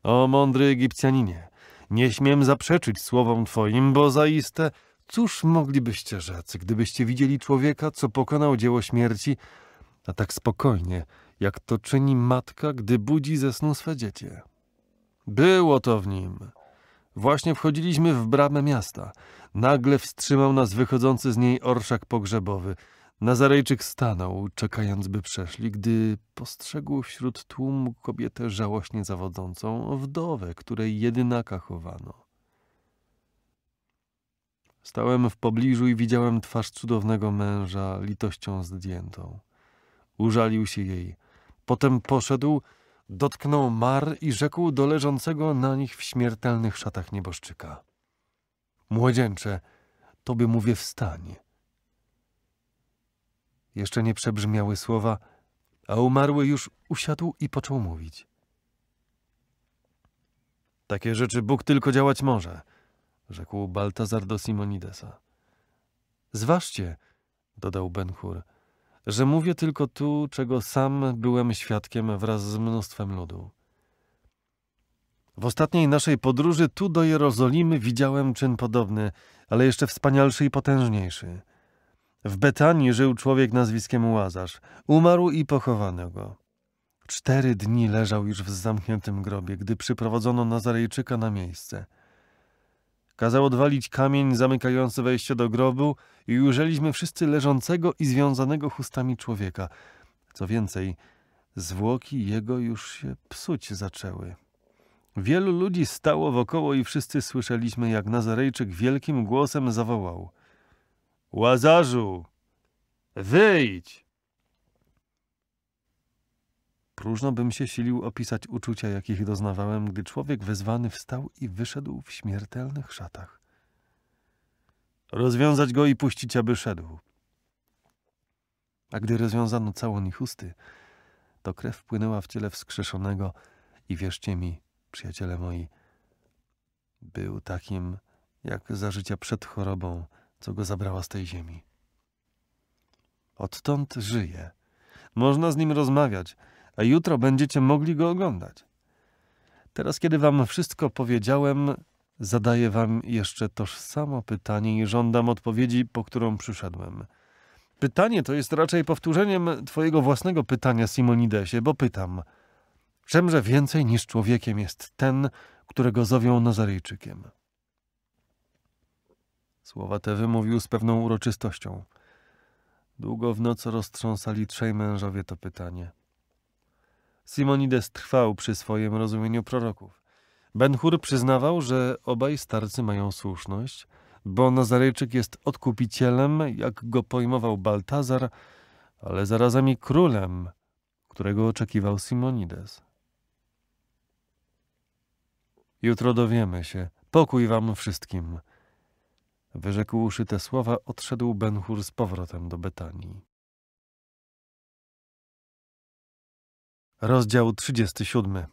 O mądry Egipcjaninie, nie śmiem zaprzeczyć słowom twoim, bo zaiste cóż moglibyście rzec, gdybyście widzieli człowieka, co pokonał dzieło śmierci, a tak spokojnie, jak to czyni matka, gdy budzi ze snu swe dziecię. Było to w nim. Właśnie wchodziliśmy w bramę miasta – Nagle wstrzymał nas wychodzący z niej orszak pogrzebowy. Nazarejczyk stanął, czekając by przeszli, gdy postrzegł wśród tłumu kobietę żałośnie zawodzącą, wdowę, której jedynaka chowano. Stałem w pobliżu i widziałem twarz cudownego męża litością zdjętą. Użalił się jej. Potem poszedł, dotknął mar i rzekł do leżącego na nich w śmiertelnych szatach nieboszczyka. Młodzieńcze, tobie mówię wstań. Jeszcze nie przebrzmiały słowa, a umarły już usiadł i począł mówić. Takie rzeczy Bóg tylko działać może, rzekł Baltazar do Simonidesa. Zważcie, dodał Benhur, że mówię tylko tu, czego sam byłem świadkiem wraz z mnóstwem ludu. W ostatniej naszej podróży tu do Jerozolimy widziałem czyn podobny, ale jeszcze wspanialszy i potężniejszy. W Betanii żył człowiek nazwiskiem Łazarz. Umarł i pochowano go. Cztery dni leżał już w zamkniętym grobie, gdy przyprowadzono Nazarejczyka na miejsce. Kazał odwalić kamień zamykający wejście do grobu i ujrzeliśmy wszyscy leżącego i związanego chustami człowieka. Co więcej, zwłoki jego już się psuć zaczęły. Wielu ludzi stało wokoło i wszyscy słyszeliśmy, jak Nazarejczyk wielkim głosem zawołał: Łazarzu, wyjdź! Próżno bym się silił opisać uczucia, jakich doznawałem, gdy człowiek wezwany wstał i wyszedł w śmiertelnych szatach. Rozwiązać go i puścić, aby szedł. A gdy rozwiązano całą nichusty, to krew płynęła w ciele wskrzeszonego i wierzcie mi, przyjaciele moi, był takim, jak za życia przed chorobą, co go zabrała z tej ziemi. Odtąd żyje. Można z nim rozmawiać, a jutro będziecie mogli go oglądać. Teraz, kiedy wam wszystko powiedziałem, zadaję wam jeszcze toż samo pytanie i żądam odpowiedzi, po którą przyszedłem. Pytanie to jest raczej powtórzeniem twojego własnego pytania, Simonidesie, bo pytam – Czemże więcej niż człowiekiem jest ten, którego zowią Nazarejczykiem. Słowa te wymówił z pewną uroczystością. Długo w nocy roztrząsali trzej mężowie to pytanie. Simonides trwał przy swoim rozumieniu proroków. Benhur przyznawał, że obaj starcy mają słuszność, bo Nazarejczyk jest odkupicielem, jak go pojmował Baltazar, ale zarazem i królem, którego oczekiwał Simonides. Jutro dowiemy się. Pokój wam wszystkim. Wyrzekłszy te słowa, odszedł Benhur z powrotem do Betanii. Rozdział 37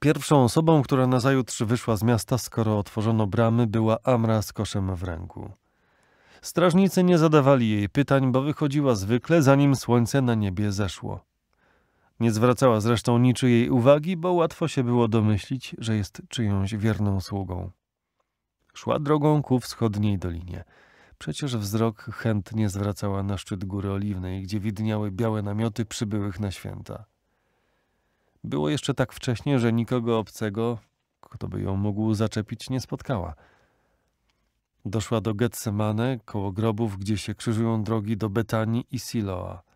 Pierwszą osobą, która nazajutrz wyszła z miasta, skoro otworzono bramy, była Amra z koszem w ręku. Strażnicy nie zadawali jej pytań, bo wychodziła zwykle, zanim słońce na niebie zeszło. Nie zwracała zresztą niczyjej uwagi, bo łatwo się było domyślić, że jest czyjąś wierną sługą. Szła drogą ku wschodniej dolinie. Przecież wzrok chętnie zwracała na szczyt Góry Oliwnej, gdzie widniały białe namioty przybyłych na święta. Było jeszcze tak wcześnie, że nikogo obcego, kto by ją mógł zaczepić, nie spotkała. Doszła do Getsemane, koło grobów, gdzie się krzyżują drogi do Betanii i Siloa.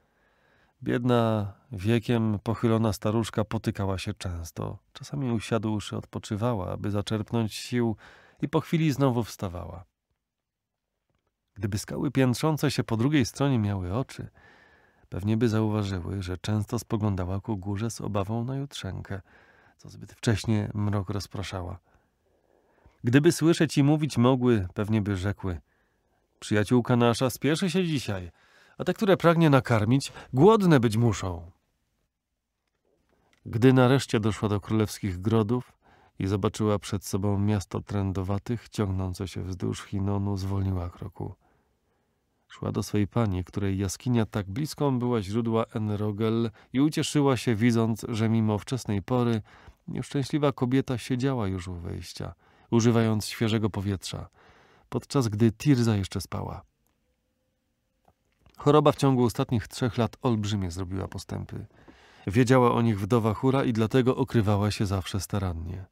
Biedna, wiekiem pochylona staruszka potykała się często. Czasami usiadłszy odpoczywała, aby zaczerpnąć sił i po chwili znowu wstawała. Gdyby skały piętrzące się po drugiej stronie miały oczy, pewnie by zauważyły, że często spoglądała ku górze z obawą na jutrzenkę, co zbyt wcześnie mrok rozpraszała. Gdyby słyszeć i mówić mogły, pewnie by rzekły – Przyjaciółka nasza spieszy się dzisiaj – a te, które pragnie nakarmić, głodne być muszą. Gdy nareszcie doszła do królewskich grodów i zobaczyła przed sobą miasto trędowatych, ciągnące się wzdłuż Chinonu, zwolniła kroku. Szła do swej pani, której jaskinia tak bliską była źródła Enrogel i ucieszyła się, widząc, że mimo wczesnej pory nieszczęśliwa kobieta siedziała już u wejścia, używając świeżego powietrza, podczas gdy Tirza jeszcze spała. Choroba w ciągu ostatnich trzech lat olbrzymie zrobiła postępy. Wiedziała o nich wdowa Hura i dlatego okrywała się zawsze starannie.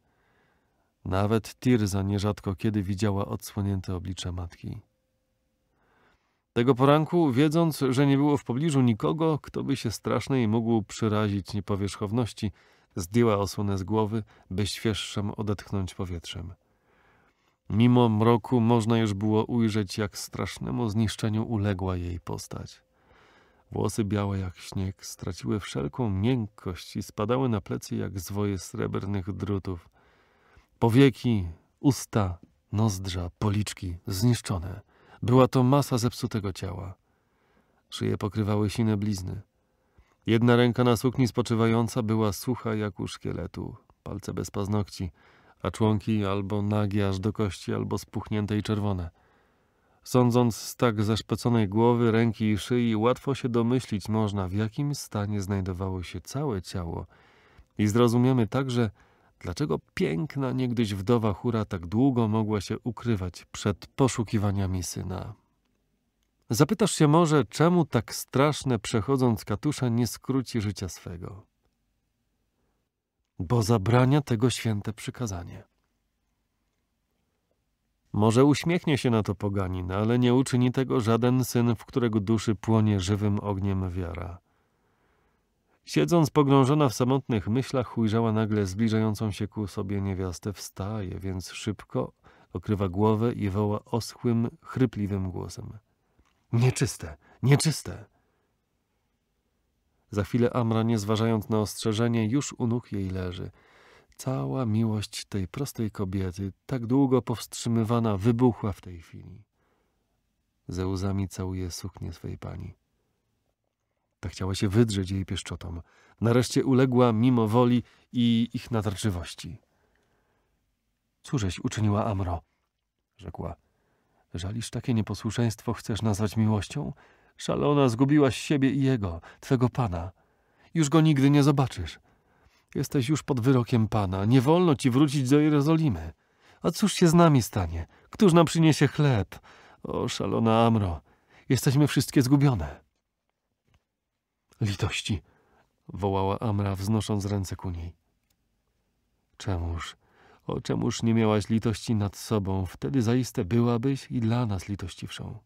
Nawet Tirza nierzadko kiedy widziała odsłonięte oblicze matki. Tego poranku, wiedząc, że nie było w pobliżu nikogo, kto by się strasznej mógł przyrazić niepowierzchowności, zdjęła osłonę z głowy, by świeższem odetchnąć powietrzem. Mimo mroku można już było ujrzeć, jak strasznemu zniszczeniu uległa jej postać. Włosy białe jak śnieg straciły wszelką miękkość i spadały na plecy jak zwoje srebrnych drutów. Powieki, usta, nozdrza, policzki zniszczone. Była to masa zepsutego ciała. Szyje pokrywały sine blizny. Jedna ręka na sukni spoczywająca była sucha jak u szkieletu, palce bez paznokci – a członki albo nagie aż do kości, albo spuchnięte i czerwone. Sądząc z tak zaszpeconej głowy, ręki i szyi, łatwo się domyślić można, w jakim stanie znajdowało się całe ciało i zrozumiemy także, dlaczego piękna niegdyś wdowa Hura tak długo mogła się ukrywać przed poszukiwaniami syna. Zapytasz się może, czemu tak straszne przechodząc katusza nie skróci życia swego bo zabrania tego święte przykazanie. Może uśmiechnie się na to poganin, ale nie uczyni tego żaden syn, w którego duszy płonie żywym ogniem wiara. Siedząc pogrążona w samotnych myślach, ujrzała nagle zbliżającą się ku sobie niewiastę. Wstaje więc szybko, okrywa głowę i woła oschłym, chrypliwym głosem. Nieczyste, nieczyste! Za chwilę Amra, nie zważając na ostrzeżenie, już u nóg jej leży. Cała miłość tej prostej kobiety, tak długo powstrzymywana, wybuchła w tej chwili. Ze łzami całuje suknię swej pani. Ta chciała się wydrzeć jej pieszczotom. Nareszcie uległa mimo woli i ich natarczywości. Cóżeś uczyniła Amro? rzekła. Żalisz takie nieposłuszeństwo chcesz nazwać miłością? Szalona, zgubiłaś siebie i jego, twego pana. Już go nigdy nie zobaczysz. Jesteś już pod wyrokiem pana. Nie wolno ci wrócić do Jerozolimy. A cóż się z nami stanie? Któż nam przyniesie chleb? O, szalona Amro, jesteśmy wszystkie zgubione. Litości, wołała Amra, wznosząc ręce ku niej. Czemuż, o czemuż nie miałaś litości nad sobą? Wtedy zaiste byłabyś i dla nas litościwszą.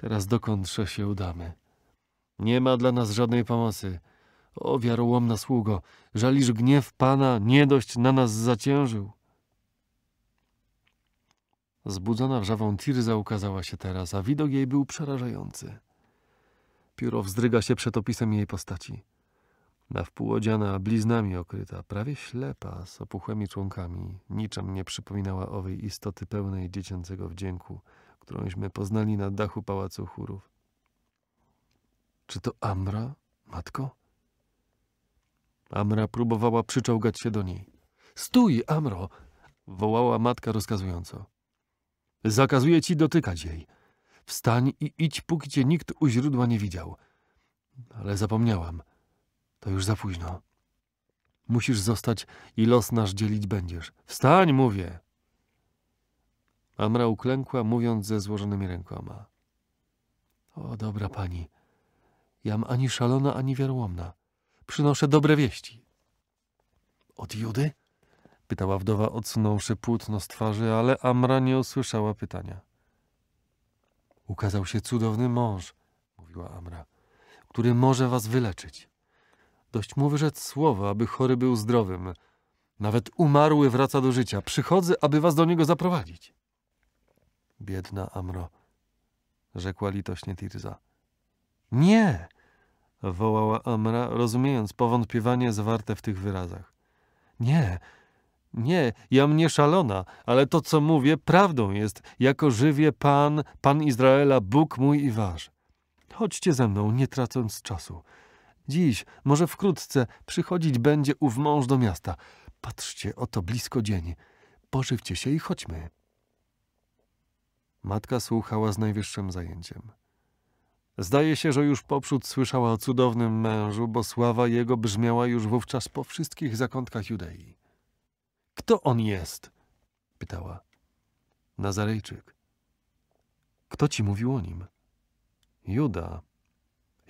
Teraz dokądże się udamy? Nie ma dla nas żadnej pomocy. O wiarołomna sługo, żaliż gniew Pana nie dość na nas zaciężył. Zbudzona wrzawą Tirza ukazała się teraz, a widok jej był przerażający. Pióro wzdryga się przed opisem jej postaci. Na bliznami okryta, prawie ślepa, z opuchłymi członkami, niczem nie przypominała owej istoty pełnej dziecięcego wdzięku – którąśmy poznali na dachu Pałacu Chórów. Czy to Amra, matko? Amra próbowała przyczołgać się do niej. Stój, Amro! wołała matka rozkazująco. Zakazuję ci dotykać jej. Wstań i idź, póki cię nikt u źródła nie widział. Ale zapomniałam. To już za późno. Musisz zostać i los nasz dzielić będziesz. Wstań, mówię! Amra uklękła, mówiąc ze złożonymi rękoma. O, dobra pani, jam ani szalona, ani wiarłomna, Przynoszę dobre wieści. Od Judy? Pytała wdowa, odsunąwszy płótno z twarzy, ale Amra nie usłyszała pytania. Ukazał się cudowny mąż, mówiła Amra, który może was wyleczyć. Dość mu wyrzec słowa, aby chory był zdrowym. Nawet umarły wraca do życia. Przychodzę, aby was do niego zaprowadzić. Biedna Amro, rzekła litośnie Tirza. Nie! wołała Amra, rozumiejąc powątpiewanie zawarte w tych wyrazach. Nie, nie, ja mnie szalona, ale to, co mówię, prawdą jest, jako żywie Pan, Pan Izraela, Bóg mój i wasz. Chodźcie ze mną, nie tracąc czasu. Dziś, może wkrótce, przychodzić będzie ów mąż do miasta. Patrzcie, oto blisko dzień. Pożywcie się i chodźmy. Matka słuchała z najwyższym zajęciem. Zdaje się, że już poprzód słyszała o cudownym mężu, bo sława jego brzmiała już wówczas po wszystkich zakątkach Judei. Kto on jest? pytała. Nazarejczyk. Kto ci mówił o nim? Juda.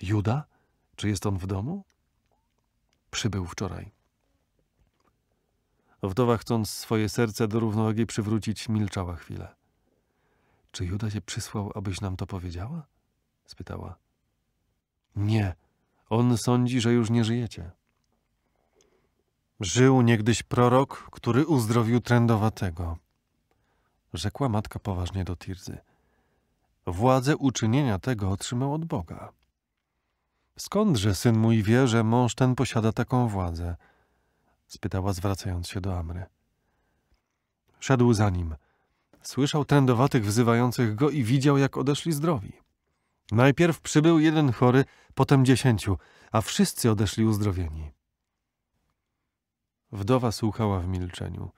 Juda? Czy jest on w domu? Przybył wczoraj. Wdowa chcąc swoje serce do równowagi przywrócić, milczała chwilę. Czy Juda cię przysłał, abyś nam to powiedziała? spytała. Nie, on sądzi, że już nie żyjecie. Żył niegdyś prorok, który uzdrowił trędowatego, rzekła matka poważnie do Tirzy. Władzę uczynienia tego otrzymał od Boga. Skądże syn mój wie, że mąż ten posiada taką władzę? spytała, zwracając się do Amry. Szedł za nim Słyszał trędowatych wzywających go i widział, jak odeszli zdrowi. Najpierw przybył jeden chory, potem dziesięciu, a wszyscy odeszli uzdrowieni. Wdowa słuchała w milczeniu.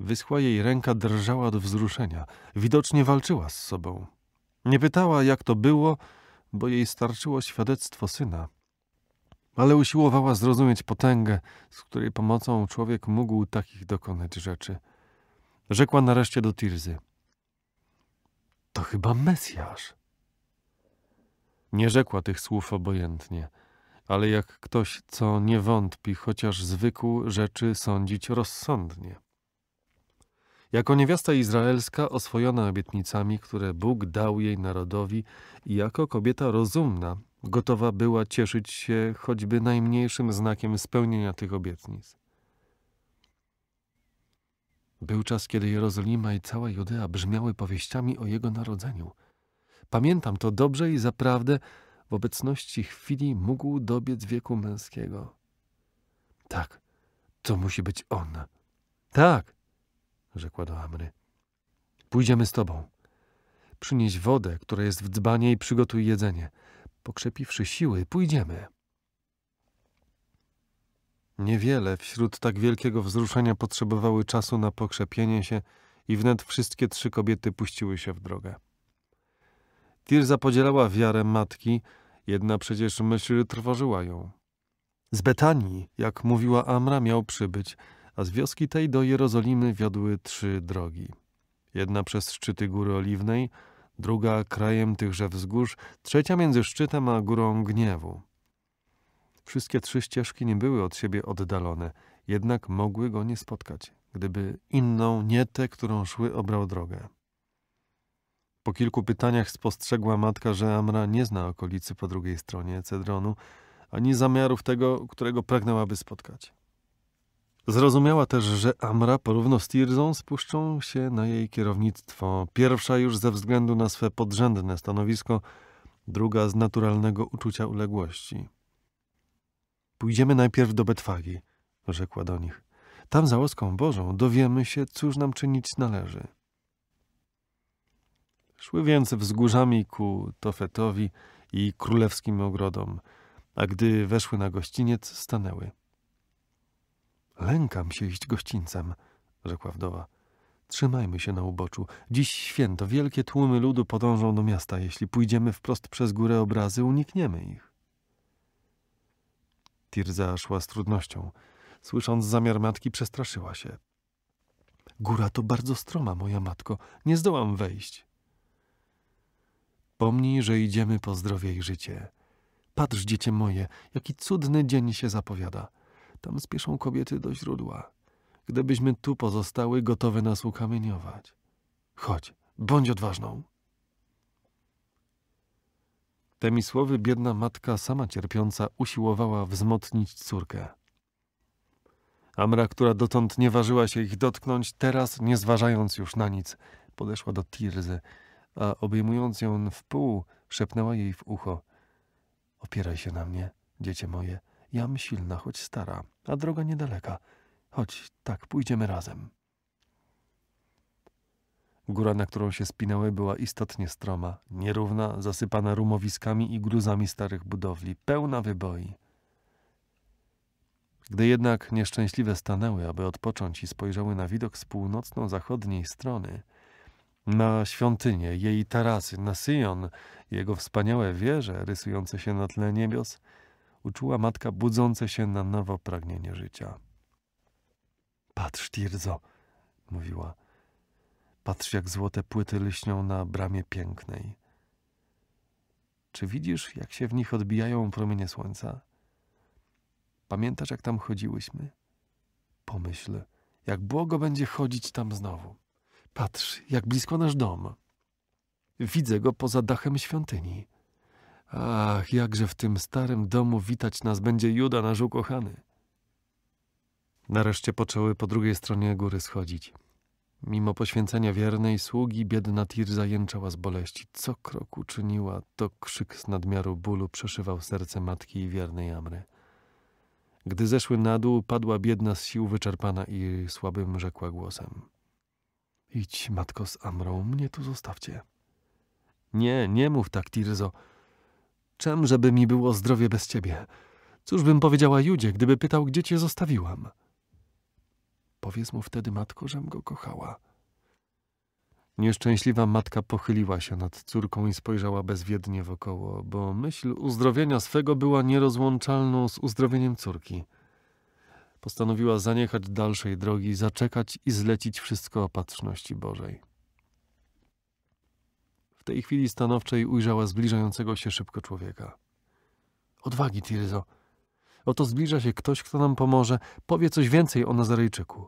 Wyschła jej ręka drżała od wzruszenia. Widocznie walczyła z sobą. Nie pytała, jak to było, bo jej starczyło świadectwo syna. Ale usiłowała zrozumieć potęgę, z której pomocą człowiek mógł takich dokonać rzeczy – Rzekła nareszcie do Tirzy. To chyba Mesjasz. Nie rzekła tych słów obojętnie, ale jak ktoś, co nie wątpi, chociaż zwykł rzeczy sądzić rozsądnie. Jako niewiasta izraelska, oswojona obietnicami, które Bóg dał jej narodowi, i jako kobieta rozumna, gotowa była cieszyć się choćby najmniejszym znakiem spełnienia tych obietnic. Był czas, kiedy Jerozolima i cała Judea brzmiały powieściami o Jego narodzeniu. Pamiętam to dobrze i zaprawdę w obecności chwili mógł dobiec wieku męskiego. Tak, to musi być On. Tak, rzekła do Amry. Pójdziemy z tobą. Przynieś wodę, która jest w dzbanie i przygotuj jedzenie. Pokrzepiwszy siły, pójdziemy. Niewiele wśród tak wielkiego wzruszenia potrzebowały czasu na pokrzepienie się i wnet wszystkie trzy kobiety puściły się w drogę. Tirza podzielała wiarę matki, jedna przecież myśl trwożyła ją. Z Betanii, jak mówiła Amra, miał przybyć, a z wioski tej do Jerozolimy wiodły trzy drogi. Jedna przez szczyty Góry Oliwnej, druga krajem tychże wzgórz, trzecia między szczytem a Górą Gniewu. Wszystkie trzy ścieżki nie były od siebie oddalone, jednak mogły go nie spotkać, gdyby inną, nie tę, którą szły, obrał drogę. Po kilku pytaniach spostrzegła matka, że Amra nie zna okolicy po drugiej stronie Cedronu, ani zamiarów tego, którego pragnęłaby spotkać. Zrozumiała też, że Amra porówno z Tirzą spuszczą się na jej kierownictwo. Pierwsza już ze względu na swe podrzędne stanowisko, druga z naturalnego uczucia uległości. Pójdziemy najpierw do Betwagi, rzekła do nich. Tam za łaską Bożą dowiemy się, cóż nam czynić należy. Szły więc wzgórzami ku Tofetowi i królewskim ogrodom, a gdy weszły na gościniec, stanęły. Lękam się iść gościńcem, rzekła wdowa. Trzymajmy się na uboczu. Dziś święto, wielkie tłumy ludu podążą do miasta. Jeśli pójdziemy wprost przez górę obrazy, unikniemy ich. Tirza szła z trudnością. Słysząc zamiar matki, przestraszyła się. Góra to bardzo stroma, moja matko. Nie zdołam wejść. Pomnij, że idziemy po zdrowie i życie. Patrz, dziecię moje, jaki cudny dzień się zapowiada. Tam spieszą kobiety do źródła. Gdybyśmy tu pozostały, gotowe nas ukamieniować. Chodź, bądź odważną. Tymi słowy biedna matka, sama cierpiąca, usiłowała wzmocnić córkę. Amra, która dotąd nie ważyła się ich dotknąć, teraz, nie zważając już na nic, podeszła do Tirzy, a obejmując ją w pół, szepnęła jej w ucho. Opieraj się na mnie, dziecię moje. Jam silna, choć stara, a droga niedaleka. Chodź, tak, pójdziemy razem. Góra, na którą się spinały, była istotnie stroma, nierówna, zasypana rumowiskami i gruzami starych budowli, pełna wyboi. Gdy jednak nieszczęśliwe stanęły, aby odpocząć i spojrzały na widok z północno-zachodniej strony, na świątynię, jej tarasy, na Syjon, jego wspaniałe wieże rysujące się na tle niebios, uczuła matka budzące się na nowo pragnienie życia. Patrz, Tirzo, mówiła – Patrz, jak złote płyty lśnią na bramie pięknej. Czy widzisz, jak się w nich odbijają promienie słońca? Pamiętasz, jak tam chodziłyśmy? Pomyśl, jak błogo będzie chodzić tam znowu. Patrz, jak blisko nasz dom. Widzę go poza dachem świątyni. Ach, jakże w tym starym domu witać nas będzie Juda, nasz ukochany. Nareszcie poczęły po drugiej stronie góry schodzić. Mimo poświęcenia wiernej sługi, biedna Tirza jęczała z boleści. Co krok uczyniła, to krzyk z nadmiaru bólu przeszywał serce matki i wiernej Amry. Gdy zeszły na dół, padła biedna z sił wyczerpana i słabym rzekła głosem. Idź, matko z Amrą, mnie tu zostawcie. Nie, nie mów tak, Tirzo. Czem, żeby mi było zdrowie bez ciebie? Cóż bym powiedziała Judzie, gdyby pytał, gdzie cię zostawiłam? Powiedz mu wtedy, matko, żem go kochała. Nieszczęśliwa matka pochyliła się nad córką i spojrzała bezwiednie wokoło, bo myśl uzdrowienia swego była nierozłączalną z uzdrowieniem córki. Postanowiła zaniechać dalszej drogi, zaczekać i zlecić wszystko opatrzności Bożej. W tej chwili stanowczej ujrzała zbliżającego się szybko człowieka. Odwagi, Tirzo! Oto zbliża się ktoś, kto nam pomoże. Powie coś więcej o Nazarejczyku.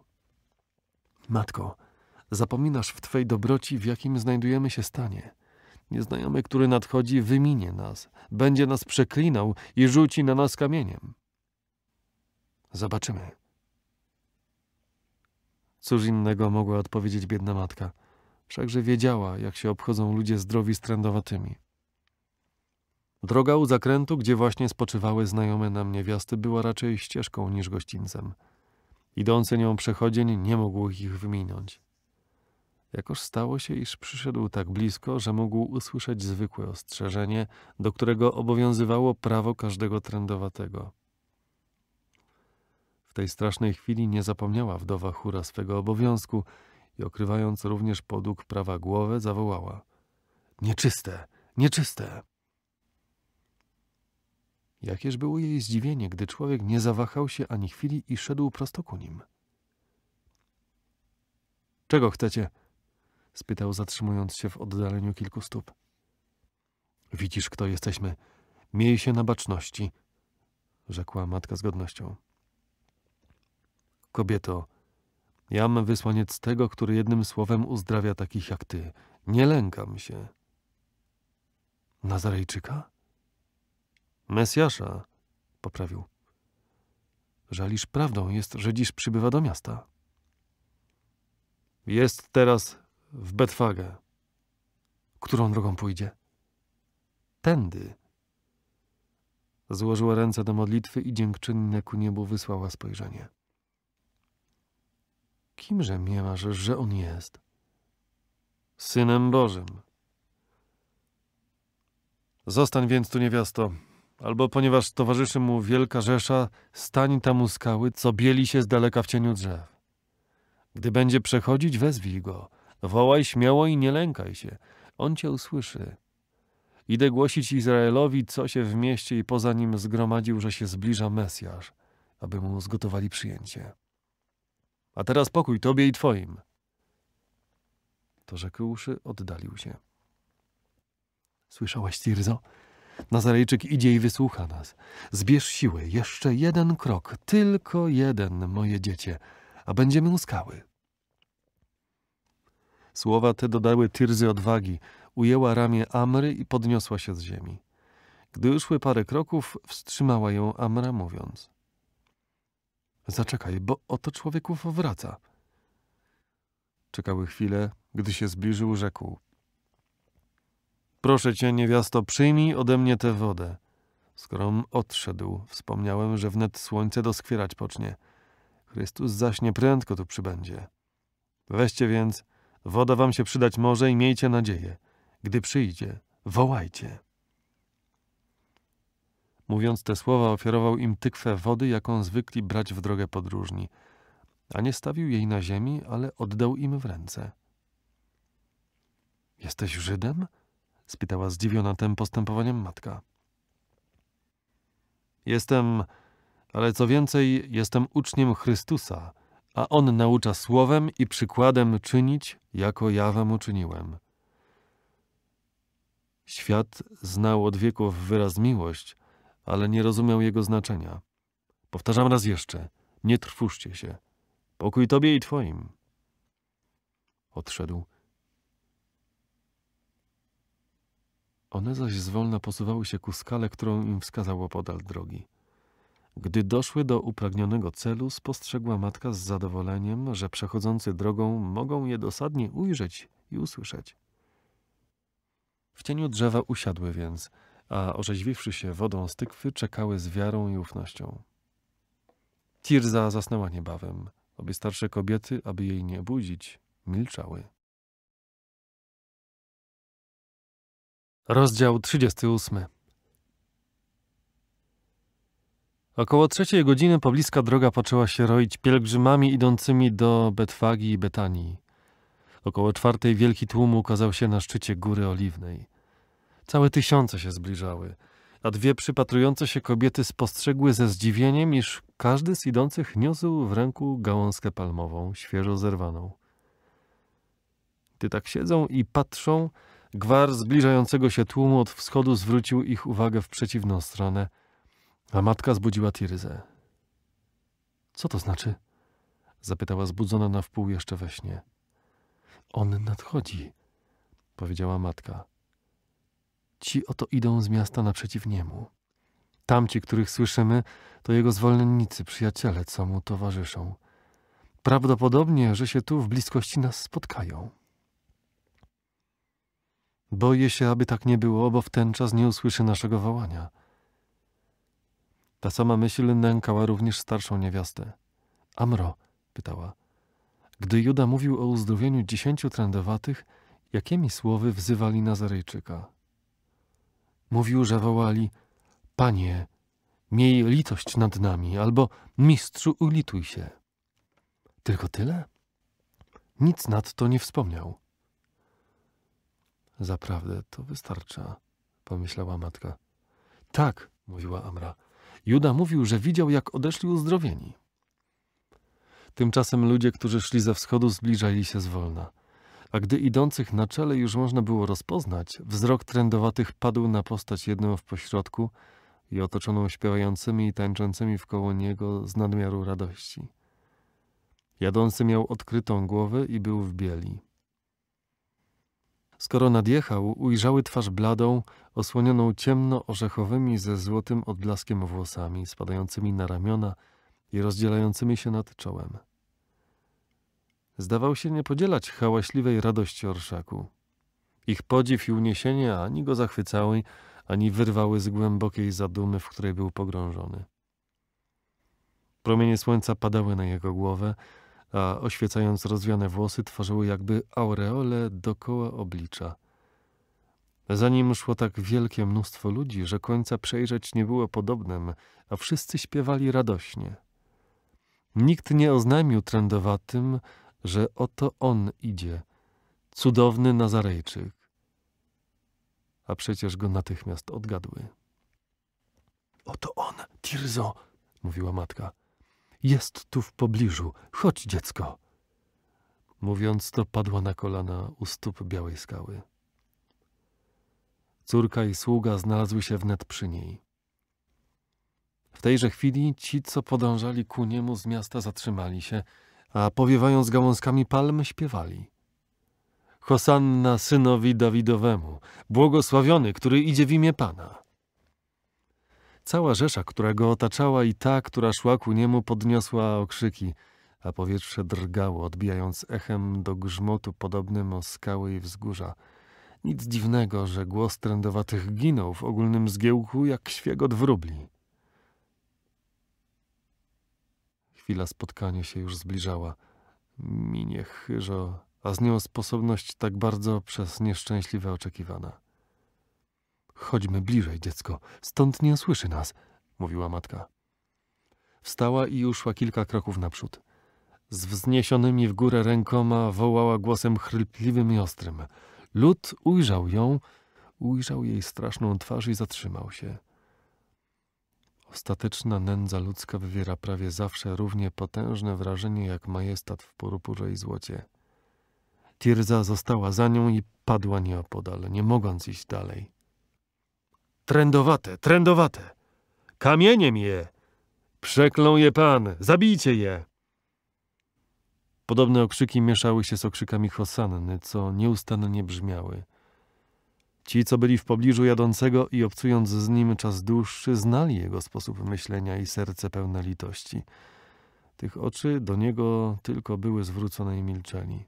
Matko, zapominasz w Twej dobroci, w jakim znajdujemy się stanie. Nieznajomy, który nadchodzi, wyminie nas, będzie nas przeklinał i rzuci na nas kamieniem. Zobaczymy. Cóż innego mogła odpowiedzieć biedna matka, wszakże wiedziała, jak się obchodzą ludzie zdrowi z trędowatymi. Droga u zakrętu, gdzie właśnie spoczywały znajome nam niewiasty, była raczej ścieżką niż gościńcem. Idący nią przechodzień nie mógł ich wyminąć. Jakoż stało się, iż przyszedł tak blisko, że mógł usłyszeć zwykłe ostrzeżenie, do którego obowiązywało prawo każdego trędowatego. W tej strasznej chwili nie zapomniała wdowa chóra swego obowiązku i okrywając również podług prawa głowę, zawołała: Nieczyste, nieczyste! Jakież było jej zdziwienie, gdy człowiek nie zawahał się ani chwili i szedł prosto ku nim. Czego chcecie? spytał, zatrzymując się w oddaleniu kilku stóp. Widzisz, kto jesteśmy. Miej się na baczności, rzekła matka z godnością. Kobieto, jam wysłaniec tego, który jednym słowem uzdrawia takich jak ty. Nie lękam się. Nazarejczyka? Mesjasza, poprawił. Żaliż prawdą jest, że dziś przybywa do miasta. Jest teraz w Betwagę. Którą drogą pójdzie? Tędy. Złożyła ręce do modlitwy i dziękczynne ku niebu wysłała spojrzenie. Kimże miemarzysz, że on jest? Synem Bożym. Zostań więc tu, niewiasto, albo ponieważ towarzyszy mu wielka rzesza, stań tam u skały, co bieli się z daleka w cieniu drzew. Gdy będzie przechodzić, wezwij go. Wołaj śmiało i nie lękaj się. On cię usłyszy. Idę głosić Izraelowi, co się w mieście i poza nim zgromadził, że się zbliża Mesjasz, aby mu zgotowali przyjęcie. A teraz pokój tobie i twoim. To rzekłszy oddalił się. Słyszałaś Tirzo? Nazarejczyk idzie i wysłucha nas. Zbierz siły, jeszcze jeden krok, tylko jeden, moje dziecię, a będziemy uskały. Słowa te dodały Tyrzy odwagi, ujęła ramię Amry i podniosła się z ziemi. Gdy już parę kroków, wstrzymała ją Amra, mówiąc: Zaczekaj, bo oto człowieków wraca. Czekały chwilę, gdy się zbliżył, rzekł: Proszę cię, niewiasto, przyjmij ode mnie tę wodę. Skrom odszedł, wspomniałem, że wnet słońce doskwierać pocznie. Chrystus zaś nieprędko tu przybędzie. Weźcie więc, woda wam się przydać może i miejcie nadzieję. Gdy przyjdzie, wołajcie. Mówiąc te słowa, ofiarował im tykwę wody, jaką zwykli brać w drogę podróżni, a nie stawił jej na ziemi, ale oddał im w ręce. Jesteś Żydem? spytała zdziwiona tym postępowaniem matka. Jestem, ale co więcej, jestem uczniem Chrystusa, a On naucza słowem i przykładem czynić, jako ja wam uczyniłem. Świat znał od wieków wyraz miłość, ale nie rozumiał jego znaczenia. Powtarzam raz jeszcze, nie trwóżcie się. Pokój tobie i twoim. Odszedł One zaś zwolna posuwały się ku skale, którą im wskazało podal drogi. Gdy doszły do upragnionego celu, spostrzegła matka z zadowoleniem, że przechodzący drogą mogą je dosadnie ujrzeć i usłyszeć. W cieniu drzewa usiadły więc, a orzeźwiwszy się wodą z tykwy, czekały z wiarą i ufnością. Tirza zasnęła niebawem. Obie starsze kobiety, aby jej nie budzić, milczały. Rozdział 38 Około trzeciej godziny pobliska droga poczęła się roić pielgrzymami idącymi do Betwagi i Betanii. Około czwartej wielki tłum ukazał się na szczycie Góry Oliwnej. Całe tysiące się zbliżały, a dwie przypatrujące się kobiety spostrzegły ze zdziwieniem, iż każdy z idących niósł w ręku gałązkę palmową, świeżo zerwaną. Ty tak siedzą i patrzą, Gwar zbliżającego się tłumu od wschodu zwrócił ich uwagę w przeciwną stronę, a matka zbudziła Tiryzę. Co to znaczy? zapytała zbudzona na wpół jeszcze we śnie. On nadchodzi, powiedziała matka. Ci oto idą z miasta naprzeciw niemu. Tamci, których słyszymy, to jego zwolennicy, przyjaciele, co mu towarzyszą. Prawdopodobnie, że się tu w bliskości nas spotkają. Boję się, aby tak nie było, bo w ten czas nie usłyszy naszego wołania. Ta sama myśl nękała również starszą niewiastę. Amro, pytała, gdy Juda mówił o uzdrowieniu dziesięciu trędowatych, jakimi słowy wzywali Nazarejczyka? Mówił, że wołali, Panie, miej litość nad nami, albo Mistrzu, ulituj się. Tylko tyle? Nic nad to nie wspomniał. Zaprawdę to wystarcza, pomyślała matka. Tak, mówiła Amra. Juda mówił, że widział, jak odeszli uzdrowieni. Tymczasem ludzie, którzy szli ze wschodu, zbliżali się zwolna. A gdy idących na czele już można było rozpoznać, wzrok trędowatych padł na postać jedną w pośrodku i otoczoną śpiewającymi i tańczącymi wkoło niego z nadmiaru radości. Jadący miał odkrytą głowę i był w bieli. Skoro nadjechał, ujrzały twarz bladą, osłonioną ciemno-orzechowymi ze złotym odblaskiem włosami, spadającymi na ramiona i rozdzielającymi się nad czołem. Zdawał się nie podzielać hałaśliwej radości orszaku. Ich podziw i uniesienie ani go zachwycały, ani wyrwały z głębokiej zadumy, w której był pogrążony. Promienie słońca padały na jego głowę, a oświecając rozwiane włosy tworzyły jakby aureole dokoła oblicza. Zanim szło tak wielkie mnóstwo ludzi, że końca przejrzeć nie było podobnym, a wszyscy śpiewali radośnie. Nikt nie oznajmił trędowatym, że oto on idzie, cudowny Nazarejczyk. A przecież go natychmiast odgadły. Oto on, Tirzo, mówiła matka. Jest tu w pobliżu. Chodź, dziecko. Mówiąc to, padła na kolana u stóp białej skały. Córka i sługa znalazły się wnet przy niej. W tejże chwili ci, co podążali ku niemu z miasta, zatrzymali się, a powiewając gałązkami palm, śpiewali. Hosanna synowi Dawidowemu, błogosławiony, który idzie w imię Pana. Cała rzesza, która go otaczała i ta, która szła ku niemu, podniosła okrzyki, a powietrze drgało, odbijając echem do grzmotu podobnym o skały i wzgórza. Nic dziwnego, że głos trędowatych ginął w ogólnym zgiełku jak świegot wróbli. Chwila spotkania się już zbliżała. Minie chyżo, a z nią sposobność tak bardzo przez nieszczęśliwe oczekiwana. Chodźmy bliżej, dziecko, stąd nie słyszy nas, mówiła matka. Wstała i uszła kilka kroków naprzód. Z wzniesionymi w górę rękoma wołała głosem chrypliwym i ostrym. Lud ujrzał ją, ujrzał jej straszną twarz i zatrzymał się. Ostateczna nędza ludzka wywiera prawie zawsze równie potężne wrażenie jak majestat w purpurze i złocie. Tirza została za nią i padła nieopodal, nie mogąc iść dalej. Trędowate, trędowate. Kamieniem je. przeklą je pan. Zabijcie je. Podobne okrzyki mieszały się z okrzykami hosanny, co nieustannie brzmiały. Ci, co byli w pobliżu jadącego i obcując z nim czas dłuższy, znali jego sposób myślenia i serce pełne litości. Tych oczy do niego tylko były zwrócone i milczeli.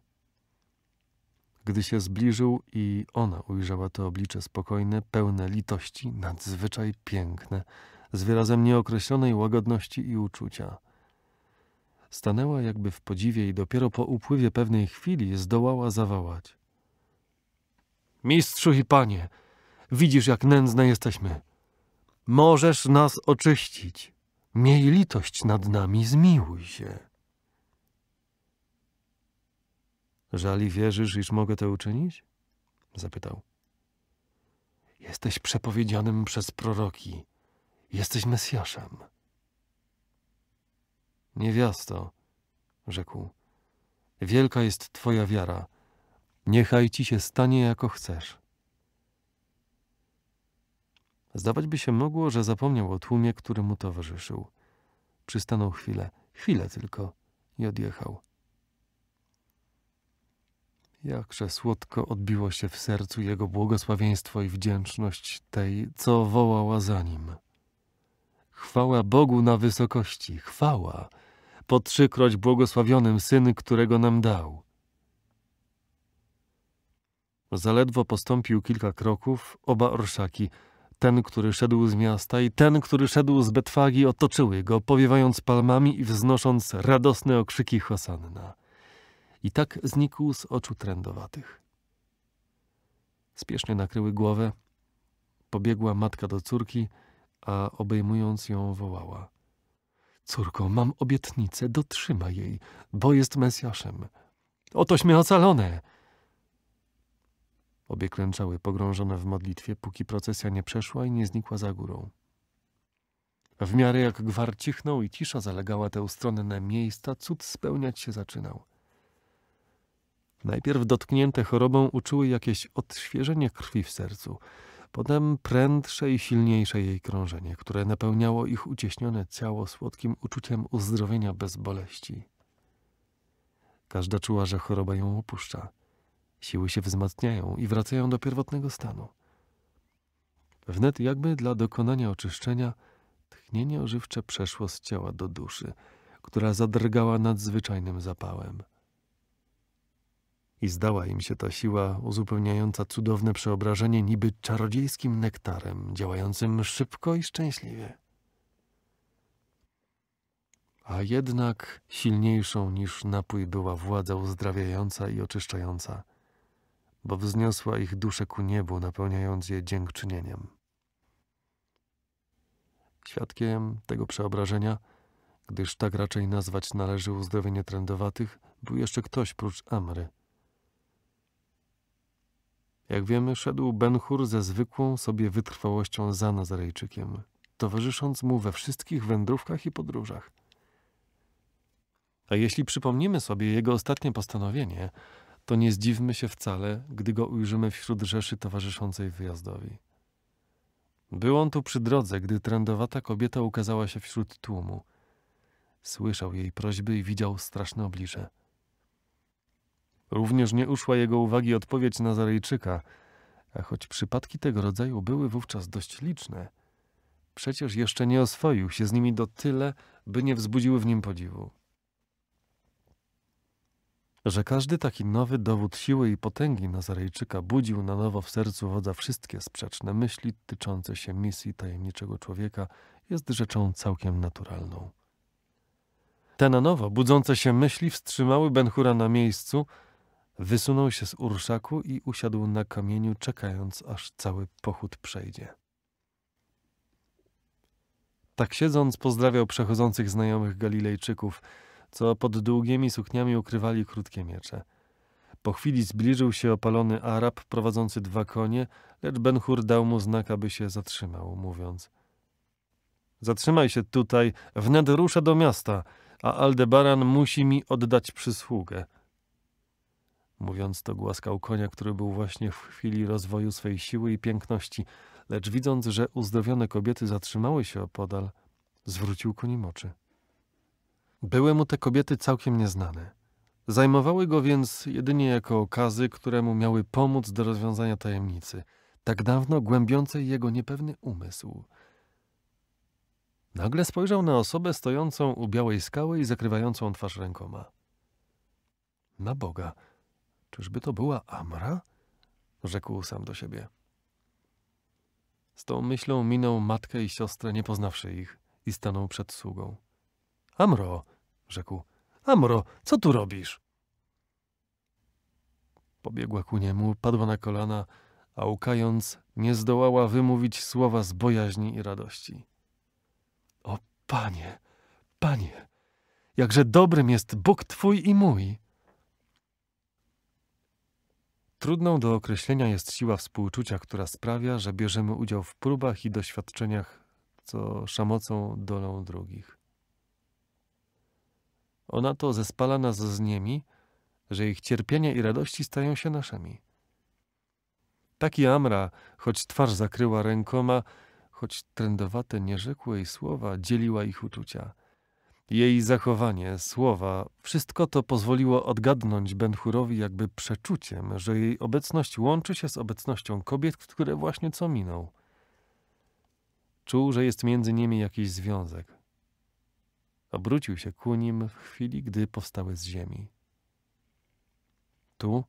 Gdy się zbliżył i ona ujrzała to oblicze spokojne, pełne litości, nadzwyczaj piękne, z wyrazem nieokreślonej łagodności i uczucia. Stanęła jakby w podziwie i dopiero po upływie pewnej chwili zdołała zawołać. Mistrzu i panie, widzisz jak nędzne jesteśmy. Możesz nas oczyścić. Miej litość nad nami, zmiłuj się. Żali wierzysz, iż mogę to uczynić? Zapytał. Jesteś przepowiedzianym przez proroki. Jesteś Mesjaszem. Niewiasto, rzekł, wielka jest twoja wiara. Niechaj ci się stanie, jako chcesz. Zdawać by się mogło, że zapomniał o tłumie, który mu towarzyszył. Przystanął chwilę, chwilę tylko i odjechał. Jakże słodko odbiło się w sercu jego błogosławieństwo i wdzięczność tej, co wołała za nim. Chwała Bogu na wysokości, chwała, po trzykroć błogosławionym Syn, którego nam dał. Zaledwo postąpił kilka kroków, oba orszaki, ten, który szedł z miasta i ten, który szedł z Betwagi, otoczyły go, powiewając palmami i wznosząc radosne okrzyki Hosanna i tak znikł z oczu trędowatych. Spiesznie nakryły głowę. Pobiegła matka do córki, a obejmując ją wołała. Córko, mam obietnicę, dotrzyma jej, bo jest Mesjaszem. Otośmy ocalone! Obie klęczały pogrążone w modlitwie, póki procesja nie przeszła i nie znikła za górą. W miarę jak gwar cichnął i cisza zalegała te ustronne miejsca, cud spełniać się zaczynał – Najpierw dotknięte chorobą uczuły jakieś odświeżenie krwi w sercu, potem prędsze i silniejsze jej krążenie, które napełniało ich ucieśnione ciało słodkim uczuciem uzdrowienia bez boleści. Każda czuła, że choroba ją opuszcza. Siły się wzmacniają i wracają do pierwotnego stanu. Wnet jakby dla dokonania oczyszczenia tchnienie ożywcze przeszło z ciała do duszy, która zadrgała nadzwyczajnym zapałem – i zdała im się ta siła uzupełniająca cudowne przeobrażenie niby czarodziejskim nektarem, działającym szybko i szczęśliwie. A jednak silniejszą niż napój była władza uzdrawiająca i oczyszczająca, bo wzniosła ich dusze ku niebu, napełniając je dziękczynieniem. Świadkiem tego przeobrażenia, gdyż tak raczej nazwać należy uzdrowienie trędowatych, był jeszcze ktoś prócz Amry – jak wiemy, szedł Ben-Hur ze zwykłą sobie wytrwałością za Nazarejczykiem, towarzysząc mu we wszystkich wędrówkach i podróżach. A jeśli przypomnimy sobie jego ostatnie postanowienie, to nie zdziwmy się wcale, gdy go ujrzymy wśród rzeszy towarzyszącej wyjazdowi. Był on tu przy drodze, gdy trędowata kobieta ukazała się wśród tłumu. Słyszał jej prośby i widział straszne oblicze. Również nie uszła jego uwagi odpowiedź Nazarejczyka, a choć przypadki tego rodzaju były wówczas dość liczne, przecież jeszcze nie oswoił się z nimi do tyle, by nie wzbudziły w nim podziwu. Że każdy taki nowy dowód siły i potęgi Nazarejczyka budził na nowo w sercu wodza wszystkie sprzeczne myśli tyczące się misji tajemniczego człowieka, jest rzeczą całkiem naturalną. Te na nowo budzące się myśli wstrzymały Benhura na miejscu – Wysunął się z urszaku i usiadł na kamieniu, czekając, aż cały pochód przejdzie. Tak siedząc, pozdrawiał przechodzących znajomych Galilejczyków, co pod długimi sukniami ukrywali krótkie miecze. Po chwili zbliżył się opalony Arab prowadzący dwa konie, lecz Benhur dał mu znak, aby się zatrzymał, mówiąc: Zatrzymaj się tutaj, wnet ruszę do miasta, a Aldebaran musi mi oddać przysługę. Mówiąc to, głaskał konia, który był właśnie w chwili rozwoju swej siły i piękności, lecz widząc, że uzdrowione kobiety zatrzymały się opodal, zwrócił nim oczy. Były mu te kobiety całkiem nieznane. Zajmowały go więc jedynie jako okazy, które mu miały pomóc do rozwiązania tajemnicy, tak dawno głębiącej jego niepewny umysł. Nagle spojrzał na osobę stojącą u białej skały i zakrywającą twarz rękoma. Na Boga! Czyżby to była Amra? rzekł sam do siebie. Z tą myślą minął matkę i siostrę, nie poznawszy ich, i stanął przed sługą. Amro, rzekł, Amro, co tu robisz? Pobiegła ku niemu, padła na kolana, a łkając nie zdołała wymówić słowa z bojaźni i radości. O panie, panie, jakże dobrym jest Bóg twój i mój! Trudną do określenia jest siła współczucia, która sprawia, że bierzemy udział w próbach i doświadczeniach, co szamocą dolą drugich. Ona to zespala nas z niemi, że ich cierpienie i radości stają się naszymi. Taki Amra, choć twarz zakryła rękoma, choć trędowate, nierzekłe jej słowa dzieliła ich uczucia – jej zachowanie, słowa, wszystko to pozwoliło odgadnąć Benchurowi jakby przeczuciem, że jej obecność łączy się z obecnością kobiet, które właśnie co minął. Czuł, że jest między nimi jakiś związek. Obrócił się ku nim w chwili, gdy powstały z ziemi. Tu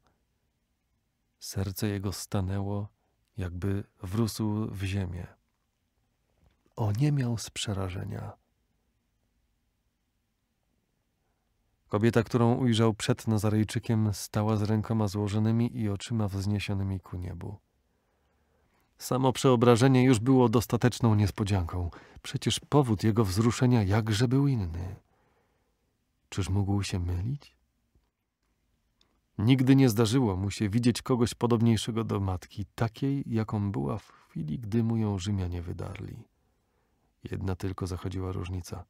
serce jego stanęło, jakby wrósł w ziemię. O nie miał z przerażenia. Kobieta, którą ujrzał przed Nazarejczykiem, stała z rękoma złożonymi i oczyma wzniesionymi ku niebu. Samo przeobrażenie już było dostateczną niespodzianką. Przecież powód jego wzruszenia jakże był inny. Czyż mógł się mylić? Nigdy nie zdarzyło mu się widzieć kogoś podobniejszego do matki, takiej, jaką była w chwili, gdy mu ją Rzymianie wydarli. Jedna tylko zachodziła różnica –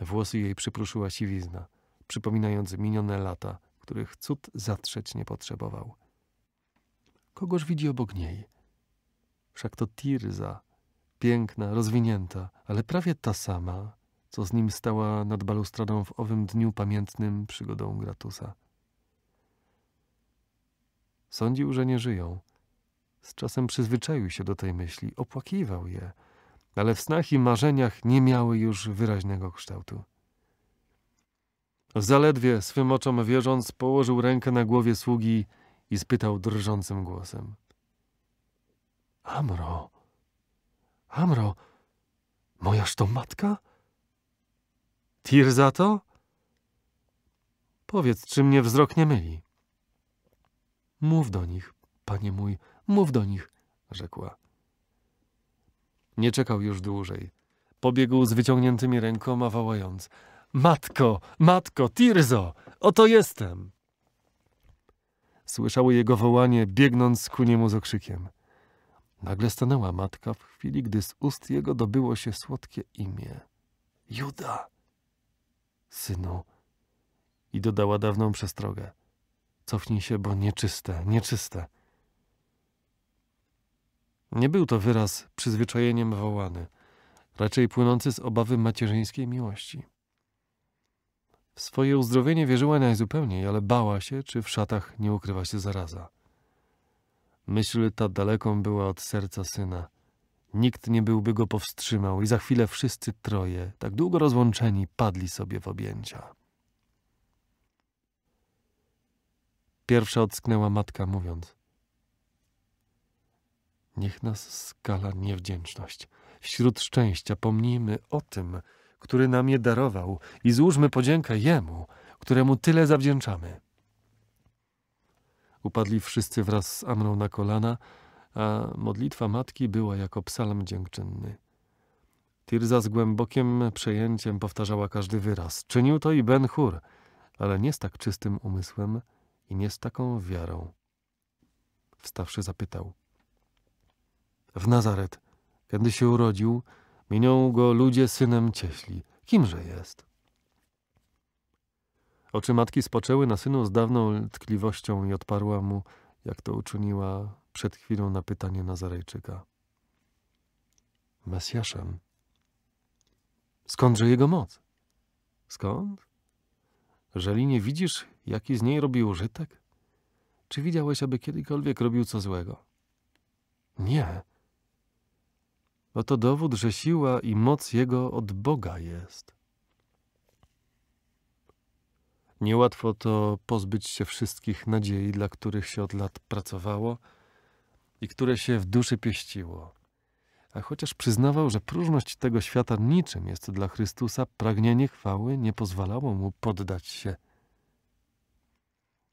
Włosy jej przyprószyła siwizna, przypominając minione lata, których cud zatrzeć nie potrzebował. Kogoż widzi obok niej? Wszak to Tirza, piękna, rozwinięta, ale prawie ta sama, co z nim stała nad balustradą w owym dniu pamiętnym przygodą Gratusa. Sądził, że nie żyją. Z czasem przyzwyczaił się do tej myśli, opłakiwał je – ale w snach i marzeniach nie miały już wyraźnego kształtu. Zaledwie swym oczom wierząc, położył rękę na głowie sługi i spytał drżącym głosem: Amro, Amro, mojaż to matka? Tir za to? Powiedz, czy mnie wzrok nie myli. Mów do nich, panie mój, mów do nich, rzekła. Nie czekał już dłużej. Pobiegł z wyciągniętymi rękoma, wołając: Matko, matko, Tirzo, oto jestem! Słyszały jego wołanie, biegnąc ku niemu z okrzykiem. Nagle stanęła matka w chwili, gdy z ust jego dobyło się słodkie imię. Juda, synu. I dodała dawną przestrogę. Cofnij się, bo nieczyste, nieczyste. Nie był to wyraz przyzwyczajeniem wołany, raczej płynący z obawy macierzyńskiej miłości. W swoje uzdrowienie wierzyła najzupełniej, ale bała się, czy w szatach nie ukrywa się zaraza. Myśl ta daleką była od serca syna. Nikt nie byłby go powstrzymał i za chwilę wszyscy troje, tak długo rozłączeni, padli sobie w objęcia. Pierwsza odsknęła matka, mówiąc – Niech nas skala niewdzięczność. Wśród szczęścia pomnijmy o tym, który nam je darował i złóżmy podziękę Jemu, któremu tyle zawdzięczamy. Upadli wszyscy wraz z Amrą na kolana, a modlitwa matki była jako psalm dziękczynny. Tirza z głębokim przejęciem powtarzała każdy wyraz. Czynił to i Ben Hur, ale nie z tak czystym umysłem i nie z taką wiarą. Wstawszy zapytał w Nazaret, kiedy się urodził, minią go ludzie synem cieśli. Kimże jest? Oczy matki spoczęły na synu z dawną tkliwością i odparła mu, jak to uczyniła przed chwilą na pytanie Nazarejczyka. Mesjaszem. Skądże jego moc? Skąd? Skąd?Żeli nie widzisz, jaki z niej robi użytek? Czy widziałeś, aby kiedykolwiek robił co złego? Nie, bo to dowód, że siła i moc Jego od Boga jest. Niełatwo to pozbyć się wszystkich nadziei, dla których się od lat pracowało i które się w duszy pieściło. A chociaż przyznawał, że próżność tego świata niczym jest dla Chrystusa, pragnienie chwały nie pozwalało mu poddać się.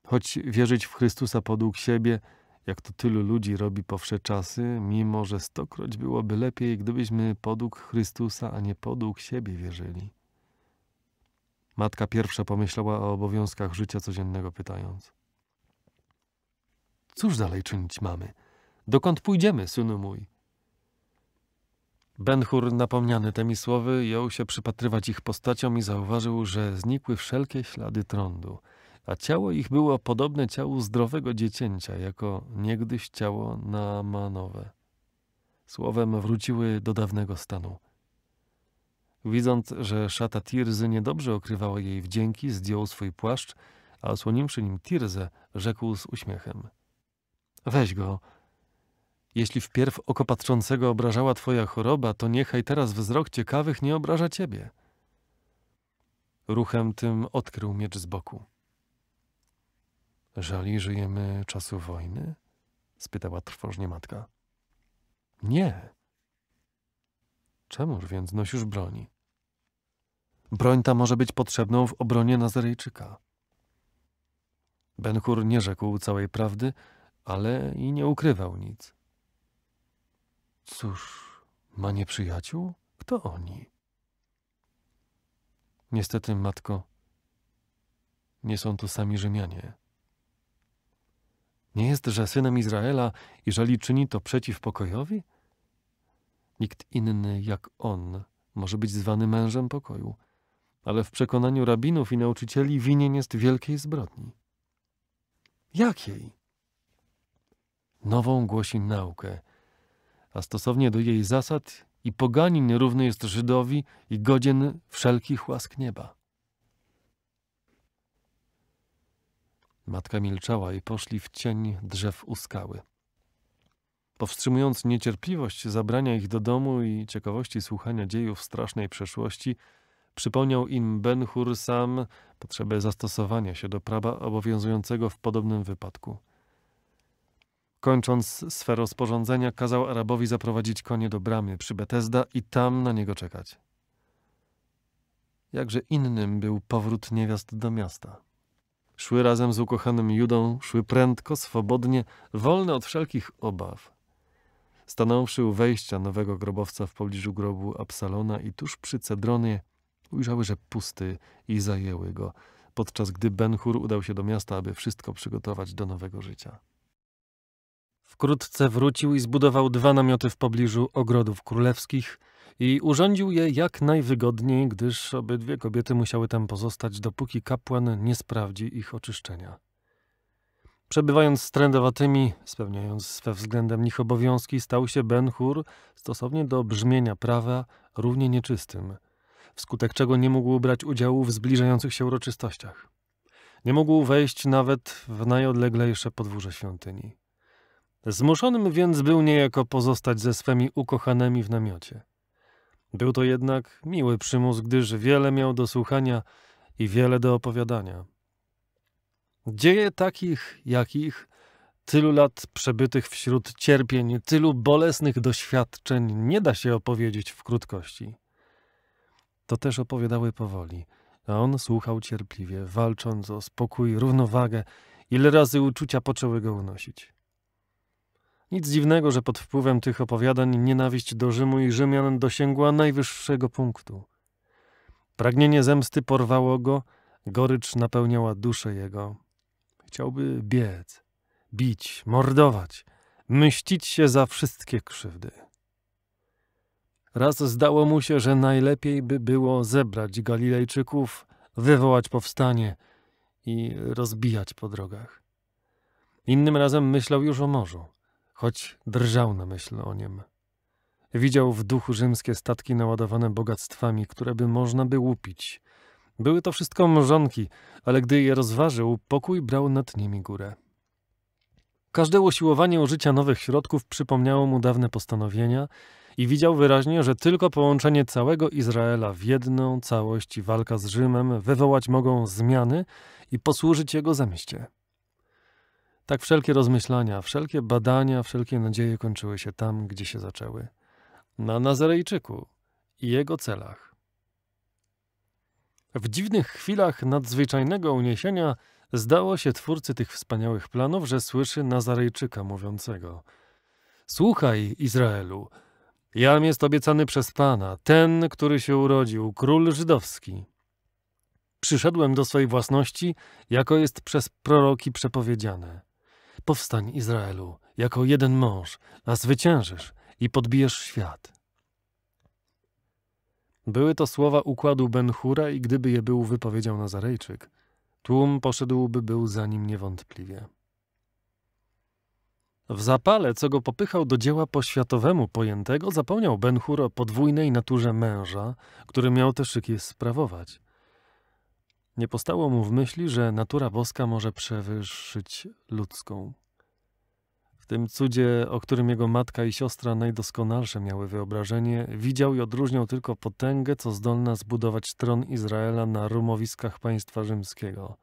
Choć wierzyć w Chrystusa podług siebie – jak to tylu ludzi robi powsze czasy, mimo że stokroć byłoby lepiej, gdybyśmy podług Chrystusa, a nie podług siebie wierzyli. Matka pierwsza pomyślała o obowiązkach życia codziennego, pytając: Cóż dalej czynić mamy? Dokąd pójdziemy, synu mój? Benchur, napomniany tymi słowy, jął się przypatrywać ich postaciom i zauważył, że znikły wszelkie ślady trądu a ciało ich było podobne ciału zdrowego dziecięcia, jako niegdyś ciało naamanowe. Słowem wróciły do dawnego stanu. Widząc, że szata Tirzy niedobrze okrywała jej wdzięki, zdjął swój płaszcz, a osłoniwszy nim Tirzę, rzekł z uśmiechem. Weź go. Jeśli wpierw patrzącego obrażała twoja choroba, to niechaj teraz wzrok ciekawych nie obraża ciebie. Ruchem tym odkrył miecz z boku. Żali żyjemy czasu wojny? spytała trwożnie matka. Nie. Czemuż więc nosisz broni? Broń ta może być potrzebną w obronie Nazaryjczyka. Benhur nie rzekł całej prawdy, ale i nie ukrywał nic. Cóż, ma nieprzyjaciół? Kto oni? Niestety, matko, nie są to sami Rzymianie. Nie jestże synem Izraela, jeżeli czyni to przeciw pokojowi? Nikt inny jak on może być zwany mężem pokoju, ale w przekonaniu rabinów i nauczycieli winien jest wielkiej zbrodni. Jakiej? Nową głosi naukę, a stosownie do jej zasad i poganin równy jest Żydowi i godzien wszelkich łask nieba. Matka milczała i poszli w cień drzew u skały. Powstrzymując niecierpliwość zabrania ich do domu i ciekawości słuchania dziejów strasznej przeszłości, przypomniał im Ben Hur sam potrzebę zastosowania się do prawa obowiązującego w podobnym wypadku. Kończąc swe rozporządzenia, kazał Arabowi zaprowadzić konie do bramy przy Betesda i tam na niego czekać. Jakże innym był powrót niewiast do miasta. Szły razem z ukochanym Judą, szły prędko, swobodnie, wolne od wszelkich obaw. Stanąwszy u wejścia nowego grobowca w pobliżu grobu Absalona i tuż przy Cedronie, ujrzały, że pusty i zajęły go, podczas gdy Benhur udał się do miasta, aby wszystko przygotować do nowego życia. Wkrótce wrócił i zbudował dwa namioty w pobliżu ogrodów królewskich – i urządził je jak najwygodniej, gdyż obydwie kobiety musiały tam pozostać, dopóki kapłan nie sprawdzi ich oczyszczenia. Przebywając z trędowatymi, spełniając swe względem nich obowiązki, stał się Ben-Hur, stosownie do brzmienia prawa, równie nieczystym, wskutek czego nie mógł brać udziału w zbliżających się uroczystościach. Nie mógł wejść nawet w najodleglejsze podwórze świątyni. Zmuszonym więc był niejako pozostać ze swymi ukochanymi w namiocie. Był to jednak miły przymus, gdyż wiele miał do słuchania i wiele do opowiadania. Dzieje takich, jakich, tylu lat przebytych wśród cierpień, tylu bolesnych doświadczeń nie da się opowiedzieć w krótkości. To też opowiadały powoli, a on słuchał cierpliwie, walcząc o spokój, równowagę, ile razy uczucia poczęły go unosić. Nic dziwnego, że pod wpływem tych opowiadań nienawiść do Rzymu i Rzymian dosięgła najwyższego punktu. Pragnienie zemsty porwało go, gorycz napełniała duszę jego. Chciałby biec, bić, mordować, mścić się za wszystkie krzywdy. Raz zdało mu się, że najlepiej by było zebrać Galilejczyków, wywołać powstanie i rozbijać po drogach. Innym razem myślał już o morzu choć drżał na myśl o niem. Widział w duchu rzymskie statki naładowane bogactwami, które by można by łupić. Były to wszystko mrzonki, ale gdy je rozważył, pokój brał nad nimi górę. Każde usiłowanie użycia nowych środków przypomniało mu dawne postanowienia i widział wyraźnie, że tylko połączenie całego Izraela w jedną całość i walka z Rzymem wywołać mogą zmiany i posłużyć jego zamieście. Tak wszelkie rozmyślania, wszelkie badania, wszelkie nadzieje kończyły się tam, gdzie się zaczęły. Na Nazarejczyku i jego celach. W dziwnych chwilach nadzwyczajnego uniesienia zdało się twórcy tych wspaniałych planów, że słyszy Nazarejczyka mówiącego: Słuchaj, Izraelu, jam jest obiecany przez Pana, ten, który się urodził, król żydowski. Przyszedłem do swojej własności, jako jest przez proroki przepowiedziane. Powstań Izraelu jako jeden mąż, a zwyciężysz i podbijesz świat. Były to słowa układu Ben-Hura i gdyby je był wypowiedział Nazarejczyk, tłum poszedłby był za nim niewątpliwie. W zapale, co go popychał do dzieła poświatowemu pojętego, zapomniał Ben-Hur o podwójnej naturze męża, który miał te szyki sprawować – nie postało mu w myśli, że natura boska może przewyższyć ludzką. W tym cudzie, o którym jego matka i siostra najdoskonalsze miały wyobrażenie, widział i odróżniał tylko potęgę, co zdolna zbudować tron Izraela na rumowiskach państwa rzymskiego.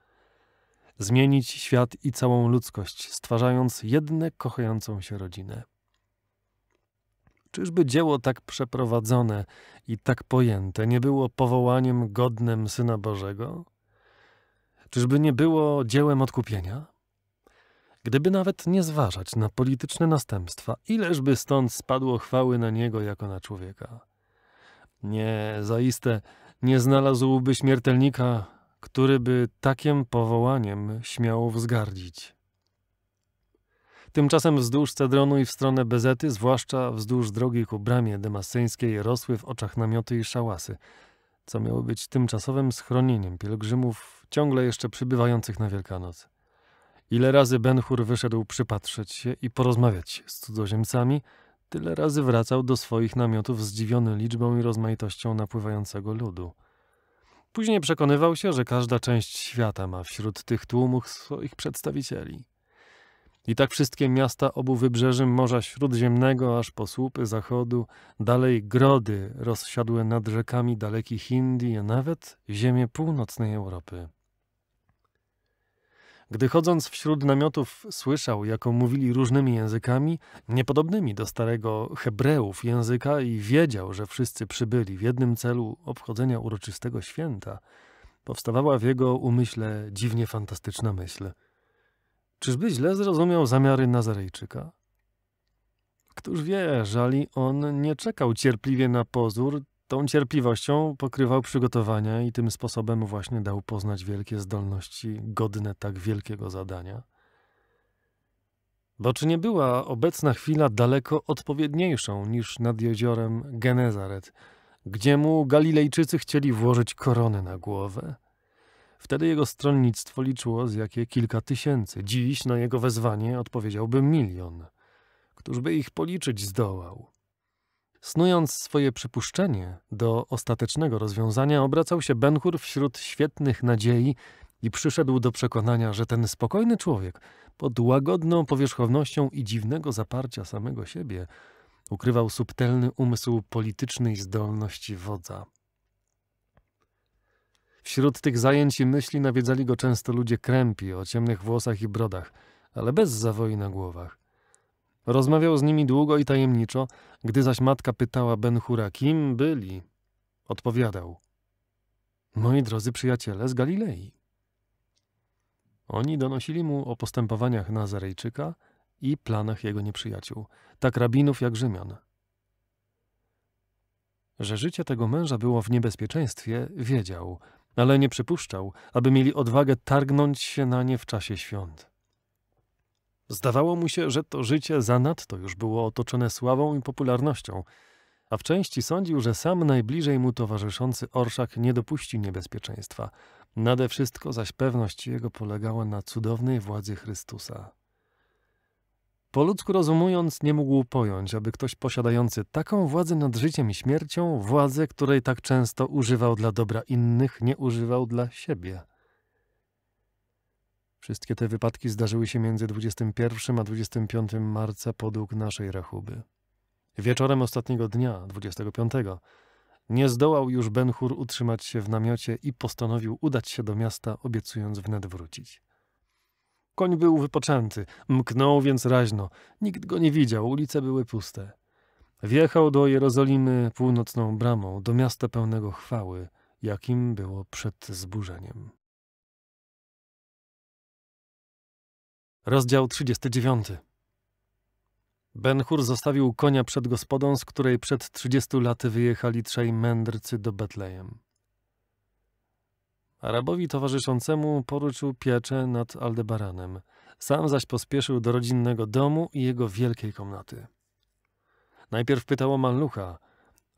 Zmienić świat i całą ludzkość, stwarzając jedne kochającą się rodzinę. Czyżby dzieło tak przeprowadzone i tak pojęte nie było powołaniem godnym Syna Bożego? czyżby nie było dziełem odkupienia? Gdyby nawet nie zważać na polityczne następstwa, ileżby stąd spadło chwały na niego jako na człowieka? Nie, zaiste nie znalazłby śmiertelnika, który by takim powołaniem śmiał wzgardzić. Tymczasem wzdłuż Cedronu i w stronę Bezety, zwłaszcza wzdłuż drogi ku bramie demasyńskiej, rosły w oczach namioty i szałasy – co miało być tymczasowym schronieniem pielgrzymów ciągle jeszcze przybywających na Wielkanoc. Ile razy Benhur wyszedł przypatrzeć się i porozmawiać z cudzoziemcami, tyle razy wracał do swoich namiotów zdziwiony liczbą i rozmaitością napływającego ludu. Później przekonywał się, że każda część świata ma wśród tych tłumów swoich przedstawicieli. I tak wszystkie miasta obu wybrzeży Morza Śródziemnego, aż po słupy zachodu, dalej grody rozsiadłe nad rzekami dalekich Indii, a nawet ziemię północnej Europy. Gdy chodząc wśród namiotów słyszał, jako mówili różnymi językami, niepodobnymi do starego Hebreów języka i wiedział, że wszyscy przybyli w jednym celu obchodzenia uroczystego święta, powstawała w jego umyśle dziwnie fantastyczna myśl – Czyżby źle zrozumiał zamiary Nazarejczyka? Któż wie, żali on nie czekał cierpliwie na pozór, tą cierpliwością pokrywał przygotowania i tym sposobem właśnie dał poznać wielkie zdolności godne tak wielkiego zadania. Bo czy nie była obecna chwila daleko odpowiedniejszą niż nad jeziorem Genezaret, gdzie mu Galilejczycy chcieli włożyć koronę na głowę? Wtedy jego stronnictwo liczyło z jakie kilka tysięcy. Dziś na jego wezwanie odpowiedziałby milion. Któż by ich policzyć zdołał? Snując swoje przypuszczenie do ostatecznego rozwiązania, obracał się Benhur wśród świetnych nadziei i przyszedł do przekonania, że ten spokojny człowiek pod łagodną powierzchownością i dziwnego zaparcia samego siebie ukrywał subtelny umysł politycznej zdolności wodza. Wśród tych zajęć i myśli nawiedzali go często ludzie krępi, o ciemnych włosach i brodach, ale bez zawoi na głowach. Rozmawiał z nimi długo i tajemniczo, gdy zaś matka pytała Benhura, kim byli, odpowiadał: Moi drodzy przyjaciele z Galilei. Oni donosili mu o postępowaniach Nazarejczyka i planach jego nieprzyjaciół, tak rabinów jak Rzymian. Że życie tego męża było w niebezpieczeństwie, wiedział, ale nie przypuszczał, aby mieli odwagę targnąć się na nie w czasie świąt. Zdawało mu się, że to życie zanadto już było otoczone sławą i popularnością, a w części sądził, że sam najbliżej mu towarzyszący orszak nie dopuści niebezpieczeństwa. Nade wszystko zaś pewność jego polegała na cudownej władzy Chrystusa. Po ludzku rozumując, nie mógł pojąć, aby ktoś posiadający taką władzę nad życiem i śmiercią, władzę, której tak często używał dla dobra innych, nie używał dla siebie. Wszystkie te wypadki zdarzyły się między 21 a 25 marca podług naszej rachuby. Wieczorem ostatniego dnia, 25, nie zdołał już Benhur utrzymać się w namiocie i postanowił udać się do miasta, obiecując wnet wrócić. Koń był wypoczęty, mknął więc raźno. Nikt go nie widział, ulice były puste. Wjechał do Jerozolimy północną bramą, do miasta pełnego chwały, jakim było przed zburzeniem. Rozdział 39 Benhur zostawił konia przed gospodą, z której przed 30 laty wyjechali trzej mędrcy do Betlejem. Arabowi towarzyszącemu poruczył pieczę nad Aldebaranem. Sam zaś pospieszył do rodzinnego domu i jego wielkiej komnaty. Najpierw pytał o Mallucha,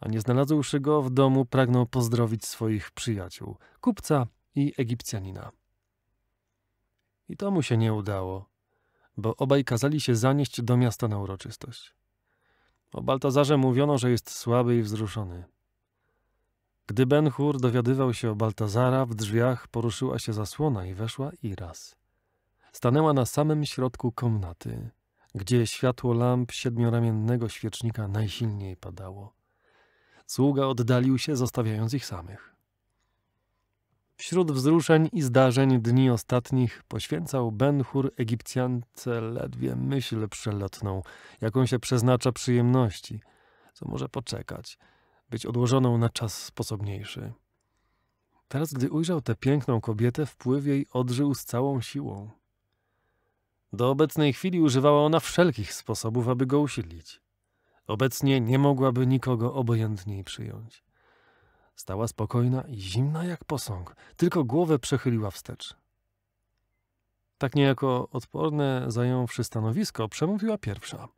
a nie znalazłszy go w domu, pragnął pozdrowić swoich przyjaciół, kupca i Egipcjanina. I to mu się nie udało, bo obaj kazali się zanieść do miasta na uroczystość. O Baltazarze mówiono, że jest słaby i wzruszony. Gdy Ben-Hur dowiadywał się o Baltazara, w drzwiach poruszyła się zasłona i weszła Iras. Stanęła na samym środku komnaty, gdzie światło lamp siedmioramiennego świecznika najsilniej padało. Sługa oddalił się, zostawiając ich samych. Wśród wzruszeń i zdarzeń dni ostatnich poświęcał Ben-Hur Egipcjance ledwie myśl przelotną, jaką się przeznacza przyjemności, co może poczekać – być odłożoną na czas sposobniejszy. Teraz, gdy ujrzał tę piękną kobietę, wpływ jej odżył z całą siłą. Do obecnej chwili używała ona wszelkich sposobów, aby go usilnić. Obecnie nie mogłaby nikogo obojętniej przyjąć. Stała spokojna i zimna jak posąg, tylko głowę przechyliła wstecz. Tak niejako odporne zająwszy stanowisko, przemówiła pierwsza.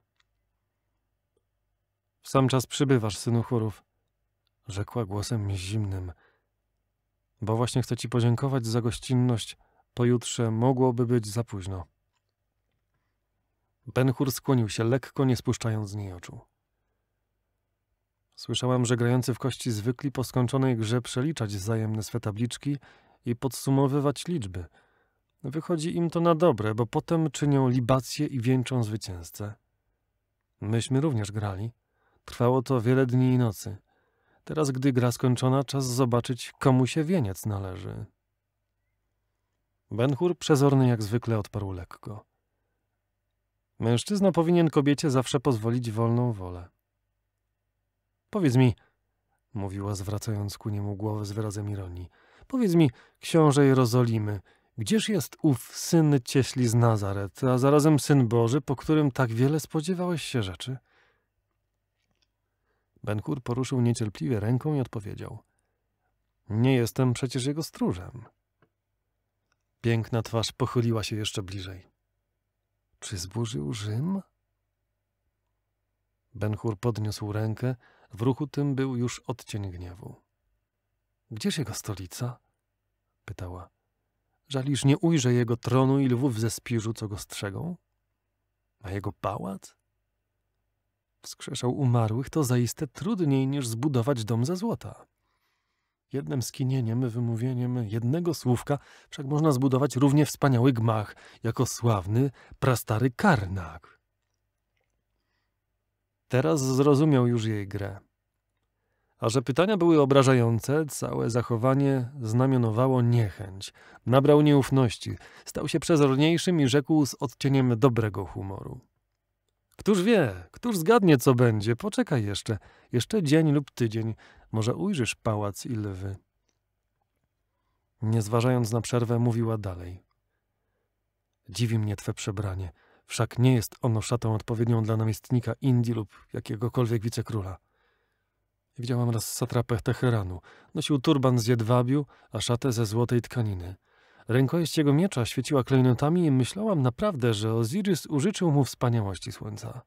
W sam czas przybywasz, synu chórów rzekła głosem zimnym. Bo właśnie chcę ci podziękować za gościnność. Pojutrze mogłoby być za późno. Benhur skłonił się lekko, nie spuszczając z niej oczu. Słyszałam, że grający w kości zwykli po skończonej grze przeliczać wzajemne swe tabliczki i podsumowywać liczby. Wychodzi im to na dobre, bo potem czynią libacje i wieńczą zwycięzcę. Myśmy również grali. Trwało to wiele dni i nocy. Teraz, gdy gra skończona, czas zobaczyć, komu się wieniec należy. Benhur przezorny jak zwykle odparł lekko. Mężczyzna powinien kobiecie zawsze pozwolić wolną wolę. Powiedz mi, mówiła zwracając ku niemu głowę z wyrazem ironii, powiedz mi, książę Jerozolimy, gdzież jest ów syn cieśli z Nazaret, a zarazem syn Boży, po którym tak wiele spodziewałeś się rzeczy? Benkur poruszył niecierpliwie ręką i odpowiedział: Nie jestem przecież jego stróżem. Piękna twarz pochyliła się jeszcze bliżej. Czy zburzył Rzym? Benchur podniósł rękę, w ruchu tym był już odcień gniewu. Gdzież jego stolica? pytała. Żaliż nie ujrzę jego tronu i lwów ze spiżu, co go strzegą? A jego pałac? wskrzeszał umarłych, to zaiste trudniej niż zbudować dom ze złota. Jednym skinieniem, wymówieniem jednego słówka wszak można zbudować równie wspaniały gmach, jako sławny, prastary karnak. Teraz zrozumiał już jej grę. A że pytania były obrażające, całe zachowanie znamionowało niechęć. Nabrał nieufności, stał się przezorniejszym i rzekł z odcieniem dobrego humoru. Któż wie, któż zgadnie, co będzie? Poczekaj jeszcze, jeszcze dzień lub tydzień. Może ujrzysz pałac i lwy. Nie zważając na przerwę, mówiła dalej. Dziwi mnie twe przebranie, wszak nie jest ono szatą odpowiednią dla namiestnika Indii lub jakiegokolwiek wicekróla. Widziałam raz satrapę Teheranu. Nosił turban z jedwabiu, a szatę ze złotej tkaniny. Rękojeść jego miecza świeciła klejnotami i myślałam naprawdę, że Oziris użyczył mu wspaniałości słońca.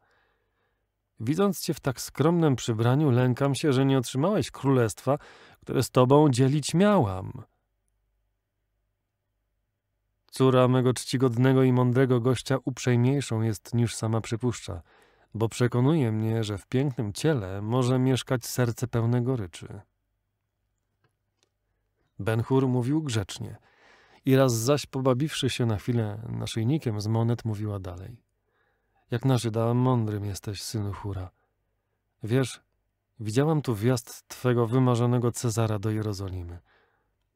Widząc cię w tak skromnym przybraniu, lękam się, że nie otrzymałeś królestwa, które z tobą dzielić miałam. Córa mego czcigodnego i mądrego gościa uprzejmiejszą jest niż sama przypuszcza, bo przekonuje mnie, że w pięknym ciele może mieszkać serce pełne goryczy. Benhur mówił grzecznie – i raz zaś pobawiwszy się na chwilę naszyjnikiem z monet, mówiła dalej. Jak na Żyda mądrym jesteś, synu Hura. Wiesz, widziałam tu wjazd twego wymarzonego Cezara do Jerozolimy.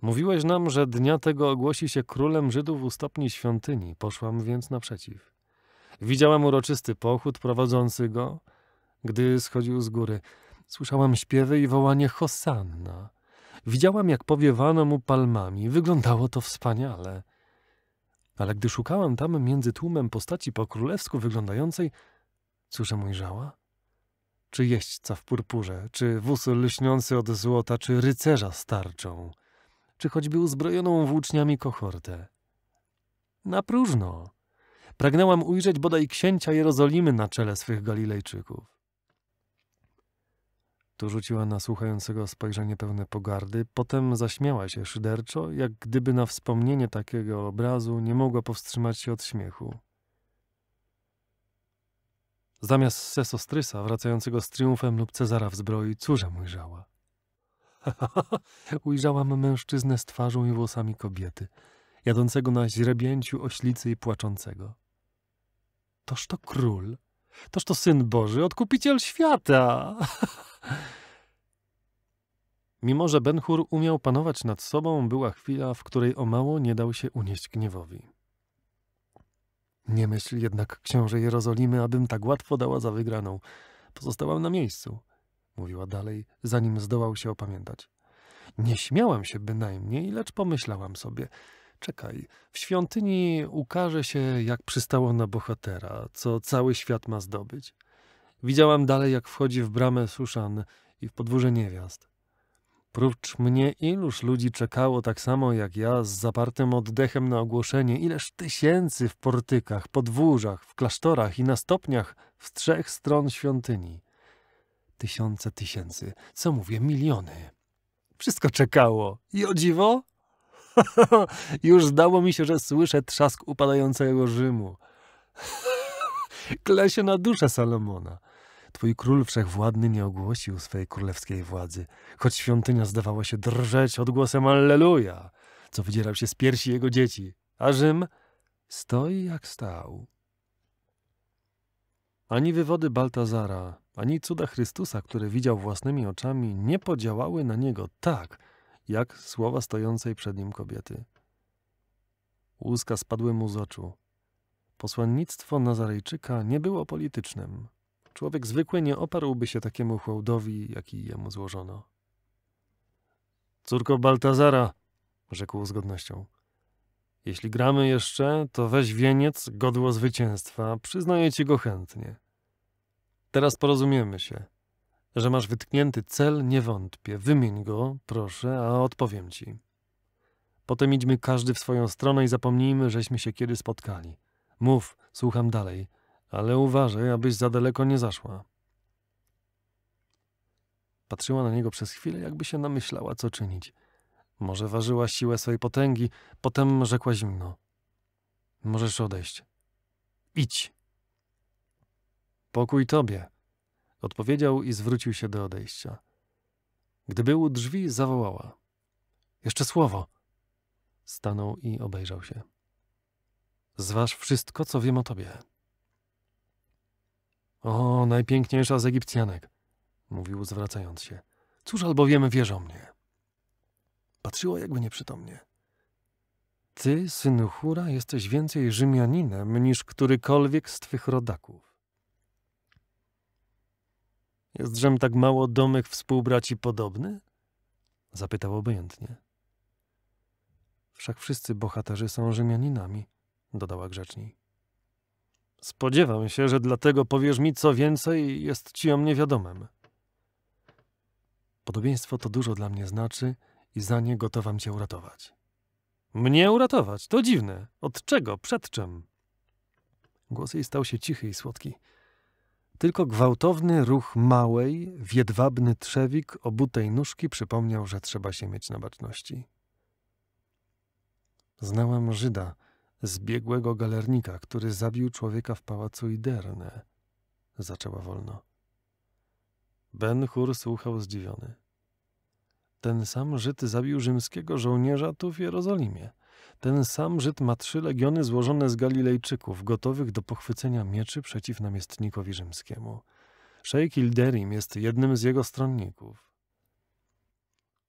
Mówiłeś nam, że dnia tego ogłosi się królem Żydów u stopni świątyni. Poszłam więc naprzeciw. Widziałam uroczysty pochód prowadzący go, gdy schodził z góry. Słyszałam śpiewy i wołanie Hosanna. Widziałam, jak powiewano mu palmami. Wyglądało to wspaniale. Ale gdy szukałam tam między tłumem postaci po królewsku wyglądającej, cóżem ujrzała? Czy jeźdźca w purpurze, czy wóz lśniący od złota, czy rycerza z tarczą, czy choćby uzbrojoną włóczniami kohortę. Na próżno. Pragnęłam ujrzeć bodaj księcia Jerozolimy na czele swych Galilejczyków. Tu rzuciła na słuchającego spojrzenie pełne pogardy, potem zaśmiała się szyderczo, jak gdyby na wspomnienie takiego obrazu nie mogła powstrzymać się od śmiechu. Zamiast Sesostrysa wracającego z triumfem lub Cezara w zbroi, cóżem ujrzała? Ujrzałam mężczyznę z twarzą i włosami kobiety, jadącego na źrebięciu oślicy i płaczącego. Toż to król? Toż to Syn Boży, Odkupiciel świata. Mimo, że Benhur umiał panować nad sobą, była chwila, w której o mało nie dał się unieść gniewowi. Nie myśl jednak, książę Jerozolimy, abym tak łatwo dała za wygraną. Pozostałam na miejscu, mówiła dalej, zanim zdołał się opamiętać. Nie śmiałam się bynajmniej, lecz pomyślałam sobie – Czekaj, w świątyni ukaże się, jak przystało na bohatera, co cały świat ma zdobyć. Widziałam dalej, jak wchodzi w bramę Suszan i w podwórze niewiast. Prócz mnie iluż ludzi czekało tak samo jak ja z zapartym oddechem na ogłoszenie, ileż tysięcy w portykach, podwórzach, w klasztorach i na stopniach z trzech stron świątyni. Tysiące tysięcy, co mówię, miliony. Wszystko czekało i o dziwo Już zdało mi się, że słyszę trzask upadającego Rzymu. Kle się na duszę Salomona. Twój król wszechwładny nie ogłosił swej królewskiej władzy, choć świątynia zdawała się drżeć odgłosem Alleluja, co wydzierał się z piersi jego dzieci, a Rzym stoi jak stał. Ani wywody Baltazara, ani cuda Chrystusa, które widział własnymi oczami, nie podziałały na niego tak, jak słowa stojącej przed nim kobiety. Łuska spadły mu z oczu. Posłannictwo Nazarejczyka nie było politycznym. Człowiek zwykły nie oparłby się takiemu hołdowi, jaki jemu złożono. Córko Baltazara, rzekł z godnością. Jeśli gramy jeszcze, to weź wieniec, godło zwycięstwa. Przyznaję ci go chętnie. Teraz porozumiemy się że masz wytknięty cel, nie wątpię. Wymień go, proszę, a odpowiem ci. Potem idźmy każdy w swoją stronę i zapomnijmy, żeśmy się kiedy spotkali. Mów, słucham dalej, ale uważaj, abyś za daleko nie zaszła. Patrzyła na niego przez chwilę, jakby się namyślała, co czynić. Może ważyła siłę swojej potęgi, potem rzekła zimno. Możesz odejść. Idź. Pokój tobie. Odpowiedział i zwrócił się do odejścia. Gdy był u drzwi, zawołała. Jeszcze słowo. Stanął i obejrzał się. Zważ wszystko, co wiem o tobie. O, najpiękniejsza z Egipcjanek, mówił zwracając się. Cóż albowiem wiesz o mnie? Patrzyła jakby nieprzytomnie. Ty, synu Hura, jesteś więcej Rzymianinem niż którykolwiek z twych rodaków. Jest żem tak mało domych współbraci podobny? Zapytał obojętnie. Wszak wszyscy bohaterzy są Rzymianinami, dodała grzeczniej. Spodziewam się, że dlatego powiesz mi co więcej jest ci o mnie wiadomym. Podobieństwo to dużo dla mnie znaczy i za nie gotowam cię uratować. Mnie uratować? To dziwne. Od czego? Przed czym? Głos jej stał się cichy i słodki. Tylko gwałtowny ruch małej, w jedwabny trzewik obutej nóżki przypomniał, że trzeba się mieć na baczności. Znałam Żyda, zbiegłego galernika, który zabił człowieka w pałacu Iderne. Zaczęła wolno. Ben Hur słuchał zdziwiony. Ten sam Żyd zabił rzymskiego żołnierza tu w Jerozolimie – ten sam Żyd ma trzy legiony złożone z Galilejczyków, gotowych do pochwycenia mieczy przeciw namiestnikowi rzymskiemu. Szejk Ilderim jest jednym z jego stronników.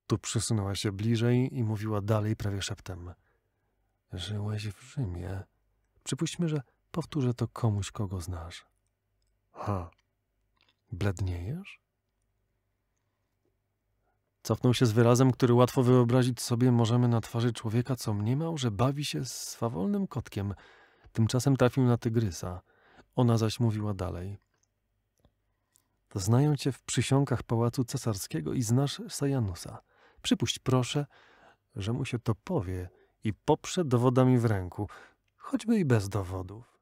Tu przysunęła się bliżej i mówiła dalej prawie szeptem. Żyłeś w Rzymie. Przypuśćmy, że powtórzę to komuś, kogo znasz. Ha. Bledniejesz? Cofnął się z wyrazem, który łatwo wyobrazić sobie możemy na twarzy człowieka, co mniemał, że bawi się z swawolnym kotkiem. Tymczasem trafił na tygrysa. Ona zaś mówiła dalej. Znają cię w przysionkach pałacu cesarskiego i znasz Sajanusa. Przypuść proszę, że mu się to powie i poprze dowodami w ręku, choćby i bez dowodów.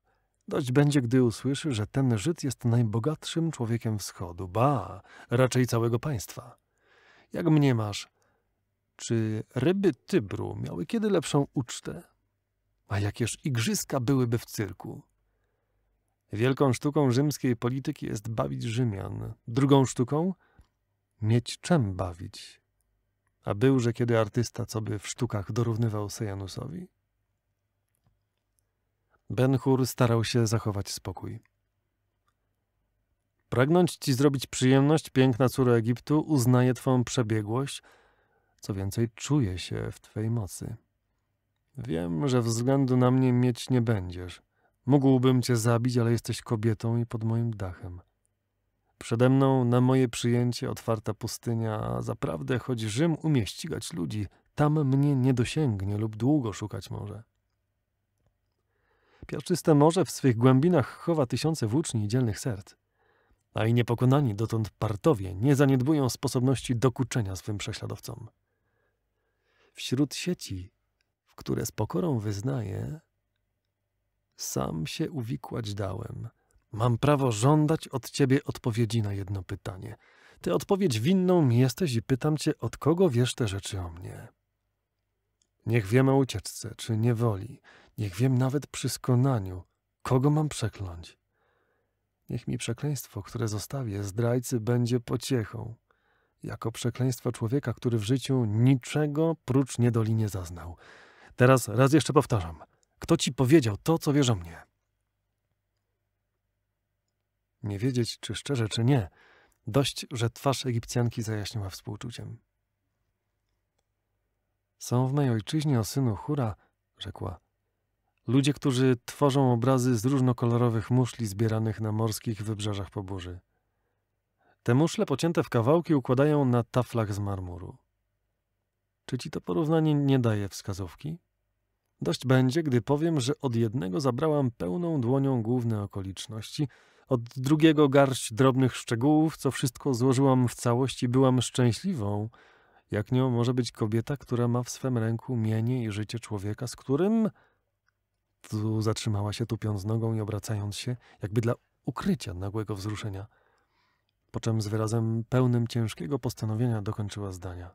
Dość będzie, gdy usłyszy, że ten Żyd jest najbogatszym człowiekiem wschodu, ba, raczej całego państwa. Jak mniemasz, czy ryby Tybru miały kiedy lepszą ucztę? A jakież igrzyska byłyby w cyrku? Wielką sztuką rzymskiej polityki jest bawić Rzymian. Drugą sztuką mieć czym bawić. A byłże kiedy artysta, co by w sztukach dorównywał Sejanusowi? Ben Hur starał się zachować spokój. Pragnąć ci zrobić przyjemność, piękna córo Egiptu, uznaje twą przebiegłość. Co więcej, czuję się w twojej mocy. Wiem, że względu na mnie mieć nie będziesz. Mógłbym cię zabić, ale jesteś kobietą i pod moim dachem. Przede mną na moje przyjęcie otwarta pustynia, a zaprawdę, choć Rzym umie ścigać ludzi, tam mnie nie dosięgnie lub długo szukać może. Piaszczyste morze w swych głębinach chowa tysiące włóczni i dzielnych serc a i niepokonani dotąd partowie nie zaniedbują sposobności dokuczenia swym prześladowcom. Wśród sieci, w które z pokorą wyznaję, sam się uwikłać dałem. Mam prawo żądać od ciebie odpowiedzi na jedno pytanie. Ty odpowiedź winną mi jesteś i pytam cię, od kogo wiesz te rzeczy o mnie? Niech wiem o ucieczce, czy niewoli, niech wiem nawet przy skonaniu, kogo mam przekląć. Niech mi przekleństwo, które zostawię zdrajcy, będzie pociechą, jako przekleństwo człowieka, który w życiu niczego prócz niedoli nie zaznał. Teraz raz jeszcze powtarzam. Kto ci powiedział to, co wiesz mnie? Nie wiedzieć, czy szczerze, czy nie. Dość, że twarz Egipcjanki zajaśniła współczuciem. Są w mej ojczyźnie o synu Hura, rzekła, Ludzie, którzy tworzą obrazy z różnokolorowych muszli zbieranych na morskich wybrzeżach poburzy. Te muszle pocięte w kawałki układają na taflach z marmuru. Czy ci to porównanie nie daje wskazówki? Dość będzie, gdy powiem, że od jednego zabrałam pełną dłonią główne okoliczności, od drugiego garść drobnych szczegółów, co wszystko złożyłam w całość i byłam szczęśliwą, jak nią może być kobieta, która ma w swym ręku mienie i życie człowieka, z którym prostu zatrzymała się, tupiąc nogą i obracając się, jakby dla ukrycia nagłego wzruszenia. Po czym z wyrazem pełnym ciężkiego postanowienia dokończyła zdania,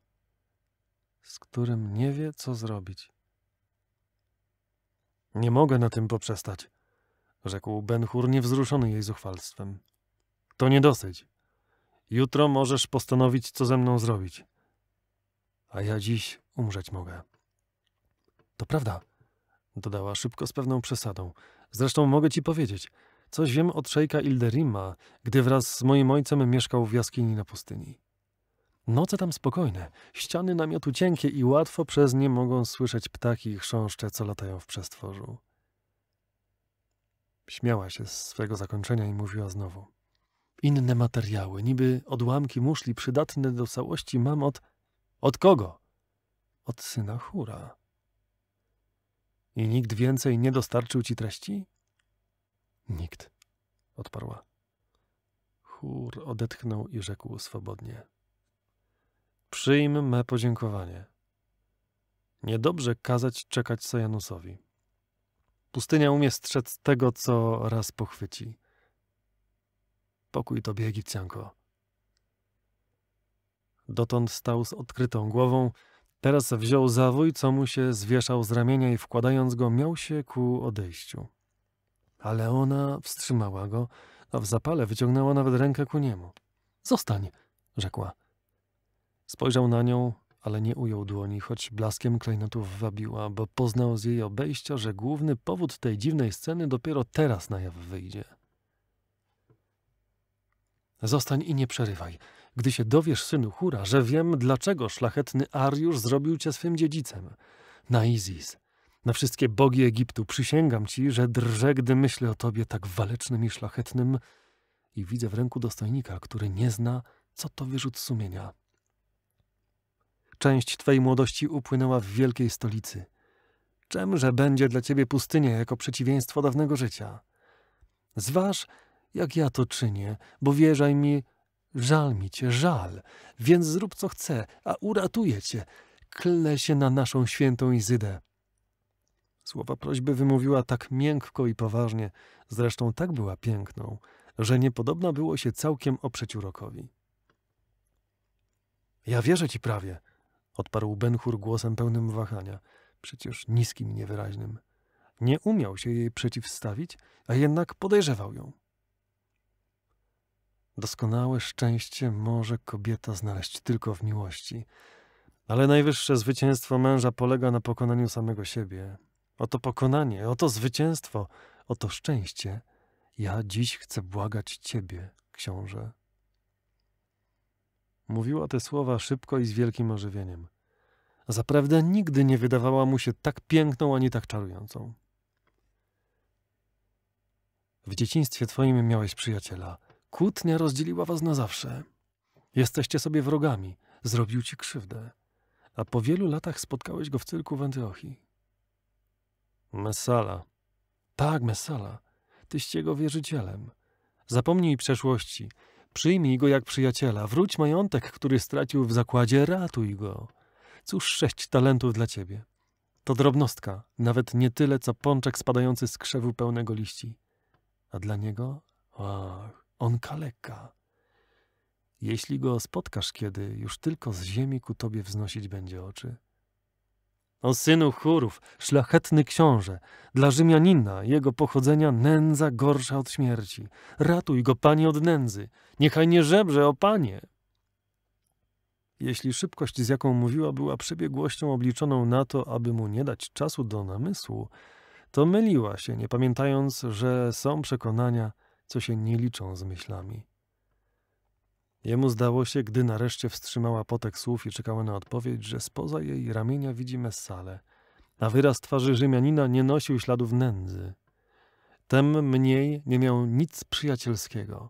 z którym nie wie, co zrobić. Nie mogę na tym poprzestać, rzekł Benchur niewzruszony jej zuchwalstwem. To nie dosyć. Jutro możesz postanowić, co ze mną zrobić. A ja dziś umrzeć mogę. To prawda, dodała szybko z pewną przesadą. Zresztą mogę ci powiedzieć, coś wiem od szejka Ilderima, gdy wraz z moim ojcem mieszkał w jaskini na pustyni. Noce tam spokojne, ściany namiotu cienkie i łatwo przez nie mogą słyszeć ptaki i chrząszcze, co latają w przestworzu. Śmiała się z swego zakończenia i mówiła znowu. Inne materiały, niby odłamki muszli przydatne do całości mam od... Od kogo? Od syna Hura. I nikt więcej nie dostarczył ci treści? Nikt, odparła. Chór odetchnął i rzekł swobodnie. Przyjm me podziękowanie. Niedobrze kazać czekać Sojanusowi. Pustynia umie strzec tego, co raz pochwyci. Pokój tobie, Egipcjanko. Dotąd stał z odkrytą głową, Teraz wziął zawój, co mu się zwieszał z ramienia i wkładając go, miał się ku odejściu. Ale ona wstrzymała go, a w zapale wyciągnęła nawet rękę ku niemu. Zostań, rzekła. Spojrzał na nią, ale nie ujął dłoni, choć blaskiem klejnotów wabiła, bo poznał z jej obejścia, że główny powód tej dziwnej sceny dopiero teraz na jaw wyjdzie. Zostań i nie przerywaj. Gdy się dowiesz, synu Hura, że wiem, dlaczego szlachetny Ariusz zrobił cię swym dziedzicem. Na Izis, na wszystkie bogi Egiptu, przysięgam ci, że drżę, gdy myślę o tobie tak walecznym i szlachetnym i widzę w ręku dostojnika, który nie zna, co to wyrzut sumienia. Część twej młodości upłynęła w wielkiej stolicy. Czemże będzie dla ciebie pustynia jako przeciwieństwo dawnego życia? Zważ, jak ja to czynię, bo wierzaj mi, Żal mi cię, żal, więc zrób co chcę, a uratuję cię. Klnę się na naszą świętą Izydę. Słowa prośby wymówiła tak miękko i poważnie, zresztą tak była piękną, że niepodobna było się całkiem oprzeć urokowi. Ja wierzę ci prawie, odparł Benhur głosem pełnym wahania, przecież niskim i niewyraźnym. Nie umiał się jej przeciwstawić, a jednak podejrzewał ją. Doskonałe szczęście może kobieta znaleźć tylko w miłości. Ale najwyższe zwycięstwo męża polega na pokonaniu samego siebie. Oto pokonanie, oto zwycięstwo, oto szczęście. Ja dziś chcę błagać Ciebie, książę. Mówiła te słowa szybko i z wielkim ożywieniem. Zaprawdę nigdy nie wydawała mu się tak piękną ani tak czarującą. W dzieciństwie twoim miałeś przyjaciela – Kłótnia rozdzieliła was na zawsze. Jesteście sobie wrogami. Zrobił ci krzywdę. A po wielu latach spotkałeś go w cyrku w Antiochii. Messala. Tak, Messala. Tyś jego wierzycielem. Zapomnij przeszłości. Przyjmij go jak przyjaciela. Wróć majątek, który stracił w zakładzie. Ratuj go. Cóż sześć talentów dla ciebie. To drobnostka, nawet nie tyle, co pączek spadający z krzewu pełnego liści. A dla niego? Ach, on kaleka. Jeśli go spotkasz kiedy, już tylko z ziemi ku tobie wznosić będzie oczy. O synu chórów, szlachetny książę, dla Rzymianina, jego pochodzenia nędza gorsza od śmierci. Ratuj go, panie, od nędzy. Niechaj nie żebrze, o panie. Jeśli szybkość, z jaką mówiła, była przebiegłością obliczoną na to, aby mu nie dać czasu do namysłu, to myliła się, nie pamiętając, że są przekonania, co się nie liczą z myślami. Jemu zdało się, gdy nareszcie wstrzymała potek słów i czekała na odpowiedź, że spoza jej ramienia widzi Messalę, a wyraz twarzy Rzymianina nie nosił śladów nędzy. Tem mniej nie miał nic przyjacielskiego.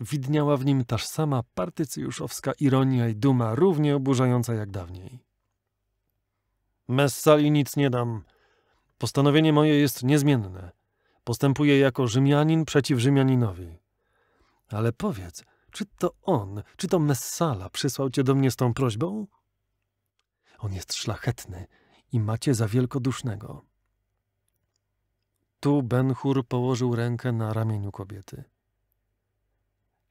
Widniała w nim taż sama partycyjuszowska ironia i duma, równie oburzająca jak dawniej. Messali nic nie dam. Postanowienie moje jest niezmienne – Postępuje jako Rzymianin przeciw Rzymianinowi. Ale powiedz, czy to on, czy to Messala przysłał cię do mnie z tą prośbą? On jest szlachetny i macie za wielkodusznego. Tu Benhur położył rękę na ramieniu kobiety.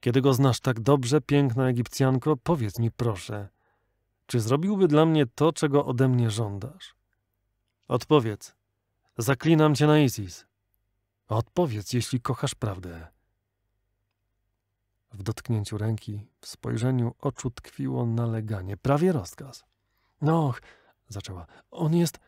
Kiedy go znasz tak dobrze, piękna Egipcjanko, powiedz mi proszę, czy zrobiłby dla mnie to, czego ode mnie żądasz? Odpowiedz. Zaklinam cię na Isis odpowiedz, jeśli kochasz prawdę. W dotknięciu ręki, w spojrzeniu oczu tkwiło naleganie, prawie rozkaz. Noch, zaczęła. On jest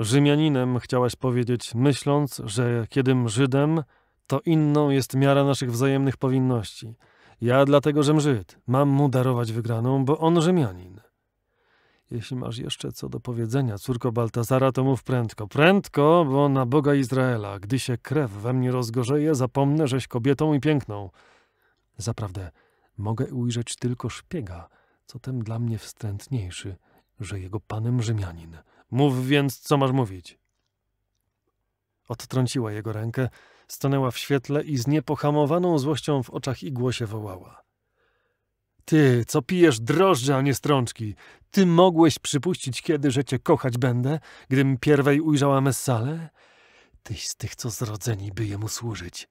Rzymianinem, chciałaś powiedzieć, myśląc, że kiedym Żydem, to inną jest miara naszych wzajemnych powinności. Ja dlatego, żem Żyd, mam mu darować wygraną, bo on Rzymianin. Jeśli masz jeszcze co do powiedzenia, córko Baltazara, to mów prędko. Prędko, bo na Boga Izraela, gdy się krew we mnie rozgorzeje, zapomnę, żeś kobietą i piękną. Zaprawdę, mogę ujrzeć tylko szpiega, co tem dla mnie wstrętniejszy, że jego panem Rzymianin. Mów więc, co masz mówić. Odtrąciła jego rękę, stanęła w świetle i z niepohamowaną złością w oczach i głosie wołała. Ty, co pijesz drożdże, a nie strączki, ty mogłeś przypuścić kiedy, że cię kochać będę, gdym pierwej ujrzała Messalę? Tyś z tych, co zrodzeni, by jemu służyć.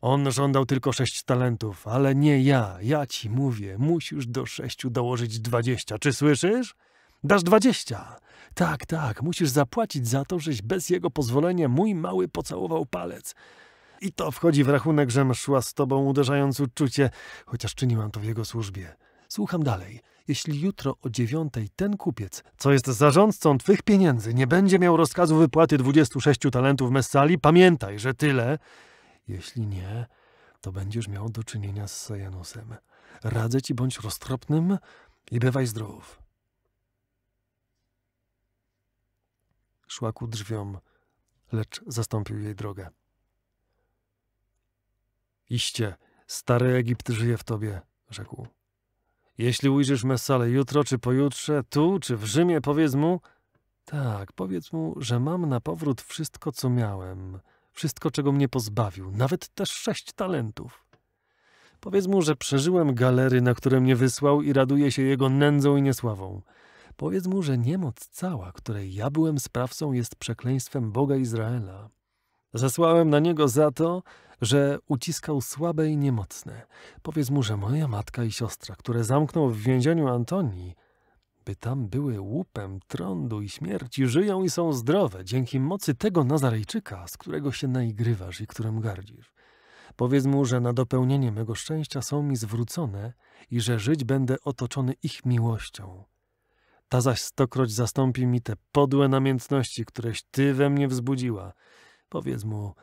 On żądał tylko sześć talentów, ale nie ja, ja ci mówię, musisz do sześciu dołożyć dwadzieścia, czy słyszysz? Dasz dwadzieścia. Tak, tak, musisz zapłacić za to, żeś bez jego pozwolenia mój mały pocałował palec. I to wchodzi w rachunek, żem szła z tobą, uderzając uczucie, chociaż czyniłam to w jego służbie. Słucham dalej jeśli jutro o dziewiątej ten kupiec, co jest zarządcą twych pieniędzy, nie będzie miał rozkazu wypłaty 26 talentów Messali, pamiętaj, że tyle. Jeśli nie, to będziesz miał do czynienia z Sejanusem. Radzę ci bądź roztropnym i bywaj zdrów. Szła ku drzwiom, lecz zastąpił jej drogę. Iście, stary Egipt żyje w tobie, rzekł. Jeśli ujrzysz Messalę jutro czy pojutrze, tu czy w Rzymie, powiedz mu... Tak, powiedz mu, że mam na powrót wszystko, co miałem, wszystko, czego mnie pozbawił, nawet te sześć talentów. Powiedz mu, że przeżyłem galery, na które mnie wysłał i raduję się jego nędzą i niesławą. Powiedz mu, że niemoc cała, której ja byłem sprawcą, jest przekleństwem Boga Izraela. Zasłałem na niego za to, że uciskał słabe i niemocne. Powiedz mu, że moja matka i siostra, które zamknął w więzieniu Antonii, by tam były łupem trądu i śmierci, żyją i są zdrowe dzięki mocy tego Nazarejczyka, z którego się naigrywasz i którym gardzisz. Powiedz mu, że na dopełnienie mego szczęścia są mi zwrócone i że żyć będę otoczony ich miłością. Ta zaś stokroć zastąpi mi te podłe namiętności, któreś ty we mnie wzbudziła Powiedz mu,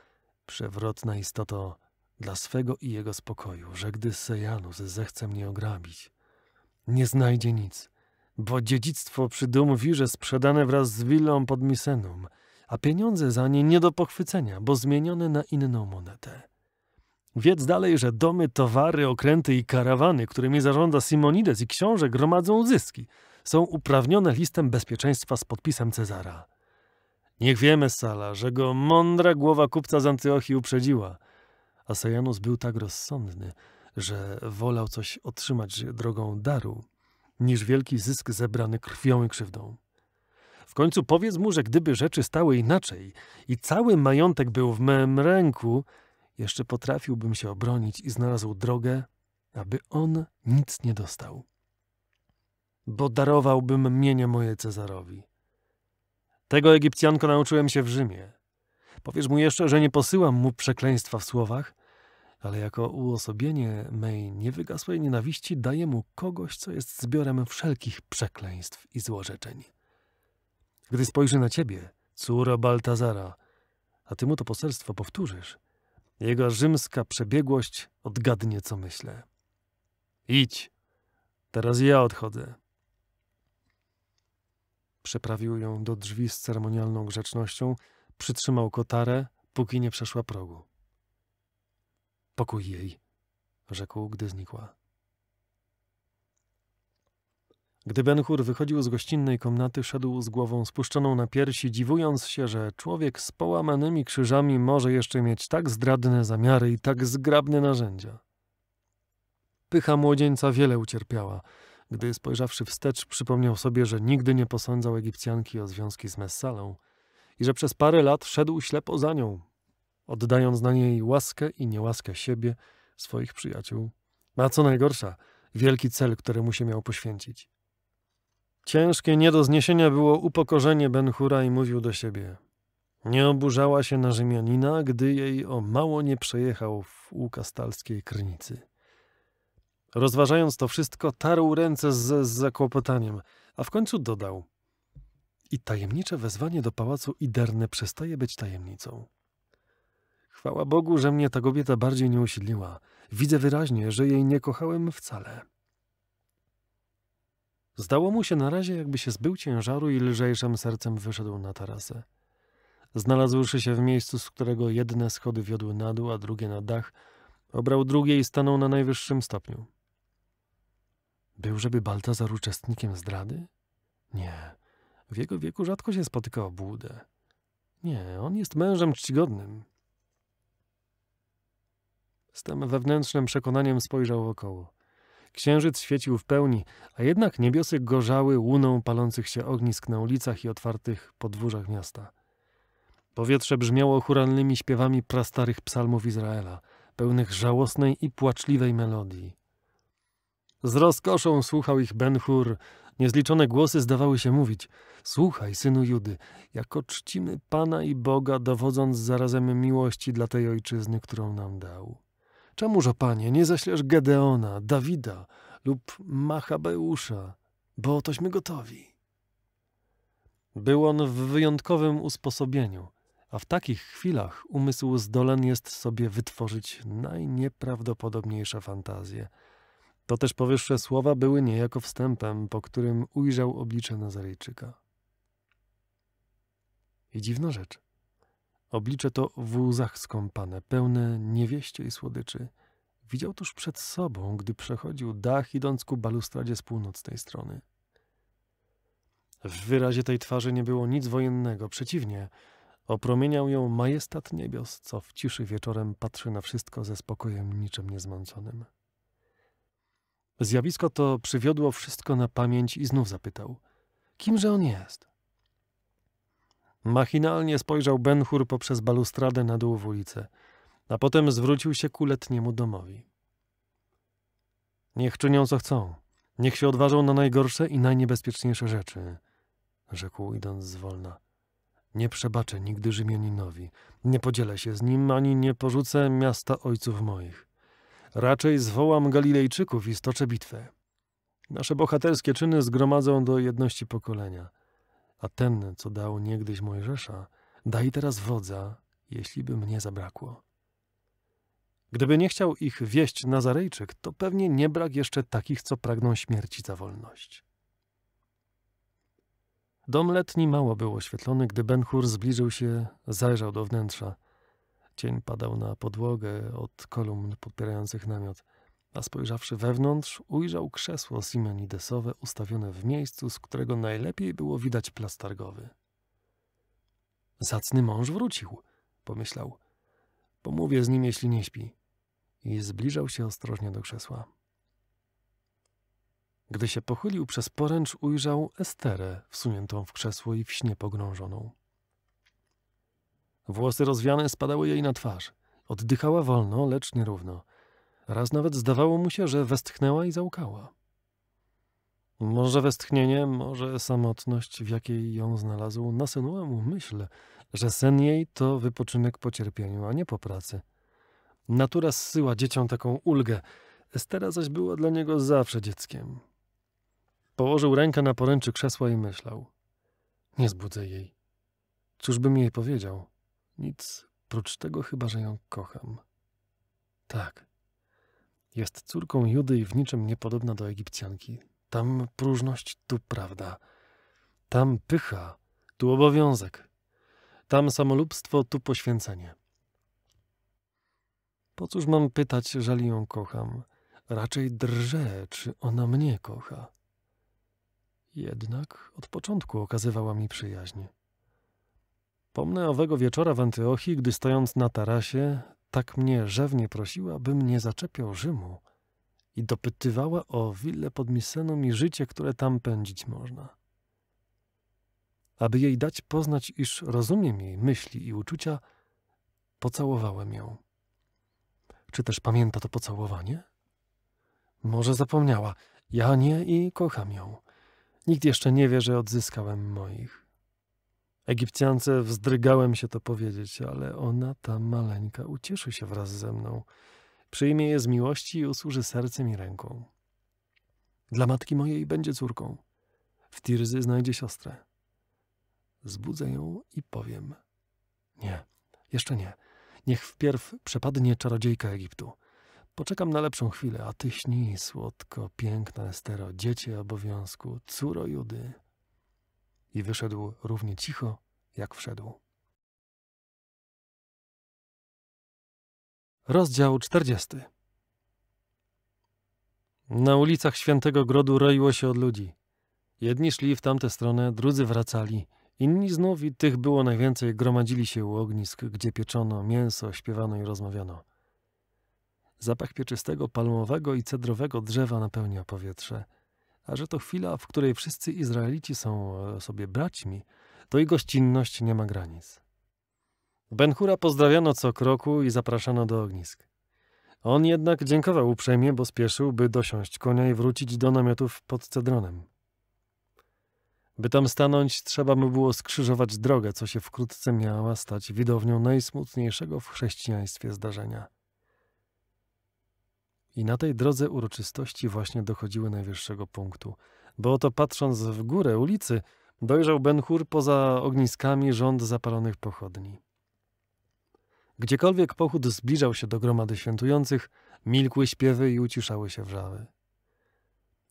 przewrotna istoto, dla swego i jego spokoju, że gdy Sejanus zechce mnie ograbić, nie znajdzie nic, bo dziedzictwo przy Dumwirze sprzedane wraz z willą pod Misenum, a pieniądze za nie nie do pochwycenia, bo zmienione na inną monetę. Wiedz dalej, że domy, towary, okręty i karawany, którymi zarządza Simonides i książę, gromadzą zyski. Są uprawnione listem bezpieczeństwa z podpisem Cezara. Niech wiemy, Sala, że go mądra głowa kupca z Antyochii uprzedziła. A Sejanus był tak rozsądny, że wolał coś otrzymać drogą daru, niż wielki zysk zebrany krwią i krzywdą. W końcu powiedz mu, że gdyby rzeczy stały inaczej i cały majątek był w mym ręku, jeszcze potrafiłbym się obronić i znalazł drogę, aby on nic nie dostał. Bo darowałbym mienie moje Cezarowi. Tego Egipcjanko nauczyłem się w Rzymie. Powiesz mu jeszcze, że nie posyłam mu przekleństwa w słowach, ale jako uosobienie mej niewygasłej nienawiści daję mu kogoś, co jest zbiorem wszelkich przekleństw i złorzeczeń. Gdy spojrzy na ciebie, córa Baltazara, a ty mu to poselstwo powtórzysz, jego rzymska przebiegłość odgadnie, co myślę. Idź, teraz ja odchodzę. Przeprawił ją do drzwi z ceremonialną grzecznością, przytrzymał kotarę, póki nie przeszła progu. Pokój jej, rzekł, gdy znikła. Gdy Benhur wychodził z gościnnej komnaty, szedł z głową spuszczoną na piersi, dziwując się, że człowiek z połamanymi krzyżami może jeszcze mieć tak zdradne zamiary i tak zgrabne narzędzia. Pycha młodzieńca wiele ucierpiała – gdy spojrzawszy wstecz przypomniał sobie, że nigdy nie posądzał Egipcjanki o związki z Messalą i że przez parę lat szedł ślepo za nią, oddając na niej łaskę i niełaskę siebie, swoich przyjaciół, no a co najgorsza, wielki cel, któremu się miał poświęcić. Ciężkie nie do zniesienia było upokorzenie Benhura i mówił do siebie. Nie oburzała się na Rzymianina, gdy jej o mało nie przejechał w łukastalskiej krynicy. Rozważając to wszystko, tarł ręce z, zakłopotaniem, a w końcu dodał – i tajemnicze wezwanie do pałacu Iderne przestaje być tajemnicą. Chwała Bogu, że mnie ta kobieta bardziej nie usiedliła. Widzę wyraźnie, że jej nie kochałem wcale. Zdało mu się na razie, jakby się zbył ciężaru i lżejszym sercem wyszedł na tarasę. Znalazłszy się w miejscu, z którego jedne schody wiodły na dół, a drugie na dach, obrał drugie i stanął na najwyższym stopniu. Był, żeby Baltazar uczestnikiem zdrady? Nie. W jego wieku rzadko się spotyka obłudę. Nie, on jest mężem czcigodnym. Z tym wewnętrznym przekonaniem spojrzał wokoło. Księżyc świecił w pełni, a jednak niebiosy gorzały łuną palących się ognisk na ulicach i otwartych podwórzach miasta. Powietrze brzmiało churalnymi śpiewami prastarych psalmów Izraela, pełnych żałosnej i płaczliwej melodii. Z rozkoszą słuchał ich Ben-Hur. Niezliczone głosy zdawały się mówić: Słuchaj, synu Judy, jako czcimy Pana i Boga, dowodząc zarazem miłości dla tej ojczyzny, którą nam dał. Czemuż, o Panie, nie zaślesz Gedeona, Dawida lub Machabeusza, bo tośmy gotowi. Był on w wyjątkowym usposobieniu, a w takich chwilach umysł zdolen jest sobie wytworzyć najnieprawdopodobniejsze fantazje – to też powyższe słowa były niejako wstępem, po którym ujrzał oblicze Nazarejczyka. I dziwna rzecz. Oblicze to w łzach skąpane, pełne niewieście i słodyczy. Widział tuż przed sobą, gdy przechodził dach, idąc ku balustradzie z północnej strony. W wyrazie tej twarzy nie było nic wojennego, przeciwnie, opromieniał ją majestat niebios, co w ciszy wieczorem patrzy na wszystko ze spokojem niczym niezmąconym. Zjawisko to przywiodło wszystko na pamięć i znów zapytał: Kimże on jest? Machinalnie spojrzał Benhur poprzez balustradę na dół w ulicę, a potem zwrócił się ku letniemu domowi. Niech czynią co chcą. Niech się odważą na najgorsze i najniebezpieczniejsze rzeczy, rzekł idąc zwolna. Nie przebaczę nigdy Rzymianinowi, nie podzielę się z nim ani nie porzucę miasta ojców moich. Raczej zwołam Galilejczyków i stoczę bitwę. Nasze bohaterskie czyny zgromadzą do jedności pokolenia. A ten, co dał niegdyś Mojżesza, daj teraz wodza, jeśli by mnie zabrakło. Gdyby nie chciał ich wieść Nazarejczyk, to pewnie nie brak jeszcze takich, co pragną śmierci za wolność. Dom letni mało był oświetlony, gdy Benhur zbliżył się, zajrzał do wnętrza. Cień padał na podłogę od kolumn podpierających namiot, a spojrzawszy wewnątrz, ujrzał krzesło simenidesowe ustawione w miejscu, z którego najlepiej było widać plac targowy. Zacny mąż wrócił, pomyślał. Pomówię z nim, jeśli nie śpi. I zbliżał się ostrożnie do krzesła. Gdy się pochylił przez poręcz, ujrzał Esterę wsuniętą w krzesło i w śnie pogrążoną. Włosy rozwiane spadały jej na twarz. Oddychała wolno, lecz nierówno. Raz nawet zdawało mu się, że westchnęła i załkała. Może westchnienie, może samotność, w jakiej ją znalazł, nasunęła mu myśl, że sen jej to wypoczynek po cierpieniu, a nie po pracy. Natura zsyła dzieciom taką ulgę, Estera zaś była dla niego zawsze dzieckiem. Położył rękę na poręczy krzesła i myślał. Nie zbudzę jej. Cóż bym jej powiedział? Nic, prócz tego chyba, że ją kocham. Tak. Jest córką Judy i w niczym niepodobna do Egipcjanki. Tam próżność, tu prawda. Tam pycha, tu obowiązek. Tam samolubstwo, tu poświęcenie. Po cóż mam pytać, żali ją kocham? Raczej drżę, czy ona mnie kocha. Jednak od początku okazywała mi przyjaźń. Pomnę owego wieczora w Antyochii, gdy stojąc na tarasie, tak mnie rzewnie prosiła, bym nie zaczepiał Rzymu i dopytywała o willę pod Miseną i życie, które tam pędzić można. Aby jej dać poznać, iż rozumiem jej myśli i uczucia, pocałowałem ją. Czy też pamięta to pocałowanie? Może zapomniała. Ja nie i kocham ją. Nikt jeszcze nie wie, że odzyskałem moich. Egipcjance wzdrygałem się to powiedzieć, ale ona, ta maleńka, ucieszy się wraz ze mną. Przyjmie je z miłości i usłuży sercem i ręką. Dla matki mojej będzie córką. W Tirzy znajdzie siostrę. Zbudzę ją i powiem. Nie, jeszcze nie. Niech wpierw przepadnie czarodziejka Egiptu. Poczekam na lepszą chwilę, a ty śnij, słodko, piękna Estero, dziecię obowiązku, córo Judy i wyszedł równie cicho, jak wszedł. Rozdział 40. Na ulicach Świętego Grodu roiło się od ludzi. Jedni szli w tamtą stronę, drudzy wracali. Inni znów, i tych było najwięcej, gromadzili się u ognisk, gdzie pieczono mięso, śpiewano i rozmawiano. Zapach pieczystego, palmowego i cedrowego drzewa napełniał powietrze a że to chwila, w której wszyscy Izraelici są e, sobie braćmi, to i gościnność nie ma granic. Benhura pozdrawiano co kroku i zapraszano do ognisk. On jednak dziękował uprzejmie, bo spieszył, by dosiąść konia i wrócić do namiotów pod Cedronem. By tam stanąć, trzeba mu było skrzyżować drogę, co się wkrótce miała stać widownią najsmutniejszego w chrześcijaństwie zdarzenia. I na tej drodze uroczystości właśnie dochodziły najwyższego punktu. Bo oto patrząc w górę ulicy, dojrzał Benhur poza ogniskami rząd zapalonych pochodni. Gdziekolwiek pochód zbliżał się do gromady świętujących, milkły śpiewy i uciszały się wrzawy.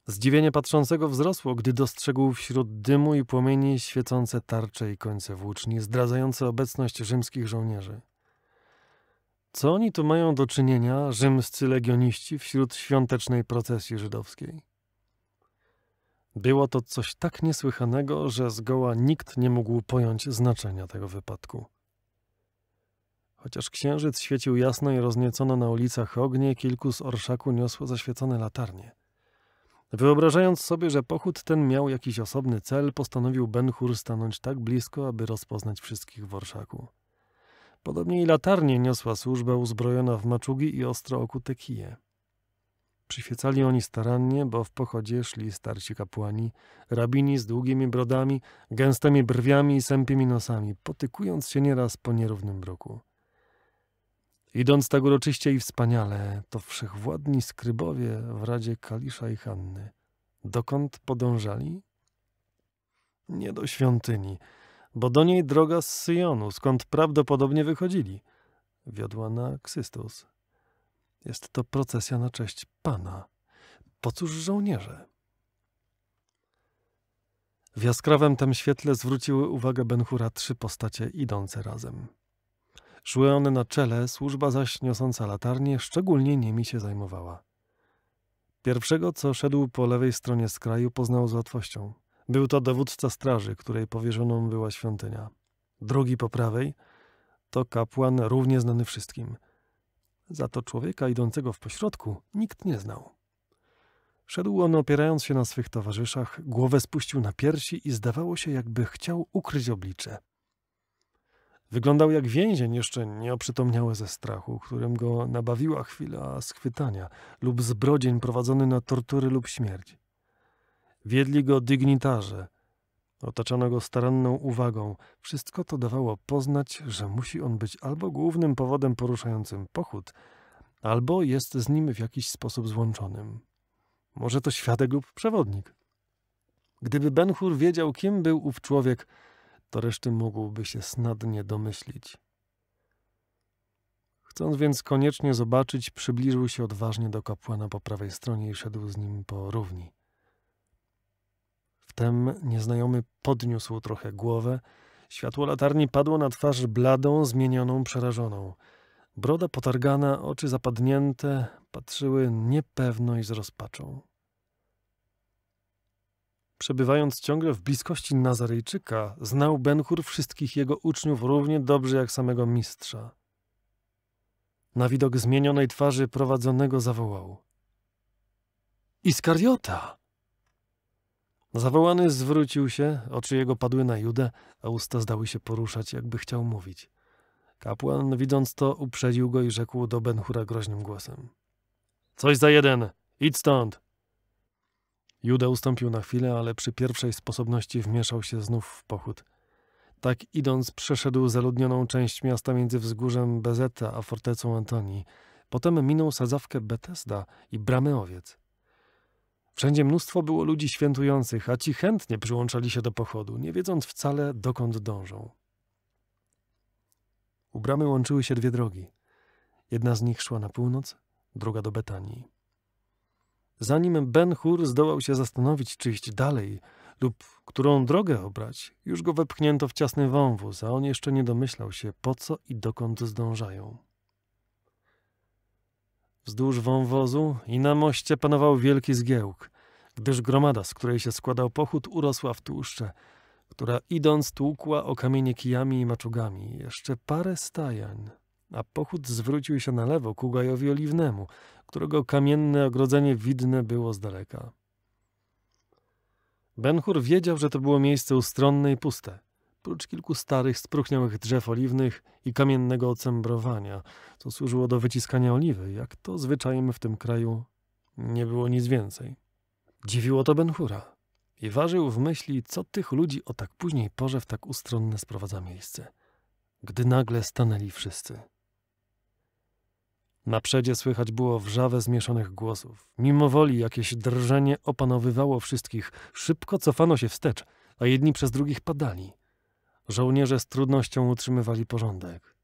Zdziwienie patrzącego wzrosło, gdy dostrzegł wśród dymu i płomieni świecące tarcze i końce włóczni, zdradzające obecność rzymskich żołnierzy. Co oni tu mają do czynienia, rzymscy legioniści, wśród świątecznej procesji żydowskiej? Było to coś tak niesłychanego, że zgoła nikt nie mógł pojąć znaczenia tego wypadku. Chociaż księżyc świecił jasno i rozniecono na ulicach ognie, kilku z orszaku niosło zaświecone latarnie. Wyobrażając sobie, że pochód ten miał jakiś osobny cel, postanowił Benhur stanąć tak blisko, aby rozpoznać wszystkich w orszaku. Podobnie i latarnie niosła służba uzbrojona w maczugi i ostro okute kije. Przyświecali oni starannie, bo w pochodzie szli starsi kapłani, rabini z długimi brodami, gęstymi brwiami i sępimi nosami, potykując się nieraz po nierównym broku. Idąc tak uroczyście i wspaniale, to wszechwładni skrybowie w radzie Kalisza i Hanny. Dokąd podążali? Nie do świątyni, bo do niej droga z Syjonu, skąd prawdopodobnie wychodzili. Wiodła na Ksystus. Jest to procesja na cześć Pana. Po cóż żołnierze? W jaskrawym tem świetle zwróciły uwagę Benhura trzy postacie idące razem. Szły one na czele, służba zaś niosąca latarnie szczególnie nimi się zajmowała. Pierwszego, co szedł po lewej stronie skraju, poznał z łatwością – był to dowódca straży, której powierzoną była świątynia. Drugi po prawej to kapłan równie znany wszystkim. Za to człowieka idącego w pośrodku nikt nie znał. Szedł on opierając się na swych towarzyszach, głowę spuścił na piersi i zdawało się, jakby chciał ukryć oblicze. Wyglądał jak więzień, jeszcze nieoprzytomniały ze strachu, którym go nabawiła chwila schwytania lub zbrodzień prowadzony na tortury lub śmierć. Wiedli go dygnitarze. Otaczano go staranną uwagą. Wszystko to dawało poznać, że musi on być albo głównym powodem poruszającym pochód, albo jest z nim w jakiś sposób złączonym. Może to świadek lub przewodnik. Gdyby Benhur wiedział, kim był ów człowiek, to reszty mógłby się snadnie domyślić. Chcąc więc koniecznie zobaczyć, przybliżył się odważnie do kapłana po prawej stronie i szedł z nim po równi. Wtem nieznajomy podniósł trochę głowę. Światło latarni padło na twarz bladą, zmienioną, przerażoną. Broda potargana, oczy zapadnięte, patrzyły niepewno i z rozpaczą. Przebywając ciągle w bliskości Nazaryjczyka, znał Benhur wszystkich jego uczniów równie dobrze jak samego mistrza. Na widok zmienionej twarzy prowadzonego zawołał. Iskariota! Zawołany zwrócił się, oczy jego padły na Judę, a usta zdały się poruszać, jakby chciał mówić. Kapłan, widząc to, uprzedził go i rzekł do Benhura groźnym głosem. Coś za jeden! Idź stąd! Juda ustąpił na chwilę, ale przy pierwszej sposobności wmieszał się znów w pochód. Tak idąc przeszedł zaludnioną część miasta między wzgórzem Bezeta a fortecą Antonii. Potem minął sadzawkę Betesda i bramy owiec. Wszędzie mnóstwo było ludzi świętujących, a ci chętnie przyłączali się do pochodu, nie wiedząc wcale dokąd dążą. U bramy łączyły się dwie drogi. Jedna z nich szła na północ, druga do Betanii. Zanim Ben Hur zdołał się zastanowić, czy iść dalej lub którą drogę obrać, już go wepchnięto w ciasny wąwóz, a on jeszcze nie domyślał się, po co i dokąd zdążają. Wzdłuż wąwozu i na moście panował wielki zgiełk, gdyż gromada, z której się składał pochód, urosła w tłuszcze, która idąc tłukła o kamienie kijami i maczugami. Jeszcze parę stajań, a pochód zwrócił się na lewo ku gajowi oliwnemu, którego kamienne ogrodzenie widne było z daleka. Benhur wiedział, że to było miejsce ustronne i puste prócz kilku starych, spróchniałych drzew oliwnych i kamiennego ocembrowania, co służyło do wyciskania oliwy, jak to zwyczajem w tym kraju nie było nic więcej. Dziwiło to Benhura i ważył w myśli, co tych ludzi o tak później porze w tak ustronne sprowadza miejsce, gdy nagle stanęli wszyscy. Na przedzie słychać było wrzawę zmieszanych głosów. Mimo woli jakieś drżenie opanowywało wszystkich. Szybko cofano się wstecz, a jedni przez drugich padali. Żołnierze z trudnością utrzymywali porządek.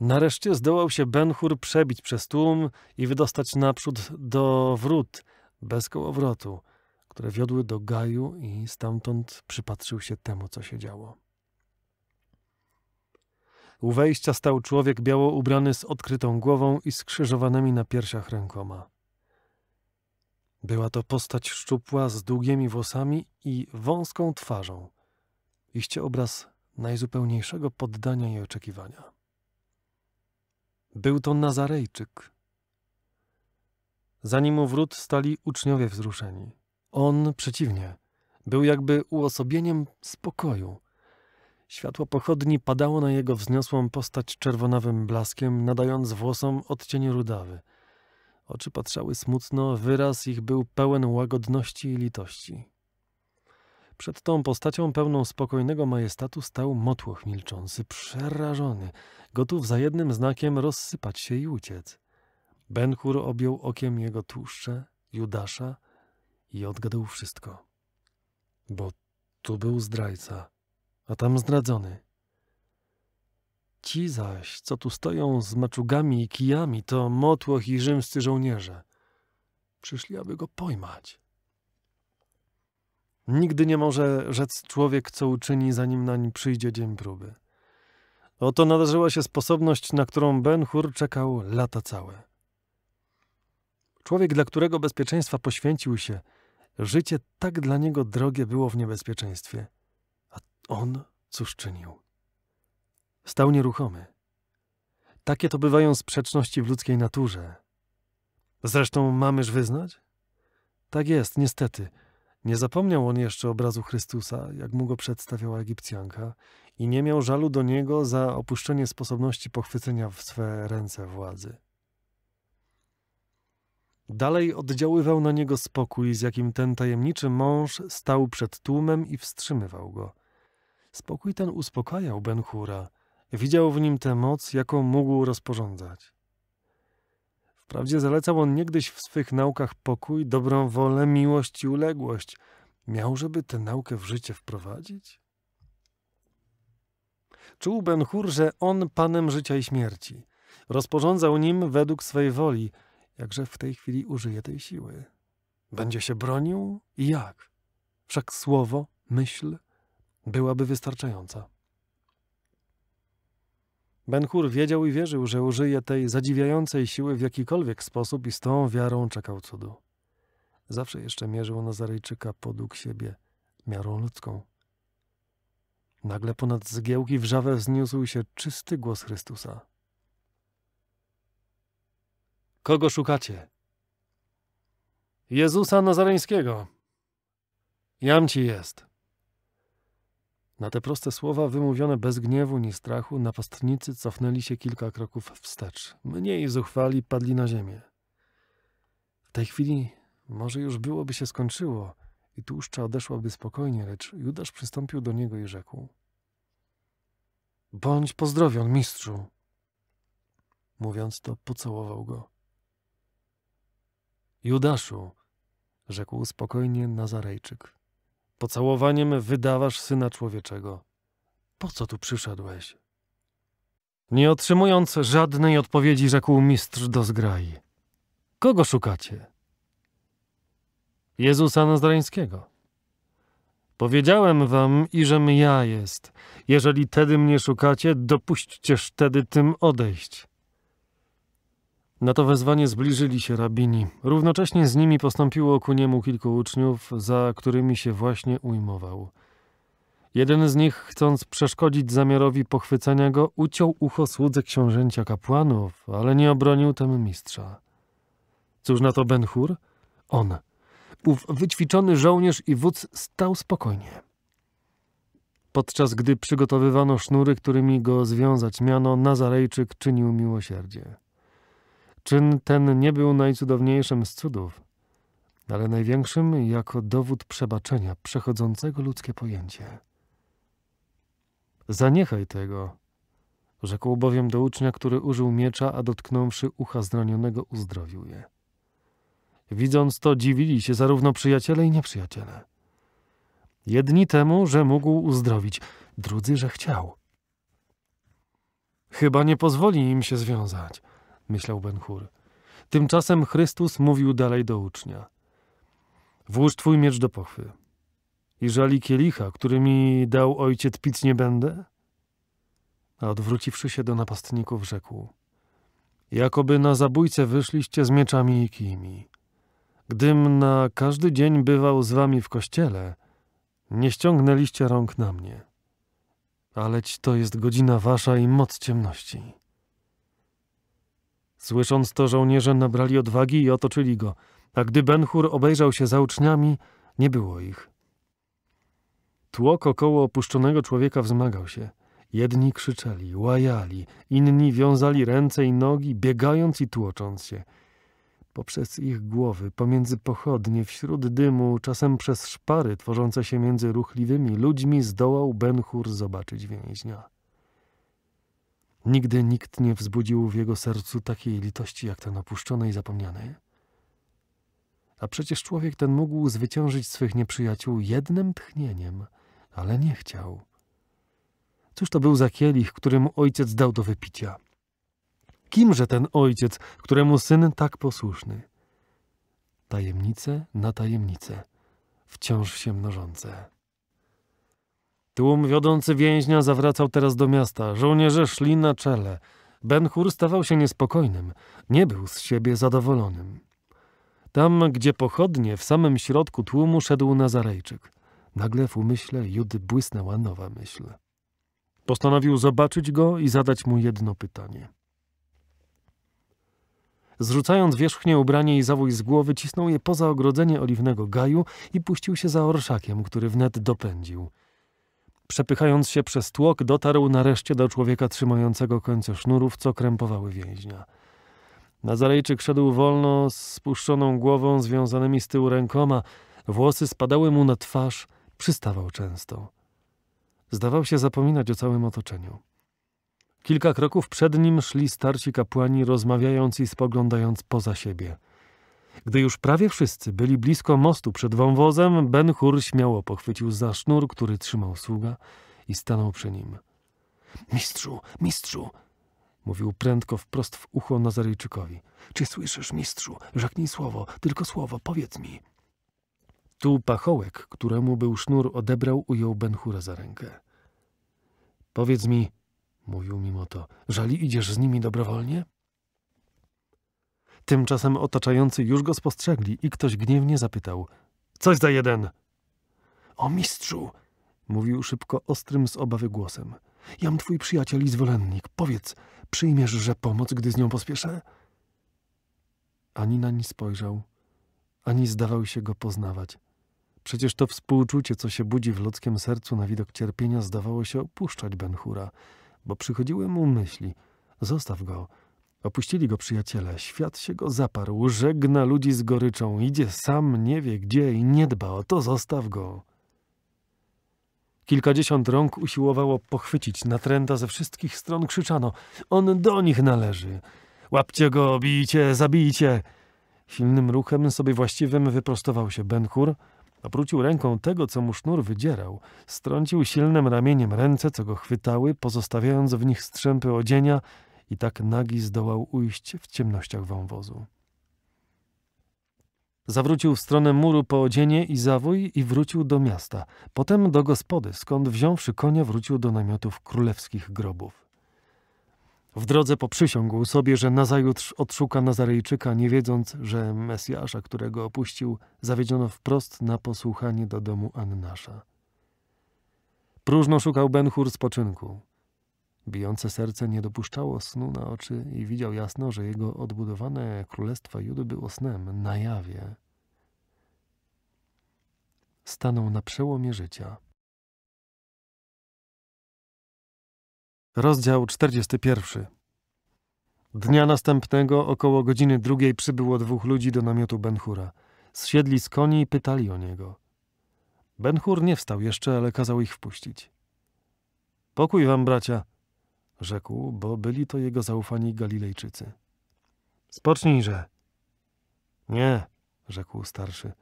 Nareszcie zdołał się Benhur przebić przez tłum i wydostać naprzód do wrót bez kołowrotu, które wiodły do gaju i stamtąd przypatrzył się temu, co się działo. U wejścia stał człowiek biało ubrany z odkrytą głową i skrzyżowanymi na piersiach rękoma. Była to postać szczupła z długimi włosami i wąską twarzą iście obraz najzupełniejszego poddania i oczekiwania. Był to Nazarejczyk. Zanim u wrót stali uczniowie wzruszeni. On, przeciwnie, był jakby uosobieniem spokoju. Światło pochodni padało na jego wzniosłą postać czerwonawym blaskiem, nadając włosom odcień rudawy. Oczy patrzały smutno, wyraz ich był pełen łagodności i litości. Przed tą postacią pełną spokojnego majestatu stał motłoch milczący, przerażony, gotów za jednym znakiem rozsypać się i uciec. Benhur objął okiem jego tłuszcze, Judasza i odgadł wszystko. Bo tu był zdrajca, a tam zdradzony. Ci zaś, co tu stoją z maczugami i kijami, to motłoch i rzymscy żołnierze. Przyszli, aby go pojmać. Nigdy nie może rzec człowiek, co uczyni, zanim nań przyjdzie dzień próby. Oto nadarzyła się sposobność, na którą Ben Hur czekał lata całe. Człowiek, dla którego bezpieczeństwa poświęcił się, życie tak dla niego drogie było w niebezpieczeństwie. A on cóż czynił? Stał nieruchomy. Takie to bywają sprzeczności w ludzkiej naturze. Zresztą mamyż wyznać? Tak jest, niestety – nie zapomniał on jeszcze obrazu Chrystusa, jak mu go przedstawiała Egipcjanka, i nie miał żalu do niego za opuszczenie sposobności pochwycenia w swe ręce władzy. Dalej oddziaływał na niego spokój, z jakim ten tajemniczy mąż stał przed tłumem i wstrzymywał go. Spokój ten uspokajał Benhura. Widział w nim tę moc, jaką mógł rozporządzać. Wprawdzie zalecał on niegdyś w swych naukach pokój, dobrą wolę, miłość i uległość. Miał, żeby tę naukę w życie wprowadzić? Czuł Ben Hur, że on panem życia i śmierci. Rozporządzał nim według swej woli, jakże w tej chwili użyje tej siły. Będzie się bronił i jak? Wszak słowo, myśl byłaby wystarczająca. Ben Hur wiedział i wierzył, że użyje tej zadziwiającej siły w jakikolwiek sposób i z tą wiarą czekał cudu. Zawsze jeszcze mierzył Nazarejczyka podług siebie, miarą ludzką. Nagle ponad zgiełki wrzawę wzniósł się czysty głos Chrystusa. Kogo szukacie? Jezusa Nazareńskiego. Jam ci jest. Na te proste słowa, wymówione bez gniewu ni strachu, napastnicy cofnęli się kilka kroków wstecz. Mniej zuchwali padli na ziemię. W tej chwili może już byłoby się skończyło i tłuszcza odeszłaby spokojnie, lecz Judasz przystąpił do niego i rzekł. Bądź pozdrowion, mistrzu! Mówiąc to, pocałował go. Judaszu, rzekł spokojnie Nazarejczyk pocałowaniem wydawasz syna człowieczego. Po co tu przyszedłeś? Nie otrzymując żadnej odpowiedzi, rzekł mistrz do zgrai. Kogo szukacie? Jezusa Nazareńskiego. Powiedziałem wam, iżem ja jest. Jeżeli tedy mnie szukacie, dopuśćcież tedy tym odejść. Na to wezwanie zbliżyli się rabini. Równocześnie z nimi postąpiło ku niemu kilku uczniów, za którymi się właśnie ujmował. Jeden z nich, chcąc przeszkodzić zamiarowi pochwycenia go, uciął ucho słudze książęcia kapłanów, ale nie obronił tem mistrza. Cóż na to Benhur? On. Ów wyćwiczony żołnierz i wódz stał spokojnie. Podczas gdy przygotowywano sznury, którymi go związać miano, Nazarejczyk czynił miłosierdzie. Czyn ten nie był najcudowniejszym z cudów, ale największym jako dowód przebaczenia przechodzącego ludzkie pojęcie. Zaniechaj tego, rzekł bowiem do ucznia, który użył miecza, a dotknąwszy ucha zranionego uzdrowił je. Widząc to, dziwili się zarówno przyjaciele i nieprzyjaciele. Jedni temu, że mógł uzdrowić, drudzy, że chciał. Chyba nie pozwoli im się związać myślał Ben-Hur. Tymczasem Chrystus mówił dalej do ucznia. Włóż twój miecz do pochwy. Jeżeli kielicha, który mi dał ojciec, pić nie będę? A odwróciwszy się do napastników, rzekł. Jakoby na zabójcę wyszliście z mieczami i kijmi. Gdym na każdy dzień bywał z wami w kościele, nie ściągnęliście rąk na mnie. Aleć to jest godzina wasza i moc ciemności. Słysząc to, żołnierze nabrali odwagi i otoczyli go, a gdy Benhur obejrzał się za uczniami, nie było ich. Tłok około opuszczonego człowieka wzmagał się. Jedni krzyczeli, łajali, inni wiązali ręce i nogi, biegając i tłocząc się. Poprzez ich głowy, pomiędzy pochodnie, wśród dymu, czasem przez szpary tworzące się między ruchliwymi ludźmi, zdołał Benhur zobaczyć więźnia. Nigdy nikt nie wzbudził w jego sercu takiej litości jak ten opuszczony i zapomniany. A przecież człowiek ten mógł zwyciężyć swych nieprzyjaciół jednym tchnieniem, ale nie chciał. Cóż to był za kielich, którym ojciec dał do wypicia? Kimże ten ojciec, któremu syn tak posłuszny? Tajemnice na tajemnice, wciąż się mnożące. Tłum wiodący więźnia zawracał teraz do miasta. Żołnierze szli na czele. Ben Hur stawał się niespokojnym. Nie był z siebie zadowolonym. Tam, gdzie pochodnie, w samym środku tłumu szedł Nazarejczyk. Nagle w umyśle Judy błysnęła nowa myśl. Postanowił zobaczyć go i zadać mu jedno pytanie. Zrzucając wierzchnie ubranie i zawój z głowy, cisnął je poza ogrodzenie oliwnego gaju i puścił się za orszakiem, który wnet dopędził. Przepychając się przez tłok, dotarł nareszcie do człowieka trzymającego końce sznurów, co krępowały więźnia. Nazarejczyk szedł wolno, z spuszczoną głową, związanymi z tyłu rękoma. Włosy spadały mu na twarz, przystawał często. Zdawał się zapominać o całym otoczeniu. Kilka kroków przed nim szli starci kapłani, rozmawiając i spoglądając poza siebie – gdy już prawie wszyscy byli blisko mostu przed wąwozem, Ben Hur śmiało pochwycił za sznur, który trzymał sługa i stanął przy nim. Mistrzu, mistrzu! Mówił prędko wprost w ucho Nazaryjczykowi. Czy słyszysz, mistrzu? Rzeknij słowo, tylko słowo, powiedz mi. Tu pachołek, któremu był sznur, odebrał, ujął Ben Hura za rękę. Powiedz mi, mówił mimo to, żali idziesz z nimi dobrowolnie? Tymczasem otaczający już go spostrzegli i ktoś gniewnie zapytał: Coś za jeden! O mistrzu! mówił szybko ostrym z obawy głosem. Jam twój przyjaciel i zwolennik. Powiedz, przyjmiesz, że pomoc, gdy z nią pospieszę? Ani na nie spojrzał, ani zdawał się go poznawać. Przecież to współczucie, co się budzi w ludzkim sercu na widok cierpienia, zdawało się opuszczać Benhura, bo przychodziły mu myśli: zostaw go, Opuścili go przyjaciele, świat się go zaparł, żegna ludzi z goryczą, idzie sam, nie wie gdzie i nie dba o to, zostaw go. Kilkadziesiąt rąk usiłowało pochwycić natręta ze wszystkich stron, krzyczano, on do nich należy. Łapcie go, bijcie, zabijcie. Silnym ruchem sobie właściwym wyprostował się Benkur, Obrócił ręką tego, co mu sznur wydzierał, strącił silnym ramieniem ręce, co go chwytały, pozostawiając w nich strzępy odzienia i tak nagi zdołał ujść w ciemnościach wąwozu. Zawrócił w stronę muru po odzienie i zawój i wrócił do miasta. Potem do gospody, skąd wziąwszy konia wrócił do namiotów królewskich grobów. W drodze poprzysiągł sobie, że nazajutrz odszuka Nazarejczyka, nie wiedząc, że Mesjasza, którego opuścił, zawiedziono wprost na posłuchanie do domu Annasza. Próżno szukał Benhur spoczynku. Bijące serce nie dopuszczało snu na oczy i widział jasno, że jego odbudowane królestwo Judy było snem, na jawie. Stanął na przełomie życia. Rozdział 41. Dnia następnego około godziny drugiej przybyło dwóch ludzi do namiotu Benhura. Zsiedli z koni i pytali o niego. Benhur nie wstał jeszcze, ale kazał ich wpuścić. Pokój wam, bracia, rzekł, bo byli to jego zaufani Galilejczycy. Spocznijże. Nie, rzekł starszy.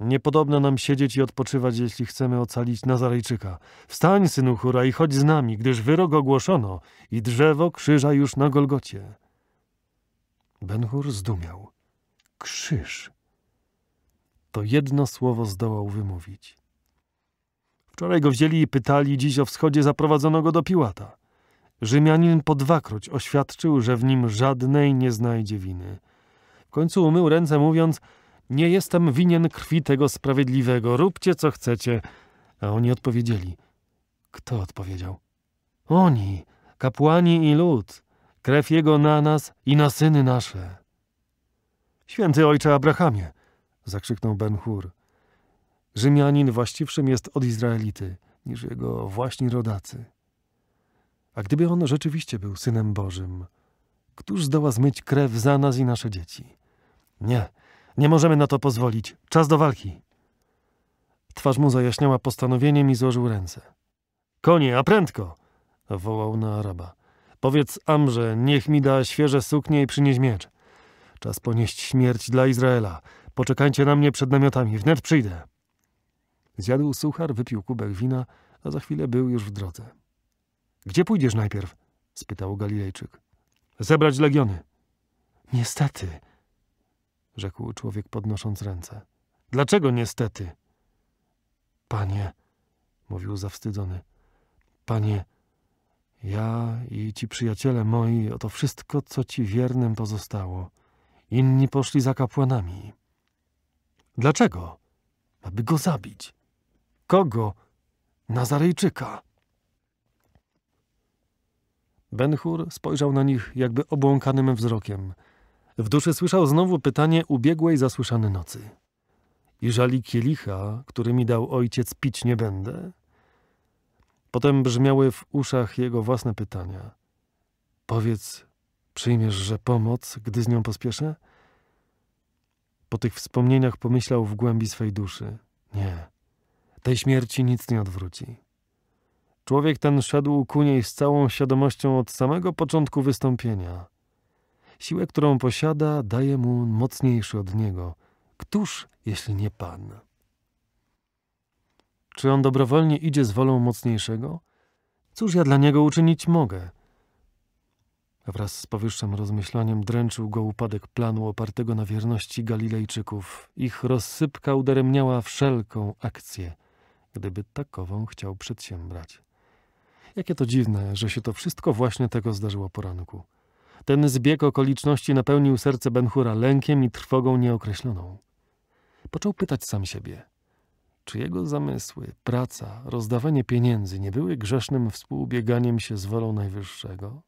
Niepodobna nam siedzieć i odpoczywać, jeśli chcemy ocalić Nazarejczyka. Wstań, synu chura, i chodź z nami, gdyż wyrok ogłoszono i drzewo krzyża już na Golgocie. Benhur zdumiał. Krzyż. To jedno słowo zdołał wymówić. Wczoraj go wzięli i pytali, dziś o wschodzie zaprowadzono go do Piłata. Rzymianin po dwakroć oświadczył, że w nim żadnej nie znajdzie winy. W końcu umył ręce, mówiąc: Nie jestem winien krwi tego sprawiedliwego, róbcie co chcecie. A oni odpowiedzieli. Kto odpowiedział? Oni, kapłani i lud, krew jego na nas i na syny nasze. Święty ojcze Abrahamie, zakrzyknął Ben Hur. Rzymianin właściwszym jest od Izraelity niż jego właśnie rodacy. A gdyby on rzeczywiście był synem Bożym, któż zdoła zmyć krew za nas i nasze dzieci? Nie, nie możemy na to pozwolić. Czas do walki. Twarz mu zajaśniała postanowieniem i złożył ręce. Konie, a prędko! wołał na Araba. Powiedz Amrze, niech mi da świeże suknie i przynieś miecz. Czas ponieść śmierć dla Izraela. Poczekajcie na mnie przed namiotami, wnet przyjdę. Zjadł suchar, wypił kubek wina, a za chwilę był już w drodze. Gdzie pójdziesz najpierw? spytał Galilejczyk. Zebrać legiony. Niestety, rzekł człowiek podnosząc ręce. Dlaczego niestety? Panie, mówił zawstydzony, panie, ja i ci przyjaciele moi, oto wszystko, co ci wiernym pozostało. Inni poszli za kapłanami. Dlaczego? Aby go zabić. Kogo? Nazarejczyka. Benhur spojrzał na nich jakby obłąkanym wzrokiem. W duszy słyszał znowu pytanie ubiegłej zasłyszanej nocy. I żali kielicha, który mi dał ojciec, pić nie będę? Potem brzmiały w uszach jego własne pytania. Powiedz, przyjmiesz, że pomoc, gdy z nią pospieszę? Po tych wspomnieniach pomyślał w głębi swej duszy. Nie, tej śmierci nic nie odwróci. Człowiek ten szedł ku niej z całą świadomością od samego początku wystąpienia. Siłę, którą posiada, daje mu mocniejszy od niego. Któż, jeśli nie Pan? Czy on dobrowolnie idzie z wolą mocniejszego? Cóż ja dla niego uczynić mogę? A wraz z powyższym rozmyślaniem dręczył go upadek planu opartego na wierności Galilejczyków. Ich rozsypka udaremniała wszelką akcję, gdyby takową chciał przedsiębrać. Jakie to dziwne, że się to wszystko właśnie tego zdarzyło poranku. Ten zbieg okoliczności napełnił serce Benhura lękiem i trwogą nieokreśloną. Począł pytać sam siebie, czy jego zamysły, praca, rozdawanie pieniędzy nie były grzesznym współbieganiem się z wolą Najwyższego?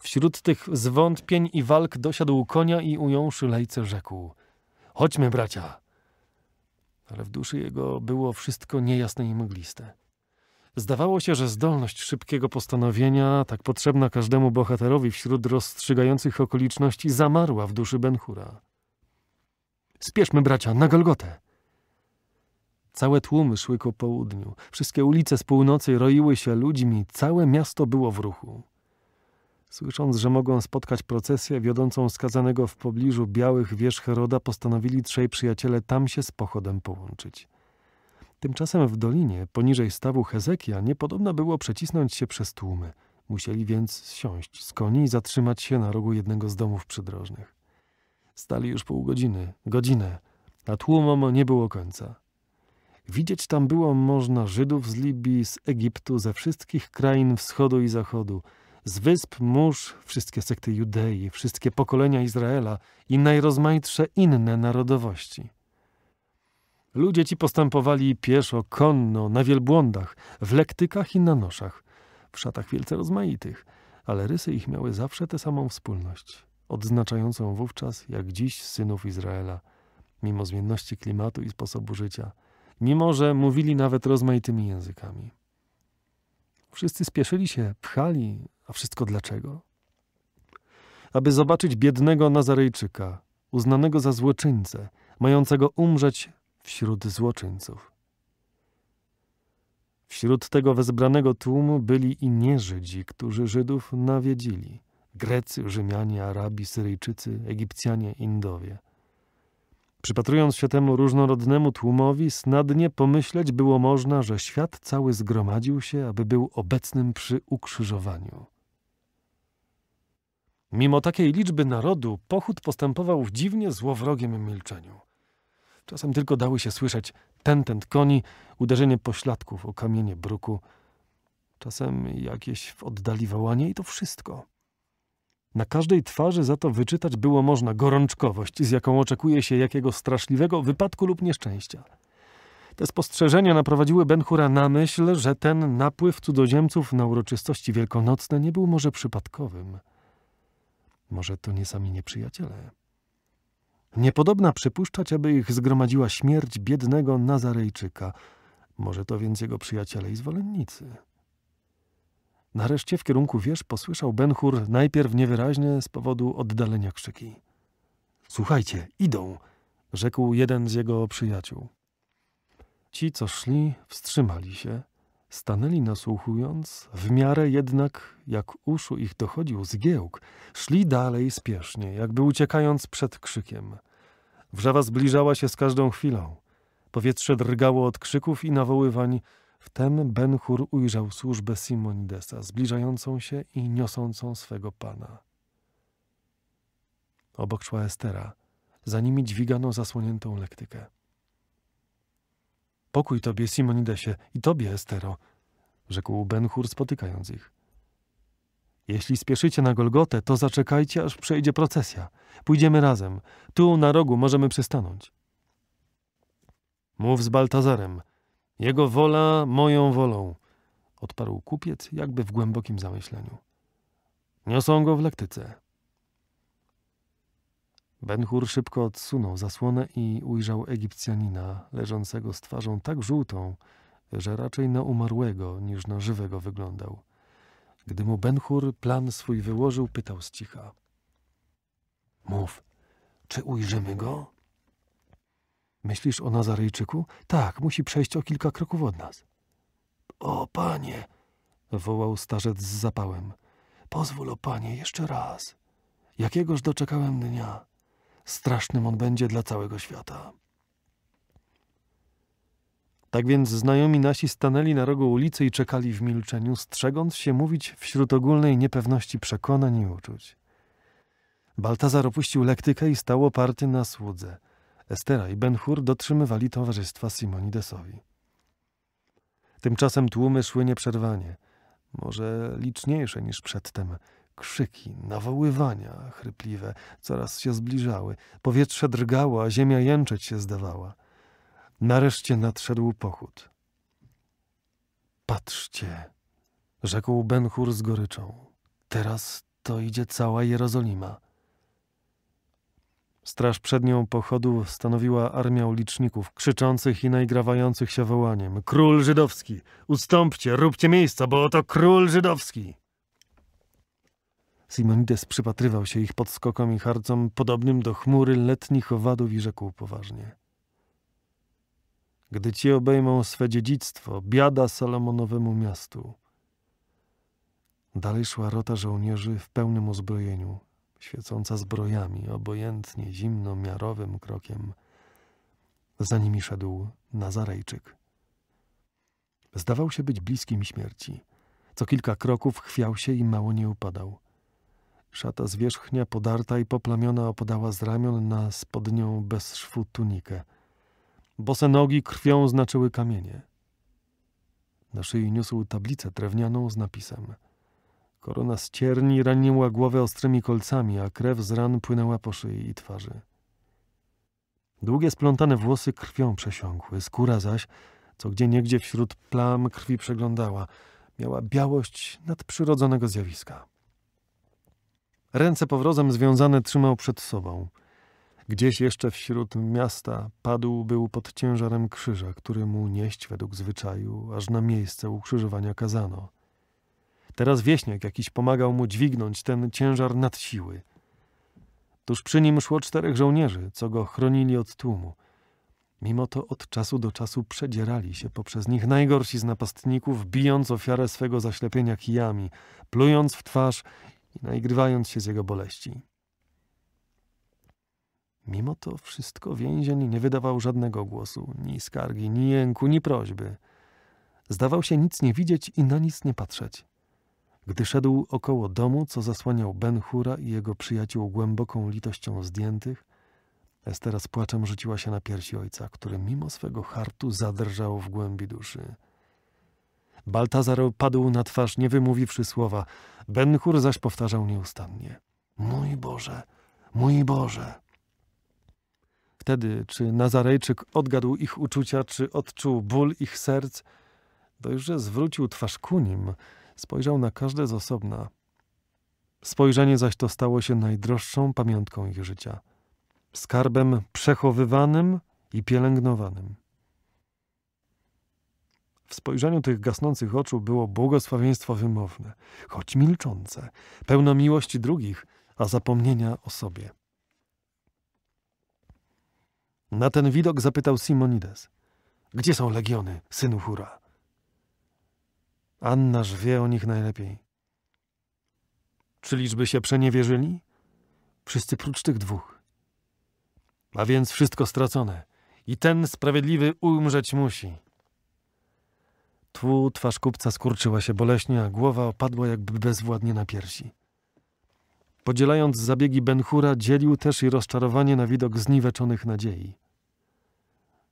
Wśród tych zwątpień i walk dosiadł konia i ująwszy lejce rzekł – Chodźmy, bracia! Ale w duszy jego było wszystko niejasne i mgliste – Zdawało się, że zdolność szybkiego postanowienia, tak potrzebna każdemu bohaterowi wśród rozstrzygających okoliczności, zamarła w duszy Benchura. Spieszmy, bracia, na Golgotę! Całe tłumy szły ku południu, wszystkie ulice z północy roiły się ludźmi, całe miasto było w ruchu. Słysząc, że mogą spotkać procesję wiodącą skazanego w pobliżu białych wież Heroda, postanowili trzej przyjaciele tam się z pochodem połączyć. Tymczasem w dolinie, poniżej stawu Hezekia, niepodobna było przecisnąć się przez tłumy. Musieli więc siąść z koni i zatrzymać się na rogu jednego z domów przydrożnych. Stali już pół godziny, godzinę, a tłumom nie było końca. Widzieć tam było można Żydów z Libii, z Egiptu, ze wszystkich krain wschodu i zachodu, z wysp mórz, wszystkie sekty Judei, wszystkie pokolenia Izraela i najrozmaitsze inne narodowości. Ludzie ci postępowali pieszo, konno, na wielbłądach, w lektykach i na noszach, w szatach wielce rozmaitych, ale rysy ich miały zawsze tę samą wspólność, odznaczającą wówczas, jak dziś, synów Izraela, mimo zmienności klimatu i sposobu życia, mimo że mówili nawet rozmaitymi językami. Wszyscy spieszyli się, pchali, a wszystko dlaczego? Aby zobaczyć biednego Nazarejczyka, uznanego za złoczyńcę, mającego umrzeć wśród złoczyńców. Wśród tego wezbranego tłumu byli i nie-Żydzi, którzy Żydów nawiedzili. Grecy, Rzymianie, Arabi, Syryjczycy, Egipcjanie, Indowie. Przypatrując się temu różnorodnemu tłumowi, snadnie pomyśleć było można, że świat cały zgromadził się, aby był obecnym przy ukrzyżowaniu. Mimo takiej liczby narodu, pochód postępował w dziwnie złowrogiem milczeniu – Czasem tylko dały się słyszeć tętent koni, uderzenie pośladków o kamienie bruku, czasem jakieś w oddali wołanie i to wszystko. Na każdej twarzy za to wyczytać było można gorączkowość, z jaką oczekuje się jakiego straszliwego wypadku lub nieszczęścia. Te spostrzeżenia naprowadziły Benchura na myśl, że ten napływ cudzoziemców na uroczystości wielkanocne nie był może przypadkowym. Może to nie sami nieprzyjaciele. Niepodobna przypuszczać, aby ich zgromadziła śmierć biednego Nazarejczyka. Może to więc jego przyjaciele i zwolennicy. Nareszcie w kierunku wież posłyszał Benhur najpierw niewyraźnie z powodu oddalenia krzyki. Słuchajcie, idą, rzekł jeden z jego przyjaciół. Ci, co szli, wstrzymali się Stanęli nasłuchując, w miarę jednak, jak uszu ich dochodził zgiełk, szli dalej spiesznie, jakby uciekając przed krzykiem. Wrzawa zbliżała się z każdą chwilą. Powietrze drgało od krzyków i nawoływań. Wtem ben ujrzał służbę Simonidesa, zbliżającą się i niosącą swego pana. Obok szła Estera. Za nimi dźwigano zasłoniętą lektykę. Pokój tobie, Simonidesie, i tobie, Estero, rzekł Benhur, spotykając ich. Jeśli spieszycie na Golgotę, to zaczekajcie, aż przejdzie procesja. Pójdziemy razem. Tu, na rogu, możemy przystanąć. Mów z Baltazarem. Jego wola moją wolą, odparł kupiec, jakby w głębokim zamyśleniu. Niosą go w lektyce. Benhur szybko odsunął zasłonę i ujrzał Egipcjanina leżącego z twarzą tak żółtą, że raczej na umarłego niż na żywego wyglądał. Gdy mu Benhur plan swój wyłożył, pytał z cicha. Mów, czy ujrzymy go? Myślisz o Nazarejczyku? Tak, musi przejść o kilka kroków od nas. O panie! wołał starzec z zapałem. Pozwól, o panie, jeszcze raz. Jakiegoż doczekałem dnia strasznym on będzie dla całego świata. Tak więc znajomi nasi stanęli na rogu ulicy i czekali w milczeniu, strzegąc się mówić wśród ogólnej niepewności przekonań i uczuć. Baltazar opuścił lektykę i stał oparty na słudze. Estera i Benhur dotrzymywali towarzystwa Simonidesowi. Tymczasem tłumy szły nieprzerwanie, może liczniejsze niż przedtem, Krzyki, nawoływania chrypliwe coraz się zbliżały. Powietrze drgało, a ziemia jęczeć się zdawała. Nareszcie nadszedł pochód. Patrzcie, rzekł Benhur z goryczą. Teraz to idzie cała Jerozolima. Straż przednią pochodu stanowiła armia uliczników, krzyczących i najgrawających się wołaniem. Król żydowski! Ustąpcie, róbcie miejsca, bo oto król żydowski! Simonides przypatrywał się ich podskokom i harcom, podobnym do chmury letnich owadów i rzekł poważnie. Gdy ci obejmą swe dziedzictwo, biada Salomonowemu miastu. Dalej szła rota żołnierzy w pełnym uzbrojeniu, świecąca zbrojami, obojętnie, zimno, miarowym krokiem. Za nimi szedł Nazarejczyk. Zdawał się być bliskim śmierci. Co kilka kroków chwiał się i mało nie upadał. Szata zwierzchnia podarta i poplamiona opadała z ramion na spodnią bez szwu tunikę. Bose nogi krwią znaczyły kamienie. Na szyi niósł tablicę drewnianą z napisem. Korona z cierni raniła głowę ostrymi kolcami, a krew z ran płynęła po szyi i twarzy. Długie splątane włosy krwią przesiąkły, skóra zaś, co gdzie niegdzie wśród plam krwi przeglądała, miała białość nadprzyrodzonego zjawiska. Ręce powrozem związane trzymał przed sobą. Gdzieś jeszcze wśród miasta padł był pod ciężarem krzyża, który mu nieść według zwyczaju, aż na miejsce ukrzyżowania kazano. Teraz wieśniak jakiś pomagał mu dźwignąć ten ciężar nad siły. Tuż przy nim szło czterech żołnierzy, co go chronili od tłumu. Mimo to od czasu do czasu przedzierali się poprzez nich najgorsi z napastników, bijąc ofiarę swego zaślepienia kijami, plując w twarz i naigrywając się z jego boleści. Mimo to wszystko więzień nie wydawał żadnego głosu, ni skargi, ni jęku, ni prośby. Zdawał się nic nie widzieć i na nic nie patrzeć. Gdy szedł około domu, co zasłaniał Ben Hura i jego przyjaciół głęboką litością zdjętych, Estera z płaczem rzuciła się na piersi ojca, który mimo swego hartu zadrżał w głębi duszy. Baltazar padł na twarz, nie wymówiwszy słowa. Benchur zaś powtarzał nieustannie. Mój Boże, mój Boże. Wtedy, czy Nazarejczyk odgadł ich uczucia, czy odczuł ból ich serc, dość, że zwrócił twarz ku nim, spojrzał na każde z osobna. Spojrzenie zaś to stało się najdroższą pamiątką ich życia, skarbem przechowywanym i pielęgnowanym. W spojrzeniu tych gasnących oczu było błogosławieństwo wymowne, choć milczące, pełne miłości drugich, a zapomnienia o sobie. Na ten widok zapytał Simonides: Gdzie są legiony, synu Hura? Annaż wie o nich najlepiej. Czyliżby się przeniewierzyli? Wszyscy prócz tych dwóch. A więc wszystko stracone. I ten sprawiedliwy umrzeć musi. Tu twarz kupca skurczyła się boleśnie, a głowa opadła jakby bezwładnie na piersi. Podzielając zabiegi Benhura, dzielił też i rozczarowanie na widok zniweczonych nadziei.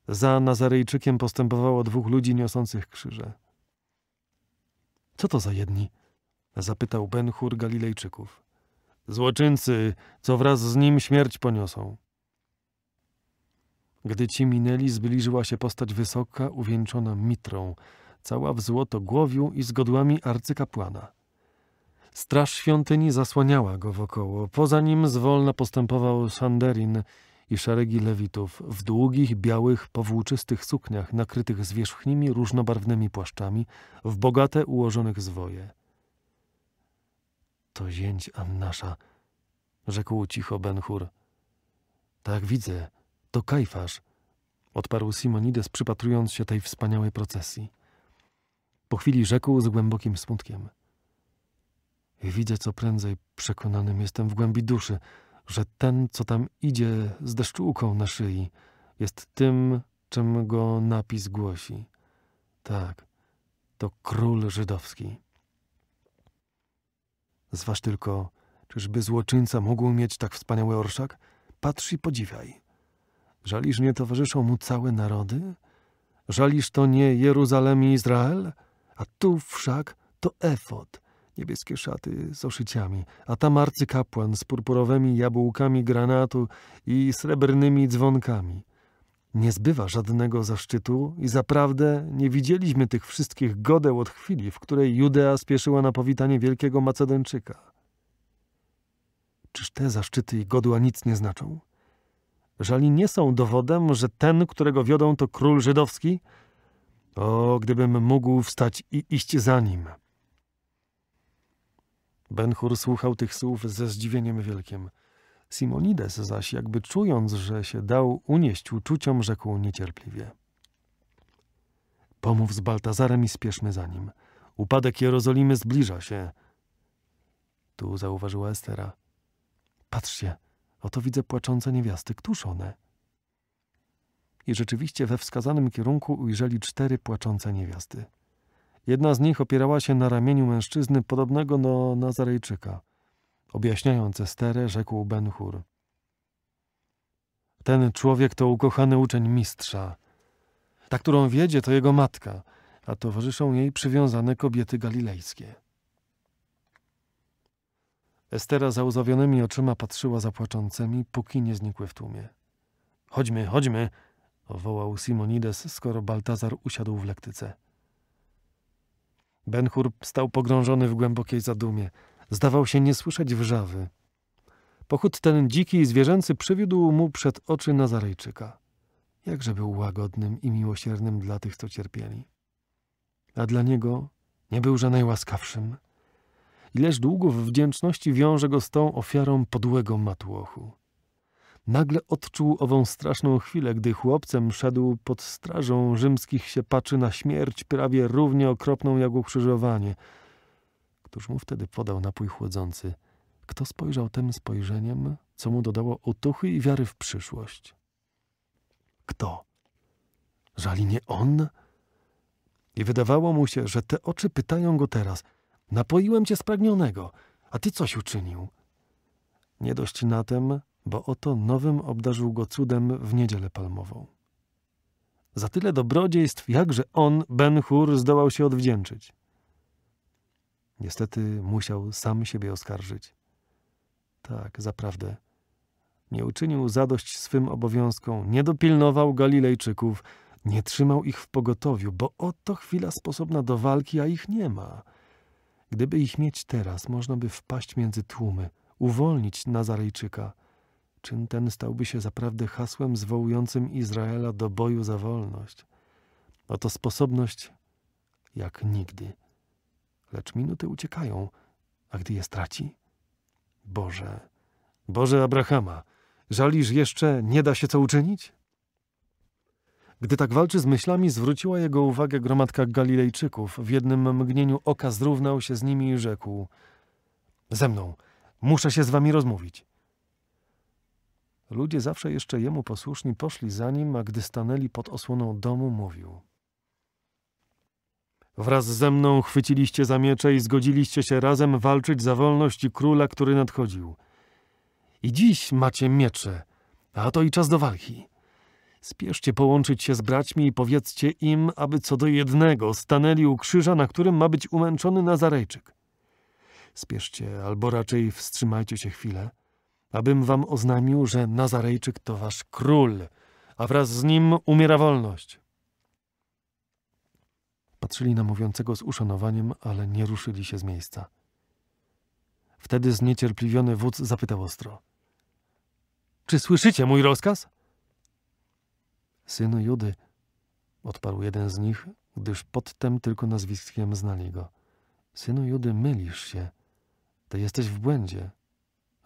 Za Nazarejczykiem postępowało dwóch ludzi niosących krzyże. Co to za jedni? zapytał Benhur Galilejczyków. Złoczyńcy, co wraz z nim śmierć poniosą. Gdy ci minęli, zbliżyła się postać wysoka, uwieńczona mitrą, cała w złoto głowiu i z godłami arcykapłana. Straż świątyni zasłaniała go wokoło, poza nim zwolna postępował Sanderin i szeregi lewitów w długich, białych, powłóczystych sukniach nakrytych zwierzchnimi, różnobarwnymi płaszczami, w bogate ułożonych zwoje. To zięć Annasza, rzekł cicho Benhur. Tak widzę, to kajfarz, odparł Simonides, przypatrując się tej wspaniałej procesji. Po chwili rzekł z głębokim smutkiem. Widzę co prędzej, przekonanym jestem w głębi duszy, że ten, co tam idzie z deszczułką na szyi, jest tym, czym go napis głosi. Tak, to król żydowski. Zważ tylko, czyżby złoczyńca mógł mieć tak wspaniały orszak? Patrz i podziwiaj. Żaliż nie towarzyszą mu całe narody? Żaliż to nie Jeruzalem i Izrael? a tu wszak to efot, niebieskie szaty z oszyciami, a tam arcykapłan z purpurowymi jabłkami granatu i srebrnymi dzwonkami. Nie zbywa żadnego zaszczytu i zaprawdę nie widzieliśmy tych wszystkich godeł od chwili, w której Judea spieszyła na powitanie wielkiego Macedończyka. Czyż te zaszczyty i godła nic nie znaczą? Żali nie są dowodem, że ten, którego wiodą, to król żydowski – o, gdybym mógł wstać i iść za nim. Benhur słuchał tych słów ze zdziwieniem wielkim. Simonides zaś, jakby czując, że się dał unieść uczuciom, rzekł niecierpliwie. Pomów z Baltazarem i spieszmy za nim. Upadek Jerozolimy zbliża się. Tu zauważyła Estera. Patrzcie, oto widzę płaczące niewiasty. Któż one? i rzeczywiście we wskazanym kierunku ujrzeli cztery płaczące niewiasty. Jedna z nich opierała się na ramieniu mężczyzny podobnego do Nazarejczyka. Objaśniając Esterę, rzekł Ben Hur. Ten człowiek to ukochany uczeń mistrza. Ta, którą wiedzie, to jego matka, a towarzyszą jej przywiązane kobiety galilejskie. Estera załzawionymi oczyma patrzyła za płaczącymi, póki nie znikły w tłumie. Chodźmy, chodźmy, wołał Simonides, skoro Baltazar usiadł w lektyce. Benchur stał pogrążony w głębokiej zadumie. Zdawał się nie słyszeć wrzawy. Pochód ten dziki i zwierzęcy przywiódł mu przed oczy Nazarejczyka. Jakże był łagodnym i miłosiernym dla tych, co cierpieli. A dla niego nie byłże najłaskawszym. Ileż długów wdzięczności wiąże go z tą ofiarą podłego matłochu. Nagle odczuł ową straszną chwilę, gdy chłopcem szedł pod strażą rzymskich się siepaczy na śmierć prawie równie okropną jak ukrzyżowanie. Któż mu wtedy podał napój chłodzący? Kto spojrzał tym spojrzeniem, co mu dodało otuchy i wiary w przyszłość? Kto? Żali nie on? I wydawało mu się, że te oczy pytają go teraz. Napoiłem cię spragnionego, a ty coś uczynił. Nie dość na tem, bo oto nowym obdarzył go cudem w niedzielę palmową. Za tyle dobrodziejstw, jakże on, Ben-Hur, zdołał się odwdzięczyć. Niestety musiał sam siebie oskarżyć. Tak, zaprawdę. Nie uczynił zadość swym obowiązkom, nie dopilnował Galilejczyków, nie trzymał ich w pogotowiu, bo oto chwila sposobna do walki, a ich nie ma. Gdyby ich mieć teraz, można by wpaść między tłumy, uwolnić Nazarejczyka. Czyn ten stałby się zaprawdę hasłem zwołującym Izraela do boju za wolność. Oto sposobność jak nigdy. Lecz minuty uciekają, a gdy je straci? Boże, Boże Abrahama, żaliż jeszcze nie da się co uczynić? Gdy tak walczy z myślami, zwróciła jego uwagę gromadka Galilejczyków. W jednym mgnieniu oka zrównał się z nimi i rzekł: Ze mną, muszę się z wami rozmówić. Ludzie zawsze jeszcze jemu posłuszni poszli za nim, a gdy stanęli pod osłoną domu, mówił: Wraz ze mną chwyciliście za miecze i zgodziliście się razem walczyć za wolność i króla, który nadchodził. I dziś macie miecze, a to i czas do walki. Spieszcie połączyć się z braćmi i powiedzcie im, aby co do jednego stanęli u krzyża, na którym ma być umęczony Nazarejczyk. Spieszcie, albo raczej wstrzymajcie się chwilę abym wam oznajmił, że Nazarejczyk to wasz król, a wraz z nim umiera wolność. Patrzyli na mówiącego z uszanowaniem, ale nie ruszyli się z miejsca. Wtedy zniecierpliwiony wódz zapytał ostro. Czy słyszycie mój rozkaz? Synu Judy, odparł jeden z nich, gdyż podtem tylko nazwiskiem znali go. Synu Judy, mylisz się. Ty jesteś w błędzie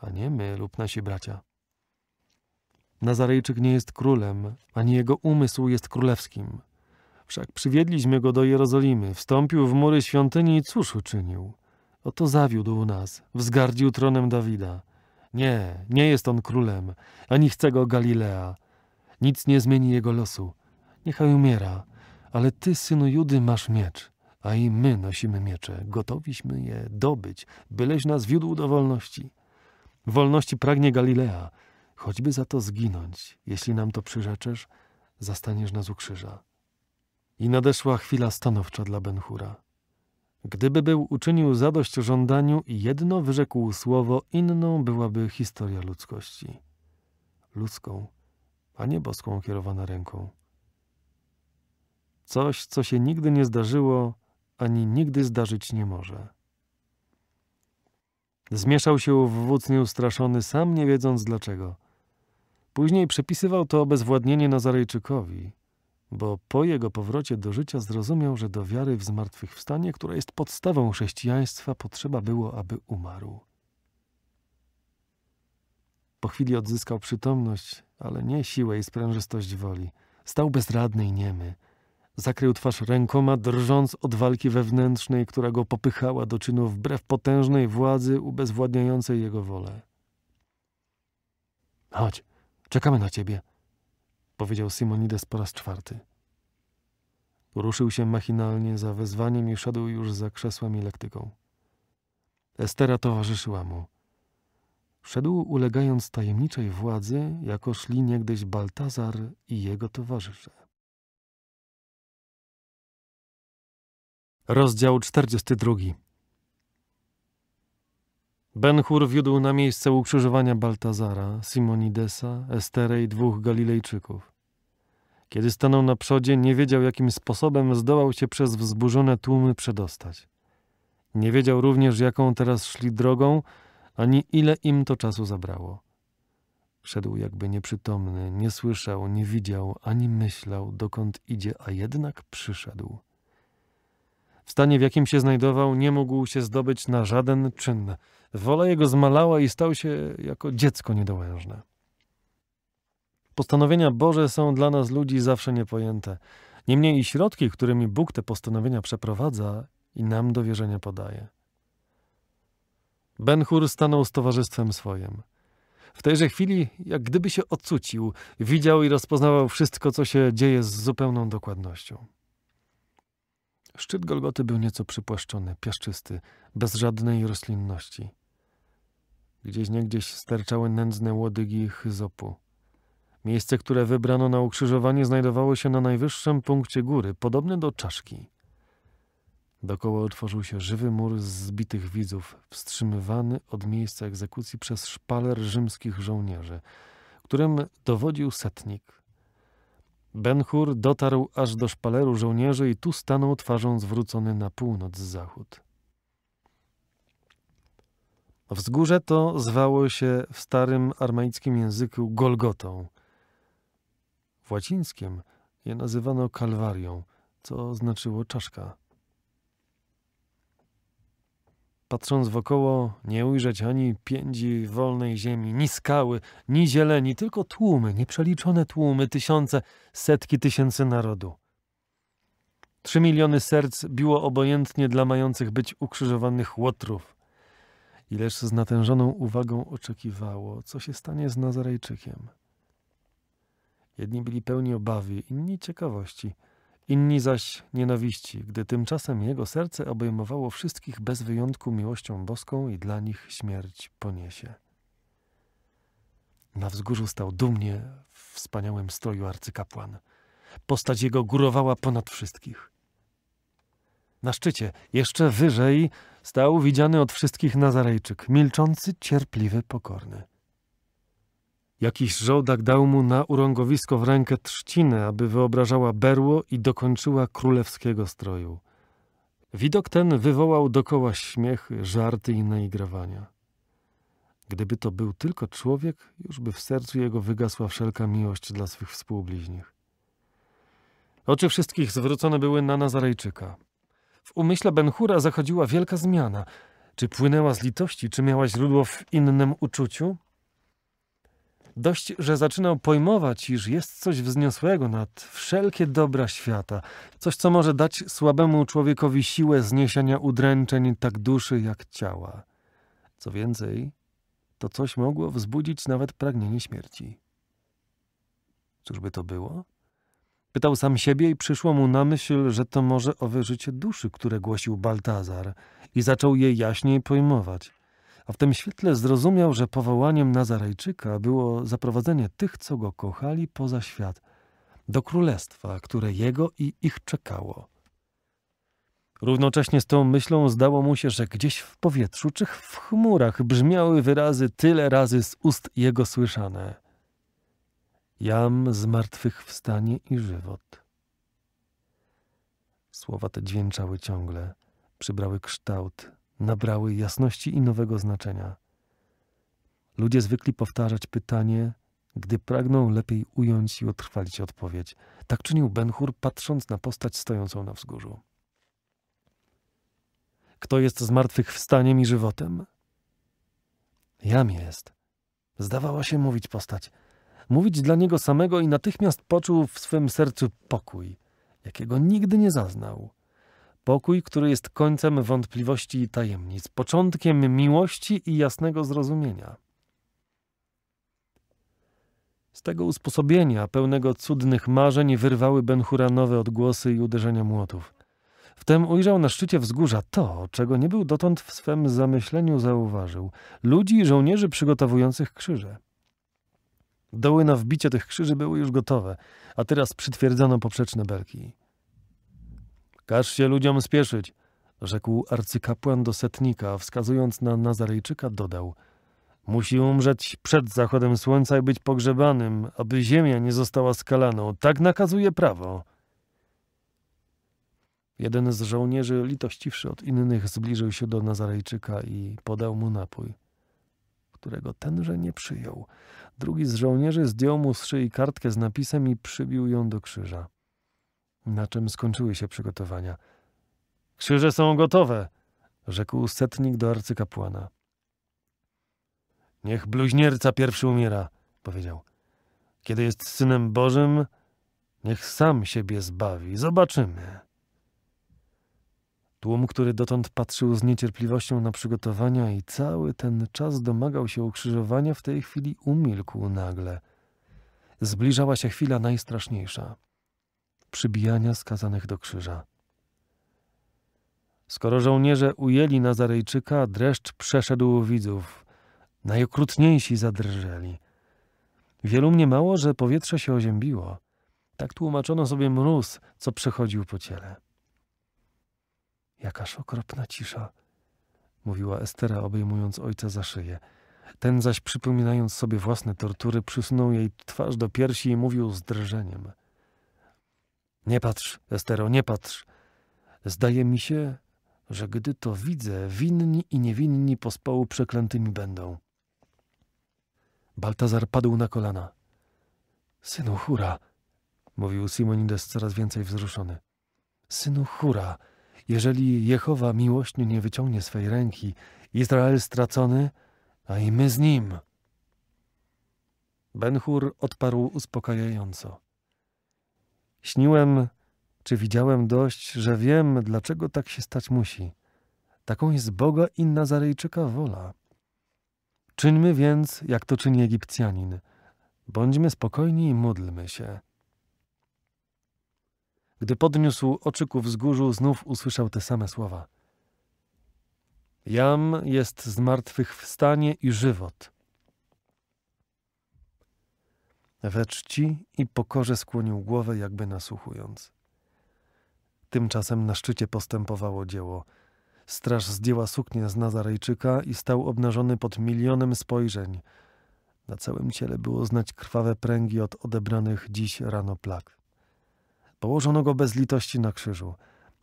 a nie my lub nasi bracia. Nazarejczyk nie jest królem, ani jego umysł jest królewskim. Wszak przywiedliśmy go do Jerozolimy, wstąpił w mury świątyni i cóż uczynił? Oto zawiódł nas, wzgardził tronem Dawida. Nie, nie jest on królem, ani chce go Galilea. Nic nie zmieni jego losu. Niechaj umiera, ale ty, synu Judy, masz miecz, a i my nosimy miecze. Gotowiśmy je dobyć, byleś nas wiódł do wolności. Wolności pragnie Galilea, choćby za to zginąć, jeśli nam to przyrzeczesz, zastaniesz nas u krzyża. I nadeszła chwila stanowcza dla Benchura. Gdyby był uczynił zadość żądaniu i jedno wyrzekł słowo, inną byłaby historia ludzkości. Ludzką, a nie boską kierowana ręką. Coś, co się nigdy nie zdarzyło, ani nigdy zdarzyć nie może. Zmieszał się w wódz nieustraszony, sam nie wiedząc dlaczego. Później przepisywał to obezwładnienie Nazarejczykowi, bo po jego powrocie do życia zrozumiał, że do wiary w zmartwychwstanie, która jest podstawą chrześcijaństwa, potrzeba było, aby umarł. Po chwili odzyskał przytomność, ale nie siłę i sprężystość woli. Stał bezradny i niemy – Zakrył twarz rękoma, drżąc od walki wewnętrznej, która go popychała do czynu wbrew potężnej władzy ubezwładniającej jego wolę. Chodź, czekamy na ciebie, powiedział Simonides po raz czwarty. Ruszył się machinalnie za wezwaniem i szedł już za krzesłem i lektyką. Estera towarzyszyła mu. Szedł ulegając tajemniczej władzy, jako szli niegdyś Baltazar i jego towarzysze. Rozdział 42 Benhur wiódł na miejsce ukrzyżowania Baltazara, Simonidesa, Estery i dwóch Galilejczyków. Kiedy stanął na przodzie, nie wiedział, jakim sposobem zdołał się przez wzburzone tłumy przedostać. Nie wiedział również, jaką teraz szli drogą, ani ile im to czasu zabrało. Szedł jakby nieprzytomny, nie słyszał, nie widział, ani myślał, dokąd idzie, a jednak przyszedł. W stanie, w jakim się znajdował, nie mógł się zdobyć na żaden czyn. Wola jego zmalała i stał się jako dziecko niedołężne. Postanowienia Boże są dla nas ludzi zawsze niepojęte. Niemniej i środki, którymi Bóg te postanowienia przeprowadza i nam do wierzenia podaje. Benhur stanął z towarzystwem swoim. W tejże chwili, jak gdyby się ocucił, widział i rozpoznawał wszystko, co się dzieje z zupełną dokładnością. Szczyt Golgoty był nieco przypłaszczony, piaszczysty, bez żadnej roślinności. Gdzieś niegdzieś sterczały nędzne łodygi chyzopu. Miejsce, które wybrano na ukrzyżowanie, znajdowało się na najwyższym punkcie góry, podobne do czaszki. Dokoła otworzył się żywy mur z zbitych widzów, wstrzymywany od miejsca egzekucji przez szpaler rzymskich żołnierzy, którym dowodził setnik – Ben-Hur dotarł aż do szpaleru żołnierzy i tu stanął twarzą zwrócony na północ-zachód. Wzgórze to zwało się w starym armeńskim języku Golgotą. W łacińskim je nazywano Kalwarią, co znaczyło czaszka. Patrząc wokoło, nie ujrzeć ani piędzi wolnej ziemi, ni skały, ni zieleni, tylko tłumy, nieprzeliczone tłumy, tysiące, setki tysięcy narodu. Trzy miliony serc biło obojętnie dla mających być ukrzyżowanych łotrów. Ileż z natężoną uwagą oczekiwało, co się stanie z Nazarejczykiem. Jedni byli pełni obawy, inni ciekawości – Inni zaś nienawiści, gdy tymczasem jego serce obejmowało wszystkich bez wyjątku miłością boską i dla nich śmierć poniesie. Na wzgórzu stał dumnie w wspaniałym stroju arcykapłan. Postać jego górowała ponad wszystkich. Na szczycie, jeszcze wyżej, stał widziany od wszystkich Nazarejczyk, milczący, cierpliwy, pokorny. Jakiś żołdak dał mu na urągowisko w rękę trzcinę, aby wyobrażała berło i dokończyła królewskiego stroju. Widok ten wywołał dokoła śmiechy, żarty i naigrawania. Gdyby to był tylko człowiek, już by w sercu jego wygasła wszelka miłość dla swych współbliźnich. Oczy wszystkich zwrócone były na Nazarejczyka. W umyśle Benhura zachodziła wielka zmiana. Czy płynęła z litości, czy miała źródło w innym uczuciu? Dość, że zaczynał pojmować, iż jest coś wzniosłego nad wszelkie dobra świata, coś, co może dać słabemu człowiekowi siłę zniesienia udręczeń tak duszy jak ciała. Co więcej, to coś mogło wzbudzić nawet pragnienie śmierci. Cóżby to było? Pytał sam siebie i przyszło mu na myśl, że to może owe życie duszy, które głosił Baltazar i zaczął je jaśniej pojmować – a w tym świetle zrozumiał, że powołaniem Nazarejczyka było zaprowadzenie tych, co go kochali, poza świat, do królestwa, które jego i ich czekało. Równocześnie z tą myślą zdało mu się, że gdzieś w powietrzu czy w chmurach brzmiały wyrazy tyle razy z ust jego słyszane. Jam zmartwychwstanie i żywot. Słowa te dźwięczały ciągle, przybrały kształt, nabrały jasności i nowego znaczenia. Ludzie zwykli powtarzać pytanie, gdy pragną lepiej ująć i utrwalić odpowiedź. Tak czynił Benhur, patrząc na postać stojącą na wzgórzu. Kto jest zmartwychwstaniem i żywotem? Jam jest. Zdawała się mówić postać. Mówić dla niego samego i natychmiast poczuł w swym sercu pokój, jakiego nigdy nie zaznał. Pokój, który jest końcem wątpliwości i tajemnic, początkiem miłości i jasnego zrozumienia. Z tego usposobienia, pełnego cudnych marzeń, wyrwały benhuranowe odgłosy i uderzenia młotów. Wtem ujrzał na szczycie wzgórza to, czego nie był dotąd w swem zamyśleniu zauważył ludzi i żołnierzy przygotowujących krzyże. Doły na wbicie tych krzyży były już gotowe, a teraz przytwierdzono poprzeczne belki. Każ się ludziom spieszyć, rzekł arcykapłan do setnika, wskazując na Nazarejczyka dodał. Musi umrzeć przed zachodem słońca i być pogrzebanym, aby ziemia nie została skalaną. Tak nakazuje prawo. Jeden z żołnierzy, litościwszy od innych, zbliżył się do Nazarejczyka i podał mu napój, którego tenże nie przyjął. Drugi z żołnierzy zdjął mu z szyi kartkę z napisem i przybił ją do krzyża. Na czym skończyły się przygotowania. Krzyże są gotowe, rzekł setnik do arcykapłana. Niech bluźnierca pierwszy umiera, powiedział. Kiedy jest synem Bożym, niech sam siebie zbawi. Zobaczymy. Tłum, który dotąd patrzył z niecierpliwością na przygotowania i cały ten czas domagał się ukrzyżowania, w tej chwili umilkł nagle. Zbliżała się chwila najstraszniejsza przybijania skazanych do krzyża. Skoro żołnierze ujęli Nazarejczyka, dreszcz przeszedł widzów. Najokrutniejsi zadrżeli. Wielu mnie mało, że powietrze się oziębiło. Tak tłumaczono sobie mróz, co przechodził po ciele. Jakaż okropna cisza, mówiła Estera, obejmując ojca za szyję. Ten zaś, przypominając sobie własne tortury, przysunął jej twarz do piersi i mówił z drżeniem – nie patrz, Estero, nie patrz. Zdaje mi się, że gdy to widzę, winni i niewinni pospołu przeklętymi będą. Baltazar padł na kolana. Synu Hura, mówił Simonides coraz więcej wzruszony. Synu Hura, jeżeli Jehowa miłośnie nie wyciągnie swej ręki, Izrael stracony, a i my z nim. Ben Hur odparł uspokajająco. Śniłem, czy widziałem dość, że wiem, dlaczego tak się stać musi. Taką jest Boga i Nazarejczyka wola. Czyńmy więc, jak to czyni Egipcjanin. Bądźmy spokojni i módlmy się. Gdy podniósł oczy ku wzgórzu, znów usłyszał te same słowa. Jam jest zmartwychwstanie i żywot. we czci i pokorze skłonił głowę, jakby nasłuchując. Tymczasem na szczycie postępowało dzieło. Straż zdjęła suknię z Nazarejczyka i stał obnażony pod milionem spojrzeń. Na całym ciele było znać krwawe pręgi od odebranych dziś rano plag. Położono go bez litości na krzyżu.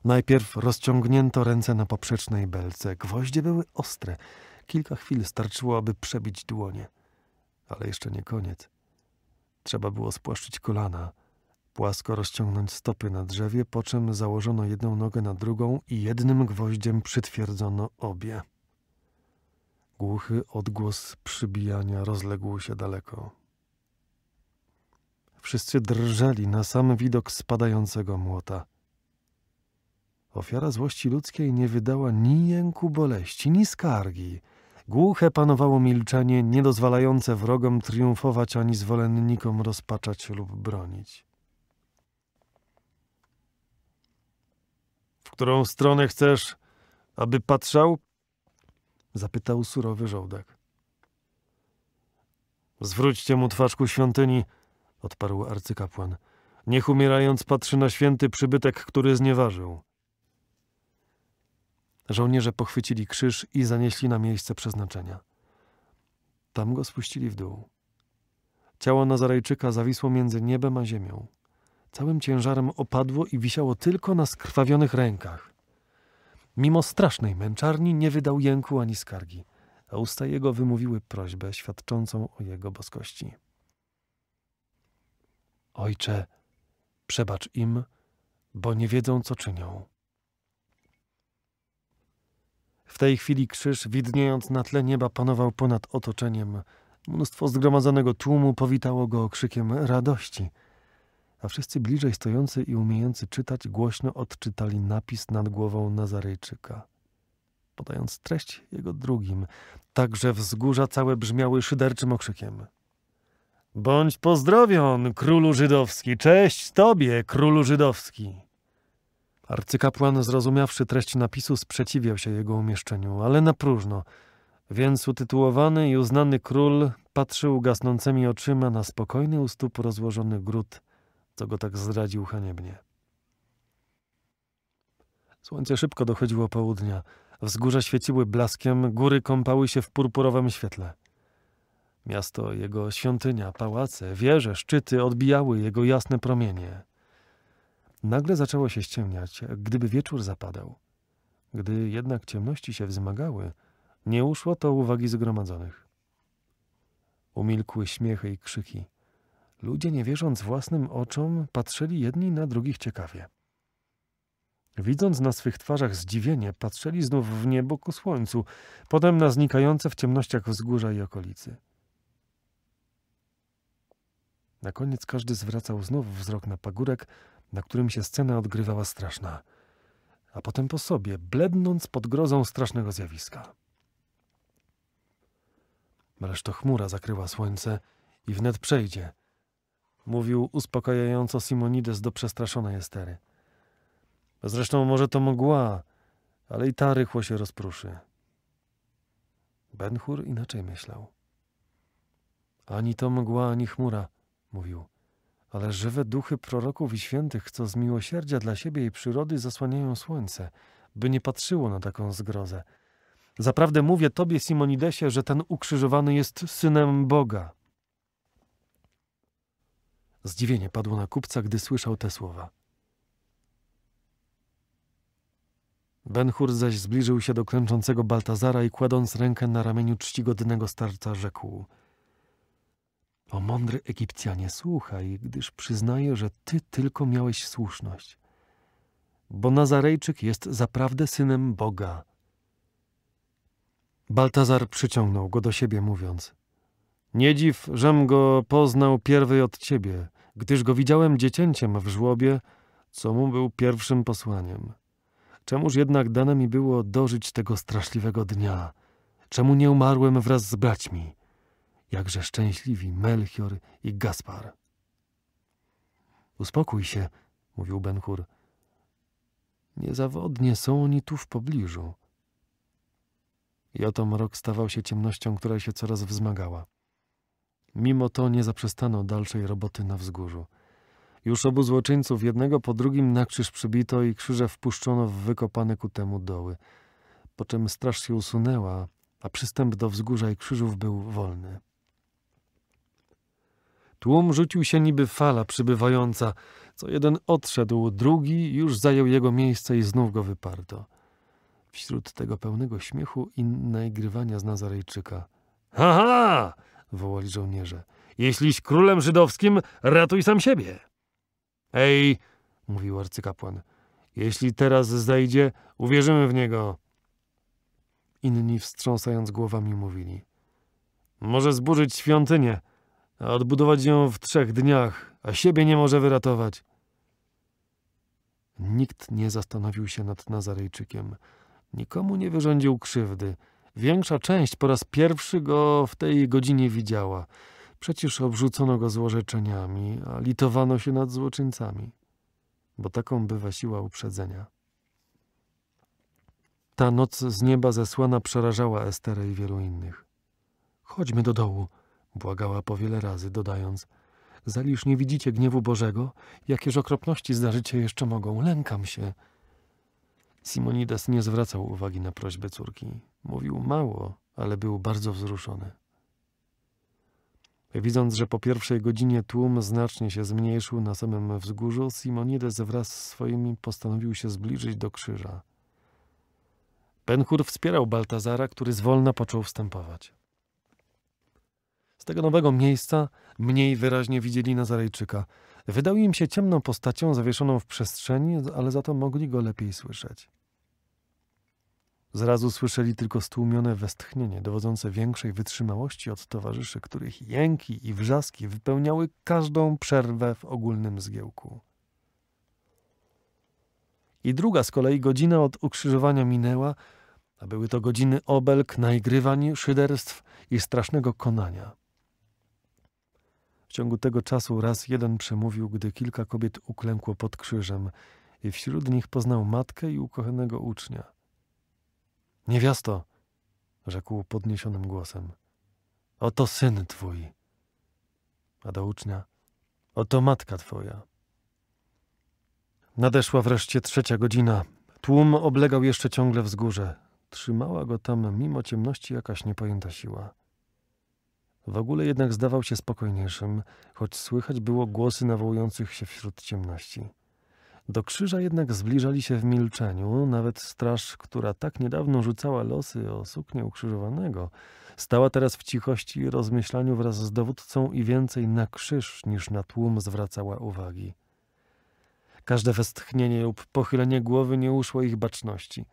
Najpierw rozciągnięto ręce na poprzecznej belce. Gwoździe były ostre. Kilka chwil starczyło, aby przebić dłonie. Ale jeszcze nie koniec. Trzeba było spłaszczyć kolana, płasko rozciągnąć stopy na drzewie, po czym założono jedną nogę na drugą i jednym gwoździem przytwierdzono obie. Głuchy odgłos przybijania rozległ się daleko. Wszyscy drżeli na sam widok spadającego młota. Ofiara złości ludzkiej nie wydała ni jęku boleści, ni skargi. Głuche panowało milczenie, niedozwalające wrogom triumfować ani zwolennikom rozpaczać lub bronić. W którą stronę chcesz, aby patrzał? zapytał surowy żołdak. Zwróćcie mu twarz ku świątyni, odparł arcykapłan. Niech umierając patrzy na święty przybytek, który znieważył. Żołnierze pochwycili krzyż i zanieśli na miejsce przeznaczenia. Tam go spuścili w dół. Ciało Nazarejczyka zawisło między niebem a ziemią. Całym ciężarem opadło i wisiało tylko na skrwawionych rękach. Mimo strasznej męczarni nie wydał jęku ani skargi, a usta jego wymówiły prośbę świadczącą o jego boskości. Ojcze, przebacz im, bo nie wiedzą, co czynią. W tej chwili krzyż, widniejąc na tle nieba, panował ponad otoczeniem. Mnóstwo zgromadzonego tłumu powitało go okrzykiem radości. A wszyscy bliżej stojący i umiejący czytać głośno odczytali napis nad głową Nazarejczyka podając treść jego drugim, tak że wzgórza całe brzmiały szyderczym okrzykiem. Bądź pozdrowion, królu żydowski, cześć tobie, królu żydowski. Arcykapłan, zrozumiawszy treść napisu, sprzeciwiał się jego umieszczeniu, ale na próżno. Więc utytułowany i uznany król patrzył gasnącymi oczyma na spokojny u stóp rozłożony gród, co go tak zdradził haniebnie. Słońce szybko dochodziło południa. Wzgórza świeciły blaskiem, góry kąpały się w purpurowym świetle. Miasto, jego świątynia, pałace, wieże, szczyty odbijały jego jasne promienie. Nagle zaczęło się ściemniać, gdyby wieczór zapadał. Gdy jednak ciemności się wzmagały, nie uszło to uwagi zgromadzonych. Umilkły śmiechy i krzyki. Ludzie, nie wierząc własnym oczom, patrzyli jedni na drugich ciekawie. Widząc na swych twarzach zdziwienie, patrzyli znów w niebo ku słońcu, potem na znikające w ciemnościach wzgórza i okolicy. Na koniec każdy zwracał znów wzrok na pagórek, na którym się scena odgrywała straszna, a potem po sobie, blednąc pod grozą strasznego zjawiska. Ależ to chmura zakryła słońce i wnet przejdzie, mówił uspokajająco Simonides do przestraszonej Estery. Zresztą może to mgła, ale i ta rychło się rozpruszy. Benhur inaczej myślał. Ani to mgła, ani chmura, mówił ale żywe duchy proroków i świętych, co z miłosierdzia dla siebie i przyrody zasłaniają słońce, by nie patrzyło na taką zgrozę. Zaprawdę mówię tobie, Simonidesie, że ten ukrzyżowany jest synem Boga. Zdziwienie padło na kupca, gdy słyszał te słowa. Benhur zaś zbliżył się do klęczącego Baltazara i kładąc rękę na ramieniu czcigodnego starca rzekł – o mądry Egipcjanie, słuchaj, gdyż przyznaję, że ty tylko miałeś słuszność. Bo Nazarejczyk jest zaprawdę synem Boga. Baltazar przyciągnął go do siebie, mówiąc: Nie dziw, żem go poznał pierwej od ciebie, gdyż go widziałem dziecięciem w żłobie, co mu był pierwszym posłaniem. Czemuż jednak dane mi było dożyć tego straszliwego dnia? Czemu nie umarłem wraz z braćmi? jakże szczęśliwi Melchior i Gaspar. Uspokój się, mówił Benhur. Niezawodnie są oni tu w pobliżu. Jotomrok stawał się ciemnością, która się coraz wzmagała. Mimo to nie zaprzestano dalszej roboty na wzgórzu. Już obu złoczyńców jednego po drugim na krzyż przybito i krzyże wpuszczono w wykopane ku temu doły. Po czym straż się usunęła, a przystęp do wzgórza i krzyżów był wolny. Tłum rzucił się niby fala przybywająca. Co jeden odszedł, drugi już zajął jego miejsce i znów go wyparto. Wśród tego pełnego śmiechu i naigrywania z Nazarejczyka. ha! wołali żołnierze. Jeśliś królem żydowskim, ratuj sam siebie. Ej, mówił arcykapłan, jeśli teraz zejdzie, uwierzymy w niego. Inni wstrząsając głowami mówili. Może zburzyć świątynię, a odbudować ją w trzech dniach, a siebie nie może wyratować. Nikt nie zastanowił się nad Nazarejczykiem. Nikomu nie wyrządził krzywdy. Większa część po raz pierwszy go w tej godzinie widziała. Przecież obrzucono go złorzeczeniami, a litowano się nad złoczyńcami. Bo taką bywa siła uprzedzenia. Ta noc z nieba zesłana przerażała Esterę i wielu innych. Chodźmy do dołu, błagała po wiele razy, dodając: Zaliż nie widzicie gniewu Bożego, jakież okropności zdarzycie jeszcze mogą, lękam się. Simonides nie zwracał uwagi na prośbę córki. Mówił mało, ale był bardzo wzruszony. Widząc, że po pierwszej godzinie tłum znacznie się zmniejszył na samym wzgórzu, Simonides wraz z swoimi postanowił się zbliżyć do krzyża. Penhur wspierał Baltazara, który zwolna począł wstępować. Z tego nowego miejsca mniej wyraźnie widzieli Nazarejczyka. Wydał im się ciemną postacią zawieszoną w przestrzeni, ale za to mogli go lepiej słyszeć. Zrazu słyszeli tylko stłumione westchnienie, dowodzące większej wytrzymałości od towarzyszy, których jęki i wrzaski wypełniały każdą przerwę w ogólnym zgiełku. I druga z kolei godzina od ukrzyżowania minęła, a były to godziny obelg, naigrywań, szyderstw i strasznego konania. W ciągu tego czasu raz jeden przemówił, gdy kilka kobiet uklękło pod krzyżem i wśród nich poznał matkę i ukochanego ucznia. Niewiasto, rzekł podniesionym głosem, oto syn twój. A do ucznia, oto matka twoja. Nadeszła wreszcie trzecia godzina. Tłum oblegał jeszcze ciągle wzgórze. Trzymała go tam mimo ciemności jakaś niepojęta siła. W ogóle jednak zdawał się spokojniejszym, choć słychać było głosy nawołujących się wśród ciemności. Do krzyża jednak zbliżali się w milczeniu, nawet straż, która tak niedawno rzucała losy o suknię ukrzyżowanego, stała teraz w cichości i rozmyślaniu wraz z dowódcą i więcej na krzyż niż na tłum zwracała uwagi. Każde westchnienie lub pochylenie głowy nie uszło ich baczności.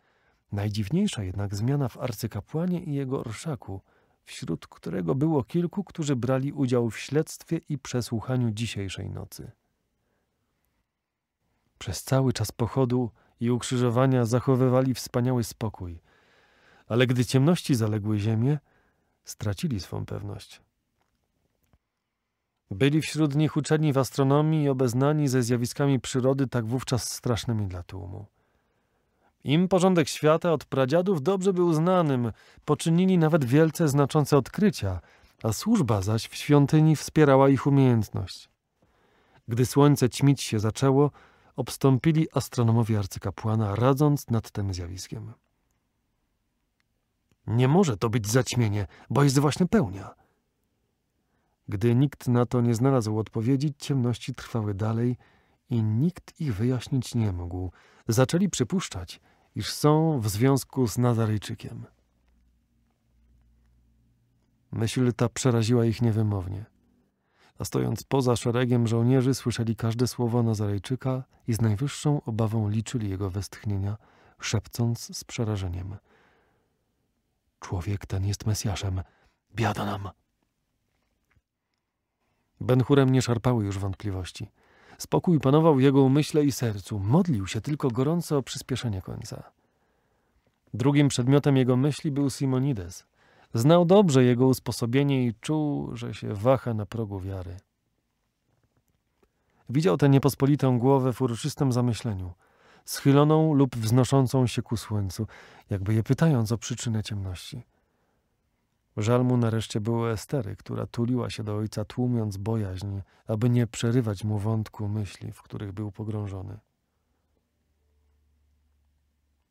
Najdziwniejsza jednak zmiana w arcykapłanie i jego orszaku – wśród którego było kilku, którzy brali udział w śledztwie i przesłuchaniu dzisiejszej nocy. Przez cały czas pochodu i ukrzyżowania zachowywali wspaniały spokój, ale gdy ciemności zaległy ziemię, stracili swą pewność. Byli wśród nich uczeni w astronomii i obeznani ze zjawiskami przyrody tak wówczas strasznymi dla tłumu. Im porządek świata od pradziadów dobrze był znanym, poczynili nawet wielce znaczące odkrycia, a służba zaś w świątyni wspierała ich umiejętność. Gdy słońce ćmić się zaczęło, obstąpili astronomowie arcykapłana, radząc nad tym zjawiskiem. Nie może to być zaćmienie, bo jest właśnie pełnia. Gdy nikt na to nie znalazł odpowiedzi, ciemności trwały dalej i nikt ich wyjaśnić nie mógł. Zaczęli przypuszczać, iż są w związku z Nazarejczykiem. Myśl ta przeraziła ich niewymownie. A stojąc poza szeregiem żołnierzy, słyszeli każde słowo Nazarejczyka i z najwyższą obawą liczyli jego westchnienia, szepcąc z przerażeniem. Człowiek ten jest Mesjaszem. Biada nam! Benhurem nie szarpały już wątpliwości. Spokój panował w jego umyśle i sercu. Modlił się tylko gorąco o przyspieszenie końca. Drugim przedmiotem jego myśli był Simonides. Znał dobrze jego usposobienie i czuł, że się waha na progu wiary. Widział tę niepospolitą głowę w uroczystym zamyśleniu, schyloną lub wznoszącą się ku słońcu, jakby je pytając o przyczynę ciemności. Żal mu nareszcie było Estery, która tuliła się do ojca, tłumiąc bojaźń, aby nie przerywać mu wątku myśli, w których był pogrążony.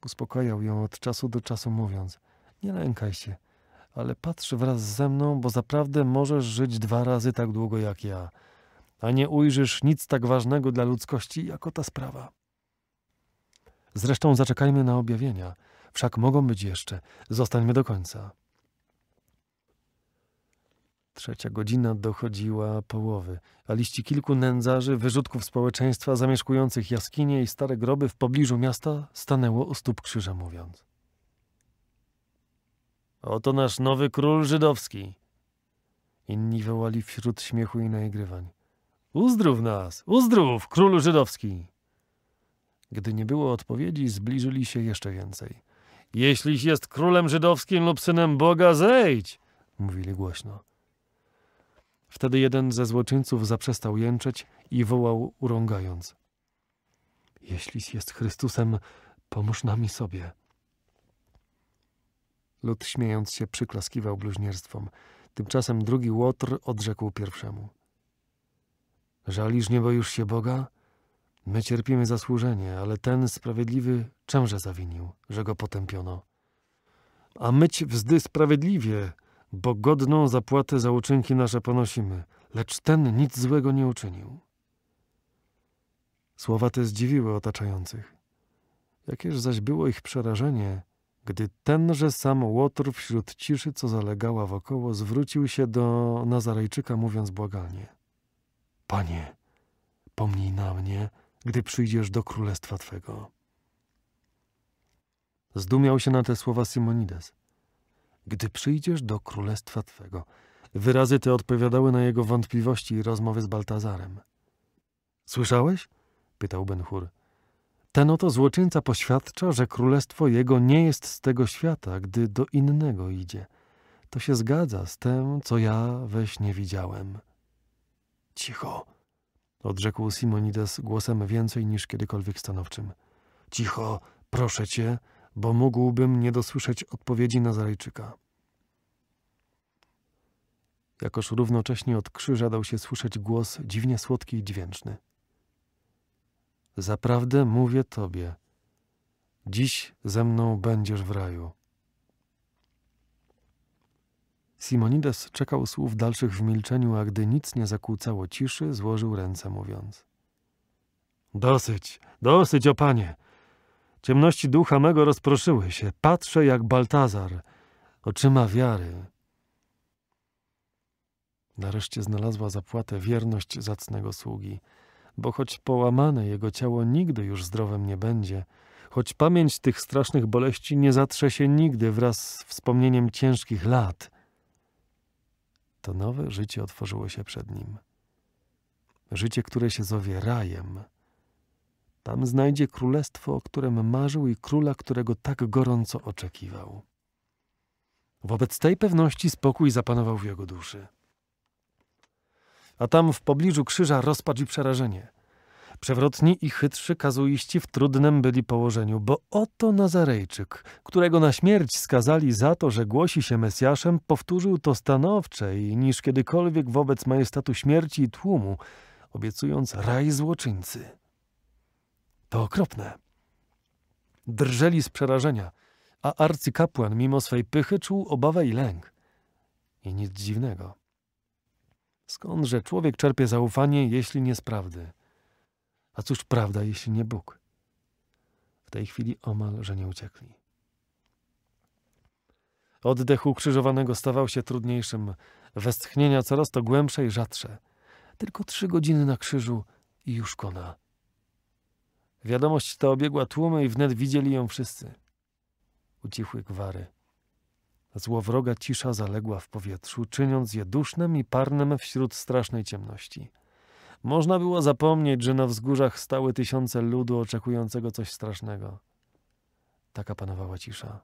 Uspokajał ją od czasu do czasu, mówiąc: Nie lękaj się, ale patrz wraz ze mną, bo zaprawdę możesz żyć dwa razy tak długo jak ja, a nie ujrzysz nic tak ważnego dla ludzkości jako ta sprawa. Zresztą zaczekajmy na objawienia, wszak mogą być jeszcze, zostańmy do końca. Trzecia godzina dochodziła połowy, a liści kilku nędzarzy, wyrzutków społeczeństwa zamieszkujących jaskinie i stare groby w pobliżu miasta stanęło u stóp krzyża mówiąc. Oto nasz nowy król żydowski. Inni wołali wśród śmiechu i naigrywań. Uzdrów nas! Uzdrów, królu żydowski! Gdy nie było odpowiedzi, zbliżyli się jeszcze więcej. Jeśliś jest królem żydowskim lub synem Boga, zejdź! Mówili głośno. Wtedy jeden ze złoczyńców zaprzestał jęczeć i wołał urągając: Jeśliś jest Chrystusem, pomóż nami sobie. Lud śmiejąc się przyklaskiwał bluźnierstwom. Tymczasem drugi łotr odrzekł pierwszemu. „Żalisz niebo już się Boga? My cierpimy zasłużenie, ale ten sprawiedliwy czemże zawinił, że go potępiono? A myć wzdy sprawiedliwie, bo godną zapłatę za uczynki nasze ponosimy, lecz ten nic złego nie uczynił. Słowa te zdziwiły otaczających. Jakież zaś było ich przerażenie, gdy tenże sam Łotr wśród ciszy, co zalegała wokoło, zwrócił się do Nazarejczyka, mówiąc błagalnie. Panie, pomnij na mnie, gdy przyjdziesz do królestwa Twego. Zdumiał się na te słowa Simonides gdy przyjdziesz do królestwa Twego. Wyrazy te odpowiadały na jego wątpliwości i rozmowy z Baltazarem. Słyszałeś? pytał Benhur. Ten oto złoczyńca poświadcza, że królestwo jego nie jest z tego świata, gdy do innego idzie. To się zgadza z tym, co ja we nie widziałem. Cicho, odrzekł Simonides głosem więcej niż kiedykolwiek stanowczym. Cicho, proszę cię, bo mógłbym nie dosłyszeć odpowiedzi Nazarejczyka. Jakoż równocześnie od krzyża dał się słyszeć głos dziwnie słodki i dźwięczny. Zaprawdę mówię tobie, dziś ze mną będziesz w raju. Simonides czekał słów dalszych w milczeniu, a gdy nic nie zakłócało ciszy, złożył ręce, mówiąc: Dosyć, dosyć, o panie! Ciemności ducha mego rozproszyły się. Patrzę jak Baltazar, oczyma wiary. Nareszcie znalazła zapłatę wierność zacnego sługi, bo choć połamane jego ciało nigdy już zdrowem nie będzie, choć pamięć tych strasznych boleści nie zatrze się nigdy wraz z wspomnieniem ciężkich lat, to nowe życie otworzyło się przed nim. Życie, które się zowie rajem – tam znajdzie królestwo, o którym marzył i króla, którego tak gorąco oczekiwał. Wobec tej pewności spokój zapanował w jego duszy. A tam w pobliżu krzyża rozpacz i przerażenie. Przewrotni i chytrzy kazuiści w trudnym byli położeniu, bo oto Nazarejczyk, którego na śmierć skazali za to, że głosi się Mesjaszem, powtórzył to stanowczej niż kiedykolwiek wobec majestatu śmierci i tłumu, obiecując raj złoczyńcy. To okropne. Drżeli z przerażenia, a arcykapłan mimo swej pychy czuł obawę i lęk. I nic dziwnego. Skądże człowiek czerpie zaufanie, jeśli nie z prawdy? A cóż prawda, jeśli nie Bóg? W tej chwili omal, że nie uciekli. Oddech ukrzyżowanego stawał się trudniejszym, westchnienia coraz to głębsze i rzadsze. Tylko trzy godziny na krzyżu i już kona. Wiadomość ta obiegła tłumy i wnet widzieli ją wszyscy. Ucichły gwary. Złowroga cisza zaległa w powietrzu, czyniąc je dusznem i parnym wśród strasznej ciemności. Można było zapomnieć, że na wzgórzach stały tysiące ludu oczekującego coś strasznego. Taka panowała cisza.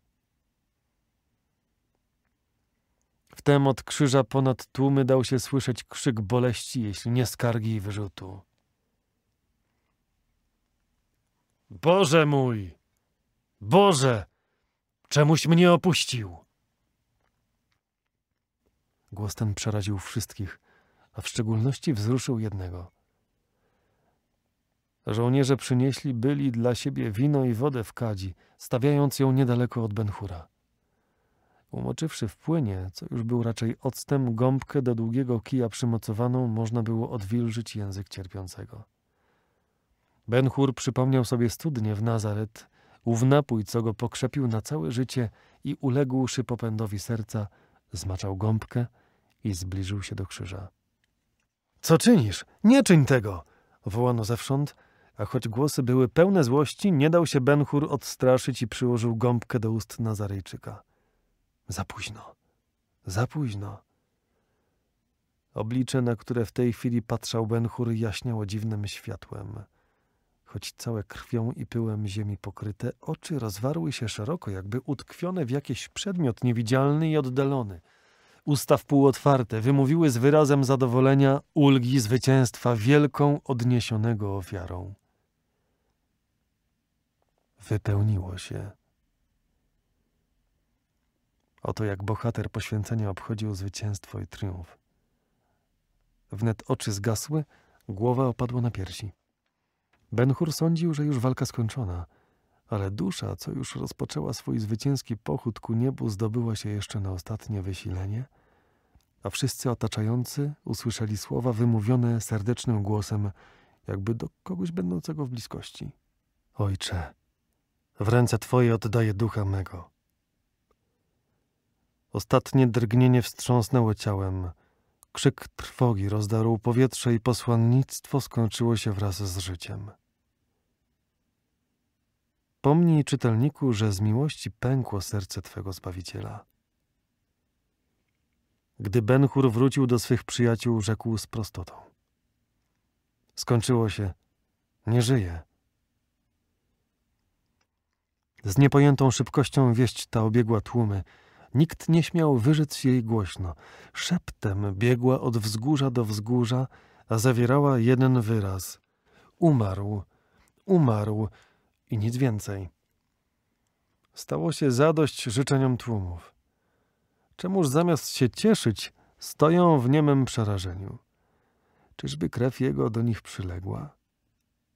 Wtem od krzyża ponad tłumy dał się słyszeć krzyk boleści, jeśli nie skargi i wyrzutu. Boże mój! Boże! Czemuś mnie opuścił! Głos ten przeraził wszystkich, a w szczególności wzruszył jednego. Żołnierze przynieśli byli dla siebie wino i wodę w kadzi, stawiając ją niedaleko od Benhura. Umoczywszy w płynie, co już był raczej octem, gąbkę do długiego kija przymocowaną można było odwilżyć język cierpiącego. Benhur przypomniał sobie studnie w Nazaret, ów napój, co go pokrzepił na całe życie i uległszy popędowi serca, zmaczał gąbkę i zbliżył się do krzyża. Co czynisz? Nie czyń tego! wołano zewsząd, a choć głosy były pełne złości, nie dał się Benhur odstraszyć i przyłożył gąbkę do ust Nazarejczyka. Za późno, za późno. Oblicze, na które w tej chwili patrzał Benhur, jaśniało dziwnym światłem choć całe krwią i pyłem ziemi pokryte, oczy rozwarły się szeroko, jakby utkwione w jakiś przedmiot niewidzialny i oddalony. Usta półotwarte wymówiły z wyrazem zadowolenia ulgi zwycięstwa wielką odniesionego ofiarą. Wypełniło się. Oto jak bohater poświęcenia obchodził zwycięstwo i triumf. Wnet oczy zgasły, głowa opadła na piersi. Ben-Hur sądził, że już walka skończona, ale dusza, co już rozpoczęła swój zwycięski pochód ku niebu, zdobyła się jeszcze na ostatnie wysilenie, a wszyscy otaczający usłyszeli słowa wymówione serdecznym głosem, jakby do kogoś będącego w bliskości. Ojcze, w ręce Twoje oddaję ducha mego. Ostatnie drgnienie wstrząsnęło ciałem. Krzyk trwogi rozdarł powietrze i posłannictwo skończyło się wraz z życiem. Przypomnij czytelniku, że z miłości pękło serce Twego Zbawiciela. Gdy Benhur wrócił do swych przyjaciół, rzekł z prostotą. Skończyło się. Nie żyje. Z niepojętą szybkością wieść ta obiegła tłumy. Nikt nie śmiał wyrzec jej głośno. Szeptem biegła od wzgórza do wzgórza, a zawierała jeden wyraz. Umarł, umarł, i nic więcej. Stało się zadość życzeniom tłumów. Czemuż zamiast się cieszyć, stoją w niemym przerażeniu? Czyżby krew jego do nich przyległa?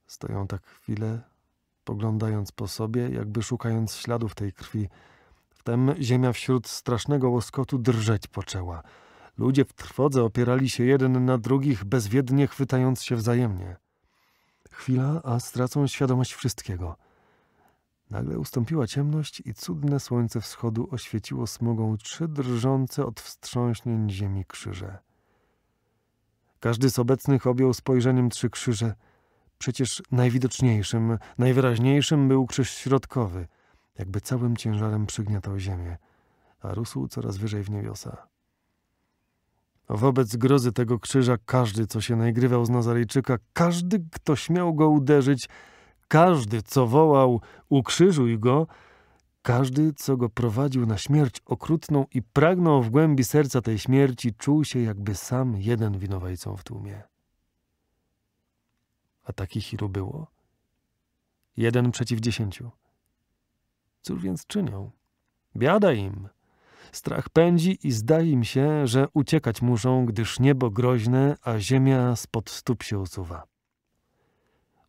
Stoją tak chwilę, poglądając po sobie, jakby szukając śladów tej krwi. Wtem ziemia wśród strasznego łoskotu drżeć poczęła. Ludzie w trwodze opierali się jeden na drugich, bezwiednie chwytając się wzajemnie. Chwila, a stracą świadomość wszystkiego. Nagle ustąpiła ciemność i cudne słońce wschodu oświeciło smogą trzy drżące od wstrząśnień ziemi krzyże. Każdy z obecnych objął spojrzeniem trzy krzyże. Przecież najwidoczniejszym, najwyraźniejszym był krzyż środkowy, jakby całym ciężarem przygniatał ziemię, a rósł coraz wyżej w niebiosa. Wobec grozy tego krzyża każdy, co się naigrywał z Nazarejczyka, każdy, kto śmiał go uderzyć, każdy, co wołał ukrzyżuj go, każdy, co go prowadził na śmierć okrutną i pragnął w głębi serca tej śmierci, czuł się jakby sam jeden winowajcą w tłumie. A takich ilu było? Jeden przeciw dziesięciu. Cóż więc czynią? Biada im! Strach pędzi i zdaje im się, że uciekać muszą, gdyż niebo groźne, a ziemia spod stóp się usuwa.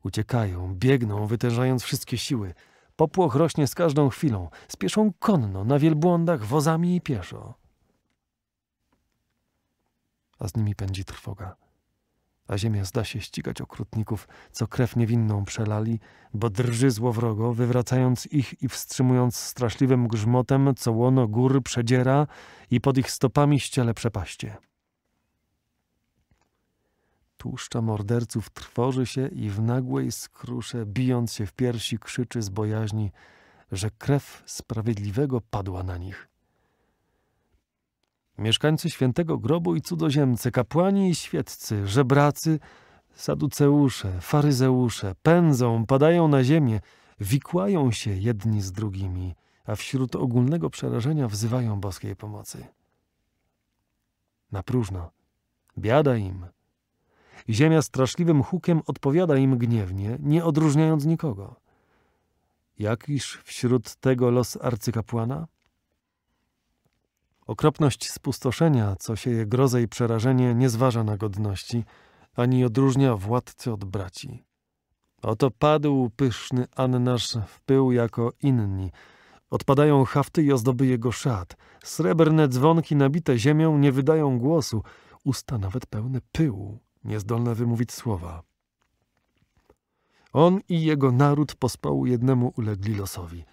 Uciekają, biegną, wytężając wszystkie siły. Popłoch rośnie z każdą chwilą. Spieszą konno, na wielbłądach, wozami i pieszo. A z nimi pędzi trwoga a ziemia zda się ścigać okrutników, co krew niewinną przelali, bo drży złowrogo, wywracając ich i wstrzymując straszliwym grzmotem, co łono gór przedziera i pod ich stopami ściele przepaście. Tłuszcza morderców trwoży się i w nagłej skrusze, bijąc się w piersi, krzyczy z bojaźni, że krew sprawiedliwego padła na nich mieszkańcy świętego grobu i cudzoziemcy, kapłani i świeccy, żebracy, saduceusze, faryzeusze, pędzą, padają na ziemię, wikłają się jedni z drugimi, a wśród ogólnego przerażenia wzywają boskiej pomocy. Na próżno. Biada im. Ziemia straszliwym hukiem odpowiada im gniewnie, nie odróżniając nikogo. Jakiż wśród tego los arcykapłana? Okropność spustoszenia, co sieje grozę i przerażenie, nie zważa na godności, ani odróżnia władcy od braci. Oto padł pyszny Annasz w pył jako inni. Odpadają hafty i ozdoby jego szat. Srebrne dzwonki nabite ziemią nie wydają głosu. Usta nawet pełne pyłu, niezdolne wymówić słowa. On i jego naród pospołu jednemu ulegli losowi.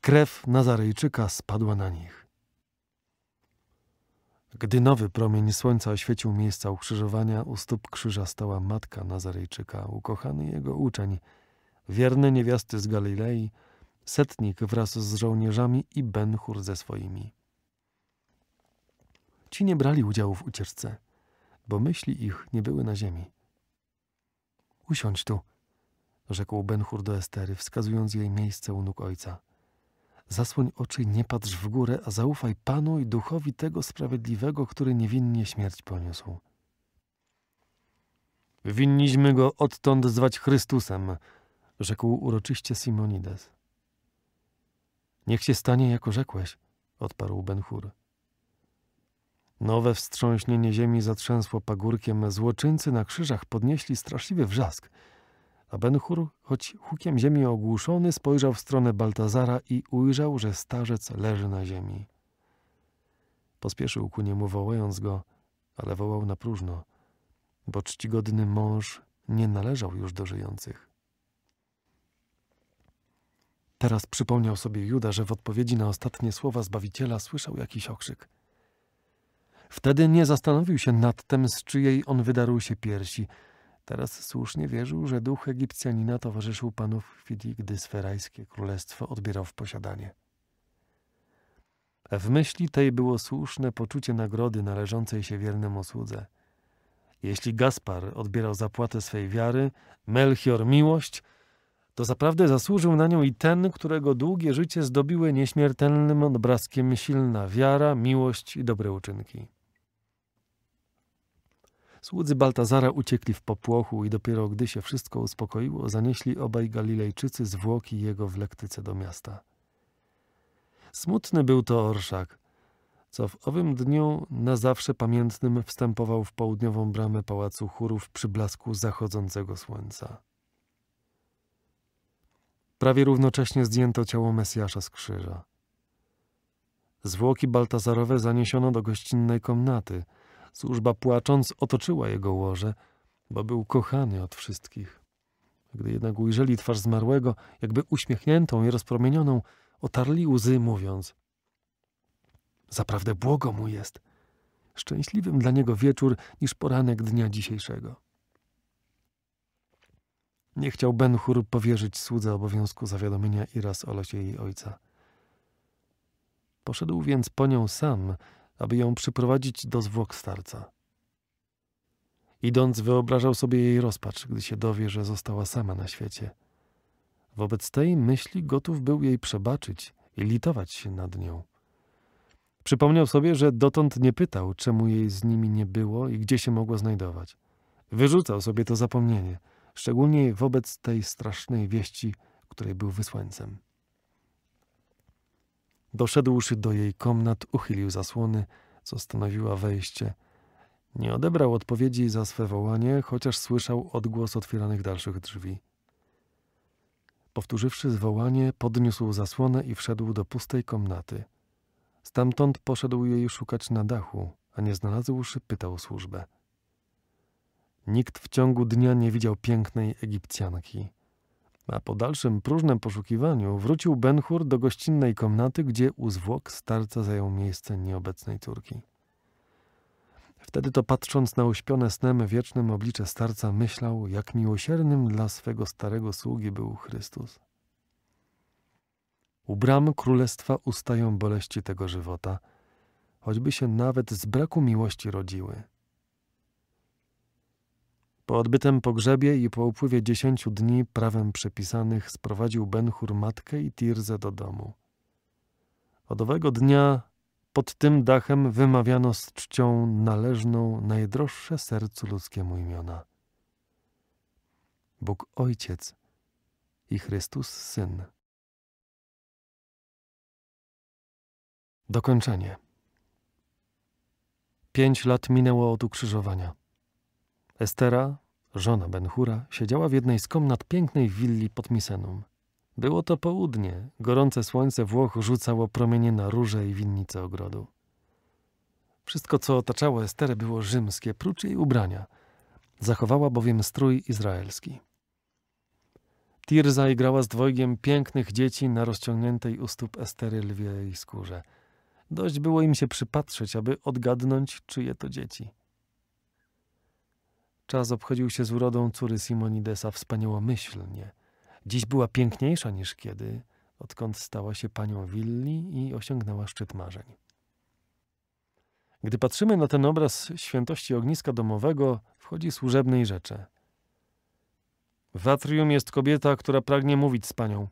Krew Nazarejczyka spadła na nich. Gdy nowy promień słońca oświecił miejsca ukrzyżowania, u stóp krzyża stała matka Nazarejczyka, ukochany jego uczeń, wierne niewiasty z Galilei, setnik wraz z żołnierzami i Ben-Hur ze swoimi. Ci nie brali udziału w ucieczce, bo myśli ich nie były na ziemi. Usiądź tu, rzekł Ben-Hur do Estery, wskazując jej miejsce u nóg ojca. Zasłoń oczy, nie patrz w górę, a zaufaj Panu i duchowi tego sprawiedliwego, który niewinnie śmierć poniósł. Winniśmy go odtąd zwać Chrystusem, rzekł uroczyście Simonides. Niech się stanie, jako rzekłeś, odparł Benhur. Nowe wstrząśnienie ziemi zatrzęsło pagórkiem, złoczyńcy na krzyżach podnieśli straszliwy wrzask – a Benhur, choć hukiem ziemi ogłuszony, spojrzał w stronę Baltazara i ujrzał, że starzec leży na ziemi. Pospieszył ku niemu, wołając go, ale wołał na próżno, bo czcigodny mąż nie należał już do żyjących. Teraz przypomniał sobie Juda, że w odpowiedzi na ostatnie słowa Zbawiciela słyszał jakiś okrzyk. Wtedy nie zastanowił się nad tym, z czyjej on wydarł się piersi – Teraz słusznie wierzył, że duch Egipcjanina towarzyszył panu w chwili, gdy sferajskie królestwo odbierał w posiadanie. W myśli tej było słuszne poczucie nagrody należącej się wiernemu słudze. Jeśli Gaspar odbierał zapłatę swej wiary, Melchior miłość, to zaprawdę zasłużył na nią i ten, którego długie życie zdobiły nieśmiertelnym odblaskiem silna wiara, miłość i dobre uczynki. Słudzy Baltazara uciekli w popłochu i dopiero gdy się wszystko uspokoiło, zanieśli obaj Galilejczycy zwłoki jego w lektyce do miasta. Smutny był to orszak, co w owym dniu na zawsze pamiętnym wstępował w południową bramę pałacu chórów przy blasku zachodzącego słońca. Prawie równocześnie zdjęto ciało Mesjasza z krzyża. Zwłoki Baltazarowe zaniesiono do gościnnej komnaty – Służba płacząc otoczyła jego łoże, bo był kochany od wszystkich. Gdy jednak ujrzeli twarz zmarłego, jakby uśmiechniętą i rozpromienioną, otarli łzy, mówiąc: Zaprawdę błogo mu jest, szczęśliwym dla niego wieczór niż poranek dnia dzisiejszego. Nie chciał Benhur powierzyć słudze obowiązku zawiadomienia Iras o losie jej ojca. Poszedł więc po nią sam aby ją przyprowadzić do zwłok starca. Idąc, wyobrażał sobie jej rozpacz, gdy się dowie, że została sama na świecie. Wobec tej myśli gotów był jej przebaczyć i litować się nad nią. Przypomniał sobie, że dotąd nie pytał, czemu jej z nimi nie było i gdzie się mogła znajdować. Wyrzucał sobie to zapomnienie, szczególnie wobec tej strasznej wieści, której był wysłańcem. Doszedłszy do jej komnat, uchylił zasłony, co stanowiła wejście. Nie odebrał odpowiedzi za swe wołanie, chociaż słyszał odgłos otwieranych dalszych drzwi. Powtórzywszy zwołanie, podniósł zasłonę i wszedł do pustej komnaty. Stamtąd poszedł jej szukać na dachu, a nie znalazłszy, pytał służbę. Nikt w ciągu dnia nie widział pięknej Egipcjanki. A po dalszym próżnym poszukiwaniu wrócił Benhur do gościnnej komnaty, gdzie u zwłok starca zajął miejsce nieobecnej córki. Wtedy to patrząc na uśpione snem wiecznym oblicze starca, myślał, jak miłosiernym dla swego starego sługi był Chrystus. U bram królestwa ustają boleści tego żywota, choćby się nawet z braku miłości rodziły – po odbytym pogrzebie i po upływie dziesięciu dni prawem przepisanych sprowadził Benhur matkę i Tirzę do domu. Od owego dnia pod tym dachem wymawiano z czcią należną najdroższe sercu ludzkiemu imiona. Bóg Ojciec i Chrystus Syn. Dokończenie. Pięć lat minęło od ukrzyżowania. Estera, żona Benhura, siedziała w jednej z komnat pięknej willi pod Misenum. Było to południe, gorące słońce Włoch rzucało promienie na róże i winnice ogrodu. Wszystko, co otaczało Esterę, było rzymskie, prócz jej ubrania. Zachowała bowiem strój izraelski. Tirza igrała z dwojgiem pięknych dzieci na rozciągniętej u stóp Estery lwiej skórze. Dość było im się przypatrzeć, aby odgadnąć, czyje to dzieci. Czas obchodził się z urodą córy Simonidesa wspaniałomyślnie. Dziś była piękniejsza niż kiedy, odkąd stała się panią willi i osiągnęła szczyt marzeń. Gdy patrzymy na ten obraz świętości ogniska domowego, wchodzi służebnej rzeczy. W atrium jest kobieta, która pragnie mówić z panią.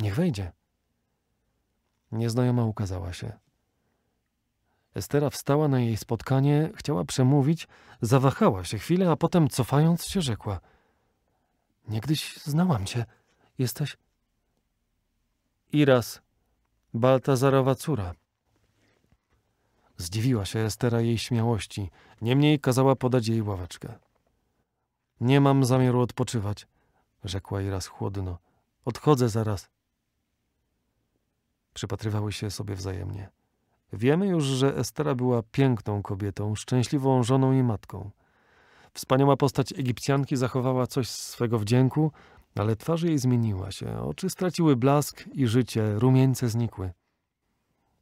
Niech wejdzie. Nieznajoma ukazała się. Estera wstała na jej spotkanie, chciała przemówić, zawahała się chwilę, a potem cofając się rzekła. Niegdyś znałam cię. Jesteś... Iras, Baltazarowa córa. Zdziwiła się Estera jej śmiałości, niemniej kazała podać jej ławeczkę. Nie mam zamiaru odpoczywać, rzekła Iras chłodno. Odchodzę zaraz. Przypatrywały się sobie wzajemnie. Wiemy już, że Estera była piękną kobietą, szczęśliwą żoną i matką. Wspaniała postać Egipcjanki zachowała coś z swego wdzięku, ale twarz jej zmieniła się. Oczy straciły blask i życie, rumieńce znikły.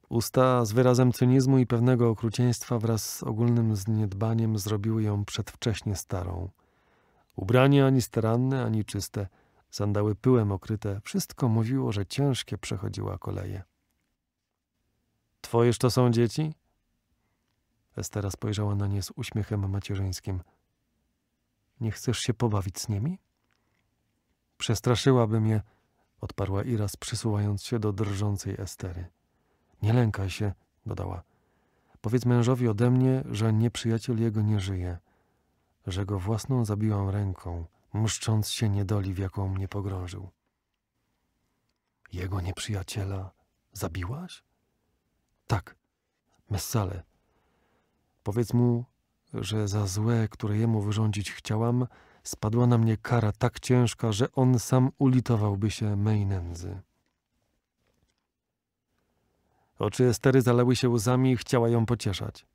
Usta z wyrazem cynizmu i pewnego okrucieństwa wraz z ogólnym zniedbaniem zrobiły ją przedwcześnie starą. Ubranie ani staranne, ani czyste, sandały pyłem okryte, wszystko mówiło, że ciężkie przechodziła koleje. Twojeż to są dzieci? Estera spojrzała na nie z uśmiechem macierzyńskim. Nie chcesz się pobawić z nimi? Przestraszyłabym je, odparła Iras, przysuwając się do drżącej Estery. Nie lękaj się, dodała. Powiedz mężowi ode mnie, że nieprzyjaciel jego nie żyje, że go własną zabiłam ręką, mszcząc się niedoli, w jaką mnie pogrążył. Jego nieprzyjaciela zabiłaś? Tak, Messale. Powiedz mu, że za złe, które jemu wyrządzić chciałam, spadła na mnie kara tak ciężka, że on sam ulitowałby się mej nędzy. Oczy Estery zalały się łzami i chciała ją pocieszać.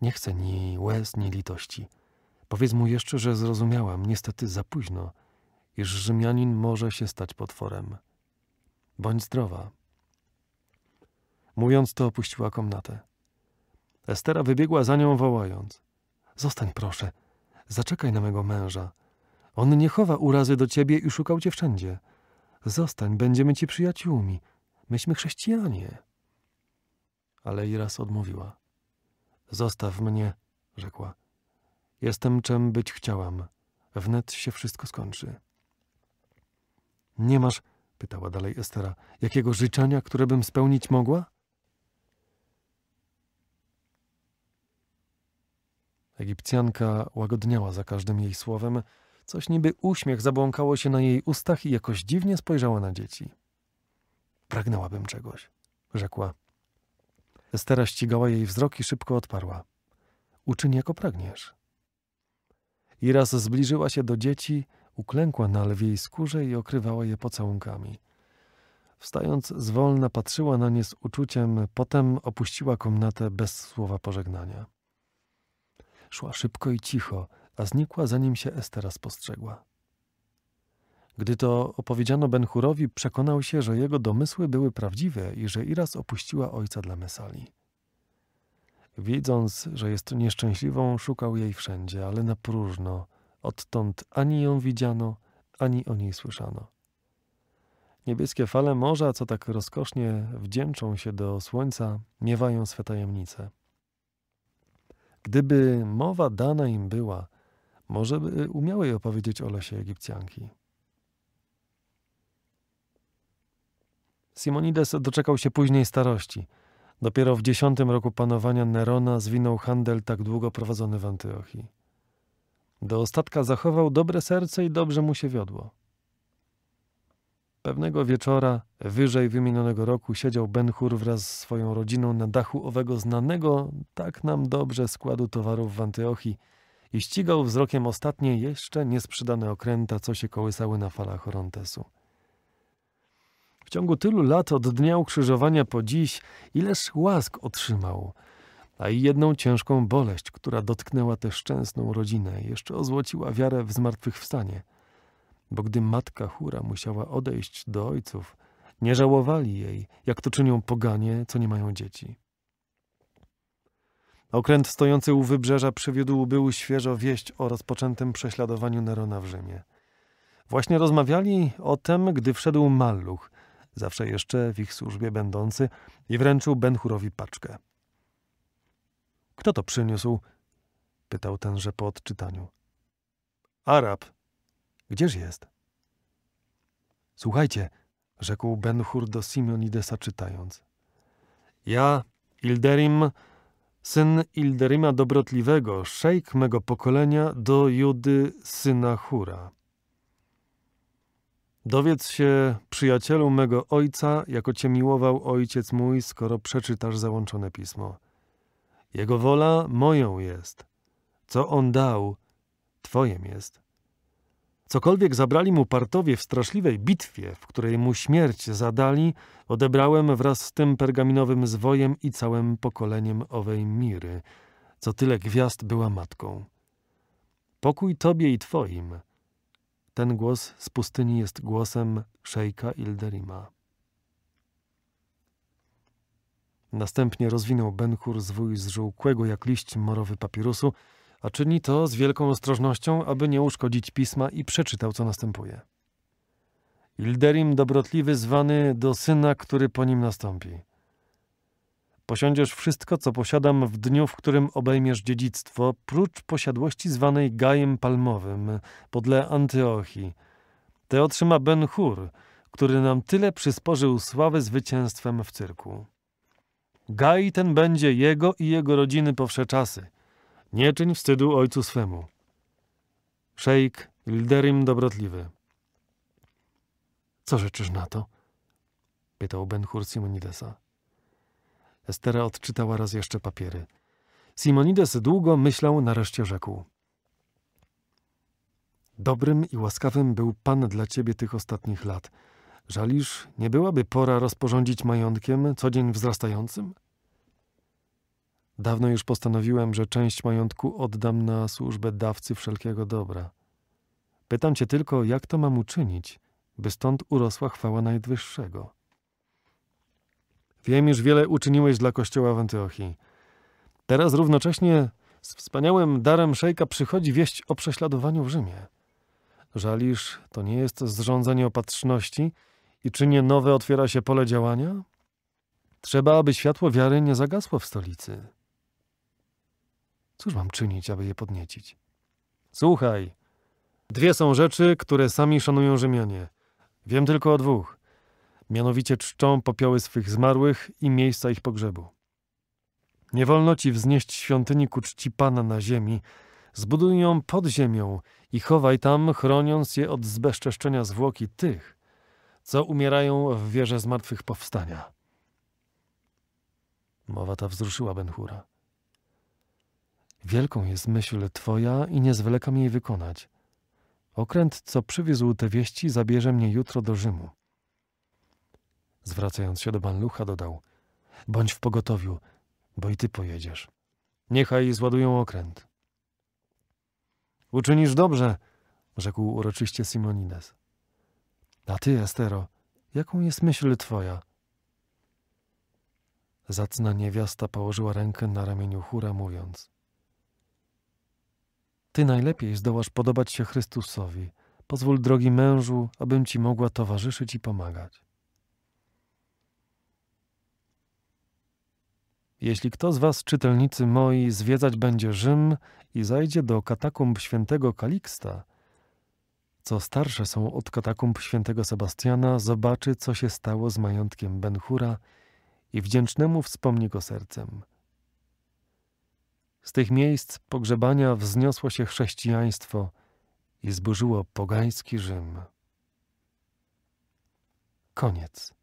Nie chcę ni łez, ni litości. Powiedz mu jeszcze, że zrozumiałam, niestety za późno, iż Rzymianin może się stać potworem. Bądź zdrowa. Mówiąc to, opuściła komnatę. Estera wybiegła za nią, wołając: Zostań, proszę, zaczekaj na mego męża. On nie chowa urazy do ciebie i szukał cię wszędzie. Zostań, będziemy ci przyjaciółmi. Myśmy chrześcijanie. Ale Iras odmówiła. Zostaw mnie, rzekła. Jestem czym być chciałam. Wnet się wszystko skończy. Nie masz, pytała dalej Estera, jakiego życzenia, które bym spełnić mogła? Egipcjanka łagodniała za każdym jej słowem. Coś niby uśmiech zabłąkało się na jej ustach i jakoś dziwnie spojrzała na dzieci. Pragnęłabym czegoś, rzekła. Estera ścigała jej wzrok i szybko odparła. Uczyń jako pragniesz. I raz zbliżyła się do dzieci, uklękła na lwiej skórze i okrywała je pocałunkami. Wstając zwolna patrzyła na nie z uczuciem, potem opuściła komnatę bez słowa pożegnania. Szła szybko i cicho, a znikła zanim się Estera spostrzegła. Gdy to opowiedziano Benchurowi, przekonał się, że jego domysły były prawdziwe i że Iras opuściła ojca dla Mesali. Widząc, że jest nieszczęśliwą, szukał jej wszędzie, ale na próżno. Odtąd ani ją widziano, ani o niej słyszano. Niebieskie fale morza, co tak rozkosznie wdzięczą się do słońca, miewają swe tajemnice – Gdyby mowa dana im była, może by umiały opowiedzieć o losie Egipcjanki. Simonides doczekał się później starości. Dopiero w dziesiątym roku panowania Nerona zwinął handel tak długo prowadzony w Antiochii. Do ostatka zachował dobre serce i dobrze mu się wiodło. Pewnego wieczora wyżej wymienionego roku siedział Ben Hur wraz z swoją rodziną na dachu owego znanego tak nam dobrze składu towarów w Antyochii i ścigał wzrokiem ostatnie jeszcze niesprzedane okręta, co się kołysały na falach Orontesu. W ciągu tylu lat od dnia ukrzyżowania po dziś ileż łask otrzymał, a i jedną ciężką boleść, która dotknęła tę szczęsną rodzinę, jeszcze ozłociła wiarę w zmartwychwstanie – bo gdy matka Hura musiała odejść do ojców, nie żałowali jej, jak to czynią poganie, co nie mają dzieci. Okręt stojący u wybrzeża przywiódł był świeżo wieść o rozpoczętym prześladowaniu Nerona w Rzymie. Właśnie rozmawiali o tym, gdy wszedł Malluch, zawsze jeszcze w ich służbie będący, i wręczył Benchurowi paczkę. Kto to przyniósł? pytał tenże po odczytaniu. Arab, Gdzież jest? Słuchajcie, rzekł Ben-Hur do Simeonidesa czytając. Ja, Ilderim, syn Ilderima Dobrotliwego, szejk mego pokolenia, do Judy, syna Hura. Dowiedz się, przyjacielu mego ojca, jako cię miłował ojciec mój, skoro przeczytasz załączone pismo. Jego wola moją jest. Co on dał, twojem jest. Cokolwiek zabrali mu partowie w straszliwej bitwie, w której mu śmierć zadali, odebrałem wraz z tym pergaminowym zwojem i całym pokoleniem owej miry, co tyle gwiazd była matką. Pokój tobie i twoim. Ten głos z pustyni jest głosem szejka Ilderima. Następnie rozwinął Benhur zwój z żółkłego jak liść morowy papirusu, a czyni to z wielką ostrożnością, aby nie uszkodzić pisma i przeczytał, co następuje. Ilderim dobrotliwy zwany do syna, który po nim nastąpi. Posiądziesz wszystko, co posiadam w dniu, w którym obejmiesz dziedzictwo, prócz posiadłości zwanej Gajem Palmowym, podle Antyochii. Te otrzyma Ben Hur, który nam tyle przysporzył sławy zwycięstwem w cyrku. Gaj ten będzie jego i jego rodziny powsze czasy – nie czyń wstydu ojcu swemu. Szejk Ilderim dobrotliwy. Co życzysz na to? Pytał ben Simonidesa. Estera odczytała raz jeszcze papiery. Simonides długo myślał, nareszcie rzekł. Dobrym i łaskawym był Pan dla ciebie tych ostatnich lat. Żalisz, nie byłaby pora rozporządzić majątkiem co dzień wzrastającym? Dawno już postanowiłem, że część majątku oddam na służbę dawcy wszelkiego dobra. Pytam cię tylko, jak to mam uczynić, by stąd urosła chwała Najwyższego. Wiem, iż wiele uczyniłeś dla kościoła w Antiochii. Teraz równocześnie z wspaniałym darem szejka przychodzi wieść o prześladowaniu w Rzymie. Żalisz, to nie jest zrządzenie opatrzności i czy nie nowe otwiera się pole działania? Trzeba, aby światło wiary nie zagasło w stolicy. Cóż mam czynić, aby je podniecić? Słuchaj, dwie są rzeczy, które sami szanują Rzymianie. Wiem tylko o dwóch. Mianowicie czczą popioły swych zmarłych i miejsca ich pogrzebu. Nie wolno ci wznieść świątyni ku czci Pana na ziemi. Zbuduj ją pod ziemią i chowaj tam, chroniąc je od zbezczeszczenia zwłoki tych, co umierają w wierze zmartwychwstania. Mowa ta wzruszyła Benhura. Wielką jest myśl Twoja i nie zwlekam jej wykonać. Okręt, co przywiózł te wieści, zabierze mnie jutro do Rzymu. Zwracając się do Banlucha, dodał: Bądź w pogotowiu, bo i ty pojedziesz. Niechaj zładują okręt. Uczynisz dobrze, rzekł uroczyście Simonides. A ty, Estero, jaką jest myśl twoja? Zacna niewiasta położyła rękę na ramieniu chóra, mówiąc: ty najlepiej zdołasz podobać się Chrystusowi. Pozwól, drogi mężu, abym Ci mogła towarzyszyć i pomagać. Jeśli kto z was, czytelnicy moi, zwiedzać będzie Rzym i zajdzie do katakumb świętego Kaliksta, co starsze są od katakumb świętego Sebastiana, zobaczy, co się stało z majątkiem Benhura i wdzięcznemu wspomni go sercem. Z tych miejsc pogrzebania wzniosło się chrześcijaństwo i zburzyło pogański Rzym. Koniec.